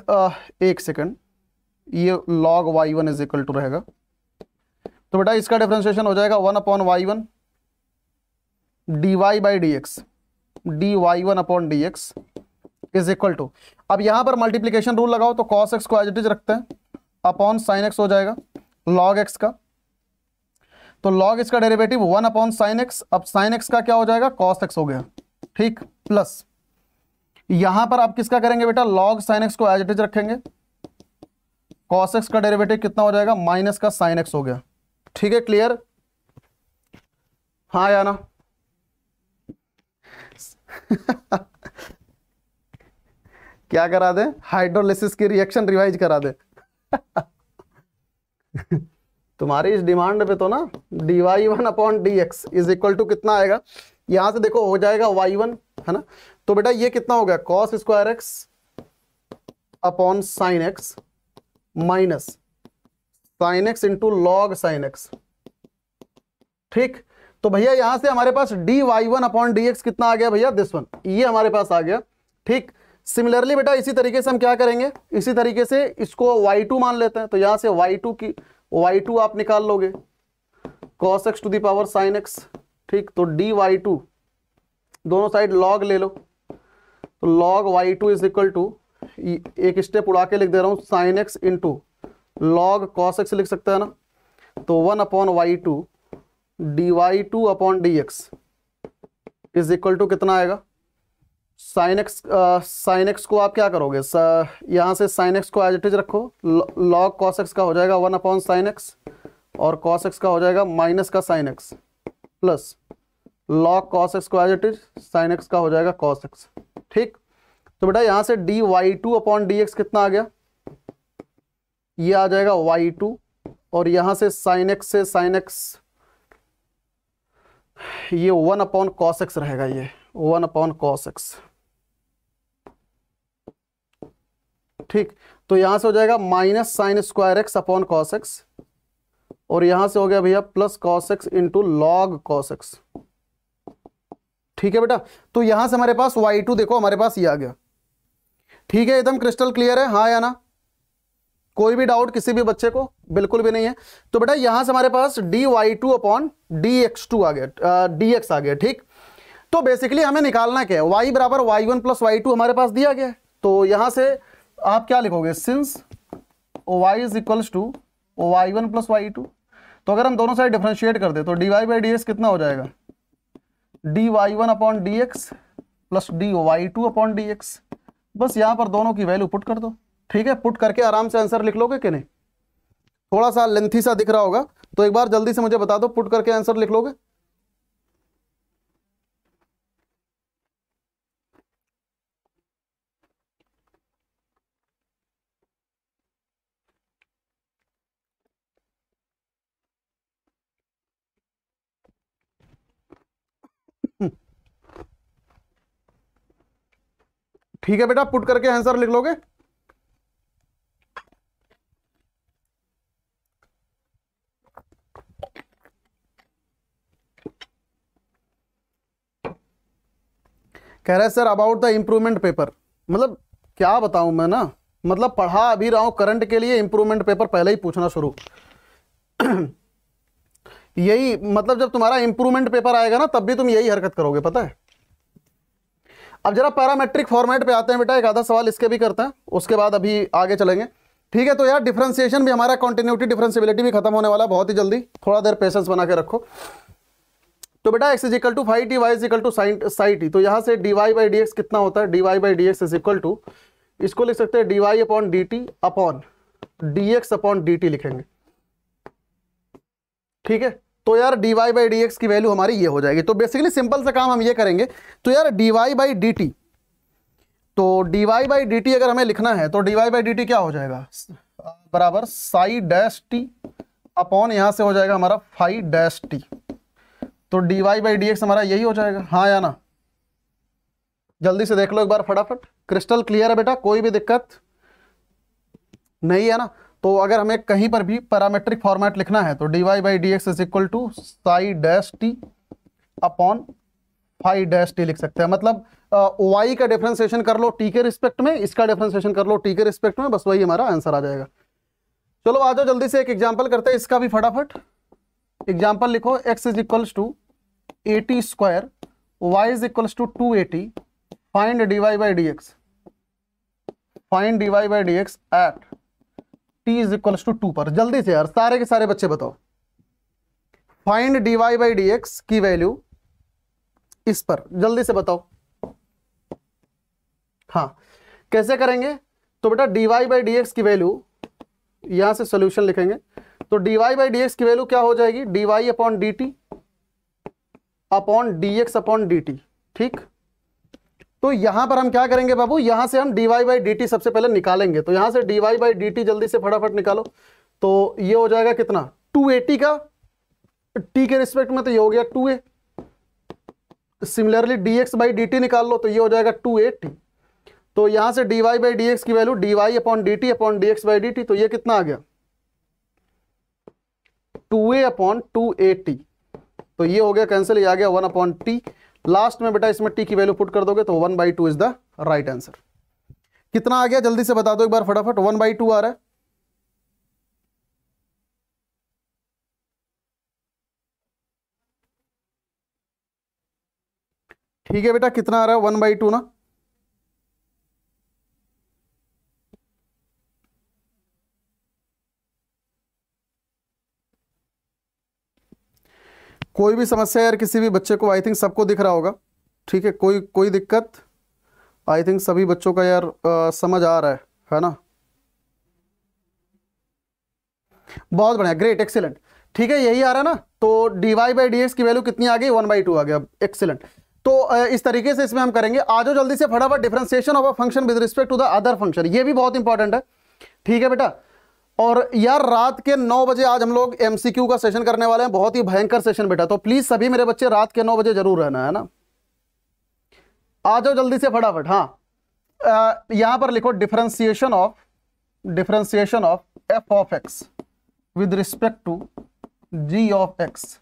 एक सेकेंड ये log y one is equal to रहेगा तो बेटा इसका डिफ्रेंशिएशन हो जाएगा one upon y one d Y by D x d y one upon d x is equal to अब यहां पर मल्टीप्लीकेशन रूल लगाओ तो कॉस एक्स को एज इट इज रखते हैं अपॉन साइन एक्स हो जाएगा लॉग एक्स का तो लॉग इसका derivative one upon sine x अब साइन एक्स का क्या हो जाएगा कॉस एक्स हो गया ठीक प्लस यहां पर आप किसका करेंगे बेटा लॉग साइन एक्स को एज इट इज रखेंगे कॉस एक्स का डेरिवेटिव कितना हो जाएगा माइनस का साइन एक्स हो गया ठीक है क्लियर हाँ या ना क्या करा दे हाइड्रोलिसिस की रिएक्शन रिवाइज करा दे तुम्हारी इस डिमांड पे तो ना d y one upon d x is equal to कितना आएगा यहां से देखो हो जाएगा वाई वन है ना तो बेटा ये कितना हो गया cos square x upon sine x minus sine x into log sine x ठीक तो भैया यहां से हमारे पास d y one upon d x कितना आ गया भैया दिस वन ये हमारे पास आ गया ठीक सिमिलरली बेटा इसी तरीके से हम क्या करेंगे इसी तरीके से इसको y2 मान लेते हैं तो यहां से y2 की वाई टू आप निकाल लोगे cos x to the power sine x ठीक तो डी वाई टू दोनों साइड लॉग ले लो तो log y two is equal to एक स्टेप उड़ा के लिख दे रहा हूँ sine x to log cos x लिख सकता है ना तो one upon y two d y two upon d x is equal to कितना आएगा साइन एक्स साइन एक्स को आप क्या करोगे यहाँ से साइन एक्स को एज इट इज रखो लॉग कॉस एक्स का हो जाएगा वन अपॉन साइन एक्स और कॉस एक्स का हो जाएगा माइनस का sine x plus log cos x को as it is sine x का हो जाएगा कॉस एक्स ठीक तो बेटा यहाँ से d y two upon d x कितना आ गया ये आ जाएगा वाई टू और यहाँ से साइन एक्स से साइन एक्स ये वन अपॉन कॉस एक्स रहेगा ये वन अपॉन कॉस एक्स ठीक तो यहां से हो जाएगा minus sine square x upon cos x और यहां से हो गया भैया plus cos x into log cos x ठीक है बेटा तो यहां से हमारे पास वाई टू देखो हमारे पास ये आ गया ठीक है एकदम क्रिस्टल क्लियर है हाँ या ना कोई भी डाउट किसी भी बच्चे को बिल्कुल भी नहीं है तो बेटा यहां से हमारे पास d y two upon d x two आ गया डी एक्स आ गया ठीक तो बेसिकली हमें निकालना क्या है वाई बराबर y one plus y two हमारे पास दिया गया है तो यहां से आप क्या लिखोगे since y is equals to y one plus y two तो अगर हम दोनों साइड डिफ्रेंशिएट कर दे तो D Y by D x कितना हो जाएगा d y one upon d x plus d y two upon d x बस यहाँ पर दोनों की वैल्यू पुट कर दो ठीक है पुट करके आराम से आंसर लिख लोगे कि नहीं थोड़ा सा लेंथी सा दिख रहा होगा तो एक बार जल्दी से मुझे बता दो पुट करके आंसर लिख लोगे ठीक है बेटा पुट करके आंसर लिख लोगे कह रहे sir about the improvement paper मतलब क्या बताऊं मैं ना मतलब पढ़ा अभी रहा हूं करंट के लिए इंप्रूवमेंट पेपर पहले ही पूछना शुरू यही मतलब जब तुम्हारा इंप्रूवमेंट पेपर आएगा ना तब भी तुम यही हरकत करोगे पता है अब जरा पैरामेट्रिक फॉर्मेट पे आते हैं बेटा एक आधा सवाल इसके भी करते हैं उसके बाद अभी आगे चलेंगे ठीक है तो यार डिफ्रेंसिएशन भी हमारा कॉन्टिन्यूटी डिफ्रेंसिबिलिटी भी खत्म होने वाला है बहुत ही जल्दी थोड़ा देर पेशेंस बना के रखो तो बेटा x is equal to five t y is equal to sine psi t तो यहाँ से d Y by D x कितना होता है d Y by D x is equal to इसको लिख सकते हैं d y upon d t upon d x upon d t लिखेंगे ठीक है तो यार d Y by D x की वैल्यू हमारी ये हो जाएगी तो बेसिकली सिंपल सा काम हम ये करेंगे तो यार d Y by d t तो D Y by d t अगर हमें लिखना है तो D Y by d t क्या हो जाएगा बराबर साई डैश टी अपॉन यहाँ से हो जाएगा हमारा फाइव डैश टी तो D Y by D x हमारा यही हो जाएगा हाँ या ना जल्दी से देख लो एक बार फटाफट क्रिस्टल क्लियर है बेटा कोई भी दिक्कत नहीं है ना तो अगर हमें कहीं पर भी पैरामेट्रिक फॉर्मेट लिखना है तो D Y by D x is equal to psi dash t upon phi dash t लिख सकते हैं मतलब वाई का डिफ्रेंसिएशन कर लो टी के रिस्पेक्ट में इसका डिफ्रेंसिएशन कर लो टी के रिस्पेक्ट में बस वही हमारा आंसर आ जाएगा चलो आ जाओ जल्दी से एक एग्जाम्पल करते हैं इसका भी फटाफट एग्जाम्पल लिखो x is equal to a t square y is equal to two a t find d Y by D x find d Y by D x at t is equal to two पर जल्दी से यार सारे के सारे बच्चे बताओ find d Y by D x की वैल्यू इस पर जल्दी से बताओ हाँ कैसे करेंगे तो बेटा d Y by D x की वैल्यू यहां से सोल्यूशन लिखेंगे तो D Y by D x की वैल्यू क्या हो जाएगी d y upon d t upon d x upon d t ठीक तो यहां पर हम क्या करेंगे बाबू यहां से हम डीवाई बाई डी सबसे पहले निकालेंगे तो यहां से डीवाई बाई डी जल्दी से फटाफट निकालो तो ये हो जाएगा कितना 280 का टी के रिस्पेक्ट में तो ये हो गया 2a similarly dx by D निकाल लो तो ये हो जाएगा 280 तो यहां से डीवाई बाई डी की value d y upon d t upon d by d तो ये कितना आ गया 2a अपॉन 280 तो ये हो गया कैंसिल आ गया वन अपॉन टी लास्ट में बेटा इसमें टी की वैल्यू पुट कर दोगे तो one by two is the right answer कितना आ गया जल्दी से बता दो एक बार फटाफट वन बाई टू आ रहा है ठीक है बेटा कितना आ रहा है वन बाई टू ना कोई भी समस्या यार किसी भी बच्चे को आई थिंक सबको दिख रहा होगा ठीक है कोई कोई दिक्कत आई थिंक सभी बच्चों का यार आ, समझ आ रहा है है ना बहुत बढ़िया ग्रेट एक्सीलेंट ठीक है यही आ रहा है ना तो D Y by D x की वैल्यू कितनी आ गई वन बाई टू आ गया एक्सीलेंट तो इस तरीके से इसमें हम करेंगे आज जल्दी से फटाफट differentiation of a function with respect to the other function ये भी बहुत इंपॉर्टेंट है ठीक है बेटा और यार रात के नौ बजे आज हम लोग एमसीक्यू का सेशन करने वाले हैं बहुत ही भयंकर सेशन बेटा तो प्लीज़ सभी मेरे बच्चे रात के नौ बजे जरूर रहना है ना आ जाओ जल्दी से फटाफट हाँ यहां पर लिखो differentiation of differentiation of f of x with respect to g of x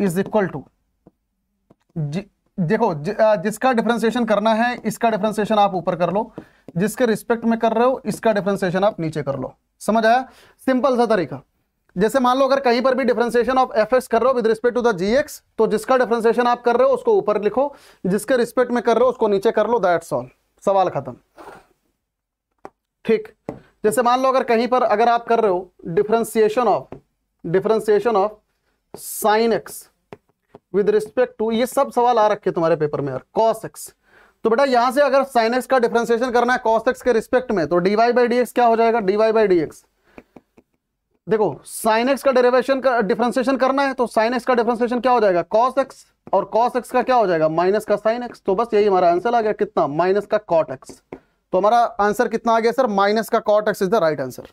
is equal to g देखो ज, जिसका डिफ्रेंसिएशन करना है इसका डिफ्रेंसिएशन आप ऊपर कर लो जिसके रिस्पेक्ट में कर रहे हो इसका डिफ्रेंसिएशन आप नीचे कर लो समझ आया सिंपल सा तरीका जैसे मान लो अगर कहीं पर भी डिफ्रेंसिएशन ऑफ एफ कर रहे हो with respect to the g तो जिसका डिफ्रेंसिएशन आप कर रहे हो उसको ऊपर लिखो जिसके रिस्पेक्ट में कर रहे हो उसको नीचे कर लो दैट्स ऑल सवाल खत्म ठीक जैसे मान लो अगर कहीं पर अगर आप कर रहे हो differentiation of differentiation of sine x with respect to ये सब सवाल आ रखे तुम्हारे पेपर में यार कॉस एक्स तो बेटा यहां से अगर साइन एक्स का डिफ्रेंसिएशन करना है कॉस एक्स के रिस्पेक्ट में तो डीवाई बाई डी क्या हो जाएगा डीवाई बाई डी देखो साइन एक्स का डेरिवेशन का डिफ्रेंसिएशन करना है तो साइन एक्स का डिफ्रेंसिएशन क्या हो जाएगा कॉस एक्स और कॉस एक्स का क्या हो जाएगा माइनस का साइन एक्स तो बस यही हमारा आंसर आ गया कितना माइनस का कॉट एक्स तो हमारा आंसर कितना आ गया सर माइनस का cot x is the right answer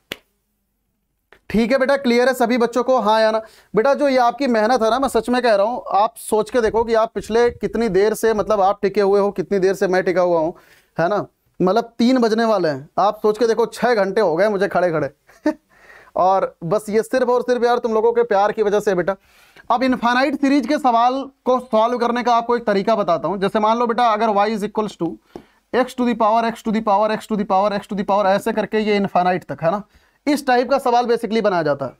ठीक है बेटा क्लियर है सभी बच्चों को हाँ या ना बेटा जो ये आपकी मेहनत है ना मैं सच में कह रहा हूँ आप सोच के देखो कि आप पिछले कितनी देर से मतलब आप टिके हुए हो कितनी देर से मैं टिका हुआ हूँ है ना मतलब तीन बजने वाले हैं आप सोच के देखो छः घंटे हो गए मुझे खड़े खड़े और बस ये सिर्फ और सिर्फ यार तुम लोगों के प्यार की वजह से बेटा अब इन्फाइनाइट सीरीज के सवाल को सॉल्व करने का आपको एक तरीका बताता हूँ जैसे मान लो बेटा अगर y is equals to x to the power x to the power x to the power x to the power ऐसे करके ये इन्फाइनाइट तक है ना इस टाइप का सवाल बेसिकली बनाया जाता है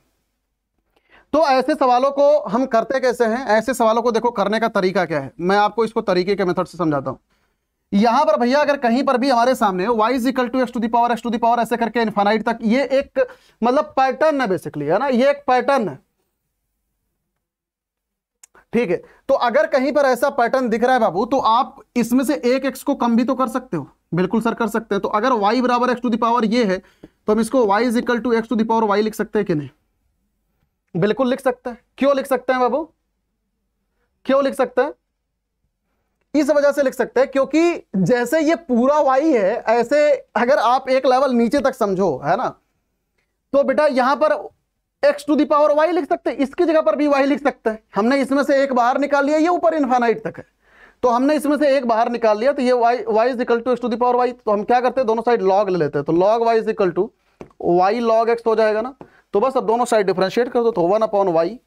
तो ऐसे सवालों को हम करते कैसे हैं ऐसे सवालों को देखो करने का तरीका क्या है मैं आपको इसको तरीके के मेथड से समझाता हूं यहां पर भैया अगर कहीं पर भी हमारे सामने y is equal to x to the power x to the power ऐसे करके इन्फानाइट तक ये एक मतलब पैटर्न है बेसिकली है ना ये एक पैटर्न है ठीक है तो अगर कहीं पर ऐसा पैटर्न दिख रहा है बाबू तो आप इसमें से एक एक्स को कम भी तो कर सकते हो बिल्कुल सर कर सकते हैं तो अगर वाई बराबर एक्स टू पावर ये है तो हम इसको y is equal to x to the power y लिख सकते हैं कि नहीं बिल्कुल लिख सकते हैं क्यों लिख सकते हैं बाबू क्यों लिख सकते हैं इस वजह से लिख सकते हैं क्योंकि जैसे ये पूरा वाई है ऐसे अगर आप एक लेवल नीचे तक समझो है ना तो बेटा यहां पर एक्स टू दावर वाई लिख सकते हैं इसकी जगह पर भी वाई लिख सकते हैं हमने इसमें से एक बाहर निकाल लिया ये ऊपर इन्फानाइट तक है तो हमने इसमें से एक बाहर निकाल लिया तो ये y is equal to x to the power y तो हम क्या करते हैं दोनों साइड लॉग ले लेते हैं तो log y is equal to y log x हो जाएगा ना तो बस अब दोनों साइड डिफ्रेंशिएट कर दो तो one upon y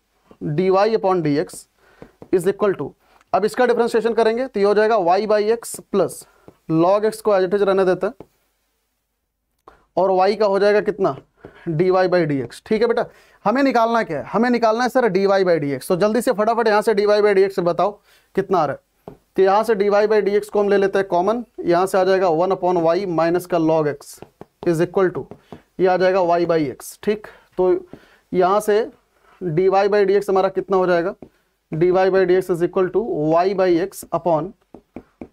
d y upon d x is equal to अब इसका डिफ्रेंशिएशन करेंगे तो ये हो जाएगा y by x plus log x को एजिटेज रहने देते और वाई का हो जाएगा कितना d Y by D x ठीक है बेटा हमें निकालना क्या है हमें निकालना है sir D Y by D x तो जल्दी से फटाफट यहाँ से d Y by D x बताओ कितना आ रहा है तो यहाँ से dy बाई डी एक्स को हम ले लेते हैं कॉमन यहाँ से आ जाएगा वन अपॉन वाई माइनस का log x is equal to ये आ जाएगा वाई बाई एक्स ठीक तो यहाँ से dy y by D x हमारा कितना हो जाएगा dy y by D x is equal to y by x upon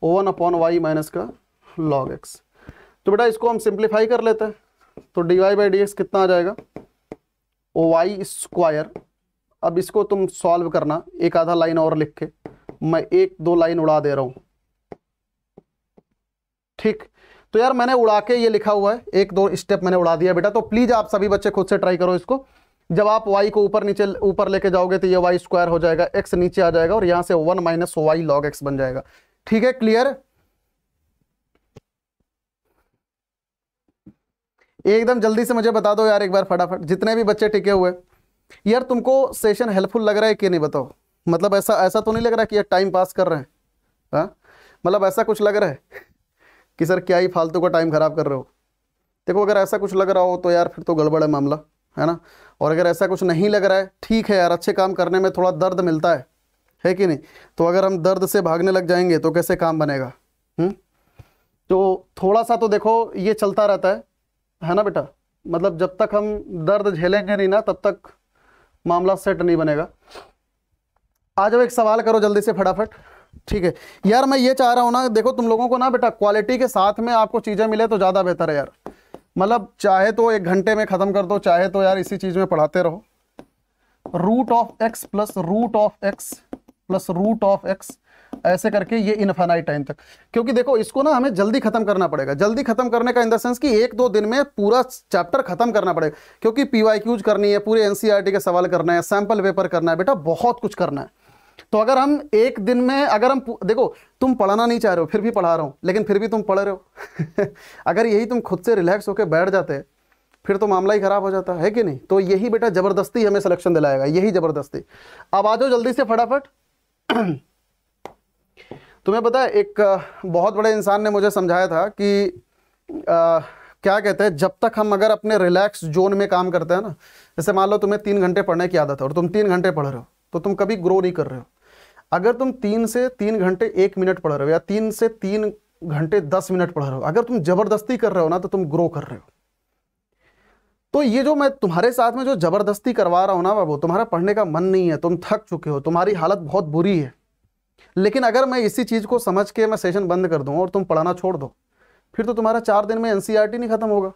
one upon y minus का लॉग एक्स तो बेटा इसको हम सिंप्लीफाई कर लेते हैं तो dy y by D x कितना आ जाएगा वाई स्क्वायर अब इसको तुम सॉल्व करना एक आधा लाइन और लिख के मैं एक दो लाइन उड़ा दे रहा हूं ठीक तो यार मैंने उड़ा के ये लिखा हुआ है एक दो स्टेप मैंने उड़ा दिया बेटा तो प्लीज़ आप सभी बच्चे खुद से ट्राई करो इसको जब आप वाई को ऊपर नीचे ऊपर लेके जाओगे तो ये वाई स्क्वायर हो जाएगा एक्स नीचे आ जाएगा और यहां से one minus y log x बन जाएगा ठीक है क्लियर एकदम जल्दी से मुझे बता दो यार एक बार फटाफट जितने भी बच्चे टिके हुए यार तुमको सेशन हेल्पफुल लग रहा है कि नहीं बताओ मतलब ऐसा ऐसा तो नहीं लग रहा कि यार टाइम पास कर रहे हैं हाँ मतलब ऐसा कुछ लग रहा है कि सर क्या ही फालतू का टाइम ख़राब कर रहे हो देखो अगर ऐसा कुछ लग रहा हो तो यार फिर तो गड़बड़ है मामला है ना और अगर ऐसा कुछ नहीं लग रहा है ठीक है यार अच्छे काम करने में थोड़ा दर्द मिलता है है कि नहीं तो अगर हम दर्द से भागने लग जाएंगे तो कैसे काम बनेगा हुँ? हम्म? तो थोड़ा सा तो देखो ये चलता रहता है है ना बेटा मतलब जब तक हम दर्द झेलेंगे नहीं ना तब तक मामला सेट नहीं बनेगा आ जाओ एक सवाल करो जल्दी से फटाफट ठीक है यार मैं ये चाह रहा हूँ ना देखो तुम लोगों को ना बेटा क्वालिटी के साथ में आपको चीज़ें मिले तो ज़्यादा बेहतर है यार मतलब चाहे तो एक घंटे में ख़त्म कर दो चाहे तो यार इसी चीज़ में पढ़ाते रहो root of x plus root of x plus root of x ऐसे करके ये इनफाइनाइट टाइम तक क्योंकि देखो इसको ना हमें जल्दी खत्म करना पड़ेगा जल्दी खत्म करने का इन द सेंस कि एक दो दिन में पूरा चैप्टर खत्म करना पड़ेगा क्योंकि पी वाई क्यूज करनी है पूरे एनसीईआरटी e के सवाल करना है सैम्पल पेपर करना है बेटा बहुत कुछ करना है तो अगर हम एक दिन में अगर हम देखो तुम पढ़ना नहीं चाह रहे हो फिर भी पढ़ा रहा हूँ लेकिन फिर भी तुम पढ़ रहे हो अगर यही तुम खुद से रिलैक्स होकर बैठ जाते फिर तो मामला ही ख़राब हो जाता है कि नहीं तो यही बेटा ज़बरदस्ती हमें सिलेक्शन दिलाएगा यही ज़बरदस्ती अब आ जाओ जल्दी से फटाफट तुम्हें पता है एक बहुत बड़े इंसान ने मुझे समझाया था कि आ, क्या कहते हैं जब तक हम अगर अपने रिलैक्स जोन में काम करते हैं ना जैसे मान लो तुम्हें तीन घंटे पढ़ने की आदत है और तुम तीन घंटे पढ़ रहे हो तो तुम कभी ग्रो नहीं कर रहे हो अगर तुम तीन से तीन घंटे एक मिनट पढ़ रहे हो या तीन से तीन घंटे दस मिनट पढ़ रहे हो अगर तुम जबरदस्ती कर रहे हो ना तो तुम ग्रो कर रहे हो तो ये जो मैं तुम्हारे साथ में जो जबरदस्ती करवा रहा हूं ना बाबू तुम्हारा पढ़ने का मन नहीं है तुम थक चुके हो तुम्हारी हालत बहुत बुरी है लेकिन अगर मैं इसी चीज़ को समझ के मैं सेशन बंद कर दूं और तुम पढ़ाना छोड़ दो फिर तो तुम्हारा चार दिन में एन e नहीं खत्म होगा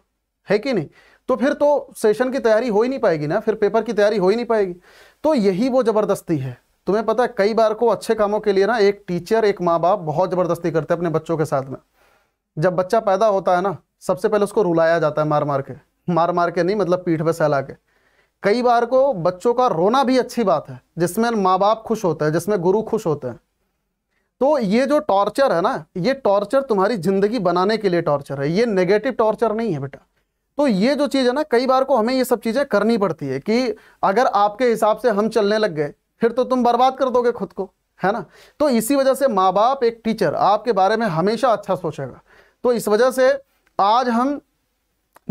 है कि नहीं तो फिर तो सेशन की तैयारी हो ही नहीं पाएगी ना फिर पेपर की तैयारी हो ही नहीं पाएगी तो यही वो ज़बरदस्ती है तुम्हें पता है कई बार को अच्छे कामों के लिए ना एक टीचर एक माँ बाप बहुत ज़बरदस्ती करते हैं अपने बच्चों के साथ में जब बच्चा पैदा होता है ना सबसे पहले उसको रुलाया जाता है मार मार के मार मार के नहीं मतलब पीठ पे सहला के कई बार को बच्चों का रोना भी अच्छी बात है जिसमें माँ बाप खुश होते हैं जिसमें गुरु खुश होते हैं तो ये जो टॉर्चर है ना ये टॉर्चर तुम्हारी ज़िंदगी बनाने के लिए टॉर्चर है ये नेगेटिव टॉर्चर नहीं है बेटा तो ये जो चीज़ है ना कई बार को हमें ये सब चीज़ें करनी पड़ती है कि अगर आपके हिसाब से हम चलने लग गए फिर तो तुम बर्बाद कर दोगे खुद को है ना तो इसी वजह से माँ बाप एक टीचर आपके बारे में हमेशा अच्छा सोचेगा तो इस वजह से आज हम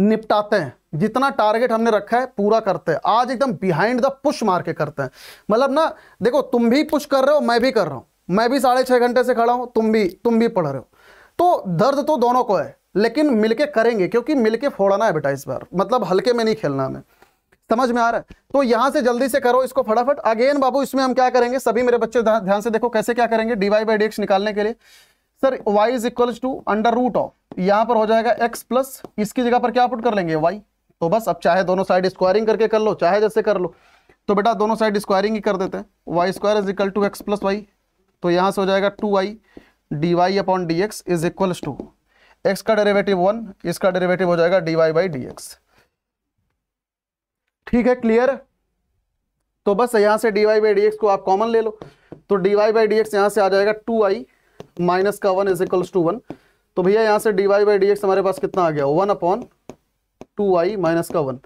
निपटाते हैं जितना टारगेट हमने रखा है पूरा करते हैं आज एकदम बिहाइंड द पुश मार के करते हैं मतलब ना देखो तुम भी पुश कर रहे हो मैं भी कर रहा हूँ मैं भी साढ़े छः घंटे से खड़ा हूँ तुम भी तुम भी पढ़ रहे हो तो दर्द तो दोनों को है लेकिन मिलके करेंगे क्योंकि मिलके फोड़ना है बेटा इस बार मतलब हल्के में नहीं खेलना हमें समझ में आ रहा है तो यहां से जल्दी से करो इसको फटाफट अगेन बाबू इसमें हम क्या करेंगे सभी मेरे बच्चे ध्यान से देखो कैसे क्या करेंगे डीवाई बाई डी निकालने के लिए sir y is equal to under root of यहां पर हो जाएगा एक्स प्लस इसकी जगह पर क्या पुट कर लेंगे वाई तो बस अब चाहे दोनों साइड स्क्वायरिंग करके कर लो चाहे जैसे कर लो तो बेटा दोनों साइड स्क्वायरिंग ही कर देते हैं y square is equal to x plus y तो यहां से हो जाएगा two y d y upon d x is equals to x का डेरिवेटिव वन इसका डेरिवेटिव हो जाएगा डी वाई बाई डी ठीक है क्लियर तो बस यहां से डी वाई बाई डी को आप कॉमन ले लो तो डी वाई बाई डी यहां से आ जाएगा टू आई माइनस का one is equals to one तो भैया यहां से डी वाई बाई डी हमारे पास कितना आ गया one upon two i minus का वन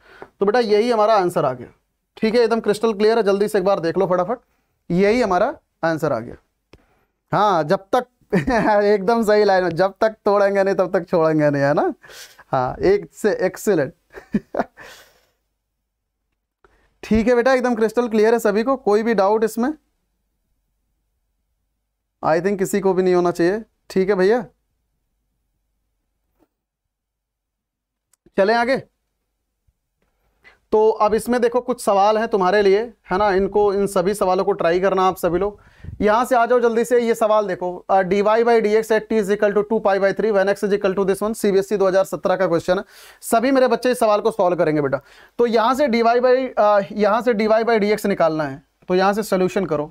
तो बेटा यही हमारा आंसर आ गया ठीक है एकदम क्रिस्टल क्लियर है जल्दी से एक बार देख लो फटाफट यही हमारा आंसर आ गया हाँ जब तक एकदम सही लाइन है जब तक तोड़ेंगे नहीं तब तक छोड़ेंगे नहीं है ना हाँ एक से एक्सीलेंट ठीक है बेटा एकदम क्रिस्टल क्लियर है सभी को कोई भी डाउट इसमें आई थिंक किसी को भी नहीं होना चाहिए ठीक है भैया चले आगे तो अब इसमें देखो कुछ सवाल हैं तुम्हारे लिए है ना इनको इन सभी सवालों को ट्राई करना आप सभी लोग यहाँ से आ जाओ जल्दी से ये सवाल देखो d Y by D x at t is equal to two pi by three one x is equal equal to this one C B S दो हज़ार सत्रह का क्वेश्चन है सभी मेरे बच्चे इस सवाल को सॉल्व करेंगे बेटा तो यहाँ से डी वाई बाई यहाँ से d Y by D x निकालना है तो यहाँ से सोल्यूशन करो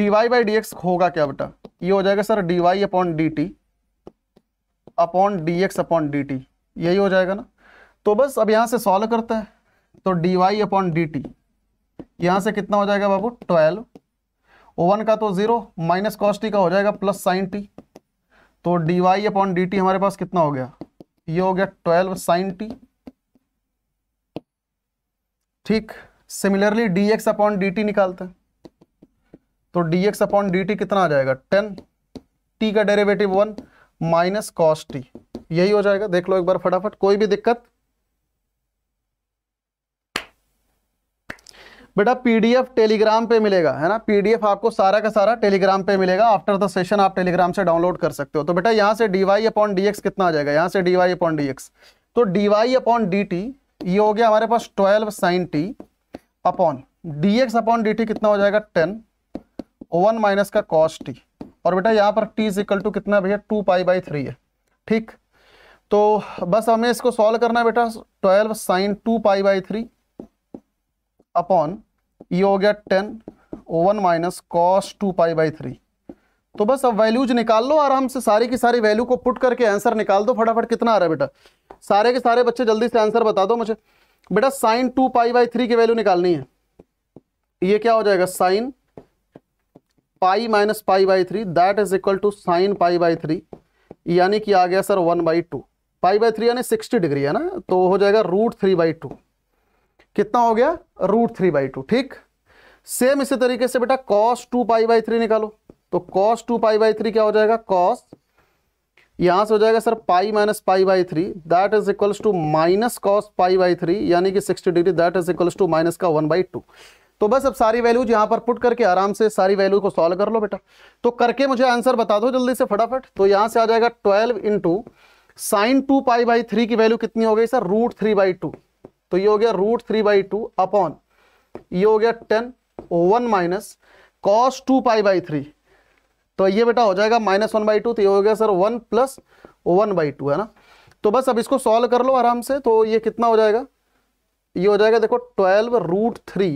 d Y by D x होगा क्या बेटा ये हो जाएगा sir D y upon d t upon d x upon d t यही हो जाएगा ना तो बस अब यहां से सॉल्व करते हैं तो D y upon d t यहां से कितना हो जाएगा बाबू ट्वेल्व वन का तो जीरो माइनस कॉस टी का हो जाएगा प्लस साइन टी तो D y upon d t हमारे पास कितना हो गया ये हो गया ट्वेल्व साइन टी ठीक similarly d x upon d t निकालते हैं तो d x upon d t कितना आ जाएगा टेन टी का derivative one minus cos t यही हो जाएगा देख लो एक बार फटाफट कोई भी दिक्कत बेटा पीडीएफ टेलीग्राम पे मिलेगा है ना पीडीएफ आपको सारा का सारा टेलीग्राम पे मिलेगा आफ्टर द सेशन आप टेलीग्राम से डाउनलोड कर सकते हो तो बेटा यहाँ से डीवाई अपॉन डीएक्स कितना आ जाएगा यहां से डीवाई अपॉन डीएक्स तो डीवाई अपॉन डी टी ये हो गया हमारे पास twelve sine t upon d x upon d t कितना हो जाएगा टेन वन माइनस का कॉस टी और बेटा यहां पर टी इज इक्वल टू कितना भैया टू पाई बाई थ्री है ठीक तो बस हमें इसको सॉल्व करना है बेटा twelve sine two pi by three upon ये हो गया ten one minus cos two pi by three तो बस अब वैल्यूज निकाल लो आराम से सारी की सारी वैल्यू को पुट करके आंसर निकाल दो फटाफट कितना आ रहा है बेटा सारे के सारे बच्चे जल्दी से आंसर बता दो मुझे बेटा sine two pi by three की वैल्यू निकालनी है ये क्या हो जाएगा sine pi minus pi by three that is equal to sine pi by three यानी कि आ गया sir one by two pi by three यानी सिक्सटी डिग्री है ना तो हो जाएगा रूट थ्री बाई टू कितना हो गया रूट थ्री बाई टू ठीक सेम इसी तरीके से बेटा cos two pi by three निकालो तो cos two pi by three क्या हो जाएगा कॉस यहां से हो जाएगा sir pi minus pi by three that is equal to minus cos pi by three यानी कि sixty degree that is equal to minus का वन बाई टू तो बस अब सारी वैल्यूज यहां पर पुट करके आराम से सारी वैल्यू को सॉल्व कर लो बेटा तो करके मुझे आंसर बता दो जल्दी से फटाफट तो यहां से आ जाएगा twelve into sine two pi by three की वैल्यू कितनी हो गई sir root three by two तो ये हो गया root three by two upon ये हो गया ten one minus cos two pi by three तो ये बेटा हो जाएगा माइनस वन बाई टू तो ये हो गया sir one plus one by two है ना तो बस अब इसको सॉल्व कर लो आराम से तो ये कितना हो जाएगा ये हो जाएगा देखो ट्वेल्व रूट थ्री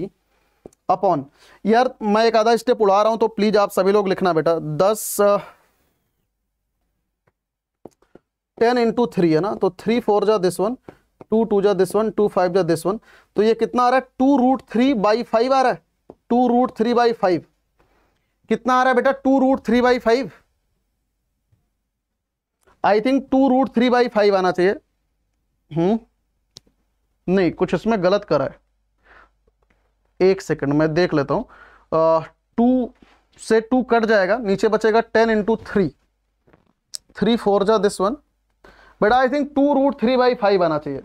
अपॉन यार मैं एक आधा स्टेप उड़ा रहा हूं तो प्लीज़ आप सभी लोग लिखना बेटा दस टेन इंटू थ्री है ना तो थ्री फोर जा दिस वन टू टू जा दिस वन टू फाइव जा दिस वन तो ये कितना आ रहा है two root three by five आ रहा है two root three by five कितना आ रहा है बेटा two root three by five i think two root three by five आना चाहिए हम्म नहीं कुछ इसमें गलत करा है एक सेकंड मैं देख लेता हूं टू से टू कट जाएगा नीचे बचेगा ten into three three four जा this one but i think two root three by five आना चाहिए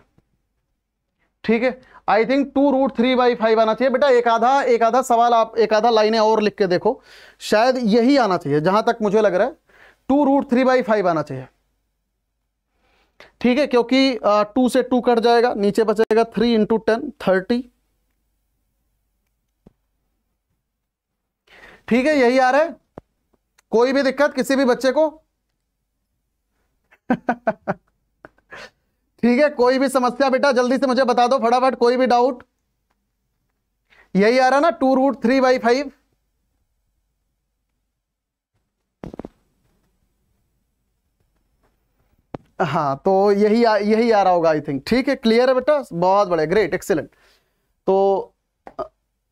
ठीक है आई think two root three by five आना चाहिए बेटा एक आधा एक आधा सवाल आप एक आधा लाइनें और लिख के देखो शायद यही आना चाहिए जहां तक मुझे लग रहा है two root three by five आना चाहिए ठीक है क्योंकि टू से टू कट जाएगा नीचे बचेगा थ्री इंटू टेन थर्टी ठीक है यही आ रहा है कोई भी दिक्कत किसी भी बच्चे को ठीक है कोई भी समस्या बेटा जल्दी से मुझे बता दो फटाफट कोई भी डाउट यही आ रहा ना two root three by five हाँ तो यही आ, यही आ रहा होगा आई थिंक ठीक है क्लियर है बेटा बहुत बढ़िया ग्रेट एक्सीलेंट तो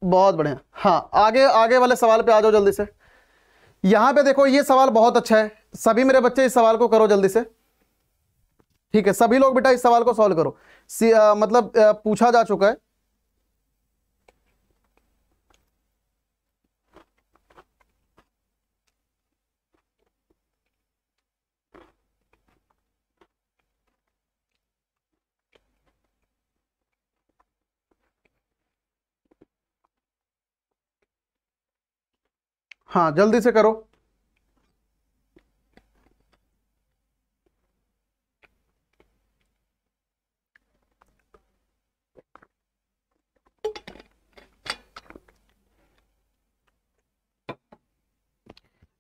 बहुत बढ़िया हाँ आगे आगे वाले सवाल पे आ जाओ जल्दी से यहां पे देखो ये सवाल बहुत अच्छा है सभी मेरे बच्चे इस सवाल को करो जल्दी से ठीक है सभी लोग बेटा इस सवाल को सॉल्व करो आ, मतलब आ, पूछा जा चुका है हाँ जल्दी से करो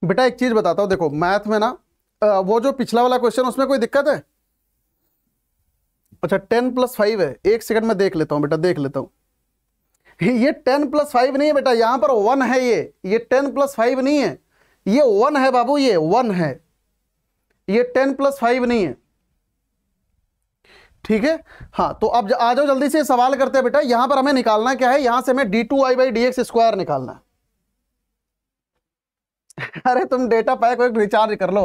बेटा एक चीज़ बताता हूं देखो मैथ में ना वो जो पिछला वाला क्वेश्चन उसमें कोई दिक्कत है अच्छा टेन प्लस फाइव है एक सेकंड में देख लेता हूं बेटा देख लेता हूं ये टेन प्लस फाइव नहीं है बेटा यहाँ पर वन है ये ये टेन प्लस फाइव नहीं है ये वन है बाबू ये वन है ये टेन प्लस फाइव नहीं है ठीक है हाँ तो अब आ जाओ जल्दी से सवाल करते हैं बेटा यहां पर हमें निकालना क्या है यहां से हमें d two i by D x square निकालना है अरे तुम डेटा पैक एक रिचार्ज कर लो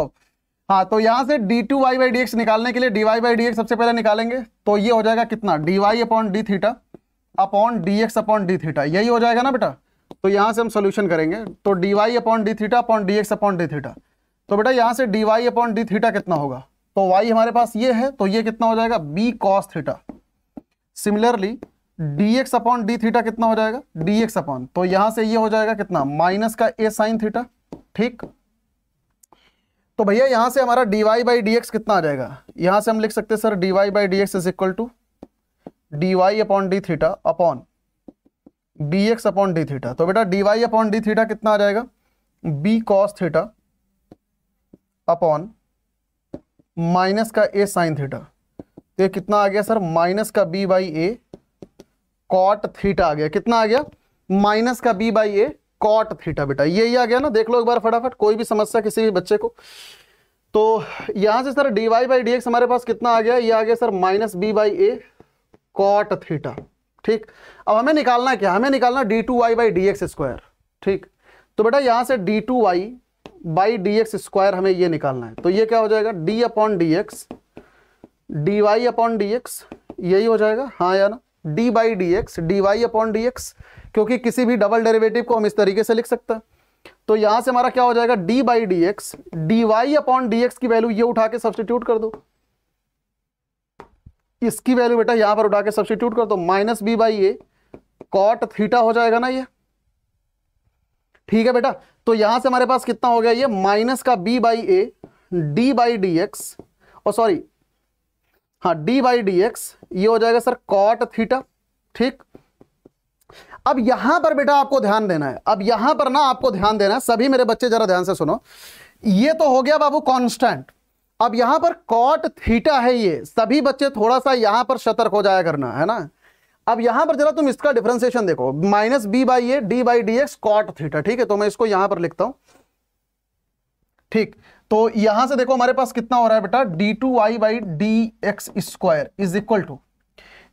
हाँ तो यहाँ से d two y by D x निकालने के लिए d Y by D x सबसे पहले निकालेंगे तो ये हो जाएगा कितना d y upon d theta upon d x upon d theta यही हो जाएगा ना बेटा तो यहाँ से हम सोल्यूशन करेंगे तो D y upon d theta upon d x upon d theta तो बेटा यहाँ से d y upon d theta कितना होगा तो y हमारे पास ये है तो ये कितना हो जाएगा b cos theta similarly d x upon d theta कितना हो जाएगा डी एक्स अपॉन तो यहाँ से ये हो जाएगा कितना माइनस का a sin थीटा ठीक तो भैया यहां से हमारा dy y by D x कितना आ जाएगा यहां से हम लिख सकते sir dy y by D x is equal to d y upon d theta upon d x upon d theta तो बेटा dy y upon d theta कितना आ जाएगा b cos theta upon minus का ए साइन थीटा तो ये कितना आ गया सर माइनस का b by a cot theta आ गया कितना आ गया माइनस का b by a cot theta बेटा ये ही आ गया ना देख लो एक बार फटाफट कोई भी समस्या किसी भी बच्चे को तो यहां से sir D Y by D x हमारे पास कितना आ गया ये आ गया sir minus b by a cot theta ठीक अब हमें निकालना क्या हमें निकालना d two y by D x square ठीक तो बेटा यहां से d two y by D x square हमें ये निकालना है तो ये क्या हो जाएगा d upon d x d y upon d x यही हो जाएगा हाँ या ना d by D x d y upon d x क्योंकि किसी भी डबल डेरिवेटिव को हम इस तरीके से लिख सकते हैं तो यहां से हमारा क्या हो जाएगा d by D x d y upon d x की वैल्यू ये उठा के सब्सटीट्यूट कर दो इसकी वैल्यू बेटा यहां पर उठा के सब्सटीट्यूट कर दो minus b by a cot theta हो जाएगा ना ये ठीक है बेटा तो यहां से हमारे पास कितना हो गया ये माइनस का b by a d by D x और सॉरी हाँ डी बाई डी एक्स ये हो जाएगा सर कॉट थीटा ठीक अब यहां पर बेटा आपको ध्यान देना है अब यहां पर ना आपको ध्यान देना है सभी मेरे बच्चे जरा ध्यान से सुनो ये तो हो गया बाबू कांस्टेंट अब यहां पर कॉट थीटा है ये सभी बच्चे थोड़ा सा यहां पर सतर्क हो जाया करना है ना अब यहां पर जरा तुम इसका डिफ्रेंसिएशन देखो minus b by a d by D x cot theta ठीक है तो मैं इसको यहां पर लिखता हूं ठीक तो यहां से देखो हमारे पास कितना हो रहा है बेटा d two i by D x square is equal to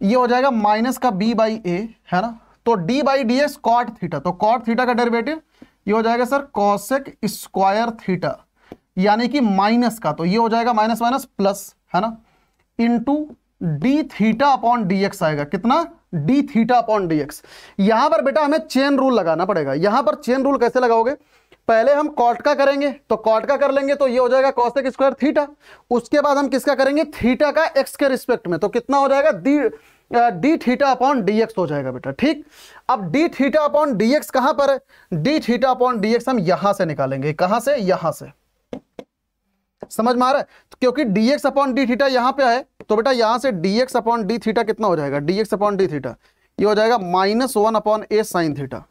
ये हो जाएगा माइनस का बी बाई ए है ना तो d by d s cot theta तो कॉट थीटा का डेरिवेटिव ये हो जाएगा सर कॉसेक स्क्वायर थीटा यानी कि माइनस का तो ये हो जाएगा माइनस माइनस प्लस है ना into d theta upon d x आएगा कितना d theta upon d x यहां पर बेटा हमें चेन रूल लगाना पड़ेगा यहां पर चेन रूल कैसे लगाओगे पहले हम कॉट का करेंगे तो कॉट का कर लेंगे तो ये हो जाएगा कॉसेक स्क्वायर थीटा उसके बाद हम किसका करेंगे थीटा का एक्स के रिस्पेक्ट में तो कितना हो जाएगा d d theta upon d हो जाएगा बेटा ठीक अब d theta upon d x कहां पर है डी थीटा अपॉन डी हम यहां से निकालेंगे कहां से यहां से समझ में आ रहा है तो क्योंकि dx अपॉन डी थीटा यहां पे है तो बेटा यहां से dx अपॉन डी थीटा कितना हो जाएगा dx अपॉन डी थीटा ये हो जाएगा minus one upon a sine theta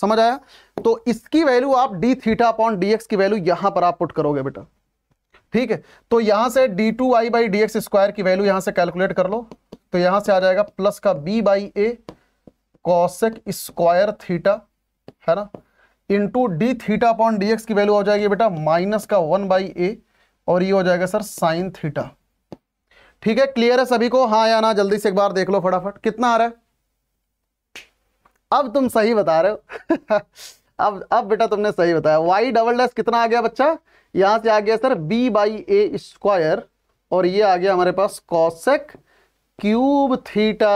समझ आया तो इसकी वैल्यू आप डी थीटा अपॉन डी की वैल्यू यहां पर आप पुट करोगे बेटा ठीक है तो यहां से d two i by D x square की वैल्यू यहां से कैलकुलेट कर लो तो यहां से आ जाएगा प्लस का b by a cosec square theta है ना into d theta upon d की वैल्यू हो जाएगी बेटा माइनस का वन बाई ए और ये हो जाएगा सर साइन थीटा ठीक है क्लियर है सभी को हाँ या ना जल्दी से एक बार देख लो फटाफट कितना आ रहा है अब तुम सही बता रहे हो अब अब बेटा तुमने सही बताया वाई डबल डैश कितना आ गया बच्चा यहां से आ गया sir b by a square और ये आ गया हमारे पास कॉशेक क्यूब थीटा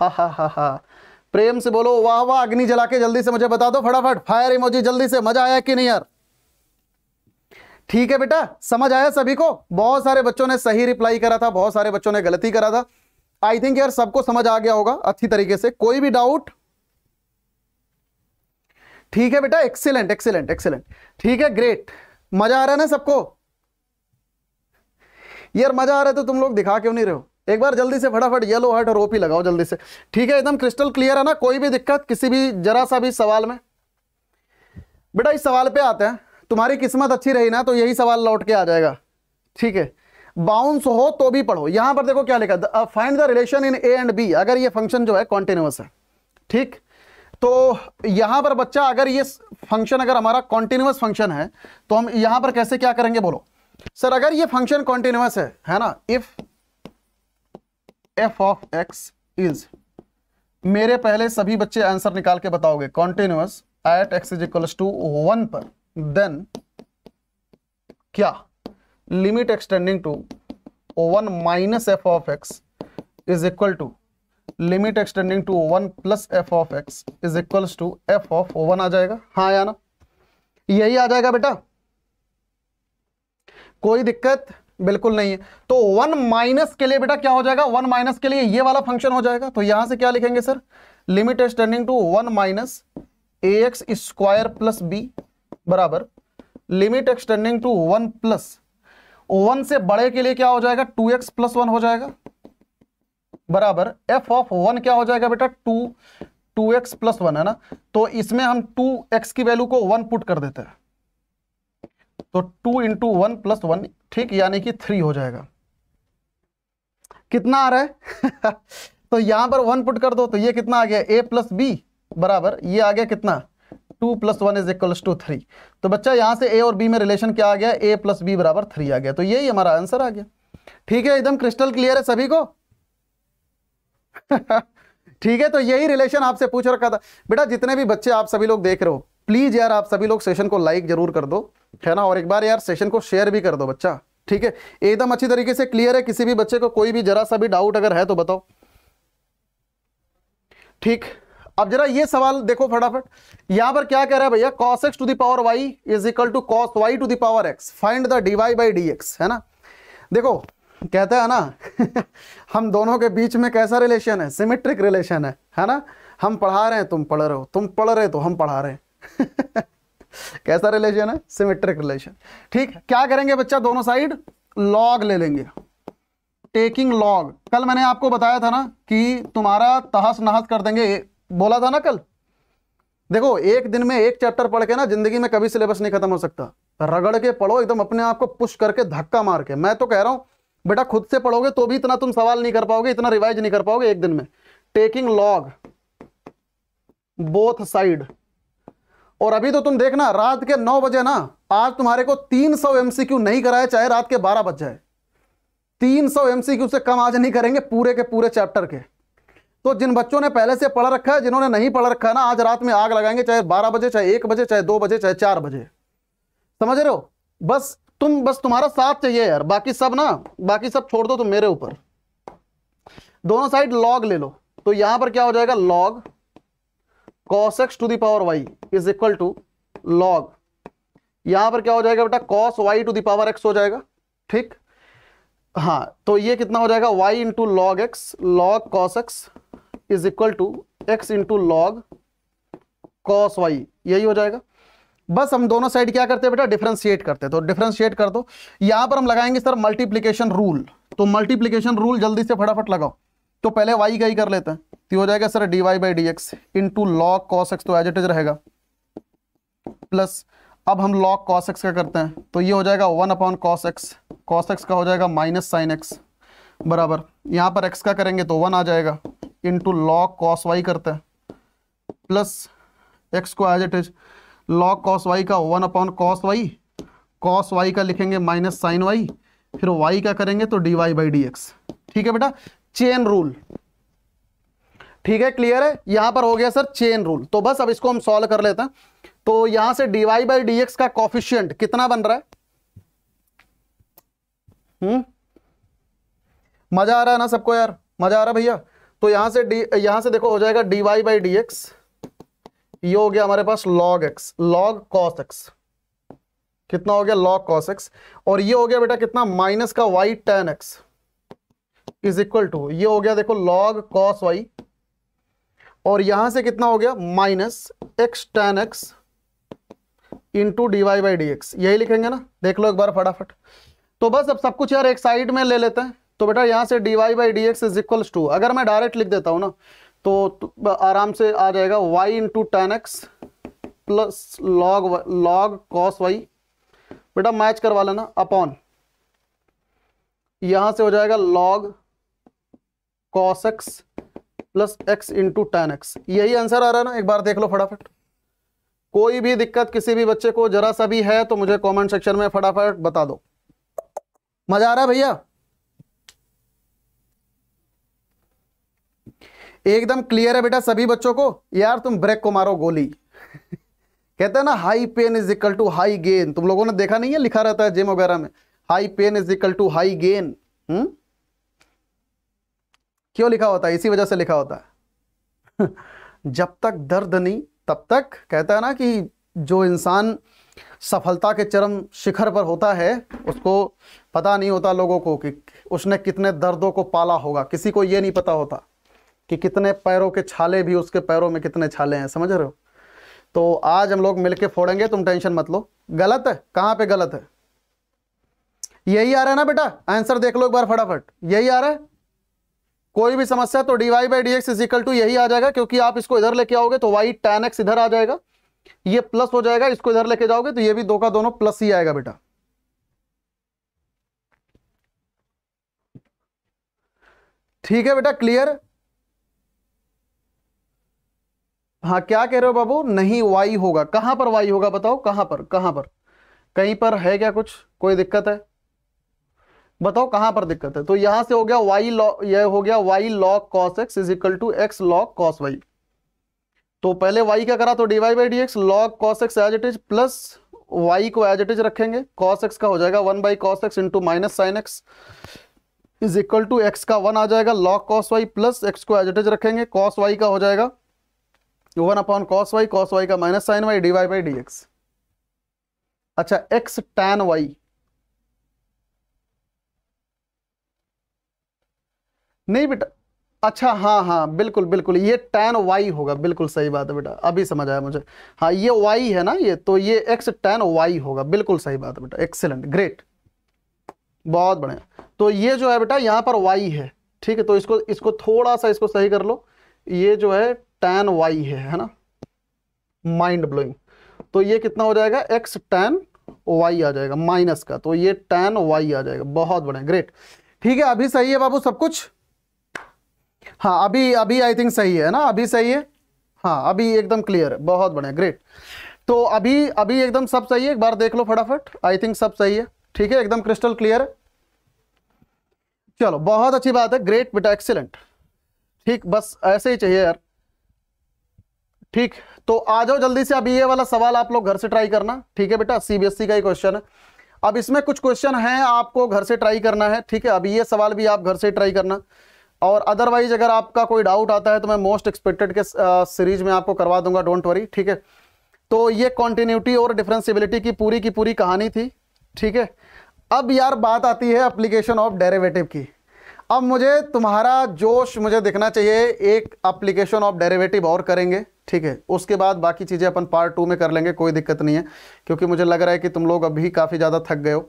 हा हा हा हा प्रेम से बोलो वाह वाह अग्नि जला के जल्दी से मुझे बता दो फटाफट फायर इमोजी जल्दी से मजा आया कि नहीं यार ठीक है बेटा समझ आया सभी को बहुत सारे बच्चों ने सही रिप्लाई करा था बहुत सारे बच्चों ने गलती करा था आई थिंक यार सबको समझ आ गया होगा अच्छी तरीके से कोई भी डाउट ठीक है बेटा एक्सीलेंट एक्सीलेंट एक्सीलेंट ठीक है ग्रेट मजा आ रहा है ना सबको यार मजा आ रहा है तो तुम लोग दिखा क्यों नहीं रहे हो एक बार जल्दी से फटाफट येलो हार्ट और ओपी लगाओ जल्दी से ठीक है एकदम क्रिस्टल क्लियर है ना कोई भी दिक्कत किसी भी जरा सा भी सवाल में बेटा इस सवाल पे आते हैं तुम्हारी किस्मत अच्छी रही ना तो यही सवाल लौट के आ जाएगा ठीक है बाउंस हो तो भी पढ़ो यहां पर देखो क्या लिखा find the relation in a and b अगर ये फंक्शन जो है कॉन्टिन्यूस है ठीक तो यहां पर बच्चा अगर ये फंक्शन अगर हमारा कॉन्टिन्यूस फंक्शन है तो हम यहां पर कैसे क्या करेंगे बोलो सर अगर ये फंक्शन कॉन्टिन्यूस है है ना if f of x is मेरे पहले सभी बच्चे आंसर निकाल के बताओगे continuous at x is equal to one पर देन क्या limit x tending to one minus f of x is equal to limit x tending to one plus f of x is equal to f of one आ जाएगा हाँ या ना यही आ जाएगा बेटा कोई दिक्कत बिल्कुल नहीं है तो वन माइनस के लिए बेटा क्या हो जाएगा वन माइनस के लिए ये वाला फंक्शन हो जाएगा तो यहां से क्या लिखेंगे sir limit x tending to one minus a x square plus B बराबर limit x tending to one plus one से बड़े के लिए क्या हो जाएगा टू एक्स प्लस वन हो जाएगा बराबर एफ ऑफ वन क्या हो जाएगा बेटा two two x plus one है ना तो इसमें हम टू एक्स की वैल्यू को वन पुट कर देते हैं तो two into one plus one ठीक यानी कि थ्री हो जाएगा कितना आ रहा है तो यहां पर वन पुट कर दो तो ये कितना आ गया ए प्लस बी बराबर ये आ गया कितना two plus one is equal to three तो बच्चा यहां से ए और बी में रिलेशन क्या आ गया ए प्लस बी बराबर थ्री आ गया तो यही हमारा आंसर आ गया ठीक है एकदम क्रिस्टल क्लियर है सभी को ठीक है तो यही रिलेशन आपसे पूछ रखा था बेटा जितने भी बच्चे आप सभी लोग देख रहे हो प्लीज़ यार आप सभी लोग सेशन को लाइक जरूर कर दो है ना और एक बार यार सेशन को शेयर भी कर दो बच्चा ठीक है एकदम अच्छी तरीके से क्लियर है किसी भी बच्चे को कोई भी जरा सा भी डाउट अगर है तो बताओ ठीक अब जरा ये सवाल देखो फटाफट यहां पर क्या कह रहा है भैया cos x to the power power is equal to cos y to the x find the dy by D x है ना देखो कहते हैं ना हम दोनों के बीच में कैसा रिलेशन है सिमेट्रिक रिलेशन है है ना हम पढ़ा रहे हैं तुम पढ़ रहे हो तुम पढ़ रहे हो तो हम पढ़ा रहे हैं कैसा रिलेशन है सिमेट्रिक रिलेशन ठीक क्या करेंगे बच्चा दोनों साइड लॉग ले लेंगे टेकिंग लॉग कल मैंने आपको बताया था ना कि तुम्हारा तहस नहस कर देंगे बोला था ना कल देखो एक दिन में एक चैप्टर पढ़ के ना जिंदगी में कभी सिलेबस नहीं खत्म हो सकता रगड़ के पढ़ो एकदम अपने आप को पुश करके धक्का मार के मैं तो कह रहा हूं बेटा खुद से पढ़ोगे तो भी इतना तुम सवाल नहीं कर पाओगे इतना रिवाइज नहीं कर पाओगे एक दिन में टेकिंग लॉग बोथ साइड और अभी तो तुम देखना रात के नौ बजे ना आज तुम्हारे को तीन सौ एमसीक्यू नहीं कराए चाहे रात के बारह बज जाए तीन सौ एमसीक्यू से कम आज नहीं करेंगे पूरे के पूरे चैप्टर के तो जिन बच्चों ने पहले से पढ़ रखा है जिन्होंने नहीं पढ़ रखा है ना आज रात में आग लगाएंगे चाहे बारह बजे चाहे एक बजे चाहे दो बजे चाहे चार बजे समझ रहे हो बस तुम बस तुम्हारा साथ चाहिए यार बाकी सब ना बाकी सब छोड़ दो तुम मेरे ऊपर दोनों साइड लॉग ले लो तो यहां पर क्या हो जाएगा log cos x to the power y is equal to log यहां पर क्या हो जाएगा बेटा cos y to the power x हो जाएगा ठीक हाँ तो ये कितना हो जाएगा y into log x log cos x is equal to x into log cos y यही हो जाएगा बस हम दोनों साइड क्या करते हैं बेटा डिफ्रेंशिएट करते हैं तो डिफ्रेंशिएट कर दो यहां पर हम लगाएंगे सर मल्टीप्लीकेशन रूल तो मल्टीप्लीकेशन रूल जल्दी से फटाफट लगाओ तो पहले वाई का ही कर लेते हैं तो हो जाएगा sir D Y by D x into log cos x तो एज इट इज रहेगा प्लस अब हम लॉक कॉस एक्स का करते हैं तो ये हो जाएगा one upon cos x cos x का हो जाएगा माइनस साइन एक्स बराबर यहाँ पर एक्स का करेंगे तो वन आ जाएगा into log cos y करते हैं प्लस एक्स को as it is log cos y का one upon cos y cos y का लिखेंगे माइनस साइन वाई फिर वाई का करेंगे तो D Y by D x ठीक है बेटा चेन रूल ठीक है क्लियर है यहां पर हो गया सर चेन रूल तो बस अब इसको हम सॉल्व कर लेते हैं तो यहां से डीवाई बाई डी एक्स का कॉफिशियंट कितना बन रहा है हम्म मजा आ रहा है ना सबको यार मजा आ रहा है भैया तो यहां से डी यहां से देखो हो जाएगा डीवाई बाई डी एक्स ये हो गया हमारे पास log x log cos x कितना हो गया लॉग कॉस एक्स और ये हो गया बेटा कितना माइनस का y tan x is equal to ये हो गया देखो लॉग कॉस वाई और यहां से कितना हो गया minus x tan x into d Y by D x यही लिखेंगे ना देख लो एक बार फटाफट तो बस अब सब कुछ यार एक साइड में ले लेते हैं तो बेटा यहां से d Y by D x is equal to अगर मैं डायरेक्ट लिख देता हूं ना तो आराम से आ जाएगा y into tan x plus log log cos y बेटा मैच करवा लेना अपॉन यहां से हो जाएगा log cos x plus x into tan x यही आंसर आ रहा है ना एक बार देख लो फटाफट कोई भी दिक्कत किसी भी बच्चे को जरा सा भी है तो मुझे कमेंट सेक्शन में फटाफट बता दो मजा आ रहा है भैया एकदम क्लियर है बेटा सभी बच्चों को यार तुम ब्रेक को मारो गोली कहते हैं ना high pain is equal to high gain तुम लोगों ने देखा नहीं है लिखा रहता है जिम वगैरह में high pain is equal to high gain hmm क्यों लिखा होता है इसी वजह से लिखा होता है जब तक दर्द नहीं तब तक कहता है ना कि जो इंसान सफलता के चरम शिखर पर होता है उसको पता नहीं होता लोगों को कि उसने कितने दर्दों को पाला होगा किसी को ये नहीं पता होता कि कितने पैरों के छाले भी उसके पैरों में कितने छाले हैं समझ रहे हो तो आज हम लोग मिलके फोड़ेंगे तुम टेंशन मत लो गलत है कहाँ पे गलत है यही आ रहा है ना बेटा आंसर देख लो एक बार फटाफट यही आ रहा है कोई भी समस्या तो d by D x is equal to यही आ जाएगा क्योंकि आप इसको इधर लेके आओगे तो वाई टेन एक्स इधर आ जाएगा ये प्लस हो जाएगा इसको इधर लेके जाओगे तो ये भी दो का दोनों प्लस ही आएगा बेटा ठीक है बेटा क्लियर हाँ क्या कह रहे हो बाबू नहीं वाई होगा कहां पर वाई होगा बताओ कहां पर कहां पर कहीं पर है क्या कुछ कोई दिक्कत है बताओ कहां पर दिक्कत है तो यहां से हो गया वाई लॉ यह हो गया y log cos x is equal to x log cos y तो पहले वाई क्या करा तो d y by D x log cos x as it is plus y को एज इट इज रखेंगे कॉस एक्स का हो जाएगा one by cos x into minus sine x is equal to x का वन आ जाएगा log cos y plus x को as it is रखेंगे कॉस वाई का हो जाएगा one upon cos y cos y का minus sine y d by D x अच्छा एक्स टैन वाई नहीं बेटा अच्छा हाँ हाँ बिल्कुल बिल्कुल ये टेन वाई होगा बिल्कुल सही बात है बेटा अभी समझ आया मुझे हाँ ये वाई है ना ये तो ये एक्स टेन वाई होगा बिल्कुल सही बात है बेटा एक्सेलेंट ग्रेट बहुत बढ़िया तो ये जो है बेटा यहाँ पर वाई है ठीक है तो इसको इसको थोड़ा सा इसको सही कर लो ये जो है टेन वाई है है ना माइंड ब्लोइंग तो ये कितना हो जाएगा एक्स टेन वाई आ जाएगा माइनस का तो ये टेन वाई आ जाएगा बहुत बढ़िया ग्रेट ठीक है अभी सही है बाबू सब कुछ हाँ अभी अभी आई थिंक सही है ना अभी सही है हाँ अभी एकदम क्लियर है बहुत बढ़िया ग्रेट तो अभी अभी एकदम सब सही है एक बार देख लो फटाफट आई थिंक सब सही है ठीक है एकदम क्रिस्टल क्लियर है चलो बहुत अच्छी बात है ग्रेट बेटा एक्सीलेंट ठीक बस ऐसे ही चाहिए यार ठीक तो आ जाओ जल्दी से अभी ये वाला सवाल आप लोग घर से ट्राई करना ठीक है बेटा सीबीएसई e का ही क्वेश्चन है अब इसमें कुछ क्वेश्चन है आपको घर से ट्राई करना है ठीक है अभी ये सवाल भी आप घर से ट्राई करना और अदरवाइज अगर आपका कोई डाउट आता है तो मैं मोस्ट एक्सपेक्टेड के सीरीज में आपको करवा दूंगा डोंट वरी ठीक है तो ये कॉन्टीन्यूटी और डिफ्रेंसीबिलिटी की पूरी की पूरी कहानी थी ठीक है अब यार बात आती है अप्लीकेशन ऑफ डेरेवेटिव की अब मुझे तुम्हारा जोश मुझे दिखना चाहिए एक अप्लीकेशन ऑफ डेरेवेटिव और करेंगे ठीक है उसके बाद बाकी चीज़ें अपन पार्ट टू में कर लेंगे कोई दिक्कत नहीं है क्योंकि मुझे लग रहा है कि तुम लोग अभी काफ़ी ज़्यादा थक गए हो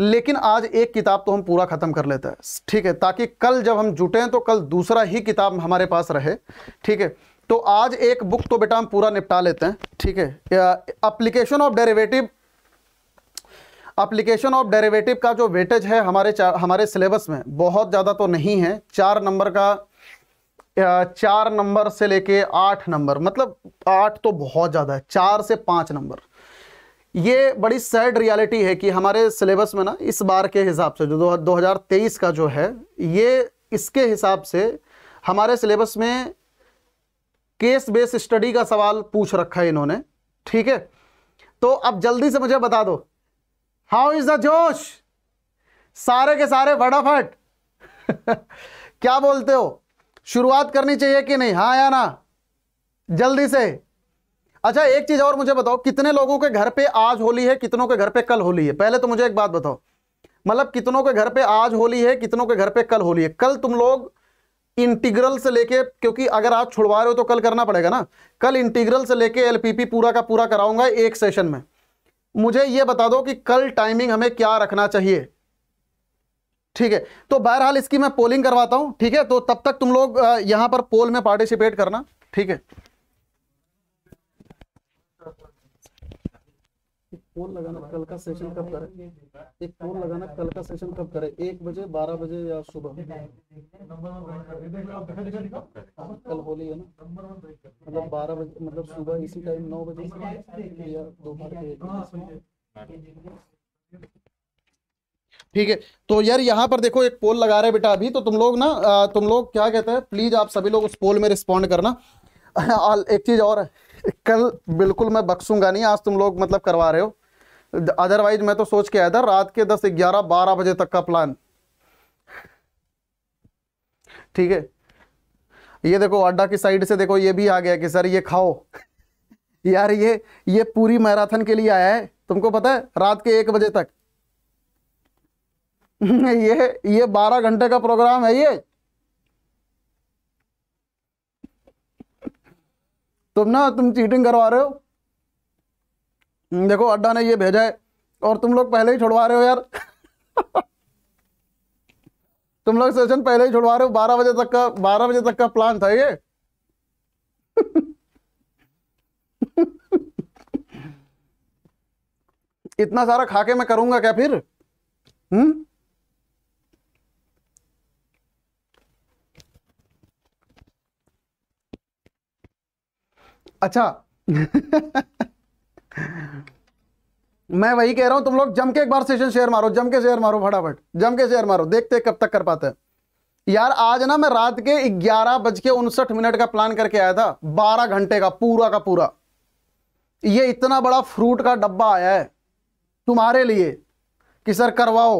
लेकिन आज एक किताब तो हम पूरा ख़त्म कर लेते हैं ठीक है ताकि कल जब हम जुटें तो कल दूसरा ही किताब हमारे पास रहे ठीक है तो आज एक बुक तो बेटा हम पूरा निपटा लेते हैं ठीक है application of derivative application of derivative का जो वेटेज है हमारे हमारे सिलेबस में बहुत ज़्यादा तो नहीं है चार नंबर का चार नंबर से लेके आठ नंबर मतलब आठ तो बहुत ज़्यादा है चार से पाँच नंबर ये बड़ी सैड रियलिटी है कि हमारे सिलेबस में ना इस बार के हिसाब से जो दो हज़ार तेईस का जो है ये इसके हिसाब से हमारे सिलेबस में केस बेस स्टडी का सवाल पूछ रखा है इन्होंने ठीक है तो अब जल्दी से मुझे बता दो हाउ इज द जोश सारे के सारे फटाफट क्या बोलते हो शुरुआत करनी चाहिए कि नहीं हाँ या ना जल्दी से अच्छा एक चीज और मुझे बताओ कितने लोगों के घर पे आज होली है कितनों के घर पे कल होली है पहले तो मुझे एक बात बताओ मतलब कितनों के घर पे आज होली है कितनों के घर पे कल होली है कल तुम लोग इंटीग्रल से लेके क्योंकि अगर आज छुड़वा रहे हो तो कल करना पड़ेगा ना कल इंटीग्रल से लेके एलपीपी पूरा का पूरा कराऊंगा एक सेशन में मुझे ये बता दो कि कल टाइमिंग हमें क्या रखना चाहिए ठीक है तो बहरहाल इसकी मैं पोलिंग करवाता हूं ठीक है तो तब तक तुम लोग यहां पर पोल में पार्टिसिपेट करना ठीक है फोन लगाना कल का सेशन कब करें एक फोन लगाना कल का सेशन कब करें एक बजे बारह बजे या सुबह कल होली है ना मतलब बारह बजे मतलब सुबह इसी टाइम नौ बजे या दोपहर के ठीक है तो यार यहाँ पर देखो एक पोल लगा रहे बेटा अभी तो तुम लोग ना तुम लोग क्या कहते हैं प्लीज आप सभी लोग उस पोल में रिस्पॉन्ड करना एक चीज और है कल बिल्कुल मैं बख्सूंगा नहीं आज तुम लोग मतलब करवा रहे हो अदरवाइज मैं तो सोच के आया था रात के दस ग्यारह बारह बजे तक का प्लान ठीक है ये देखो अड्डा की साइड से देखो ये भी आ गया कि सर ये खाओ यार ये ये पूरी मैराथन के लिए आया है तुमको पता है रात के एक बजे तक ये ये बारह घंटे का प्रोग्राम है ये तुम ना तुम चीटिंग करवा रहे हो हम्म, देखो अड्डा ने ये भेजा है और तुम लोग पहले ही छुड़वा रहे हो यार तुम लोग सेशन पहले ही छुड़वा रहे हो बारह बजे तक का बारह बजे तक का प्लान था ये इतना सारा खाके मैं करूंगा क्या फिर हम्म अच्छा मैं वही कह रहा हूं तुम लोग जम के एक बार सेशन शेयर मारो जम के शेयर मारो फटाफट जम के शेयर मारो देखते कब तक कर पाते यार आज ना मैं रात के ग्यारह बज के उनसठ मिनट का प्लान करके आया था बारह घंटे का पूरा का पूरा ये इतना बड़ा फ्रूट का डब्बा आया है तुम्हारे लिए कि सर करवाओ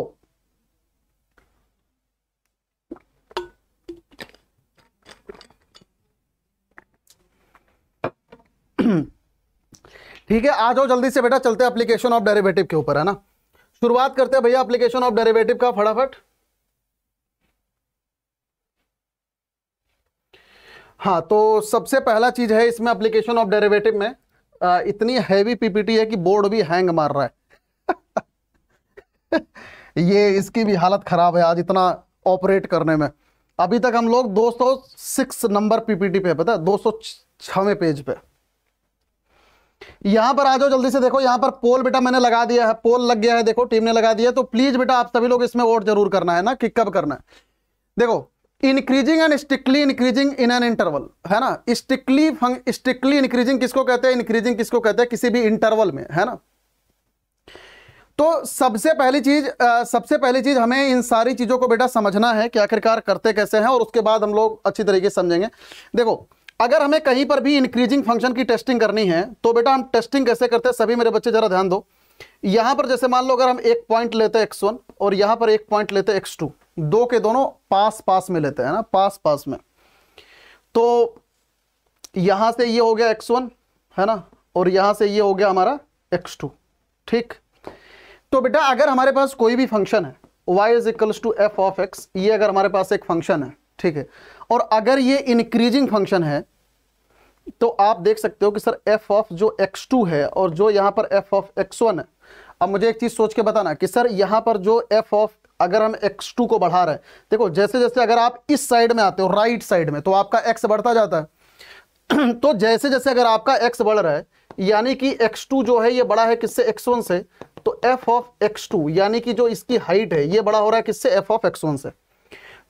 ठीक है आ जाओ जल्दी से बेटा चलते हैं एप्लीकेशन ऑफ डेरिवेटिव के ऊपर है ना शुरुआत करते हैं भैया एप्लीकेशन ऑफ डेरिवेटिव का फटाफट हाँ तो सबसे पहला चीज है इसमें एप्लीकेशन ऑफ डेरिवेटिव में आ, इतनी हैवी पीपीटी है कि बोर्ड भी हैंग मार रहा है ये इसकी भी हालत खराब है आज इतना ऑपरेट करने में अभी तक हम लोग सिक्स नंबर पीपीटी पे पता है दो सौ छवें पेज पे यहां पर आ जाओ जल्दी से देखो यहां पर पोल बेटा मैंने लगा दिया है पोल लग गया है देखो टीम ने लगा दिया तो प्लीज बेटा आप सभी लोग इसमें वोट जरूर करना है ना कि कब करना है देखो increasing and strictly increasing in an interval है ना स्ट्रिक्टली स्ट्रिक्टली इंक्रीजिंग किसको कहते हैं इंक्रीजिंग किसको कहते हैं किसी भी इंटरवल में है ना तो सबसे पहली चीज सबसे पहली चीज हमें इन सारी चीजों को बेटा समझना है कि आखिरकार करते कैसे हैं और उसके बाद हम लोग अच्छी तरीके से समझेंगे देखो अगर हमें कहीं पर भी इंक्रीजिंग फंक्शन की टेस्टिंग करनी है तो बेटा हम टेस्टिंग कैसे करते हैं सभी मेरे बच्चे ज़रा ध्यान दो यहां पर जैसे मान लो अगर हम एक पॉइंट लेते हैं एक्स वन और यहां पर एक पॉइंट लेते हैं एक्स टू दो के दोनों पास पास में लेते हैं ना पास पास में तो यहां से ये हो गया एक्स वन है ना और यहां से ये हो गया हमारा एक्स टू ठीक तो बेटा अगर हमारे पास कोई भी फंक्शन है y is equals to f of x ये अगर हमारे पास एक फंक्शन है ठीक है और अगर ये इंक्रीजिंग फंक्शन है तो आप देख सकते हो कि सर एफ ऑफ जो एक्स टू है और जो यहां पर एफ ऑफ एक्स वन है अब मुझे एक चीज़ सोच के बताना कि सर यहां पर जो f ऑफ अगर हम x2 टू को बढ़ा रहे हैं देखो जैसे जैसे अगर आप इस साइड में आते हो राइट साइड में तो आपका एक्स बढ़ता जाता है तो जैसे जैसे अगर आपका एक्स बढ़ रहा है यानी कि एक्स टू जो है ये बड़ा है किससे एक्स वन से तो एफ ऑफ एक्स टू यानी कि जो इसकी हाइट है ये बड़ा हो रहा है किससे एफ ऑफ एक्स वन से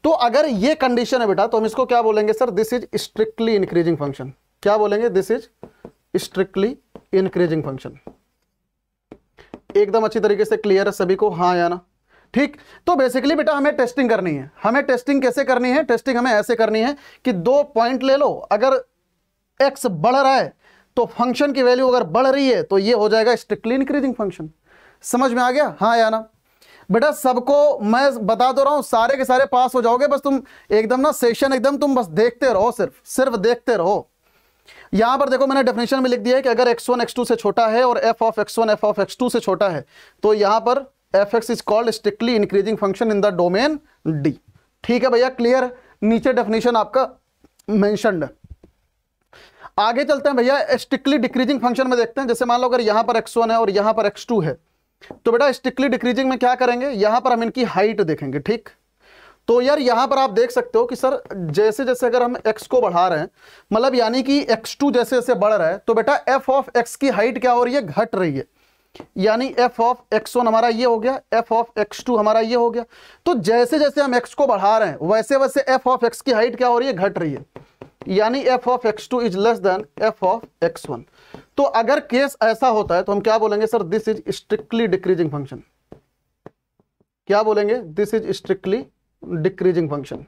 तो अगर ये कंडीशन है बेटा तो हम इसको क्या बोलेंगे sir this is strictly increasing function क्या बोलेंगे this is strictly increasing function एकदम अच्छी तरीके से क्लियर है सभी को हाँ या ना ठीक तो बेसिकली बेटा हमें टेस्टिंग करनी है हमें टेस्टिंग कैसे करनी है टेस्टिंग हमें ऐसे करनी है कि दो पॉइंट ले लो अगर एक्स बढ़ रहा है तो फंक्शन की वैल्यू अगर बढ़ रही है तो ये हो जाएगा स्ट्रिक्टली इंक्रीजिंग फंक्शन समझ में आ गया हाँ या ना बेटा सबको मैं बता दो तो रहा हूँ सारे के सारे पास हो जाओगे बस तुम एकदम ना सेशन एकदम तुम बस देखते रहो सिर्फ सिर्फ देखते रहो यहां पर देखो मैंने डेफिनेशन में लिख दिया है कि अगर x1 x2 से छोटा है और f of x1 f of x2 से छोटा है तो यहां पर f x is called strictly increasing function in the domain d ठीक है भैया क्लियर नीचे डेफिनेशन आपका मैंशनड आगे चलते हैं भैया स्ट्रिक्टली डिक्रीजिंग फंक्शन में देखते हैं जैसे मान लो अगर यहां पर x1 है और यहां पर x2 है तो बेटा स्टिकली डिक्रीजिंग में क्या करेंगे यहां पर हम इनकी हाइट देखेंगे ठीक तो यार यहां पर आप देख सकते हो कि सर जैसे जैसे अगर हम x को बढ़ा रहे हैं मतलब यानी कि x2 जैसे जैसे बढ़ रहा है तो बेटा f ऑफ x की हाइट क्या हो रही है घट रही है यानी f ऑफ x1 हमारा ये हो गया f ऑफ x2 हमारा ये हो गया तो जैसे जैसे हम x को बढ़ा रहे हैं वैसे वैसे f ऑफ x की हाइट क्या हो रही है घट रही है यानी f of x2 two is less than f of x तो अगर केस ऐसा होता है तो हम क्या बोलेंगे sir this is strictly decreasing function क्या बोलेंगे this is strictly decreasing function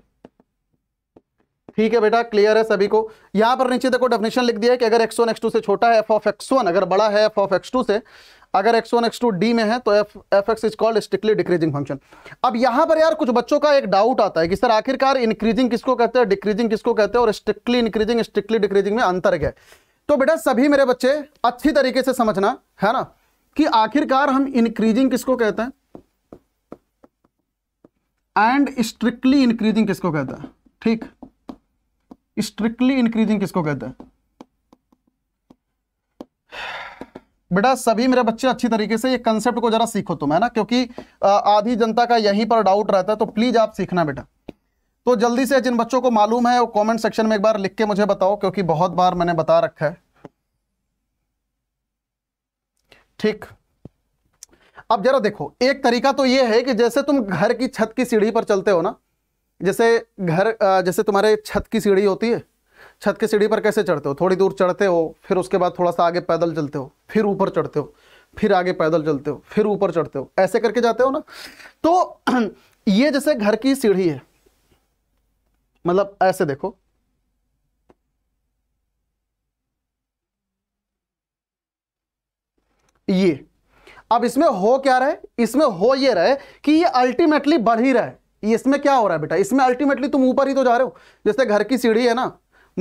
ठीक है बेटा क्लियर है सभी को यहां पर नीचे देखो डेफिनेशन लिख दिया है कि अगर x1 x2 से छोटा है f ऑफ x1 अगर बड़ा है f ऑफ x2 से अगर x one x two d में है तो f f x is called strictly decreasing function अब यहां पर यार कुछ बच्चों का एक डाउट आता है कि सर आखिरकार इंक्रीजिंग किसको कहते हैं डिक्रीजिंग किसको कहते हैं और स्ट्रिक्टली इंक्रीजिंग स्ट्रिक्टली डिक्रीजिंग में अंतर है तो बेटा सभी मेरे बच्चे अच्छी तरीके से समझना है ना कि आखिरकार हम इंक्रीजिंग किसको कहते हैं एंड स्ट्रिक्टली इंक्रीजिंग किसको कहते हैं ठीक स्ट्रिक्टली इंक्रीजिंग किसको कहते हैं बेटा सभी मेरे बच्चे अच्छी तरीके से ये कंसेप्ट को जरा सीखो तुम है ना क्योंकि आधी जनता का यहीं पर डाउट रहता है तो प्लीज आप सीखना बेटा तो जल्दी से जिन बच्चों को मालूम है वो कमेंट सेक्शन में एक बार लिख के मुझे बताओ क्योंकि बहुत बार मैंने बता रखा है ठीक अब जरा देखो एक तरीका तो ये है कि जैसे तुम घर की छत की सीढ़ी पर चलते हो ना जैसे घर जैसे तुम्हारे छत की सीढ़ी होती है छत की सीढ़ी पर कैसे चढ़ते हो थोड़ी दूर चढ़ते हो फिर उसके बाद थोड़ा सा आगे पैदल चलते हो फिर ऊपर चढ़ते हो फिर आगे पैदल चलते हो फिर ऊपर चढ़ते हो ऐसे करके जाते हो ना तो ये जैसे घर की सीढ़ी है मतलब ऐसे देखो ये अब इसमें हो क्या रहे इसमें हो ये रहे कि ये अल्टीमेटली बढ़ ही रहे इसमें क्या हो रहा है बेटा इसमें अल्टीमेटली तुम ऊपर ही तो जा रहे हो जैसे घर की सीढ़ी है ना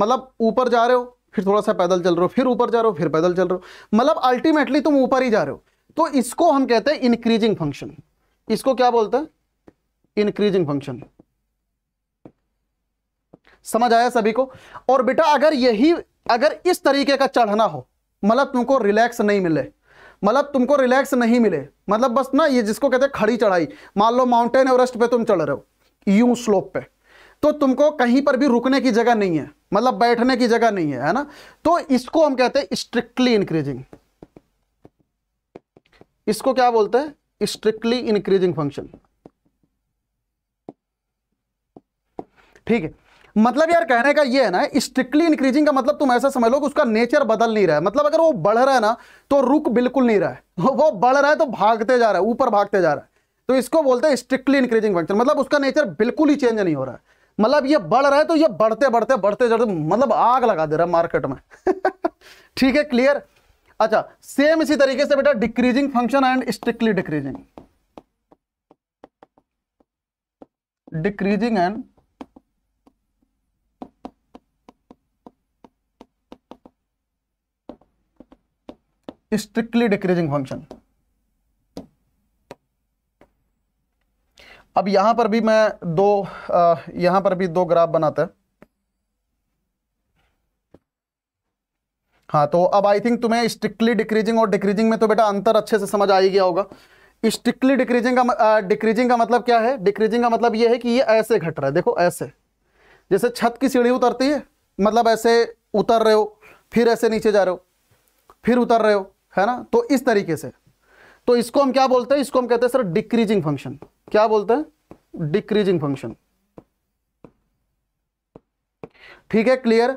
मतलब ऊपर जा रहे हो फिर थोड़ा सा पैदल चल रहे हो फिर ऊपर जा रहे हो फिर पैदल चल रहे हो मतलब अल्टीमेटली तुम ऊपर ही जा रहे हो तो इसको हम कहते हैं इंक्रीजिंग फंक्शन इसको क्या बोलते हैं इंक्रीजिंग फंक्शन समझ आया सभी को और बेटा अगर यही अगर इस तरीके का चढ़ना हो मतलब तुमको रिलैक्स नहीं मिले मतलब तुमको रिलैक्स नहीं मिले मतलब बस ना ये जिसको कहते हैं खड़ी चढ़ाई मान लो माउंटेन एवरेस्ट पे तुम चढ़ रहे हो यू स्लोप पे तो तुमको कहीं पर भी रुकने की जगह नहीं है मतलब बैठने की जगह नहीं है है ना तो इसको हम कहते हैं स्ट्रिक्टली इंक्रीजिंग इसको क्या बोलते हैं स्ट्रिक्टली इंक्रीजिंग फंक्शन ठीक है मतलब यार कहने का ये है ना स्ट्रिक्टली इंक्रीजिंग का मतलब तुम ऐसा समझ लो कि उसका नेचर बदल नहीं रहा है मतलब अगर वो बढ़ रहा है ना तो रुक बिल्कुल नहीं रहा है वो बढ़ रहा है तो भागते जा रहा है ऊपर भागते जा रहा है तो इसको बोलते हैं स्ट्रिक्टली इंक्रीजिंग फंक्शन मतलब उसका नेचर बिल्कुल ही चेंज नहीं हो रहा है मतलब ये बढ़ रहा है तो ये बढ़ते बढ़ते बढ़ते बढ़ते मतलब आग लगा दे रहा है मार्केट में ठीक है क्लियर अच्छा सेम इसी तरीके से बेटा decreasing function and strictly decreasing decreasing and strictly decreasing function अब यहां पर भी मैं दो यहां पर भी दो ग्राफ बनाता है हाँ तो अब आई थिंक तुम्हें स्ट्रिक्टली डिक्रीजिंग और डिक्रीजिंग में तो बेटा अंतर अच्छे से समझ आ ही गया होगा स्ट्रिक्टली डिक्रीजिंग का डिक्रीजिंग का मतलब क्या है डिक्रीजिंग का मतलब ये है कि ये ऐसे घट रहा है देखो ऐसे जैसे छत की सीढ़ी उतरती है मतलब ऐसे उतर रहे हो फिर ऐसे नीचे जा रहे हो फिर उतर रहे हो है ना तो इस तरीके से तो इसको हम क्या बोलते हैं इसको हम कहते हैं सर डिक्रीजिंग फंक्शन क्या बोलते हैं डिक्रीजिंग फंक्शन ठीक है क्लियर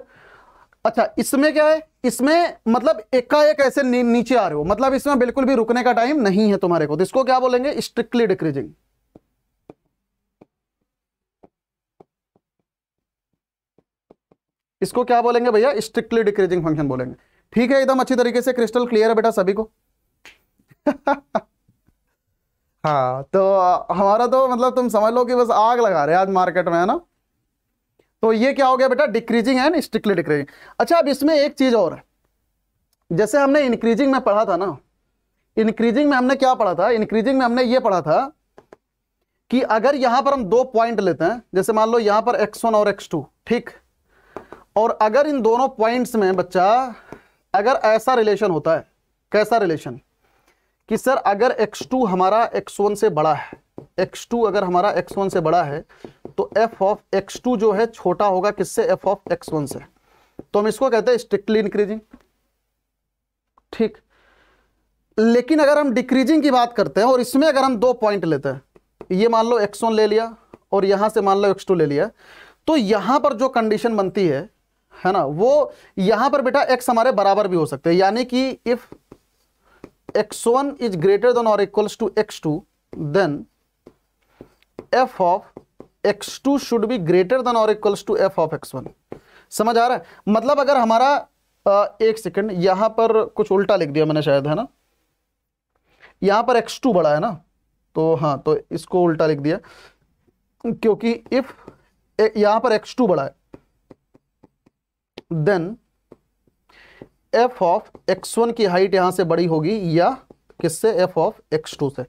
अच्छा इसमें क्या है इसमें मतलब एकाएक ऐसे नी, नीचे आ रहे हो मतलब इसमें बिल्कुल भी रुकने का टाइम नहीं है तुम्हारे को तो इसको क्या बोलेंगे स्ट्रिक्टली डिक्रीजिंग इसको क्या बोलेंगे भैया स्ट्रिक्टली डिक्रीजिंग फंक्शन बोलेंगे ठीक है एकदम अच्छी तरीके से क्रिस्टल क्लियर है बेटा सभी को हाँ तो हमारा तो मतलब तुम समझ लो कि बस आग लगा रहे आज मार्केट में है ना तो ये क्या हो गया बेटा डिक्रीजिंग है ना स्ट्रिक्टली डिक्रीजिंग अच्छा अब इसमें एक चीज और है जैसे हमने इंक्रीजिंग में पढ़ा था ना इंक्रीजिंग में हमने क्या पढ़ा था इंक्रीजिंग में हमने ये पढ़ा था कि अगर यहां पर हम दो पॉइंट लेते हैं जैसे मान लो यहां पर एक्स वन और एक्स टू ठीक और अगर इन दोनों पॉइंट्स में बच्चा अगर ऐसा रिलेशन होता है कैसा रिलेशन कि सर अगर x2 हमारा x1 से बड़ा है x2 अगर हमारा x1 से बड़ा है तो f ऑफ x2 जो है छोटा होगा किससे f ऑफ x1 से तो हम इसको कहते हैं स्ट्रिक्टली इंक्रीजिंग ठीक लेकिन अगर हम डिक्रीजिंग की बात करते हैं और इसमें अगर हम दो पॉइंट लेते हैं ये मान लो एक्स ले लिया और यहां से मान लो एक्स ले लिया तो यहां पर जो कंडीशन बनती है है ना वो यहां पर बेटा एक्स हमारे बराबर भी हो सकते हैं यानी कि if x1 is greater than or equals to x2 then f of x2 should be greater than or equals to f of x1 समझ आ रहा है मतलब अगर हमारा आ, एक सेकंड यहां पर कुछ उल्टा लिख दिया मैंने शायद है ना यहां पर x2 बड़ा है ना तो हाँ तो इसको उल्टा लिख दिया क्योंकि इफ यहां पर x2 बड़ा है then f of x one की हाइट यहां से बड़ी होगी या किससे एफ ऑफ एक्स टू से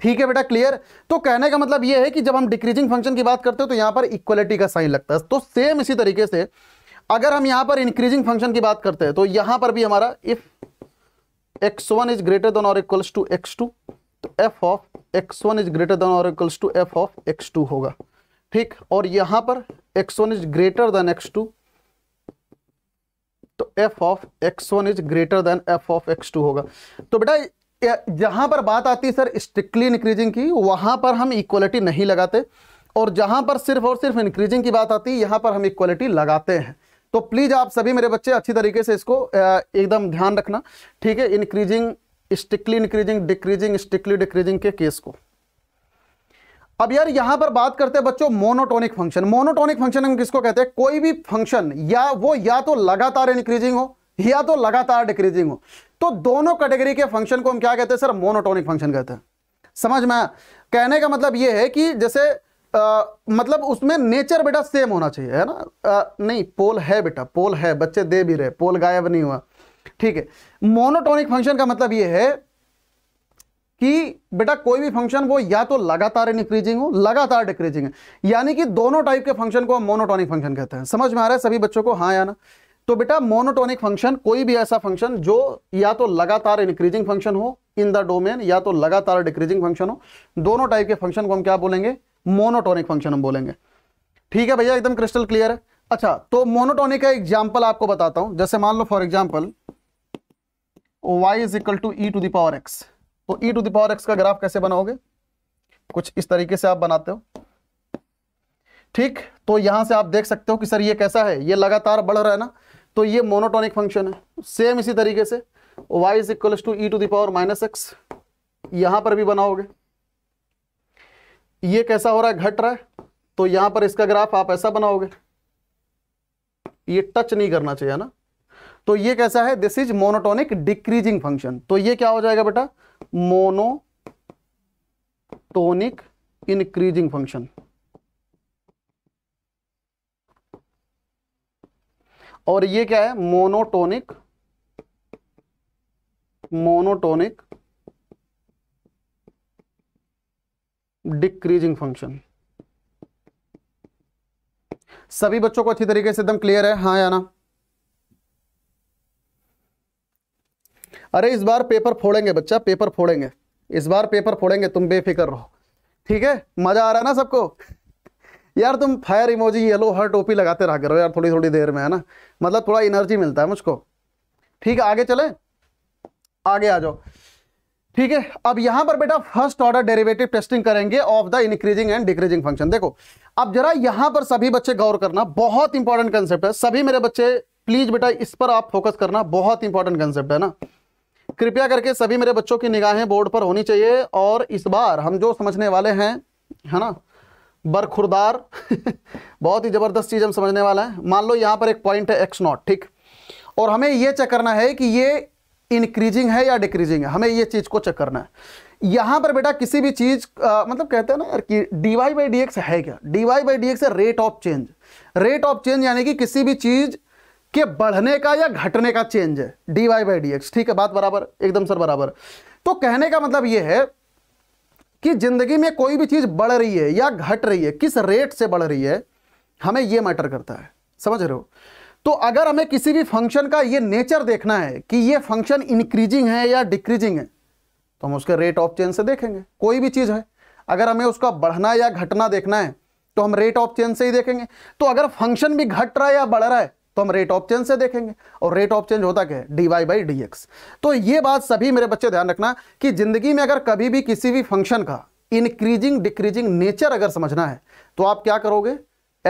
ठीक है बेटा क्लियर तो कहने का मतलब यह है कि जब हम डिक्रीजिंग फंक्शन की बात करते हो तो यहां पर इक्वलिटी का साइन लगता है तो सेम इसी तरीके से अगर हम यहां पर इंक्रीजिंग फंक्शन की बात करते हैं तो यहां पर भी हमारा if x one is greater than और इक्वल्स टू एक्स टू तो f of x one is greater than और equals to f of x two होगा ठीक और यहां पर x one is greater than x two तो f of x one is greater than f of x two होगा तो बेटा जहां पर बात आती है सर स्ट्रिक्टली इंक्रीजिंग की वहां पर हम इक्वलिटी नहीं लगाते और जहां पर सिर्फ और सिर्फ इंक्रीजिंग की बात आती है यहां पर हम इक्वलिटी लगाते हैं तो प्लीज आप सभी मेरे बच्चे अच्छी तरीके से इसको एकदम ध्यान रखना ठीक है increasing strictly increasing decreasing strictly decreasing के केस को अब यार यहां पर बात करते हैं बच्चों मोनोटोनिक फंक्शन मोनोटोनिक फंक्शन हम किसको कहते हैं कोई भी फंक्शन या वो या तो लगातार इंक्रीजिंग हो या तो लगातार डिक्रीजिंग हो तो दोनों कैटेगरी के फंक्शन को हम क्या कहते हैं सर मोनोटोनिक फंक्शन कहते हैं समझ में कहने का मतलब ये है कि जैसे आ, मतलब उसमें नेचर बेटा सेम होना चाहिए है ना आ, नहीं पोल है बेटा पोल है बच्चे दे भी रहे पोल गायब नहीं हुआ ठीक है मोनोटोनिक फंक्शन का मतलब ये है कि बेटा कोई भी फंक्शन वो या तो लगातार इंक्रीजिंग हो लगातार डिक्रीजिंग है यानी कि दोनों टाइप के फंक्शन को हम मोनोटोनिक फंक्शन कहते हैं समझ में आ रहा है सभी बच्चों को हाँ या ना तो बेटा मोनोटोनिक फंक्शन कोई भी ऐसा फंक्शन जो या तो लगातार इंक्रीजिंग फंक्शन हो इन द डोमेन या तो लगातार डिक्रीजिंग फंक्शन हो दोनों टाइप के फंक्शन को हम क्या बोलेंगे मोनोटोनिक फंक्शन हम बोलेंगे ठीक है भैया एकदम क्रिस्टल क्लियर है अच्छा तो मोनोटोनिक का एग्जाम्पल आपको बताता हूं जैसे मान लो for example y is equal to e to the power x तो ई टू दावर एक्स का ग्राफ कैसे बनाओगे कुछ इस तरीके से आप बनाते हो ठीक तो यहां से आप देख सकते हो कि सर ये कैसा है ये लगातार बढ़ रहा है ना तो ये मोनोटोनिक फंक्शन है सेम इसी तरीके से y is equal to e to the power minus x यहां पर भी बनाओगे ये कैसा हो रहा है घट रहा है तो यहां पर इसका ग्राफ आप ऐसा बनाओगे ये टच नहीं करना चाहिए ना तो ये कैसा है this is monotonic decreasing function तो ये क्या हो जाएगा बेटा मोनोटोनिक इंक्रीजिंग फंक्शन और ये क्या है मोनोटोनिक मोनोटोनिक डिक्रीजिंग फंक्शन सभी बच्चों को अच्छी तरीके से एकदम क्लियर है हाँ या ना अरे इस बार पेपर फोड़ेंगे बच्चा पेपर फोड़ेंगे इस बार पेपर फोड़ेंगे तुम बेफिक्र रहो ठीक है मज़ा आ रहा है ना सबको यार तुम फायर इमोजी येलो हर टोपी लगाते रह करो यार थोड़ी थोड़ी देर में है ना मतलब थोड़ा एनर्जी मिलता है मुझको ठीक है आगे चले आगे आ जाओ ठीक है अब यहां पर बेटा फर्स्ट ऑर्डर डेरिवेटिव टेस्टिंग करेंगे of the increasing and decreasing function देखो अब जरा यहां पर सभी बच्चे गौर करना बहुत इंपॉर्टेंट कंसेप्ट है सभी मेरे बच्चे प्लीज बेटा इस पर आप फोकस करना बहुत इंपॉर्टेंट कंसेप्ट है ना कृपया करके सभी मेरे बच्चों की निगाहें बोर्ड पर होनी चाहिए और इस बार हम जो समझने वाले हैं है ना बरखुरदार बहुत ही ज़बरदस्त चीज़ हम समझने वाला हैं मान लो यहाँ पर एक पॉइंट है एक्स नॉट ठीक और हमें यह चेक करना है कि ये इंक्रीजिंग है या डिक्रीजिंग है हमें ये चीज़ को चेक करना है यहाँ पर बेटा किसी भी चीज़ मतलब कहते हैं ना यार कि d Y by D x है क्या d Y by D x है rate of change rate of change यानी कि किसी भी चीज़ के बढ़ने का या घटने का चेंज है d Y by D x ठीक है बात बराबर एकदम सर बराबर तो कहने का मतलब यह है कि जिंदगी में कोई भी चीज बढ़ रही है या घट रही है किस रेट से बढ़ रही है हमें यह मैटर करता है समझ रहे हो तो अगर हमें किसी भी फंक्शन का ये नेचर देखना है कि यह फंक्शन इंक्रीजिंग है या डिक्रीजिंग है तो हम उसके रेट ऑफ चेंज से देखेंगे कोई भी चीज़ है अगर हमें उसका बढ़ना या घटना देखना है तो हम रेट ऑफ चेंज से ही देखेंगे तो अगर फंक्शन भी घट रहा है या बढ़ रहा है तो हम रेट ऑफ चेंज से देखेंगे और रेट ऑफ चेंज होता क्या है d Y by D x तो ये बात सभी मेरे बच्चे ध्यान रखना कि जिंदगी में अगर कभी भी किसी भी फंक्शन का इंक्रीजिंग डिक्रीजिंग नेचर अगर समझना है तो आप क्या करोगे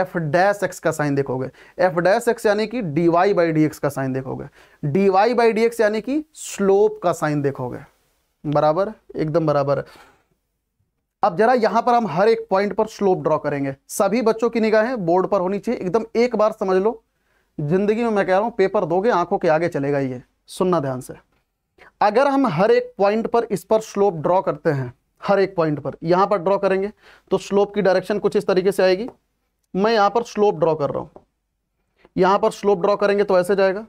एफ डैश एक्स का साइन देखोगे एफ डैश एक्स यानी कि d Y by D x का साइन देखोगे d Y by D x यानी कि स्लोप का साइन देखोगे बराबर एकदम बराबर अब जरा यहां पर हम हर एक पॉइंट पर स्लोप ड्रॉ करेंगे सभी बच्चों की निगाहें बोर्ड पर होनी चाहिए एकदम एक बार समझ लो जिंदगी में मैं कह रहा हूं पेपर दोगे आंखों के आगे चलेगा ये सुनना ध्यान से अगर हम हर एक पॉइंट पर इस पर स्लोप ड्रॉ करते हैं हर एक पॉइंट पर यहां पर ड्रॉ करेंगे तो स्लोप की डायरेक्शन कुछ इस तरीके से आएगी मैं यहां पर स्लोप ड्रॉ कर रहा हूं यहां पर स्लोप ड्रॉ करेंगे तो ऐसे जाएगा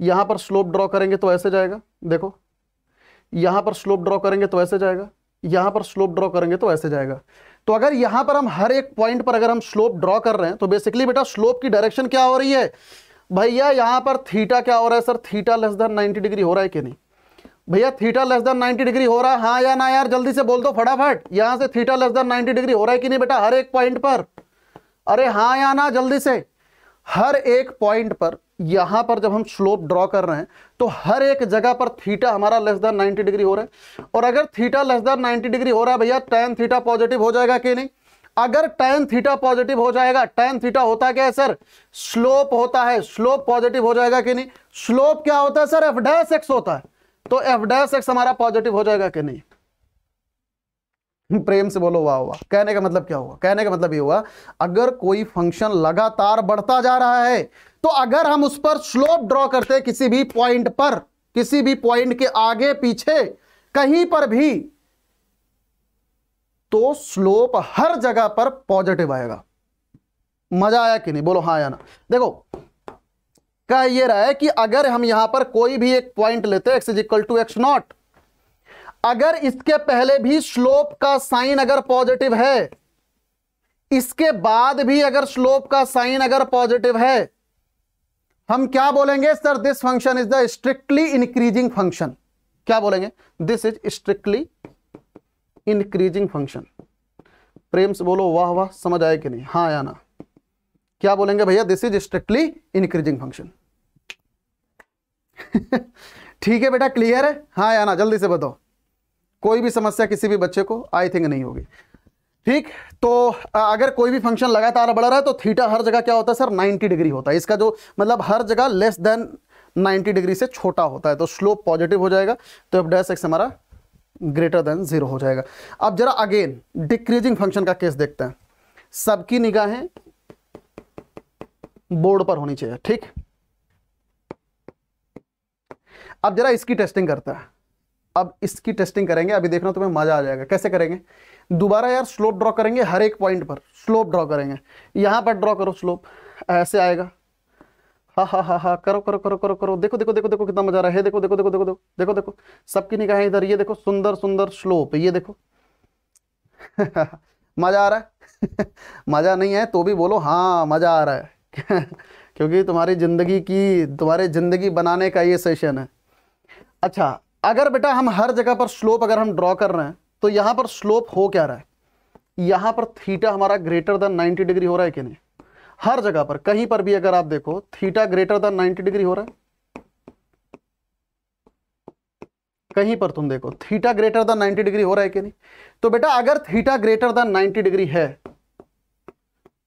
यहां पर स्लोप ड्रॉ करेंगे तो ऐसे जाएगा देखो यहां पर स्लोप ड्रॉ करेंगे तो ऐसे जाएगा यहां पर स्लोप ड्रॉ करेंगे तो ऐसे जाएगा तो अगर यहां पर हम हर एक पॉइंट पर अगर हम स्लोप ड्रॉ कर रहे हैं तो बेसिकली बेटा स्लोप की डायरेक्शन क्या हो रही है भैया यहां पर थीटा क्या हो रहा है sir theta less than 90 degree हो रहा है कि नहीं भैया थीटा लेस देन 90 डिग्री हो रहा है हाँ या ना यार जल्दी से बोल दो फटाफट यहां से थीटा लेस देन 90 डिग्री हो रहा है कि नहीं बेटा हर एक पॉइंट पर अरे हाँ या ना जल्दी से हर एक पॉइंट पर यहां पर जब हम स्लोप ड्रॉ कर रहे हैं तो हर एक जगह पर थीटा हमारा लेस देन 90 डिग्री हो रहा है और अगर थीटा लेस देन 90 डिग्री हो रहा है भैया टेन थीटा पॉजिटिव हो जाएगा कि नहीं अगर टेन थीटा पॉजिटिव हो जाएगा टेन थीटा होता क्या है सर स्लोप होता है स्लोप पॉजिटिव हो जाएगा कि नहीं स्लोप क्या होता है सर एफ एक्स होता है तो एफ एक्स हमारा पॉजिटिव हो जाएगा कि नहीं प्रेम से बोलो वाह वाह कहने का मतलब क्या हुआ कहने का मतलब ये हुआ अगर कोई फंक्शन लगातार बढ़ता जा रहा है तो अगर हम उस पर स्लोप ड्रॉ करते किसी भी पॉइंट पर किसी भी पॉइंट के आगे पीछे कहीं पर भी तो स्लोप हर जगह पर पॉजिटिव आएगा मजा आया कि नहीं बोलो हाँ या ना देखो कह यह रहा है कि अगर हम यहां पर कोई भी एक पॉइंट लेते हैं x is equal to x naught अगर इसके पहले भी स्लोप का साइन अगर पॉजिटिव है इसके बाद भी अगर स्लोप का साइन अगर पॉजिटिव है हम क्या बोलेंगे sir this function is the strictly increasing function क्या बोलेंगे this is strictly increasing function प्रेम से बोलो वाह वाह समझ आए कि नहीं हाँ या ना क्या बोलेंगे भैया this is strictly increasing function ठीक है बेटा क्लियर है हाँ या ना जल्दी से बताओ कोई भी समस्या किसी भी बच्चे को आई थिंक नहीं होगी ठीक तो अगर कोई भी फंक्शन लगातार बढ़ रहा है तो थीटा हर जगह क्या होता है सर 90 डिग्री होता है इसका जो मतलब हर जगह लेस देन 90 डिग्री से छोटा होता है तो स्लोप पॉजिटिव हो जाएगा तो अब डैश एक्स हमारा ग्रेटर देन जीरो हो जाएगा अब जरा अगेन डिक्रीजिंग फंक्शन का केस देखते हैं सबकी निगाहें बोर्ड पर होनी चाहिए ठीक अब जरा इसकी टेस्टिंग करता है अब इसकी टेस्टिंग करेंगे अभी देखना तुम्हें मज़ा आ जाएगा कैसे करेंगे दोबारा यार स्लोप ड्रॉ करेंगे हर एक पॉइंट पर स्लोप ड्रॉ करेंगे यहां पर ड्रॉ करो स्लोप ऐसे आएगा हा हा हा करो करो करो करो करो देखो देखो देखो देखो कितना मजा आ रहा है देखो देखो देखो देखो देखो देखो देखो सबकी निकाह इधर ये देखो सुंदर सुंदर स्लोप ये देखो मजा आ रहा है मजा नहीं है तो भी बोलो हाँ मजा आ रहा है क्योंकि तुम्हारी जिंदगी की तुम्हारे जिंदगी बनाने का ये सेशन है अच्छा अगर बेटा हम हर जगह पर स्लोप अगर हम ड्रॉ कर रहे हैं तो यहां पर स्लोप हो क्या रहा है यहां पर थीटा हमारा ग्रेटर देन 90 डिग्री हो रहा है कि नहीं हर जगह पर कहीं पर भी अगर आप देखो थीटा ग्रेटर देन 90 डिग्री हो रहा है कहीं पर तुम देखो थीटा ग्रेटर देन 90 डिग्री हो रहा है कि नहीं तो बेटा अगर थीटा ग्रेटर देन 90 डिग्री है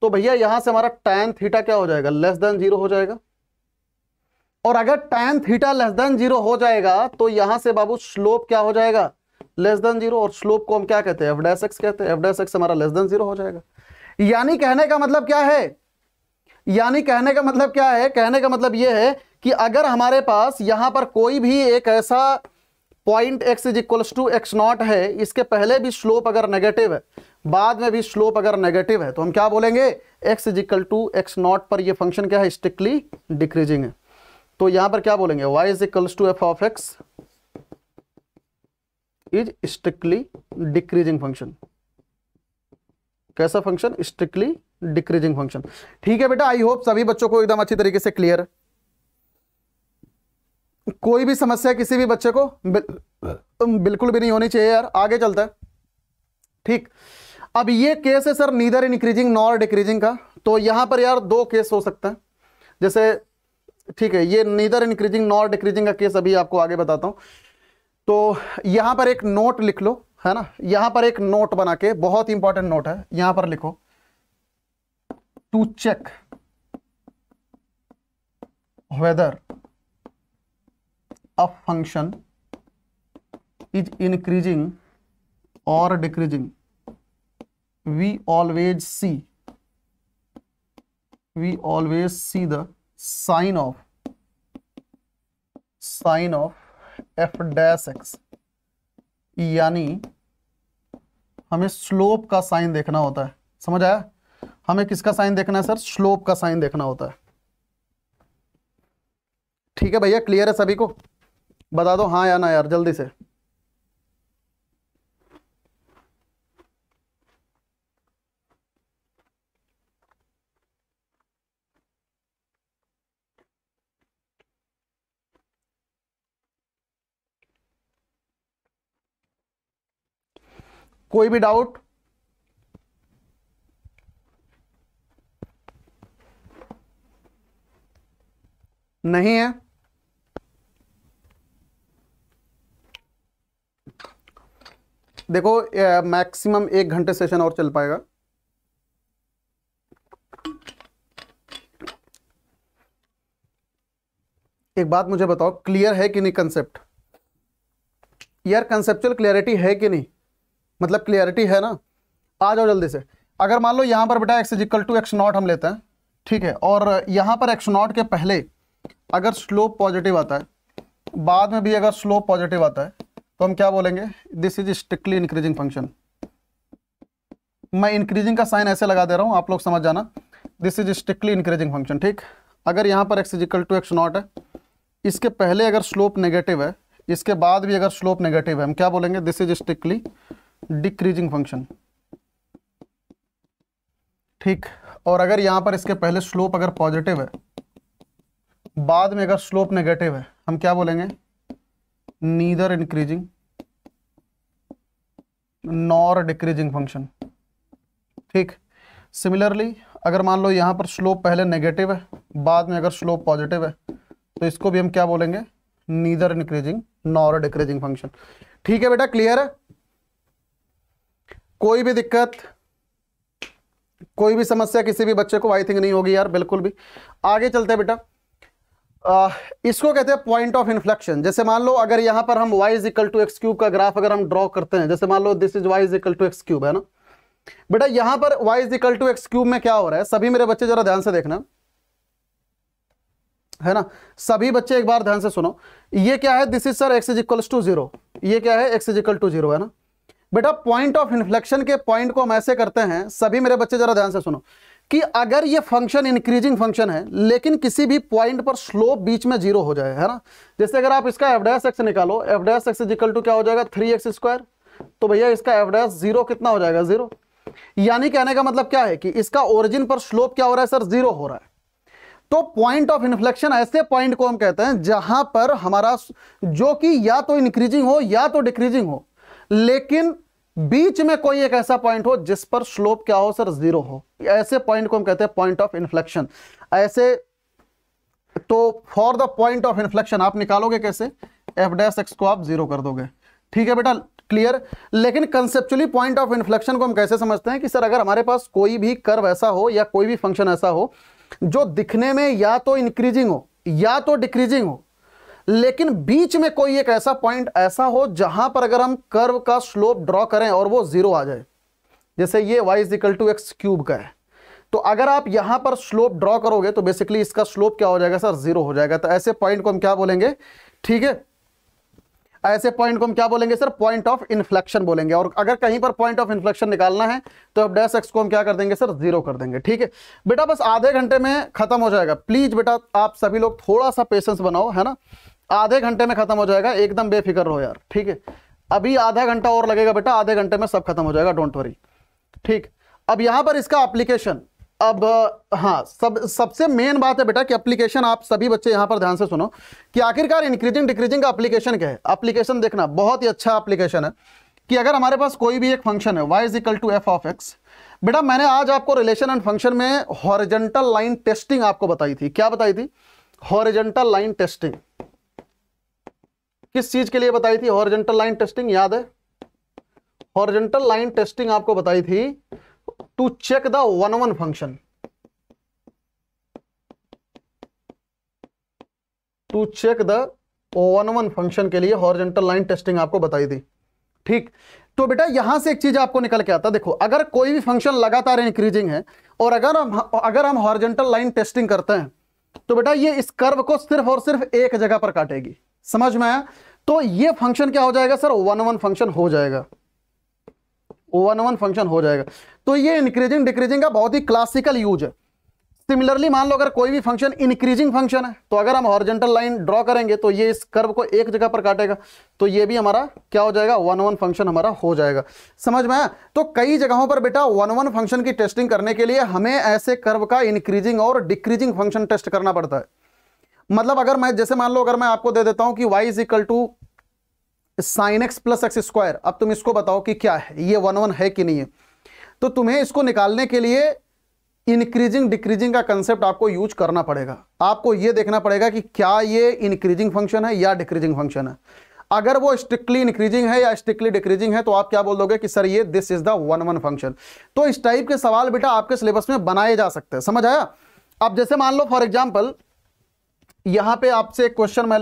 तो भैया यहां से हमारा टैन थीटा क्या हो जाएगा लेस देन जीरो हो जाएगा और अगर tan theta less than zero हो जाएगा तो यहां से बाबू स्लोप क्या हो जाएगा लेस देन जीरो और स्लोप को हम क्या कहते हैं एफडेस एक्स कहते हैं एफडेस एक्स हमारा लेस देन जीरो हो जाएगा यानी कहने का मतलब क्या है यानी कहने का मतलब क्या है कहने का मतलब यह है कि अगर हमारे पास यहां पर कोई भी एक ऐसा point x is equals to x naught है इसके पहले भी स्लोप अगर नेगेटिव है बाद में भी स्लोप अगर नेगेटिव है तो हम क्या बोलेंगे x is equal to x not पर यह फंक्शन क्या है स्ट्रिक्टली डिक्रीजिंग है तो यहां पर क्या बोलेंगे y is equals to f of x is strictly decreasing function कैसा फंक्शन स्ट्रिक्टली डिक्रीजिंग फंक्शन ठीक है बेटा आई होप सभी बच्चों को एकदम अच्छी तरीके से क्लियर है कोई भी समस्या किसी भी बच्चे को बिल्कुल भी नहीं होनी चाहिए यार आगे चलता है ठीक अब ये केस है sir neither in increasing nor decreasing का तो यहां पर यार दो केस हो सकता है जैसे ठीक है ये नीदर इंक्रीजिंग नॉर डिक्रीजिंग का केस अभी आपको आगे बताता हूं तो यहां पर एक नोट लिख लो है ना यहां पर एक नोट बना के बहुत इंपॉर्टेंट नोट है यहां पर लिखो to check whether a function is increasing और decreasing we always see we always see the sign of sign of F dash x यानी हमें स्लोप का साइन देखना होता है समझ आया हमें किसका साइन देखना है सर स्लोप का साइन देखना होता है ठीक है भैया क्लियर है सभी को बता दो हाँ या ना यार जल्दी से कोई भी डाउट नहीं है देखो मैक्सिमम एक घंटे सेशन और चल पाएगा एक बात मुझे बताओ क्लियर है कि नहीं कंसेप्ट यार कंसेप्चुअल क्लियरिटी है कि नहीं मतलब क्लियरिटी है ना आ जाओ जल्दी से अगर मान लो यहाँ पर बेटा x is equal to x naught हम लेते हैं ठीक है और यहाँ पर एक्स नॉट के पहले अगर स्लोप पॉजिटिव आता है बाद में भी अगर स्लोप पॉजिटिव आता है तो हम क्या बोलेंगे this is strictly increasing function मैं इंक्रीजिंग का साइन ऐसे लगा दे रहा हूँ आप लोग समझ जाना this is strictly increasing function ठीक अगर यहाँ पर x is equal to x naught है इसके पहले अगर स्लोप नेगेटिव है इसके बाद भी अगर स्लोप नेगेटिव है हम क्या बोलेंगे this is strictly decreasing function ठीक और अगर यहां पर इसके पहले स्लोप अगर पॉजिटिव है बाद में अगर स्लोप नेगेटिव है हम क्या बोलेंगे neither increasing nor decreasing function ठीक सिमिलरली अगर मान लो यहां पर स्लोप पहले नेगेटिव है बाद में अगर स्लोप पॉजिटिव है तो इसको भी हम क्या बोलेंगे neither increasing nor decreasing function ठीक है बेटा क्लियर है कोई भी दिक्कत कोई भी समस्या किसी भी बच्चे को आई थिंक नहीं होगी यार बिल्कुल भी आगे चलते हैं बेटा इसको कहते हैं पॉइंट ऑफ इन्फ्लेक्शन जैसे मान लो अगर यहां पर हम y is equal to x cube का ग्राफ अगर हम ड्रॉ करते हैं जैसे मान लो this is y is equal to x cube है ना बेटा यहां पर y is equal to x cube में क्या हो रहा है सभी मेरे बच्चे जरा ध्यान से देखना है ना सभी बच्चे एक बार ध्यान से सुनो ये क्या है this is sir x is equal to zero क्या है x is equal to zero है ना बेटा पॉइंट ऑफ इन्फ्लेक्शन के पॉइंट को हम ऐसे करते हैं सभी मेरे बच्चे जरा ध्यान से सुनो कि अगर ये फंक्शन इंक्रीजिंग फंक्शन है लेकिन किसी भी पॉइंट पर स्लोप बीच में जीरो हो जाए है ना जैसे अगर आप इसका एफडेस एक्स निकालो एफडेस एक्स इजिकल टू क्या हो जाएगा थ्री एक्स स्क्वायर तो भैया इसका एफडेस जीरो कितना हो जाएगा जीरो यानी कहने का मतलब क्या है कि इसका ओरिजिन पर स्लोप क्या हो रहा है सर जीरो हो रहा है तो पॉइंट ऑफ इन्फ्लेक्शन ऐसे पॉइंट को हम कहते हैं जहां पर हमारा जो कि या तो इंक्रीजिंग हो या तो डिक्रीजिंग हो लेकिन बीच में कोई एक ऐसा पॉइंट हो जिस पर स्लोप क्या हो सर जीरो हो ऐसे पॉइंट को हम कहते हैं पॉइंट ऑफ इन्फ्लेक्शन ऐसे तो for the point of inflection आप निकालोगे कैसे एफ डैश एक्स को आप जीरो कर दोगे ठीक है बेटा क्लियर लेकिन कंसेप्चुअली पॉइंट ऑफ इन्फ्लेक्शन को हम कैसे समझते हैं कि सर अगर हमारे पास कोई भी कर्व ऐसा हो या कोई भी फंक्शन ऐसा हो जो दिखने में या तो इंक्रीजिंग हो या तो डिक्रीजिंग हो लेकिन बीच में कोई एक ऐसा पॉइंट ऐसा हो जहां पर अगर हम कर्व का स्लोप ड्रॉ करें और वो जीरो आ जाए जैसे ये y is equal to x cube का है तो अगर आप यहां पर स्लोप ड्रॉ करोगे तो बेसिकली इसका स्लोप क्या हो जाएगा सर जीरो हो जाएगा तो ऐसे पॉइंट को हम क्या बोलेंगे ठीक है ऐसे पॉइंट को हम क्या बोलेंगे सर पॉइंट ऑफ इन्फ्लेक्शन बोलेंगे और अगर कहीं पर पॉइंट ऑफ इन्फ्लेक्शन निकालना है तो अब डैश एक्स को हम क्या कर देंगे सर जीरो कर देंगे ठीक है बेटा बस आधे घंटे में खत्म हो जाएगा प्लीज बेटा आप सभी लोग थोड़ा सा पेशेंस बनाओ है ना आधे घंटे में ख़त्म हो जाएगा एकदम बेफिक्र रहो यार ठीक है अभी आधा घंटा और लगेगा बेटा आधे घंटे में सब खत्म हो जाएगा डोंट वरी ठीक अब यहां पर इसका एप्लीकेशन अब हाँ सब सबसे मेन बात है बेटा कि एप्लीकेशन आप सभी बच्चे यहां पर ध्यान से सुनो कि आखिरकार इंक्रीजिंग डिक्रीजिंग का एप्लीकेशन क्या है एप्लीकेशन देखना बहुत ही अच्छा एप्लीकेशन है कि अगर हमारे पास कोई भी एक फंक्शन है y is equal to f of x बेटा मैंने आज आपको रिलेशन एंड फंक्शन में हॉरिजेंटल लाइन टेस्टिंग आपको बताई थी क्या बताई थी हॉरिजेंटल लाइन टेस्टिंग किस चीज के लिए बताई थी हॉरिजेंटल लाइन टेस्टिंग याद है हॉरिजेंटल लाइन टेस्टिंग आपको बताई थी to check the one one function to check the one one function के लिए हॉरिजेंटल लाइन टेस्टिंग आपको बताई थी ठीक तो बेटा यहां से एक चीज आपको निकल के आता देखो अगर कोई भी फंक्शन लगातार इंक्रीजिंग है और अगर हम अगर हम हॉरिजेंटल लाइन टेस्टिंग करते हैं तो बेटा ये इस कर्व को सिर्फ और सिर्फ एक जगह पर काटेगी समझ में आया तो ये फंक्शन क्या हो जाएगा सर वन वन फंक्शन हो जाएगा वन वन फंक्शन हो जाएगा तो ये इंक्रीजिंग डिक्रीजिंग का बहुत ही क्लासिकल यूज है सिमिलरली मान लो अगर कोई भी फंक्शन इंक्रीजिंग फंक्शन है तो अगर हम हॉर्जेंटल लाइन ड्रॉ करेंगे तो ये इस कर्व को एक जगह पर काटेगा तो ये भी हमारा क्या हो जाएगा वन वन फंक्शन हमारा हो जाएगा समझ में तो कई जगहों पर बेटा वन वन फंक्शन की टेस्टिंग करने के लिए हमें ऐसे कर्व का इंक्रीजिंग और डिक्रीजिंग फंक्शन टेस्ट करना पड़ता है मतलब अगर मैं जैसे मान लो अगर मैं आपको दे देता हूं कि y is equal to sine x plus x square अब तुम इसको बताओ कि क्या है ये वन वन है कि नहीं है तो तुम्हें इसको निकालने के लिए इंक्रीजिंग डिक्रीजिंग का कंसेप्ट आपको यूज करना पड़ेगा आपको यह देखना पड़ेगा कि क्या ये इंक्रीजिंग फंक्शन है या डिक्रीजिंग फंक्शन है अगर वो स्ट्रिक्टली इंक्रीजिंग है या स्ट्रिक्टली डिक्रीजिंग है तो आप क्या बोल दोगे कि सर ये this is the one one function तो इस टाइप के सवाल बेटा आपके सिलेबस में बनाए जा सकते हैं समझ आया अब जैसे मान लो फॉर एग्जाम्पल यहां पे आपसे एक क्वेश्चन मैं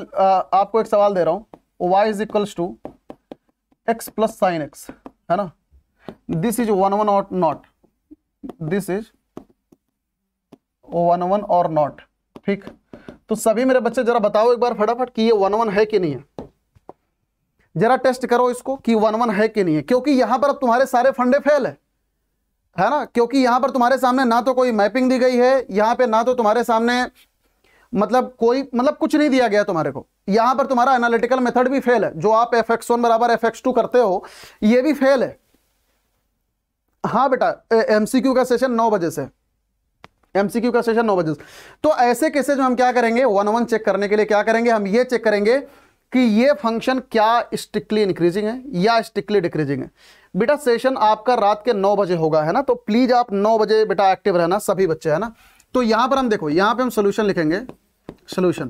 आपको एक सवाल दे रहा हूं y is equals to x plus sine x है ना दिस इज वन वन और not this is one one और नॉट ठीक तो सभी मेरे बच्चे जरा बताओ एक बार फटाफट कि ये वन वन है कि नहीं है जरा टेस्ट करो इसको कि वन वन है कि नहीं है क्योंकि यहां पर अब तुम्हारे सारे फंडे फेल है है ना क्योंकि यहां पर तुम्हारे सामने ना तो कोई मैपिंग दी गई है यहां पे ना तो तुम्हारे सामने मतलब कोई मतलब कुछ नहीं दिया गया तुम्हारे को यहां पर तुम्हारा एनालिटिकल मेथड भी फेल है जो आप एफ एक्स वन बराबर एफ एक्स टू करते हो ये भी फेल है हाँ बेटा एमसीक्यू का सेशन नौ बजे से एमसीक्यू का सेशन नौ बजे से तो ऐसे केसेज में हम क्या करेंगे वन वन चेक करने के लिए क्या करेंगे हम ये चेक करेंगे कि ये फंक्शन क्या स्ट्रिक्टली इंक्रीजिंग है या स्ट्रिक्टली डिक्रीजिंग है बेटा सेशन आपका रात के नौ बजे होगा है ना तो प्लीज आप नौ बजे बेटा एक्टिव रहना सभी बच्चे है ना तो यहां पर हम देखो यहां पे हम सोल्यूशन लिखेंगे सोल्यूशन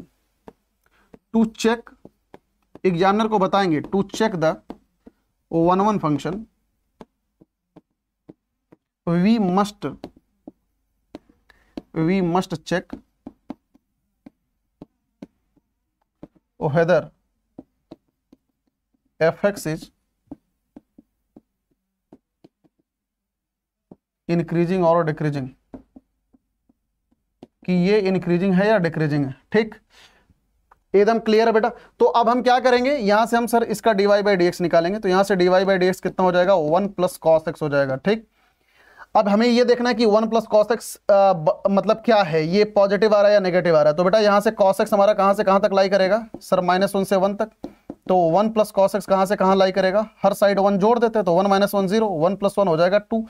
टू चेक एग्जामिनर को बताएंगे to check the one one function we must we must check whether fx is increasing और डिक्रीजिंग कि ये इंक्रीजिंग है या डिक्रीजिंग है ठीक एकदम क्लियर है बेटा तो अब हम क्या करेंगे यहां से हम सर इसका डीवाई बाई डी एक्स निकालेंगे तो यहाँ से डीवाई बाई डी कितना हो जाएगा वन प्लस कॉस एक्स हो जाएगा ठीक अब हमें ये देखना है कि वन प्लस कॉस एक्स मतलब क्या है ये पॉजिटिव आ रहा है या नेगेटिव आ रहा है तो बेटा यहाँ से कॉस एक्स हमारा कहां से कहां तक लाई करेगा सर माइनस वन से वन तक तो वन प्लस कॉस एक्स कहां से कहां लाई करेगा हर साइड वन जोड़ देते तो one minus one zero one plus one हो जाएगा टू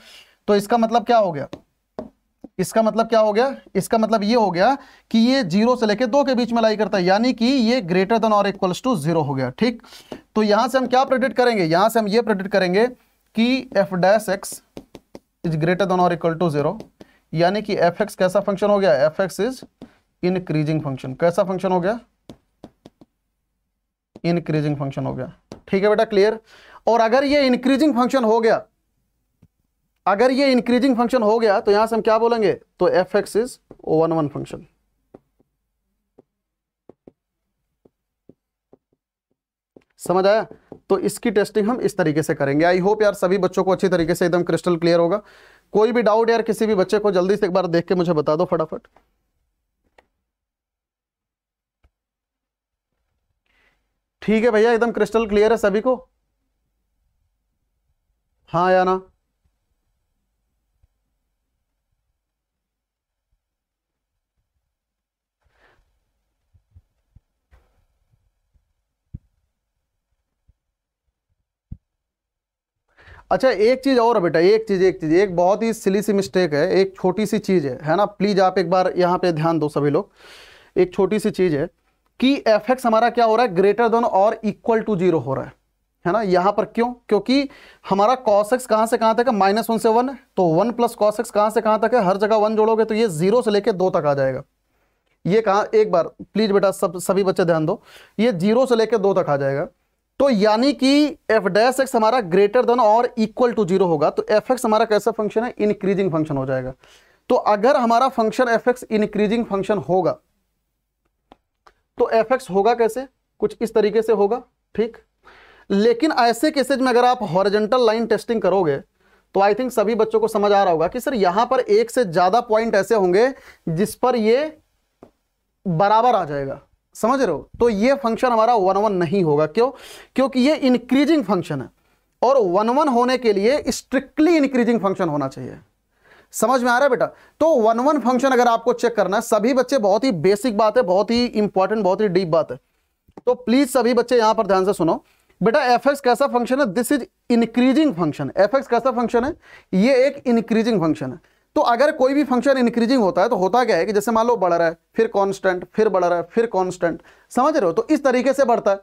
तो इसका मतलब क्या हो गया इसका मतलब क्या हो गया इसका मतलब ये हो गया कि ये जीरो से लेके दो के बीच में लाई करता है यानी कि ये ग्रेटर देन और इक्वल्स टू जीरो हो गया ठीक तो यहां से हम क्या प्रेडिक्ट करेंगे यहां से हम ये प्रेडिक्ट करेंगे कि f dash x is greater than और इक्वल टू जीरो यानी कि एफ एक्स कैसा फंक्शन हो गया f x is increasing function कैसा फंक्शन हो गया इनक्रीजिंग फंक्शन हो गया ठीक है बेटा क्लियर और अगर ये इंक्रीजिंग फंक्शन हो गया अगर ये इंक्रीजिंग फंक्शन हो गया तो यहां से हम क्या बोलेंगे तो f x is one one function समझ आया तो इसकी टेस्टिंग हम इस तरीके से करेंगे आई होप यार सभी बच्चों को अच्छी तरीके से एकदम क्रिस्टल क्लियर होगा कोई भी डाउट यार किसी भी बच्चे को जल्दी से एक बार देख के मुझे बता दो फटाफट ठीक है भैया एकदम क्रिस्टल क्लियर है सभी को हाँ या ना अच्छा एक चीज़ और बेटा एक चीज़ एक चीज़ एक बहुत ही सिली सी मिस्टेक है एक छोटी सी चीज़ है है ना प्लीज़ आप एक बार यहाँ पे ध्यान दो सभी लोग एक छोटी सी चीज़ है कि एफ एक्स हमारा क्या हो रहा है ग्रेटर देन और इक्वल टू जीरो हो रहा है है ना यहाँ पर क्यों क्योंकि हमारा कॉस एक्स कहाँ से कहाँ तक है माइनस वन से वन तो वन प्लस कॉस एक्स कहाँ से कहाँ तक है हर जगह वन जोड़ोगे तो ये जीरो से लेकर दो तक आ जाएगा ये कहाँ एक बार प्लीज़ बेटा सब सभी बच्चे ध्यान दो ये जीरो से लेकर दो तक आ जाएगा तो यानी कि एफ डैश एक्स हमारा ग्रेटर देन और इक्वल टू जीरो होगा तो एफ एक्स हमारा कैसा फंक्शन है इंक्रीजिंग फंक्शन हो जाएगा तो अगर हमारा function f x increasing function होगा तो एफ एक्स होगा कैसे कुछ इस तरीके से होगा ठीक लेकिन ऐसे केसेज में अगर आप हॉरिजेंटल लाइन टेस्टिंग करोगे तो आई थिंक सभी बच्चों को समझ आ रहा होगा कि सर यहां पर एक से ज्यादा पॉइंट ऐसे होंगे जिस पर ये बराबर आ जाएगा समझ रहे हो तो ये फंक्शन हमारा वन वन नहीं होगा क्यों क्योंकि ये इंक्रीजिंग फंक्शन है और वन वन होने के लिए स्ट्रिक्टली इंक्रीजिंग फंक्शन होना चाहिए समझ में आ रहा है बेटा तो वन वन फंक्शन अगर आपको चेक करना है सभी बच्चे बहुत ही बेसिक बात है बहुत ही इंपॉर्टेंट बहुत ही डीप बात है तो प्लीज सभी बच्चे यहां पर ध्यान से सुनो बेटा एफ एक्स कैसा फंक्शन है this is increasing function f x कैसा फंक्शन है ये एक इंक्रीजिंग फंक्शन है तो अगर कोई भी फंक्शन इंक्रीजिंग होता है तो होता क्या है कि जैसे मान लो बढ़ रहा है फिर कांस्टेंट फिर बढ़ रहा है फिर कांस्टेंट समझ रहे हो तो इस तरीके से बढ़ता है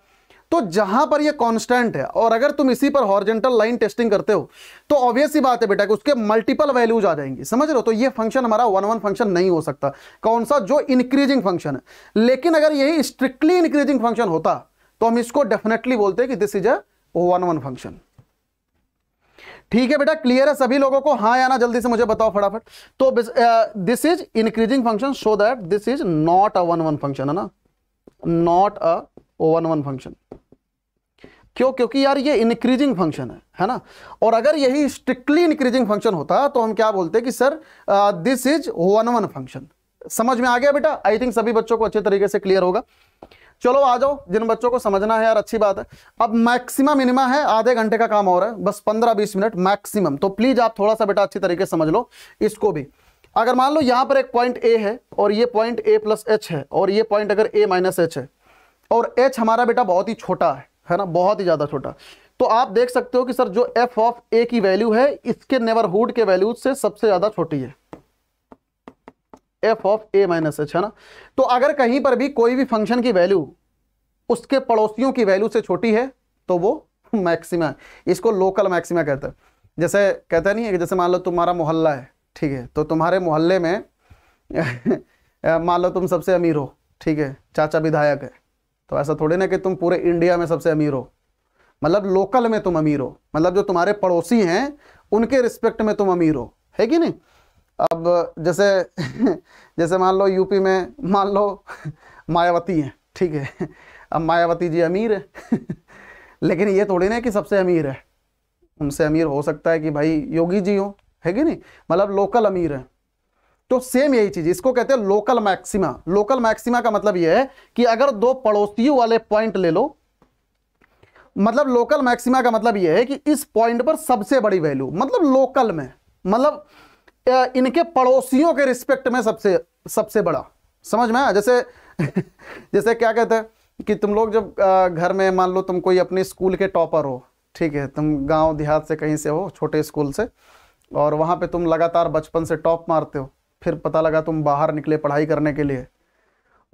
तो जहां पर ये कांस्टेंट है और अगर तुम इसी पर हॉर्जेंटल लाइन टेस्टिंग करते हो तो ऑब्वियस ही बात है बेटा कि उसके मल्टीपल वैल्यूज आ जाएंगी समझ रहे हो तो ये फंक्शन हमारा वन वन फंक्शन नहीं हो सकता कौन सा जो इंक्रीजिंग फंक्शन है लेकिन अगर यही स्ट्रिक्टली इंक्रीजिंग फंक्शन होता तो हम इसको डेफिनेटली बोलते कि this is a one one function ठीक है बेटा क्लियर है सभी लोगों को हाँ आना जल्दी से मुझे बताओ फटाफट तो this is increasing function so that this is not a one one function है ना not a one one function क्यों क्योंकि यार ये इंक्रीजिंग फंक्शन है है ना और अगर यही स्ट्रिक्टली इंक्रीजिंग फंक्शन होता तो हम क्या बोलते कि sir this is one one function समझ में आ गया बेटा आई थिंक सभी बच्चों को अच्छे तरीके से क्लियर होगा चलो आ जाओ जिन बच्चों को समझना है यार अच्छी बात है अब मैक्सिमम मिनिमा है आधे घंटे का काम हो रहा है बस पंद्रह बीस मिनट मैक्सिमम तो प्लीज आप थोड़ा सा बेटा अच्छी तरीके से समझ लो इसको भी अगर मान लो यहाँ पर एक पॉइंट ए है और ये पॉइंट ए प्लस एच है और ये पॉइंट अगर ए माइनस एच है और एच हमारा बेटा बहुत ही छोटा है है ना बहुत ही ज़्यादा छोटा तो आप देख सकते हो कि सर जो एफ ऑफ ए की वैल्यू है इसके नेबरहुड के वैल्यू से सबसे ज़्यादा छोटी है f of a minus h है ना तो अगर कहीं पर भी कोई भी फंक्शन की वैल्यू उसके पड़ोसियों की वैल्यू से छोटी है तो वो मैक्सिमा इसको लोकल मैक्सिमा कहते हैं जैसे कहता नहीं है कि जैसे मान लो तुम्हारा मोहल्ला है ठीक है तो तुम्हारे मोहल्ले में मान लो तुम सबसे अमीर हो ठीक है चाचा विधायक है तो ऐसा थोड़ी ना कि तुम पूरे इंडिया में सबसे अमीर हो मतलब लोकल में तुम अमीर हो मतलब जो तुम्हारे पड़ोसी हैं उनके रिस्पेक्ट में तुम अमीर हो है कि नहीं अब जैसे जैसे मान लो यूपी में मान लो मायावती हैं ठीक है अब मायावती जी अमीर है लेकिन ये थोड़ी ना कि सबसे अमीर है उनसे अमीर हो सकता है कि भाई योगी जी हो है कि नहीं मतलब लोकल अमीर है तो सेम यही चीज इसको कहते हैं लोकल मैक्सिमा लोकल मैक्सिमा का मतलब यह है कि अगर दो पड़ोसियों वाले पॉइंट ले लो मतलब लोकल मैक्सिमा का मतलब यह है कि इस पॉइंट पर सबसे बड़ी वैल्यू मतलब लोकल में मतलब इनके पड़ोसियों के रिस्पेक्ट में सबसे सबसे बड़ा समझ में आया जैसे जैसे क्या कहते हैं कि तुम लोग जब घर में मान लो तुम कोई अपने स्कूल के टॉपर हो ठीक है तुम गांव देहात से कहीं से हो छोटे स्कूल से और वहाँ पे तुम लगातार बचपन से टॉप मारते हो फिर पता लगा तुम बाहर निकले पढ़ाई करने के लिए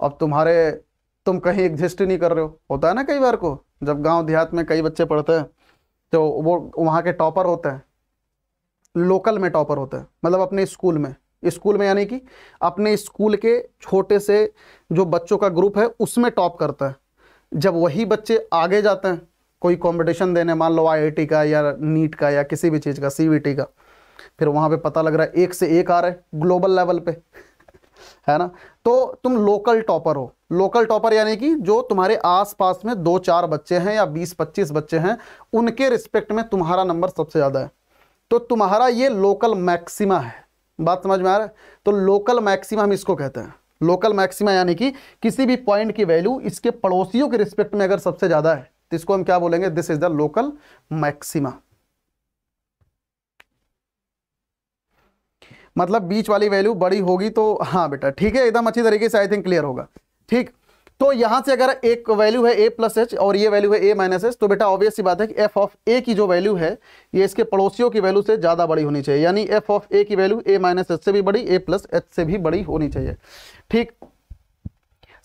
अब तुम्हारे तुम कहीं एग्जिस्ट ही नहीं कर रहे हो होता है ना कई बार को जब गांव देहात में कई बच्चे पढ़ते हैं तो वो वहाँ के टॉपर होते हैं लोकल में टॉपर होता है मतलब अपने स्कूल में स्कूल में यानी कि अपने स्कूल के छोटे से जो बच्चों का ग्रुप है उसमें टॉप करता है जब वही बच्चे आगे जाते हैं कोई कंपटीशन देने मान लो आईआईटी का या नीट का या किसी भी चीज़ का सीवीटी का फिर वहाँ पे पता लग रहा है एक से एक आ रहा है ग्लोबल लेवल पे है ना तो तुम लोकल टॉपर हो लोकल टॉपर यानी कि जो तुम्हारे आसपास में दो चार बच्चे हैं या बीस पच्चीस बच्चे हैं उनके रिस्पेक्ट में तुम्हारा नंबर सबसे ज़्यादा है तो तुम्हारा ये लोकल मैक्सिमा है बात समझ में आ रहा है तो लोकल मैक्सिमा हम इसको कहते हैं लोकल मैक्सिमा यानी कि किसी भी पॉइंट की वैल्यू इसके पड़ोसियों के रिस्पेक्ट में अगर सबसे ज़्यादा है तो इसको हम क्या बोलेंगे this is the local maxima मतलब बीच वाली वैल्यू बड़ी होगी तो हाँ बेटा ठीक है एकदम अच्छी तरीके से आई थिंक क्लियर होगा ठीक तो यहां से अगर एक वैल्यू है ए प्लस एच और ये वैल्यू है ए माइनस एच तो बेटा ऑब्वियस सी बात है कि एफ ऑफ ए की जो वैल्यू है ये इसके पड़ोसियों की वैल्यू से ज़्यादा बड़ी होनी चाहिए यानी एफ ऑफ ए की वैल्यू ए माइनस एच से भी बड़ी ए प्लस एच से भी बड़ी होनी चाहिए ठीक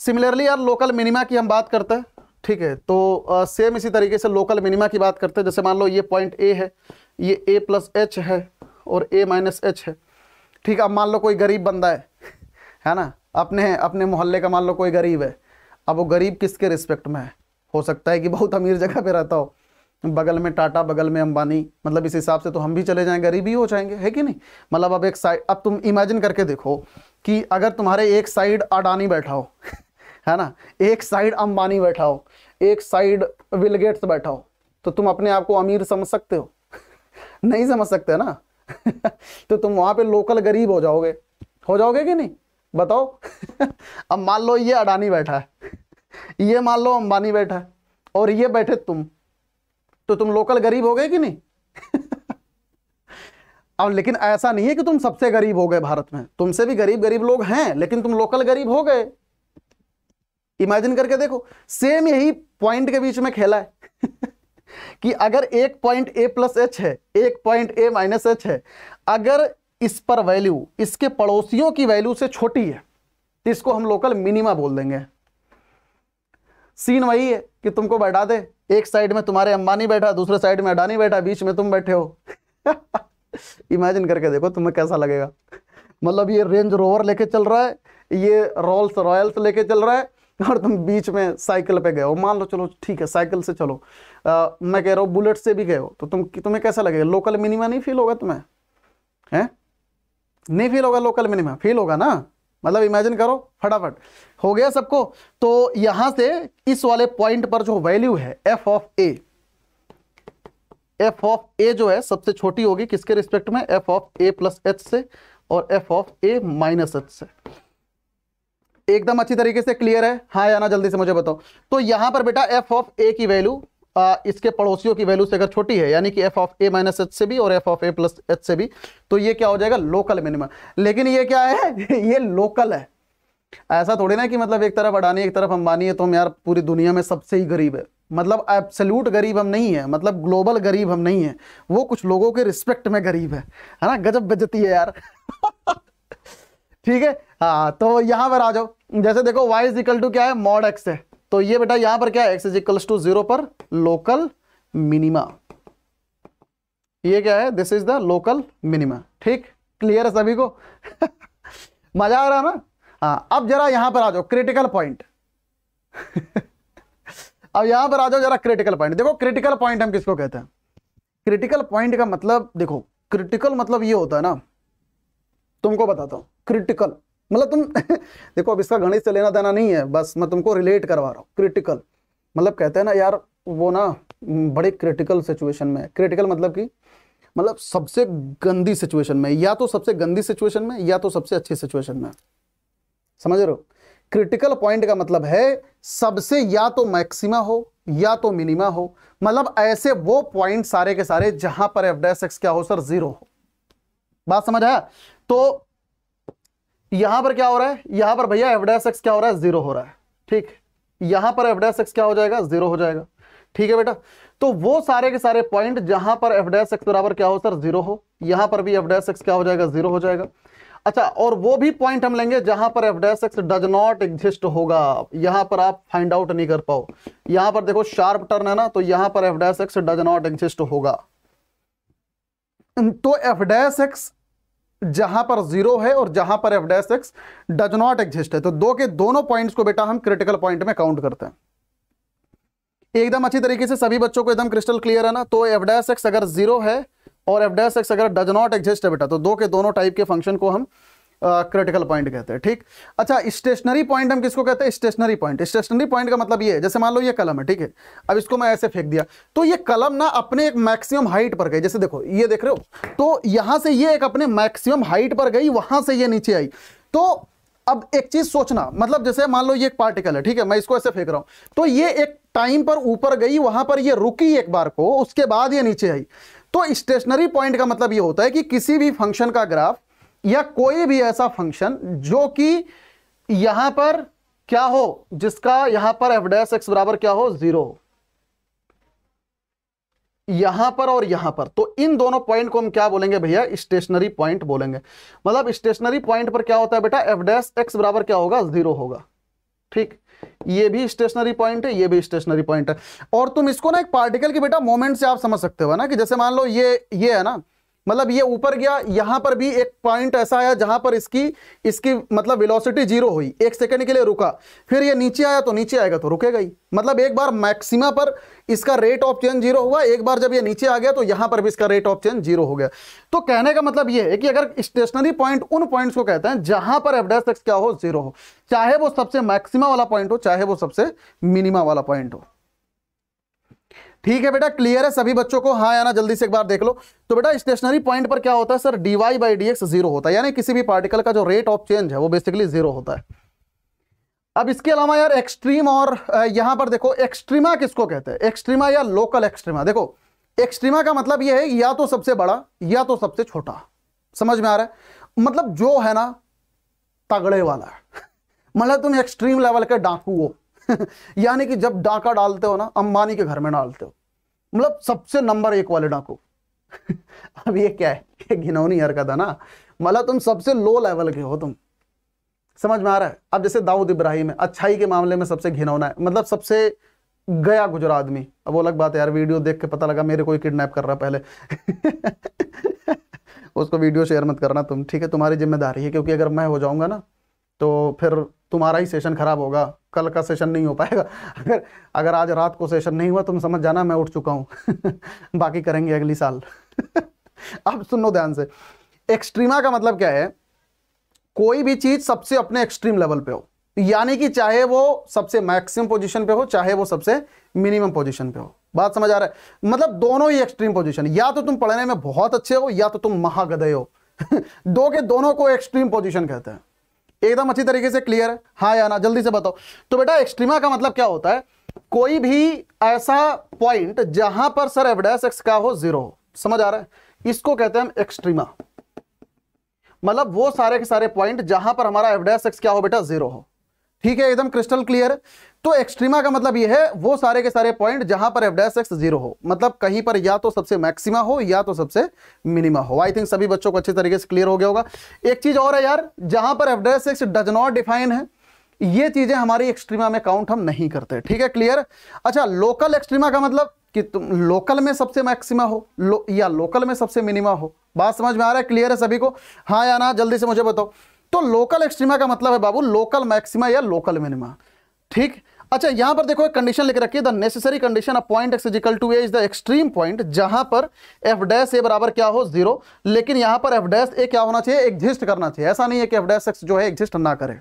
सिमिलरली यार लोकल मिनिमा की हम बात करते हैं ठीक है तो आ, सेम इसी तरीके से लोकल मिनिमा की बात करते हैं जैसे मान लो ये पॉइंट ए है ये ए प्लस एच है और ए माइनस एच है ठीक अब मान लो कोई गरीब बंदा है है ना अपने अपने मोहल्ले का मान लो कोई गरीब है अब वो गरीब किसके रिस्पेक्ट में है हो सकता है कि बहुत अमीर जगह पे रहता हो बगल में टाटा बगल में अंबानी मतलब इस हिसाब से तो हम भी चले जाएं गरीब ही हो जाएंगे है कि नहीं मतलब अब एक साइड अब तुम इमेजिन करके देखो कि अगर तुम्हारे एक साइड अडानी बैठा हो है ना एक साइड अंबानी बैठा हो एक साइड विलगेट्स बैठा हो तो तुम अपने आप को अमीर समझ सकते हो नहीं समझ सकते ना तो तुम वहाँ पे लोकल गरीब हो जाओगे हो जाओगे कि नहीं बताओ अब मान लो ये अडानी बैठा है ये मान लो अंबानी बैठा है और ये बैठे तुम तो तुम लोकल गरीब हो गए कि नहीं अब लेकिन ऐसा नहीं है कि तुम सबसे गरीब हो गए भारत में तुमसे भी गरीब गरीब लोग हैं लेकिन तुम लोकल गरीब हो गए इमेजिन करके देखो सेम यही पॉइंट के बीच में खेला है कि अगर एक पॉइंट ए प्लस एच है एक पॉइंट ए माइनस एच है अगर इस पर वैल्यू इसके पड़ोसियों की वैल्यू से छोटी है इसको हम लोकल मिनिमा बोल देंगे सीन वही है कि तुमको बैठा दे एक साइड में तुम्हारे अंबानी बैठा दूसरे साइड में अडानी बैठा बीच में तुम बैठे हो इमेजिन करके देखो तुम्हें कैसा लगेगा मतलब ये रेंज रोवर लेके चल रहा है ये रोल्स रॉयल्स लेके चल रहा है और तुम बीच में साइकिल पे गए हो मान लो चलो ठीक है साइकिल से चलो आ, मैं कह रहा हूँ बुलेट से भी गए हो तो तुम तुम्हें कैसा लगेगा लोकल मिनिमा नहीं फील होगा तुम्हें हैं नहीं फील होगा लोकल मिनिमम फील होगा ना मतलब इमेजिन करो फटाफट हो गया सबको तो यहां से इस वाले पॉइंट पर जो वैल्यू है f of a f of a जो है सबसे छोटी होगी किसके रिस्पेक्ट में f of A plus h से और f of a minus h से एकदम अच्छी तरीके से क्लियर है हाँ या ना जल्दी से मुझे बताओ तो यहां पर बेटा एफ ऑफ ए की वैल्यू आ, इसके पड़ोसियों की वैल्यू से अगर छोटी है यानी कि f of a minus h से भी और f of A plus h से भी तो ये क्या हो जाएगा लोकल मिनिमम लेकिन ये क्या है ये लोकल है ऐसा थोड़ी ना कि मतलब एक तरफ अडानी एक तरफ अंबानी है तो हम यार पूरी दुनिया में सबसे ही गरीब है मतलब एब्सोल्यूट गरीब हम नहीं है मतलब ग्लोबल गरीब हम नहीं है वो कुछ लोगों के रिस्पेक्ट में गरीब है है ना गजब बजती है यार ठीक है हाँ तो यहाँ पर आ जाओ जैसे देखो वाई इज इक्वल टू क्या है मॉड एक्स है तो ये बेटा यहां पर क्या है एक्स इज टू जीरो पर लोकल मिनिमा ये क्या है this is the local minima ठीक क्लियर है सभी को मजा आ रहा ना हाँ अब जरा यहां पर आ जाओ क्रिटिकल पॉइंट अब यहां पर आ जाओ जरा क्रिटिकल पॉइंट देखो क्रिटिकल पॉइंट हम किसको कहते हैं क्रिटिकल पॉइंट का मतलब देखो क्रिटिकल मतलब ये होता है ना तुमको बताता हूं क्रिटिकल मतलब तुम देखो अब इसका गणित से लेना देना नहीं है बस मैं तुमको रिलेट करवा रहा हूँ क्रिटिकल मतलब कहते हैं ना यार वो ना हम्म, बड़े क्रिटिकल सिचुएशन में है क्रिटिकल मतलब कि मतलब सबसे गंदी तो सिचुएशन में या तो सबसे गंदी सिचुएशन में या तो सबसे अच्छी सिचुएशन में समझ रहे हो क्रिटिकल पॉइंट का मतलब है सबसे या तो मैक्सिमा हो या तो मिनिमा हो मतलब ऐसे वो पॉइंट सारे के सारे जहां पर एफ डैश एक्स क्या हो सर जीरो हो बात समझ आया तो यहां पर क्या हो रहा है यहां पर भैया एवडेस एक्स क्या हो रहा है जीरो हो रहा है ठीक यहां पर एवडेस एक्स क्या हो जाएगा जीरो हो जाएगा ठीक है बेटा तो वो सारे के सारे पॉइंट जहां पर एफडेस एक्स बराबर क्या हो सर जीरो हो यहां पर भी एफडेस एक्स क्या हो जाएगा जीरो हो जाएगा अच्छा और वो भी पॉइंट हम लेंगे जहां पर f dash x does not exist होगा यहां पर आप फाइंड आउट नहीं कर पाओ यहां पर देखो शार्प टर्न है ना तो यहां पर f dash x does not exist होगा तो एफडेस एक्स जहां पर जीरो है और जहां पर f dash x does not exist है तो दो के दोनों पॉइंट्स को बेटा हम क्रिटिकल पॉइंट में काउंट करते हैं एकदम अच्छी तरीके से सभी बच्चों को एकदम क्रिस्टल क्लियर है ना तो एफ डैश एक्स अगर जीरो है और एफ डैश एक्स अगर डज नॉट एग्जिस्ट है बेटा तो दो के दोनों टाइप के फंक्शन को हम क्रिटिकल पॉइंट कहते हैं ठीक अच्छा स्टेशनरी पॉइंट हम किसको कहते हैं स्टेशनरी पॉइंट स्टेशनरी पॉइंट का मतलब ये है जैसे मान लो ये कलम है ठीक है अब इसको मैं ऐसे फेंक दिया तो ये कलम ना अपने एक मैक्सिमम हाइट पर गई जैसे देखो ये देख रहे हो तो यहां से ये एक अपने मैक्सिमम हाइट पर गई वहां से ये नीचे आई तो अब एक चीज सोचना मतलब जैसे मान लो ये एक पार्टिकल है ठीक है मैं इसको ऐसे फेंक रहा हूं तो ये एक टाइम पर ऊपर गई वहां पर ये रुकी एक बार को उसके बाद ये नीचे आई तो स्टेशनरी पॉइंट का मतलब ये होता है कि किसी भी फंक्शन का ग्राफ या कोई भी ऐसा फंक्शन जो कि यहां पर क्या हो जिसका यहां पर एफ डैश एक्स बराबर क्या हो जीरो यहां पर और यहां पर तो इन दोनों पॉइंट को हम क्या बोलेंगे भैया स्टेशनरी पॉइंट बोलेंगे मतलब स्टेशनरी पॉइंट पर क्या होता है बेटा एफ डैश एक्स बराबर क्या होगा जीरो होगा ठीक ये भी स्टेशनरी पॉइंट है ये भी स्टेशनरी पॉइंट है और तुम इसको ना एक पार्टिकल की बेटा मोमेंट से आप समझ सकते हो ना कि जैसे मान लो ये ये है ना मतलब ये ऊपर गया यहां पर भी एक पॉइंट ऐसा आया जहां पर इसकी इसकी मतलब वेलोसिटी जीरो हुई एक सेकंड के लिए रुका फिर ये नीचे आया तो नीचे आएगा तो रुकेगा ही मतलब एक बार मैक्सिमा पर इसका रेट ऑफ चेंज जीरो हुआ एक बार जब ये नीचे आ गया तो यहां पर भी इसका रेट ऑफ चेंज जीरो हो गया तो कहने का मतलब ये है कि अगर स्टेशनरी पॉइंट उन पॉइंट्स को कहते हैं जहां पर एफडेस क्या हो जीरो हो चाहे वो सबसे मैक्सिमा वाला पॉइंट हो चाहे वो सबसे मिनिमा वाला पॉइंट हो ठीक है बेटा क्लियर है सभी बच्चों को हाँ आना जल्दी से एक बार देख लो तो बेटा स्टेशनरी पॉइंट पर क्या होता है sir D Y by D x zero होता है यानी किसी भी पार्टिकल का जो रेट ऑफ चेंज है वो बेसिकली जीरो होता है अब इसके अलावा यार एक्सट्रीम और यहां पर देखो एक्सट्रीमा किसको कहते हैं एक्सट्रीमा या लोकल एक्सट्रीमा देखो एक्सट्रीमा का मतलब यह है या तो सबसे बड़ा या तो सबसे छोटा समझ में आ रहा है मतलब जो है ना तगड़े वाला मतलब तुम एक्सट्रीम लेवल के डाकू हो यानी कि जब डाका डालते हो ना अंबानी के घर में डालते हो मतलब सबसे नंबर एक वाले डाकू अब ये क्या है ये घिनौनी हरकत है ना मतलब तुम सबसे लो लेवल के हो तुम समझ में आ रहा है अब जैसे दाऊद इब्राहिम है अच्छाई के मामले में सबसे घिनौना है मतलब सबसे गया गुजरा आदमी अब वो अलग बात है यार वीडियो देख के पता लगा मेरे कोई किडनैप कर रहा पहले उसको वीडियो शेयर मत करना तुम ठीक है तुम्हारी जिम्मेदारी है क्योंकि अगर मैं हो जाऊंगा ना तो फिर तुम्हारा ही सेशन खराब होगा कल का सेशन नहीं हो पाएगा अगर अगर आज रात को सेशन नहीं हुआ तुम समझ जाना मैं उठ चुका हूँ बाकी करेंगे अगली साल अब सुन लो ध्यान से एक्सट्रीमा का मतलब क्या है कोई भी चीज सबसे अपने एक्सट्रीम लेवल पे हो यानी कि चाहे वो सबसे मैक्सिमम पोजीशन पे हो चाहे वो सबसे मिनिमम पोजीशन पे हो बात समझ आ रहा है मतलब दोनों ही एक्सट्रीम पोजीशन या तो तुम पढ़ने में बहुत अच्छे हो या तो तुम महागदय हो दो के दोनों को एक्सट्रीम पोजीशन कहते हैं एकदम अच्छी तरीके से क्लियर है हाँ या ना जल्दी से बताओ तो बेटा एक्सट्रीमा का मतलब क्या होता है कोई भी ऐसा पॉइंट जहां पर सर एवडेस एक्स का हो जीरो हो समझ आ रहा है इसको कहते हैं हम एक्सट्रीमा मतलब वो सारे के सारे पॉइंट जहां पर हमारा एवडेस एक्स क्या हो बेटा जीरो हो ठीक है एकदम क्रिस्टल क्लियर तो एक्सट्रीमा का मतलब यह है वो सारे के सारे पॉइंट जहां पर एफडेस एक्स जीरो हो मतलब कहीं पर या तो सबसे मैक्सिमा हो या तो सबसे मिनिमा हो आई थिंक सभी बच्चों को अच्छी तरीके से क्लियर हो गया होगा एक चीज और है यार जहां पर f dash x does not define है ये चीजें हमारी एक्सट्रीमा में काउंट हम नहीं करते ठीक है क्लियर अच्छा लोकल एक्सट्रीमा का मतलब कि तुम लोकल में सबसे मैक्सिमा हो लो, या लोकल में सबसे मिनिमा हो बात समझ में आ रहा है क्लियर है सभी को हाँ या ना जल्दी से मुझे बताओ तो लोकल एक्सट्रीमा का मतलब है बाबू लोकल मैक्सिमा या लोकल मिनिमा ठीक अच्छा यहां पर देखो एक कंडीशन लिख रखी है the necessary condition of point x is equal to A is the extreme point जहां पर एफ डैश ए बराबर क्या हो जीरो लेकिन यहां पर एफ डैश ए क्या होना चाहिए एग्जिस्ट करना चाहिए ऐसा नहीं है कि एफ डैश एक्स जो है एग्जिस्ट ना करे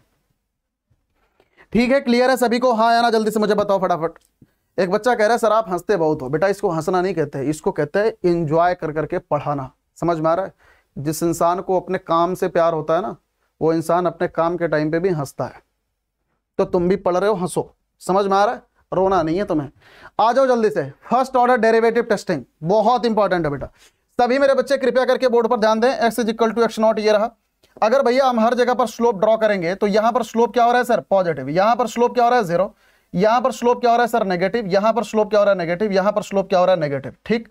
ठीक है क्लियर है सभी को हाँ आना जल्दी से मुझे बताओ फटाफट एक बच्चा कह रहा है सर आप हंसते बहुत हो बेटा इसको हंसना नहीं कहते इसको कहते हैं इंजॉय कर करके पढ़ाना समझ में आ रहा है जिस इंसान को अपने काम से प्यार होता है ना वो इंसान अपने काम के टाइम पे भी हंसता है तो तुम भी पढ़ रहे हो हंसो समझ में आ रहा है रोना नहीं है तुम्हें आ जाओ जल्दी से फर्स्ट ऑर्डर डेरिवेटिव टेस्टिंग बहुत इंपॉर्टेंट है बेटा सभी मेरे बच्चे कृपया करके बोर्ड पर ध्यान दें x is equal to x not ये रहा अगर भैया हम हर जगह पर स्लोप ड्रॉ करेंगे तो यहां पर स्लोप क्या हो रहा है सर पॉजिटिव यहां पर स्लोप क्या हो रहा है जीरो यहां पर स्लोप क्या हो रहा है सर नेगेटिव यहां पर स्लोप क्या हो रहा है नेगेटिव यहां पर स्लोप क्या हो रहा है नेगेटिव ठीक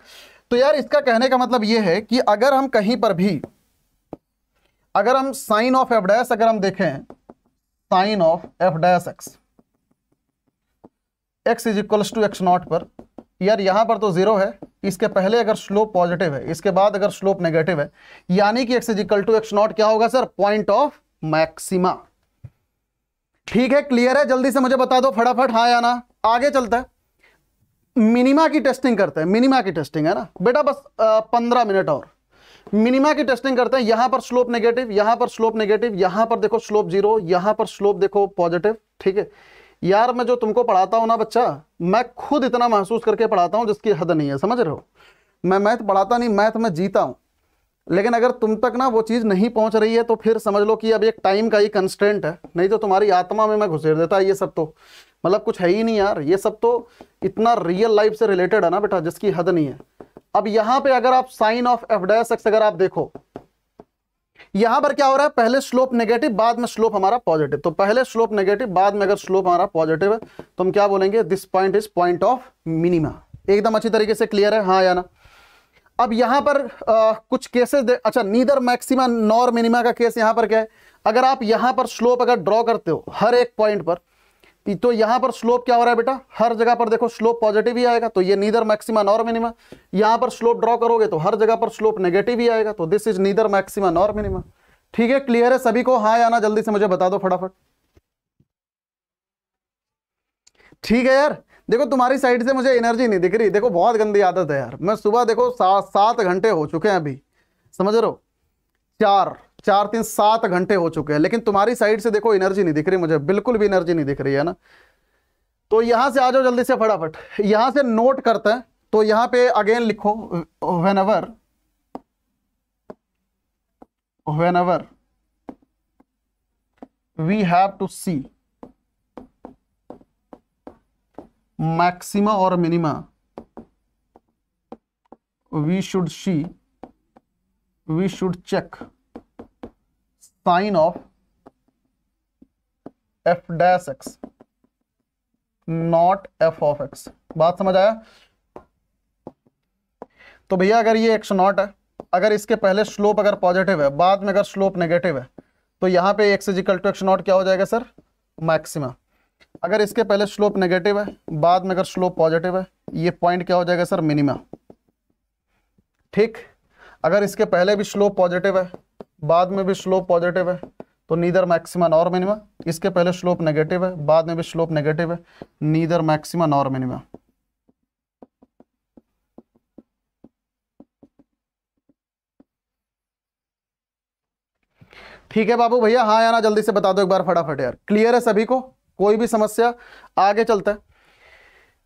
तो यार इसका कहने का मतलब यह है कि अगर हम कहीं पर भी अगर हम साइन ऑफ एफ डैश अगर हम देखें sign of F dash x x is equals to x not पर यार यहाँ पर तो जीरो है इसके पहले अगर स्लोप पॉजिटिव है इसके बाद अगर स्लोप नेगेटिव है यानी कि x is equal to x not क्या होगा सर पॉइंट ऑफ मैक्सिमा ठीक है क्लियर है जल्दी से मुझे बता दो फटाफट हाँ या ना आगे चलता है मिनिमा की टेस्टिंग करते हैं मिनिमा की टेस्टिंग है ना बेटा बस पंद्रह मिनट और मिनिमा की टेस्टिंग करते हैं यहां पर स्लोप नेगेटिव यहां पर स्लोप नेगेटिव यहां पर देखो स्लोप जीरो यहां पर स्लोप देखो पॉजिटिव ठीक है यार मैं जो तुमको पढ़ाता हूँ ना बच्चा मैं खुद इतना महसूस करके पढ़ाता हूँ जिसकी हद नहीं है समझ रहे हो मैं मैथ पढ़ाता नहीं मैथ में जीता हूँ लेकिन अगर तुम तक ना वो चीज़ नहीं पहुँच रही है तो फिर समझ लो कि अब एक टाइम का ही कंस्टेंट है नहीं तो तुम्हारी आत्मा में मैं घुसेर देता ये सब तो मतलब कुछ है ही नहीं यार ये सब तो इतना रियल लाइफ से रिलेटेड है ना बेटा जिसकी हद नहीं है अब यहाँ पे अगर आप साइन ऑफ एफ डैस अगर आप देखो यहां पर क्या हो रहा है पहले स्लोप नेगेटिव बाद में स्लोप हमारा पॉजिटिव तो पहले स्लोप नेगेटिव बाद में अगर स्लोप हमारा पॉजिटिव है तो हम क्या बोलेंगे this point is point of minima एकदम अच्छी तरीके से क्लियर है हाँ या ना अब यहां पर आ, कुछ केसेस अच्छा नीदर मैक्सिमा नॉर मिनिमा का केस यहां पर क्या है अगर आप यहां पर स्लोप अगर ड्रॉ करते हो हर एक पॉइंट पर तो यहां पर स्लोप क्या हो रहा है बेटा हर जगह पर देखो स्लोप पॉजिटिव ही आएगा तो ये नीदर मैक्सिमा नॉर मिनिमा यहां पर स्लोप ड्रॉ करोगे तो हर जगह पर स्लोप नेगेटिव ही आएगा तो this is neither maxima nor minima ठीक है क्लियर है सभी को हाँ आना जल्दी से मुझे बता दो फटाफट ठीक है यार देखो तुम्हारी साइड से मुझे एनर्जी नहीं दिख रही देखो बहुत गंदी आदत है यार मैं सुबह देखो सात सात घंटे हो चुके हैं अभी समझ रहे हो चार चार तीन सात घंटे हो चुके हैं लेकिन तुम्हारी साइड से देखो एनर्जी नहीं दिख रही मुझे बिल्कुल भी एनर्जी नहीं दिख रही है ना तो यहां से आ जाओ जल्दी से फटाफट यहां से नोट करते हैं तो यहां पे अगेन लिखो whenever whenever we have to see maxima और minima we should see we should check sign of F dash x not f of x बात समझ आया तो भैया अगर ये एक्स नॉट है अगर इसके पहले स्लोप अगर पॉजिटिव है बाद में अगर स्लोप नेगेटिव है तो यहां पे x is equal to x not क्या हो जाएगा सर मैक्सिमा अगर इसके पहले स्लोप नेगेटिव है बाद में अगर स्लोप पॉजिटिव है ये पॉइंट क्या हो जाएगा सर मिनिमा ठीक अगर इसके पहले भी स्लोप पॉजिटिव है बाद में भी स्लोप पॉजिटिव है तो नीदर मैक्सिमा नॉर मिनिमा इसके पहले स्लोप नेगेटिव है बाद में भी स्लोप नेगेटिव है नीदर मैक्सिमा नॉर मिनिमा ठीक है बाबू भैया हाँ या ना जल्दी से बता दो एक बार फटाफट यार क्लियर है सभी को कोई भी समस्या आगे चलता है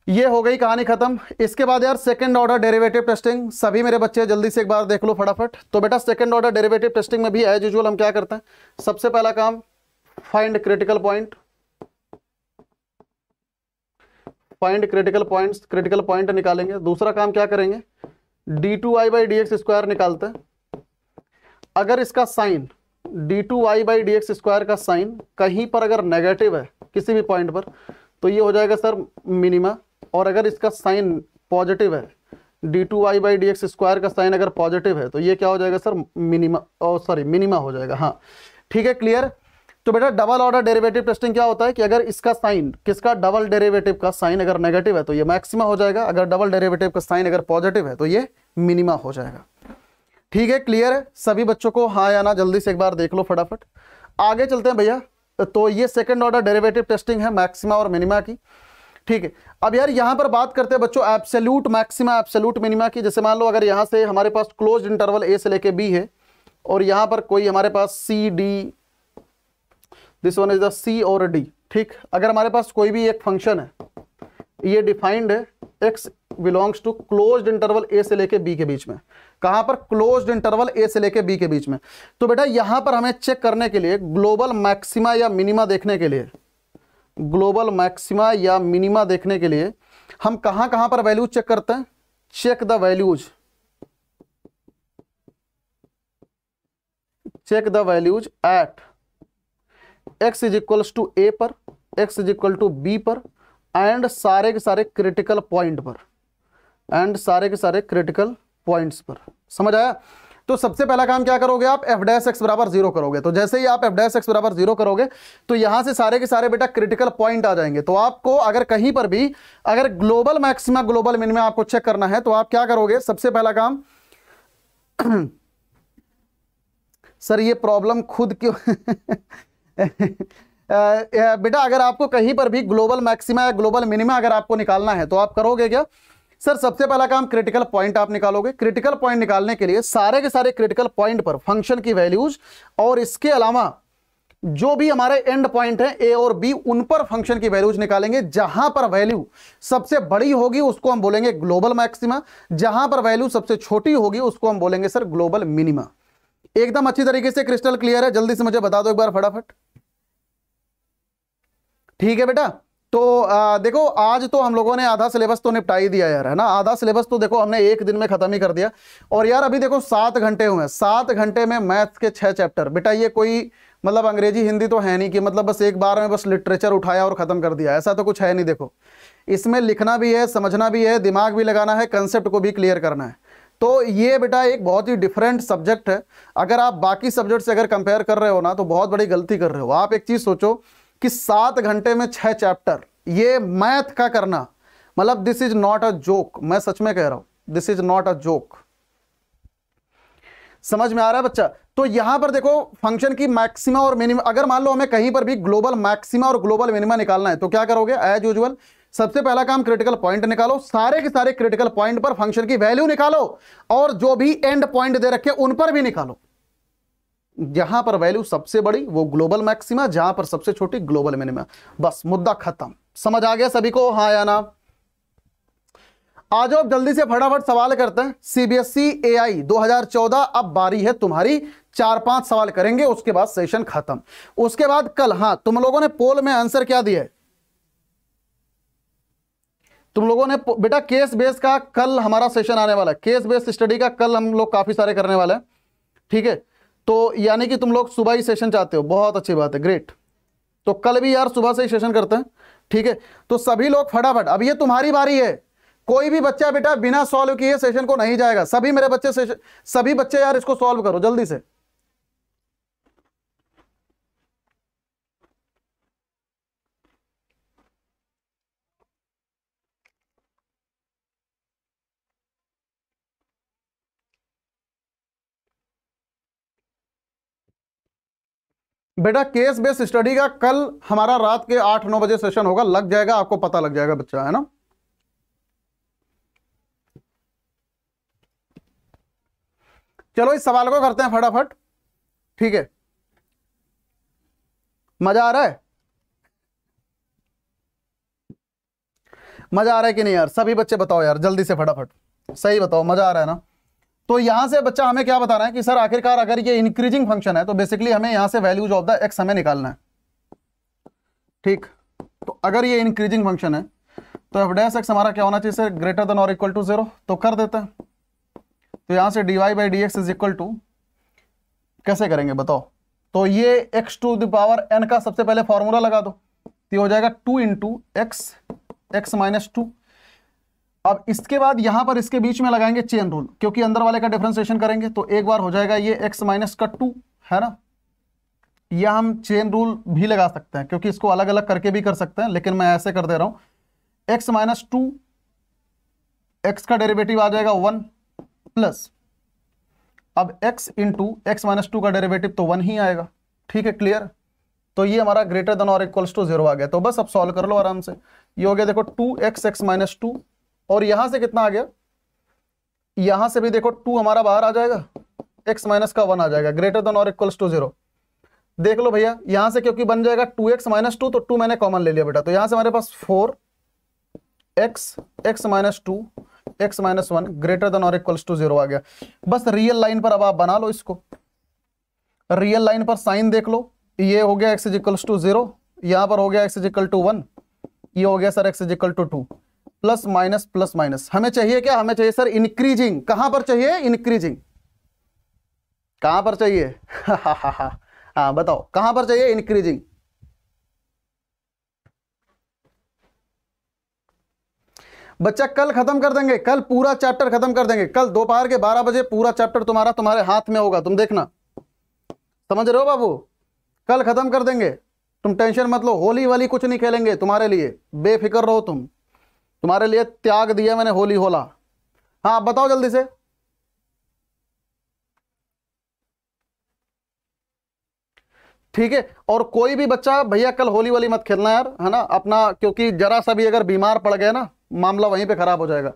ये हो गई कहानी खत्म इसके बाद यार सेकंड ऑर्डर डेरिवेटिव टेस्टिंग सभी मेरे बच्चे जल्दी से एक बार देख लो फटाफट तो बेटा सेकंड ऑर्डर डेरिवेटिव टेस्टिंग में भी एज यूजल हम क्या करते हैं सबसे पहला काम find critical point find critical points critical point निकालेंगे दूसरा काम क्या करेंगे d two i by square निकालते हैं अगर इसका sign d two i by D x square का साइन कहीं पर अगर नेगेटिव है किसी भी पॉइंट पर तो ये हो जाएगा सर मिनिमा और अगर इसका साइन पॉजिटिव है d two y by D x square का साइन अगर पॉजिटिव है तो ये क्या हो जाएगा सर मिनिमा सॉरी मिनिमा हो जाएगा हाँ ठीक है क्लियर तो बेटा डबल ऑर्डर डेरिवेटिव टेस्टिंग क्या होता है कि अगर इसका साइन किसका डबल डेरिवेटिव का साइन अगर नेगेटिव है तो ये मैक्सिमा हो जाएगा अगर डबल डेरिवेटिव का साइन अगर पॉजिटिव है तो ये मिनिमा हो जाएगा ठीक है क्लियर है सभी बच्चों को हाँ या ना जल्दी से एक बार देख लो फटाफट आगे चलते हैं भैया तो ये सेकेंड ऑर्डर डेरेवेटिव टेस्टिंग है मैक्सिमा और मिनिमा की ठीक है अब यार यहां पर बात करते हैं बच्चों एप्सल्यूट मैक्सिमा एप्सल्यूट मिनिमा की जैसे मान लो अगर यहां से हमारे पास क्लोज इंटरवल ए से लेके बी है और यहां पर कोई हमारे पास c d this one is the c और डी ठीक अगर हमारे पास कोई भी एक फंक्शन है ये डिफाइंड है x belongs to close interval a से लेके बी के बीच में कहां पर क्लोज इंटरवल ए से लेके बी के बीच में तो बेटा यहां पर हमें चेक करने के लिए ग्लोबल मैक्सिमा या मिनिमा देखने के लिए ग्लोबल मैक्सिमा या मिनिमा देखने के लिए हम कहां कहां पर वैल्यूज चेक करते हैं check the values check the values at x is equals to a पर x is equal to b पर एंड सारे के सारे क्रिटिकल पॉइंट पर एंड सारे के सारे क्रिटिकल पॉइंट्स पर समझ आया तो सबसे पहला काम क्या करोगे आप एफ डैस एक्स बराबर जीरो करोगे तो जैसे ही आप एफ डैस एक्स बराबर जीरो करोगे तो यहां से सारे के सारे बेटा क्रिटिकल पॉइंट आ जाएंगे तो आपको अगर कहीं पर भी अगर ग्लोबल मैक्सिमा ग्लोबल मिनिमा आपको चेक करना है तो आप क्या करोगे सबसे पहला काम सर ये प्रॉब्लम खुद क्यों बेटा अगर आपको कहीं पर भी ग्लोबल मैक्सिमा या ग्लोबल मिनिमा अगर आपको निकालना है तो आप करोगे क्या सर सबसे पहला काम क्रिटिकल पॉइंट आप निकालोगे क्रिटिकल पॉइंट निकालने के लिए सारे के सारे क्रिटिकल पॉइंट पर फंक्शन की वैल्यूज और इसके अलावा जो भी हमारे एंड पॉइंट है ए और बी उन पर फंक्शन की वैल्यूज निकालेंगे जहां पर वैल्यू सबसे बड़ी होगी उसको हम बोलेंगे ग्लोबल मैक्सिमा जहां पर वैल्यू सबसे छोटी होगी उसको हम बोलेंगे सर ग्लोबल मिनिमा एकदम अच्छी तरीके से क्रिस्टल क्लियर है जल्दी से मुझे बता दो एक बार फटाफट ठीक है बेटा तो आ, देखो आज तो हम लोगों ने आधा सिलेबस तो निपटा ही दिया यार है ना आधा सिलेबस तो देखो हमने एक दिन में ख़त्म ही कर दिया और यार अभी देखो सात घंटे हुए हैं सात घंटे में मैथ के छः चैप्टर बेटा ये कोई मतलब अंग्रेजी हिंदी तो है नहीं कि मतलब बस एक बार में बस लिटरेचर उठाया और ख़त्म कर दिया ऐसा तो कुछ है नहीं देखो इसमें लिखना भी है समझना भी है दिमाग भी लगाना है कंसेप्ट को भी क्लियर करना है तो ये बेटा एक बहुत ही डिफरेंट सब्जेक्ट है अगर आप बाकी सब्जेक्ट से अगर कंपेयर कर रहे हो ना तो बहुत बड़ी गलती कर रहे हो आप एक चीज़ सोचो कि सात घंटे में छह चैप्टर ये मैथ का करना मतलब this is not a joke मैं सच में कह रहा हूं this is not a joke समझ में आ रहा है बच्चा तो यहां पर देखो फंक्शन की मैक्सिमा और मिनिमा अगर मान लो हमें कहीं पर भी ग्लोबल मैक्सिमा और ग्लोबल मिनिमा निकालना है तो क्या करोगे एज यूजल सबसे पहला काम क्रिटिकल पॉइंट निकालो सारे के सारे क्रिटिकल पॉइंट पर फंक्शन की वैल्यू निकालो और जो भी एंड पॉइंट दे रखे उन पर भी निकालो जहां पर वैल्यू सबसे बड़ी वो ग्लोबल मैक्सिमा जहां पर सबसे छोटी ग्लोबल मिनिमा बस मुद्दा खत्म समझ आ गया सभी को हाँ या ना आज आप जल्दी से फटाफट सवाल करते हैं सीबीएसई ए आई अब बारी है तुम्हारी चार पांच सवाल करेंगे उसके बाद सेशन खत्म उसके बाद कल हां तुम लोगों ने पोल में आंसर क्या दिया है तुम लोगों ने बेटा केस बेस का कल हमारा सेशन आने वाला है केस बेस स्टडी का कल हम लोग काफी सारे करने वाले हैं ठीक है तो यानी कि तुम लोग सुबह ही सेशन चाहते हो बहुत अच्छी बात है ग्रेट तो कल भी यार सुबह से ही सेशन करते हैं ठीक है तो सभी लोग फटाफट अब ये तुम्हारी बारी है कोई भी बच्चा बेटा बिना सॉल्व किए सेशन को नहीं जाएगा सभी मेरे बच्चे सेशन सभी बच्चे यार इसको सॉल्व करो जल्दी से बेटा केस बेस स्टडी का कल हमारा रात के आठ नौ बजे सेशन होगा लग जाएगा आपको पता लग जाएगा बच्चा है ना चलो इस सवाल को करते हैं फटाफट ठीक है मजा आ रहा है मजा आ रहा है कि नहीं यार सभी बच्चे बताओ यार जल्दी से फटाफट सही बताओ मजा आ रहा है ना तो यहां से बच्चा हमें क्या बता रहा है कि सर आखिरकार अगर ये इंक्रीजिंग फंक्शन है तो बेसिकली हमें यहां से वैल्यूज ऑफ द एक्स हमें निकालना है ठीक तो अगर ये इंक्रीजिंग फंक्शन है तो एफ डैस एक्स हमारा क्या होना चाहिए सर ग्रेटर देन और इक्वल टू जीरो तो कर देते हैं तो यहां से d Y by D x is equal to कैसे करेंगे बताओ तो ये एक्स टू दावर एन का सबसे पहले फॉर्मूला लगा दो तो हो जाएगा two into x x minus two अब इसके बाद यहां पर इसके बीच में लगाएंगे चेन रूल क्योंकि अंदर वाले का डिफ्रेंसिएशन करेंगे तो एक बार हो जाएगा ये एक्स माइनस कट टू है ना यह हम चेन रूल भी लगा सकते हैं क्योंकि इसको अलग अलग करके भी कर सकते हैं लेकिन मैं ऐसे कर दे रहा हूं एक्स माइनस टू एक्स का डेरिवेटिव आ जाएगा वन प्लस अब x into x minus two का डेरिवेटिव तो वन ही आएगा ठीक है क्लियर तो ये हमारा ग्रेटर देन और इक्वल्स टू जीरो आ गया तो बस अब सॉल्व कर लो आराम से ये हो गया देखो two x x minus two और यहां से कितना आ गया यहां से भी देखो टू हमारा बाहर आ जाएगा एक्स माइनस का वन आ जाएगा ग्रेटर देन और इक्वल्स टू जीरो देख लो भैया यहां से क्योंकि बन जाएगा टू एक्स माइनस टू तो टू मैंने कॉमन ले लिया बेटा तो यहां से हमारे पास four x x minus two x minus one greater than और इक्वल्स टू जीरो आ गया बस रियल लाइन पर अब आप बना लो इसको रियल लाइन पर साइन देख लो ये हो गया x is equals to zero यहां पर हो गया x is equal to one ये हो गया sir x is equal to two plus minus plus minus हमें चाहिए क्या हमें चाहिए सर इंक्रीजिंग कहां पर चाहिए इंक्रीजिंग कहां पर चाहिए हाँ बताओ कहां पर चाहिए इंक्रीजिंग बच्चा कल खत्म कर देंगे कल पूरा चैप्टर खत्म कर देंगे कल दोपहर के बारह बजे पूरा चैप्टर तुम्हारा तुम्हारे हाथ में होगा तुम देखना समझ रहे हो बाबू कल खत्म कर देंगे तुम टेंशन मत लो होली वाली कुछ नहीं खेलेंगे तुम्हारे लिए बेफिक्र रहो तुम तुम्हारे लिए त्याग दिया मैंने होली होला हाँ आप बताओ जल्दी से ठीक है और कोई भी बच्चा भैया कल होली वाली मत खेलना यार है ना अपना क्योंकि जरा सा भी अगर बीमार पड़ गया ना मामला वहीं पे खराब हो जाएगा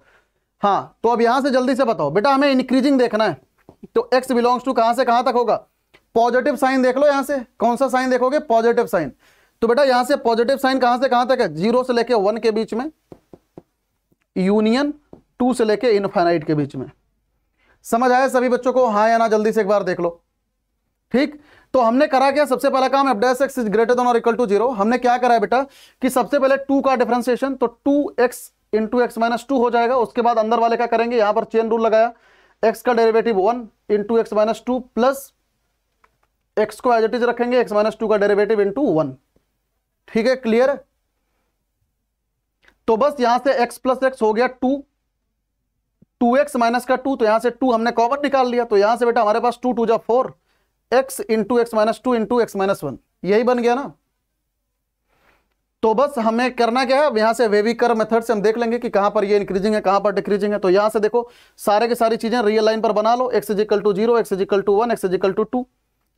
हाँ तो अब यहां से जल्दी से बताओ बेटा हमें इंक्रीजिंग देखना है तो एक्स बिलोंग्स टू कहां से कहां तक होगा पॉजिटिव साइन देख लो यहां से कौन सा साइन देखोगे पॉजिटिव साइन तो बेटा यहां से पॉजिटिव साइन कहां से कहां तक है जीरो से लेके वन के बीच में यूनियन टू से लेके इनफाइनाइट के बीच में समझ आया सभी बच्चों को हाँ या ना जल्दी से एक बार देख लो ठीक तो हमने करा क्या सबसे पहला काम f dash x is greater than और इक्वल टू जीरो हमने क्या करा है बेटा कि सबसे पहले टू का डिफ्रेंसिएशन तो two x into x minus two हो जाएगा उसके बाद अंदर वाले का करेंगे यहां पर चेन रूल लगाया एक्स का डेरिवेटिव वन इन into x minus two plus x को एज इट इज रखेंगे एक्स माइनस टू का डेरिवेटिव टू वन ठीक है क्लियर है तो बस यहां से x प्लस एक्स हो गया टू टू एक्स माइनस का टू तो यहां से टू हमने कॉमन निकाल लिया तो यहां से बेटा हमारे पास टू टू जा four x into x minus two into x minus one यही बन गया ना तो बस हमें करना क्या है यहां से वेविकर मेथड से हम देख लेंगे कि कहां पर ये इंक्रीजिंग है कहां पर डिक्रीजिंग है तो यहां से देखो सारे की सारी चीजें रियल लाइन पर बना लो x is equal to zero x is equal to one x is equal to two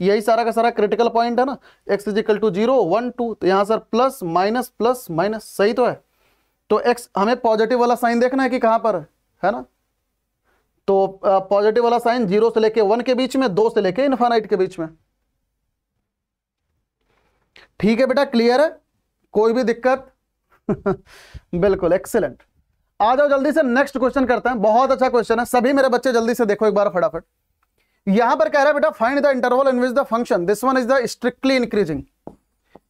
यही सारा का सारा क्रिटिकल पॉइंट है ना x is equal to zero one two तो यहां sir plus minus plus minus सही तो है तो एक्स हमें पॉजिटिव वाला साइन देखना है कि कहां पर है ना तो पॉजिटिव वाला साइन जीरो से लेके वन के बीच में दो से लेके इन्फानाइट के बीच में ठीक है बेटा क्लियर है कोई भी दिक्कत बिल्कुल एक्सेलेंट आ जाओ जल्दी से नेक्स्ट क्वेश्चन करते हैं बहुत अच्छा क्वेश्चन है सभी मेरे बच्चे जल्दी से देखो एक बार फटाफट यहां पर कह रहा है बेटा find the interval in which the function this one is the strictly increasing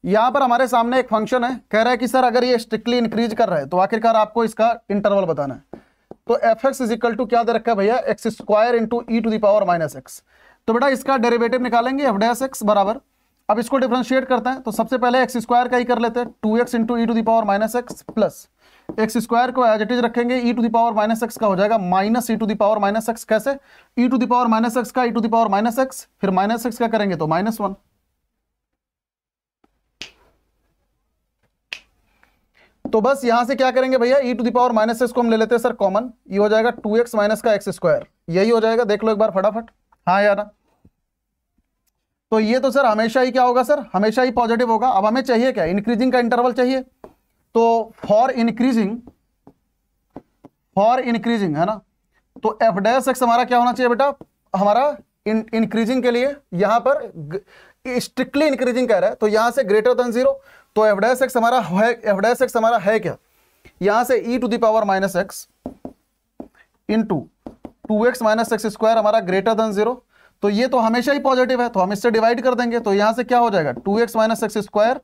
यहां पर हमारे सामने एक फंक्शन है कह रहा है कि सर अगर ये स्ट्रिक्टली इंक्रीज कर रहा है तो आखिरकार आपको इसका इंटरवल बताना है तो f x is equal to क्या दे रखा है भैया x square into e to the power minus x तो बेटा इसका डेरिवेटिव निकालेंगे एफ डैस एक्स बराबर अब इसको डिफ्रेंशिएट करते हैं तो सबसे पहले एक्स स्क्वायर का ही कर लेते हैं two x into e to the power minus x plus x square को एज इट इज रखेंगे e to the power minus x का हो जाएगा minus e to the power minus x कैसे e to the power minus x का e to the power minus x फिर minus x का करेंगे तो माइनस वन तो बस यहां से क्या करेंगे भैया e to the power minus x को हम ले लेते हैं सर कॉमन ये हो जाएगा टू एक्स माइनस का एक्स स्क्वायर यही हो जाएगा देख लो एक बार फटाफट हाँ यार तो ये तो सर हमेशा ही क्या होगा सर हमेशा ही पॉजिटिव होगा अब हमें चाहिए क्या इंक्रीजिंग का इंटरवल चाहिए तो फॉर इंक्रीजिंग फॉर इंक्रीजिंग है ना तो एफ डैश एक्स हमारा क्या होना चाहिए बेटा हमारा इंक्रीजिंग के लिए यहां पर स्ट्रिक्टली इंक्रीजिंग कह रहा है तो यहां से ग्रेटर देन जीरो तो एफ डैश एक्स हमारा है एफ डैश एक्स हमारा है क्या यहां से e to the power minus x into two x minus x square हमारा ग्रेटर देन जीरो तो ये तो हमेशा ही पॉजिटिव है तो हम इससे डिवाइड कर देंगे तो यहां से क्या हो जाएगा two x minus x square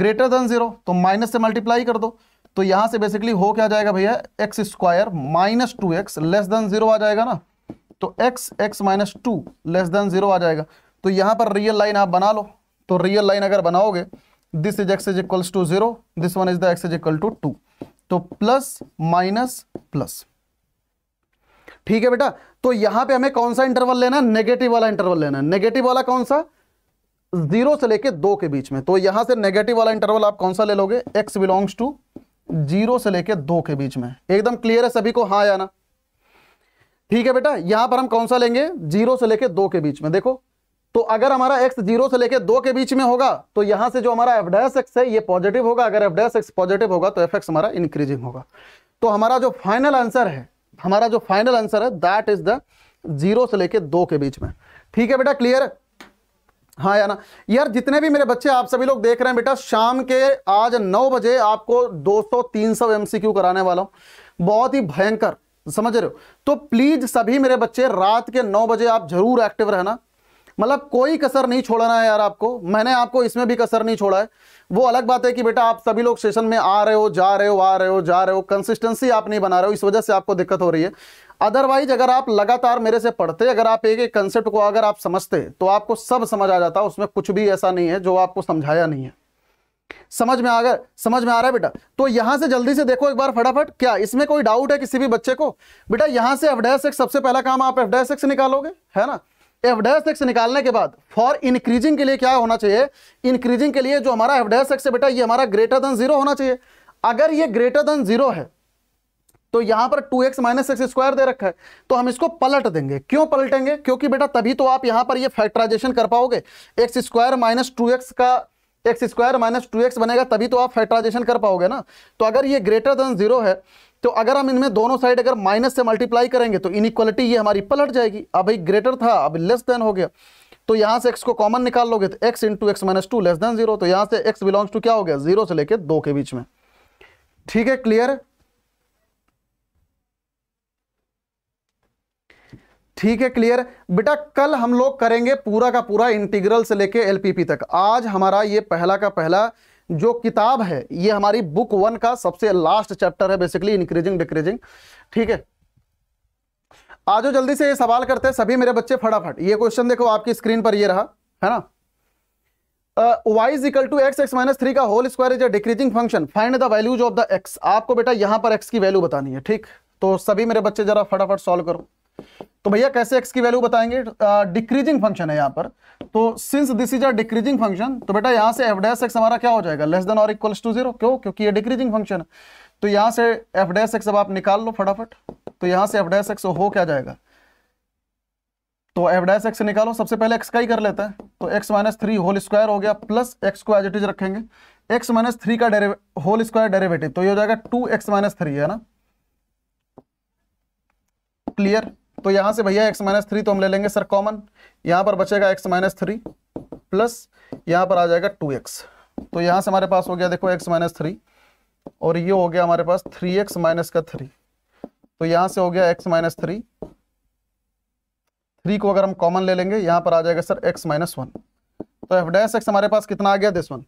greater than zero तो माइनस से मल्टीप्लाई कर दो तो यहां से बेसिकली हो क्या जाएगा भैया x square minus two x less than zero आ जाएगा ना तो x x minus two less than zero आ जाएगा तो यहां पर रियल लाइन आप बना लो तो रियल लाइन अगर बनाओगे this is x is equals to zero this one is the x is equal to two तो प्लस माइनस प्लस ठीक है बेटा तो यहां पे हमें कौन सा इंटरवल लेना है नेगेटिव वाला इंटरवल लेना है नेगेटिव वाला कौन सा जीरो से लेके दो के बीच में तो यहां से नेगेटिव वाला इंटरवल आप कौन सा ले लोगे एक्स बिलोंग्स टू जीरो से लेके दो के बीच में एकदम क्लियर है सभी को हाँ या ना ठीक है बेटा यहां पर हम कौन सा लेंगे जीरो से लेके दो के बीच में देखो तो अगर हमारा एक्स जीरो से लेकर दो के बीच में होगा तो यहां से जो हमारा एफ डैस एक्स है ये पॉजिटिव होगा अगर एफ डैस एक्स पॉजिटिव होगा तो एफ एक्स हमारा इंक्रीजिंग होगा तो हमारा जो फाइनल आंसर है हमारा जो फाइनल आंसर है दैट इज द जीरो से लेकर दो के बीच में ठीक है बेटा क्लियर हाँ यार ना यार जितने भी मेरे बच्चे आप सभी लोग देख रहे हैं बेटा शाम के आज नौ बजे आपको 200-300 एमसीक्यू कराने वाला हूं बहुत ही भयंकर समझ रहे हो तो प्लीज सभी मेरे बच्चे रात के नौ बजे आप जरूर एक्टिव रहना मतलब कोई कसर नहीं छोड़ना है यार आपको मैंने आपको इसमें भी कसर नहीं छोड़ा है वो अलग बात है कि बेटा आप सभी लोग सेशन में आ रहे हो जा रहे हो आ रहे हो जा रहे हो कंसिस्टेंसी आप नहीं बना रहे हो इस वजह से आपको दिक्कत हो रही है अदरवाइज अगर आप लगातार मेरे से पढ़ते अगर आप एक एक कंसेप्ट को अगर आप समझते तो आपको सब समझ आ जाता उसमें कुछ भी ऐसा नहीं है जो आपको समझाया नहीं है समझ में आ गया समझ में आ रहा है बेटा तो यहां से जल्दी से देखो एक बार फटाफट क्या इसमें कोई डाउट है किसी भी बच्चे को बेटा यहां से एफडेस एक्स सबसे पहला काम आप एफडेस एक्स निकालोगे है ना एफ डैश एक्स निकालने के बाद फॉर इंक्रीजिंग के लिए क्या होना चाहिए इंक्रीजिंग के लिए जो हमारा एफ डैश एक्स है बेटा ये हमारा ग्रेटर देन जीरो होना चाहिए अगर ये ग्रेटर देन जीरो है तो यहां पर two x minus x square दे रखा है तो हम इसको पलट देंगे क्यों पलटेंगे क्योंकि बेटा तभी तो आप यहां पर ये फैक्टराइजेशन कर पाओगे x square minus two x का x square minus two x बनेगा तभी तो आप फैक्टराइजेशन कर पाओगे ना तो अगर ये ग्रेटर देन जीरो है तो अगर हम इनमें दोनों साइड अगर माइनस से मल्टीप्लाई करेंगे तो इनक्वालिटी ये हमारी पलट जाएगी अब भाई ग्रेटर था अब लेस देन हो गया तो यहाँ से एक्स को कॉमन निकाल लोगे तो x into x minus two less than zero तो यहाँ से एक्स बिलोंग्स टू क्या हो गया जीरो से लेकर दो के बीच में ठीक है क्लियर ठीक है क्लियर बेटा कल हम लोग करेंगे पूरा का पूरा इंटीग्रल से लेके एलपीपी तक आज हमारा ये पहला का पहला जो किताब है ये हमारी बुक वन का सबसे लास्ट चैप्टर है बेसिकली इंक्रीजिंग डिक्रीजिंग ठीक है आज जल्दी से ये सवाल करते हैं सभी मेरे बच्चे फटाफट ये क्वेश्चन देखो आपकी स्क्रीन पर ये रहा है ना y is equal to x x minus three का whole square is a decreasing function find the values of the x आपको बेटा यहां पर एक्स की वैल्यू बतानी है ठीक तो सभी मेरे बच्चे जरा फटाफट सॉल्व करो तो भैया कैसे एक्स की वैल्यू बताएंगे डिक्रीजिंग uh, फंक्शन है यहां पर तो since this is a decreasing function तो बेटा यहां से एफ डैस एक्स हमारा क्या हो जाएगा लेस देन और इक्वल्स टू जीरो क्यों क्योंकि ये डिक्रीजिंग फंक्शन है तो यहां से एफ डैस एक्स अब आप निकाल लो फटाफट तो यहां से एफ डैस एक्स हो क्या जाएगा तो एफ डैस एक्स निकालो सबसे पहले एक्स का ही कर लेते हैं तो x minus three whole square हो गया प्लस एक्स को एज इट इज रखेंगे एक्स माइनस थ्री का होल स्क्वायर डेरेवेटिव तो ये हो जाएगा टू एक्स माइनस थ्री है ना क्लियर तो यहां से भैया एक्स माइनस थ्री तो हम ले लेंगे सर कॉमन यहां पर बचेगा एक्स माइनस थ्री प्लस यहां पर आ जाएगा टू एक्स तो यहां से हमारे पास हो गया देखो एक्स माइनस थ्री और ये हो गया हमारे पास थ्री एक्स माइनस का थ्री तो यहां से हो गया एक्स माइनस थ्री थ्री को अगर हम कॉमन ले लेंगे यहां पर आ जाएगा सर एक्स माइनस वन तो एफ डैश एक्स हमारे पास कितना आ गया दिस वन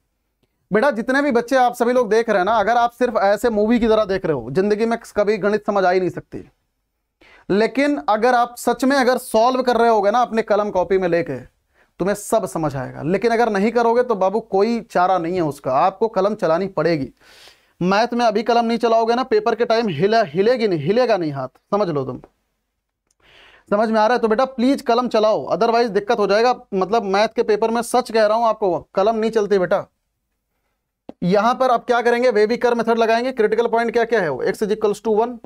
बेटा जितने भी बच्चे आप सभी लोग देख रहे हैं ना अगर आप सिर्फ ऐसे मूवी की तरह देख रहे हो जिंदगी में कभी गणित समझ आ ही नहीं सकती लेकिन अगर आप सच में अगर सॉल्व कर रहे होगे ना अपने कलम कॉपी में लेके तुम्हें सब समझ आएगा लेकिन अगर नहीं करोगे तो बाबू कोई चारा नहीं है उसका आपको कलम चलानी पड़ेगी मैथ में अभी कलम नहीं चलाओगे ना पेपर के टाइम हिला हिलेगी नहीं हिलेगा नहीं हाथ समझ लो तुम समझ में आ रहा है तो बेटा प्लीज कलम चलाओ अदरवाइज दिक्कत हो जाएगा मतलब मैथ के पेपर में सच कह रहा हूं आपको कलम नहीं चलती बेटा यहां पर आप क्या करेंगे वेबिकर कर मेथड लगाएंगे क्रिटिकल पॉइंट क्या क्या है वो x is equals to one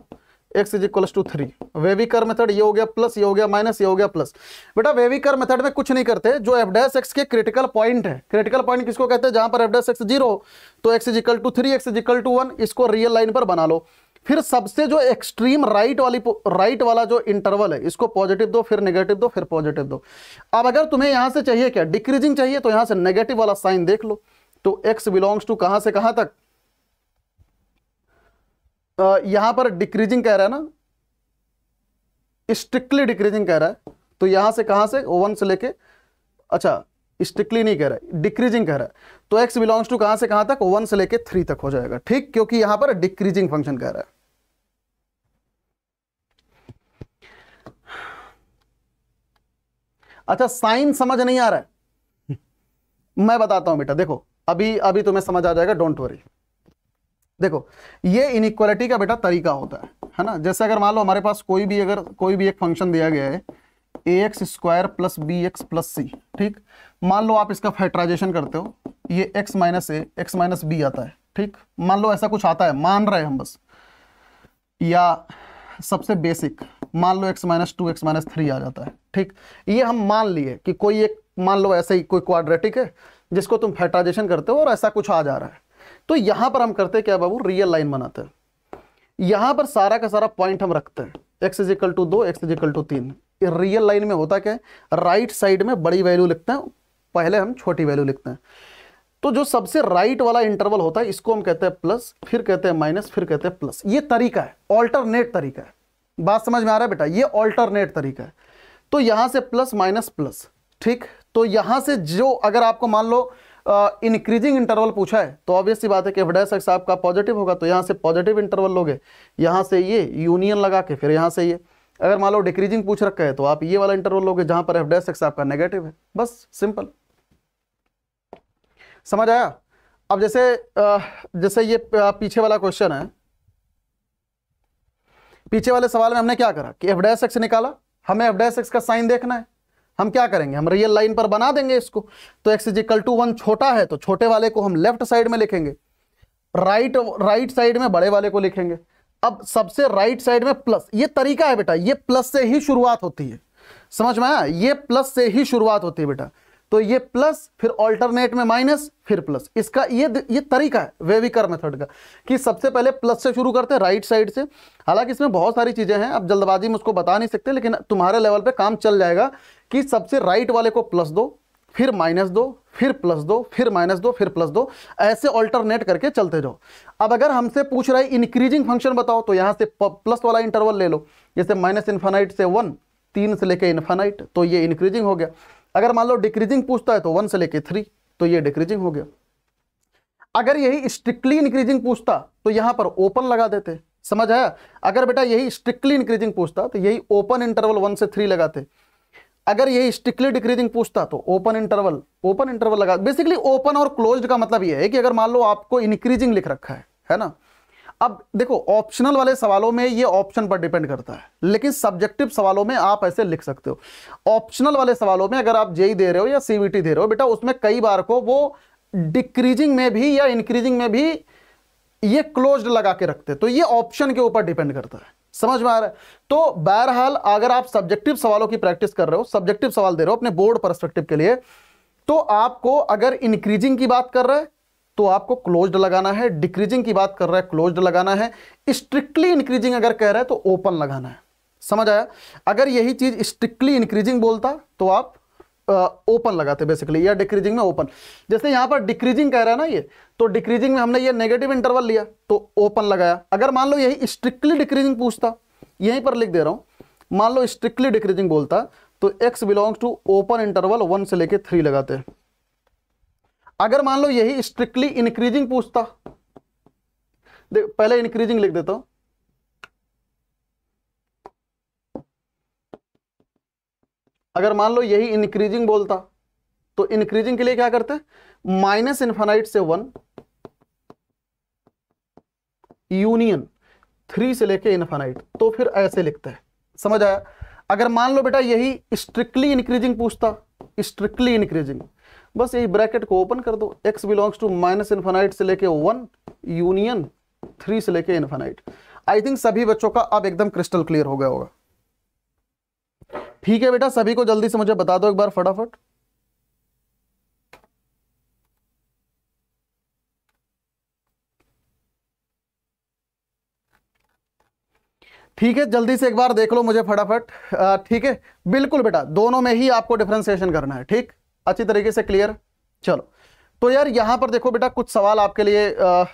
x is equal to three wavy curve method ये हो गया प्लस ये हो गया माइनस ये हो गया प्लस बेटा वेविकर मेथड में कुछ नहीं करते जो एफ डैस एक्स के क्रिटिकल पॉइंट है क्रिटिकल पॉइंट किसको कहते हैं जहां पर एफ डैस एक्स जीरो तो x is equal to three x is equal to one इसको रियल लाइन पर बना लो फिर सबसे जो एक्सट्रीम राइट वाली राइट वाला जो इंटरवल है इसको पॉजिटिव दो फिर नेगेटिव दो फिर पॉजिटिव दो अब अगर तुम्हें यहां से चाहिए क्या डिक्रीजिंग चाहिए तो यहां से नेगेटिव वाला साइन देख लो तो एक्स बिलोंग्स टू कहां से कहां तक यहां पर डिक्रीजिंग कह रहा है ना स्ट्रिक्टली डिक्रीजिंग कह रहा है तो यहां से कहां से वन से लेके अच्छा स्ट्रिक्टली नहीं कह रहा है डिक्रीजिंग कह रहा है तो एक्स बिलोंग्स टू कहां से कहां तक वन से लेके थ्री तक हो जाएगा ठीक क्योंकि यहां पर डिक्रीजिंग फंक्शन कह रहा है अच्छा साइन समझ नहीं आ रहा है हम्म। मैं बताता हूं बेटा देखो अभी अभी तुम्हें समझ आ जाएगा डोंट वरी देखो ये इनक्वालिटी का बेटा तरीका होता है है ना जैसे अगर मान लो हमारे पास कोई भी अगर कोई भी एक फंक्शन दिया गया है a x square plus b x plus c ठीक मान लो आप इसका फैक्ट्राइजेशन करते हो ये x minus a x minus b आता है ठीक मान लो ऐसा कुछ आता है मान रहे हम बस या सबसे बेसिक मान लो x minus two x minus three आ जाता है ठीक ये हम मान लिए कि कोई एक मान लो ऐसे ही कोई क्वाड्रेटिक है जिसको तुम फैक्ट्राइजेशन करते हो और ऐसा कुछ आ जा रहा है तो यहां पर हम करते क्या बाबू रियल लाइन बनाते हैं यहां पर सारा का सारा पॉइंट हम रखते हैं एक्स इज इक्वल टू दो एक्स इज इक्वल टू तीन रियल लाइन में होता क्या है राइट साइड में बड़ी वैल्यू लिखते हैं पहले हम छोटी वैल्यू लिखते हैं तो जो सबसे राइट वाला इंटरवल होता है इसको हम कहते हैं प्लस फिर कहते हैं माइनस फिर कहते हैं प्लस ये तरीका है ऑल्टरनेट तरीका है बात समझ में आ रहा है बेटा ये ऑल्टरनेट तरीका है तो यहां से प्लस माइनस प्लस ठीक तो यहां से जो अगर आपको मान लो इंक्रीजिंग इंटरवल पूछा है तो ऑब्वियस सी बात है कि एफ डैश एक्स आपका पॉजिटिव होगा तो यहाँ से पॉजिटिव इंटरवल लोगे यहाँ से ये यूनियन लगा के फिर यहाँ से ये अगर मान लो डिक्रीजिंग पूछ रखा है तो आप ये वाला इंटरवल लोगे जहाँ पर एफ डैश एक्स आपका नेगेटिव है बस सिंपल समझ आया अब जैसे जैसे ये पीछे वाला क्वेश्चन है पीछे वाले सवाल में हमने क्या करा कि एफ डैश एक्स निकाला हमें एफ डैश एक्स का साइन देखना है हम क्या करेंगे हम रियल लाइन पर बना देंगे इसको तो x is equal to one छोटा है तो छोटे वाले को हम लेफ्ट साइड में लिखेंगे राइट राइट साइड में बड़े वाले को लिखेंगे अब सबसे राइट साइड में प्लस ये तरीका है बेटा ये प्लस से ही शुरुआत होती है समझ में आया ये प्लस से ही शुरुआत होती है बेटा तो ये प्लस फिर ऑल्टरनेट में माइनस फिर प्लस इसका ये ये तरीका है वेविकर मेथड का कि सबसे पहले प्लस से शुरू करते हैं राइट साइड से हालांकि इसमें बहुत सारी चीज़ें हैं आप जल्दबाजी में उसको बता नहीं सकते लेकिन तुम्हारे लेवल पे काम चल जाएगा कि सबसे राइट वाले को प्लस दो फिर माइनस दो फिर प्लस दो फिर माइनस दो फिर प्लस दो ऐसे ऑल्टरनेट करके चलते जाओ अब अगर हमसे पूछ रहा है इंक्रीजिंग फंक्शन बताओ तो यहाँ से प्लस वाला इंटरवल ले लो जैसे माइनस इन्फानाइट से वन तीन से लेके इन्फानाइट तो ये इंक्रीजिंग हो गया अगर मान लो डिक्रीजिंग पूछता है तो वन से लेके थ्री तो ये डिक्रीजिंग हो गया अगर यही स्ट्रिक्टली इंक्रीजिंग पूछता तो यहां पर ओपन लगा देते समझ आया अगर बेटा यही स्ट्रिक्टली इंक्रीजिंग पूछता तो यही ओपन इंटरवल वन से थ्री लगाते अगर यही स्ट्रिक्टली डिक्रीजिंग पूछता तो ओपन इंटरवल ओपन इंटरवल लगा बेसिकली ओपन और क्लोज्ड का मतलब यह है कि अगर मान लो आपको इंक्रीजिंग लिख रखा है है ना अब देखो ऑप्शनल वाले सवालों में ये ऑप्शन पर डिपेंड करता है लेकिन सब्जेक्टिव सवालों में आप ऐसे लिख सकते हो ऑप्शनल वाले सवालों में अगर आप जेई दे रहे हो या सीबीटी दे रहे हो बेटा उसमें कई बार को वो डिक्रीजिंग में भी या इंक्रीजिंग में भी ये क्लोज्ड लगा के रखते तो ये ऑप्शन के ऊपर डिपेंड करता है समझ में आ रहा है तो बहरहाल अगर आप सब्जेक्टिव सवालों की प्रैक्टिस कर रहे हो सब्जेक्टिव सवाल दे रहे हो अपने बोर्ड परस्पेक्टिव के लिए तो आपको अगर इंक्रीजिंग की बात कर रहे हैं तो आपको क्लोज्ड लगाना है डिक्रीजिंग की बात कर रहा है क्लोज्ड लगाना है स्ट्रिक्टली इंक्रीजिंग अगर कह रहा है तो ओपन लगाना है समझ आया अगर यही चीज़ स्ट्रिक्टली इंक्रीजिंग बोलता तो आप ओपन uh, लगाते बेसिकली या डिक्रीजिंग में ओपन जैसे यहां पर डिक्रीजिंग कह रहा है ना ये तो डिक्रीजिंग में हमने ये नेगेटिव इंटरवल लिया तो ओपन लगाया अगर मान लो यही स्ट्रिक्टली डिक्रीजिंग पूछता यहीं पर लिख दे रहा हूं मान लो स्ट्रिक्टली डिक्रीजिंग बोलता तो x belongs to open interval one से लेके थ्री लगाते हैं अगर मान लो यही स्ट्रिक्टली इंक्रीजिंग पूछता देख पहले इंक्रीजिंग लिख देता हूं अगर मान लो यही इंक्रीजिंग बोलता तो इंक्रीजिंग के लिए क्या करते माइनस इंफानाइट से वन यूनियन थ्री से लेके इन्फानाइट तो फिर ऐसे लिखते हैं समझ आया अगर मान लो बेटा यही स्ट्रिक्टली इंक्रीजिंग पूछता स्ट्रिक्टली इंक्रीजिंग बस यही ब्रैकेट को ओपन कर दो x belongs to minus infinite से लेके वन यूनियन थ्री से लेके इन्फानाइट आई थिंक सभी बच्चों का अब एकदम क्रिस्टल क्लियर हो गया होगा ठीक है बेटा सभी को जल्दी से मुझे बता दो एक बार फटाफट ठीक है जल्दी से एक बार देख लो मुझे फटाफट ठीक है बिल्कुल बेटा दोनों में ही आपको डिफ्रेंसिएशन करना है ठीक अच्छी तरीके से क्लियर चलो तो यार यहां पर देखो बेटा कुछ सवाल आपके लिए आ,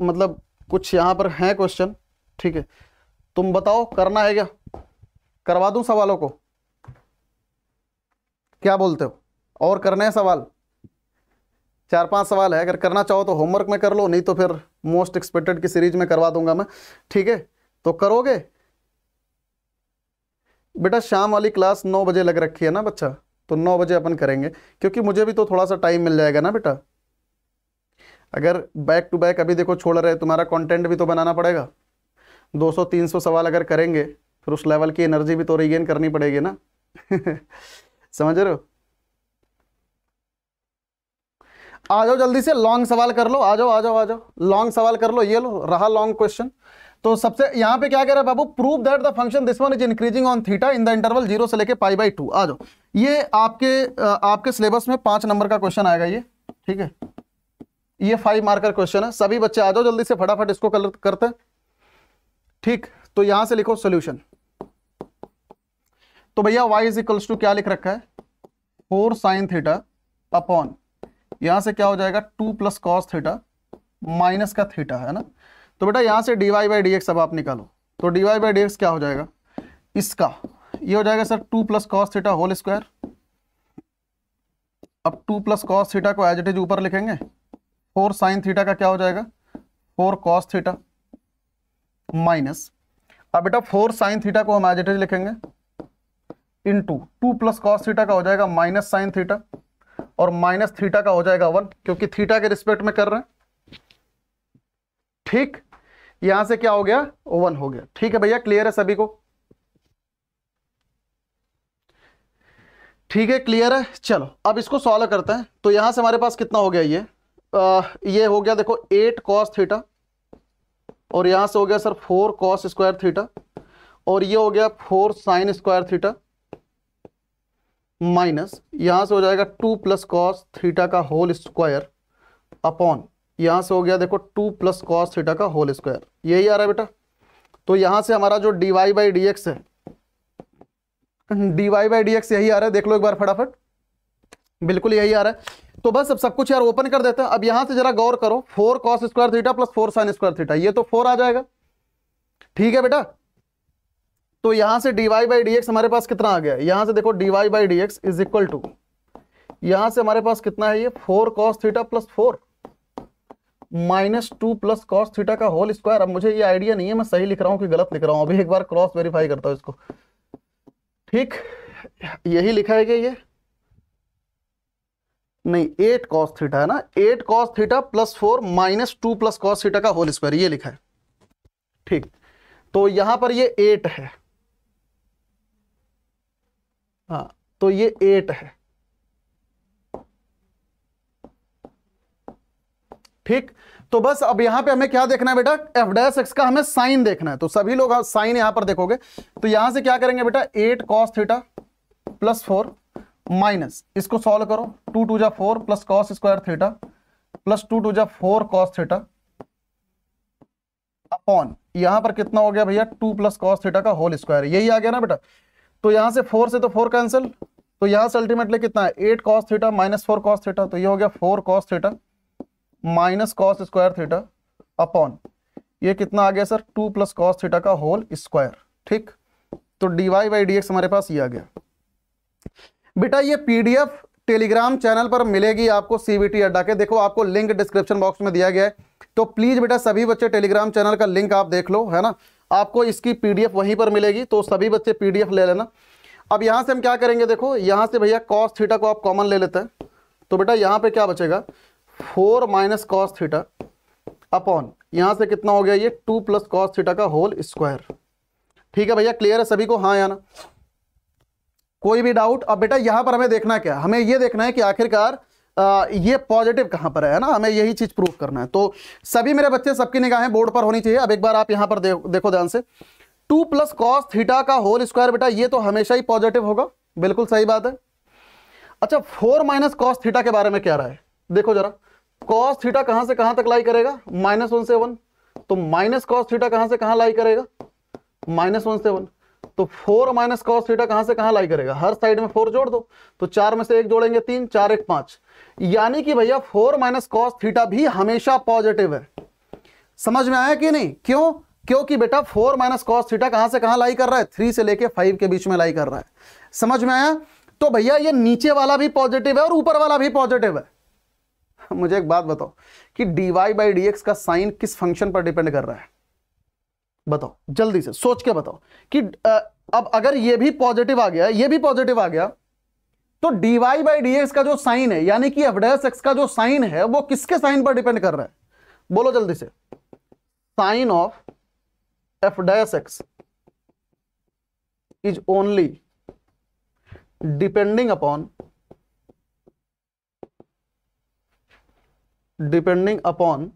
मतलब कुछ यहां पर हैं क्वेश्चन ठीक है तुम बताओ करना है क्या करवा दू सवालों को क्या बोलते हो और करने हैं सवाल चार पांच सवाल है अगर करना चाहो तो होमवर्क में कर लो नहीं तो फिर मोस्ट एक्सपेक्टेड की सीरीज में करवा दूंगा मैं ठीक है तो करोगे बेटा शाम वाली क्लास नौ बजे लग रखी है ना बच्चा तो नौ बजे अपन करेंगे क्योंकि मुझे भी तो थोड़ा सा टाइम मिल जाएगा ना बेटा अगर बैक टू बैक अभी देखो छोड़ रहे तुम्हारा कंटेंट भी तो बनाना पड़ेगा 200-300 सवाल अगर करेंगे फिर उस लेवल की एनर्जी भी तो रिगेन करनी पड़ेगी ना समझ रहे हो आ जाओ जल्दी से लॉन्ग सवाल कर लो आ जाओ आ जाओ आ जाओ लॉन्ग सवाल कर लो ये लो रहा लॉन्ग क्वेश्चन तो सबसे यहां पे क्या कह रहा है बाबू prove that the function this one is increasing on theta in the interval zero से लेके पाई बाई टू आ जाओ ये आपके आपके सिलेबस में पांच नंबर का क्वेश्चन आएगा ये ठीक है ये फाइव मार्कर क्वेश्चन है सभी बच्चे आ जाओ जल्दी से फटाफट इसको कलर करते ठीक तो यहां से लिखो सोल्यूशन तो भैया वाई इज इक्वल्स टू क्या लिख रखा है फोर साइन थीटा अपॉन यहां से क्या हो जाएगा two plus cos theta minus का थीटा है ना तो बेटा यहाँ से d Y by D x अब आप निकालो तो D Y by D x क्या हो जाएगा इसका ये हो जाएगा sir two plus cos theta whole square अब टू प्लस कॉस थीटा को एज इट इज ऊपर लिखेंगे फोर साइन थीटा का क्या हो जाएगा फोर कॉस थीटा माइनस अब बेटा फोर साइन थीटा को हम एज इट इज लिखेंगे into two plus cos theta का हो जाएगा माइनस साइन थीटा और माइनस थीटा का हो जाएगा वन क्योंकि थीटा के रिस्पेक्ट में कर रहे हैं ठीक यहां से क्या हो गया वन हो गया ठीक है भैया क्लियर है सभी को ठीक है क्लियर है चलो अब इसको सॉल्व करते हैं तो यहां से हमारे पास कितना हो गया ये आ, ये हो गया देखो एट कॉस थीटा और यहां से हो गया sir four cos square theta और ये हो गया four sine square theta minus यहां से हो जाएगा टू प्लस कॉस थीटा का होल स्क्वायर अपॉन यहाँ से हो गया देखो टू प्लस कॉस थीटा का होल स्क्वायर यही आ रहा है बेटा तो यहाँ से हमारा जो d Y by D x है d Y by D x यही आ रहा है देख लो एक बार फटाफट बिल्कुल यही आ रहा है तो बस अब सब कुछ यार ओपन कर देते हैं अब यहाँ से जरा गौर करो four cos square theta plus four sine square theta ये तो फोर आ जाएगा ठीक है बेटा तो यहां से डी बाई डी हमारे पास कितना आ गया यहां से देखो d by D x is equal to यहां से हमारे पास कितना है ये four cos theta plus four minus two plus cos theta का होल स्क्वायर अब मुझे ये आइडिया नहीं है मैं सही लिख रहा हूँ कि गलत लिख रहा हूँ अभी एक बार क्रॉस वेरीफाई करता हूँ इसको ठीक यही लिखा है क्या ये नहीं एट कॉस थीटा है ना eight cos theta plus four minus two plus cos theta का होल स्क्वायर ये लिखा है ठीक तो यहां पर ये एट है हाँ तो ये एट है ठीक तो बस अब यहां पे हमें क्या देखना है बेटा एफ डैश एक्स का हमें साइन देखना है तो सभी लोग साइन यहां पर देखोगे तो यहां से क्या करेंगे बेटा eight cos theta plus four minus इसको सॉल्व करो टू टू जा four plus cos square theta plus two two जा फोर कॉस थीटा अपॉन यहां पर कितना हो गया भैया टू प्लस कॉस थीटा का होल स्क्वायर यही आ गया ना बेटा तो यहां से फोर से तो फोर कैंसिल तो यहां से अल्टीमेटली कितना है eight cos theta minus four cos theta तो ये हो गया four cos theta minus cos square theta upon ये कितना आ गया sir two plus cos theta का होल स्क्वायर ठीक तो D Y by D x हमारे पास ये आ गया बेटा ये पीडीएफ टेलीग्राम चैनल पर मिलेगी आपको सीबीटी अड्डा के देखो आपको लिंक डिस्क्रिप्शन बॉक्स में दिया गया है तो प्लीज बेटा सभी बच्चे टेलीग्राम चैनल का लिंक आप देख लो है ना आपको इसकी पीडीएफ वहीं पर मिलेगी तो सभी बच्चे पीडीएफ ले लेना अब यहां से हम क्या करेंगे देखो यहाँ से भैया कॉस थीटा को आप कॉमन ले लेते हैं तो बेटा यहाँ पे क्या बचेगा four minus cos theta upon यहां से कितना हो गया ये टू प्लस कॉस थीटा का होल स्क्वायर ठीक है भैया क्लियर है सभी को हाँ या कोई भी डाउट अब बेटा यहां पर हमें देखना क्या हमें ये देखना है कि आखिरकार ये पॉजिटिव कहां पर है ना हमें यही चीज़ प्रूव करना है तो सभी मेरे बच्चे सबकी निगाहें बोर्ड पर होनी चाहिए अब एक बार आप यहां पर दे, देखो ध्यान से टू प्लस कॉस थीटा का होल स्क्वायर बेटा ये तो हमेशा ही पॉजिटिव होगा बिल्कुल सही बात है अच्छा फोर माइनस कॉस थीटा के बारे में क्या रहा है देखो जरा कॉस थीटा कहां से कहां तक लाई करेगा माइनस वन से वन तो माइनस कॉस थीटा कहां से कहां लाई करेगा माइनस वन से वन तो फोर माइनस कॉस थीटा कहां से कहां लाई करेगा हर साइड में फोर जोड़ दो तो चार में से एक जोड़ेंगे तीन चार एक पांच यानी कि भैया फोर माइनस कॉस थीटा भी हमेशा पॉजिटिव है समझ में आया कि नहीं क्यों क्योंकि बेटा फोर माइनस कॉस थीटा कहां से कहां लाई कर रहा है थ्री से लेके फाइव के बीच में लाई कर रहा है समझ में आया तो भैया ये नीचे वाला भी पॉजिटिव है और ऊपर वाला भी पॉजिटिव है मुझे एक बात बताओ कि d Y by D x का साइन किस फंक्शन पर डिपेंड कर रहा है बताओ जल्दी से सोच के बताओ कि अब अगर ये भी पॉजिटिव आ गया ये भी पॉजिटिव आ गया तो D Y by D x का जो साइन है यानी कि एफडेस एक्स का जो साइन है वो किसके साइन पर डिपेंड कर रहा है बोलो जल्दी से sign of F x is only depending upon depending upon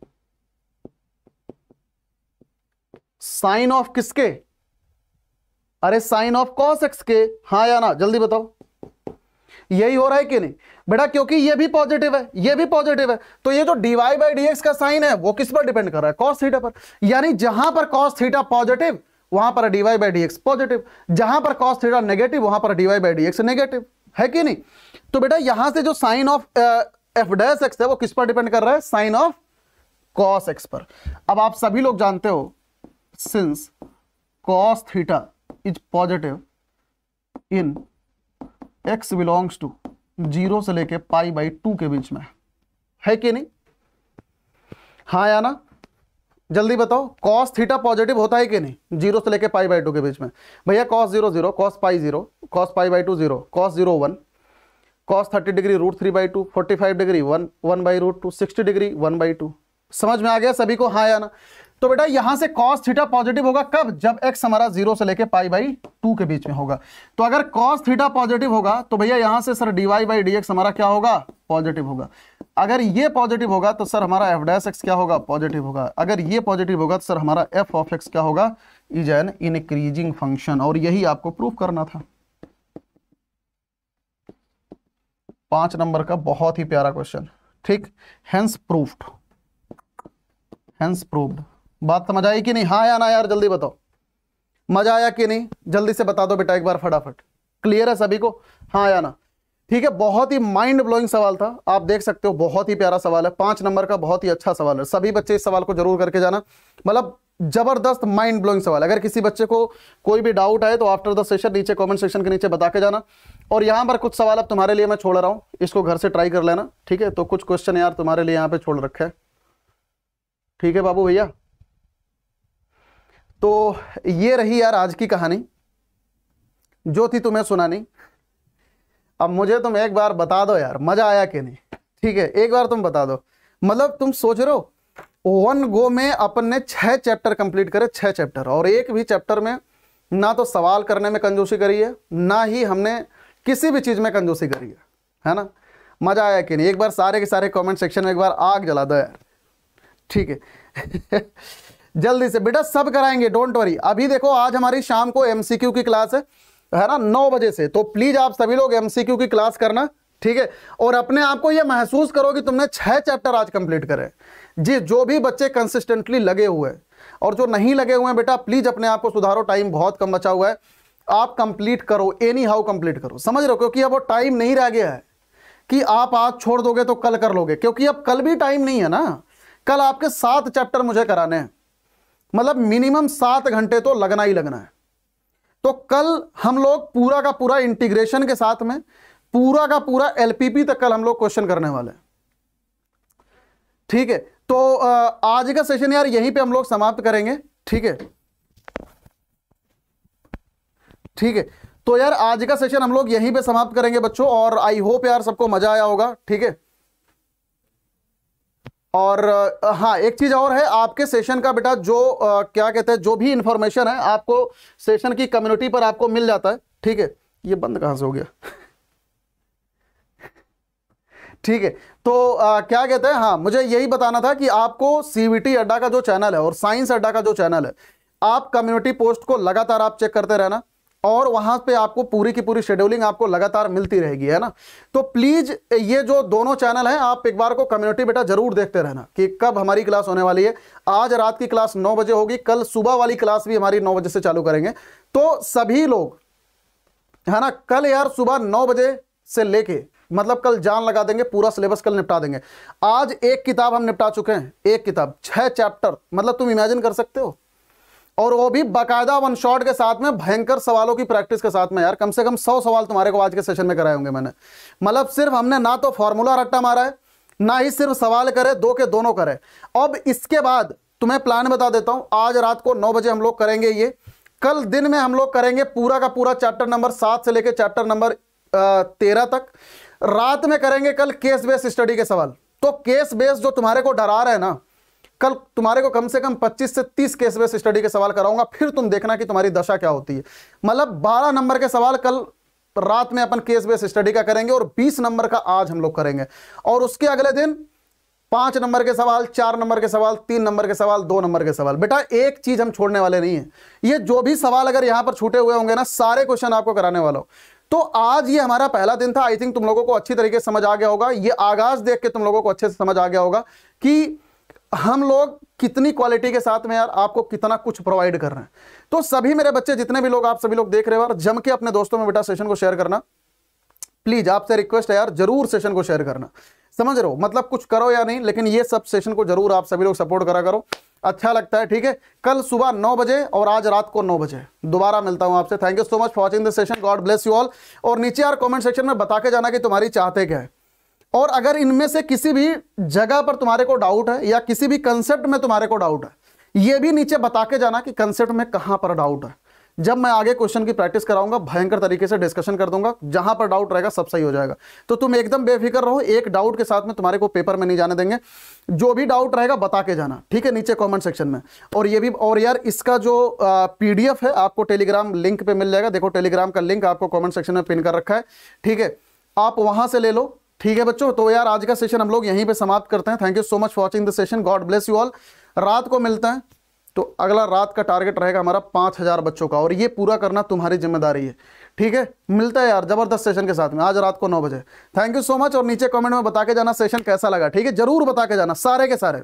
sign of किसके अरे साइन ऑफ कॉस एक्स के हाँ या ना जल्दी बताओ यही हो रहा है कि नहीं बेटा क्योंकि ये भी पॉजिटिव है ये भी पॉजिटिव है तो ये जो डीवाई बाई डी का साइन है वो किस पर डिपेंड कर रहा है कॉस थीटा पर यानी जहां पर कॉस थीटा पॉजिटिव वहां पर डीवाई बाई डी पॉजिटिव जहां पर कॉस थीटा नेगेटिव वहां पर डीवाई बाई डी नेगेटिव है कि नहीं तो बेटा यहां से जो sign of F dash X है वो किस पर डिपेंड कर रहा है साइन ऑफ कॉस एक्स पर अब आप सभी लोग जानते हो since cos theta is positive in X belongs to zero से लेके पाई बाई टू के बीच में है कि नहीं हाँ या ना जल्दी बताओ कॉस थीटा पॉजिटिव होता है कि नहीं जीरो से लेके पाई बाई टू के बीच में भैया cos zero zero cos pi zero cos pi by two zero cos zero one cos thirty degree root three by two forty five degree one one by root two sixty degree one by two समझ में आ गया सभी को हाँ या ना तो बेटा यहां से कॉस थीटा पॉजिटिव होगा कब जब एक्स हमारा जीरो से लेके पाई बाई टू के बीच में होगा तो अगर कॉस थीटा पॉजिटिव होगा तो भैया यहां से sir D Y by D x हमारा क्या होगा पॉजिटिव होगा अगर ये पॉजिटिव होगा तो सर हमारा एफ डैस एक्स क्या होगा पॉजिटिव होगा अगर ये पॉजिटिव होगा तो सर हमारा एफ ऑफ एक्स क्या होगा इज एन इनक्रीजिंग फंक्शन और यही आपको प्रूफ करना था पांच नंबर का बहुत ही प्यारा क्वेश्चन ठीक हैंस प्रूफ्ड हैंस प्रूव्ड बात समझ आई कि नहीं हाँ या ना यार जल्दी बताओ मजा आया कि नहीं जल्दी से बता दो बेटा एक बार फटाफट क्लियर है सभी को हाँ या ना ठीक है बहुत ही माइंड ब्लोइंग सवाल था आप देख सकते हो बहुत ही प्यारा सवाल है पांच नंबर का बहुत ही अच्छा सवाल है सभी बच्चे इस सवाल को जरूर करके जाना मतलब जबरदस्त माइंड ब्लोइंग सवाल अगर किसी बच्चे को कोई भी डाउट आए तो आफ्टर द सेशन नीचे कमेंट सेक्शन के नीचे बता के जाना और यहाँ पर कुछ सवाल अब तुम्हारे लिए मैं छोड़ रहा हूँ इसको घर से ट्राई कर लेना ठीक है तो कुछ क्वेश्चन यार तुम्हारे लिए यहाँ पे छोड़ रखे है ठीक है बाबू भैया तो ये रही यार आज की कहानी जो थी तुम्हें सुनानी अब मुझे तुम एक बार बता दो यार मजा आया कि नहीं ठीक है एक बार तुम बता दो मतलब तुम सोच रहे हो वन गो में अपन ने छह चैप्टर कंप्लीट करे छह चैप्टर और एक भी चैप्टर में ना तो सवाल करने में कंजूसी करी है ना ही हमने किसी भी चीज़ में कंजूसी करिए है ना मज़ा आया कि नहीं एक बार सारे के सारे कमेंट सेक्शन में एक बार आग जला दो यार ठीक है जल्दी से बेटा सब कराएंगे डोंट वरी अभी देखो आज हमारी शाम को एम की क्लास है है ना नौ बजे से तो प्लीज़ आप सभी लोग एम की क्लास करना ठीक है और अपने आप को यह महसूस करो कि तुमने छः चैप्टर आज कंप्लीट करें जी जो भी बच्चे कंसिस्टेंटली लगे हुए हैं और जो नहीं लगे हुए हैं बेटा प्लीज़ अपने आप को सुधारो टाइम बहुत कम बचा हुआ है आप कंप्लीट करो एनी हाउ कंप्लीट करो समझ रहे हो क्योंकि अब वो टाइम नहीं रह गया है कि आप आज छोड़ दोगे तो कल कर लोगे क्योंकि अब कल भी टाइम नहीं है ना कल आपके सात चैप्टर मुझे कराने हैं मतलब मिनिमम सात घंटे तो लगना ही लगना है तो कल हम लोग पूरा का पूरा इंटीग्रेशन के साथ में पूरा का पूरा एलपीपी तक कल हम लोग क्वेश्चन करने वाले हैं ठीक है तो आज का सेशन यार यहीं पे हम लोग समाप्त करेंगे ठीक है ठीक है तो यार आज का सेशन हम लोग यहीं पे समाप्त करेंगे बच्चों और आई होप यार सबको मजा आया होगा ठीक है और हाँ एक चीज़ और है आपके सेशन का बेटा जो आ, क्या कहते हैं जो भी इंफॉर्मेशन है आपको सेशन की कम्युनिटी पर आपको मिल जाता है ठीक है ये बंद कहां से हो गया ठीक है तो आ, क्या कहते हैं हाँ मुझे यही बताना था कि आपको सीवीटी अड्डा का जो चैनल है और साइंस अड्डा का जो चैनल है आप कम्युनिटी पोस्ट को लगातार आप चेक करते रहना और वहां पे आपको पूरी की पूरी शेड्यूलिंग आपको लगातार मिलती रहेगी है ना तो प्लीज ये जो दोनों चैनल हैं आप एक बार को कम्युनिटी बेटा जरूर देखते रहना कि कब हमारी क्लास होने वाली है आज रात की क्लास नौ बजे होगी कल सुबह वाली क्लास भी हमारी नौ बजे से चालू करेंगे तो सभी लोग है ना कल यार सुबह नौ बजे से लेके मतलब कल जान लगा देंगे पूरा सिलेबस कल निपटा देंगे आज एक किताब हम निपटा चुके हैं एक किताब छह चैप्टर मतलब तुम इमेजिन कर सकते हो और वो भी बाकायदा वन शॉट के साथ में भयंकर सवालों की प्रैक्टिस के साथ में यार कम से कम सौ सवाल तुम्हारे को आज के सेशन में कराए होंगे मैंने मतलब सिर्फ हमने ना तो फॉर्मूला रट्टा मारा है ना ही सिर्फ सवाल करे दो के दोनों करे अब इसके बाद तुम्हें प्लान बता देता हूं आज रात को नौ बजे हम लोग करेंगे ये कल दिन में हम लोग करेंगे पूरा का पूरा चैप्टर नंबर सात से लेकर चैप्टर नंबर तेरह तक रात में करेंगे कल केस बेस्ड स्टडी के सवाल तो केस बेस्ड जो तुम्हारे को डरा रहे हैं ना कल तुम्हारे को कम से कम 25 से 30 केस बेस स्टडी के सवाल कराऊंगा फिर तुम देखना कि तुम्हारी दशा क्या होती है मतलब 12 नंबर के सवाल कल रात में अपन केस बेस स्टडी का करेंगे और 20 नंबर का आज हम लोग करेंगे और उसके अगले दिन पांच नंबर के सवाल चार नंबर के सवाल तीन नंबर के सवाल दो नंबर के सवाल बेटा एक चीज हम छोड़ने वाले नहीं है ये जो भी सवाल अगर यहां पर छूटे हुए होंगे ना सारे क्वेश्चन आपको कराने वाला हो तो आज ये हमारा पहला दिन था आई थिंक तुम लोगों को अच्छी तरीके से समझ आ गया होगा ये आगाज देख के तुम लोगों को अच्छे से समझ आ गया होगा कि हम लोग कितनी क्वालिटी के साथ में यार आपको कितना कुछ प्रोवाइड कर रहे हैं तो सभी मेरे बच्चे जितने भी लोग आप सभी लोग देख रहे हो और जम के अपने दोस्तों में बेटा सेशन को शेयर करना प्लीज आपसे रिक्वेस्ट है यार जरूर सेशन को शेयर करना समझ रहे हो मतलब कुछ करो या नहीं लेकिन ये सब सेशन को जरूर आप सभी लोग सपोर्ट करा करो अच्छा लगता है ठीक है कल सुबह नौ बजे और आज रात को नौ बजे दोबारा मिलता हूं आपसे thank you so much for watching the session God bless you all और नीचे यार कमेंट सेक्शन में बता के जाना कि तुम्हारी चाहते क्या है और अगर इनमें से किसी भी जगह पर तुम्हारे को डाउट है या किसी भी कंसेप्ट में तुम्हारे को डाउट है ये भी नीचे बता के जाना कि कंसेप्ट में कहाँ पर डाउट है जब मैं आगे क्वेश्चन की प्रैक्टिस कराऊंगा भयंकर तरीके से डिस्कशन कर दूंगा जहां पर डाउट रहेगा सब सही हो जाएगा तो तुम एकदम बेफिक्र रहो एक डाउट के साथ में तुम्हारे को पेपर में नहीं जाने देंगे जो भी डाउट रहेगा बता के जाना ठीक है नीचे कमेंट सेक्शन में और ये भी और यार इसका जो पीडीएफ है आपको टेलीग्राम लिंक पे मिल जाएगा देखो टेलीग्राम का लिंक आपको कॉमेंट सेक्शन में पिन कर रखा है ठीक है आप वहां से ले लो ठीक है बच्चों तो यार आज का सेशन हम लोग यहीं पे समाप्त करते हैं thank you so much for watching the session God bless you all रात को मिलते हैं तो अगला रात का टारगेट रहेगा हमारा पाँच हज़ार बच्चों का और ये पूरा करना तुम्हारी जिम्मेदारी है ठीक है मिलता है यार ज़बरदस्त सेशन के साथ में आज रात को नौ बजे थैंक यू सो मच और नीचे कमेंट में बता के जाना सेशन कैसा लगा ठीक है जरूर बता के जाना सारे के सारे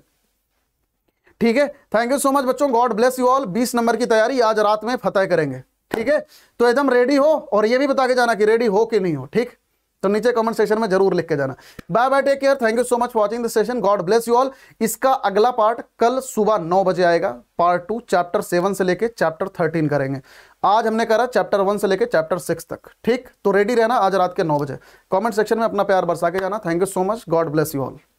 ठीक है थैंक यू सो मच बच्चों गॉड ब्लेस यू ऑल बीस नंबर की तैयारी आज रात में फतेह करेंगे ठीक है तो एकदम रेडी हो और ये भी बता के जाना कि रेडी हो कि नहीं हो ठीक तो नीचे कमेंट सेक्शन में जरूर लिख के जाना bye bye take care thank you so much watching this session God bless you all इसका अगला पार्ट कल सुबह नौ बजे आएगा पार्ट टू चैप्टर सेवन से लेके चैप्टर थर्टीन करेंगे आज हमने करा चैप्टर वन से लेके चैप्टर सिक्स तक ठीक तो रेडी रहना आज रात के नौ बजे कॉमेंट सेक्शन में अपना प्यार बरसा के जाना thank you so much God bless you all